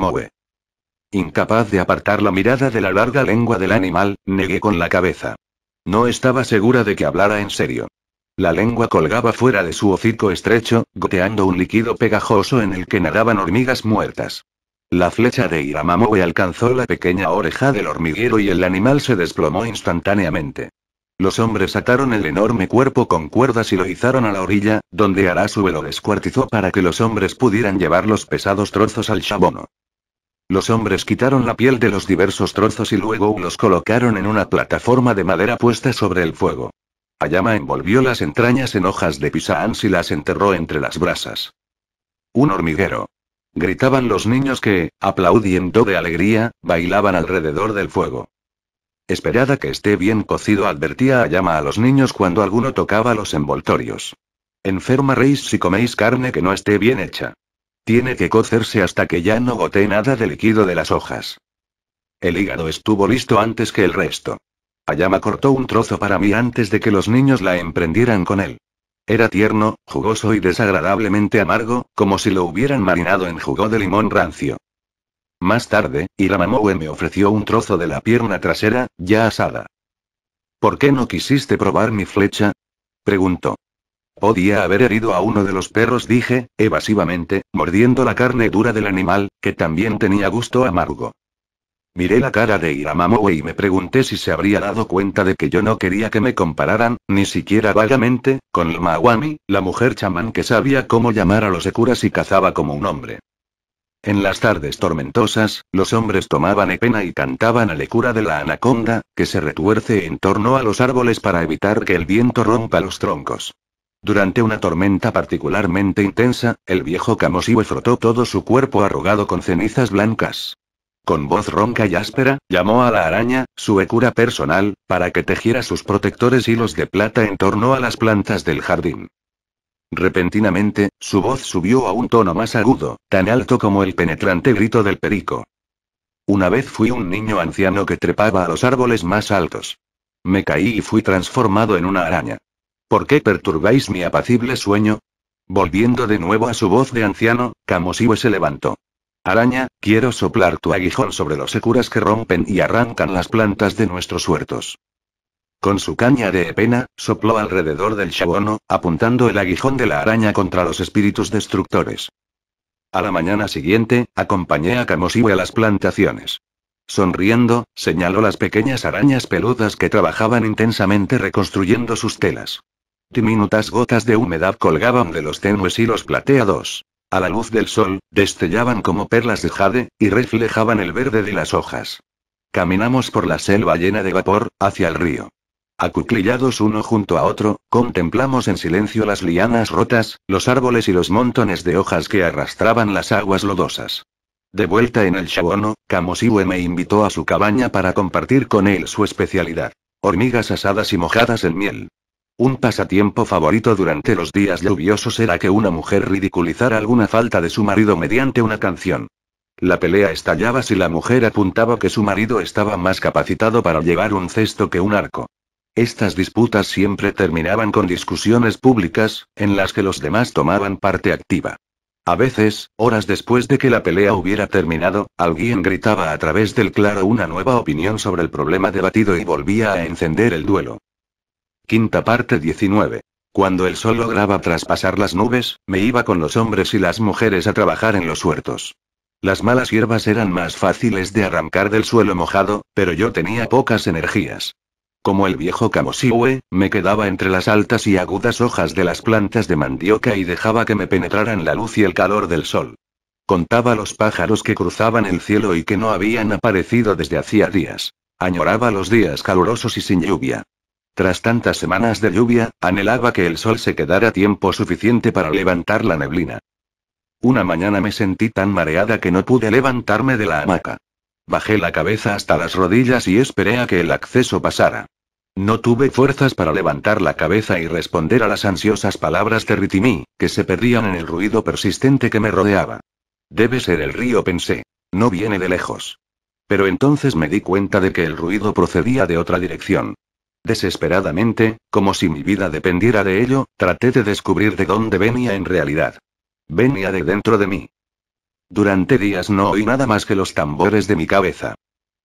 Incapaz de apartar la mirada de la larga lengua del animal, negué con la cabeza. No estaba segura de que hablara en serio. La lengua colgaba fuera de su hocico estrecho, goteando un líquido pegajoso en el que nadaban hormigas muertas. La flecha de Iramamoe alcanzó la pequeña oreja del hormiguero y el animal se desplomó instantáneamente. Los hombres ataron el enorme cuerpo con cuerdas y lo izaron a la orilla, donde Arasue lo descuartizó para que los hombres pudieran llevar los pesados trozos al shabono. Los hombres quitaron la piel de los diversos trozos y luego los colocaron en una plataforma de madera puesta sobre el fuego. Ayama envolvió las entrañas en hojas de pisaans y las enterró entre las brasas. Un hormiguero, Gritaban los niños que, aplaudiendo de alegría, bailaban alrededor del fuego. Esperada que esté bien cocido, advertía Ayama a los niños cuando alguno tocaba los envoltorios. Enferma reis si coméis carne que no esté bien hecha. Tiene que cocerse hasta que ya no gotee nada de líquido de las hojas. El hígado estuvo listo antes que el resto. Ayama cortó un trozo para mí antes de que los niños la emprendieran con él. Era tierno, jugoso y desagradablemente amargo, como si lo hubieran marinado en jugo de limón rancio. Más tarde, mamoe me ofreció un trozo de la pierna trasera, ya asada. ¿Por qué no quisiste probar mi flecha? preguntó. Podía haber herido a uno de los perros, dije, evasivamente, mordiendo la carne dura del animal, que también tenía gusto amargo. Miré la cara de Iramamoe y me pregunté si se habría dado cuenta de que yo no quería que me compararan, ni siquiera vagamente, con Mawami, la mujer chamán que sabía cómo llamar a los ekuras y cazaba como un hombre. En las tardes tormentosas, los hombres tomaban epena y cantaban a lecura de la anaconda, que se retuerce en torno a los árboles para evitar que el viento rompa los troncos. Durante una tormenta particularmente intensa, el viejo Kamosiwe frotó todo su cuerpo arrugado con cenizas blancas. Con voz ronca y áspera, llamó a la araña, su ecura personal, para que tejiera sus protectores hilos de plata en torno a las plantas del jardín. Repentinamente, su voz subió a un tono más agudo, tan alto como el penetrante grito del perico. Una vez fui un niño anciano que trepaba a los árboles más altos. Me caí y fui transformado en una araña. ¿Por qué perturbáis mi apacible sueño? Volviendo de nuevo a su voz de anciano, Kamosiwe se levantó. Araña, quiero soplar tu aguijón sobre los securas que rompen y arrancan las plantas de nuestros huertos. Con su caña de epena, sopló alrededor del chabono, apuntando el aguijón de la araña contra los espíritus destructores. A la mañana siguiente, acompañé a Kamoshiwe a las plantaciones. Sonriendo, señaló las pequeñas arañas peludas que trabajaban intensamente reconstruyendo sus telas. Diminutas gotas de humedad colgaban de los tenues hilos plateados. A la luz del sol, destellaban como perlas de jade, y reflejaban el verde de las hojas. Caminamos por la selva llena de vapor, hacia el río. Acuclillados uno junto a otro, contemplamos en silencio las lianas rotas, los árboles y los montones de hojas que arrastraban las aguas lodosas. De vuelta en el Shabono, Kamosiwe me invitó a su cabaña para compartir con él su especialidad. Hormigas asadas y mojadas en miel. Un pasatiempo favorito durante los días lluviosos era que una mujer ridiculizara alguna falta de su marido mediante una canción. La pelea estallaba si la mujer apuntaba que su marido estaba más capacitado para llevar un cesto que un arco. Estas disputas siempre terminaban con discusiones públicas, en las que los demás tomaban parte activa. A veces, horas después de que la pelea hubiera terminado, alguien gritaba a través del claro una nueva opinión sobre el problema debatido y volvía a encender el duelo. Quinta parte 19. Cuando el sol lograba traspasar las nubes, me iba con los hombres y las mujeres a trabajar en los huertos. Las malas hierbas eran más fáciles de arrancar del suelo mojado, pero yo tenía pocas energías. Como el viejo camosihue, me quedaba entre las altas y agudas hojas de las plantas de mandioca y dejaba que me penetraran la luz y el calor del sol. Contaba los pájaros que cruzaban el cielo y que no habían aparecido desde hacía días. Añoraba los días calurosos y sin lluvia. Tras tantas semanas de lluvia, anhelaba que el sol se quedara tiempo suficiente para levantar la neblina. Una mañana me sentí tan mareada que no pude levantarme de la hamaca. Bajé la cabeza hasta las rodillas y esperé a que el acceso pasara. No tuve fuerzas para levantar la cabeza y responder a las ansiosas palabras de Ritimi, que se perdían en el ruido persistente que me rodeaba. Debe ser el río, pensé. No viene de lejos. Pero entonces me di cuenta de que el ruido procedía de otra dirección. Desesperadamente, como si mi vida dependiera de ello, traté de descubrir de dónde venía en realidad. Venía de dentro de mí. Durante días no oí nada más que los tambores de mi cabeza.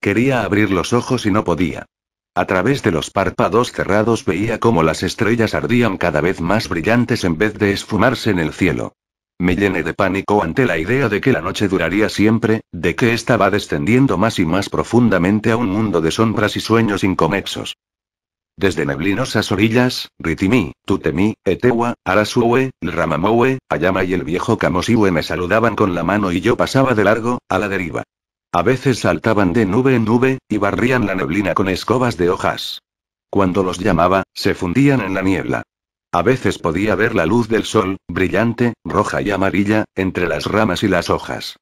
Quería abrir los ojos y no podía. A través de los párpados cerrados veía cómo las estrellas ardían cada vez más brillantes en vez de esfumarse en el cielo. Me llené de pánico ante la idea de que la noche duraría siempre, de que estaba descendiendo más y más profundamente a un mundo de sombras y sueños inconexos. Desde neblinosas orillas, Ritimi, Tutemi, Etewa, Arasue, Ramamowe, Ayama y el viejo Kamosiwe me saludaban con la mano y yo pasaba de largo, a la deriva. A veces saltaban de nube en nube, y barrían la neblina con escobas de hojas. Cuando los llamaba, se fundían en la niebla. A veces podía ver la luz del sol, brillante, roja y amarilla, entre las ramas y las hojas.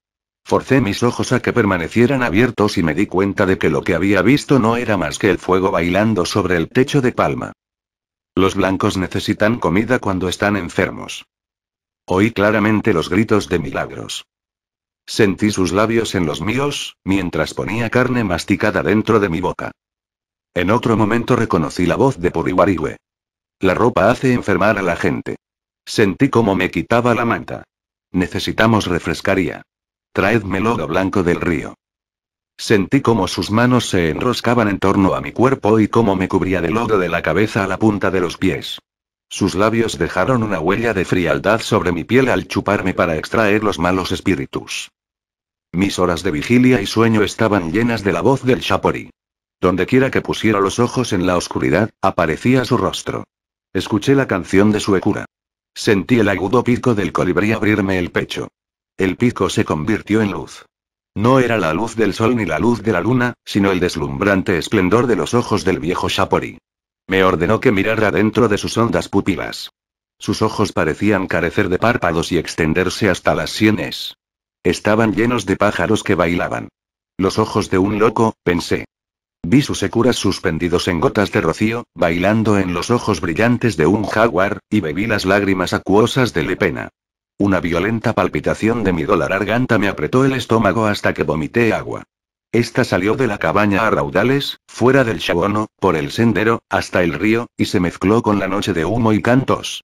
Forcé mis ojos a que permanecieran abiertos y me di cuenta de que lo que había visto no era más que el fuego bailando sobre el techo de palma. Los blancos necesitan comida cuando están enfermos. Oí claramente los gritos de milagros. Sentí sus labios en los míos, mientras ponía carne masticada dentro de mi boca. En otro momento reconocí la voz de Puriwariwe. La ropa hace enfermar a la gente. Sentí como me quitaba la manta. Necesitamos refrescaría. Traedme lodo blanco del río. Sentí cómo sus manos se enroscaban en torno a mi cuerpo y cómo me cubría de lodo de la cabeza a la punta de los pies. Sus labios dejaron una huella de frialdad sobre mi piel al chuparme para extraer los malos espíritus. Mis horas de vigilia y sueño estaban llenas de la voz del Shapori. Dondequiera que pusiera los ojos en la oscuridad, aparecía su rostro. Escuché la canción de su ecura. Sentí el agudo pico del colibrí abrirme el pecho. El pico se convirtió en luz. No era la luz del sol ni la luz de la luna, sino el deslumbrante esplendor de los ojos del viejo Shapori. Me ordenó que mirara dentro de sus hondas pupilas. Sus ojos parecían carecer de párpados y extenderse hasta las sienes. Estaban llenos de pájaros que bailaban. Los ojos de un loco, pensé. Vi sus securas suspendidos en gotas de rocío, bailando en los ojos brillantes de un jaguar, y bebí las lágrimas acuosas de Lepena. Una violenta palpitación de mi dólar garganta me apretó el estómago hasta que vomité agua. Esta salió de la cabaña a raudales, fuera del chabono, por el sendero, hasta el río, y se mezcló con la noche de humo y cantos.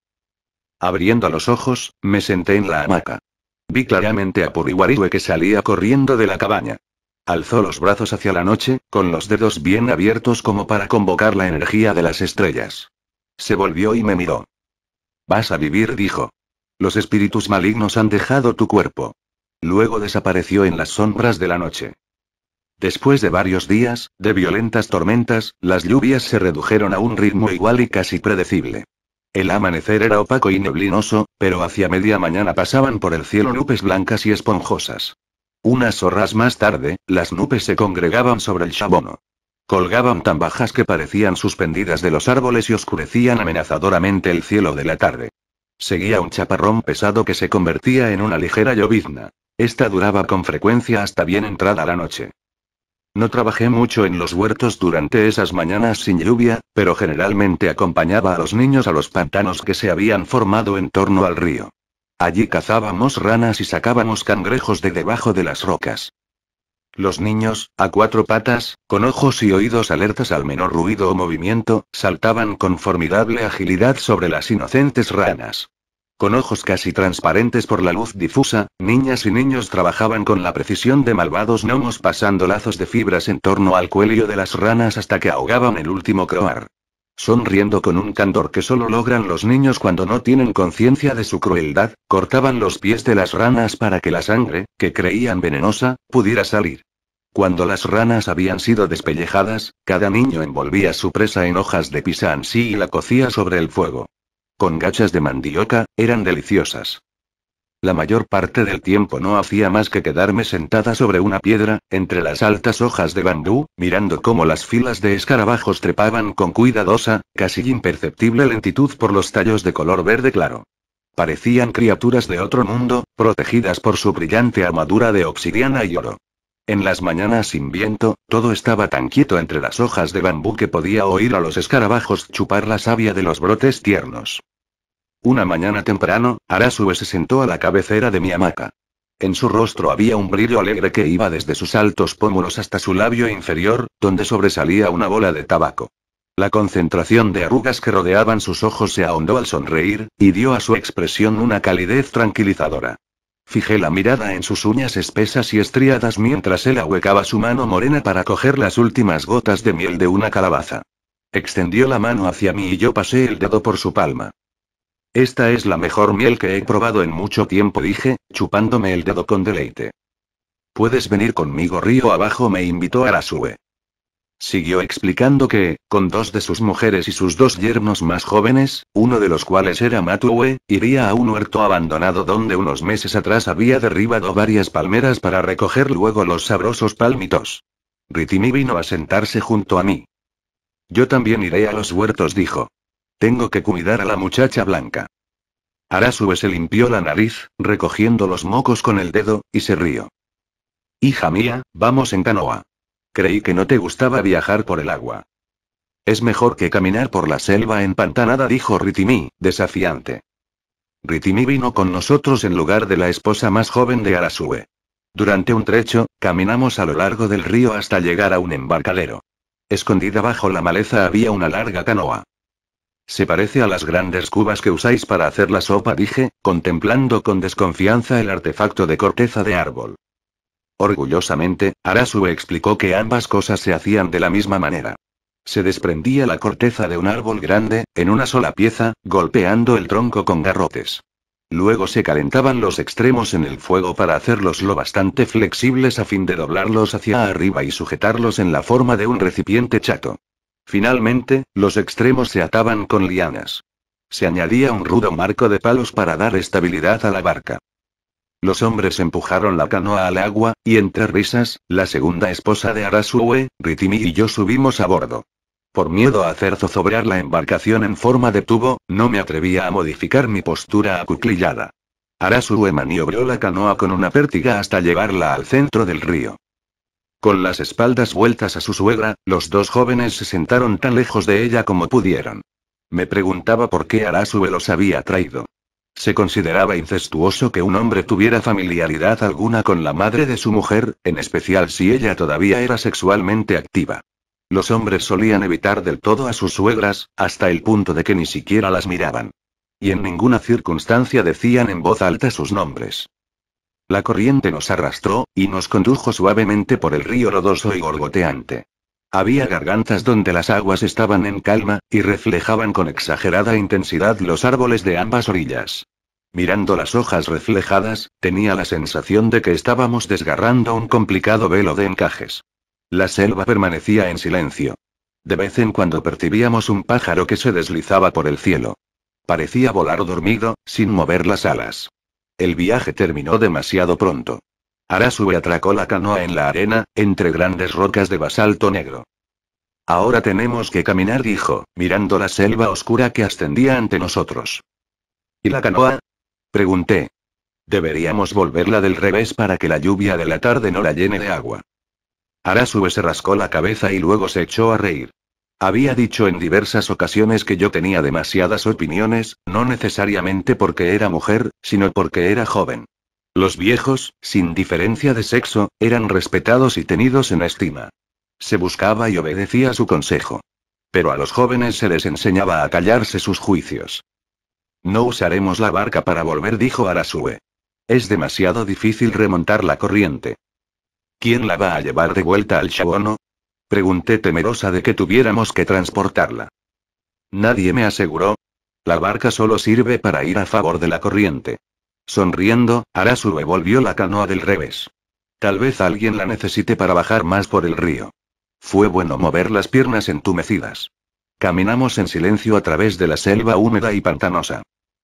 Abriendo los ojos, me senté en la hamaca. Vi claramente a Puriwarihue que salía corriendo de la cabaña. Alzó los brazos hacia la noche, con los dedos bien abiertos como para convocar la energía de las estrellas. Se volvió y me miró. Vas a vivir, dijo. Los espíritus malignos han dejado tu cuerpo. Luego desapareció en las sombras de la noche. Después de varios días, de violentas tormentas, las lluvias se redujeron a un ritmo igual y casi predecible. El amanecer era opaco y neblinoso, pero hacia media mañana pasaban por el cielo nubes blancas y esponjosas. Unas horas más tarde, las nubes se congregaban sobre el chabono. Colgaban tan bajas que parecían suspendidas de los árboles y oscurecían amenazadoramente el cielo de la tarde. Seguía un chaparrón pesado que se convertía en una ligera llovizna. Esta duraba con frecuencia hasta bien entrada la noche. No trabajé mucho en los huertos durante esas mañanas sin lluvia, pero generalmente acompañaba a los niños a los pantanos que se habían formado en torno al río. Allí cazábamos ranas y sacábamos cangrejos de debajo de las rocas. Los niños, a cuatro patas, con ojos y oídos alertas al menor ruido o movimiento, saltaban con formidable agilidad sobre las inocentes ranas. Con ojos casi transparentes por la luz difusa, niñas y niños trabajaban con la precisión de malvados gnomos pasando lazos de fibras en torno al cuello de las ranas hasta que ahogaban el último croar sonriendo con un candor que solo logran los niños cuando no tienen conciencia de su crueldad, cortaban los pies de las ranas para que la sangre, que creían venenosa, pudiera salir. Cuando las ranas habían sido despellejadas, cada niño envolvía su presa en hojas de pisansí y la cocía sobre el fuego. Con gachas de mandioca, eran deliciosas. La mayor parte del tiempo no hacía más que quedarme sentada sobre una piedra, entre las altas hojas de bambú, mirando cómo las filas de escarabajos trepaban con cuidadosa, casi imperceptible lentitud por los tallos de color verde claro. Parecían criaturas de otro mundo, protegidas por su brillante armadura de obsidiana y oro. En las mañanas sin viento, todo estaba tan quieto entre las hojas de bambú que podía oír a los escarabajos chupar la savia de los brotes tiernos. Una mañana temprano, Arasue se sentó a la cabecera de mi hamaca. En su rostro había un brillo alegre que iba desde sus altos pómulos hasta su labio inferior, donde sobresalía una bola de tabaco. La concentración de arrugas que rodeaban sus ojos se ahondó al sonreír, y dio a su expresión una calidez tranquilizadora. Fijé la mirada en sus uñas espesas y estriadas mientras él ahuecaba su mano morena para coger las últimas gotas de miel de una calabaza. Extendió la mano hacia mí y yo pasé el dedo por su palma. Esta es la mejor miel que he probado en mucho tiempo, dije, chupándome el dedo con deleite. Puedes venir conmigo río abajo, me invitó Arasue. Siguió explicando que, con dos de sus mujeres y sus dos yernos más jóvenes, uno de los cuales era Matue, iría a un huerto abandonado donde unos meses atrás había derribado varias palmeras para recoger luego los sabrosos palmitos. Ritimi vino a sentarse junto a mí. Yo también iré a los huertos, dijo. Tengo que cuidar a la muchacha blanca. Arasue se limpió la nariz, recogiendo los mocos con el dedo, y se rió. Hija mía, vamos en canoa. Creí que no te gustaba viajar por el agua. Es mejor que caminar por la selva empantanada, dijo Ritimi, desafiante. Ritimi vino con nosotros en lugar de la esposa más joven de Arasue. Durante un trecho, caminamos a lo largo del río hasta llegar a un embarcadero. Escondida bajo la maleza había una larga canoa. Se parece a las grandes cubas que usáis para hacer la sopa, dije, contemplando con desconfianza el artefacto de corteza de árbol. Orgullosamente, Arasu explicó que ambas cosas se hacían de la misma manera. Se desprendía la corteza de un árbol grande, en una sola pieza, golpeando el tronco con garrotes. Luego se calentaban los extremos en el fuego para hacerlos lo bastante flexibles a fin de doblarlos hacia arriba y sujetarlos en la forma de un recipiente chato. Finalmente, los extremos se ataban con lianas. Se añadía un rudo marco de palos para dar estabilidad a la barca. Los hombres empujaron la canoa al agua, y entre risas, la segunda esposa de Arasue, Ritimi y yo subimos a bordo. Por miedo a hacer zozobrar la embarcación en forma de tubo, no me atrevía a modificar mi postura acuclillada. Arasue maniobró la canoa con una pértiga hasta llevarla al centro del río. Con las espaldas vueltas a su suegra, los dos jóvenes se sentaron tan lejos de ella como pudieron. Me preguntaba por qué Arasue los había traído. Se consideraba incestuoso que un hombre tuviera familiaridad alguna con la madre de su mujer, en especial si ella todavía era sexualmente activa. Los hombres solían evitar del todo a sus suegras, hasta el punto de que ni siquiera las miraban. Y en ninguna circunstancia decían en voz alta sus nombres. La corriente nos arrastró, y nos condujo suavemente por el río rodoso y gorgoteante. Había gargantas donde las aguas estaban en calma, y reflejaban con exagerada intensidad los árboles de ambas orillas. Mirando las hojas reflejadas, tenía la sensación de que estábamos desgarrando un complicado velo de encajes. La selva permanecía en silencio. De vez en cuando percibíamos un pájaro que se deslizaba por el cielo. Parecía volar dormido, sin mover las alas el viaje terminó demasiado pronto. Arasue atracó la canoa en la arena, entre grandes rocas de basalto negro. Ahora tenemos que caminar, dijo, mirando la selva oscura que ascendía ante nosotros. ¿Y la canoa? Pregunté. Deberíamos volverla del revés para que la lluvia de la tarde no la llene de agua. Arasue se rascó la cabeza y luego se echó a reír. Había dicho en diversas ocasiones que yo tenía demasiadas opiniones, no necesariamente porque era mujer, sino porque era joven. Los viejos, sin diferencia de sexo, eran respetados y tenidos en estima. Se buscaba y obedecía su consejo. Pero a los jóvenes se les enseñaba a callarse sus juicios. No usaremos la barca para volver, dijo Arasue. Es demasiado difícil remontar la corriente. ¿Quién la va a llevar de vuelta al Shabono? Pregunté temerosa de que tuviéramos que transportarla. Nadie me aseguró. La barca solo sirve para ir a favor de la corriente. Sonriendo, Arasu volvió la canoa del revés. Tal vez alguien la necesite para bajar más por el río. Fue bueno mover las piernas entumecidas. Caminamos en silencio a través de la selva húmeda y pantanosa.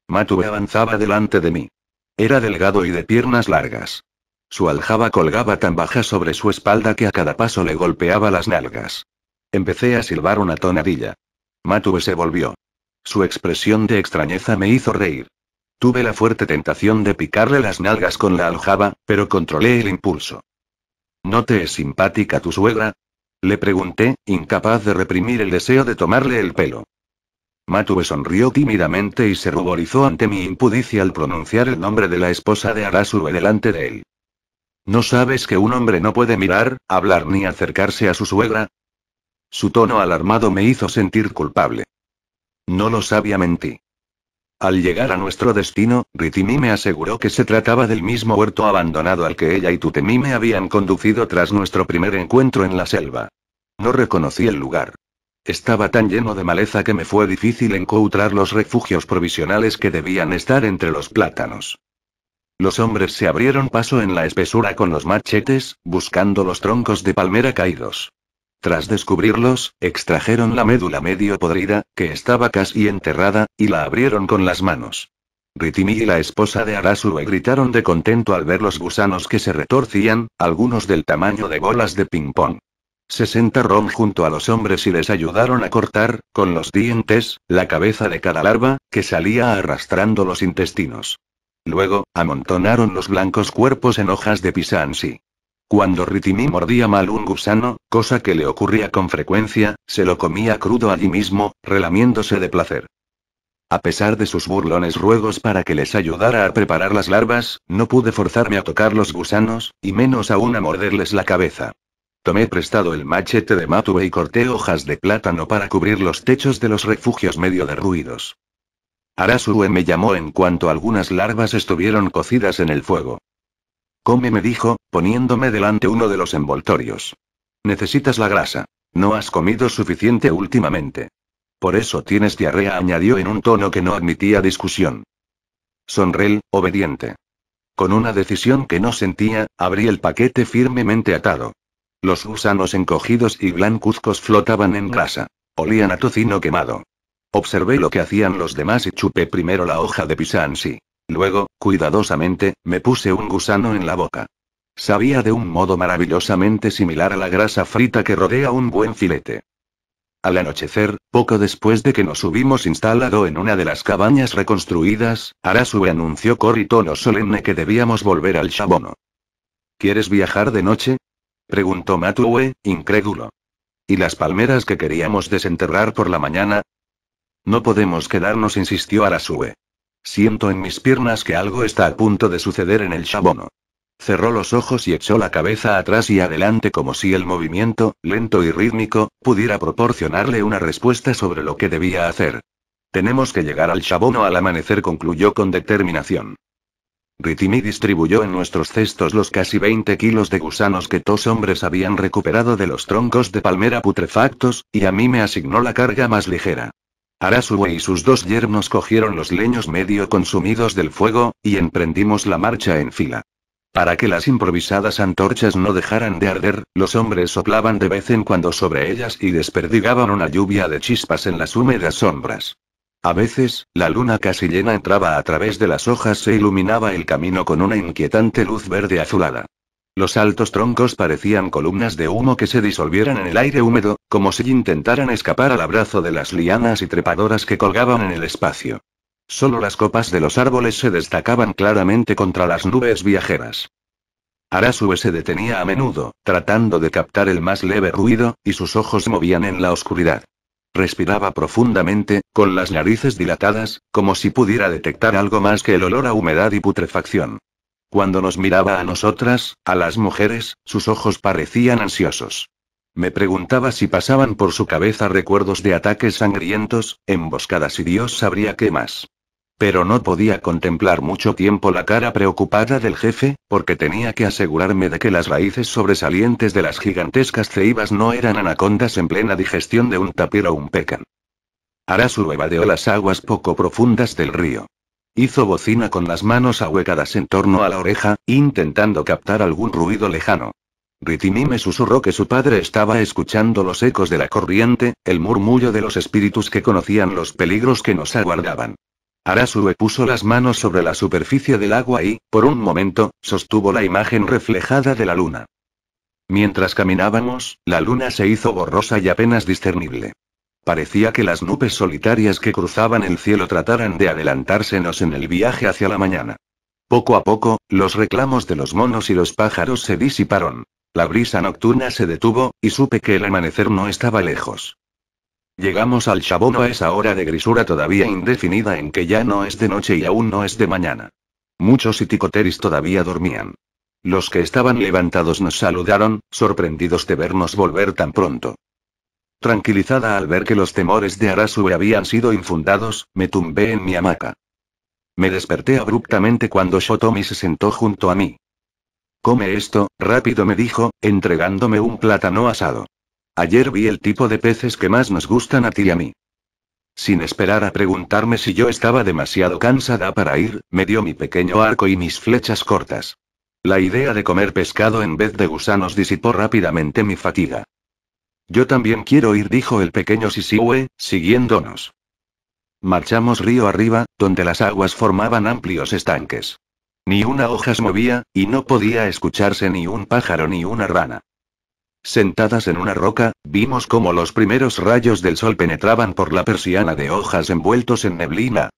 Matube avanzaba delante de mí. Era delgado y de piernas largas. Su aljaba colgaba tan baja sobre su espalda que a cada paso le golpeaba las nalgas. Empecé a silbar una tonadilla. Matube se volvió. Su expresión de extrañeza me hizo reír. Tuve la fuerte tentación de picarle las nalgas con la aljaba, pero controlé el impulso. ¿No te es simpática tu suegra? Le pregunté, incapaz de reprimir el deseo de tomarle el pelo. Matube sonrió tímidamente y se ruborizó ante mi impudicia al pronunciar el nombre de la esposa de Arasuro delante de él. ¿No sabes que un hombre no puede mirar, hablar ni acercarse a su suegra? Su tono alarmado me hizo sentir culpable. No lo sabía mentí. Al llegar a nuestro destino, Ritimi me aseguró que se trataba del mismo huerto abandonado al que ella y Tutemi me habían conducido tras nuestro primer encuentro en la selva. No reconocí el lugar. Estaba tan lleno de maleza que me fue difícil encontrar los refugios provisionales que debían estar entre los plátanos. Los hombres se abrieron paso en la espesura con los machetes, buscando los troncos de palmera caídos. Tras descubrirlos, extrajeron la médula medio podrida, que estaba casi enterrada, y la abrieron con las manos. Ritimi y la esposa de Arasue gritaron de contento al ver los gusanos que se retorcían, algunos del tamaño de bolas de ping-pong. Se sentaron junto a los hombres y les ayudaron a cortar, con los dientes, la cabeza de cada larva, que salía arrastrando los intestinos. Luego, amontonaron los blancos cuerpos en hojas de pisansi. Cuando Ritimi mordía mal un gusano, cosa que le ocurría con frecuencia, se lo comía crudo allí mismo, relamiéndose de placer. A pesar de sus burlones ruegos para que les ayudara a preparar las larvas, no pude forzarme a tocar los gusanos, y menos aún a morderles la cabeza. Tomé prestado el machete de Matue y corté hojas de plátano para cubrir los techos de los refugios medio derruidos. Arasue me llamó en cuanto algunas larvas estuvieron cocidas en el fuego. Come me dijo, poniéndome delante uno de los envoltorios. Necesitas la grasa. No has comido suficiente últimamente. Por eso tienes diarrea, añadió en un tono que no admitía discusión. Sonrel, obediente. Con una decisión que no sentía, abrí el paquete firmemente atado. Los gusanos encogidos y blancuzcos flotaban en grasa. Olían a tocino quemado. Observé lo que hacían los demás y chupé primero la hoja de pisansi. Luego, cuidadosamente, me puse un gusano en la boca. Sabía de un modo maravillosamente similar a la grasa frita que rodea un buen filete. Al anochecer, poco después de que nos hubimos instalado en una de las cabañas reconstruidas, Arasu anunció con tono solemne que debíamos volver al Shabono. ¿Quieres viajar de noche? preguntó Matue, incrédulo. ¿Y las palmeras que queríamos desenterrar por la mañana? No podemos quedarnos, insistió Arasue. Siento en mis piernas que algo está a punto de suceder en el Chabono. Cerró los ojos y echó la cabeza atrás y adelante como si el movimiento, lento y rítmico, pudiera proporcionarle una respuesta sobre lo que debía hacer. Tenemos que llegar al Chabono al amanecer, concluyó con determinación. Ritimi distribuyó en nuestros cestos los casi 20 kilos de gusanos que dos hombres habían recuperado de los troncos de palmera putrefactos, y a mí me asignó la carga más ligera. Arasue y sus dos yernos cogieron los leños medio consumidos del fuego, y emprendimos la marcha en fila. Para que las improvisadas antorchas no dejaran de arder, los hombres soplaban de vez en cuando sobre ellas y desperdigaban una lluvia de chispas en las húmedas sombras. A veces, la luna casi llena entraba a través de las hojas e iluminaba el camino con una inquietante luz verde azulada. Los altos troncos parecían columnas de humo que se disolvieran en el aire húmedo, como si intentaran escapar al abrazo de las lianas y trepadoras que colgaban en el espacio. Solo las copas de los árboles se destacaban claramente contra las nubes viajeras. Arasue se detenía a menudo, tratando de captar el más leve ruido, y sus ojos movían en la oscuridad. Respiraba profundamente, con las narices dilatadas, como si pudiera detectar algo más que el olor a humedad y putrefacción. Cuando nos miraba a nosotras, a las mujeres, sus ojos parecían ansiosos. Me preguntaba si pasaban por su cabeza recuerdos de ataques sangrientos, emboscadas y Dios sabría qué más. Pero no podía contemplar mucho tiempo la cara preocupada del jefe, porque tenía que asegurarme de que las raíces sobresalientes de las gigantescas ceibas no eran anacondas en plena digestión de un tapir o un pecan. Arasu evadeó las aguas poco profundas del río. Hizo bocina con las manos ahuecadas en torno a la oreja, intentando captar algún ruido lejano. Ritimi me susurró que su padre estaba escuchando los ecos de la corriente, el murmullo de los espíritus que conocían los peligros que nos aguardaban. Arasue puso las manos sobre la superficie del agua y, por un momento, sostuvo la imagen reflejada de la luna. Mientras caminábamos, la luna se hizo borrosa y apenas discernible. Parecía que las nubes solitarias que cruzaban el cielo trataran de adelantársenos en el viaje hacia la mañana. Poco a poco, los reclamos de los monos y los pájaros se disiparon. La brisa nocturna se detuvo, y supe que el amanecer no estaba lejos. Llegamos al chabón a esa hora de grisura todavía indefinida en que ya no es de noche y aún no es de mañana. Muchos ticoteris todavía dormían. Los que estaban levantados nos saludaron, sorprendidos de vernos volver tan pronto. Tranquilizada al ver que los temores de Arasue habían sido infundados, me tumbé en mi hamaca. Me desperté abruptamente cuando Shotomi se sentó junto a mí. Come esto, rápido me dijo, entregándome un plátano asado. Ayer vi el tipo de peces que más nos gustan a ti y a mí. Sin esperar a preguntarme si yo estaba demasiado cansada para ir, me dio mi pequeño arco y mis flechas cortas. La idea de comer pescado en vez de gusanos disipó rápidamente mi fatiga. Yo también quiero ir, dijo el pequeño Sisiwe, siguiéndonos. Marchamos río arriba, donde las aguas formaban amplios estanques. Ni una hoja se movía, y no podía escucharse ni un pájaro ni una rana. Sentadas en una roca, vimos cómo los primeros rayos del sol penetraban por la persiana de hojas envueltos en neblina.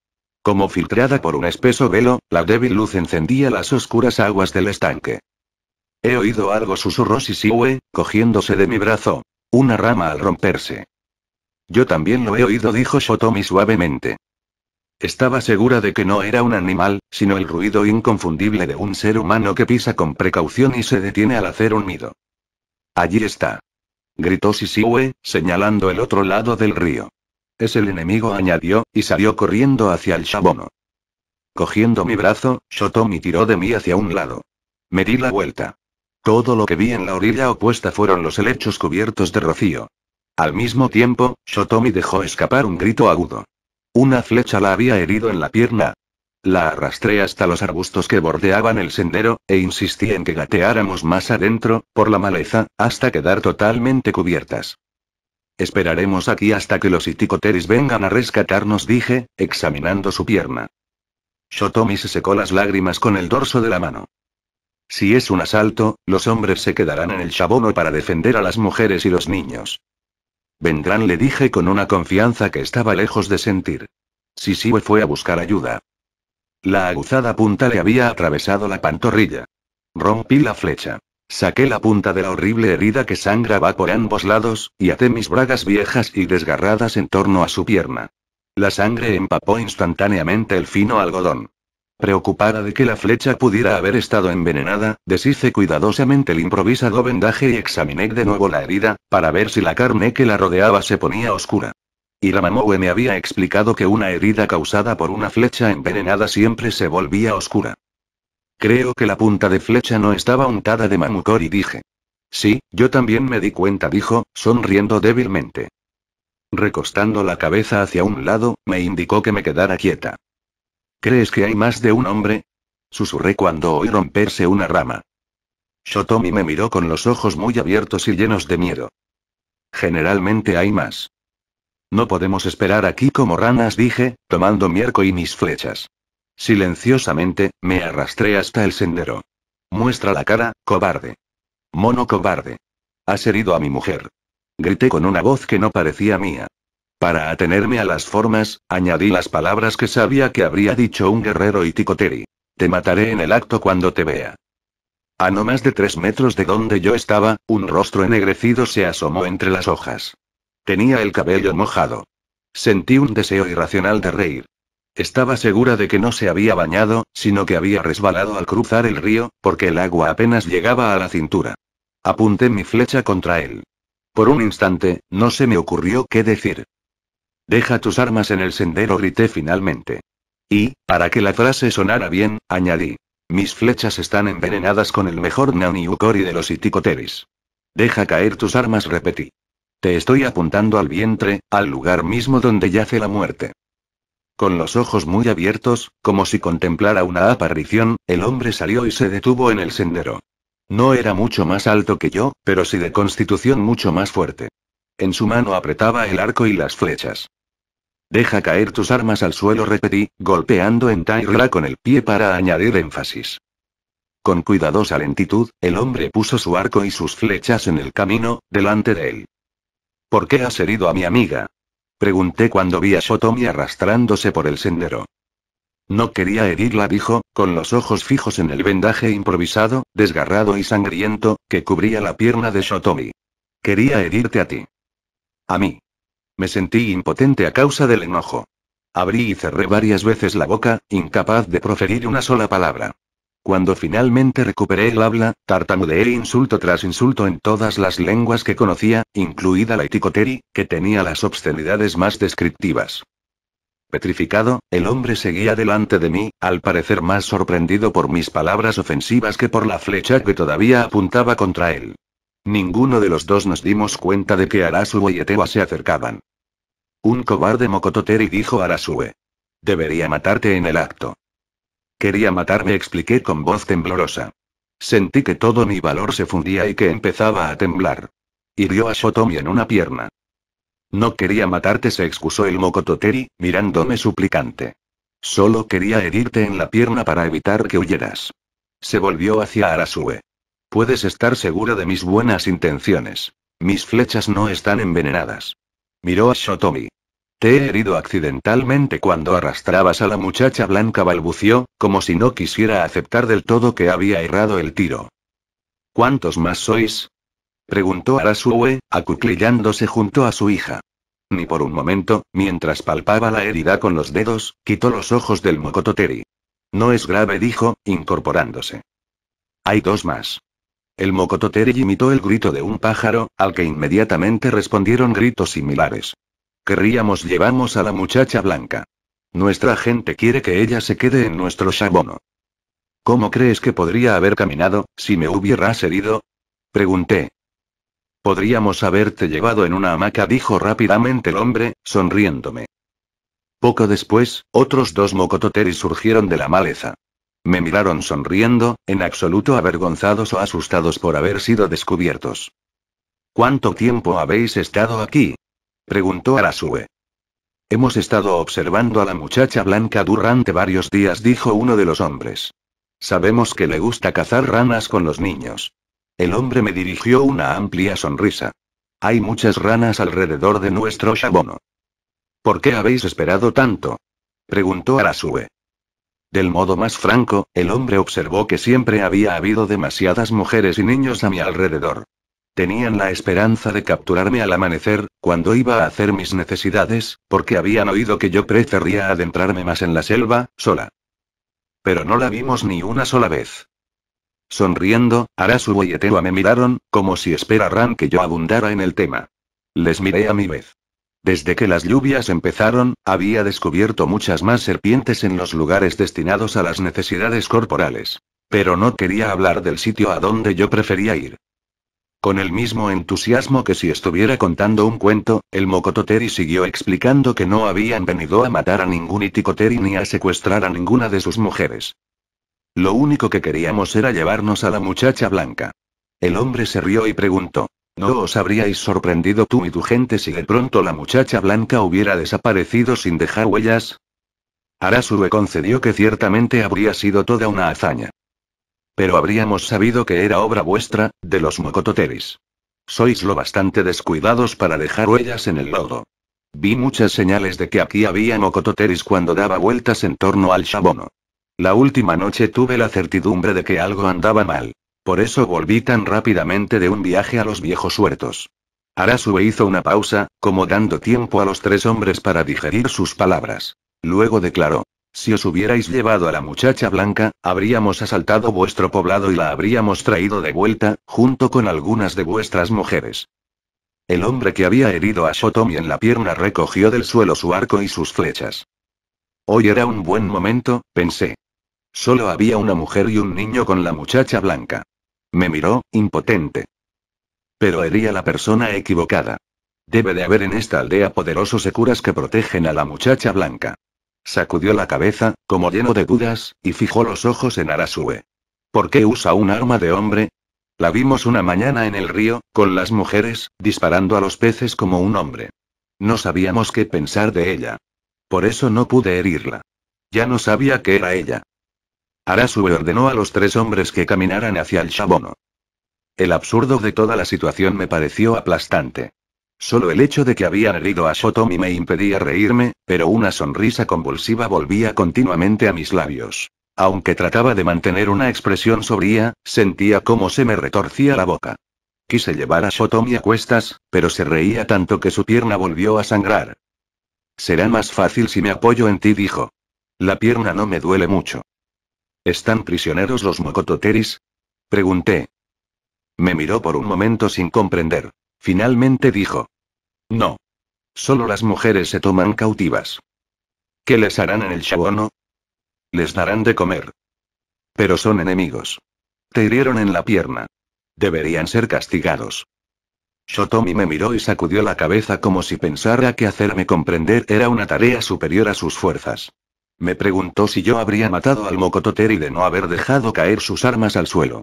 Como filtrada por un espeso velo, la débil luz encendía las oscuras aguas del estanque. He oído algo, susurró Sisiwe, cogiéndose de mi brazo. Una rama al romperse. Yo también lo he oído, dijo Shotomi suavemente. Estaba segura de que no era un animal, sino el ruido inconfundible de un ser humano que pisa con precaución y se detiene al hacer un nido. Allí está. Gritó Sisiwe, señalando el otro lado del río. Es el enemigo, añadió, y salió corriendo hacia el Shabono. Cogiendo mi brazo, Shotomi tiró de mí hacia un lado. Me di la vuelta. Todo lo que vi en la orilla opuesta fueron los helechos cubiertos de rocío. Al mismo tiempo, Shotomi dejó escapar un grito agudo. Una flecha la había herido en la pierna. La arrastré hasta los arbustos que bordeaban el sendero, e insistí en que gateáramos más adentro, por la maleza, hasta quedar totalmente cubiertas. Esperaremos aquí hasta que los iticoteris vengan a rescatarnos, dije, examinando su pierna. Shotomi se secó las lágrimas con el dorso de la mano. Si es un asalto, los hombres se quedarán en el chabono para defender a las mujeres y los niños. Vendrán, le dije con una confianza que estaba lejos de sentir. sí fue a buscar ayuda. La aguzada punta le había atravesado la pantorrilla. Rompí la flecha. Saqué la punta de la horrible herida que sangraba por ambos lados, y até mis bragas viejas y desgarradas en torno a su pierna. La sangre empapó instantáneamente el fino algodón. Preocupada de que la flecha pudiera haber estado envenenada, deshice cuidadosamente el improvisado vendaje y examiné de nuevo la herida, para ver si la carne que la rodeaba se ponía oscura. Y la me había explicado que una herida causada por una flecha envenenada siempre se volvía oscura. Creo que la punta de flecha no estaba untada de y dije. Sí, yo también me di cuenta, dijo, sonriendo débilmente. Recostando la cabeza hacia un lado, me indicó que me quedara quieta. ¿Crees que hay más de un hombre? Susurré cuando oí romperse una rama. Shotomi me miró con los ojos muy abiertos y llenos de miedo. Generalmente hay más. No podemos esperar aquí como ranas, dije, tomando mi arco y mis flechas. Silenciosamente, me arrastré hasta el sendero. Muestra la cara, cobarde. Mono cobarde. Has herido a mi mujer. Grité con una voz que no parecía mía. Para atenerme a las formas, añadí las palabras que sabía que habría dicho un guerrero y Ticoteri. Te mataré en el acto cuando te vea. A no más de tres metros de donde yo estaba, un rostro ennegrecido se asomó entre las hojas. Tenía el cabello mojado. Sentí un deseo irracional de reír. Estaba segura de que no se había bañado, sino que había resbalado al cruzar el río, porque el agua apenas llegaba a la cintura. Apunté mi flecha contra él. Por un instante, no se me ocurrió qué decir. Deja tus armas en el sendero, grité finalmente. Y, para que la frase sonara bien, añadí. Mis flechas están envenenadas con el mejor Naniukori de los Iticoteris. Deja caer tus armas, repetí. Te estoy apuntando al vientre, al lugar mismo donde yace la muerte. Con los ojos muy abiertos, como si contemplara una aparición, el hombre salió y se detuvo en el sendero. No era mucho más alto que yo, pero sí de constitución mucho más fuerte. En su mano apretaba el arco y las flechas. Deja caer tus armas al suelo, repetí, golpeando en Taira con el pie para añadir énfasis. Con cuidadosa lentitud, el hombre puso su arco y sus flechas en el camino, delante de él. ¿Por qué has herido a mi amiga? Pregunté cuando vi a Shotomi arrastrándose por el sendero. No quería herirla, dijo, con los ojos fijos en el vendaje improvisado, desgarrado y sangriento, que cubría la pierna de Shotomi. Quería herirte a ti. A mí. Me sentí impotente a causa del enojo. Abrí y cerré varias veces la boca, incapaz de proferir una sola palabra. Cuando finalmente recuperé el habla, tartamudeé insulto tras insulto en todas las lenguas que conocía, incluida la iticoteri, que tenía las obscenidades más descriptivas. Petrificado, el hombre seguía delante de mí, al parecer más sorprendido por mis palabras ofensivas que por la flecha que todavía apuntaba contra él. Ninguno de los dos nos dimos cuenta de que Arasu y Etewa se acercaban. Un cobarde Mokototeri dijo a Arasue. Debería matarte en el acto. Quería matarme, expliqué con voz temblorosa. Sentí que todo mi valor se fundía y que empezaba a temblar. Hirió a Shotomi en una pierna. No quería matarte, se excusó el Mokototeri, mirándome suplicante. Solo quería herirte en la pierna para evitar que huyeras. Se volvió hacia Arasue. Puedes estar seguro de mis buenas intenciones. Mis flechas no están envenenadas. Miró a Shotomi. Te he herido accidentalmente cuando arrastrabas a la muchacha blanca, balbució, como si no quisiera aceptar del todo que había errado el tiro. ¿Cuántos más sois? preguntó Arasue, acuclillándose junto a su hija. Ni por un momento, mientras palpaba la herida con los dedos, quitó los ojos del Mokototeri. No es grave, dijo, incorporándose. Hay dos más. El mocototeri imitó el grito de un pájaro, al que inmediatamente respondieron gritos similares. Querríamos llevamos a la muchacha blanca. Nuestra gente quiere que ella se quede en nuestro shabono. ¿Cómo crees que podría haber caminado, si me hubieras herido? Pregunté. Podríamos haberte llevado en una hamaca, dijo rápidamente el hombre, sonriéndome. Poco después, otros dos mocototeris surgieron de la maleza. Me miraron sonriendo, en absoluto avergonzados o asustados por haber sido descubiertos. ¿Cuánto tiempo habéis estado aquí? preguntó Arasue. Hemos estado observando a la muchacha blanca durante varios días, dijo uno de los hombres. Sabemos que le gusta cazar ranas con los niños. El hombre me dirigió una amplia sonrisa. Hay muchas ranas alrededor de nuestro shabono. ¿Por qué habéis esperado tanto? preguntó Arasue. Del modo más franco, el hombre observó que siempre había habido demasiadas mujeres y niños a mi alrededor. Tenían la esperanza de capturarme al amanecer, cuando iba a hacer mis necesidades, porque habían oído que yo preferría adentrarme más en la selva, sola. Pero no la vimos ni una sola vez. Sonriendo, Arasu y a me miraron, como si esperaran que yo abundara en el tema. Les miré a mi vez. Desde que las lluvias empezaron, había descubierto muchas más serpientes en los lugares destinados a las necesidades corporales. Pero no quería hablar del sitio a donde yo prefería ir. Con el mismo entusiasmo que si estuviera contando un cuento, el Mocototeri siguió explicando que no habían venido a matar a ningún Iticoteri ni a secuestrar a ninguna de sus mujeres. Lo único que queríamos era llevarnos a la muchacha blanca. El hombre se rió y preguntó. No os habríais sorprendido tú y tu gente si de pronto la muchacha blanca hubiera desaparecido sin dejar huellas. Arasue concedió que ciertamente habría sido toda una hazaña. Pero habríamos sabido que era obra vuestra, de los mocototeris. Sois lo bastante descuidados para dejar huellas en el lodo. Vi muchas señales de que aquí había mocototeris cuando daba vueltas en torno al Shabono. La última noche tuve la certidumbre de que algo andaba mal. Por eso volví tan rápidamente de un viaje a los viejos huertos. Arasue hizo una pausa, como dando tiempo a los tres hombres para digerir sus palabras. Luego declaró. Si os hubierais llevado a la muchacha blanca, habríamos asaltado vuestro poblado y la habríamos traído de vuelta, junto con algunas de vuestras mujeres. El hombre que había herido a Shotomi en la pierna recogió del suelo su arco y sus flechas. Hoy era un buen momento, pensé. Solo había una mujer y un niño con la muchacha blanca. Me miró, impotente. Pero hería la persona equivocada. Debe de haber en esta aldea poderosos securas que protegen a la muchacha blanca. Sacudió la cabeza, como lleno de dudas, y fijó los ojos en Arasue. ¿Por qué usa un arma de hombre? La vimos una mañana en el río, con las mujeres, disparando a los peces como un hombre. No sabíamos qué pensar de ella. Por eso no pude herirla. Ya no sabía que era ella. Harasu ordenó a los tres hombres que caminaran hacia el Shabono. El absurdo de toda la situación me pareció aplastante. Solo el hecho de que habían herido a Shotomi me impedía reírme, pero una sonrisa convulsiva volvía continuamente a mis labios. Aunque trataba de mantener una expresión sobria, sentía cómo se me retorcía la boca. Quise llevar a Shotomi a cuestas, pero se reía tanto que su pierna volvió a sangrar. Será más fácil si me apoyo en ti, dijo. La pierna no me duele mucho. ¿Están prisioneros los mocototeris? Pregunté. Me miró por un momento sin comprender. Finalmente dijo. No. Solo las mujeres se toman cautivas. ¿Qué les harán en el Shabono? Les darán de comer. Pero son enemigos. Te hirieron en la pierna. Deberían ser castigados. Shotomi me miró y sacudió la cabeza como si pensara que hacerme comprender era una tarea superior a sus fuerzas. Me preguntó si yo habría matado al mocototeri de no haber dejado caer sus armas al suelo.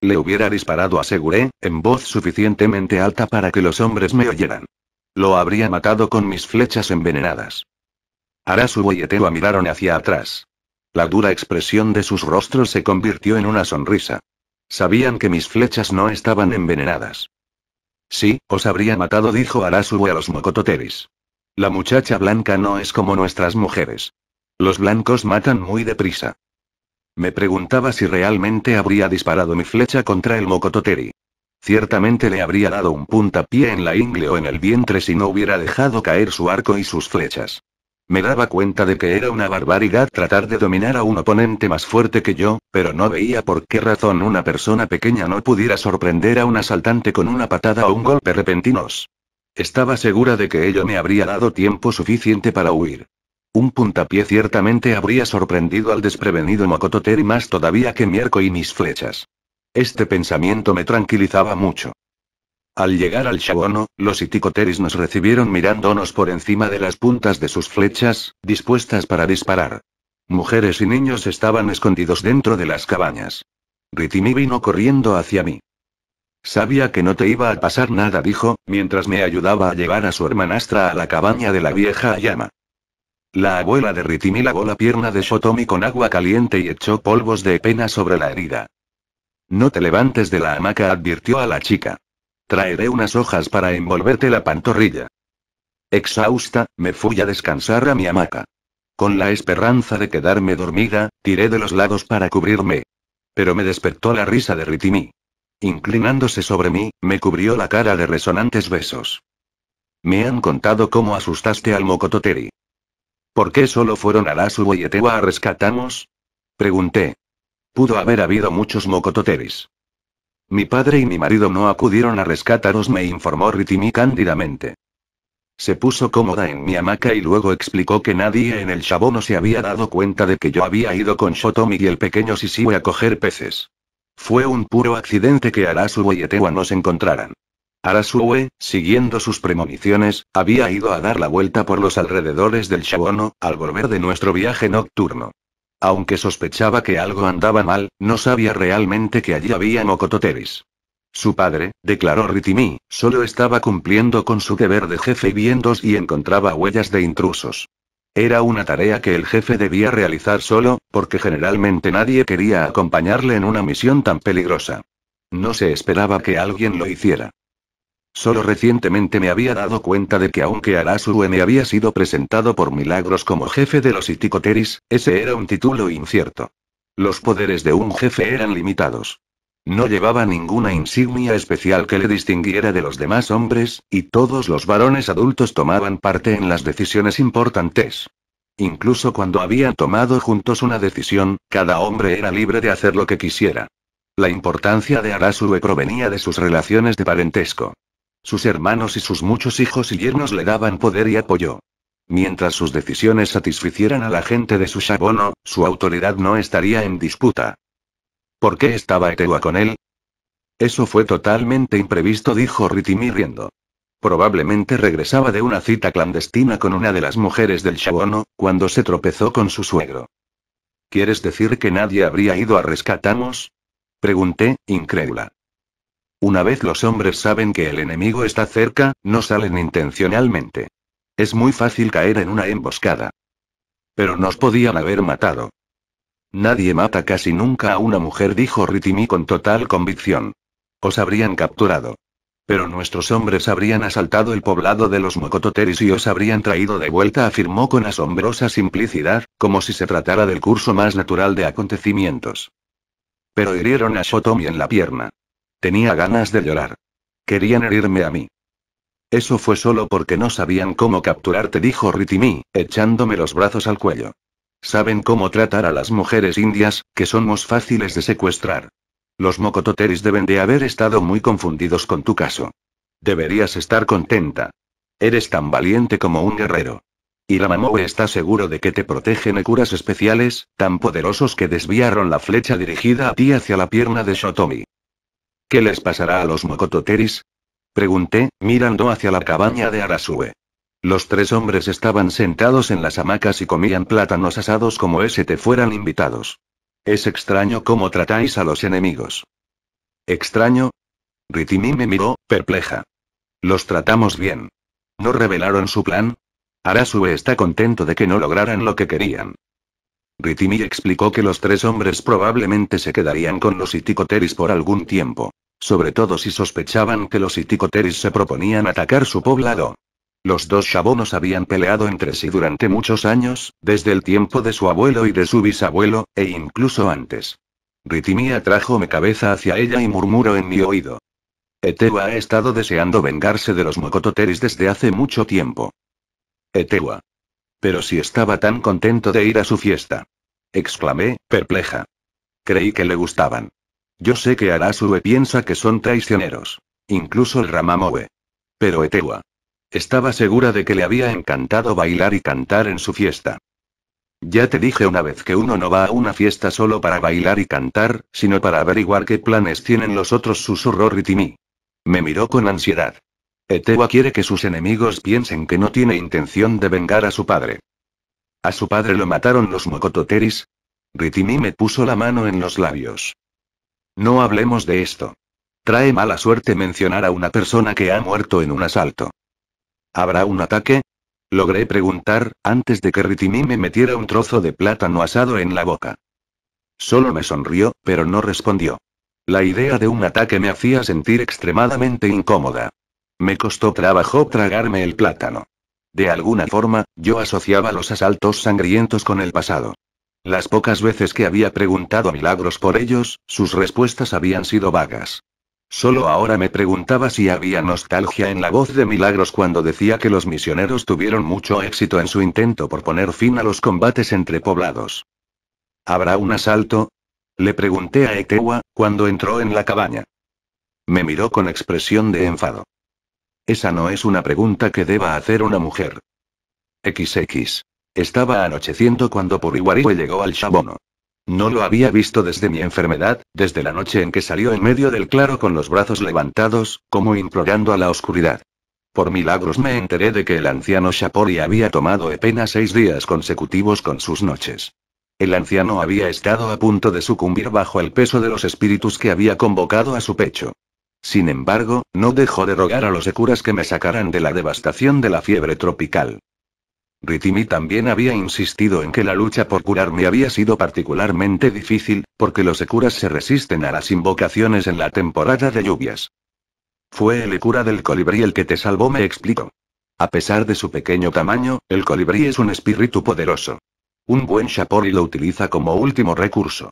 Le hubiera disparado, aseguré, en voz suficientemente alta para que los hombres me oyeran. Lo habría matado con mis flechas envenenadas. Arasu y Eteo miraron hacia atrás. La dura expresión de sus rostros se convirtió en una sonrisa. Sabían que mis flechas no estaban envenenadas. Sí, os habría matado, dijo Arasubo a los mocototeris. La muchacha blanca no es como nuestras mujeres. Los blancos matan muy deprisa. Me preguntaba si realmente habría disparado mi flecha contra el Mocototeri. Ciertamente le habría dado un puntapié en la ingle o en el vientre si no hubiera dejado caer su arco y sus flechas. Me daba cuenta de que era una barbaridad tratar de dominar a un oponente más fuerte que yo, pero no veía por qué razón una persona pequeña no pudiera sorprender a un asaltante con una patada o un golpe repentinos. Estaba segura de que ello me habría dado tiempo suficiente para huir. Un puntapié ciertamente habría sorprendido al desprevenido Mokototeri más todavía que mi arco y mis flechas. Este pensamiento me tranquilizaba mucho. Al llegar al Shabono, los iticoteris nos recibieron mirándonos por encima de las puntas de sus flechas, dispuestas para disparar. Mujeres y niños estaban escondidos dentro de las cabañas. Ritimi vino corriendo hacia mí. Sabía que no te iba a pasar nada, dijo, mientras me ayudaba a llevar a su hermanastra a la cabaña de la vieja Ayama. La abuela de Ritimi lavó la pierna de Shotomi con agua caliente y echó polvos de pena sobre la herida. No te levantes de la hamaca, advirtió a la chica. Traeré unas hojas para envolverte la pantorrilla. Exhausta, me fui a descansar a mi hamaca. Con la esperanza de quedarme dormida, tiré de los lados para cubrirme. Pero me despertó la risa de Ritimi. Inclinándose sobre mí, me cubrió la cara de resonantes besos. Me han contado cómo asustaste al Mocototeri. ¿Por qué solo fueron a la y a rescatamos? Pregunté. Pudo haber habido muchos mocototeris. Mi padre y mi marido no acudieron a rescataros, me informó Ritimi cándidamente. Se puso cómoda en mi hamaca y luego explicó que nadie en el no se había dado cuenta de que yo había ido con Shotomi y el pequeño Sisiwe a coger peces. Fue un puro accidente que a y Etewa nos encontraran. Arasue, siguiendo sus premoniciones, había ido a dar la vuelta por los alrededores del Shabono, al volver de nuestro viaje nocturno. Aunque sospechaba que algo andaba mal, no sabía realmente que allí había Mokototeris. Su padre, declaró Ritimi, solo estaba cumpliendo con su deber de jefe y viendos y encontraba huellas de intrusos. Era una tarea que el jefe debía realizar solo, porque generalmente nadie quería acompañarle en una misión tan peligrosa. No se esperaba que alguien lo hiciera. Solo recientemente me había dado cuenta de que aunque Arasue me había sido presentado por milagros como jefe de los Iticoteris, ese era un título incierto. Los poderes de un jefe eran limitados. No llevaba ninguna insignia especial que le distinguiera de los demás hombres, y todos los varones adultos tomaban parte en las decisiones importantes. Incluso cuando habían tomado juntos una decisión, cada hombre era libre de hacer lo que quisiera. La importancia de Arasue provenía de sus relaciones de parentesco. Sus hermanos y sus muchos hijos y yernos le daban poder y apoyo. Mientras sus decisiones satisficieran a la gente de su shabono, su autoridad no estaría en disputa. ¿Por qué estaba Etewa con él? Eso fue totalmente imprevisto, dijo Ritimi riendo. Probablemente regresaba de una cita clandestina con una de las mujeres del Shabono, cuando se tropezó con su suegro. ¿Quieres decir que nadie habría ido a rescatamos? Pregunté, incrédula. Una vez los hombres saben que el enemigo está cerca, no salen intencionalmente. Es muy fácil caer en una emboscada. Pero nos podían haber matado. Nadie mata casi nunca a una mujer, dijo Ritimi con total convicción. Os habrían capturado. Pero nuestros hombres habrían asaltado el poblado de los Mocototeris y os habrían traído de vuelta, afirmó con asombrosa simplicidad, como si se tratara del curso más natural de acontecimientos. Pero hirieron a Shotomi en la pierna. Tenía ganas de llorar. Querían herirme a mí. Eso fue solo porque no sabían cómo capturarte, dijo Ritimi, echándome los brazos al cuello. Saben cómo tratar a las mujeres indias, que somos fáciles de secuestrar. Los Mokototeris deben de haber estado muy confundidos con tu caso. Deberías estar contenta. Eres tan valiente como un guerrero. Y la Mamoe está seguro de que te protegen curas especiales, tan poderosos que desviaron la flecha dirigida a ti hacia la pierna de Shotomi. ¿Qué les pasará a los Mocototeris? Pregunté, mirando hacia la cabaña de Arasue. Los tres hombres estaban sentados en las hamacas y comían plátanos asados como ese te fueran invitados. Es extraño cómo tratáis a los enemigos. ¿Extraño? Ritimi me miró, perpleja. Los tratamos bien. ¿No revelaron su plan? Arasue está contento de que no lograran lo que querían. Ritimi explicó que los tres hombres probablemente se quedarían con los iticoteris por algún tiempo sobre todo si sospechaban que los iticoteris se proponían atacar su poblado. Los dos Shabonos habían peleado entre sí durante muchos años, desde el tiempo de su abuelo y de su bisabuelo, e incluso antes. Ritimia trajo mi cabeza hacia ella y murmuró en mi oído. Etewa ha estado deseando vengarse de los Mocototeris desde hace mucho tiempo. Etewa. Pero si estaba tan contento de ir a su fiesta. Exclamé, perpleja. Creí que le gustaban. Yo sé que Arasue piensa que son traicioneros. Incluso el Ramamoe. Pero Etewa. Estaba segura de que le había encantado bailar y cantar en su fiesta. Ya te dije una vez que uno no va a una fiesta solo para bailar y cantar, sino para averiguar qué planes tienen los otros, susurró Ritimi. Me miró con ansiedad. Etewa quiere que sus enemigos piensen que no tiene intención de vengar a su padre. ¿A su padre lo mataron los Mokototeris? Ritimi me puso la mano en los labios. No hablemos de esto. Trae mala suerte mencionar a una persona que ha muerto en un asalto. ¿Habrá un ataque? Logré preguntar, antes de que Ritimi me metiera un trozo de plátano asado en la boca. Solo me sonrió, pero no respondió. La idea de un ataque me hacía sentir extremadamente incómoda. Me costó trabajo tragarme el plátano. De alguna forma, yo asociaba los asaltos sangrientos con el pasado. Las pocas veces que había preguntado a milagros por ellos, sus respuestas habían sido vagas. Solo ahora me preguntaba si había nostalgia en la voz de Milagros cuando decía que los misioneros tuvieron mucho éxito en su intento por poner fin a los combates entre poblados. ¿Habrá un asalto? Le pregunté a Etewa, cuando entró en la cabaña. Me miró con expresión de enfado. Esa no es una pregunta que deba hacer una mujer. XX. Estaba anocheciendo cuando Puriwarihue llegó al Shabono. No lo había visto desde mi enfermedad, desde la noche en que salió en medio del claro con los brazos levantados, como implorando a la oscuridad. Por milagros me enteré de que el anciano Shapori había tomado apenas seis días consecutivos con sus noches. El anciano había estado a punto de sucumbir bajo el peso de los espíritus que había convocado a su pecho. Sin embargo, no dejó de rogar a los ecuras que me sacaran de la devastación de la fiebre tropical. Ritimi también había insistido en que la lucha por curarme había sido particularmente difícil, porque los Ekuras se resisten a las invocaciones en la temporada de lluvias. Fue el Ekura del colibrí el que te salvó, me explico. A pesar de su pequeño tamaño, el colibrí es un espíritu poderoso. Un buen y lo utiliza como último recurso.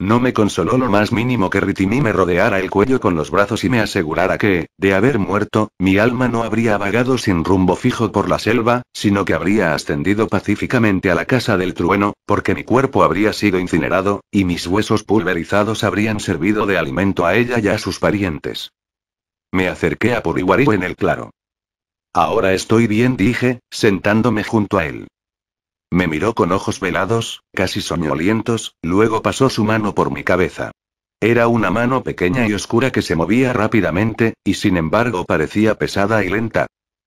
No me consoló lo más mínimo que Ritimi me rodeara el cuello con los brazos y me asegurara que, de haber muerto, mi alma no habría vagado sin rumbo fijo por la selva, sino que habría ascendido pacíficamente a la casa del trueno, porque mi cuerpo habría sido incinerado, y mis huesos pulverizados habrían servido de alimento a ella y a sus parientes. Me acerqué a Puriwariu en el claro. Ahora estoy bien, dije, sentándome junto a él. Me miró con ojos velados, casi soñolientos, luego pasó su mano por mi cabeza. Era una mano pequeña y oscura que se movía rápidamente, y sin embargo parecía pesada y lenta.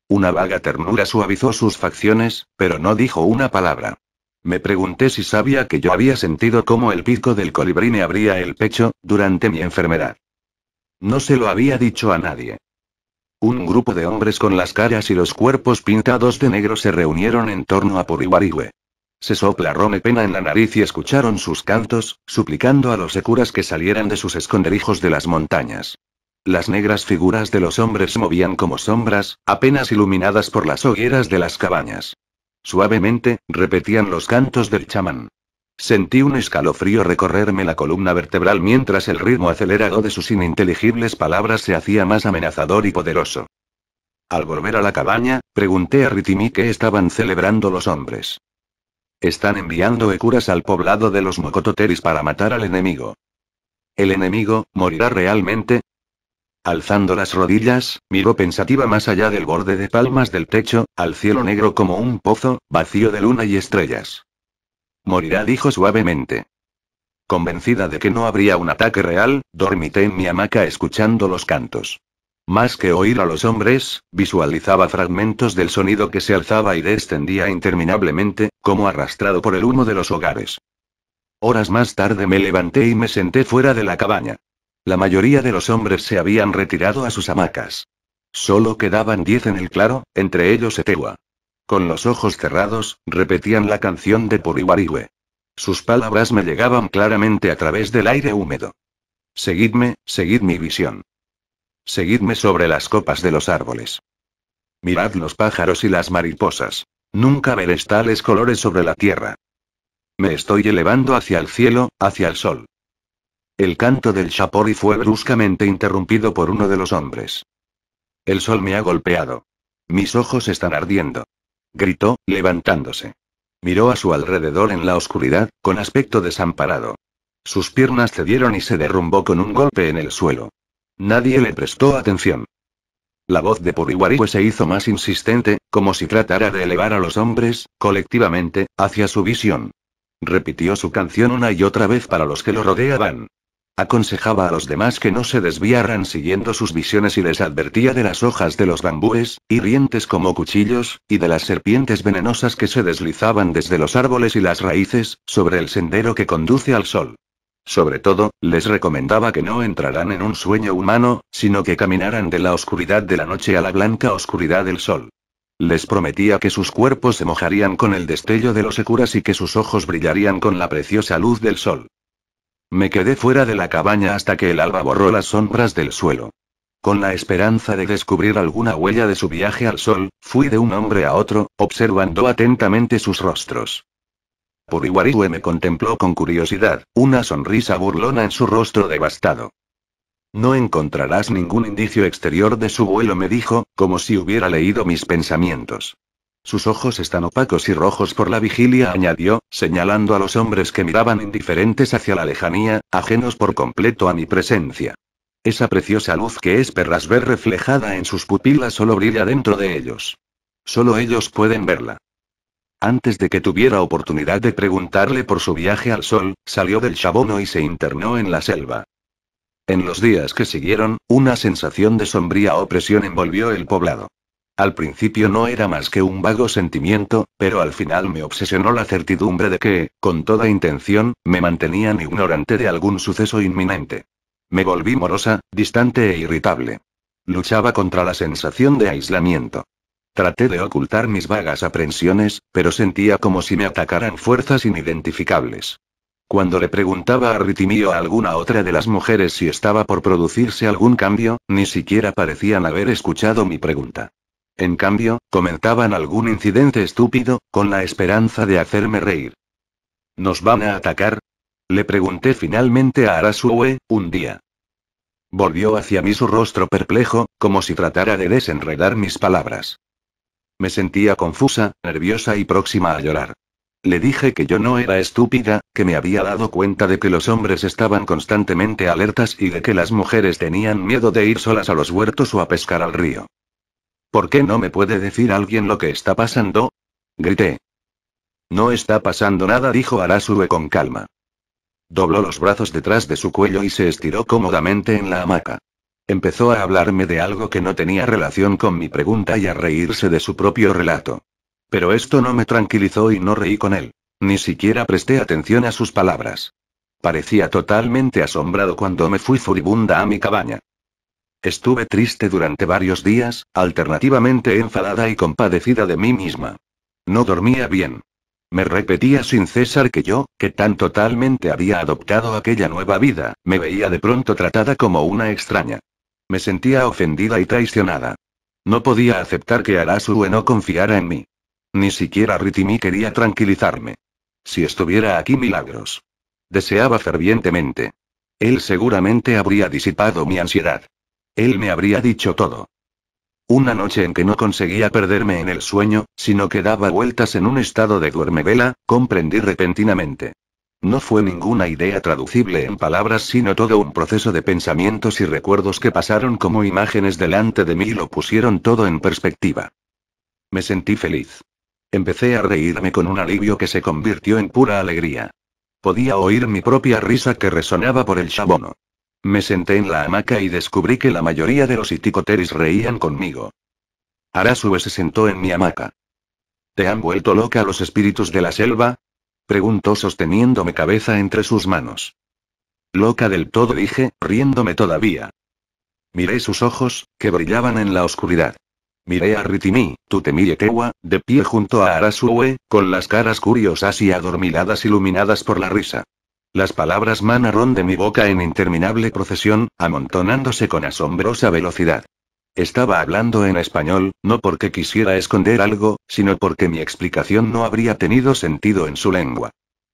Una vaga ternura suavizó sus facciones, pero no dijo una palabra. Me pregunté si sabía que yo había sentido cómo el pico del colibrí me abría el pecho, durante mi enfermedad. No se lo había dicho a nadie. Un grupo de hombres con las caras y los cuerpos pintados de negro se reunieron en torno a Puriwarihue. Se soplaron pena en la nariz y escucharon sus cantos, suplicando a los securas que salieran de sus esconderijos de las montañas. Las negras figuras de los hombres movían como sombras, apenas iluminadas por las hogueras de las cabañas. Suavemente, repetían los cantos del chamán. Sentí un escalofrío recorrerme la columna vertebral mientras el ritmo acelerado de sus ininteligibles palabras se hacía más amenazador y poderoso. Al volver a la cabaña, pregunté a Ritimi qué estaban celebrando los hombres. Están enviando ecuras al poblado de los Mokototeris para matar al enemigo. ¿El enemigo morirá realmente? Alzando las rodillas, miró pensativa más allá del borde de palmas del techo, al cielo negro como un pozo, vacío de luna y estrellas. Morirá, dijo suavemente. Convencida de que no habría un ataque real, dormité en mi hamaca escuchando los cantos. Más que oír a los hombres, visualizaba fragmentos del sonido que se alzaba y descendía interminablemente, como arrastrado por el humo de los hogares. Horas más tarde me levanté y me senté fuera de la cabaña. La mayoría de los hombres se habían retirado a sus hamacas. Solo quedaban diez en el claro, entre ellos Etewa. Con los ojos cerrados, repetían la canción de Puriwariwe. Sus palabras me llegaban claramente a través del aire húmedo. Seguidme, seguid mi visión. Seguidme sobre las copas de los árboles. Mirad los pájaros y las mariposas. Nunca veréis tales colores sobre la tierra. Me estoy elevando hacia el cielo, hacia el sol. El canto del Chapori fue bruscamente interrumpido por uno de los hombres. El sol me ha golpeado. Mis ojos están ardiendo gritó, levantándose. Miró a su alrededor en la oscuridad, con aspecto desamparado. Sus piernas cedieron y se derrumbó con un golpe en el suelo. Nadie le prestó atención. La voz de Puriwarihue se hizo más insistente, como si tratara de elevar a los hombres, colectivamente, hacia su visión. Repitió su canción una y otra vez para los que lo rodeaban. Aconsejaba a los demás que no se desviaran siguiendo sus visiones y les advertía de las hojas de los bambúes, hirientes como cuchillos, y de las serpientes venenosas que se deslizaban desde los árboles y las raíces, sobre el sendero que conduce al sol. Sobre todo, les recomendaba que no entraran en un sueño humano, sino que caminaran de la oscuridad de la noche a la blanca oscuridad del sol. Les prometía que sus cuerpos se mojarían con el destello de los securas y que sus ojos brillarían con la preciosa luz del sol. Me quedé fuera de la cabaña hasta que el alba borró las sombras del suelo. Con la esperanza de descubrir alguna huella de su viaje al sol, fui de un hombre a otro, observando atentamente sus rostros. Puriwarihue me contempló con curiosidad, una sonrisa burlona en su rostro devastado. No encontrarás ningún indicio exterior de su vuelo, me dijo, como si hubiera leído mis pensamientos. Sus ojos están opacos y rojos por la vigilia, añadió, señalando a los hombres que miraban indiferentes hacia la lejanía, ajenos por completo a mi presencia. Esa preciosa luz que esperas ver reflejada en sus pupilas solo brilla dentro de ellos. Solo ellos pueden verla. Antes de que tuviera oportunidad de preguntarle por su viaje al sol, salió del chabono y se internó en la selva. En los días que siguieron, una sensación de sombría opresión envolvió el poblado. Al principio no era más que un vago sentimiento, pero al final me obsesionó la certidumbre de que, con toda intención, me mantenían ignorante de algún suceso inminente. Me volví morosa, distante e irritable. Luchaba contra la sensación de aislamiento. Traté de ocultar mis vagas aprensiones, pero sentía como si me atacaran fuerzas inidentificables. Cuando le preguntaba a o a alguna otra de las mujeres si estaba por producirse algún cambio, ni siquiera parecían haber escuchado mi pregunta. En cambio, comentaban algún incidente estúpido, con la esperanza de hacerme reír. ¿Nos van a atacar? Le pregunté finalmente a Arasue, un día. Volvió hacia mí su rostro perplejo, como si tratara de desenredar mis palabras. Me sentía confusa, nerviosa y próxima a llorar. Le dije que yo no era estúpida, que me había dado cuenta de que los hombres estaban constantemente alertas y de que las mujeres tenían miedo de ir solas a los huertos o a pescar al río. ¿Por qué no me puede decir alguien lo que está pasando? Grité. No está pasando nada, dijo Arasue con calma. Dobló los brazos detrás de su cuello y se estiró cómodamente en la hamaca. Empezó a hablarme de algo que no tenía relación con mi pregunta y a reírse de su propio relato. Pero esto no me tranquilizó y no reí con él. Ni siquiera presté atención a sus palabras. Parecía totalmente asombrado cuando me fui furibunda a mi cabaña. Estuve triste durante varios días, alternativamente enfadada y compadecida de mí misma. No dormía bien. Me repetía sin cesar que yo, que tan totalmente había adoptado aquella nueva vida, me veía de pronto tratada como una extraña. Me sentía ofendida y traicionada. No podía aceptar que Arasue no confiara en mí. Ni siquiera Ritimi quería tranquilizarme. Si estuviera aquí milagros. Deseaba fervientemente. Él seguramente habría disipado mi ansiedad. Él me habría dicho todo. Una noche en que no conseguía perderme en el sueño, sino que daba vueltas en un estado de vela, comprendí repentinamente. No fue ninguna idea traducible en palabras, sino todo un proceso de pensamientos y recuerdos que pasaron como imágenes delante de mí y lo pusieron todo en perspectiva. Me sentí feliz. Empecé a reírme con un alivio que se convirtió en pura alegría. Podía oír mi propia risa que resonaba por el chabono. Me senté en la hamaca y descubrí que la mayoría de los iticoteris reían conmigo. Arasue se sentó en mi hamaca. ¿Te han vuelto loca los espíritus de la selva? preguntó sosteniéndome cabeza entre sus manos. Loca del todo dije, riéndome todavía. Miré sus ojos, que brillaban en la oscuridad. Miré a Ritimi, tewa de pie junto a Arasue, con las caras curiosas y adormiladas iluminadas por la risa. Las palabras manaron de mi boca en interminable procesión, amontonándose con asombrosa velocidad. Estaba hablando en español, no porque quisiera esconder algo, sino porque mi explicación no habría tenido sentido en su lengua.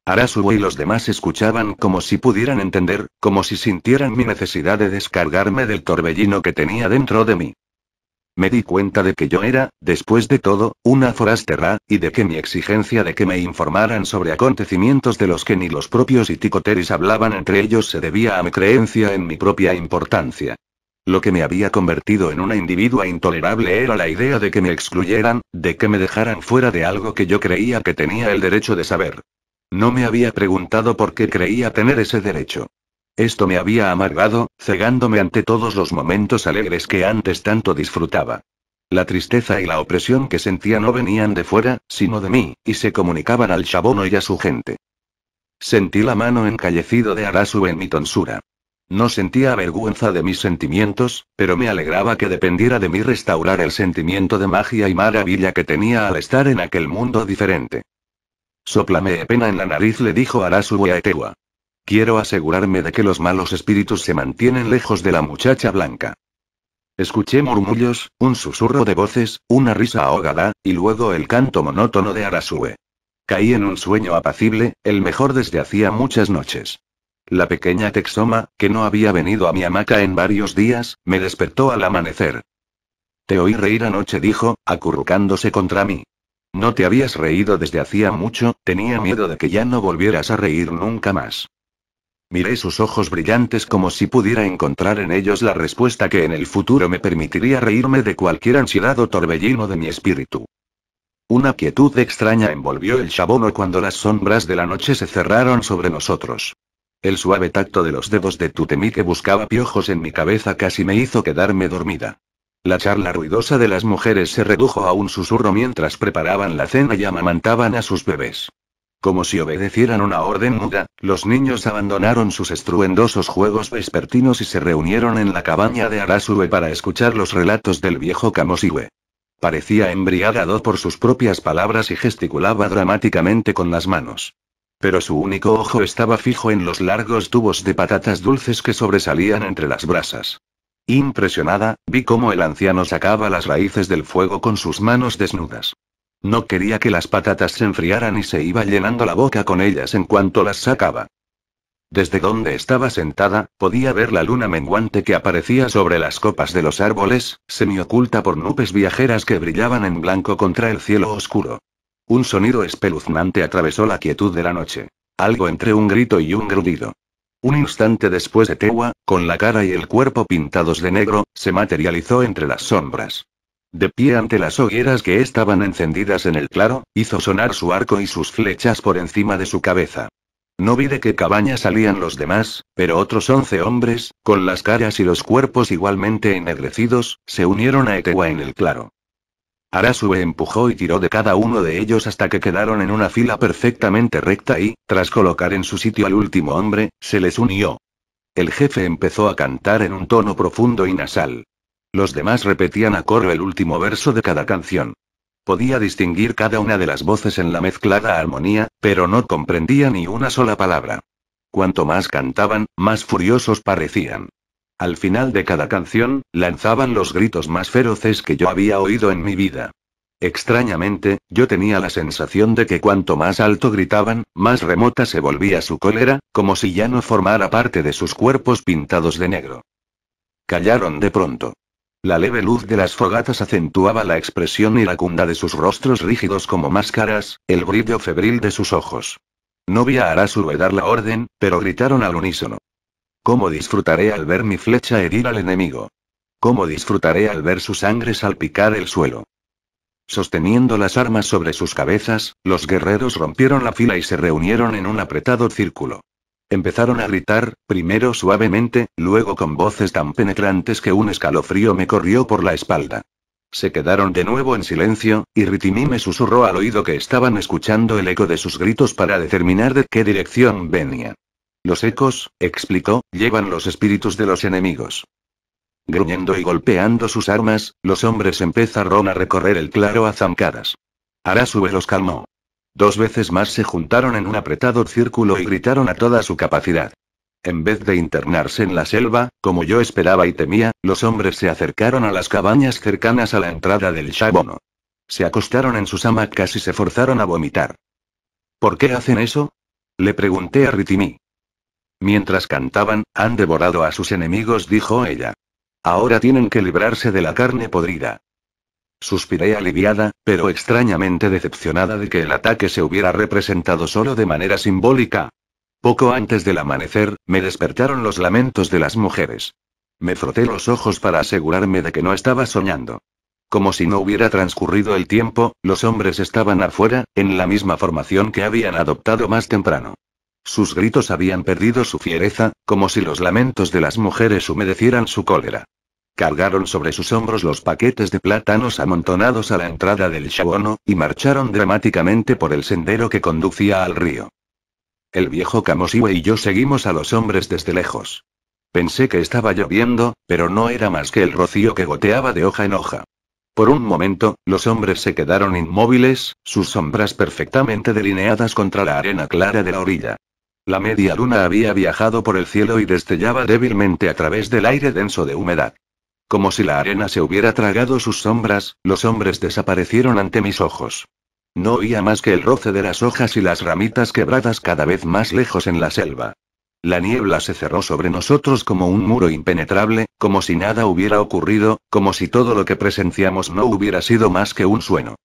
Arasuo y los demás escuchaban como si pudieran entender, como si sintieran mi necesidad de descargarme del torbellino que tenía dentro de mí me di cuenta de que yo era, después de todo, una forastera, y de que mi exigencia de que me informaran sobre acontecimientos de los que ni los propios iticoteris hablaban entre ellos se debía a mi creencia en mi propia importancia. Lo que me había convertido en una individua intolerable era la idea de que me excluyeran, de que me dejaran fuera de algo que yo creía que tenía el derecho de saber. No me había preguntado por qué creía tener ese derecho. Esto me había amargado, cegándome ante todos los momentos alegres que antes tanto disfrutaba. La tristeza y la opresión que sentía no venían de fuera, sino de mí, y se comunicaban al chabono y a su gente. Sentí la mano encallecido de Arasu en mi tonsura. No sentía vergüenza de mis sentimientos, pero me alegraba que dependiera de mí restaurar el sentimiento de magia y maravilla que tenía al estar en aquel mundo diferente. Soplame pena en la nariz, le dijo Arasu a Etewa. Quiero asegurarme de que los malos espíritus se mantienen lejos de la muchacha blanca. Escuché murmullos, un susurro de voces, una risa ahogada, y luego el canto monótono de Arasue. Caí en un sueño apacible, el mejor desde hacía muchas noches. La pequeña Texoma, que no había venido a mi hamaca en varios días, me despertó al amanecer. Te oí reír anoche, dijo, acurrucándose contra mí. No te habías reído desde hacía mucho, tenía miedo de que ya no volvieras a reír nunca más. Miré sus ojos brillantes como si pudiera encontrar en ellos la respuesta que en el futuro me permitiría reírme de cualquier ansiedad o torbellino de mi espíritu. Una quietud extraña envolvió el chabono cuando las sombras de la noche se cerraron sobre nosotros. El suave tacto de los dedos de Tutemí que buscaba piojos en mi cabeza casi me hizo quedarme dormida. La charla ruidosa de las mujeres se redujo a un susurro mientras preparaban la cena y amamantaban a sus bebés. Como si obedecieran una orden muda, los niños abandonaron sus estruendosos juegos vespertinos y se reunieron en la cabaña de Arasue para escuchar los relatos del viejo Kamosiwe. Parecía embriagado por sus propias palabras y gesticulaba dramáticamente con las manos. Pero su único ojo estaba fijo en los largos tubos de patatas dulces que sobresalían entre las brasas. Impresionada, vi cómo el anciano sacaba las raíces del fuego con sus manos desnudas. No quería que las patatas se enfriaran y se iba llenando la boca con ellas en cuanto las sacaba. Desde donde estaba sentada, podía ver la luna menguante que aparecía sobre las copas de los árboles, semioculta por nubes viajeras que brillaban en blanco contra el cielo oscuro. Un sonido espeluznante atravesó la quietud de la noche. Algo entre un grito y un grudido. Un instante después de con la cara y el cuerpo pintados de negro, se materializó entre las sombras. De pie ante las hogueras que estaban encendidas en el claro, hizo sonar su arco y sus flechas por encima de su cabeza. No vi de qué cabaña salían los demás, pero otros once hombres, con las caras y los cuerpos igualmente ennegrecidos, se unieron a Etewa en el claro. Arasue empujó y tiró de cada uno de ellos hasta que quedaron en una fila perfectamente recta y, tras colocar en su sitio al último hombre, se les unió. El jefe empezó a cantar en un tono profundo y nasal. Los demás repetían a coro el último verso de cada canción. Podía distinguir cada una de las voces en la mezclada armonía, pero no comprendía ni una sola palabra. Cuanto más cantaban, más furiosos parecían. Al final de cada canción, lanzaban los gritos más feroces que yo había oído en mi vida. Extrañamente, yo tenía la sensación de que cuanto más alto gritaban, más remota se volvía su cólera, como si ya no formara parte de sus cuerpos pintados de negro. Callaron de pronto. La leve luz de las fogatas acentuaba la expresión iracunda de sus rostros rígidos como máscaras, el brillo febril de sus ojos. Novia hará Arasu dar la orden, pero gritaron al unísono. ¿Cómo disfrutaré al ver mi flecha herir al enemigo? ¿Cómo disfrutaré al ver su sangre salpicar el suelo? Sosteniendo las armas sobre sus cabezas, los guerreros rompieron la fila y se reunieron en un apretado círculo. Empezaron a gritar, primero suavemente, luego con voces tan penetrantes que un escalofrío me corrió por la espalda. Se quedaron de nuevo en silencio, y Ritimi me susurró al oído que estaban escuchando el eco de sus gritos para determinar de qué dirección venía. Los ecos, explicó, llevan los espíritus de los enemigos. Gruñendo y golpeando sus armas, los hombres empezaron a recorrer el claro a zancadas. Arasuve los calmó. Dos veces más se juntaron en un apretado círculo y gritaron a toda su capacidad. En vez de internarse en la selva, como yo esperaba y temía, los hombres se acercaron a las cabañas cercanas a la entrada del Shabono. Se acostaron en sus hamacas y se forzaron a vomitar. ¿Por qué hacen eso? Le pregunté a Ritimi. Mientras cantaban, han devorado a sus enemigos, dijo ella. Ahora tienen que librarse de la carne podrida. Suspiré aliviada, pero extrañamente decepcionada de que el ataque se hubiera representado solo de manera simbólica. Poco antes del amanecer, me despertaron los lamentos de las mujeres. Me froté los ojos para asegurarme de que no estaba soñando. Como si no hubiera transcurrido el tiempo, los hombres estaban afuera, en la misma formación que habían adoptado más temprano. Sus gritos habían perdido su fiereza, como si los lamentos de las mujeres humedecieran su cólera. Cargaron sobre sus hombros los paquetes de plátanos amontonados a la entrada del Shabono, y marcharon dramáticamente por el sendero que conducía al río. El viejo Kamoshiwe y yo seguimos a los hombres desde lejos. Pensé que estaba lloviendo, pero no era más que el rocío que goteaba de hoja en hoja. Por un momento, los hombres se quedaron inmóviles, sus sombras perfectamente delineadas contra la arena clara de la orilla. La media luna había viajado por el cielo y destellaba débilmente a través del aire denso de humedad. Como si la arena se hubiera tragado sus sombras, los hombres desaparecieron ante mis ojos. No oía más que el roce de las hojas y las ramitas quebradas cada vez más lejos en la selva. La niebla se cerró sobre nosotros como un muro impenetrable, como si nada hubiera ocurrido, como si todo lo que presenciamos no hubiera sido más que un sueño.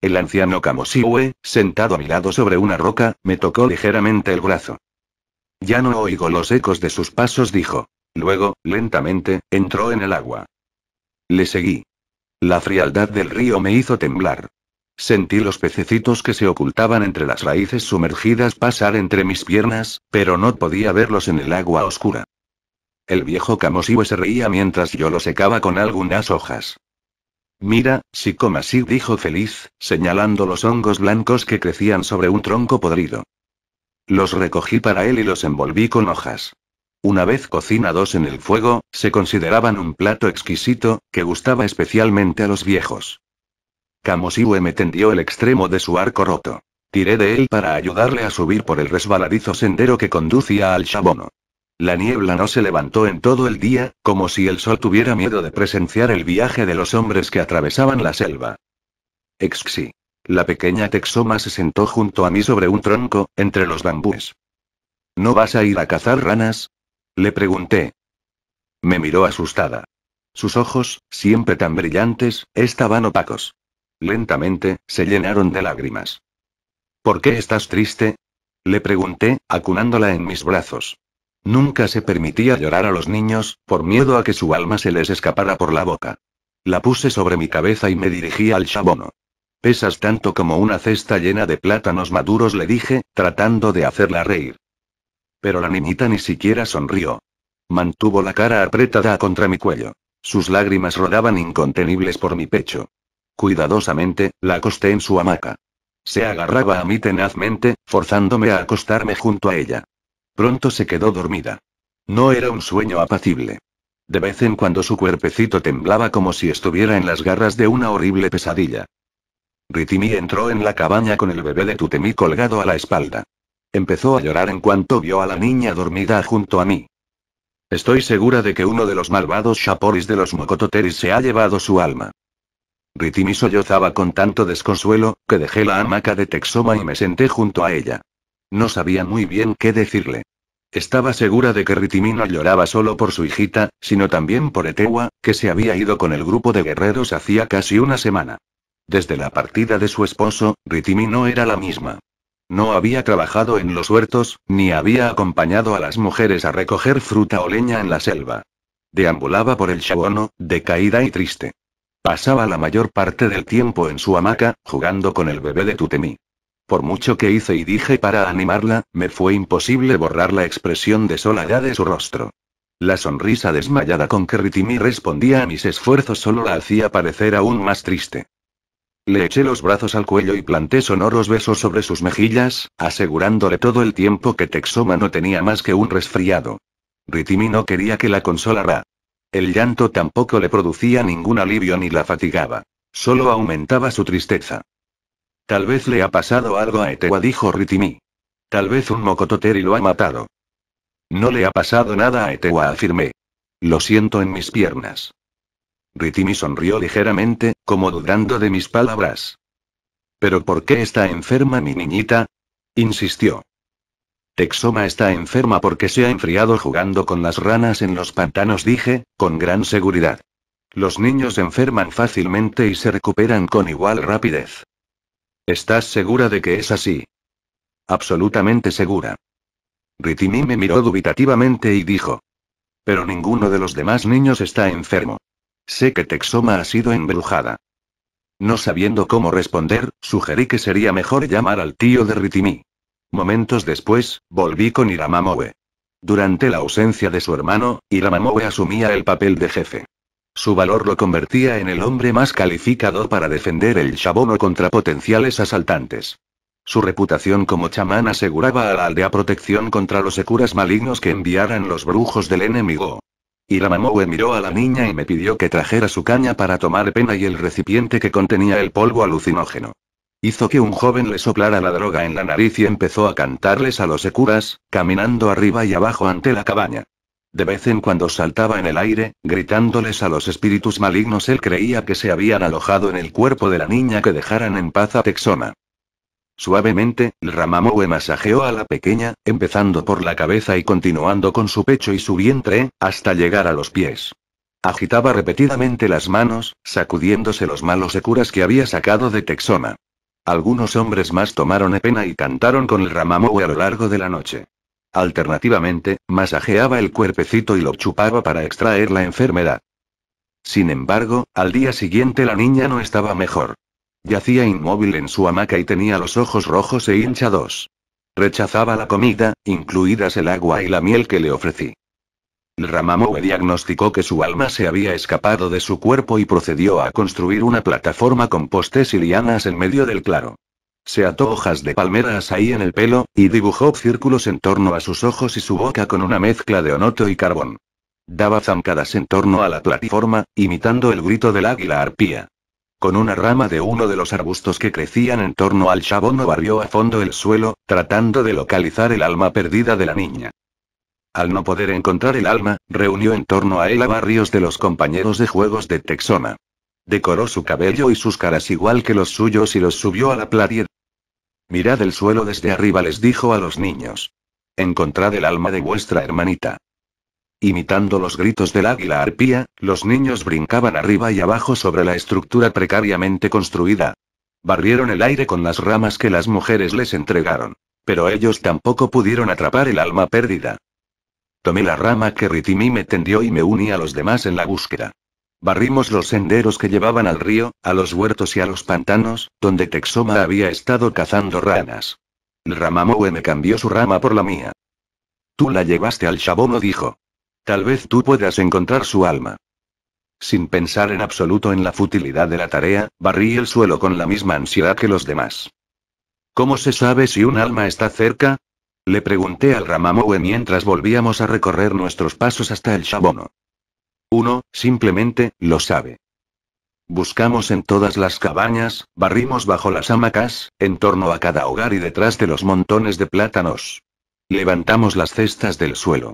El anciano Kamosiwe, sentado a mi lado sobre una roca, me tocó ligeramente el brazo. Ya no oigo los ecos de sus pasos, dijo. Luego, lentamente, entró en el agua. Le seguí. La frialdad del río me hizo temblar. Sentí los pececitos que se ocultaban entre las raíces sumergidas pasar entre mis piernas, pero no podía verlos en el agua oscura. El viejo Camosivo se reía mientras yo lo secaba con algunas hojas. Mira, si así dijo feliz, señalando los hongos blancos que crecían sobre un tronco podrido. Los recogí para él y los envolví con hojas. Una vez cocinados en el fuego, se consideraban un plato exquisito, que gustaba especialmente a los viejos. Kamoshiwe me tendió el extremo de su arco roto. Tiré de él para ayudarle a subir por el resbaladizo sendero que conducía al chabono. La niebla no se levantó en todo el día, como si el sol tuviera miedo de presenciar el viaje de los hombres que atravesaban la selva. Exxi. La pequeña Texoma se sentó junto a mí sobre un tronco, entre los bambúes. ¿No vas a ir a cazar ranas? Le pregunté. Me miró asustada. Sus ojos, siempre tan brillantes, estaban opacos. Lentamente, se llenaron de lágrimas. ¿Por qué estás triste? Le pregunté, acunándola en mis brazos. Nunca se permitía llorar a los niños, por miedo a que su alma se les escapara por la boca. La puse sobre mi cabeza y me dirigí al chabono. Pesas tanto como una cesta llena de plátanos maduros, le dije, tratando de hacerla reír. Pero la niñita ni siquiera sonrió. Mantuvo la cara apretada contra mi cuello. Sus lágrimas rodaban incontenibles por mi pecho. Cuidadosamente, la acosté en su hamaca. Se agarraba a mí tenazmente, forzándome a acostarme junto a ella. Pronto se quedó dormida. No era un sueño apacible. De vez en cuando su cuerpecito temblaba como si estuviera en las garras de una horrible pesadilla. Ritimi entró en la cabaña con el bebé de Tutemi colgado a la espalda. Empezó a llorar en cuanto vio a la niña dormida junto a mí. Estoy segura de que uno de los malvados chaporis de los Mokototeris se ha llevado su alma. Ritimi sollozaba con tanto desconsuelo, que dejé la hamaca de Texoma y me senté junto a ella. No sabía muy bien qué decirle. Estaba segura de que Ritimi no lloraba solo por su hijita, sino también por Etewa, que se había ido con el grupo de guerreros hacía casi una semana. Desde la partida de su esposo, Ritimi no era la misma. No había trabajado en los huertos, ni había acompañado a las mujeres a recoger fruta o leña en la selva. Deambulaba por el chabono, decaída y triste. Pasaba la mayor parte del tiempo en su hamaca, jugando con el bebé de Tutemí. Por mucho que hice y dije para animarla, me fue imposible borrar la expresión de soledad de su rostro. La sonrisa desmayada con que Ritimi respondía a mis esfuerzos solo la hacía parecer aún más triste. Le eché los brazos al cuello y planté sonoros besos sobre sus mejillas, asegurándole todo el tiempo que Texoma no tenía más que un resfriado. Ritimi no quería que la consolara. El llanto tampoco le producía ningún alivio ni la fatigaba. Solo aumentaba su tristeza. Tal vez le ha pasado algo a Etewa, dijo Ritimi. Tal vez un mocototeri lo ha matado. No le ha pasado nada a Etewa, afirmé. Lo siento en mis piernas. Ritimi sonrió ligeramente, como dudando de mis palabras. ¿Pero por qué está enferma mi niñita? insistió. Texoma está enferma porque se ha enfriado jugando con las ranas en los pantanos, dije, con gran seguridad. Los niños enferman fácilmente y se recuperan con igual rapidez. ¿Estás segura de que es así? Absolutamente segura. Ritimi me miró dubitativamente y dijo. Pero ninguno de los demás niños está enfermo. Sé que Texoma ha sido embrujada. No sabiendo cómo responder, sugerí que sería mejor llamar al tío de Ritimi. Momentos después, volví con Iramamoe. Durante la ausencia de su hermano, Iramamoe asumía el papel de jefe. Su valor lo convertía en el hombre más calificado para defender el Shabono contra potenciales asaltantes. Su reputación como chamán aseguraba a la aldea protección contra los securas malignos que enviaran los brujos del enemigo. Y la miró a la niña y me pidió que trajera su caña para tomar pena y el recipiente que contenía el polvo alucinógeno. Hizo que un joven le soplara la droga en la nariz y empezó a cantarles a los securas, caminando arriba y abajo ante la cabaña. De vez en cuando saltaba en el aire, gritándoles a los espíritus malignos él creía que se habían alojado en el cuerpo de la niña que dejaran en paz a Texoma. Suavemente, el Ramamoe masajeó a la pequeña, empezando por la cabeza y continuando con su pecho y su vientre, hasta llegar a los pies. Agitaba repetidamente las manos, sacudiéndose los malos securas que había sacado de Texoma. Algunos hombres más tomaron pena y cantaron con el Ramamoe a lo largo de la noche. Alternativamente, masajeaba el cuerpecito y lo chupaba para extraer la enfermedad. Sin embargo, al día siguiente la niña no estaba mejor. Yacía inmóvil en su hamaca y tenía los ojos rojos e hinchados. Rechazaba la comida, incluidas el agua y la miel que le ofrecí. El diagnosticó que su alma se había escapado de su cuerpo y procedió a construir una plataforma con postes y lianas en medio del claro. Se ató hojas de palmera ahí en el pelo, y dibujó círculos en torno a sus ojos y su boca con una mezcla de onoto y carbón. Daba zancadas en torno a la plataforma, imitando el grito del águila arpía. Con una rama de uno de los arbustos que crecían en torno al chabono barrió a fondo el suelo, tratando de localizar el alma perdida de la niña. Al no poder encontrar el alma, reunió en torno a él a barrios de los compañeros de juegos de Texona. Decoró su cabello y sus caras igual que los suyos y los subió a la playa. Mirad el suelo desde arriba les dijo a los niños. Encontrad el alma de vuestra hermanita. Imitando los gritos del águila arpía, los niños brincaban arriba y abajo sobre la estructura precariamente construida. Barrieron el aire con las ramas que las mujeres les entregaron. Pero ellos tampoco pudieron atrapar el alma perdida. Tomé la rama que Ritimi me tendió y me uní a los demás en la búsqueda. Barrimos los senderos que llevaban al río, a los huertos y a los pantanos, donde Texoma había estado cazando ranas. El Ramamoe me cambió su rama por la mía. Tú la llevaste al Shabomo, dijo. Tal vez tú puedas encontrar su alma. Sin pensar en absoluto en la futilidad de la tarea, barrí el suelo con la misma ansiedad que los demás. ¿Cómo se sabe si un alma está cerca? Le pregunté al Ramamowe mientras volvíamos a recorrer nuestros pasos hasta el Shabono. Uno, simplemente, lo sabe. Buscamos en todas las cabañas, barrimos bajo las hamacas, en torno a cada hogar y detrás de los montones de plátanos. Levantamos las cestas del suelo.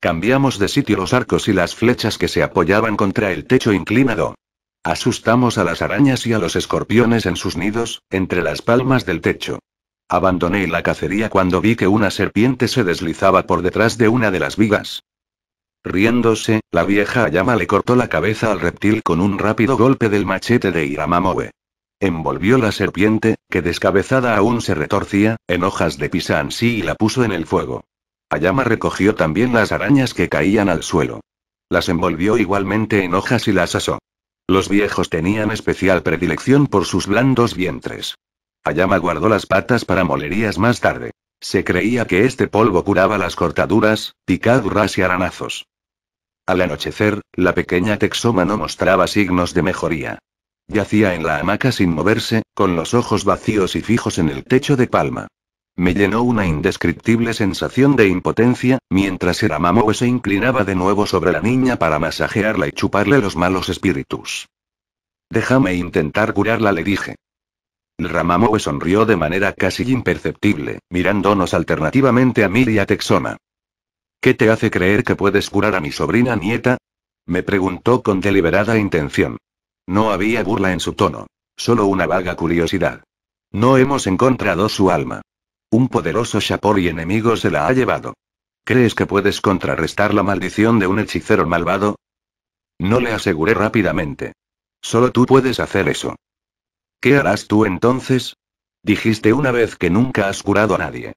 Cambiamos de sitio los arcos y las flechas que se apoyaban contra el techo inclinado. Asustamos a las arañas y a los escorpiones en sus nidos, entre las palmas del techo. Abandoné la cacería cuando vi que una serpiente se deslizaba por detrás de una de las vigas. Riéndose, la vieja llama le cortó la cabeza al reptil con un rápido golpe del machete de Iramamoe. Envolvió la serpiente, que descabezada aún se retorcía, en hojas de pisansí y la puso en el fuego. Ayama recogió también las arañas que caían al suelo. Las envolvió igualmente en hojas y las asó. Los viejos tenían especial predilección por sus blandos vientres. Ayama guardó las patas para molerías más tarde. Se creía que este polvo curaba las cortaduras, picaduras y aranazos. Al anochecer, la pequeña Texoma no mostraba signos de mejoría. Yacía en la hamaca sin moverse, con los ojos vacíos y fijos en el techo de palma. Me llenó una indescriptible sensación de impotencia, mientras Eramamoe pues se inclinaba de nuevo sobre la niña para masajearla y chuparle los malos espíritus. Déjame intentar curarla, le dije. El Ramamoe sonrió de manera casi imperceptible, mirándonos alternativamente a mí y a Texona. ¿Qué te hace creer que puedes curar a mi sobrina nieta? Me preguntó con deliberada intención. No había burla en su tono, solo una vaga curiosidad. No hemos encontrado su alma. Un poderoso Shapor y enemigo se la ha llevado. ¿Crees que puedes contrarrestar la maldición de un hechicero malvado? No le aseguré rápidamente. Solo tú puedes hacer eso. ¿Qué harás tú entonces? Dijiste una vez que nunca has curado a nadie.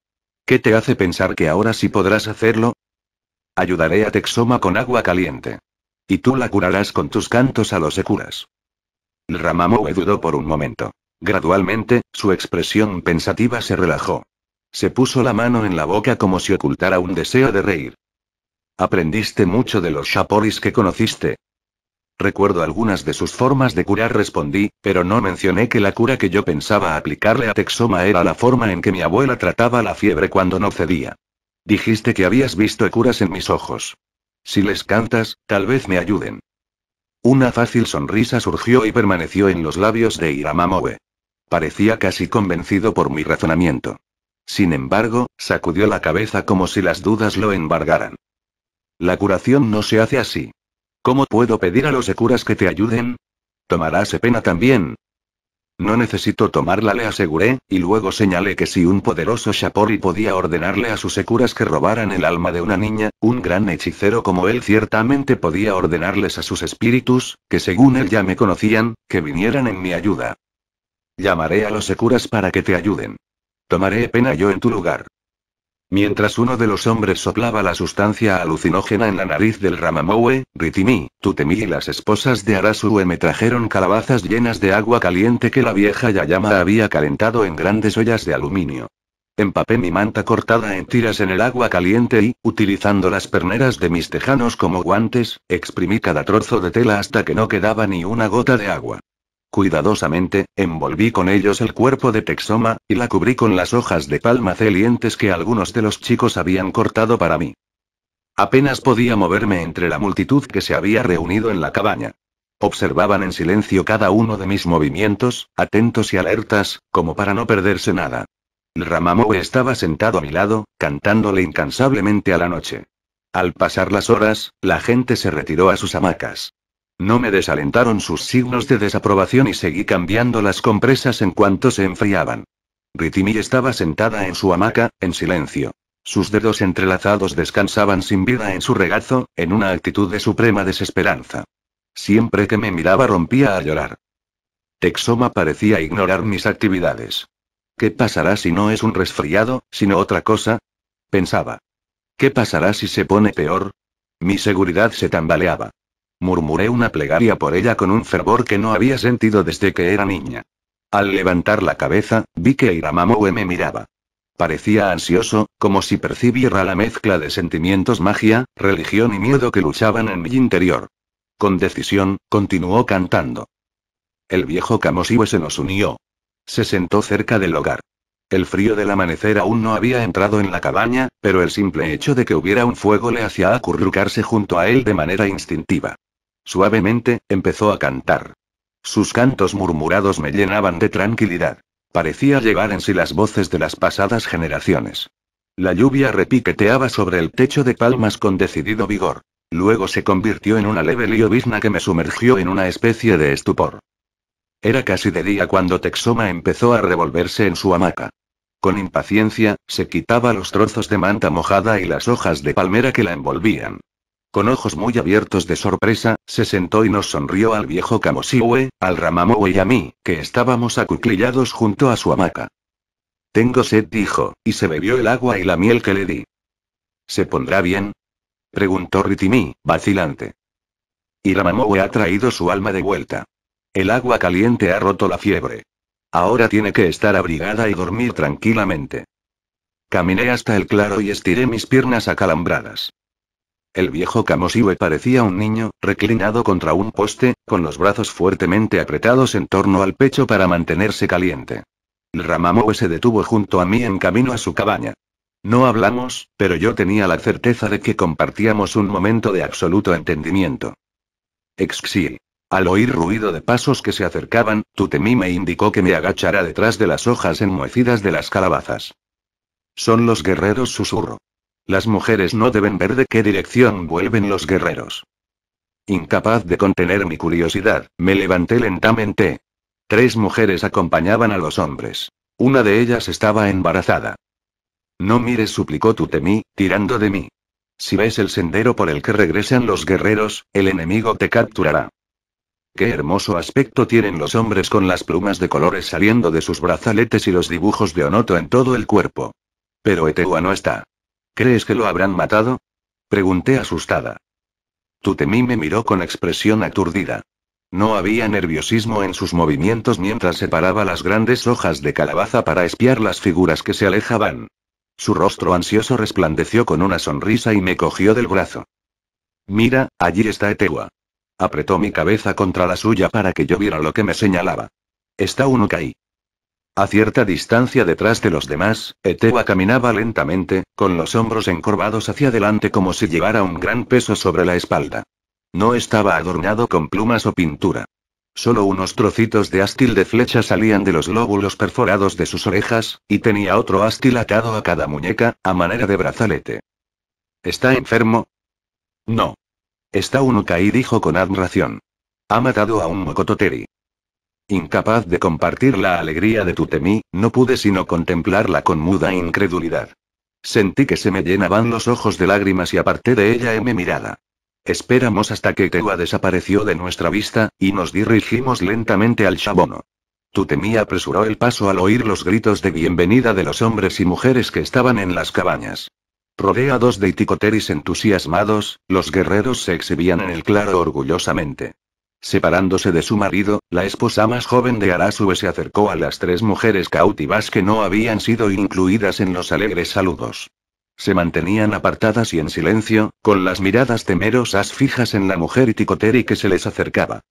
¿Qué te hace pensar que ahora sí podrás hacerlo? Ayudaré a Texoma con agua caliente. Y tú la curarás con tus cantos a los securas. Ramamoe dudó por un momento. Gradualmente, su expresión pensativa se relajó. Se puso la mano en la boca como si ocultara un deseo de reír. Aprendiste mucho de los Shaporis que conociste. Recuerdo algunas de sus formas de curar, respondí, pero no mencioné que la cura que yo pensaba aplicarle a Texoma era la forma en que mi abuela trataba la fiebre cuando no cedía. Dijiste que habías visto curas en mis ojos. Si les cantas, tal vez me ayuden. Una fácil sonrisa surgió y permaneció en los labios de Iramamoe. Parecía casi convencido por mi razonamiento. Sin embargo, sacudió la cabeza como si las dudas lo embargaran. La curación no se hace así. ¿Cómo puedo pedir a los securas que te ayuden? Tomarás pena también. No necesito tomarla, le aseguré, y luego señalé que si un poderoso Shapori podía ordenarle a sus securas que robaran el alma de una niña, un gran hechicero como él ciertamente podía ordenarles a sus espíritus, que según él ya me conocían, que vinieran en mi ayuda. Llamaré a los securas para que te ayuden. Tomaré pena yo en tu lugar. Mientras uno de los hombres soplaba la sustancia alucinógena en la nariz del Ramamoue, Ritimi, Tutemi y las esposas de Arasue me trajeron calabazas llenas de agua caliente que la vieja Yayama había calentado en grandes ollas de aluminio. Empapé mi manta cortada en tiras en el agua caliente y, utilizando las perneras de mis tejanos como guantes, exprimí cada trozo de tela hasta que no quedaba ni una gota de agua. Cuidadosamente, envolví con ellos el cuerpo de Texoma, y la cubrí con las hojas de palma celientes que algunos de los chicos habían cortado para mí. Apenas podía moverme entre la multitud que se había reunido en la cabaña. Observaban en silencio cada uno de mis movimientos, atentos y alertas, como para no perderse nada. estaba sentado a mi lado, cantándole incansablemente a la noche. Al pasar las horas, la gente se retiró a sus hamacas. No me desalentaron sus signos de desaprobación y seguí cambiando las compresas en cuanto se enfriaban. Ritimi estaba sentada en su hamaca, en silencio. Sus dedos entrelazados descansaban sin vida en su regazo, en una actitud de suprema desesperanza. Siempre que me miraba rompía a llorar. Texoma parecía ignorar mis actividades. ¿Qué pasará si no es un resfriado, sino otra cosa? Pensaba. ¿Qué pasará si se pone peor? Mi seguridad se tambaleaba. Murmuré una plegaria por ella con un fervor que no había sentido desde que era niña. Al levantar la cabeza, vi que Iramamue me miraba. Parecía ansioso, como si percibiera la mezcla de sentimientos magia, religión y miedo que luchaban en mi interior. Con decisión, continuó cantando. El viejo Kamosiwe se nos unió. Se sentó cerca del hogar. El frío del amanecer aún no había entrado en la cabaña, pero el simple hecho de que hubiera un fuego le hacía acurrucarse junto a él de manera instintiva. Suavemente, empezó a cantar. Sus cantos murmurados me llenaban de tranquilidad. Parecía llegar en sí las voces de las pasadas generaciones. La lluvia repiqueteaba sobre el techo de palmas con decidido vigor. Luego se convirtió en una leve liobizna que me sumergió en una especie de estupor. Era casi de día cuando Texoma empezó a revolverse en su hamaca. Con impaciencia, se quitaba los trozos de manta mojada y las hojas de palmera que la envolvían. Con ojos muy abiertos de sorpresa, se sentó y nos sonrió al viejo Kamosiwe, al Ramamowe y a mí, que estábamos acuclillados junto a su hamaca. Tengo sed, dijo, y se bebió el agua y la miel que le di. ¿Se pondrá bien? preguntó Ritimi, vacilante. Y Ramamowe ha traído su alma de vuelta. El agua caliente ha roto la fiebre. Ahora tiene que estar abrigada y dormir tranquilamente. Caminé hasta el claro y estiré mis piernas acalambradas. El viejo Kamosiwe parecía un niño, reclinado contra un poste, con los brazos fuertemente apretados en torno al pecho para mantenerse caliente. El se detuvo junto a mí en camino a su cabaña. No hablamos, pero yo tenía la certeza de que compartíamos un momento de absoluto entendimiento. Exil, Al oír ruido de pasos que se acercaban, Tutemi me indicó que me agachara detrás de las hojas enmohecidas de las calabazas. Son los guerreros susurro. Las mujeres no deben ver de qué dirección vuelven los guerreros. Incapaz de contener mi curiosidad, me levanté lentamente. Tres mujeres acompañaban a los hombres. Una de ellas estaba embarazada. No mires, suplicó Tutemi, tirando de mí. Si ves el sendero por el que regresan los guerreros, el enemigo te capturará. Qué hermoso aspecto tienen los hombres con las plumas de colores saliendo de sus brazaletes y los dibujos de Onoto en todo el cuerpo. Pero Etewa no está. ¿Crees que lo habrán matado? Pregunté asustada. Tutemi me miró con expresión aturdida. No había nerviosismo en sus movimientos mientras separaba las grandes hojas de calabaza para espiar las figuras que se alejaban. Su rostro ansioso resplandeció con una sonrisa y me cogió del brazo. Mira, allí está Etewa. Apretó mi cabeza contra la suya para que yo viera lo que me señalaba. Está uno caí. A cierta distancia detrás de los demás, Etewa caminaba lentamente, con los hombros encorvados hacia adelante como si llevara un gran peso sobre la espalda. No estaba adornado con plumas o pintura. Solo unos trocitos de ástil de flecha salían de los lóbulos perforados de sus orejas, y tenía otro ástil atado a cada muñeca, a manera de brazalete. ¿Está enfermo? No. Está un caí, dijo con admiración. Ha matado a un mocototeri. Incapaz de compartir la alegría de Tutemi, no pude sino contemplarla con muda incredulidad. Sentí que se me llenaban los ojos de lágrimas y aparté de ella mi mirada. Esperamos hasta que Tewa desapareció de nuestra vista, y nos dirigimos lentamente al Shabono. Tutemí apresuró el paso al oír los gritos de bienvenida de los hombres y mujeres que estaban en las cabañas. Rodeados de iticoteris entusiasmados, los guerreros se exhibían en el claro orgullosamente. Separándose de su marido, la esposa más joven de Arasue se acercó a las tres mujeres cautivas que no habían sido incluidas en los alegres saludos. Se mantenían apartadas y en silencio, con las miradas temerosas fijas en la mujer ticoteri que se les acercaba.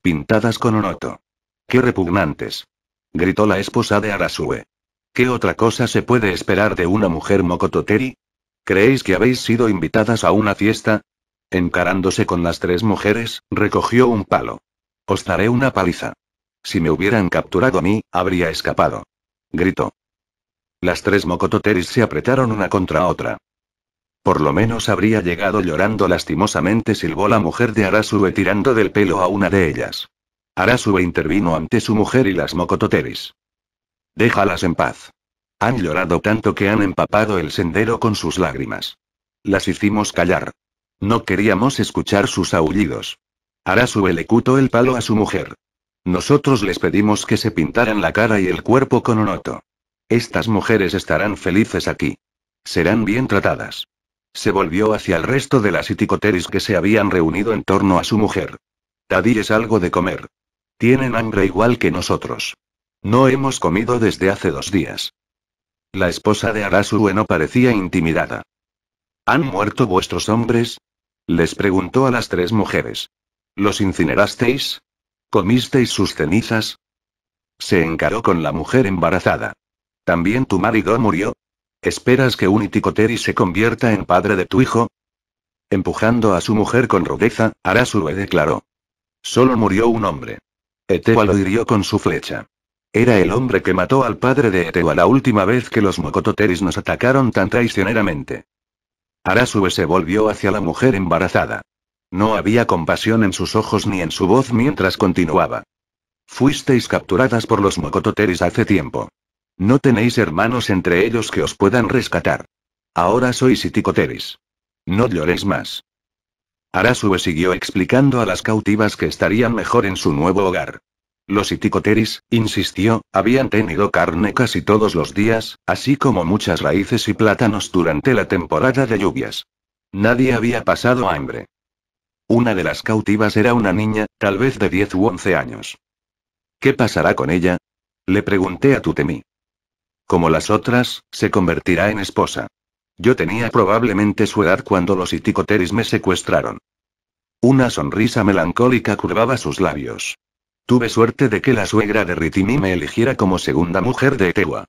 Pintadas con onoto. ¡Qué repugnantes! gritó la esposa de Arasue. ¿Qué otra cosa se puede esperar de una mujer mocototeri? ¿Creéis que habéis sido invitadas a una fiesta? Encarándose con las tres mujeres, recogió un palo. Os daré una paliza. Si me hubieran capturado a mí, habría escapado. Gritó. Las tres mocototeris se apretaron una contra otra. Por lo menos habría llegado llorando lastimosamente, silbó la mujer de Arasue tirando del pelo a una de ellas. Arasue intervino ante su mujer y las mocototeris. Déjalas en paz. Han llorado tanto que han empapado el sendero con sus lágrimas. Las hicimos callar. No queríamos escuchar sus aullidos. Arasu elecutó el palo a su mujer. Nosotros les pedimos que se pintaran la cara y el cuerpo con oto. Estas mujeres estarán felices aquí. Serán bien tratadas. Se volvió hacia el resto de las iticoteris que se habían reunido en torno a su mujer. es algo de comer. Tienen hambre igual que nosotros. No hemos comido desde hace dos días. La esposa de Arasu no parecía intimidada. ¿Han muerto vuestros hombres? Les preguntó a las tres mujeres. ¿Los incinerasteis? ¿Comisteis sus cenizas? Se encaró con la mujer embarazada. ¿También tu marido murió? ¿Esperas que un iticoteri se convierta en padre de tu hijo? Empujando a su mujer con rudeza, Arasue declaró. Solo murió un hombre. Etewa lo hirió con su flecha. Era el hombre que mató al padre de Etewa la última vez que los mocototeris nos atacaron tan traicioneramente. Arasue se volvió hacia la mujer embarazada. No había compasión en sus ojos ni en su voz mientras continuaba. Fuisteis capturadas por los Mokototeris hace tiempo. No tenéis hermanos entre ellos que os puedan rescatar. Ahora sois Iticoteris. No lloréis más. Arasue siguió explicando a las cautivas que estarían mejor en su nuevo hogar. Los iticoteris, insistió, habían tenido carne casi todos los días, así como muchas raíces y plátanos durante la temporada de lluvias. Nadie había pasado hambre. Una de las cautivas era una niña, tal vez de 10 u 11 años. ¿Qué pasará con ella? Le pregunté a Tutemi. Como las otras, se convertirá en esposa. Yo tenía probablemente su edad cuando los iticoteris me secuestraron. Una sonrisa melancólica curvaba sus labios. Tuve suerte de que la suegra de Ritimi me eligiera como segunda mujer de Etewa.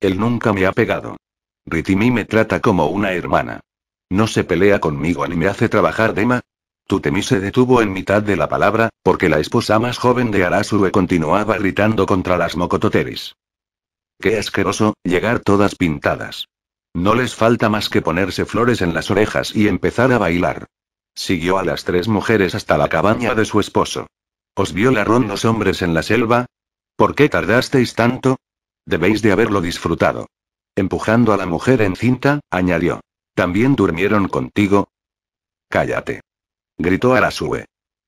Él nunca me ha pegado. Ritimi me trata como una hermana. No se pelea conmigo ni me hace trabajar Dema. Tutemi se detuvo en mitad de la palabra, porque la esposa más joven de Arasue continuaba gritando contra las mocototeris. Qué asqueroso, llegar todas pintadas. No les falta más que ponerse flores en las orejas y empezar a bailar. Siguió a las tres mujeres hasta la cabaña de su esposo. ¿Os violaron los hombres en la selva? ¿Por qué tardasteis tanto? Debéis de haberlo disfrutado. Empujando a la mujer encinta, añadió. ¿También durmieron contigo? Cállate. Gritó Arasue.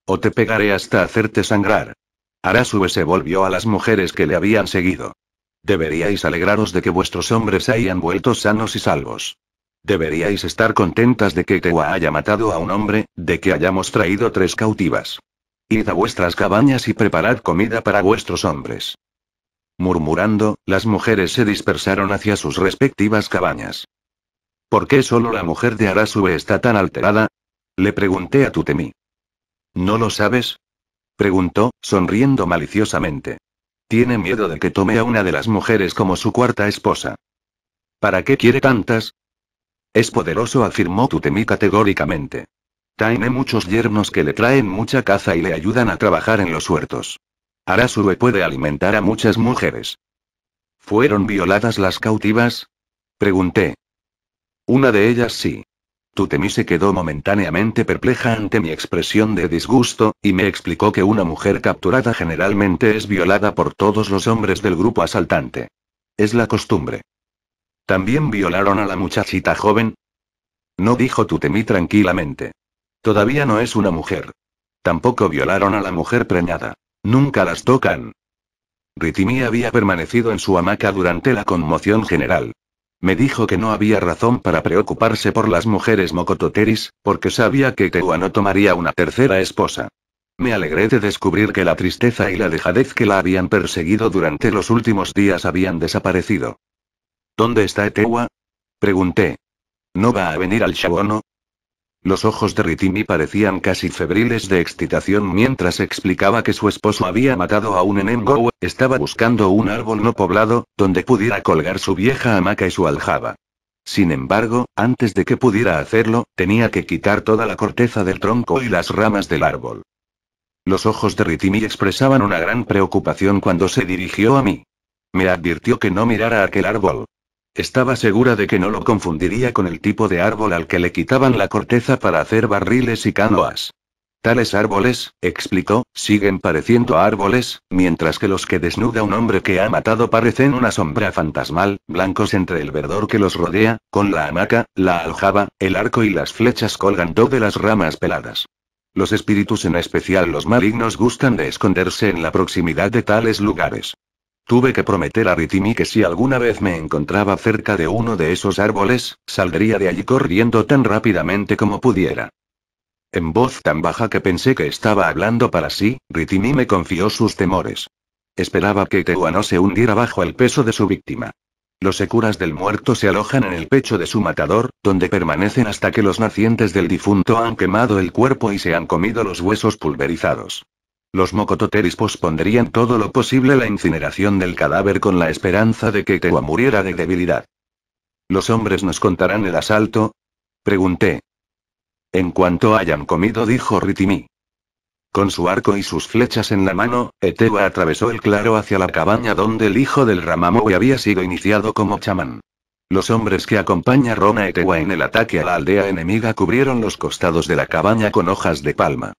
O te pegaré hasta hacerte sangrar. Arasue se volvió a las mujeres que le habían seguido. Deberíais alegraros de que vuestros hombres hayan vuelto sanos y salvos. Deberíais estar contentas de que Tewa haya matado a un hombre, de que hayamos traído tres cautivas. Id a vuestras cabañas y preparad comida para vuestros hombres. Murmurando, las mujeres se dispersaron hacia sus respectivas cabañas. ¿Por qué solo la mujer de Arasue está tan alterada? Le pregunté a Tutemi. ¿No lo sabes? Preguntó, sonriendo maliciosamente. Tiene miedo de que tome a una de las mujeres como su cuarta esposa. ¿Para qué quiere tantas? Es poderoso, afirmó Tutemi categóricamente. Tiene muchos yernos que le traen mucha caza y le ayudan a trabajar en los huertos. Arasue puede alimentar a muchas mujeres. ¿Fueron violadas las cautivas? Pregunté. Una de ellas sí. Tutemi se quedó momentáneamente perpleja ante mi expresión de disgusto, y me explicó que una mujer capturada generalmente es violada por todos los hombres del grupo asaltante. Es la costumbre. ¿También violaron a la muchachita joven? No dijo Tutemi tranquilamente. Todavía no es una mujer. Tampoco violaron a la mujer preñada. Nunca las tocan. Ritimi había permanecido en su hamaca durante la conmoción general. Me dijo que no había razón para preocuparse por las mujeres mocototeris, porque sabía que Etewa no tomaría una tercera esposa. Me alegré de descubrir que la tristeza y la dejadez que la habían perseguido durante los últimos días habían desaparecido. ¿Dónde está Etewa? Pregunté. ¿No va a venir al Shabono? Los ojos de Ritimi parecían casi febriles de excitación mientras explicaba que su esposo había matado a un enemigo, estaba buscando un árbol no poblado, donde pudiera colgar su vieja hamaca y su aljaba. Sin embargo, antes de que pudiera hacerlo, tenía que quitar toda la corteza del tronco y las ramas del árbol. Los ojos de Ritimi expresaban una gran preocupación cuando se dirigió a mí. Me advirtió que no mirara aquel árbol. Estaba segura de que no lo confundiría con el tipo de árbol al que le quitaban la corteza para hacer barriles y canoas. Tales árboles, explicó, siguen pareciendo árboles, mientras que los que desnuda un hombre que ha matado parecen una sombra fantasmal, blancos entre el verdor que los rodea, con la hamaca, la aljaba, el arco y las flechas colgando de las ramas peladas. Los espíritus, en especial los malignos, gustan de esconderse en la proximidad de tales lugares. Tuve que prometer a Ritimi que si alguna vez me encontraba cerca de uno de esos árboles, saldría de allí corriendo tan rápidamente como pudiera. En voz tan baja que pensé que estaba hablando para sí, Ritimi me confió sus temores. Esperaba que Teua no se hundiera bajo el peso de su víctima. Los securas del muerto se alojan en el pecho de su matador, donde permanecen hasta que los nacientes del difunto han quemado el cuerpo y se han comido los huesos pulverizados. Los mocototeris pospondrían todo lo posible la incineración del cadáver con la esperanza de que Tewa muriera de debilidad. ¿Los hombres nos contarán el asalto? Pregunté. En cuanto hayan comido, dijo Ritimi. Con su arco y sus flechas en la mano, Etewa atravesó el claro hacia la cabaña donde el hijo del Ramamoy había sido iniciado como chamán. Los hombres que acompañaron a Etewa en el ataque a la aldea enemiga cubrieron los costados de la cabaña con hojas de palma.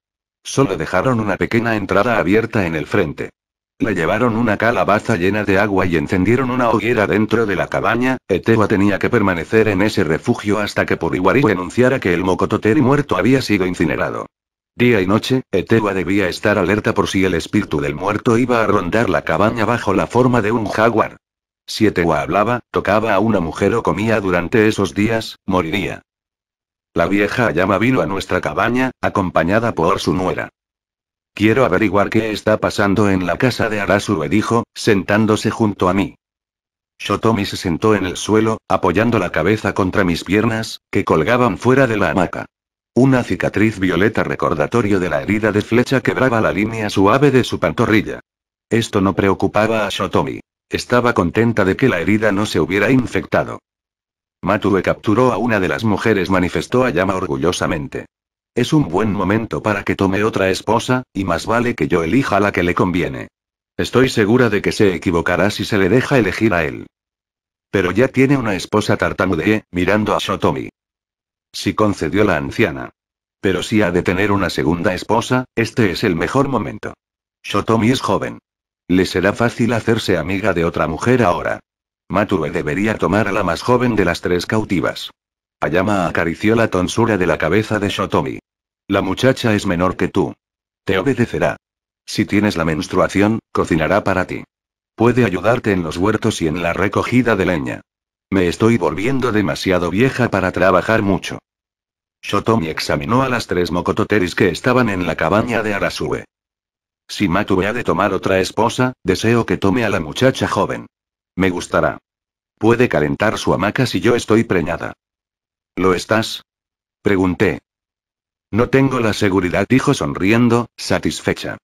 Solo dejaron una pequeña entrada abierta en el frente. Le llevaron una calabaza llena de agua y encendieron una hoguera dentro de la cabaña. Etewa tenía que permanecer en ese refugio hasta que Puriwari anunciara que el Mokototeri muerto había sido incinerado. Día y noche, Etewa debía estar alerta por si el espíritu del muerto iba a rondar la cabaña bajo la forma de un jaguar. Si Etewa hablaba, tocaba a una mujer o comía durante esos días, moriría. La vieja llama vino a nuestra cabaña, acompañada por su nuera. Quiero averiguar qué está pasando en la casa de Arasube, dijo, sentándose junto a mí. Shotomi se sentó en el suelo, apoyando la cabeza contra mis piernas, que colgaban fuera de la hamaca. Una cicatriz violeta recordatorio de la herida de flecha quebraba la línea suave de su pantorrilla. Esto no preocupaba a Shotomi. Estaba contenta de que la herida no se hubiera infectado. Matue capturó a una de las mujeres, manifestó a Yama orgullosamente. Es un buen momento para que tome otra esposa, y más vale que yo elija la que le conviene. Estoy segura de que se equivocará si se le deja elegir a él. Pero ya tiene una esposa tartamudee, mirando a Shotomi. Si concedió la anciana. Pero si ha de tener una segunda esposa, este es el mejor momento. Shotomi es joven. Le será fácil hacerse amiga de otra mujer ahora. Matue debería tomar a la más joven de las tres cautivas. Ayama acarició la tonsura de la cabeza de Shotomi. La muchacha es menor que tú. Te obedecerá. Si tienes la menstruación, cocinará para ti. Puede ayudarte en los huertos y en la recogida de leña. Me estoy volviendo demasiado vieja para trabajar mucho. Shotomi examinó a las tres Mokototeris que estaban en la cabaña de Arasue. Si Matue ha de tomar otra esposa, deseo que tome a la muchacha joven. Me gustará. Puede calentar su hamaca si yo estoy preñada. ¿Lo estás? Pregunté. No tengo la seguridad, dijo sonriendo, satisfecha.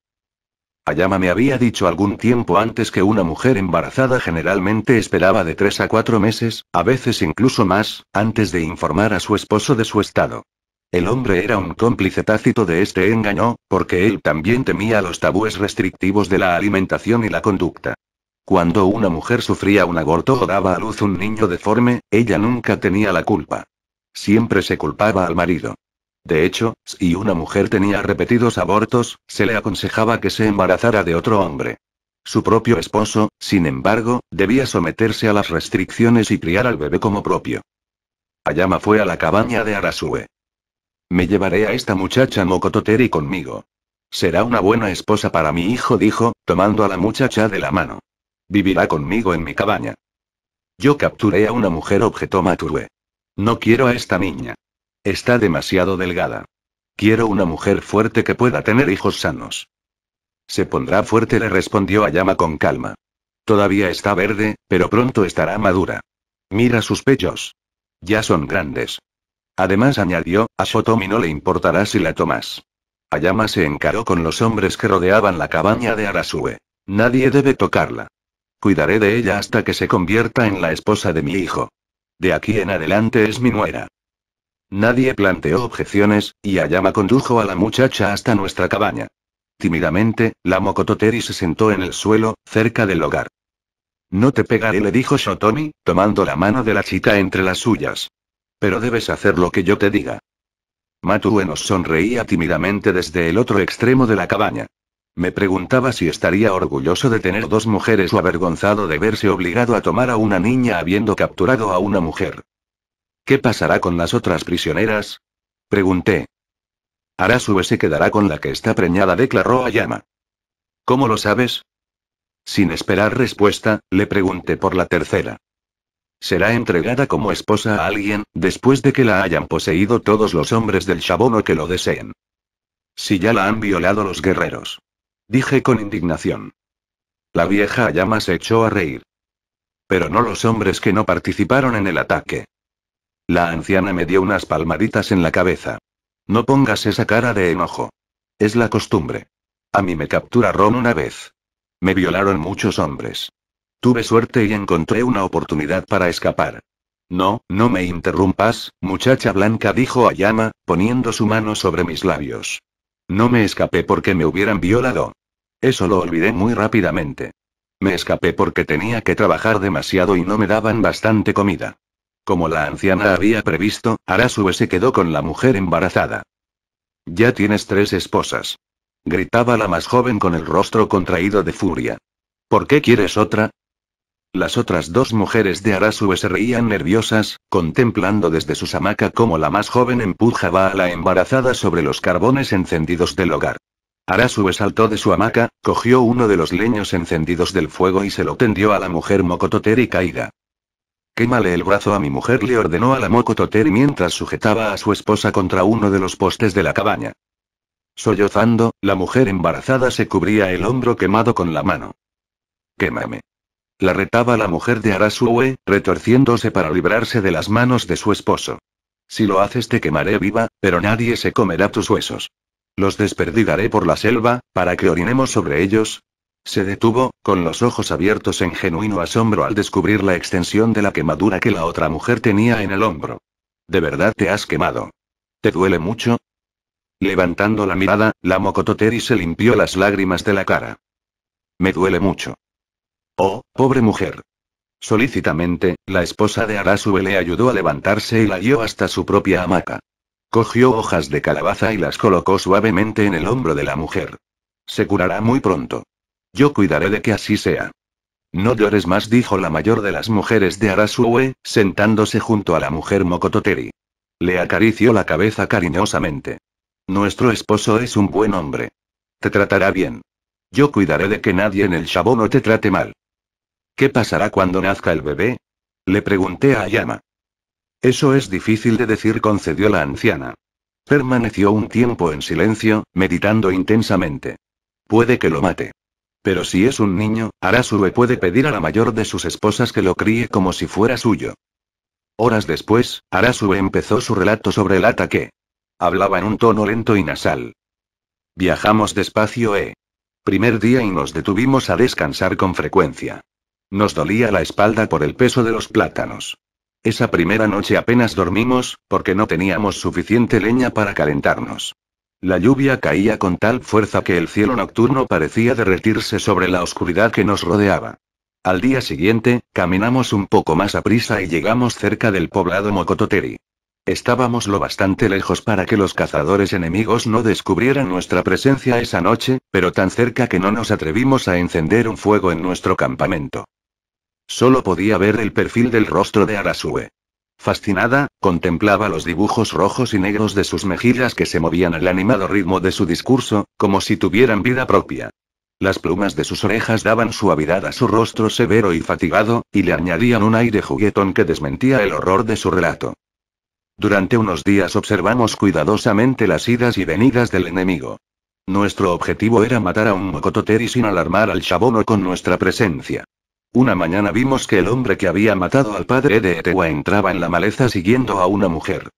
Ayama me había dicho algún tiempo antes que una mujer embarazada generalmente esperaba de tres a cuatro meses, a veces incluso más, antes de informar a su esposo de su estado. El hombre era un cómplice tácito de este engaño, porque él también temía los tabúes restrictivos de la alimentación y la conducta. Cuando una mujer sufría un aborto o daba a luz un niño deforme, ella nunca tenía la culpa. Siempre se culpaba al marido. De hecho, si una mujer tenía repetidos abortos, se le aconsejaba que se embarazara de otro hombre. Su propio esposo, sin embargo, debía someterse a las restricciones y criar al bebé como propio. Ayama fue a la cabaña de Arasue. Me llevaré a esta muchacha Mokototeri conmigo. Será una buena esposa para mi hijo, dijo, tomando a la muchacha de la mano. Vivirá conmigo en mi cabaña. Yo capturé a una mujer, objeto Maturue. No quiero a esta niña. Está demasiado delgada. Quiero una mujer fuerte que pueda tener hijos sanos. Se pondrá fuerte, le respondió Ayama con calma. Todavía está verde, pero pronto estará madura. Mira sus pechos. Ya son grandes. Además añadió, a Sotomi no le importará si la tomas. Ayama se encaró con los hombres que rodeaban la cabaña de Arasue. Nadie debe tocarla. Cuidaré de ella hasta que se convierta en la esposa de mi hijo. De aquí en adelante es mi nuera. Nadie planteó objeciones, y Ayama condujo a la muchacha hasta nuestra cabaña. Tímidamente, la Mokototeri se sentó en el suelo, cerca del hogar. No te pegaré, le dijo Shotomi, tomando la mano de la chica entre las suyas. Pero debes hacer lo que yo te diga. Matue nos sonreía tímidamente desde el otro extremo de la cabaña. Me preguntaba si estaría orgulloso de tener dos mujeres o avergonzado de verse obligado a tomar a una niña habiendo capturado a una mujer. ¿Qué pasará con las otras prisioneras? Pregunté. Arasue se quedará con la que está preñada, declaró Ayama. ¿Cómo lo sabes? Sin esperar respuesta, le pregunté por la tercera. Será entregada como esposa a alguien, después de que la hayan poseído todos los hombres del o que lo deseen. Si ya la han violado los guerreros. Dije con indignación. La vieja Ayama se echó a reír. Pero no los hombres que no participaron en el ataque. La anciana me dio unas palmaditas en la cabeza. No pongas esa cara de enojo. Es la costumbre. A mí me capturaron una vez. Me violaron muchos hombres. Tuve suerte y encontré una oportunidad para escapar. No, no me interrumpas, muchacha blanca, dijo Ayama, poniendo su mano sobre mis labios. No me escapé porque me hubieran violado. Eso lo olvidé muy rápidamente. Me escapé porque tenía que trabajar demasiado y no me daban bastante comida. Como la anciana había previsto, Arasue se quedó con la mujer embarazada. Ya tienes tres esposas. Gritaba la más joven con el rostro contraído de furia. ¿Por qué quieres otra? Las otras dos mujeres de Arasue se reían nerviosas, contemplando desde su hamaca cómo la más joven empujaba a la embarazada sobre los carbones encendidos del hogar. Arasue saltó de su hamaca, cogió uno de los leños encendidos del fuego y se lo tendió a la mujer Mokototeri caída. Quémale el brazo a mi mujer, le ordenó a la Mokototeri mientras sujetaba a su esposa contra uno de los postes de la cabaña. Sollozando, la mujer embarazada se cubría el hombro quemado con la mano. Quémame. La retaba la mujer de Arasue, retorciéndose para librarse de las manos de su esposo. Si lo haces te quemaré viva, pero nadie se comerá tus huesos. Los desperdigaré por la selva, para que orinemos sobre ellos. Se detuvo, con los ojos abiertos en genuino asombro al descubrir la extensión de la quemadura que la otra mujer tenía en el hombro. ¿De verdad te has quemado? ¿Te duele mucho? Levantando la mirada, la mocototeri se limpió las lágrimas de la cara. Me duele mucho. Oh, pobre mujer. Solícitamente, la esposa de Arasube le ayudó a levantarse y la guió hasta su propia hamaca. Cogió hojas de calabaza y las colocó suavemente en el hombro de la mujer. Se curará muy pronto. Yo cuidaré de que así sea. No llores más, dijo la mayor de las mujeres de Arasue, sentándose junto a la mujer Mokototeri. Le acarició la cabeza cariñosamente. Nuestro esposo es un buen hombre. Te tratará bien. Yo cuidaré de que nadie en el no te trate mal. ¿Qué pasará cuando nazca el bebé? Le pregunté a Ayama. Eso es difícil de decir, concedió la anciana. Permaneció un tiempo en silencio, meditando intensamente. Puede que lo mate. Pero si es un niño, Arasue puede pedir a la mayor de sus esposas que lo críe como si fuera suyo. Horas después, Arasue empezó su relato sobre el ataque. Hablaba en un tono lento y nasal. Viajamos despacio, e... Primer día y nos detuvimos a descansar con frecuencia. Nos dolía la espalda por el peso de los plátanos. Esa primera noche apenas dormimos, porque no teníamos suficiente leña para calentarnos. La lluvia caía con tal fuerza que el cielo nocturno parecía derretirse sobre la oscuridad que nos rodeaba. Al día siguiente, caminamos un poco más a prisa y llegamos cerca del poblado Mokototeri. Estábamos lo bastante lejos para que los cazadores enemigos no descubrieran nuestra presencia esa noche, pero tan cerca que no nos atrevimos a encender un fuego en nuestro campamento. Solo podía ver el perfil del rostro de Arasue. Fascinada, contemplaba los dibujos rojos y negros de sus mejillas que se movían al animado ritmo de su discurso, como si tuvieran vida propia. Las plumas de sus orejas daban suavidad a su rostro severo y fatigado, y le añadían un aire juguetón que desmentía el horror de su relato. Durante unos días observamos cuidadosamente las idas y venidas del enemigo. Nuestro objetivo era matar a un mocototeri sin alarmar al chabono con nuestra presencia. Una mañana vimos que el hombre que había matado al padre de Etewa entraba en la maleza siguiendo a una mujer.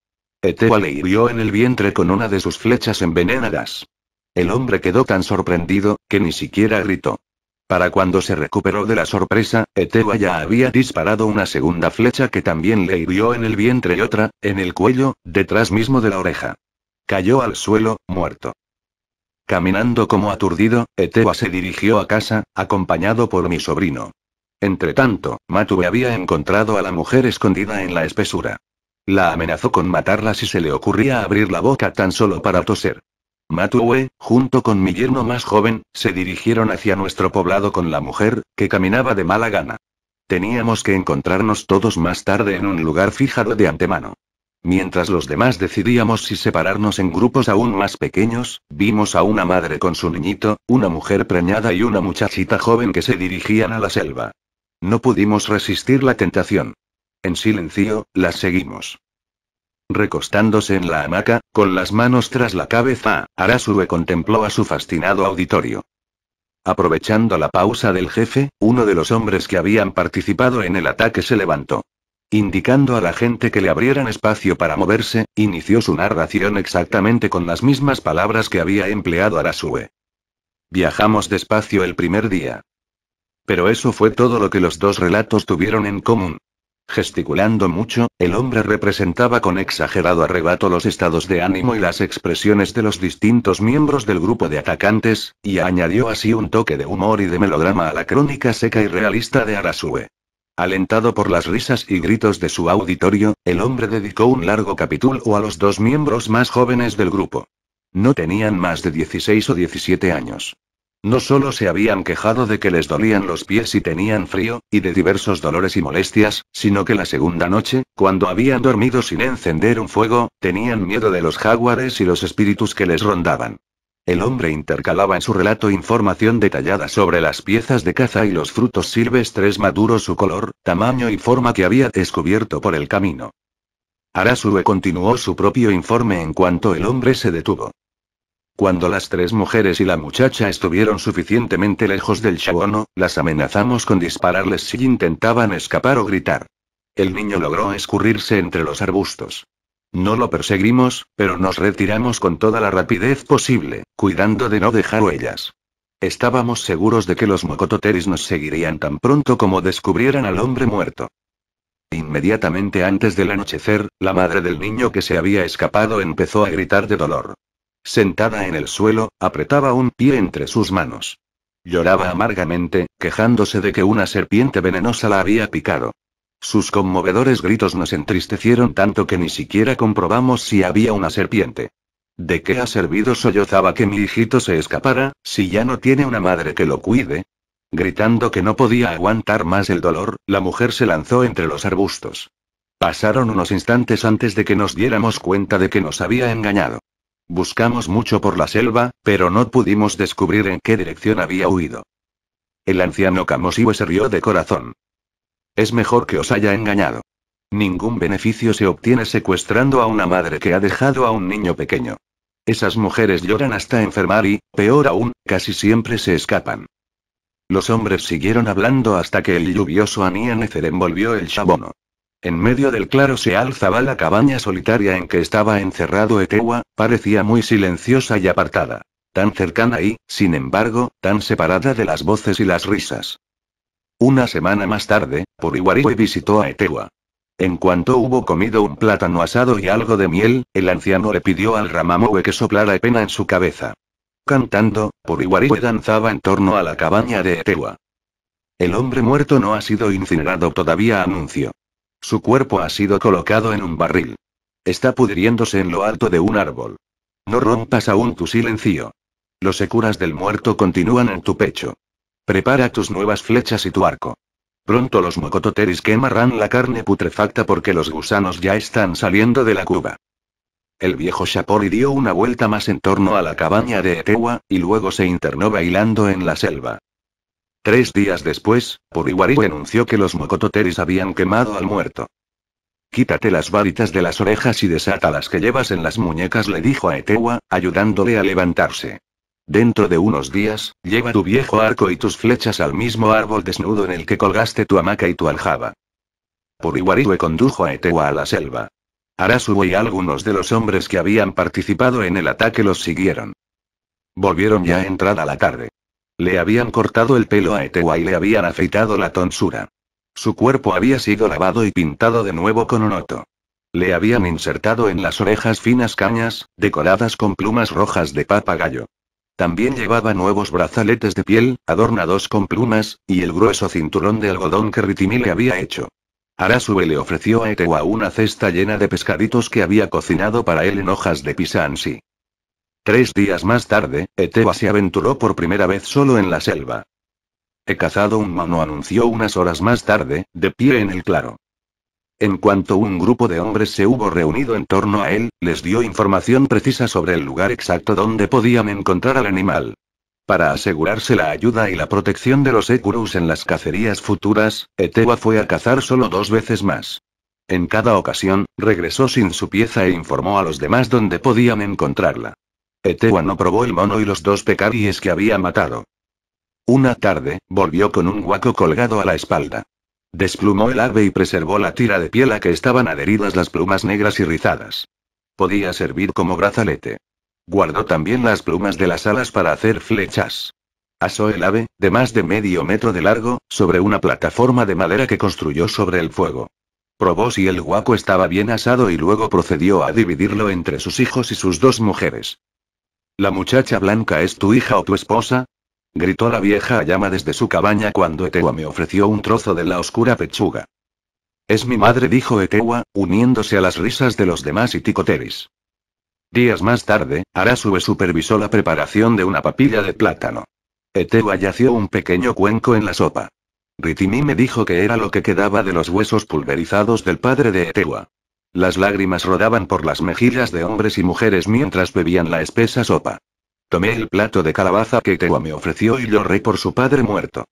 Etewa le hirió en el vientre con una de sus flechas envenenadas. El hombre quedó tan sorprendido, que ni siquiera gritó. Para cuando se recuperó de la sorpresa, Etewa ya había disparado una segunda flecha que también le hirió en el vientre y otra, en el cuello, detrás mismo de la oreja. Cayó al suelo, muerto. Caminando como aturdido, Etewa se dirigió a casa, acompañado por mi sobrino tanto, Matue había encontrado a la mujer escondida en la espesura. La amenazó con matarla si se le ocurría abrir la boca tan solo para toser. Matue, junto con mi yerno más joven, se dirigieron hacia nuestro poblado con la mujer, que caminaba de mala gana. Teníamos que encontrarnos todos más tarde en un lugar fijado de antemano. Mientras los demás decidíamos si separarnos en grupos aún más pequeños, vimos a una madre con su niñito, una mujer preñada y una muchachita joven que se dirigían a la selva. No pudimos resistir la tentación. En silencio, las seguimos. Recostándose en la hamaca, con las manos tras la cabeza, Arasue contempló a su fascinado auditorio. Aprovechando la pausa del jefe, uno de los hombres que habían participado en el ataque se levantó. Indicando a la gente que le abrieran espacio para moverse, inició su narración exactamente con las mismas palabras que había empleado Arasue. Viajamos despacio el primer día. Pero eso fue todo lo que los dos relatos tuvieron en común. Gesticulando mucho, el hombre representaba con exagerado arrebato los estados de ánimo y las expresiones de los distintos miembros del grupo de atacantes, y añadió así un toque de humor y de melodrama a la crónica seca y realista de Arasue. Alentado por las risas y gritos de su auditorio, el hombre dedicó un largo capítulo a los dos miembros más jóvenes del grupo. No tenían más de 16 o 17 años. No solo se habían quejado de que les dolían los pies y tenían frío, y de diversos dolores y molestias, sino que la segunda noche, cuando habían dormido sin encender un fuego, tenían miedo de los jaguares y los espíritus que les rondaban. El hombre intercalaba en su relato información detallada sobre las piezas de caza y los frutos silvestres maduros, su color, tamaño y forma que había descubierto por el camino. Arasue continuó su propio informe en cuanto el hombre se detuvo. Cuando las tres mujeres y la muchacha estuvieron suficientemente lejos del chabono, las amenazamos con dispararles si intentaban escapar o gritar. El niño logró escurrirse entre los arbustos. No lo perseguimos, pero nos retiramos con toda la rapidez posible, cuidando de no dejar huellas. Estábamos seguros de que los mocototeris nos seguirían tan pronto como descubrieran al hombre muerto. Inmediatamente antes del anochecer, la madre del niño que se había escapado empezó a gritar de dolor. Sentada en el suelo, apretaba un pie entre sus manos. Lloraba amargamente, quejándose de que una serpiente venenosa la había picado. Sus conmovedores gritos nos entristecieron tanto que ni siquiera comprobamos si había una serpiente. ¿De qué ha servido sollozaba que mi hijito se escapara, si ya no tiene una madre que lo cuide? Gritando que no podía aguantar más el dolor, la mujer se lanzó entre los arbustos. Pasaron unos instantes antes de que nos diéramos cuenta de que nos había engañado. Buscamos mucho por la selva, pero no pudimos descubrir en qué dirección había huido. El anciano Kamoshiwe se rió de corazón. Es mejor que os haya engañado. Ningún beneficio se obtiene secuestrando a una madre que ha dejado a un niño pequeño. Esas mujeres lloran hasta enfermar y, peor aún, casi siempre se escapan. Los hombres siguieron hablando hasta que el lluvioso se envolvió el chabono. En medio del claro se alzaba la cabaña solitaria en que estaba encerrado Etewa, parecía muy silenciosa y apartada. Tan cercana y, sin embargo, tan separada de las voces y las risas. Una semana más tarde, Puriwariwe visitó a Etewa. En cuanto hubo comido un plátano asado y algo de miel, el anciano le pidió al Ramamue que soplara pena en su cabeza. Cantando, Puriwariwe danzaba en torno a la cabaña de Etewa. El hombre muerto no ha sido incinerado todavía, anunció. Su cuerpo ha sido colocado en un barril. Está pudriéndose en lo alto de un árbol. No rompas aún tu silencio. Los securas del muerto continúan en tu pecho. Prepara tus nuevas flechas y tu arco. Pronto los mocototeris quemarán la carne putrefacta porque los gusanos ya están saliendo de la cuba. El viejo Shapori dio una vuelta más en torno a la cabaña de Etewa, y luego se internó bailando en la selva. Tres días después, Puriwariwe anunció que los mocototeris habían quemado al muerto. Quítate las varitas de las orejas y desata las que llevas en las muñecas, le dijo a Etewa, ayudándole a levantarse. Dentro de unos días, lleva tu viejo arco y tus flechas al mismo árbol desnudo en el que colgaste tu hamaca y tu aljaba. Puriwariwe condujo a Etewa a la selva. Arasubo y algunos de los hombres que habían participado en el ataque los siguieron. Volvieron ya entrada la tarde. Le habían cortado el pelo a Etewa y le habían afeitado la tonsura. Su cuerpo había sido lavado y pintado de nuevo con onoto. Le habían insertado en las orejas finas cañas, decoradas con plumas rojas de papagayo. También llevaba nuevos brazaletes de piel, adornados con plumas, y el grueso cinturón de algodón que Ritimi le había hecho. Arasue le ofreció a Etewa una cesta llena de pescaditos que había cocinado para él en hojas de pisansi. Tres días más tarde, Etewa se aventuró por primera vez solo en la selva. He cazado un mono, anunció unas horas más tarde, de pie en el claro. En cuanto un grupo de hombres se hubo reunido en torno a él, les dio información precisa sobre el lugar exacto donde podían encontrar al animal. Para asegurarse la ayuda y la protección de los Ekurus en las cacerías futuras, Etewa fue a cazar solo dos veces más. En cada ocasión, regresó sin su pieza e informó a los demás dónde podían encontrarla no probó el mono y los dos pecaríes que había matado. Una tarde, volvió con un guaco colgado a la espalda. Desplumó el ave y preservó la tira de piel a que estaban adheridas las plumas negras y rizadas. Podía servir como brazalete. Guardó también las plumas de las alas para hacer flechas. Asó el ave, de más de medio metro de largo, sobre una plataforma de madera que construyó sobre el fuego. Probó si el guaco estaba bien asado y luego procedió a dividirlo entre sus hijos y sus dos mujeres. ¿La muchacha blanca es tu hija o tu esposa? gritó la vieja llama desde su cabaña cuando Etewa me ofreció un trozo de la oscura pechuga. Es mi madre, dijo Etewa, uniéndose a las risas de los demás y ticoteris. Días más tarde, Arasue supervisó la preparación de una papilla de plátano. Etewa yació un pequeño cuenco en la sopa. Ritimi me dijo que era lo que quedaba de los huesos pulverizados del padre de Etewa. Las lágrimas rodaban por las mejillas de hombres y mujeres mientras bebían la espesa sopa. Tomé el plato de calabaza que Etewa me ofreció y lloré por su padre muerto.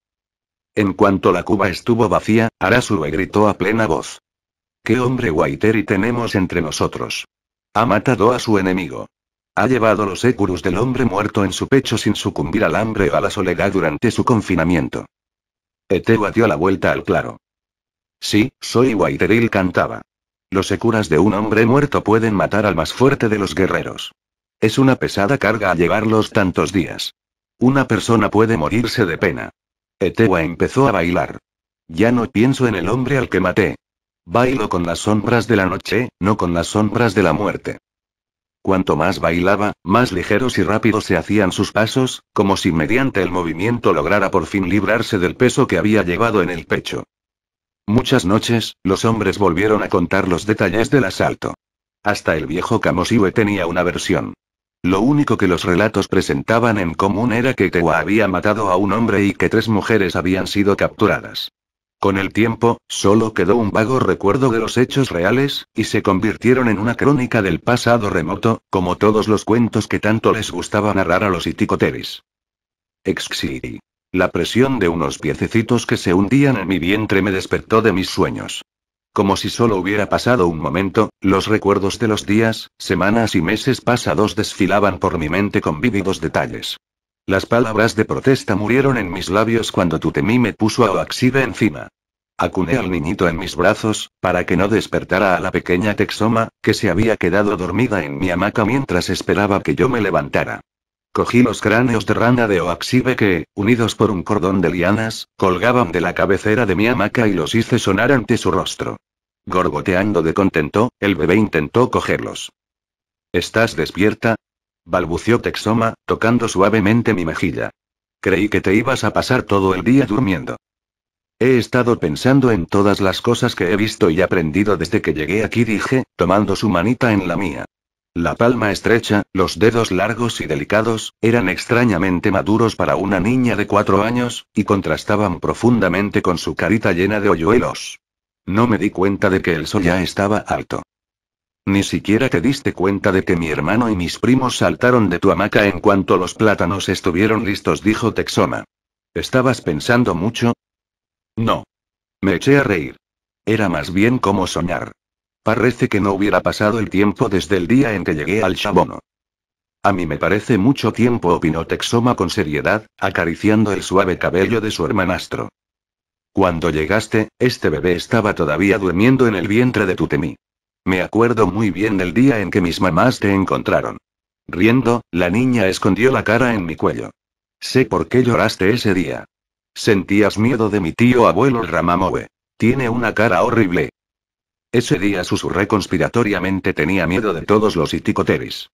En cuanto la cuba estuvo vacía, Arasue gritó a plena voz. ¿Qué hombre Waiteri tenemos entre nosotros? Ha matado a su enemigo. Ha llevado los écuros del hombre muerto en su pecho sin sucumbir al hambre o a la soledad durante su confinamiento. Etewa dio la vuelta al claro. Sí, soy Waiteril cantaba. Los securas de un hombre muerto pueden matar al más fuerte de los guerreros. Es una pesada carga a llevarlos tantos días. Una persona puede morirse de pena. Etewa empezó a bailar. Ya no pienso en el hombre al que maté. Bailo con las sombras de la noche, no con las sombras de la muerte. Cuanto más bailaba, más ligeros y rápidos se hacían sus pasos, como si mediante el movimiento lograra por fin librarse del peso que había llevado en el pecho. Muchas noches, los hombres volvieron a contar los detalles del asalto. Hasta el viejo Kamosiwe tenía una versión. Lo único que los relatos presentaban en común era que Tewa había matado a un hombre y que tres mujeres habían sido capturadas. Con el tiempo, solo quedó un vago recuerdo de los hechos reales, y se convirtieron en una crónica del pasado remoto, como todos los cuentos que tanto les gustaba narrar a los iticoteris. Exxiri. La presión de unos piececitos que se hundían en mi vientre me despertó de mis sueños. Como si solo hubiera pasado un momento, los recuerdos de los días, semanas y meses pasados desfilaban por mi mente con vívidos detalles. Las palabras de protesta murieron en mis labios cuando Tutemi me puso a Oaxide encima. Acuné al niñito en mis brazos, para que no despertara a la pequeña Texoma, que se había quedado dormida en mi hamaca mientras esperaba que yo me levantara. Cogí los cráneos de rana de Oaxibe que, unidos por un cordón de lianas, colgaban de la cabecera de mi hamaca y los hice sonar ante su rostro. Gorgoteando de contento, el bebé intentó cogerlos. ¿Estás despierta? balbució Texoma, tocando suavemente mi mejilla. Creí que te ibas a pasar todo el día durmiendo. He estado pensando en todas las cosas que he visto y aprendido desde que llegué aquí, dije, tomando su manita en la mía. La palma estrecha, los dedos largos y delicados, eran extrañamente maduros para una niña de cuatro años, y contrastaban profundamente con su carita llena de hoyuelos. No me di cuenta de que el sol ya estaba alto. Ni siquiera te diste cuenta de que mi hermano y mis primos saltaron de tu hamaca en cuanto los plátanos estuvieron listos, dijo Texoma. ¿Estabas pensando mucho? No. Me eché a reír. Era más bien como soñar. Parece que no hubiera pasado el tiempo desde el día en que llegué al Shabono. A mí me parece mucho tiempo, opinó Texoma con seriedad, acariciando el suave cabello de su hermanastro. Cuando llegaste, este bebé estaba todavía durmiendo en el vientre de tu Me acuerdo muy bien del día en que mis mamás te encontraron. Riendo, la niña escondió la cara en mi cuello. Sé por qué lloraste ese día. Sentías miedo de mi tío abuelo Ramamoe. Tiene una cara horrible, ese día susurré conspiratoriamente tenía miedo de todos los iticoteris.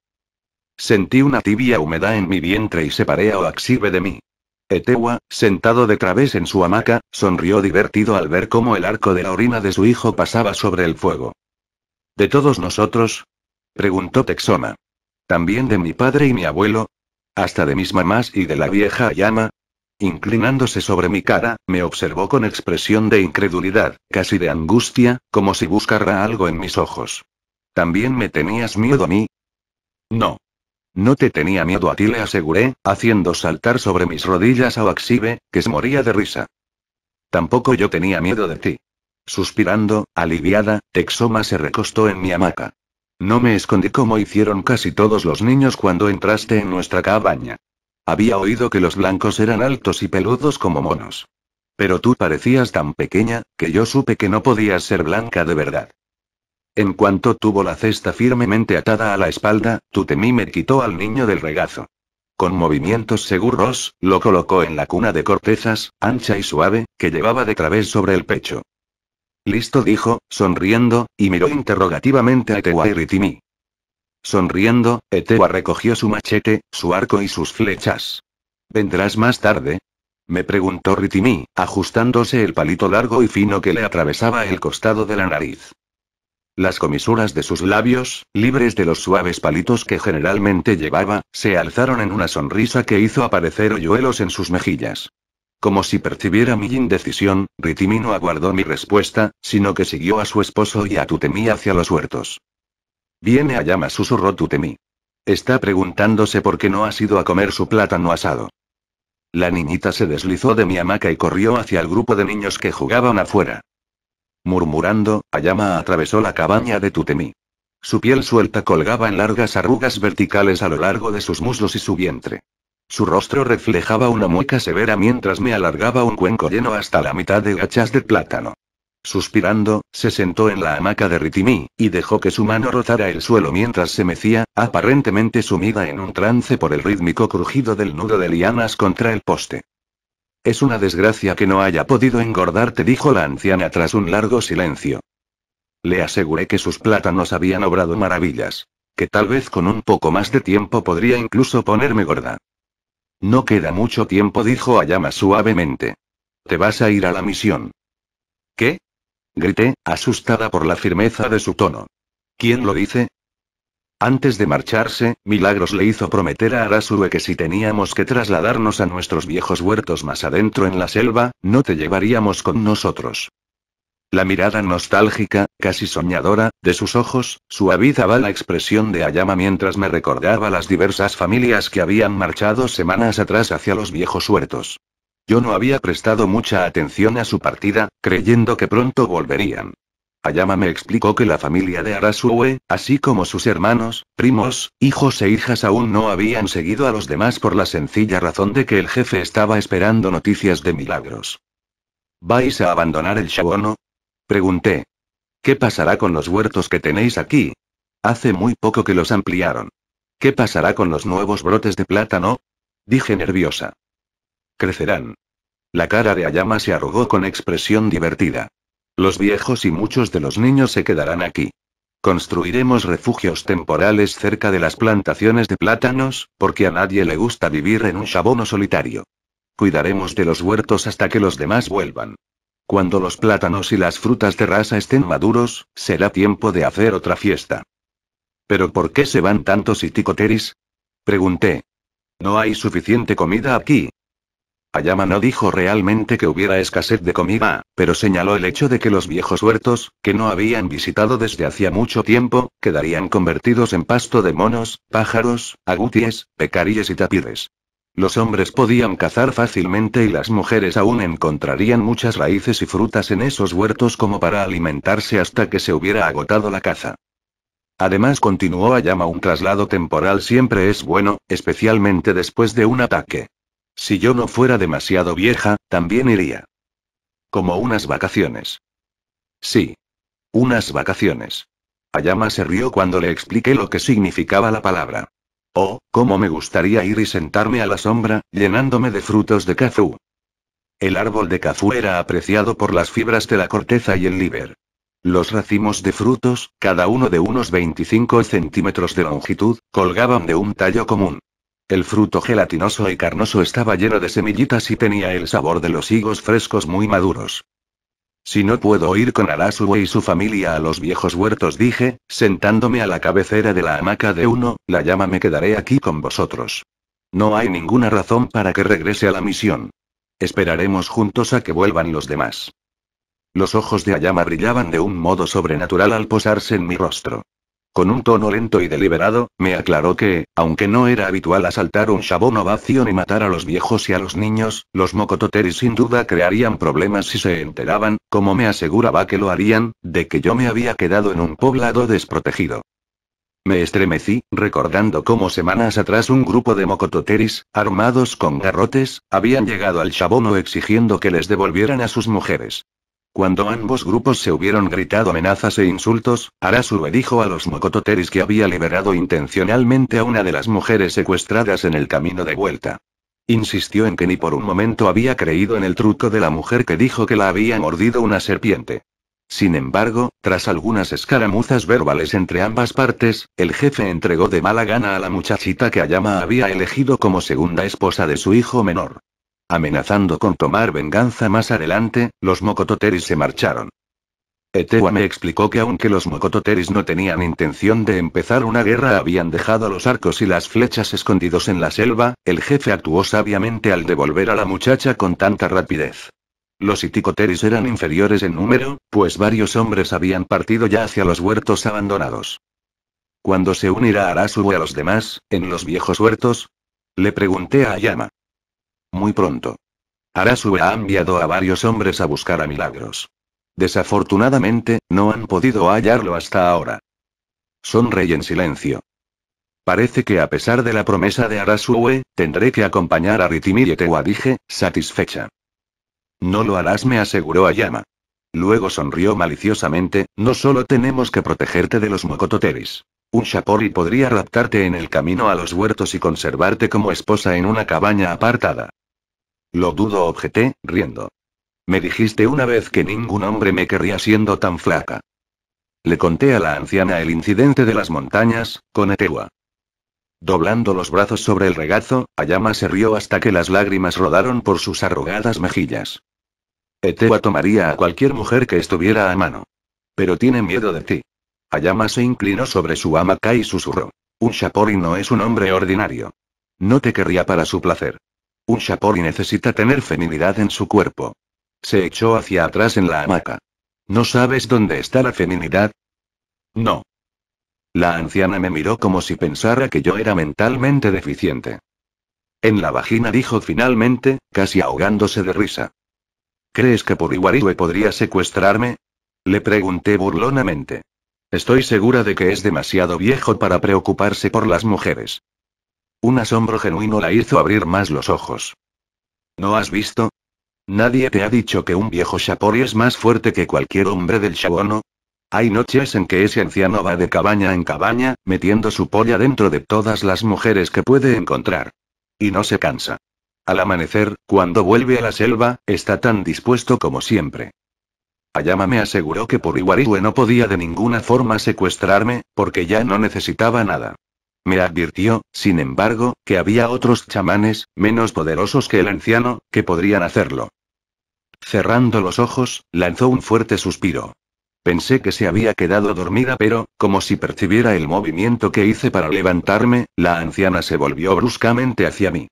Sentí una tibia humedad en mi vientre y separé a Oaxibe de mí. Etewa, sentado de través en su hamaca, sonrió divertido al ver cómo el arco de la orina de su hijo pasaba sobre el fuego. ¿De todos nosotros? preguntó Texoma. ¿También de mi padre y mi abuelo? Hasta de mis mamás y de la vieja llama, Inclinándose sobre mi cara, me observó con expresión de incredulidad, casi de angustia, como si buscara algo en mis ojos. ¿También me tenías miedo a mí? No. No te tenía miedo a ti, le aseguré, haciendo saltar sobre mis rodillas a Oaxibe, que se moría de risa. Tampoco yo tenía miedo de ti. Suspirando, aliviada, Texoma se recostó en mi hamaca. No me escondí como hicieron casi todos los niños cuando entraste en nuestra cabaña. Había oído que los blancos eran altos y peludos como monos. Pero tú parecías tan pequeña, que yo supe que no podías ser blanca de verdad. En cuanto tuvo la cesta firmemente atada a la espalda, Tutemí me quitó al niño del regazo. Con movimientos seguros, lo colocó en la cuna de cortezas, ancha y suave, que llevaba de través sobre el pecho. Listo dijo, sonriendo, y miró interrogativamente a Timi. Sonriendo, Etewa recogió su machete, su arco y sus flechas. ¿Vendrás más tarde? Me preguntó Ritimi, ajustándose el palito largo y fino que le atravesaba el costado de la nariz. Las comisuras de sus labios, libres de los suaves palitos que generalmente llevaba, se alzaron en una sonrisa que hizo aparecer hoyuelos en sus mejillas. Como si percibiera mi indecisión, Ritimi no aguardó mi respuesta, sino que siguió a su esposo y a Tutemi hacia los huertos. Viene a llama susurró Tutemi. Está preguntándose por qué no has ido a comer su plátano asado. La niñita se deslizó de mi hamaca y corrió hacia el grupo de niños que jugaban afuera. Murmurando, Ayama atravesó la cabaña de Tutemi. Su piel suelta colgaba en largas arrugas verticales a lo largo de sus muslos y su vientre. Su rostro reflejaba una mueca severa mientras me alargaba un cuenco lleno hasta la mitad de gachas de plátano. Suspirando, se sentó en la hamaca de Ritimi, y dejó que su mano rotara el suelo mientras se mecía, aparentemente sumida en un trance por el rítmico crujido del nudo de lianas contra el poste. Es una desgracia que no haya podido engordarte, dijo la anciana tras un largo silencio. Le aseguré que sus plátanos habían obrado maravillas. Que tal vez con un poco más de tiempo podría incluso ponerme gorda. No queda mucho tiempo, dijo Ayama suavemente. Te vas a ir a la misión. ¿Qué? grité, asustada por la firmeza de su tono. ¿Quién lo dice? Antes de marcharse, Milagros le hizo prometer a Arasue que si teníamos que trasladarnos a nuestros viejos huertos más adentro en la selva, no te llevaríamos con nosotros. La mirada nostálgica, casi soñadora, de sus ojos, suavizaba la expresión de Ayama mientras me recordaba las diversas familias que habían marchado semanas atrás hacia los viejos huertos. Yo no había prestado mucha atención a su partida, creyendo que pronto volverían. Ayama me explicó que la familia de Arasue, así como sus hermanos, primos, hijos e hijas aún no habían seguido a los demás por la sencilla razón de que el jefe estaba esperando noticias de milagros. ¿Vais a abandonar el Shabono? Pregunté. ¿Qué pasará con los huertos que tenéis aquí? Hace muy poco que los ampliaron. ¿Qué pasará con los nuevos brotes de plátano? Dije nerviosa. Crecerán. La cara de Ayama se arrugó con expresión divertida. Los viejos y muchos de los niños se quedarán aquí. Construiremos refugios temporales cerca de las plantaciones de plátanos, porque a nadie le gusta vivir en un chabono solitario. Cuidaremos de los huertos hasta que los demás vuelvan. Cuando los plátanos y las frutas de raza estén maduros, será tiempo de hacer otra fiesta. ¿Pero por qué se van tantos y ticoteris? Pregunté. No hay suficiente comida aquí, Ayama no dijo realmente que hubiera escasez de comida, pero señaló el hecho de que los viejos huertos, que no habían visitado desde hacía mucho tiempo, quedarían convertidos en pasto de monos, pájaros, aguties, pecaríes y tapires. Los hombres podían cazar fácilmente y las mujeres aún encontrarían muchas raíces y frutas en esos huertos como para alimentarse hasta que se hubiera agotado la caza. Además continuó Ayama un traslado temporal siempre es bueno, especialmente después de un ataque. Si yo no fuera demasiado vieja, también iría. Como unas vacaciones. Sí. Unas vacaciones. Ayama se rió cuando le expliqué lo que significaba la palabra. Oh, cómo me gustaría ir y sentarme a la sombra, llenándome de frutos de cazú. El árbol de cazú era apreciado por las fibras de la corteza y el liver. Los racimos de frutos, cada uno de unos 25 centímetros de longitud, colgaban de un tallo común. El fruto gelatinoso y carnoso estaba lleno de semillitas y tenía el sabor de los higos frescos muy maduros. Si no puedo ir con Arasue y su familia a los viejos huertos, dije, sentándome a la cabecera de la hamaca de uno, la llama me quedaré aquí con vosotros. No hay ninguna razón para que regrese a la misión. Esperaremos juntos a que vuelvan los demás. Los ojos de Ayama brillaban de un modo sobrenatural al posarse en mi rostro. Con un tono lento y deliberado, me aclaró que, aunque no era habitual asaltar un shabono vacío ni matar a los viejos y a los niños, los mocototeris sin duda crearían problemas si se enteraban, como me aseguraba que lo harían, de que yo me había quedado en un poblado desprotegido. Me estremecí, recordando cómo semanas atrás un grupo de mocototeris, armados con garrotes, habían llegado al Shabono exigiendo que les devolvieran a sus mujeres. Cuando ambos grupos se hubieron gritado amenazas e insultos, Arasube dijo a los mocototeris que había liberado intencionalmente a una de las mujeres secuestradas en el camino de vuelta. Insistió en que ni por un momento había creído en el truco de la mujer que dijo que la había mordido una serpiente. Sin embargo, tras algunas escaramuzas verbales entre ambas partes, el jefe entregó de mala gana a la muchachita que Ayama había elegido como segunda esposa de su hijo menor amenazando con tomar venganza más adelante, los Mocototeris se marcharon. Etewa me explicó que aunque los Mocototeris no tenían intención de empezar una guerra, habían dejado los arcos y las flechas escondidos en la selva, el jefe actuó sabiamente al devolver a la muchacha con tanta rapidez. Los iticoteris eran inferiores en número, pues varios hombres habían partido ya hacia los huertos abandonados. ¿Cuándo se unirá Arasu a los demás, en los viejos huertos? Le pregunté a Ayama. Muy pronto. Arasue ha enviado a varios hombres a buscar a Milagros. Desafortunadamente, no han podido hallarlo hasta ahora. Sonreí en silencio. Parece que a pesar de la promesa de Arasue, tendré que acompañar a tewa dije, satisfecha. No lo harás, me aseguró Ayama. Luego sonrió maliciosamente, no solo tenemos que protegerte de los mokototeris Un shapori podría raptarte en el camino a los huertos y conservarte como esposa en una cabaña apartada. Lo dudo, objeté, riendo. Me dijiste una vez que ningún hombre me querría siendo tan flaca. Le conté a la anciana el incidente de las montañas, con Etewa. Doblando los brazos sobre el regazo, Ayama se rió hasta que las lágrimas rodaron por sus arrugadas mejillas. Etewa tomaría a cualquier mujer que estuviera a mano. Pero tiene miedo de ti. Ayama se inclinó sobre su hamaca y susurró. Un Shapori no es un hombre ordinario. No te querría para su placer. Un Shapori necesita tener feminidad en su cuerpo. Se echó hacia atrás en la hamaca. ¿No sabes dónde está la feminidad? No. La anciana me miró como si pensara que yo era mentalmente deficiente. En la vagina dijo finalmente, casi ahogándose de risa. ¿Crees que Puriwarihue podría secuestrarme? Le pregunté burlonamente. Estoy segura de que es demasiado viejo para preocuparse por las mujeres. Un asombro genuino la hizo abrir más los ojos. ¿No has visto? ¿Nadie te ha dicho que un viejo Shapori es más fuerte que cualquier hombre del Shabono? Hay noches en que ese anciano va de cabaña en cabaña, metiendo su polla dentro de todas las mujeres que puede encontrar. Y no se cansa. Al amanecer, cuando vuelve a la selva, está tan dispuesto como siempre. Ayama me aseguró que por Iwarihue no podía de ninguna forma secuestrarme, porque ya no necesitaba nada. Me advirtió, sin embargo, que había otros chamanes, menos poderosos que el anciano, que podrían hacerlo. Cerrando los ojos, lanzó un fuerte suspiro. Pensé que se había quedado dormida, pero, como si percibiera el movimiento que hice para levantarme, la anciana se volvió bruscamente hacia mí.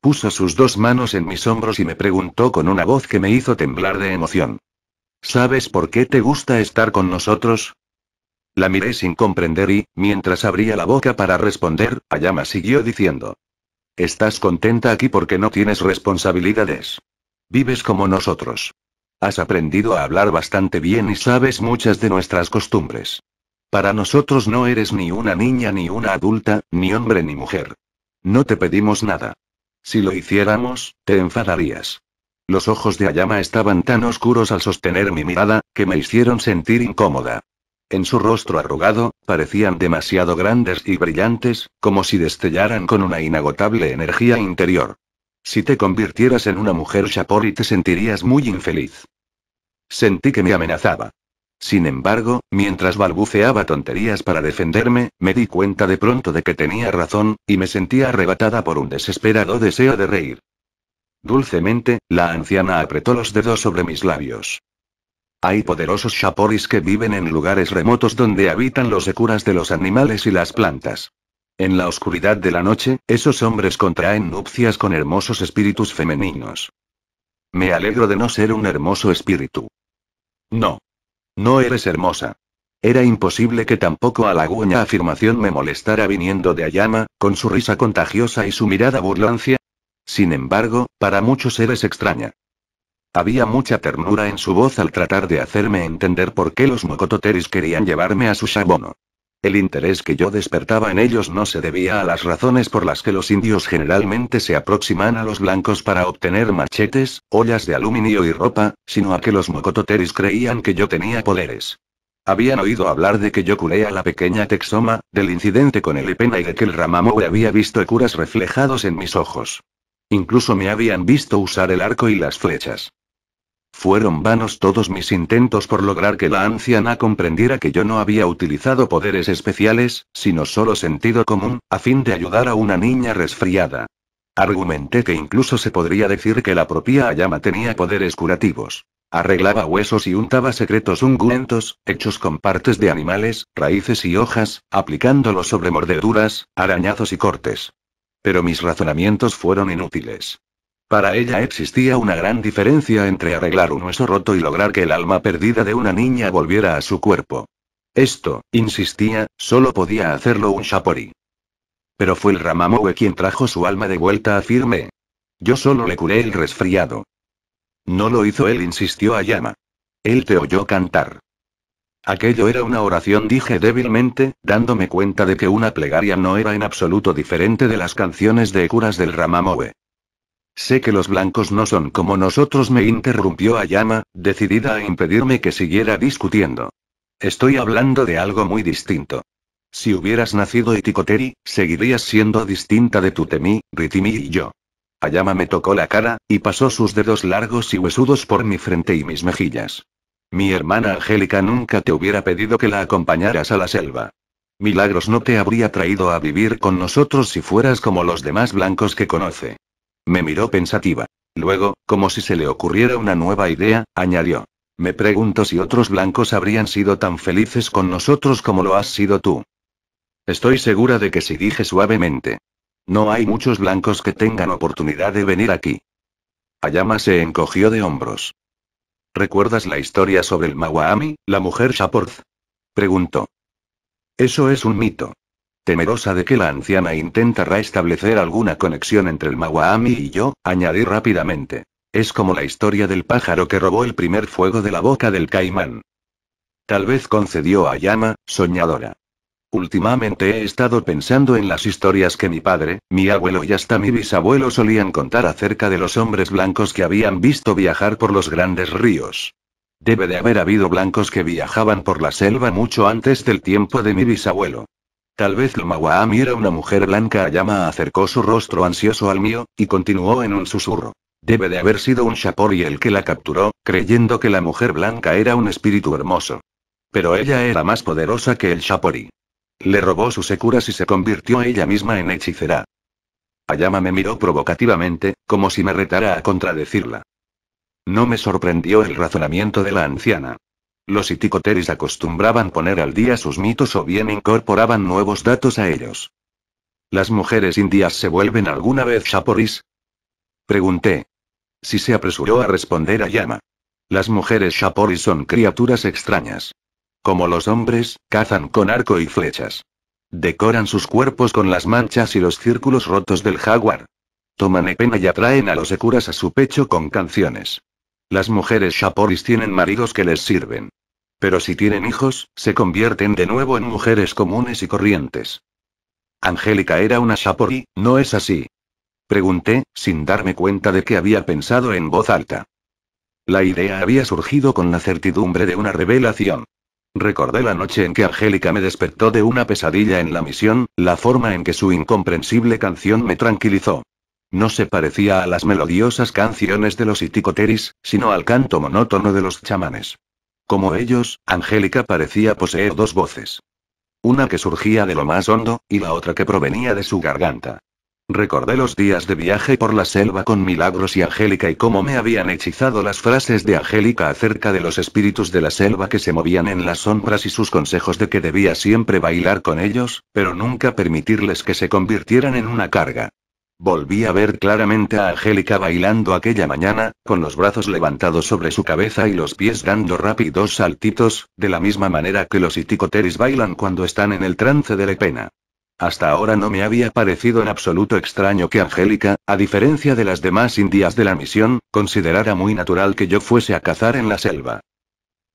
Puso sus dos manos en mis hombros y me preguntó con una voz que me hizo temblar de emoción. ¿Sabes por qué te gusta estar con nosotros? La miré sin comprender y, mientras abría la boca para responder, Ayama siguió diciendo. Estás contenta aquí porque no tienes responsabilidades. Vives como nosotros. Has aprendido a hablar bastante bien y sabes muchas de nuestras costumbres. Para nosotros no eres ni una niña ni una adulta, ni hombre ni mujer. No te pedimos nada. Si lo hiciéramos, te enfadarías. Los ojos de Ayama estaban tan oscuros al sostener mi mirada, que me hicieron sentir incómoda. En su rostro arrugado, parecían demasiado grandes y brillantes, como si destellaran con una inagotable energía interior. Si te convirtieras en una mujer y te sentirías muy infeliz. Sentí que me amenazaba. Sin embargo, mientras balbuceaba tonterías para defenderme, me di cuenta de pronto de que tenía razón, y me sentía arrebatada por un desesperado deseo de reír. Dulcemente, la anciana apretó los dedos sobre mis labios. Hay poderosos chaporis que viven en lugares remotos donde habitan los securas de los animales y las plantas. En la oscuridad de la noche, esos hombres contraen nupcias con hermosos espíritus femeninos. Me alegro de no ser un hermoso espíritu. No. No eres hermosa. Era imposible que tampoco halagüeña afirmación me molestara viniendo de Ayama, con su risa contagiosa y su mirada burlancia. Sin embargo, para muchos eres extraña. Había mucha ternura en su voz al tratar de hacerme entender por qué los mocototeris querían llevarme a su shabono. El interés que yo despertaba en ellos no se debía a las razones por las que los indios generalmente se aproximan a los blancos para obtener machetes, ollas de aluminio y ropa, sino a que los mocototeris creían que yo tenía poderes. Habían oído hablar de que yo curé a la pequeña Texoma, del incidente con el Ipena y de que el Ramamoe había visto curas reflejados en mis ojos. Incluso me habían visto usar el arco y las flechas. Fueron vanos todos mis intentos por lograr que la anciana comprendiera que yo no había utilizado poderes especiales, sino solo sentido común, a fin de ayudar a una niña resfriada. Argumenté que incluso se podría decir que la propia Ayama tenía poderes curativos. Arreglaba huesos y untaba secretos ungüentos, hechos con partes de animales, raíces y hojas, aplicándolos sobre mordeduras, arañazos y cortes. Pero mis razonamientos fueron inútiles. Para ella existía una gran diferencia entre arreglar un hueso roto y lograr que el alma perdida de una niña volviera a su cuerpo. Esto, insistía, solo podía hacerlo un Shapori. Pero fue el Ramamoe quien trajo su alma de vuelta a firme. Yo solo le curé el resfriado. No lo hizo él, insistió Ayama. Él te oyó cantar. Aquello era una oración, dije débilmente, dándome cuenta de que una plegaria no era en absoluto diferente de las canciones de curas del Ramamoe. Sé que los blancos no son como nosotros, me interrumpió Ayama, decidida a impedirme que siguiera discutiendo. Estoy hablando de algo muy distinto. Si hubieras nacido Iticoteri, seguirías siendo distinta de Tutemi, Ritimi y yo. Ayama me tocó la cara, y pasó sus dedos largos y huesudos por mi frente y mis mejillas. Mi hermana Angélica nunca te hubiera pedido que la acompañaras a la selva. Milagros no te habría traído a vivir con nosotros si fueras como los demás blancos que conoce. Me miró pensativa. Luego, como si se le ocurriera una nueva idea, añadió. Me pregunto si otros blancos habrían sido tan felices con nosotros como lo has sido tú. Estoy segura de que sí dije suavemente. No hay muchos blancos que tengan oportunidad de venir aquí. Ayama se encogió de hombros. ¿Recuerdas la historia sobre el Mawami, la mujer Shaporth? Preguntó. Eso es un mito. Temerosa de que la anciana intentara establecer alguna conexión entre el Mawami y yo, añadí rápidamente. Es como la historia del pájaro que robó el primer fuego de la boca del caimán. Tal vez concedió a Yama, soñadora. Últimamente he estado pensando en las historias que mi padre, mi abuelo y hasta mi bisabuelo solían contar acerca de los hombres blancos que habían visto viajar por los grandes ríos. Debe de haber habido blancos que viajaban por la selva mucho antes del tiempo de mi bisabuelo. Tal vez lo era una mujer blanca. Ayama acercó su rostro ansioso al mío, y continuó en un susurro. Debe de haber sido un Shapori el que la capturó, creyendo que la mujer blanca era un espíritu hermoso. Pero ella era más poderosa que el Shapori. Le robó sus securas y se convirtió ella misma en hechicera. Ayama me miró provocativamente, como si me retara a contradecirla. No me sorprendió el razonamiento de la anciana. Los iticoteris acostumbraban poner al día sus mitos o bien incorporaban nuevos datos a ellos. ¿Las mujeres indias se vuelven alguna vez shaporis? Pregunté. Si se apresuró a responder a Yama. Las mujeres shaporis son criaturas extrañas. Como los hombres, cazan con arco y flechas. Decoran sus cuerpos con las manchas y los círculos rotos del jaguar. Toman epena y atraen a los ekuras a su pecho con canciones. Las mujeres shaporis tienen maridos que les sirven. Pero si tienen hijos, se convierten de nuevo en mujeres comunes y corrientes. Angélica era una Shapori, ¿no es así? Pregunté, sin darme cuenta de que había pensado en voz alta. La idea había surgido con la certidumbre de una revelación. Recordé la noche en que Angélica me despertó de una pesadilla en la misión, la forma en que su incomprensible canción me tranquilizó. No se parecía a las melodiosas canciones de los iticoteris, sino al canto monótono de los chamanes. Como ellos, Angélica parecía poseer dos voces. Una que surgía de lo más hondo, y la otra que provenía de su garganta. Recordé los días de viaje por la selva con Milagros y Angélica y cómo me habían hechizado las frases de Angélica acerca de los espíritus de la selva que se movían en las sombras y sus consejos de que debía siempre bailar con ellos, pero nunca permitirles que se convirtieran en una carga. Volví a ver claramente a Angélica bailando aquella mañana, con los brazos levantados sobre su cabeza y los pies dando rápidos saltitos, de la misma manera que los iticoteris bailan cuando están en el trance de la pena. Hasta ahora no me había parecido en absoluto extraño que Angélica, a diferencia de las demás indias de la misión, considerara muy natural que yo fuese a cazar en la selva.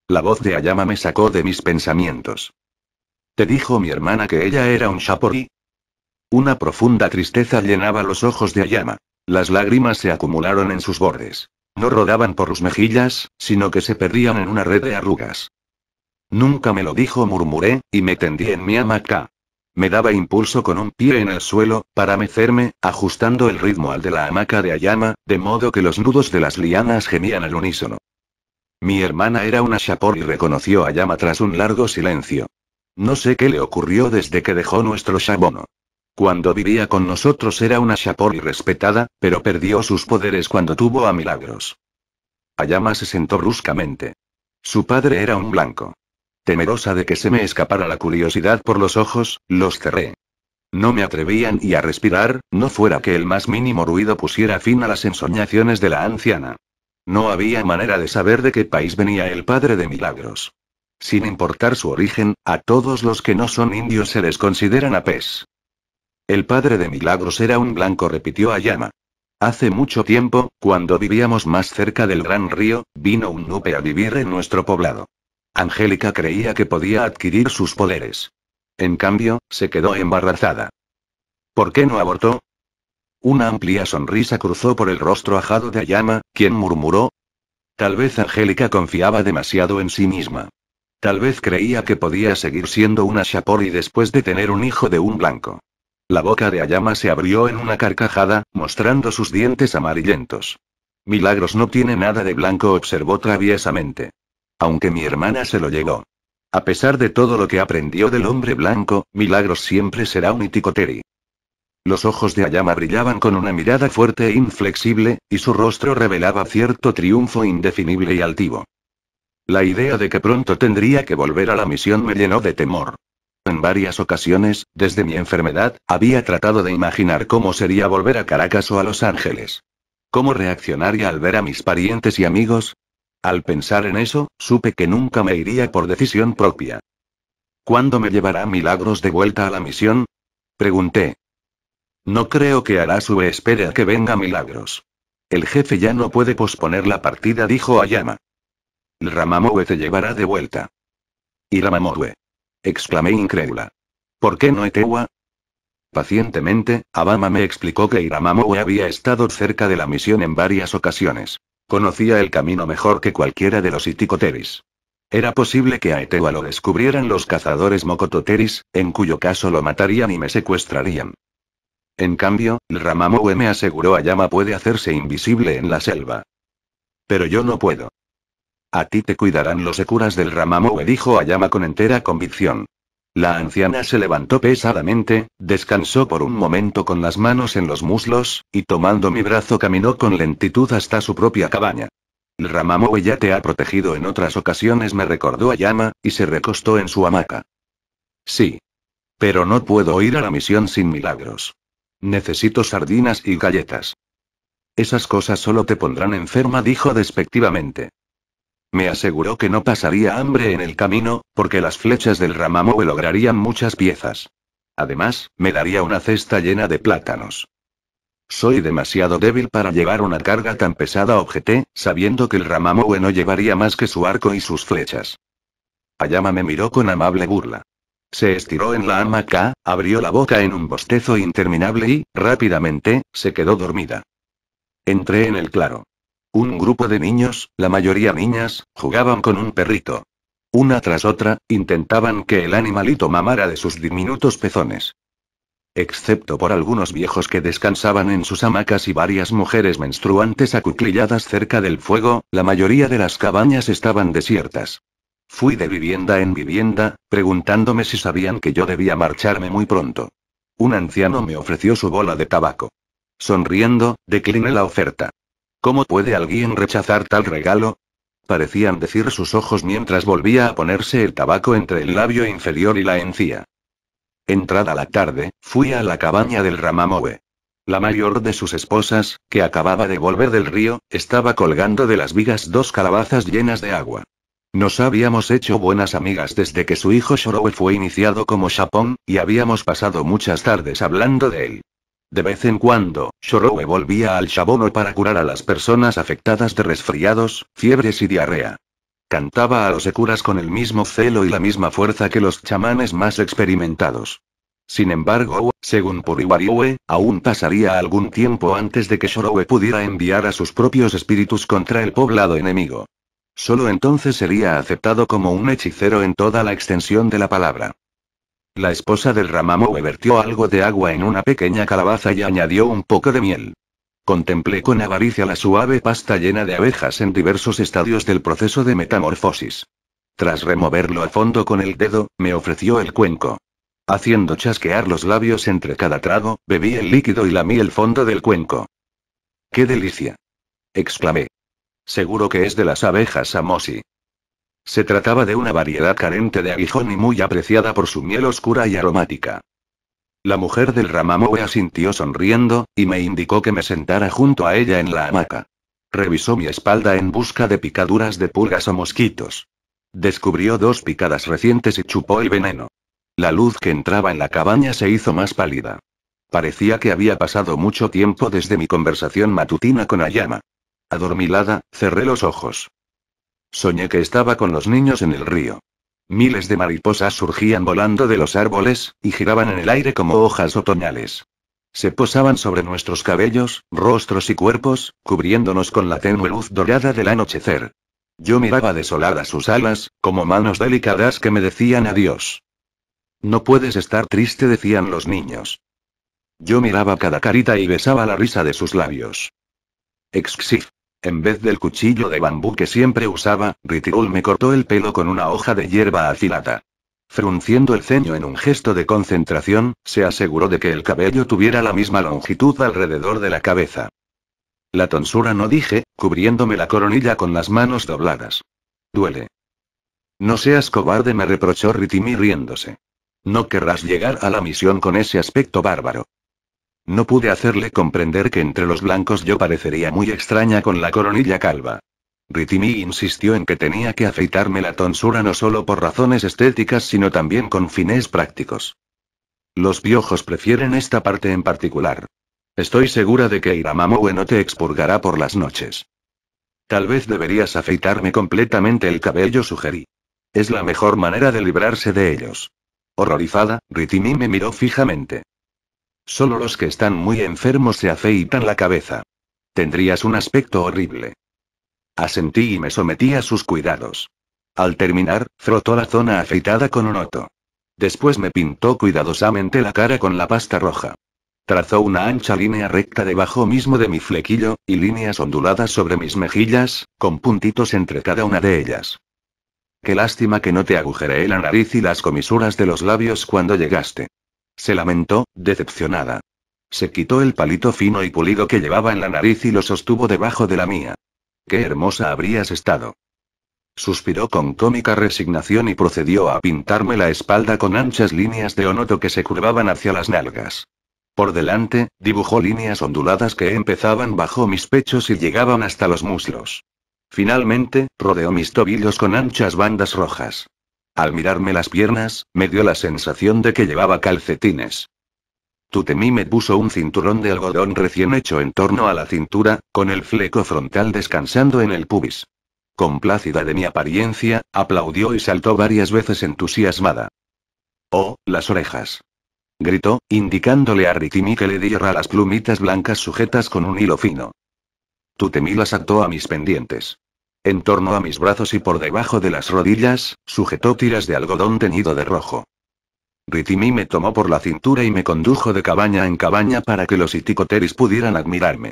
La voz de Ayama me sacó de mis pensamientos. Te dijo mi hermana que ella era un chaporí. Una profunda tristeza llenaba los ojos de Ayama. Las lágrimas se acumularon en sus bordes. No rodaban por sus mejillas, sino que se perdían en una red de arrugas. Nunca me lo dijo, murmuré, y me tendí en mi hamaca. Me daba impulso con un pie en el suelo, para mecerme, ajustando el ritmo al de la hamaca de Ayama, de modo que los nudos de las lianas gemían al unísono. Mi hermana era una chapor y reconoció a Ayama tras un largo silencio. No sé qué le ocurrió desde que dejó nuestro shabono. Cuando vivía con nosotros era una chapor respetada, pero perdió sus poderes cuando tuvo a Milagros. Ayama se sentó bruscamente. Su padre era un blanco. Temerosa de que se me escapara la curiosidad por los ojos, los cerré. No me atrevían y a respirar, no fuera que el más mínimo ruido pusiera fin a las ensoñaciones de la anciana. No había manera de saber de qué país venía el padre de Milagros. Sin importar su origen, a todos los que no son indios se les consideran apes. El padre de Milagros era un blanco, repitió Ayama. Hace mucho tiempo, cuando vivíamos más cerca del gran río, vino un nupe a vivir en nuestro poblado. Angélica creía que podía adquirir sus poderes. En cambio, se quedó embarazada. ¿Por qué no abortó? Una amplia sonrisa cruzó por el rostro ajado de Ayama, quien murmuró. Tal vez Angélica confiaba demasiado en sí misma. Tal vez creía que podía seguir siendo una Shapori después de tener un hijo de un blanco. La boca de Ayama se abrió en una carcajada, mostrando sus dientes amarillentos. Milagros no tiene nada de blanco, observó traviesamente. Aunque mi hermana se lo llegó. A pesar de todo lo que aprendió del hombre blanco, Milagros siempre será un iticoteri. Los ojos de Ayama brillaban con una mirada fuerte e inflexible, y su rostro revelaba cierto triunfo indefinible y altivo. La idea de que pronto tendría que volver a la misión me llenó de temor. En varias ocasiones, desde mi enfermedad, había tratado de imaginar cómo sería volver a Caracas o a Los Ángeles. ¿Cómo reaccionaría al ver a mis parientes y amigos? Al pensar en eso, supe que nunca me iría por decisión propia. ¿Cuándo me llevará Milagros de vuelta a la misión? Pregunté. No creo que hará espere a que venga Milagros. El jefe ya no puede posponer la partida, dijo Ayama. El te llevará de vuelta. Y Ramamue exclamé incrédula. ¿Por qué no Etewa? Pacientemente, Abama me explicó que Iramamoe había estado cerca de la misión en varias ocasiones. Conocía el camino mejor que cualquiera de los iticoteris. Era posible que a Etewa lo descubrieran los cazadores Mokototeris, en cuyo caso lo matarían y me secuestrarían. En cambio, Ramamoe me aseguró a Yama puede hacerse invisible en la selva. Pero yo no puedo. A ti te cuidarán los ecuras del Ramamowe, dijo Ayama con entera convicción. La anciana se levantó pesadamente, descansó por un momento con las manos en los muslos, y tomando mi brazo caminó con lentitud hasta su propia cabaña. El Ramamowe ya te ha protegido en otras ocasiones, me recordó Ayama, y se recostó en su hamaca. Sí. Pero no puedo ir a la misión sin milagros. Necesito sardinas y galletas. Esas cosas solo te pondrán enferma, dijo despectivamente. Me aseguró que no pasaría hambre en el camino, porque las flechas del Ramamue lograrían muchas piezas. Además, me daría una cesta llena de plátanos. Soy demasiado débil para llevar una carga tan pesada, objeté, sabiendo que el Ramamue no llevaría más que su arco y sus flechas. Ayama me miró con amable burla. Se estiró en la hamaca, abrió la boca en un bostezo interminable y, rápidamente, se quedó dormida. Entré en el claro. Un grupo de niños, la mayoría niñas, jugaban con un perrito. Una tras otra, intentaban que el animalito mamara de sus diminutos pezones. Excepto por algunos viejos que descansaban en sus hamacas y varias mujeres menstruantes acuclilladas cerca del fuego, la mayoría de las cabañas estaban desiertas. Fui de vivienda en vivienda, preguntándome si sabían que yo debía marcharme muy pronto. Un anciano me ofreció su bola de tabaco. Sonriendo, decliné la oferta. ¿Cómo puede alguien rechazar tal regalo? Parecían decir sus ojos mientras volvía a ponerse el tabaco entre el labio inferior y la encía. Entrada la tarde, fui a la cabaña del Ramamoe. La mayor de sus esposas, que acababa de volver del río, estaba colgando de las vigas dos calabazas llenas de agua. Nos habíamos hecho buenas amigas desde que su hijo Shorowe fue iniciado como chapón, y habíamos pasado muchas tardes hablando de él. De vez en cuando, Shorowe volvía al Shabono para curar a las personas afectadas de resfriados, fiebres y diarrea. Cantaba a los ekuras con el mismo celo y la misma fuerza que los chamanes más experimentados. Sin embargo, según Puriwariwe, aún pasaría algún tiempo antes de que Shorowe pudiera enviar a sus propios espíritus contra el poblado enemigo. Solo entonces sería aceptado como un hechicero en toda la extensión de la palabra. La esposa del Ramamo vertió algo de agua en una pequeña calabaza y añadió un poco de miel. Contemplé con avaricia la suave pasta llena de abejas en diversos estadios del proceso de metamorfosis. Tras removerlo a fondo con el dedo, me ofreció el cuenco. Haciendo chasquear los labios entre cada trago, bebí el líquido y lamí el fondo del cuenco. ¡Qué delicia! exclamé. Seguro que es de las abejas Amosi. Se trataba de una variedad carente de aguijón y muy apreciada por su miel oscura y aromática. La mujer del Ramamoe asintió sonriendo, y me indicó que me sentara junto a ella en la hamaca. Revisó mi espalda en busca de picaduras de pulgas o mosquitos. Descubrió dos picadas recientes y chupó el veneno. La luz que entraba en la cabaña se hizo más pálida. Parecía que había pasado mucho tiempo desde mi conversación matutina con Ayama. Adormilada, cerré los ojos. Soñé que estaba con los niños en el río. Miles de mariposas surgían volando de los árboles, y giraban en el aire como hojas otoñales. Se posaban sobre nuestros cabellos, rostros y cuerpos, cubriéndonos con la tenue luz dorada del anochecer. Yo miraba desolada sus alas, como manos delicadas que me decían adiós. No puedes estar triste, decían los niños. Yo miraba cada carita y besaba la risa de sus labios. Exxif. En vez del cuchillo de bambú que siempre usaba, Ritirul me cortó el pelo con una hoja de hierba afilada. Frunciendo el ceño en un gesto de concentración, se aseguró de que el cabello tuviera la misma longitud alrededor de la cabeza. La tonsura no dije, cubriéndome la coronilla con las manos dobladas. Duele. No seas cobarde, me reprochó Ritimi riéndose. No querrás llegar a la misión con ese aspecto bárbaro. No pude hacerle comprender que entre los blancos yo parecería muy extraña con la coronilla calva. Ritimi insistió en que tenía que afeitarme la tonsura no solo por razones estéticas sino también con fines prácticos. Los piojos prefieren esta parte en particular. Estoy segura de que Iramamue no te expurgará por las noches. Tal vez deberías afeitarme completamente el cabello, sugerí. Es la mejor manera de librarse de ellos. Horrorizada, Ritimi me miró fijamente. Solo los que están muy enfermos se afeitan la cabeza. Tendrías un aspecto horrible. Asentí y me sometí a sus cuidados. Al terminar, frotó la zona afeitada con un oto. Después me pintó cuidadosamente la cara con la pasta roja. Trazó una ancha línea recta debajo mismo de mi flequillo, y líneas onduladas sobre mis mejillas, con puntitos entre cada una de ellas. Qué lástima que no te agujeré la nariz y las comisuras de los labios cuando llegaste. Se lamentó, decepcionada. Se quitó el palito fino y pulido que llevaba en la nariz y lo sostuvo debajo de la mía. ¡Qué hermosa habrías estado! Suspiró con cómica resignación y procedió a pintarme la espalda con anchas líneas de onoto que se curvaban hacia las nalgas. Por delante, dibujó líneas onduladas que empezaban bajo mis pechos y llegaban hasta los muslos. Finalmente, rodeó mis tobillos con anchas bandas rojas. Al mirarme las piernas, me dio la sensación de que llevaba calcetines. Tutemi me puso un cinturón de algodón recién hecho en torno a la cintura, con el fleco frontal descansando en el pubis. Complácida de mi apariencia, aplaudió y saltó varias veces entusiasmada. Oh, las orejas. Gritó, indicándole a Ritimi que le diera las plumitas blancas sujetas con un hilo fino. Tutemi las ató a mis pendientes. En torno a mis brazos y por debajo de las rodillas, sujetó tiras de algodón teñido de rojo. Ritimi me tomó por la cintura y me condujo de cabaña en cabaña para que los iticoteris pudieran admirarme.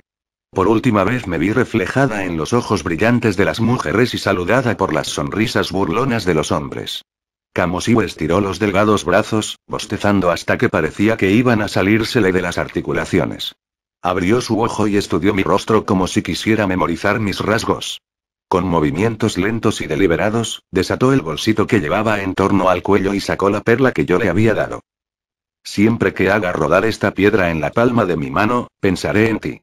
Por última vez me vi reflejada en los ojos brillantes de las mujeres y saludada por las sonrisas burlonas de los hombres. Camosiu estiró los delgados brazos, bostezando hasta que parecía que iban a salírsele de las articulaciones. Abrió su ojo y estudió mi rostro como si quisiera memorizar mis rasgos. Con movimientos lentos y deliberados, desató el bolsito que llevaba en torno al cuello y sacó la perla que yo le había dado. Siempre que haga rodar esta piedra en la palma de mi mano, pensaré en ti.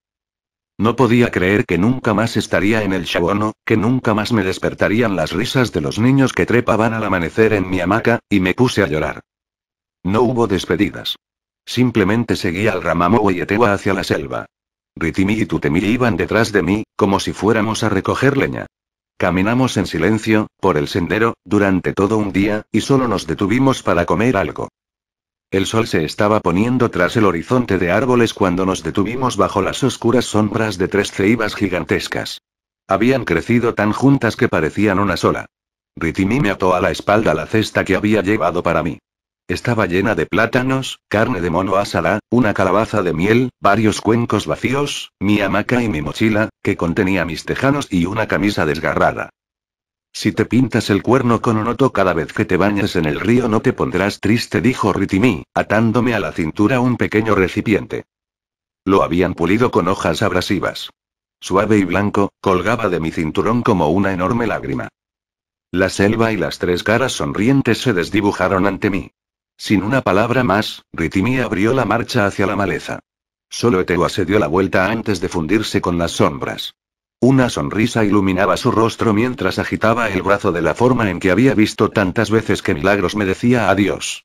No podía creer que nunca más estaría en el chabono, que nunca más me despertarían las risas de los niños que trepaban al amanecer en mi hamaca, y me puse a llorar. No hubo despedidas. Simplemente seguí al Ramamo y hacia la selva. Ritimi y Tutemi iban detrás de mí, como si fuéramos a recoger leña. Caminamos en silencio, por el sendero, durante todo un día, y solo nos detuvimos para comer algo. El sol se estaba poniendo tras el horizonte de árboles cuando nos detuvimos bajo las oscuras sombras de tres ceibas gigantescas. Habían crecido tan juntas que parecían una sola. Ritimi me ató a la espalda la cesta que había llevado para mí. Estaba llena de plátanos, carne de mono asada, una calabaza de miel, varios cuencos vacíos, mi hamaca y mi mochila, que contenía mis tejanos y una camisa desgarrada. Si te pintas el cuerno con un oto cada vez que te bañas en el río no te pondrás triste, dijo Ritimi, atándome a la cintura un pequeño recipiente. Lo habían pulido con hojas abrasivas. Suave y blanco, colgaba de mi cinturón como una enorme lágrima. La selva y las tres caras sonrientes se desdibujaron ante mí. Sin una palabra más, Ritimi abrió la marcha hacia la maleza. Solo Eteo se dio la vuelta antes de fundirse con las sombras. Una sonrisa iluminaba su rostro mientras agitaba el brazo de la forma en que había visto tantas veces que Milagros me decía adiós.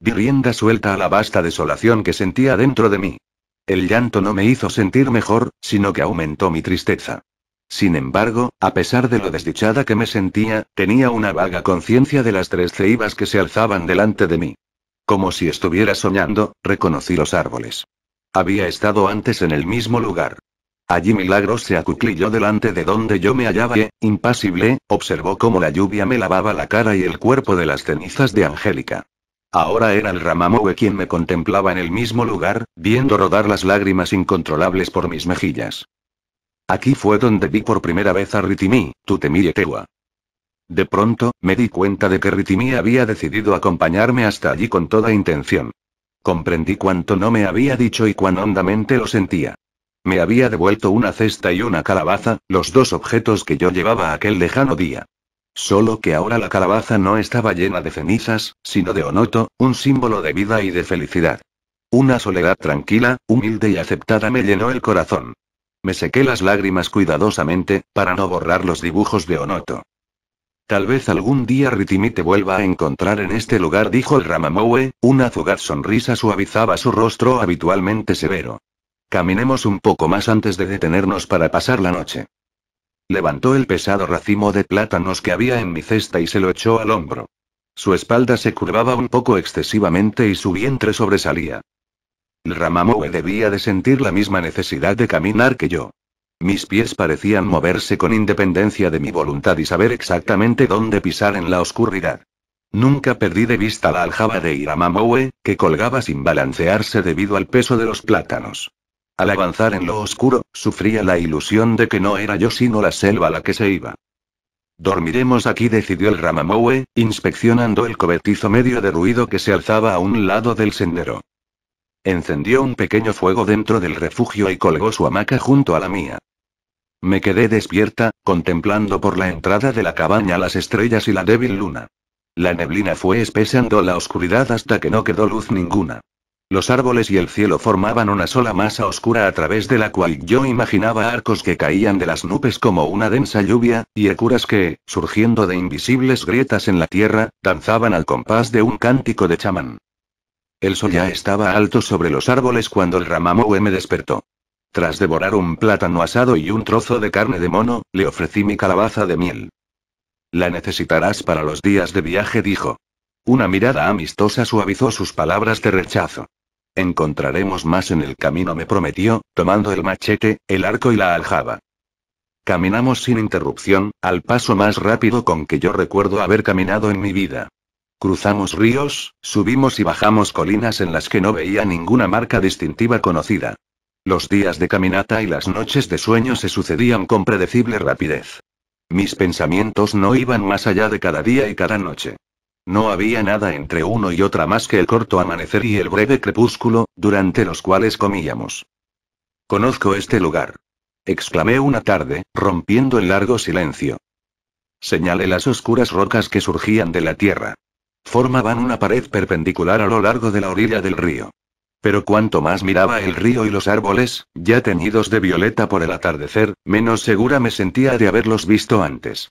Di rienda suelta a la vasta desolación que sentía dentro de mí. El llanto no me hizo sentir mejor, sino que aumentó mi tristeza. Sin embargo, a pesar de lo desdichada que me sentía, tenía una vaga conciencia de las tres ceibas que se alzaban delante de mí. Como si estuviera soñando, reconocí los árboles. Había estado antes en el mismo lugar. Allí Milagros se acuclilló delante de donde yo me hallaba y, impasible, observó cómo la lluvia me lavaba la cara y el cuerpo de las cenizas de Angélica. Ahora era el Ramamue quien me contemplaba en el mismo lugar, viendo rodar las lágrimas incontrolables por mis mejillas. Aquí fue donde vi por primera vez a Ritimi, Tutemi tewa. De pronto, me di cuenta de que Ritimi había decidido acompañarme hasta allí con toda intención. Comprendí cuánto no me había dicho y cuán hondamente lo sentía. Me había devuelto una cesta y una calabaza, los dos objetos que yo llevaba aquel lejano día. Solo que ahora la calabaza no estaba llena de cenizas, sino de onoto, un símbolo de vida y de felicidad. Una soledad tranquila, humilde y aceptada me llenó el corazón. Me sequé las lágrimas cuidadosamente, para no borrar los dibujos de Onoto. Tal vez algún día Ritimi te vuelva a encontrar en este lugar, dijo el Ramamowe, una fugaz sonrisa suavizaba su rostro habitualmente severo. Caminemos un poco más antes de detenernos para pasar la noche. Levantó el pesado racimo de plátanos que había en mi cesta y se lo echó al hombro. Su espalda se curvaba un poco excesivamente y su vientre sobresalía. Ramamoe debía de sentir la misma necesidad de caminar que yo. Mis pies parecían moverse con independencia de mi voluntad y saber exactamente dónde pisar en la oscuridad. Nunca perdí de vista la aljaba de Iramamoe, que colgaba sin balancearse debido al peso de los plátanos. Al avanzar en lo oscuro, sufría la ilusión de que no era yo sino la selva a la que se iba. Dormiremos aquí, decidió el Ramamoe, inspeccionando el cobertizo medio de ruido que se alzaba a un lado del sendero. Encendió un pequeño fuego dentro del refugio y colgó su hamaca junto a la mía. Me quedé despierta, contemplando por la entrada de la cabaña las estrellas y la débil luna. La neblina fue espesando la oscuridad hasta que no quedó luz ninguna. Los árboles y el cielo formaban una sola masa oscura a través de la cual yo imaginaba arcos que caían de las nubes como una densa lluvia, y ecuras que, surgiendo de invisibles grietas en la tierra, danzaban al compás de un cántico de chamán. El sol ya estaba alto sobre los árboles cuando el ramamue me despertó. Tras devorar un plátano asado y un trozo de carne de mono, le ofrecí mi calabaza de miel. La necesitarás para los días de viaje, dijo. Una mirada amistosa suavizó sus palabras de rechazo. Encontraremos más en el camino, me prometió, tomando el machete, el arco y la aljaba. Caminamos sin interrupción, al paso más rápido con que yo recuerdo haber caminado en mi vida. Cruzamos ríos, subimos y bajamos colinas en las que no veía ninguna marca distintiva conocida. Los días de caminata y las noches de sueño se sucedían con predecible rapidez. Mis pensamientos no iban más allá de cada día y cada noche. No había nada entre uno y otra más que el corto amanecer y el breve crepúsculo, durante los cuales comíamos. Conozco este lugar. Exclamé una tarde, rompiendo el largo silencio. Señalé las oscuras rocas que surgían de la tierra. Formaban una pared perpendicular a lo largo de la orilla del río. Pero cuanto más miraba el río y los árboles, ya teñidos de violeta por el atardecer, menos segura me sentía de haberlos visto antes.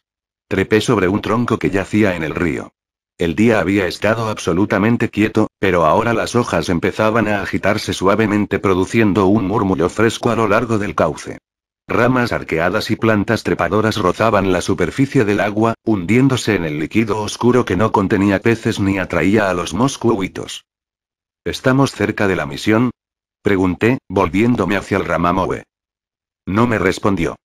Trepé sobre un tronco que yacía en el río. El día había estado absolutamente quieto, pero ahora las hojas empezaban a agitarse suavemente produciendo un murmullo fresco a lo largo del cauce. Ramas arqueadas y plantas trepadoras rozaban la superficie del agua, hundiéndose en el líquido oscuro que no contenía peces ni atraía a los moscuitos. ¿Estamos cerca de la misión? Pregunté, volviéndome hacia el Ramamoe. No me respondió.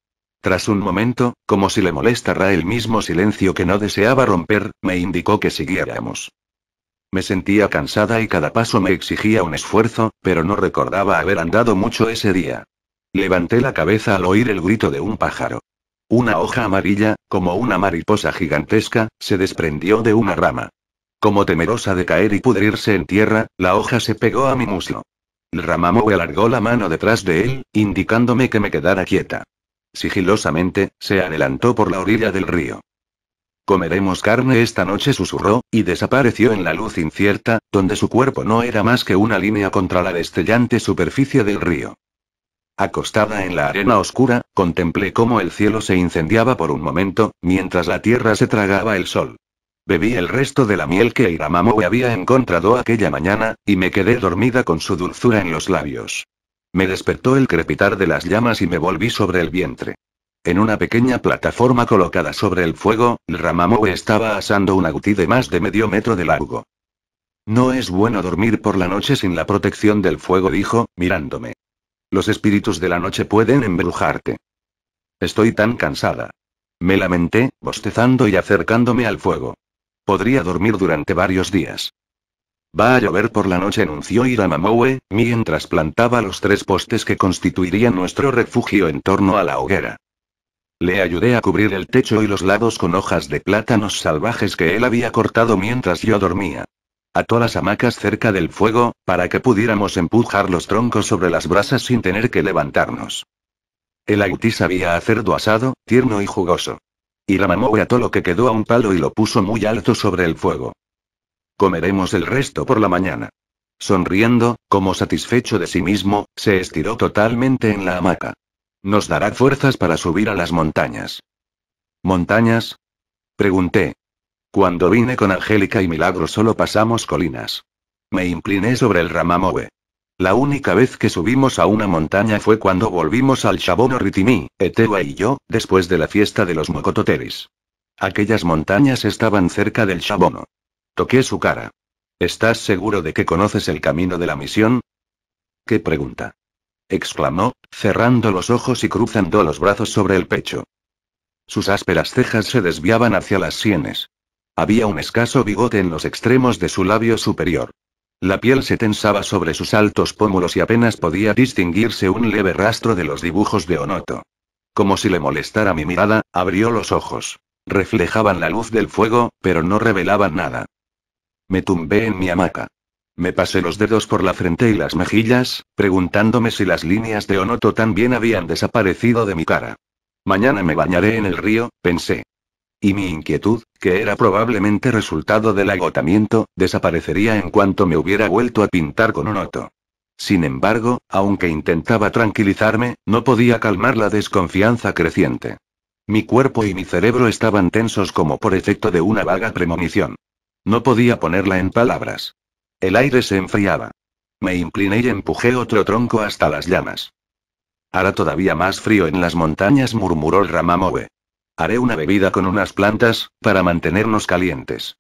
Tras un momento, como si le molestara el mismo silencio que no deseaba romper, me indicó que siguiéramos. Me sentía cansada y cada paso me exigía un esfuerzo, pero no recordaba haber andado mucho ese día. Levanté la cabeza al oír el grito de un pájaro. Una hoja amarilla, como una mariposa gigantesca, se desprendió de una rama. Como temerosa de caer y pudrirse en tierra, la hoja se pegó a mi muslo. ramamo Ramamoe alargó la mano detrás de él, indicándome que me quedara quieta. Sigilosamente, se adelantó por la orilla del río. Comeremos carne esta noche, susurró, y desapareció en la luz incierta, donde su cuerpo no era más que una línea contra la destellante superficie del río. Acostada en la arena oscura, contemplé cómo el cielo se incendiaba por un momento, mientras la tierra se tragaba el sol. Bebí el resto de la miel que Iramamoe había encontrado aquella mañana, y me quedé dormida con su dulzura en los labios. Me despertó el crepitar de las llamas y me volví sobre el vientre. En una pequeña plataforma colocada sobre el fuego, Ramamoe estaba asando un agutí de más de medio metro de largo. No es bueno dormir por la noche sin la protección del fuego, dijo, mirándome. Los espíritus de la noche pueden embrujarte. Estoy tan cansada. Me lamenté, bostezando y acercándome al fuego. Podría dormir durante varios días. Va a llover por la noche, anunció Iramamoe, mientras plantaba los tres postes que constituirían nuestro refugio en torno a la hoguera. Le ayudé a cubrir el techo y los lados con hojas de plátanos salvajes que él había cortado mientras yo dormía. Ató las hamacas cerca del fuego, para que pudiéramos empujar los troncos sobre las brasas sin tener que levantarnos. El agutí sabía hacer asado, tierno y jugoso. Y la mamó ató lo que quedó a un palo y lo puso muy alto sobre el fuego. Comeremos el resto por la mañana. Sonriendo, como satisfecho de sí mismo, se estiró totalmente en la hamaca. Nos dará fuerzas para subir a las montañas. ¿Montañas? Pregunté, cuando vine con Angélica y Milagro solo pasamos colinas. Me incliné sobre el Ramamowe. La única vez que subimos a una montaña fue cuando volvimos al Chabono Ritimi, Etewa y yo, después de la fiesta de los Mocototeris. Aquellas montañas estaban cerca del Chabono. Toqué su cara. ¿Estás seguro de que conoces el camino de la misión? ¿Qué pregunta? exclamó, cerrando los ojos y cruzando los brazos sobre el pecho. Sus ásperas cejas se desviaban hacia las sienes. Había un escaso bigote en los extremos de su labio superior. La piel se tensaba sobre sus altos pómulos y apenas podía distinguirse un leve rastro de los dibujos de Onoto. Como si le molestara mi mirada, abrió los ojos. Reflejaban la luz del fuego, pero no revelaban nada. Me tumbé en mi hamaca. Me pasé los dedos por la frente y las mejillas, preguntándome si las líneas de Onoto también habían desaparecido de mi cara. Mañana me bañaré en el río, pensé. Y mi inquietud, que era probablemente resultado del agotamiento, desaparecería en cuanto me hubiera vuelto a pintar con un oto. Sin embargo, aunque intentaba tranquilizarme, no podía calmar la desconfianza creciente. Mi cuerpo y mi cerebro estaban tensos como por efecto de una vaga premonición. No podía ponerla en palabras. El aire se enfriaba. Me incliné y empujé otro tronco hasta las llamas. Hará todavía más frío en las montañas, murmuró el Ramamowe. Haré una bebida con unas plantas, para mantenernos calientes.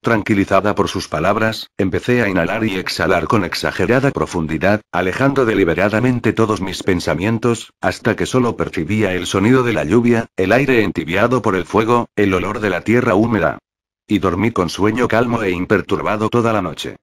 Tranquilizada por sus palabras, empecé a inhalar y exhalar con exagerada profundidad, alejando deliberadamente todos mis pensamientos, hasta que solo percibía el sonido de la lluvia, el aire entibiado por el fuego, el olor de la tierra húmeda. Y dormí con sueño calmo e imperturbado toda la noche.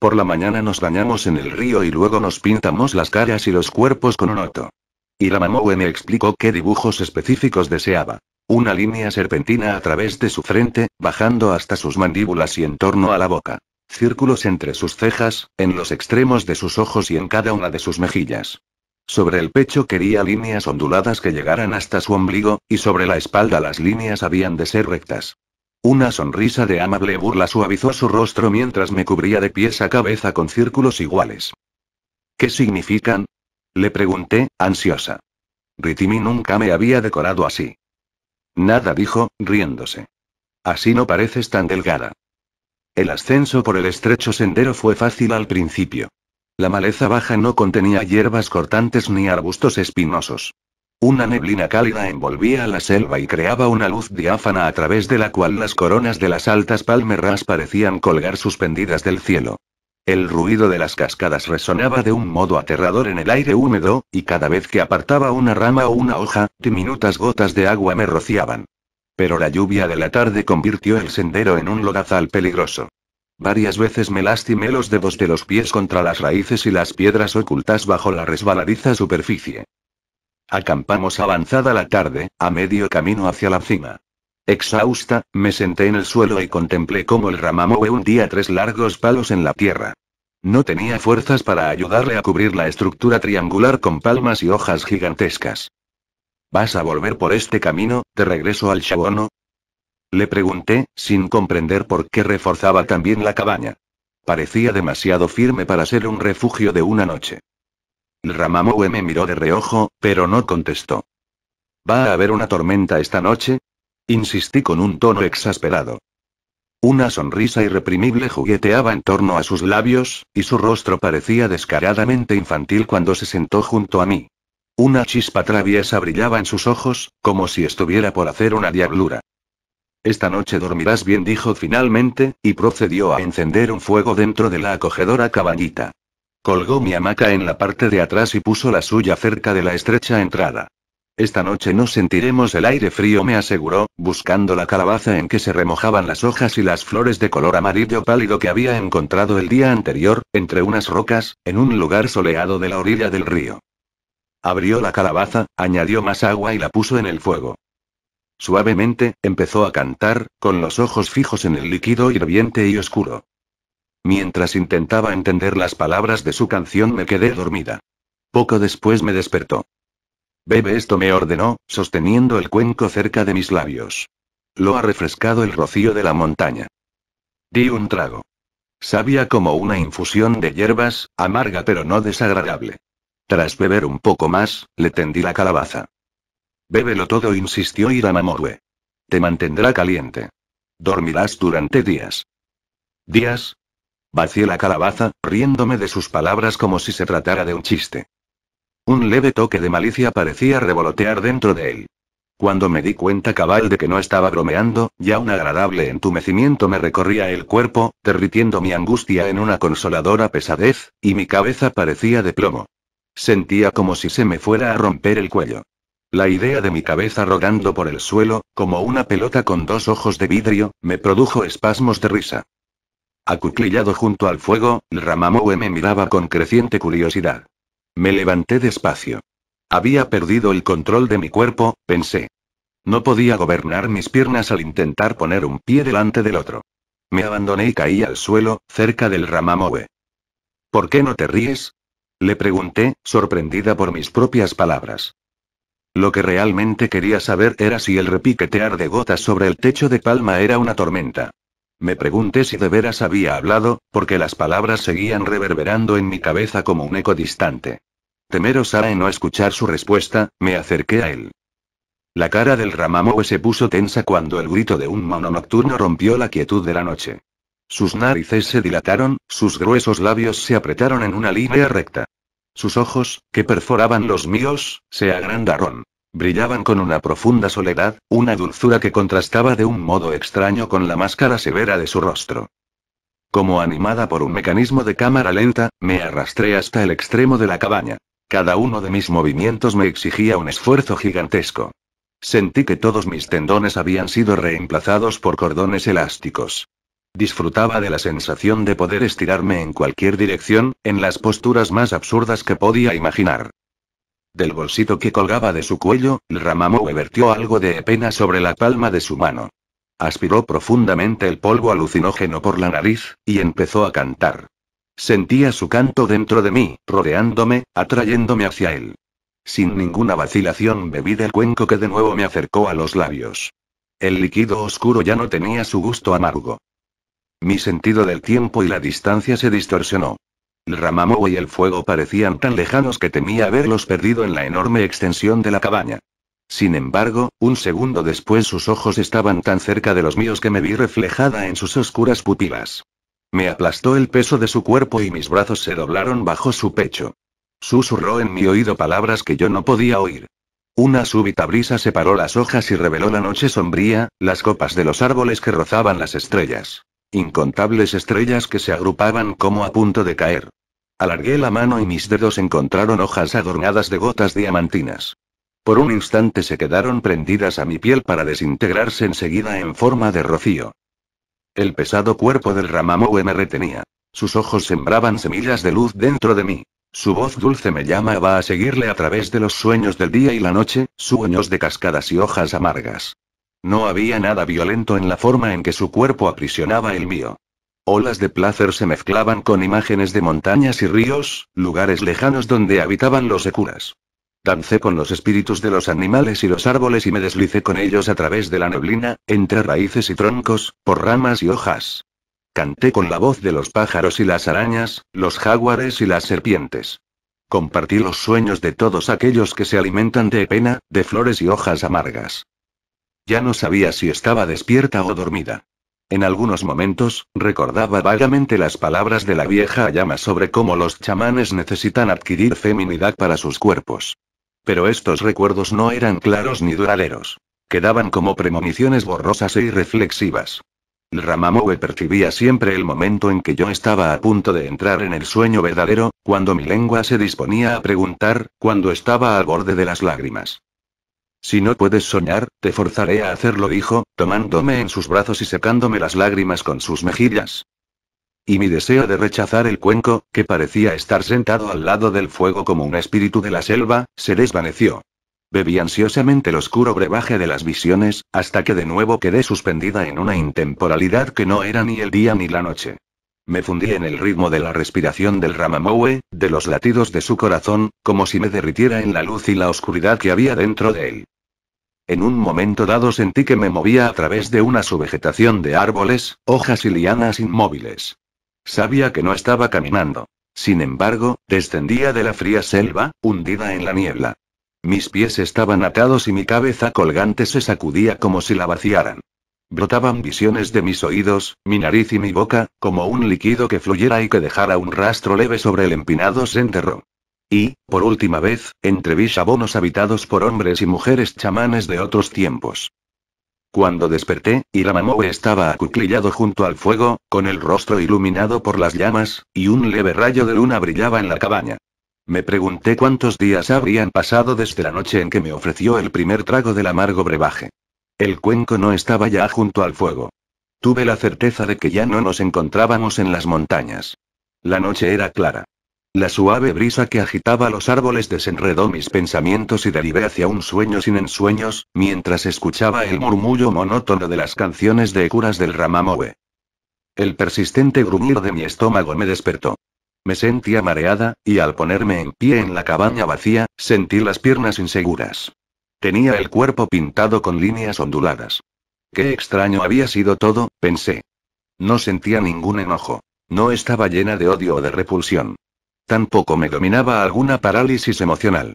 Por la mañana nos bañamos en el río y luego nos pintamos las caras y los cuerpos con un oto. Y la Mamoue me explicó qué dibujos específicos deseaba. Una línea serpentina a través de su frente, bajando hasta sus mandíbulas y en torno a la boca. Círculos entre sus cejas, en los extremos de sus ojos y en cada una de sus mejillas. Sobre el pecho quería líneas onduladas que llegaran hasta su ombligo, y sobre la espalda las líneas habían de ser rectas. Una sonrisa de amable burla suavizó su rostro mientras me cubría de pies a cabeza con círculos iguales. ¿Qué significan? Le pregunté, ansiosa. Ritimi nunca me había decorado así. Nada dijo, riéndose. Así no pareces tan delgada. El ascenso por el estrecho sendero fue fácil al principio. La maleza baja no contenía hierbas cortantes ni arbustos espinosos. Una neblina cálida envolvía la selva y creaba una luz diáfana a través de la cual las coronas de las altas palmeras parecían colgar suspendidas del cielo. El ruido de las cascadas resonaba de un modo aterrador en el aire húmedo, y cada vez que apartaba una rama o una hoja, diminutas gotas de agua me rociaban. Pero la lluvia de la tarde convirtió el sendero en un lodazal peligroso. Varias veces me lastimé los dedos de los pies contra las raíces y las piedras ocultas bajo la resbaladiza superficie. Acampamos avanzada la tarde, a medio camino hacia la cima. Exhausta, me senté en el suelo y contemplé cómo el un hundía tres largos palos en la tierra. No tenía fuerzas para ayudarle a cubrir la estructura triangular con palmas y hojas gigantescas. ¿Vas a volver por este camino, de regreso al Shabono? Le pregunté, sin comprender por qué reforzaba también la cabaña. Parecía demasiado firme para ser un refugio de una noche. El Ramamowe me miró de reojo, pero no contestó. ¿Va a haber una tormenta esta noche? Insistí con un tono exasperado. Una sonrisa irreprimible jugueteaba en torno a sus labios, y su rostro parecía descaradamente infantil cuando se sentó junto a mí. Una chispa traviesa brillaba en sus ojos, como si estuviera por hacer una diablura. Esta noche dormirás bien, dijo finalmente, y procedió a encender un fuego dentro de la acogedora cabañita. Colgó mi hamaca en la parte de atrás y puso la suya cerca de la estrecha entrada. Esta noche no sentiremos el aire frío, me aseguró, buscando la calabaza en que se remojaban las hojas y las flores de color amarillo pálido que había encontrado el día anterior, entre unas rocas, en un lugar soleado de la orilla del río. Abrió la calabaza, añadió más agua y la puso en el fuego. Suavemente, empezó a cantar, con los ojos fijos en el líquido hirviente y oscuro. Mientras intentaba entender las palabras de su canción me quedé dormida. Poco después me despertó. Bebe esto, me ordenó, sosteniendo el cuenco cerca de mis labios. Lo ha refrescado el rocío de la montaña. Di un trago. Sabía como una infusión de hierbas, amarga pero no desagradable. Tras beber un poco más, le tendí la calabaza. Bébelo todo, insistió Iramamorue. Te mantendrá caliente. Dormirás durante días. ¿Días? Vacié la calabaza, riéndome de sus palabras como si se tratara de un chiste. Un leve toque de malicia parecía revolotear dentro de él. Cuando me di cuenta cabal de que no estaba bromeando, ya un agradable entumecimiento me recorría el cuerpo, derritiendo mi angustia en una consoladora pesadez, y mi cabeza parecía de plomo. Sentía como si se me fuera a romper el cuello. La idea de mi cabeza rodando por el suelo, como una pelota con dos ojos de vidrio, me produjo espasmos de risa. Acuclillado junto al fuego, el me miraba con creciente curiosidad. Me levanté despacio. Había perdido el control de mi cuerpo, pensé. No podía gobernar mis piernas al intentar poner un pie delante del otro. Me abandoné y caí al suelo, cerca del ramamoe. ¿Por qué no te ríes? Le pregunté, sorprendida por mis propias palabras. Lo que realmente quería saber era si el repiquetear de gotas sobre el techo de palma era una tormenta. Me pregunté si de veras había hablado, porque las palabras seguían reverberando en mi cabeza como un eco distante. Temerosa en no escuchar su respuesta, me acerqué a él. La cara del Ramamoe se puso tensa cuando el grito de un mono nocturno rompió la quietud de la noche. Sus narices se dilataron, sus gruesos labios se apretaron en una línea recta. Sus ojos, que perforaban los míos, se agrandaron. Brillaban con una profunda soledad, una dulzura que contrastaba de un modo extraño con la máscara severa de su rostro. Como animada por un mecanismo de cámara lenta, me arrastré hasta el extremo de la cabaña. Cada uno de mis movimientos me exigía un esfuerzo gigantesco. Sentí que todos mis tendones habían sido reemplazados por cordones elásticos. Disfrutaba de la sensación de poder estirarme en cualquier dirección, en las posturas más absurdas que podía imaginar. Del bolsito que colgaba de su cuello, Ramamue vertió algo de pena sobre la palma de su mano. Aspiró profundamente el polvo alucinógeno por la nariz, y empezó a cantar. Sentía su canto dentro de mí, rodeándome, atrayéndome hacia él. Sin ninguna vacilación bebí del cuenco que de nuevo me acercó a los labios. El líquido oscuro ya no tenía su gusto amargo. Mi sentido del tiempo y la distancia se distorsionó. El y el fuego parecían tan lejanos que temía haberlos perdido en la enorme extensión de la cabaña. Sin embargo, un segundo después sus ojos estaban tan cerca de los míos que me vi reflejada en sus oscuras pupilas. Me aplastó el peso de su cuerpo y mis brazos se doblaron bajo su pecho. Susurró en mi oído palabras que yo no podía oír. Una súbita brisa separó las hojas y reveló la noche sombría, las copas de los árboles que rozaban las estrellas. Incontables estrellas que se agrupaban como a punto de caer. Alargué la mano y mis dedos encontraron hojas adornadas de gotas diamantinas. Por un instante se quedaron prendidas a mi piel para desintegrarse enseguida en forma de rocío. El pesado cuerpo del Ramamue me retenía. Sus ojos sembraban semillas de luz dentro de mí. Su voz dulce me llamaba a seguirle a través de los sueños del día y la noche, sueños de cascadas y hojas amargas. No había nada violento en la forma en que su cuerpo aprisionaba el mío. Olas de placer se mezclaban con imágenes de montañas y ríos, lugares lejanos donde habitaban los securas. Dancé con los espíritus de los animales y los árboles y me deslicé con ellos a través de la neblina, entre raíces y troncos, por ramas y hojas. Canté con la voz de los pájaros y las arañas, los jaguares y las serpientes. Compartí los sueños de todos aquellos que se alimentan de pena, de flores y hojas amargas. Ya no sabía si estaba despierta o dormida. En algunos momentos, recordaba vagamente las palabras de la vieja llama sobre cómo los chamanes necesitan adquirir feminidad para sus cuerpos. Pero estos recuerdos no eran claros ni duraderos. Quedaban como premoniciones borrosas e irreflexivas. El percibía siempre el momento en que yo estaba a punto de entrar en el sueño verdadero, cuando mi lengua se disponía a preguntar, cuando estaba al borde de las lágrimas. Si no puedes soñar, te forzaré a hacerlo, dijo, tomándome en sus brazos y secándome las lágrimas con sus mejillas. Y mi deseo de rechazar el cuenco, que parecía estar sentado al lado del fuego como un espíritu de la selva, se desvaneció. Bebí ansiosamente el oscuro brebaje de las visiones, hasta que de nuevo quedé suspendida en una intemporalidad que no era ni el día ni la noche. Me fundí en el ritmo de la respiración del Ramamoue, de los latidos de su corazón, como si me derritiera en la luz y la oscuridad que había dentro de él. En un momento dado sentí que me movía a través de una subvegetación de árboles, hojas y lianas inmóviles. Sabía que no estaba caminando. Sin embargo, descendía de la fría selva, hundida en la niebla. Mis pies estaban atados y mi cabeza colgante se sacudía como si la vaciaran. Brotaban visiones de mis oídos, mi nariz y mi boca, como un líquido que fluyera y que dejara un rastro leve sobre el empinado enterró. Y, por última vez, entreví shabonos habitados por hombres y mujeres chamanes de otros tiempos. Cuando desperté, Iramamoe estaba acuclillado junto al fuego, con el rostro iluminado por las llamas, y un leve rayo de luna brillaba en la cabaña. Me pregunté cuántos días habrían pasado desde la noche en que me ofreció el primer trago del amargo brebaje. El cuenco no estaba ya junto al fuego. Tuve la certeza de que ya no nos encontrábamos en las montañas. La noche era clara. La suave brisa que agitaba los árboles desenredó mis pensamientos y derivé hacia un sueño sin ensueños, mientras escuchaba el murmullo monótono de las canciones de curas del Ramamowe. El persistente gruñir de mi estómago me despertó. Me sentía mareada, y al ponerme en pie en la cabaña vacía, sentí las piernas inseguras. Tenía el cuerpo pintado con líneas onduladas. Qué extraño había sido todo, pensé. No sentía ningún enojo. No estaba llena de odio o de repulsión. Tampoco me dominaba alguna parálisis emocional.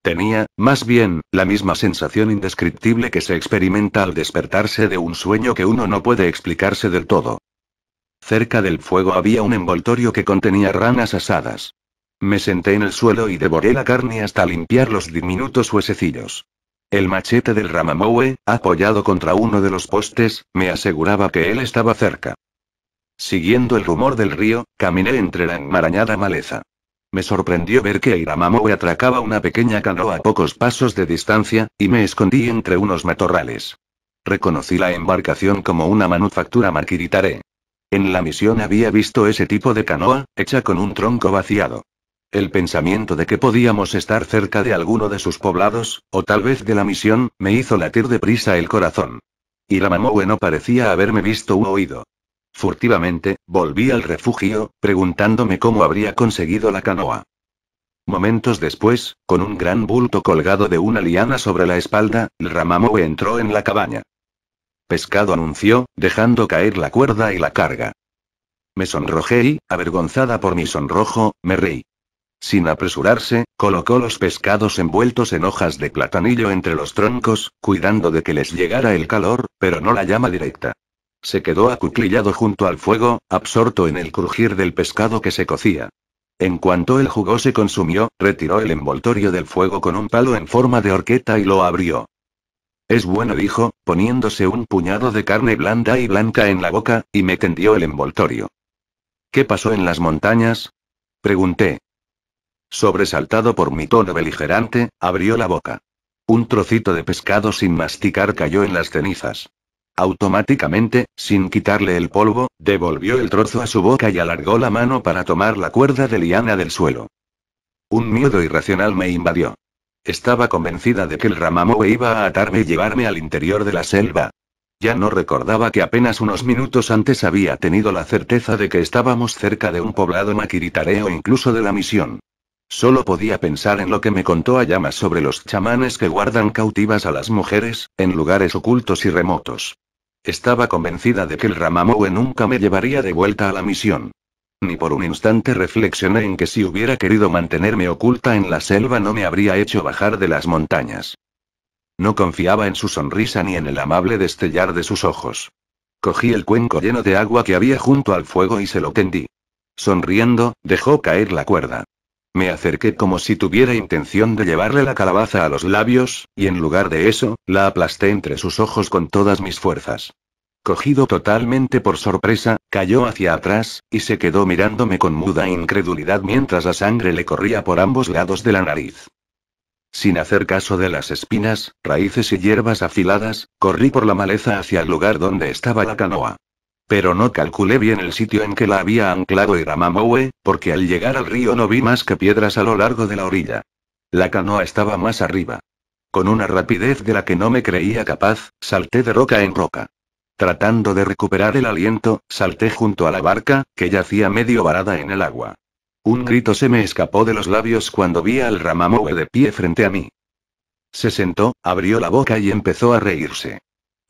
Tenía, más bien, la misma sensación indescriptible que se experimenta al despertarse de un sueño que uno no puede explicarse del todo. Cerca del fuego había un envoltorio que contenía ranas asadas. Me senté en el suelo y devoré la carne hasta limpiar los diminutos huesecillos. El machete del Ramamowe, apoyado contra uno de los postes, me aseguraba que él estaba cerca. Siguiendo el rumor del río, caminé entre la enmarañada maleza. Me sorprendió ver que Iramamowe atracaba una pequeña canoa a pocos pasos de distancia, y me escondí entre unos matorrales. Reconocí la embarcación como una manufactura marquiritaré. En la misión había visto ese tipo de canoa, hecha con un tronco vaciado. El pensamiento de que podíamos estar cerca de alguno de sus poblados, o tal vez de la misión, me hizo latir de prisa el corazón. Y la no parecía haberme visto u oído. Furtivamente, volví al refugio, preguntándome cómo habría conseguido la canoa. Momentos después, con un gran bulto colgado de una liana sobre la espalda, el entró en la cabaña. Pescado anunció, dejando caer la cuerda y la carga. Me sonrojé y, avergonzada por mi sonrojo, me reí. Sin apresurarse, colocó los pescados envueltos en hojas de platanillo entre los troncos, cuidando de que les llegara el calor, pero no la llama directa. Se quedó acuclillado junto al fuego, absorto en el crujir del pescado que se cocía. En cuanto el jugo se consumió, retiró el envoltorio del fuego con un palo en forma de horqueta y lo abrió. Es bueno, dijo, poniéndose un puñado de carne blanda y blanca en la boca, y me tendió el envoltorio. ¿Qué pasó en las montañas? Pregunté. Sobresaltado por mi tono beligerante, abrió la boca. Un trocito de pescado sin masticar cayó en las cenizas. Automáticamente, sin quitarle el polvo, devolvió el trozo a su boca y alargó la mano para tomar la cuerda de liana del suelo. Un miedo irracional me invadió. Estaba convencida de que el Ramamoe iba a atarme y llevarme al interior de la selva. Ya no recordaba que apenas unos minutos antes había tenido la certeza de que estábamos cerca de un poblado maquiritareo incluso de la misión. Solo podía pensar en lo que me contó Ayama sobre los chamanes que guardan cautivas a las mujeres, en lugares ocultos y remotos. Estaba convencida de que el Ramamoe nunca me llevaría de vuelta a la misión. Ni por un instante reflexioné en que si hubiera querido mantenerme oculta en la selva no me habría hecho bajar de las montañas. No confiaba en su sonrisa ni en el amable destellar de sus ojos. Cogí el cuenco lleno de agua que había junto al fuego y se lo tendí. Sonriendo, dejó caer la cuerda. Me acerqué como si tuviera intención de llevarle la calabaza a los labios, y en lugar de eso, la aplasté entre sus ojos con todas mis fuerzas. Cogido totalmente por sorpresa, cayó hacia atrás, y se quedó mirándome con muda incredulidad mientras la sangre le corría por ambos lados de la nariz. Sin hacer caso de las espinas, raíces y hierbas afiladas, corrí por la maleza hacia el lugar donde estaba la canoa. Pero no calculé bien el sitio en que la había anclado Ramamowe, porque al llegar al río no vi más que piedras a lo largo de la orilla. La canoa estaba más arriba. Con una rapidez de la que no me creía capaz, salté de roca en roca. Tratando de recuperar el aliento, salté junto a la barca, que yacía medio varada en el agua. Un grito se me escapó de los labios cuando vi al Ramamoe de pie frente a mí. Se sentó, abrió la boca y empezó a reírse.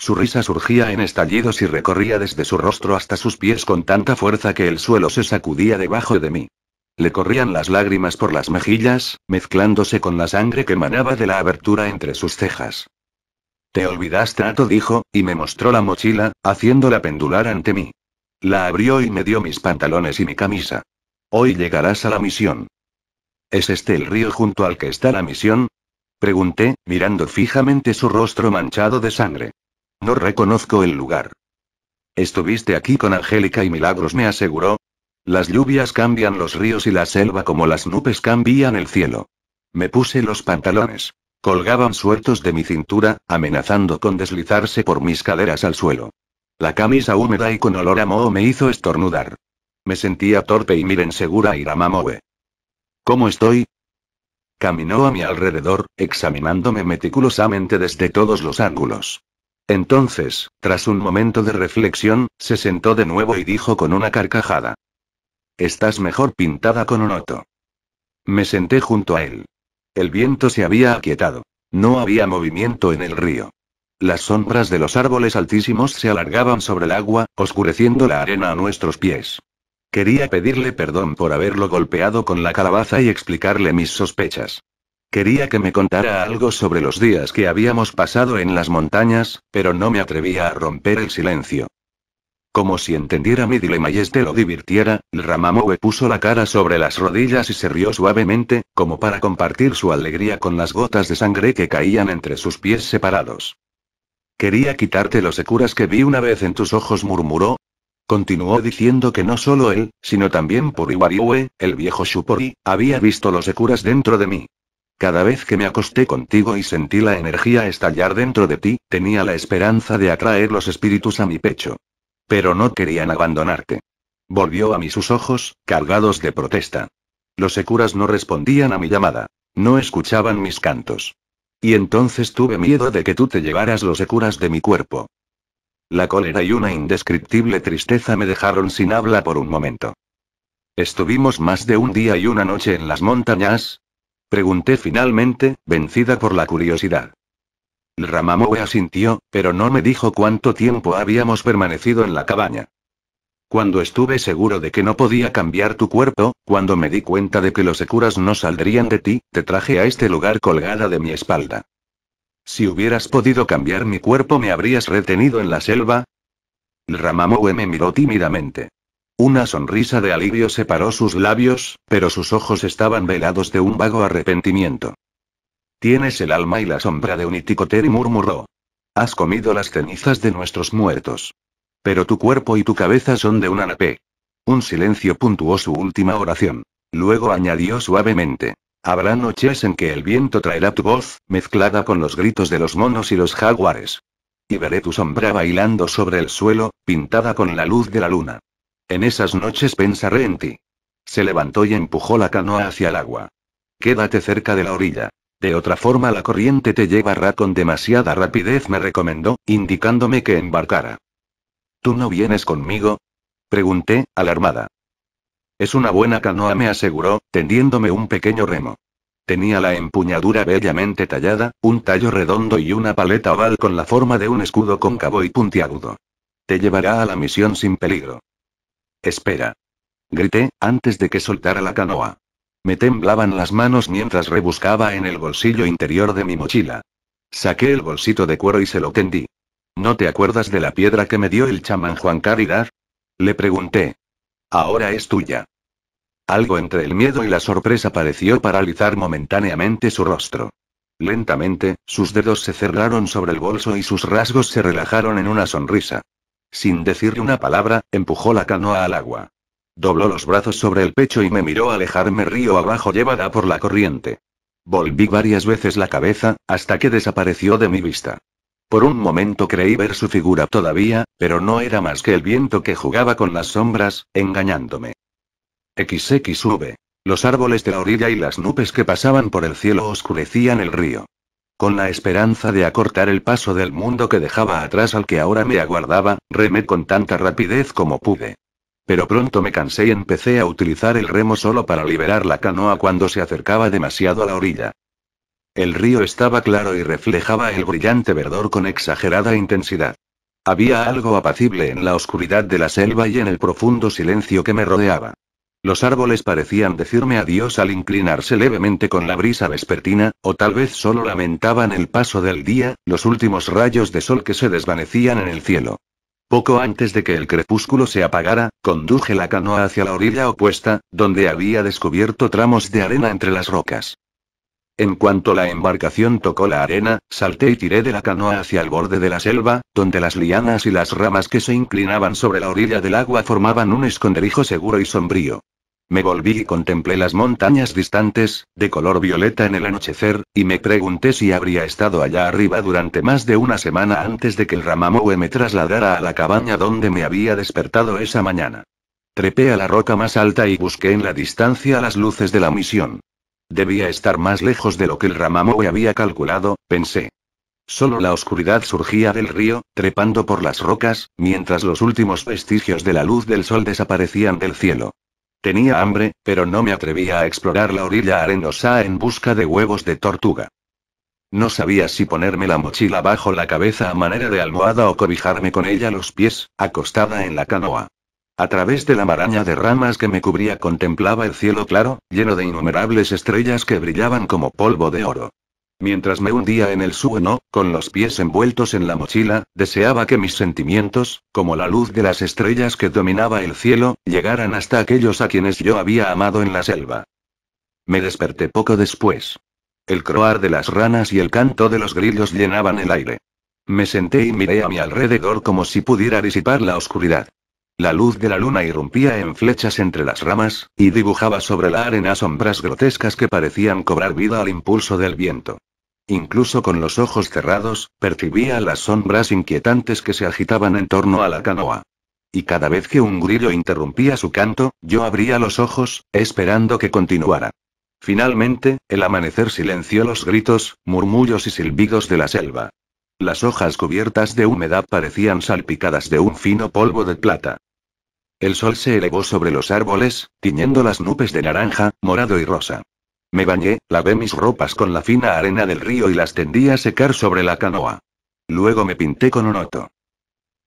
Su risa surgía en estallidos y recorría desde su rostro hasta sus pies con tanta fuerza que el suelo se sacudía debajo de mí. Le corrían las lágrimas por las mejillas, mezclándose con la sangre que manaba de la abertura entre sus cejas. Te olvidaste, trato? dijo, y me mostró la mochila, haciéndola pendular ante mí. La abrió y me dio mis pantalones y mi camisa. Hoy llegarás a la misión. ¿Es este el río junto al que está la misión? Pregunté, mirando fijamente su rostro manchado de sangre. No reconozco el lugar. Estuviste aquí con Angélica y Milagros, me aseguró. Las lluvias cambian los ríos y la selva como las nubes cambian el cielo. Me puse los pantalones. Colgaban sueltos de mi cintura, amenazando con deslizarse por mis caderas al suelo. La camisa húmeda y con olor a moho me hizo estornudar. Me sentía torpe y miren segura y ¿Cómo estoy? Caminó a mi alrededor, examinándome meticulosamente desde todos los ángulos. Entonces, tras un momento de reflexión, se sentó de nuevo y dijo con una carcajada. Estás mejor pintada con un oto. Me senté junto a él. El viento se había aquietado. No había movimiento en el río. Las sombras de los árboles altísimos se alargaban sobre el agua, oscureciendo la arena a nuestros pies. Quería pedirle perdón por haberlo golpeado con la calabaza y explicarle mis sospechas. Quería que me contara algo sobre los días que habíamos pasado en las montañas, pero no me atrevía a romper el silencio. Como si entendiera mi dilema y este lo divirtiera, ramamoe puso la cara sobre las rodillas y se rió suavemente, como para compartir su alegría con las gotas de sangre que caían entre sus pies separados. Quería quitarte los securas que vi una vez en tus ojos, murmuró. Continuó diciendo que no solo él, sino también Puriwariwe, el viejo Shupori, había visto los securas dentro de mí. Cada vez que me acosté contigo y sentí la energía estallar dentro de ti, tenía la esperanza de atraer los espíritus a mi pecho. Pero no querían abandonarte. Volvió a mí sus ojos, cargados de protesta. Los securas no respondían a mi llamada. No escuchaban mis cantos. Y entonces tuve miedo de que tú te llevaras los securas de mi cuerpo. La cólera y una indescriptible tristeza me dejaron sin habla por un momento. Estuvimos más de un día y una noche en las montañas, Pregunté finalmente, vencida por la curiosidad. Ramamoe asintió, pero no me dijo cuánto tiempo habíamos permanecido en la cabaña. Cuando estuve seguro de que no podía cambiar tu cuerpo, cuando me di cuenta de que los securas no saldrían de ti, te traje a este lugar colgada de mi espalda. Si hubieras podido cambiar mi cuerpo, me habrías retenido en la selva. Ramamoe me miró tímidamente. Una sonrisa de alivio separó sus labios, pero sus ojos estaban velados de un vago arrepentimiento. Tienes el alma y la sombra de un y murmuró. Has comido las cenizas de nuestros muertos. Pero tu cuerpo y tu cabeza son de un anapé. Un silencio puntuó su última oración. Luego añadió suavemente. Habrá noches en que el viento traerá tu voz, mezclada con los gritos de los monos y los jaguares. Y veré tu sombra bailando sobre el suelo, pintada con la luz de la luna. En esas noches pensaré en ti. Se levantó y empujó la canoa hacia el agua. Quédate cerca de la orilla. De otra forma la corriente te llevará con demasiada rapidez, me recomendó, indicándome que embarcara. ¿Tú no vienes conmigo? Pregunté, alarmada. Es una buena canoa, me aseguró, tendiéndome un pequeño remo. Tenía la empuñadura bellamente tallada, un tallo redondo y una paleta oval con la forma de un escudo cóncavo y puntiagudo. Te llevará a la misión sin peligro. Espera. Grité, antes de que soltara la canoa. Me temblaban las manos mientras rebuscaba en el bolsillo interior de mi mochila. Saqué el bolsito de cuero y se lo tendí. ¿No te acuerdas de la piedra que me dio el chamán Juan Caridad? Le pregunté. Ahora es tuya. Algo entre el miedo y la sorpresa pareció paralizar momentáneamente su rostro. Lentamente, sus dedos se cerraron sobre el bolso y sus rasgos se relajaron en una sonrisa. Sin decir una palabra, empujó la canoa al agua. Dobló los brazos sobre el pecho y me miró alejarme río abajo llevada por la corriente. Volví varias veces la cabeza, hasta que desapareció de mi vista. Por un momento creí ver su figura todavía, pero no era más que el viento que jugaba con las sombras, engañándome. XXV. Los árboles de la orilla y las nubes que pasaban por el cielo oscurecían el río. Con la esperanza de acortar el paso del mundo que dejaba atrás al que ahora me aguardaba, remé con tanta rapidez como pude. Pero pronto me cansé y empecé a utilizar el remo solo para liberar la canoa cuando se acercaba demasiado a la orilla. El río estaba claro y reflejaba el brillante verdor con exagerada intensidad. Había algo apacible en la oscuridad de la selva y en el profundo silencio que me rodeaba. Los árboles parecían decirme adiós al inclinarse levemente con la brisa vespertina, o tal vez solo lamentaban el paso del día, los últimos rayos de sol que se desvanecían en el cielo. Poco antes de que el crepúsculo se apagara, conduje la canoa hacia la orilla opuesta, donde había descubierto tramos de arena entre las rocas. En cuanto la embarcación tocó la arena, salté y tiré de la canoa hacia el borde de la selva, donde las lianas y las ramas que se inclinaban sobre la orilla del agua formaban un esconderijo seguro y sombrío. Me volví y contemplé las montañas distantes, de color violeta en el anochecer, y me pregunté si habría estado allá arriba durante más de una semana antes de que el Ramamoe me trasladara a la cabaña donde me había despertado esa mañana. Trepé a la roca más alta y busqué en la distancia las luces de la misión. Debía estar más lejos de lo que el Ramamoe había calculado, pensé. Solo la oscuridad surgía del río, trepando por las rocas, mientras los últimos vestigios de la luz del sol desaparecían del cielo. Tenía hambre, pero no me atrevía a explorar la orilla arenosa en busca de huevos de tortuga. No sabía si ponerme la mochila bajo la cabeza a manera de almohada o cobijarme con ella los pies, acostada en la canoa. A través de la maraña de ramas que me cubría contemplaba el cielo claro, lleno de innumerables estrellas que brillaban como polvo de oro. Mientras me hundía en el sueno, con los pies envueltos en la mochila, deseaba que mis sentimientos, como la luz de las estrellas que dominaba el cielo, llegaran hasta aquellos a quienes yo había amado en la selva. Me desperté poco después. El croar de las ranas y el canto de los grillos llenaban el aire. Me senté y miré a mi alrededor como si pudiera disipar la oscuridad. La luz de la luna irrumpía en flechas entre las ramas, y dibujaba sobre la arena sombras grotescas que parecían cobrar vida al impulso del viento. Incluso con los ojos cerrados, percibía las sombras inquietantes que se agitaban en torno a la canoa. Y cada vez que un grillo interrumpía su canto, yo abría los ojos, esperando que continuara. Finalmente, el amanecer silenció los gritos, murmullos y silbidos de la selva. Las hojas cubiertas de humedad parecían salpicadas de un fino polvo de plata. El sol se elevó sobre los árboles, tiñendo las nubes de naranja, morado y rosa. Me bañé, lavé mis ropas con la fina arena del río y las tendí a secar sobre la canoa. Luego me pinté con un oto.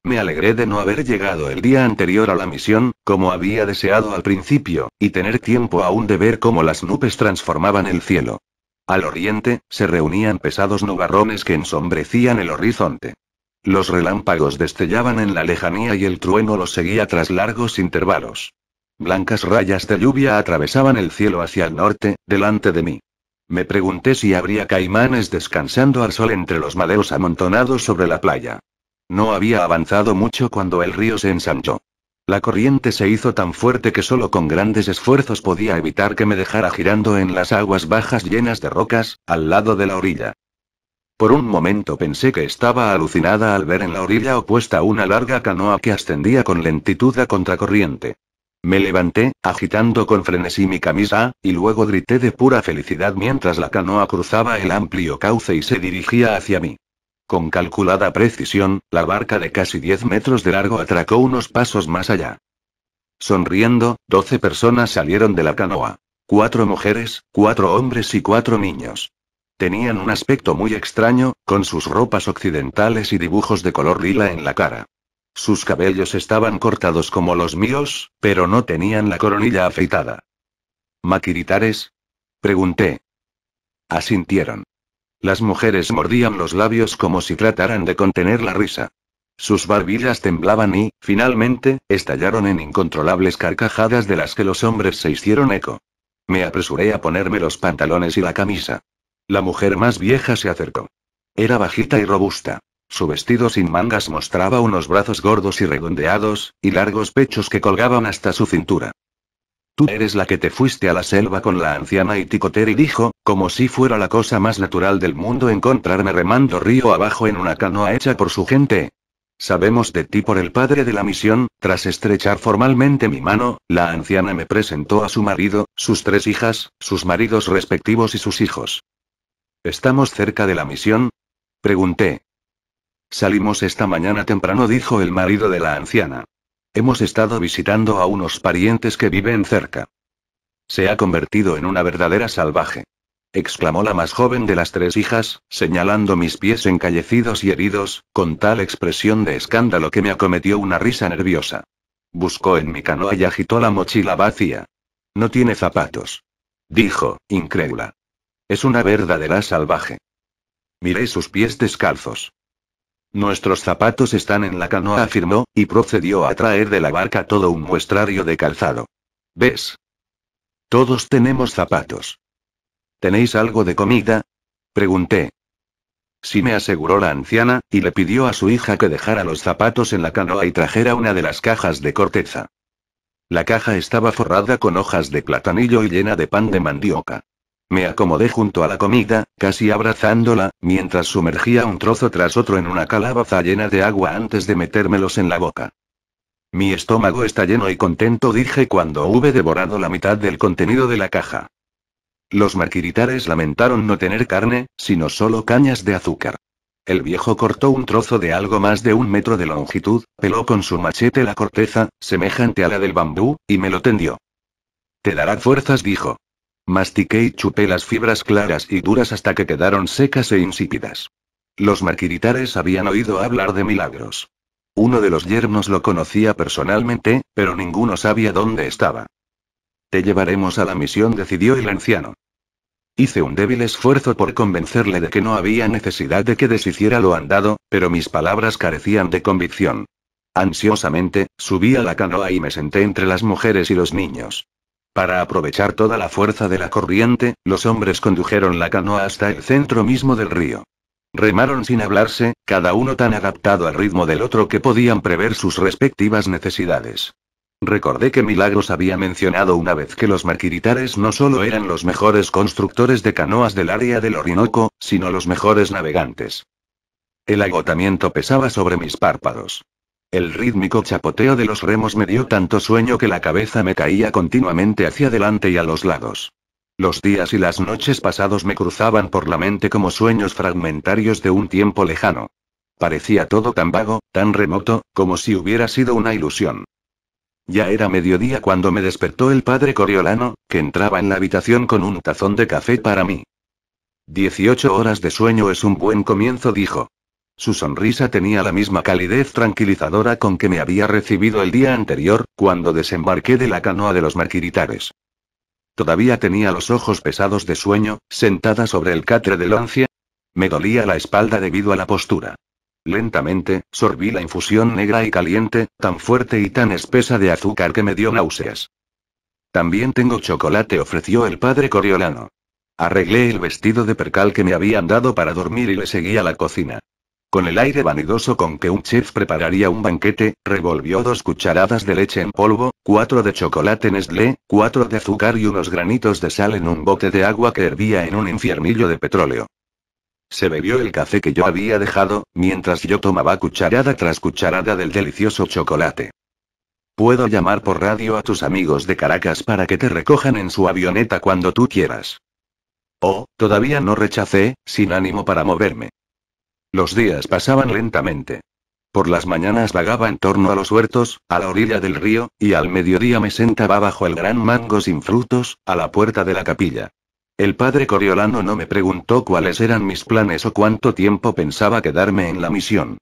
Me alegré de no haber llegado el día anterior a la misión, como había deseado al principio, y tener tiempo aún de ver cómo las nubes transformaban el cielo. Al oriente, se reunían pesados nubarrones que ensombrecían el horizonte. Los relámpagos destellaban en la lejanía y el trueno los seguía tras largos intervalos. Blancas rayas de lluvia atravesaban el cielo hacia el norte, delante de mí. Me pregunté si habría caimanes descansando al sol entre los maderos amontonados sobre la playa. No había avanzado mucho cuando el río se ensanchó. La corriente se hizo tan fuerte que solo con grandes esfuerzos podía evitar que me dejara girando en las aguas bajas llenas de rocas, al lado de la orilla. Por un momento pensé que estaba alucinada al ver en la orilla opuesta una larga canoa que ascendía con lentitud a contracorriente. Me levanté, agitando con frenesí mi camisa, y luego grité de pura felicidad mientras la canoa cruzaba el amplio cauce y se dirigía hacia mí. Con calculada precisión, la barca de casi 10 metros de largo atracó unos pasos más allá. Sonriendo, 12 personas salieron de la canoa. Cuatro mujeres, cuatro hombres y cuatro niños. Tenían un aspecto muy extraño, con sus ropas occidentales y dibujos de color lila en la cara. Sus cabellos estaban cortados como los míos, pero no tenían la coronilla afeitada. ¿Maquiritares? Pregunté. Asintieron. Las mujeres mordían los labios como si trataran de contener la risa. Sus barbillas temblaban y, finalmente, estallaron en incontrolables carcajadas de las que los hombres se hicieron eco. Me apresuré a ponerme los pantalones y la camisa. La mujer más vieja se acercó. Era bajita y robusta. Su vestido sin mangas mostraba unos brazos gordos y redondeados, y largos pechos que colgaban hasta su cintura. Tú eres la que te fuiste a la selva con la anciana y Ticoteri dijo, como si fuera la cosa más natural del mundo encontrarme remando río abajo en una canoa hecha por su gente. Sabemos de ti por el padre de la misión, tras estrechar formalmente mi mano, la anciana me presentó a su marido, sus tres hijas, sus maridos respectivos y sus hijos. ¿Estamos cerca de la misión? Pregunté. Salimos esta mañana temprano, dijo el marido de la anciana. Hemos estado visitando a unos parientes que viven cerca. Se ha convertido en una verdadera salvaje. Exclamó la más joven de las tres hijas, señalando mis pies encallecidos y heridos, con tal expresión de escándalo que me acometió una risa nerviosa. Buscó en mi canoa y agitó la mochila vacía. No tiene zapatos. Dijo, incrédula. Es una verdadera salvaje. Miré sus pies descalzos. Nuestros zapatos están en la canoa, afirmó, y procedió a traer de la barca todo un muestrario de calzado. ¿Ves? Todos tenemos zapatos. ¿Tenéis algo de comida? Pregunté. Sí me aseguró la anciana, y le pidió a su hija que dejara los zapatos en la canoa y trajera una de las cajas de corteza. La caja estaba forrada con hojas de platanillo y llena de pan de mandioca. Me acomodé junto a la comida, casi abrazándola, mientras sumergía un trozo tras otro en una calabaza llena de agua antes de metérmelos en la boca. Mi estómago está lleno y contento, dije cuando hube devorado la mitad del contenido de la caja. Los marquiritares lamentaron no tener carne, sino solo cañas de azúcar. El viejo cortó un trozo de algo más de un metro de longitud, peló con su machete la corteza, semejante a la del bambú, y me lo tendió. Te dará fuerzas, dijo. Mastiqué y chupé las fibras claras y duras hasta que quedaron secas e insípidas. Los marquiritares habían oído hablar de milagros. Uno de los yernos lo conocía personalmente, pero ninguno sabía dónde estaba. Te llevaremos a la misión, decidió el anciano. Hice un débil esfuerzo por convencerle de que no había necesidad de que deshiciera lo andado, pero mis palabras carecían de convicción. Ansiosamente, subí a la canoa y me senté entre las mujeres y los niños. Para aprovechar toda la fuerza de la corriente, los hombres condujeron la canoa hasta el centro mismo del río. Remaron sin hablarse, cada uno tan adaptado al ritmo del otro que podían prever sus respectivas necesidades. Recordé que Milagros había mencionado una vez que los marquiritares no solo eran los mejores constructores de canoas del área del Orinoco, sino los mejores navegantes. El agotamiento pesaba sobre mis párpados. El rítmico chapoteo de los remos me dio tanto sueño que la cabeza me caía continuamente hacia adelante y a los lados. Los días y las noches pasados me cruzaban por la mente como sueños fragmentarios de un tiempo lejano. Parecía todo tan vago, tan remoto, como si hubiera sido una ilusión. Ya era mediodía cuando me despertó el padre Coriolano, que entraba en la habitación con un tazón de café para mí. Dieciocho horas de sueño es un buen comienzo, dijo. Su sonrisa tenía la misma calidez tranquilizadora con que me había recibido el día anterior, cuando desembarqué de la canoa de los marquiritares. Todavía tenía los ojos pesados de sueño, sentada sobre el catre de Lancia. Me dolía la espalda debido a la postura. Lentamente, sorbí la infusión negra y caliente, tan fuerte y tan espesa de azúcar que me dio náuseas. También tengo chocolate, ofreció el padre Coriolano. Arreglé el vestido de percal que me habían dado para dormir y le seguí a la cocina. Con el aire vanidoso con que un chef prepararía un banquete, revolvió dos cucharadas de leche en polvo, cuatro de chocolate Nestlé, cuatro de azúcar y unos granitos de sal en un bote de agua que hervía en un infiernillo de petróleo. Se bebió el café que yo había dejado, mientras yo tomaba cucharada tras cucharada del delicioso chocolate. Puedo llamar por radio a tus amigos de Caracas para que te recojan en su avioneta cuando tú quieras. Oh, todavía no rechacé, sin ánimo para moverme. Los días pasaban lentamente. Por las mañanas vagaba en torno a los huertos, a la orilla del río, y al mediodía me sentaba bajo el gran mango sin frutos, a la puerta de la capilla. El padre Coriolano no me preguntó cuáles eran mis planes o cuánto tiempo pensaba quedarme en la misión.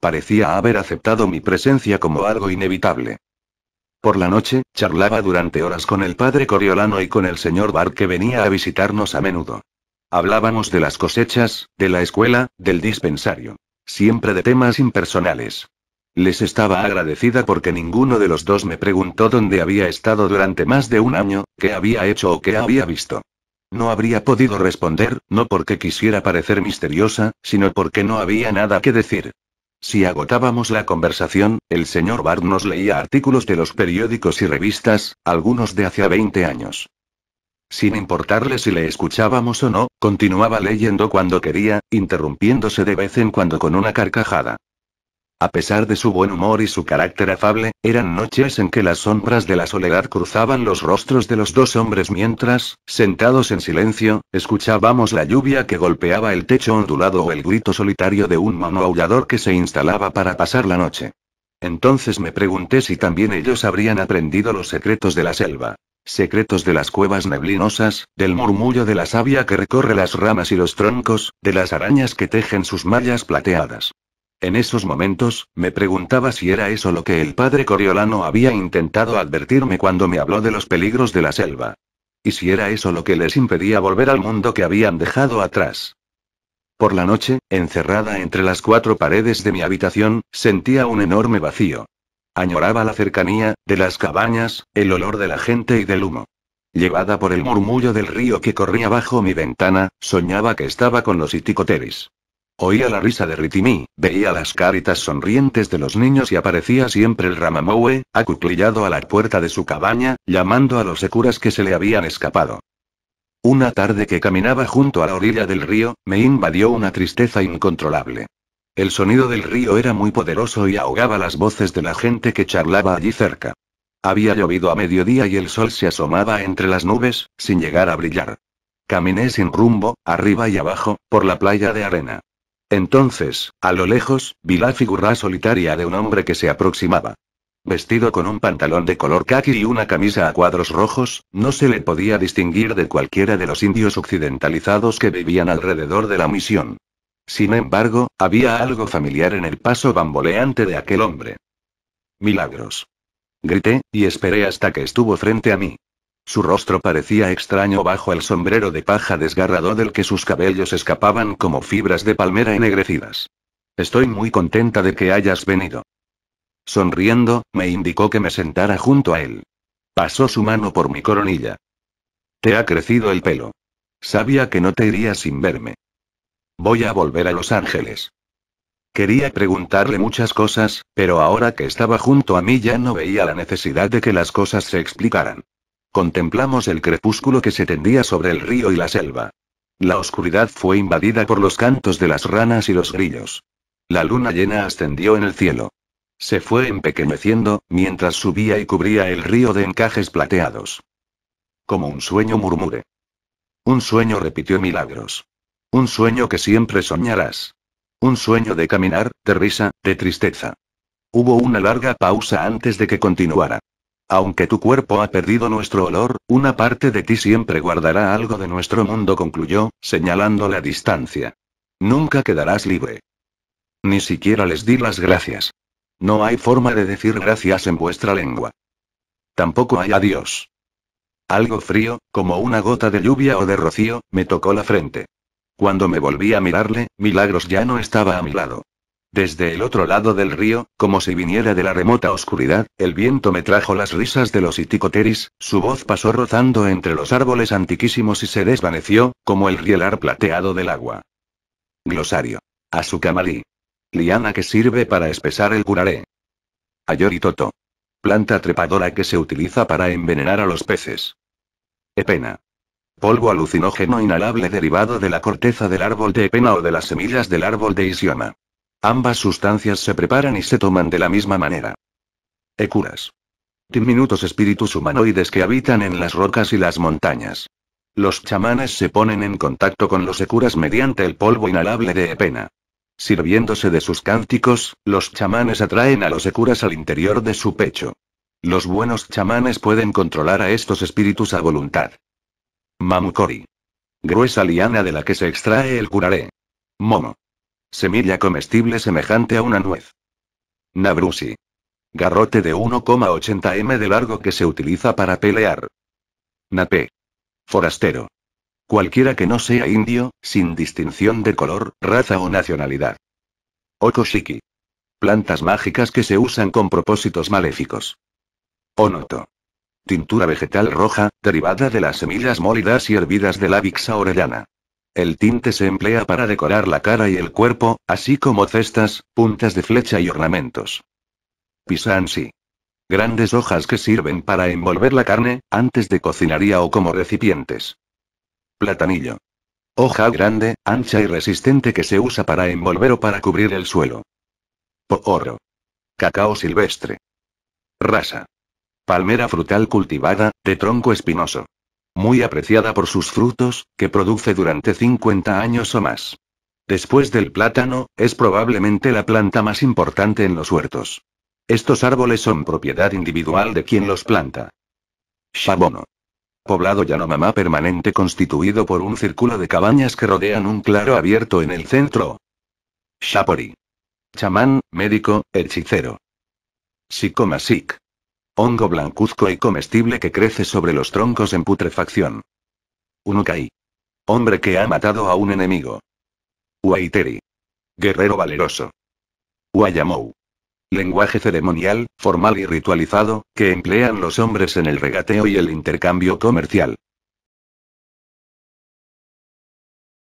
Parecía haber aceptado mi presencia como algo inevitable. Por la noche, charlaba durante horas con el padre Coriolano y con el señor Bar que venía a visitarnos a menudo. Hablábamos de las cosechas, de la escuela, del dispensario. Siempre de temas impersonales. Les estaba agradecida porque ninguno de los dos me preguntó dónde había estado durante más de un año, qué había hecho o qué había visto. No habría podido responder, no porque quisiera parecer misteriosa, sino porque no había nada que decir. Si agotábamos la conversación, el señor Bard nos leía artículos de los periódicos y revistas, algunos de hace 20 años sin importarle si le escuchábamos o no, continuaba leyendo cuando quería, interrumpiéndose de vez en cuando con una carcajada. A pesar de su buen humor y su carácter afable, eran noches en que las sombras de la soledad cruzaban los rostros de los dos hombres mientras, sentados en silencio, escuchábamos la lluvia que golpeaba el techo ondulado o el grito solitario de un mono aullador que se instalaba para pasar la noche. Entonces me pregunté si también ellos habrían aprendido los secretos de la selva. Secretos de las cuevas neblinosas, del murmullo de la savia que recorre las ramas y los troncos, de las arañas que tejen sus mallas plateadas. En esos momentos, me preguntaba si era eso lo que el padre Coriolano había intentado advertirme cuando me habló de los peligros de la selva. Y si era eso lo que les impedía volver al mundo que habían dejado atrás. Por la noche, encerrada entre las cuatro paredes de mi habitación, sentía un enorme vacío. Añoraba la cercanía, de las cabañas, el olor de la gente y del humo. Llevada por el murmullo del río que corría bajo mi ventana, soñaba que estaba con los iticoteris. Oía la risa de Ritimi, veía las caritas sonrientes de los niños y aparecía siempre el Ramamowe, acuclillado a la puerta de su cabaña, llamando a los securas que se le habían escapado. Una tarde que caminaba junto a la orilla del río, me invadió una tristeza incontrolable. El sonido del río era muy poderoso y ahogaba las voces de la gente que charlaba allí cerca. Había llovido a mediodía y el sol se asomaba entre las nubes, sin llegar a brillar. Caminé sin rumbo, arriba y abajo, por la playa de arena. Entonces, a lo lejos, vi la figura solitaria de un hombre que se aproximaba. Vestido con un pantalón de color kaki y una camisa a cuadros rojos, no se le podía distinguir de cualquiera de los indios occidentalizados que vivían alrededor de la misión. Sin embargo, había algo familiar en el paso bamboleante de aquel hombre. Milagros. Grité, y esperé hasta que estuvo frente a mí. Su rostro parecía extraño bajo el sombrero de paja desgarrado del que sus cabellos escapaban como fibras de palmera ennegrecidas. Estoy muy contenta de que hayas venido. Sonriendo, me indicó que me sentara junto a él. Pasó su mano por mi coronilla. Te ha crecido el pelo. Sabía que no te irías sin verme. Voy a volver a Los Ángeles. Quería preguntarle muchas cosas, pero ahora que estaba junto a mí ya no veía la necesidad de que las cosas se explicaran. Contemplamos el crepúsculo que se tendía sobre el río y la selva. La oscuridad fue invadida por los cantos de las ranas y los grillos. La luna llena ascendió en el cielo. Se fue empequeñeciendo, mientras subía y cubría el río de encajes plateados. Como un sueño murmure. Un sueño repitió milagros. Un sueño que siempre soñarás. Un sueño de caminar, de risa, de tristeza. Hubo una larga pausa antes de que continuara. Aunque tu cuerpo ha perdido nuestro olor, una parte de ti siempre guardará algo de nuestro mundo, concluyó, señalando la distancia. Nunca quedarás libre. Ni siquiera les di las gracias. No hay forma de decir gracias en vuestra lengua. Tampoco hay adiós. Algo frío, como una gota de lluvia o de rocío, me tocó la frente. Cuando me volví a mirarle, Milagros ya no estaba a mi lado. Desde el otro lado del río, como si viniera de la remota oscuridad, el viento me trajo las risas de los iticoteris, su voz pasó rozando entre los árboles antiquísimos y se desvaneció, como el rielar plateado del agua. Glosario. Azucamalí. Liana que sirve para espesar el curaré. Ayoritoto. Planta trepadora que se utiliza para envenenar a los peces. Epena. Polvo alucinógeno inhalable derivado de la corteza del árbol de Epena o de las semillas del árbol de Isioma. Ambas sustancias se preparan y se toman de la misma manera. Ecuras. Diminutos espíritus humanoides que habitan en las rocas y las montañas. Los chamanes se ponen en contacto con los ecuras mediante el polvo inhalable de Epena. Sirviéndose de sus cánticos, los chamanes atraen a los ecuras al interior de su pecho. Los buenos chamanes pueden controlar a estos espíritus a voluntad. Mamukori. Gruesa liana de la que se extrae el curaré. Momo. Semilla comestible semejante a una nuez. Nabrusi. Garrote de 1,80 m de largo que se utiliza para pelear. Nape. Forastero. Cualquiera que no sea indio, sin distinción de color, raza o nacionalidad. Okoshiki. Plantas mágicas que se usan con propósitos maléficos. Onoto. Tintura vegetal roja, derivada de las semillas molidas y hervidas de la Vixa orellana. El tinte se emplea para decorar la cara y el cuerpo, así como cestas, puntas de flecha y ornamentos. Pisansi. Grandes hojas que sirven para envolver la carne, antes de cocinaría o como recipientes. Platanillo. Hoja grande, ancha y resistente que se usa para envolver o para cubrir el suelo. Pooro. Cacao silvestre. Rasa. Palmera frutal cultivada, de tronco espinoso. Muy apreciada por sus frutos, que produce durante 50 años o más. Después del plátano, es probablemente la planta más importante en los huertos. Estos árboles son propiedad individual de quien los planta. Shabono. Poblado Yanomamá permanente constituido por un círculo de cabañas que rodean un claro abierto en el centro. Shapori. Chamán, médico, hechicero. Sikomasik. Hongo blancuzco y comestible que crece sobre los troncos en putrefacción. Unukai. Hombre que ha matado a un enemigo. Waiteri. Guerrero valeroso. Wayamou. Lenguaje ceremonial, formal y ritualizado, que emplean los hombres en el regateo y el intercambio comercial.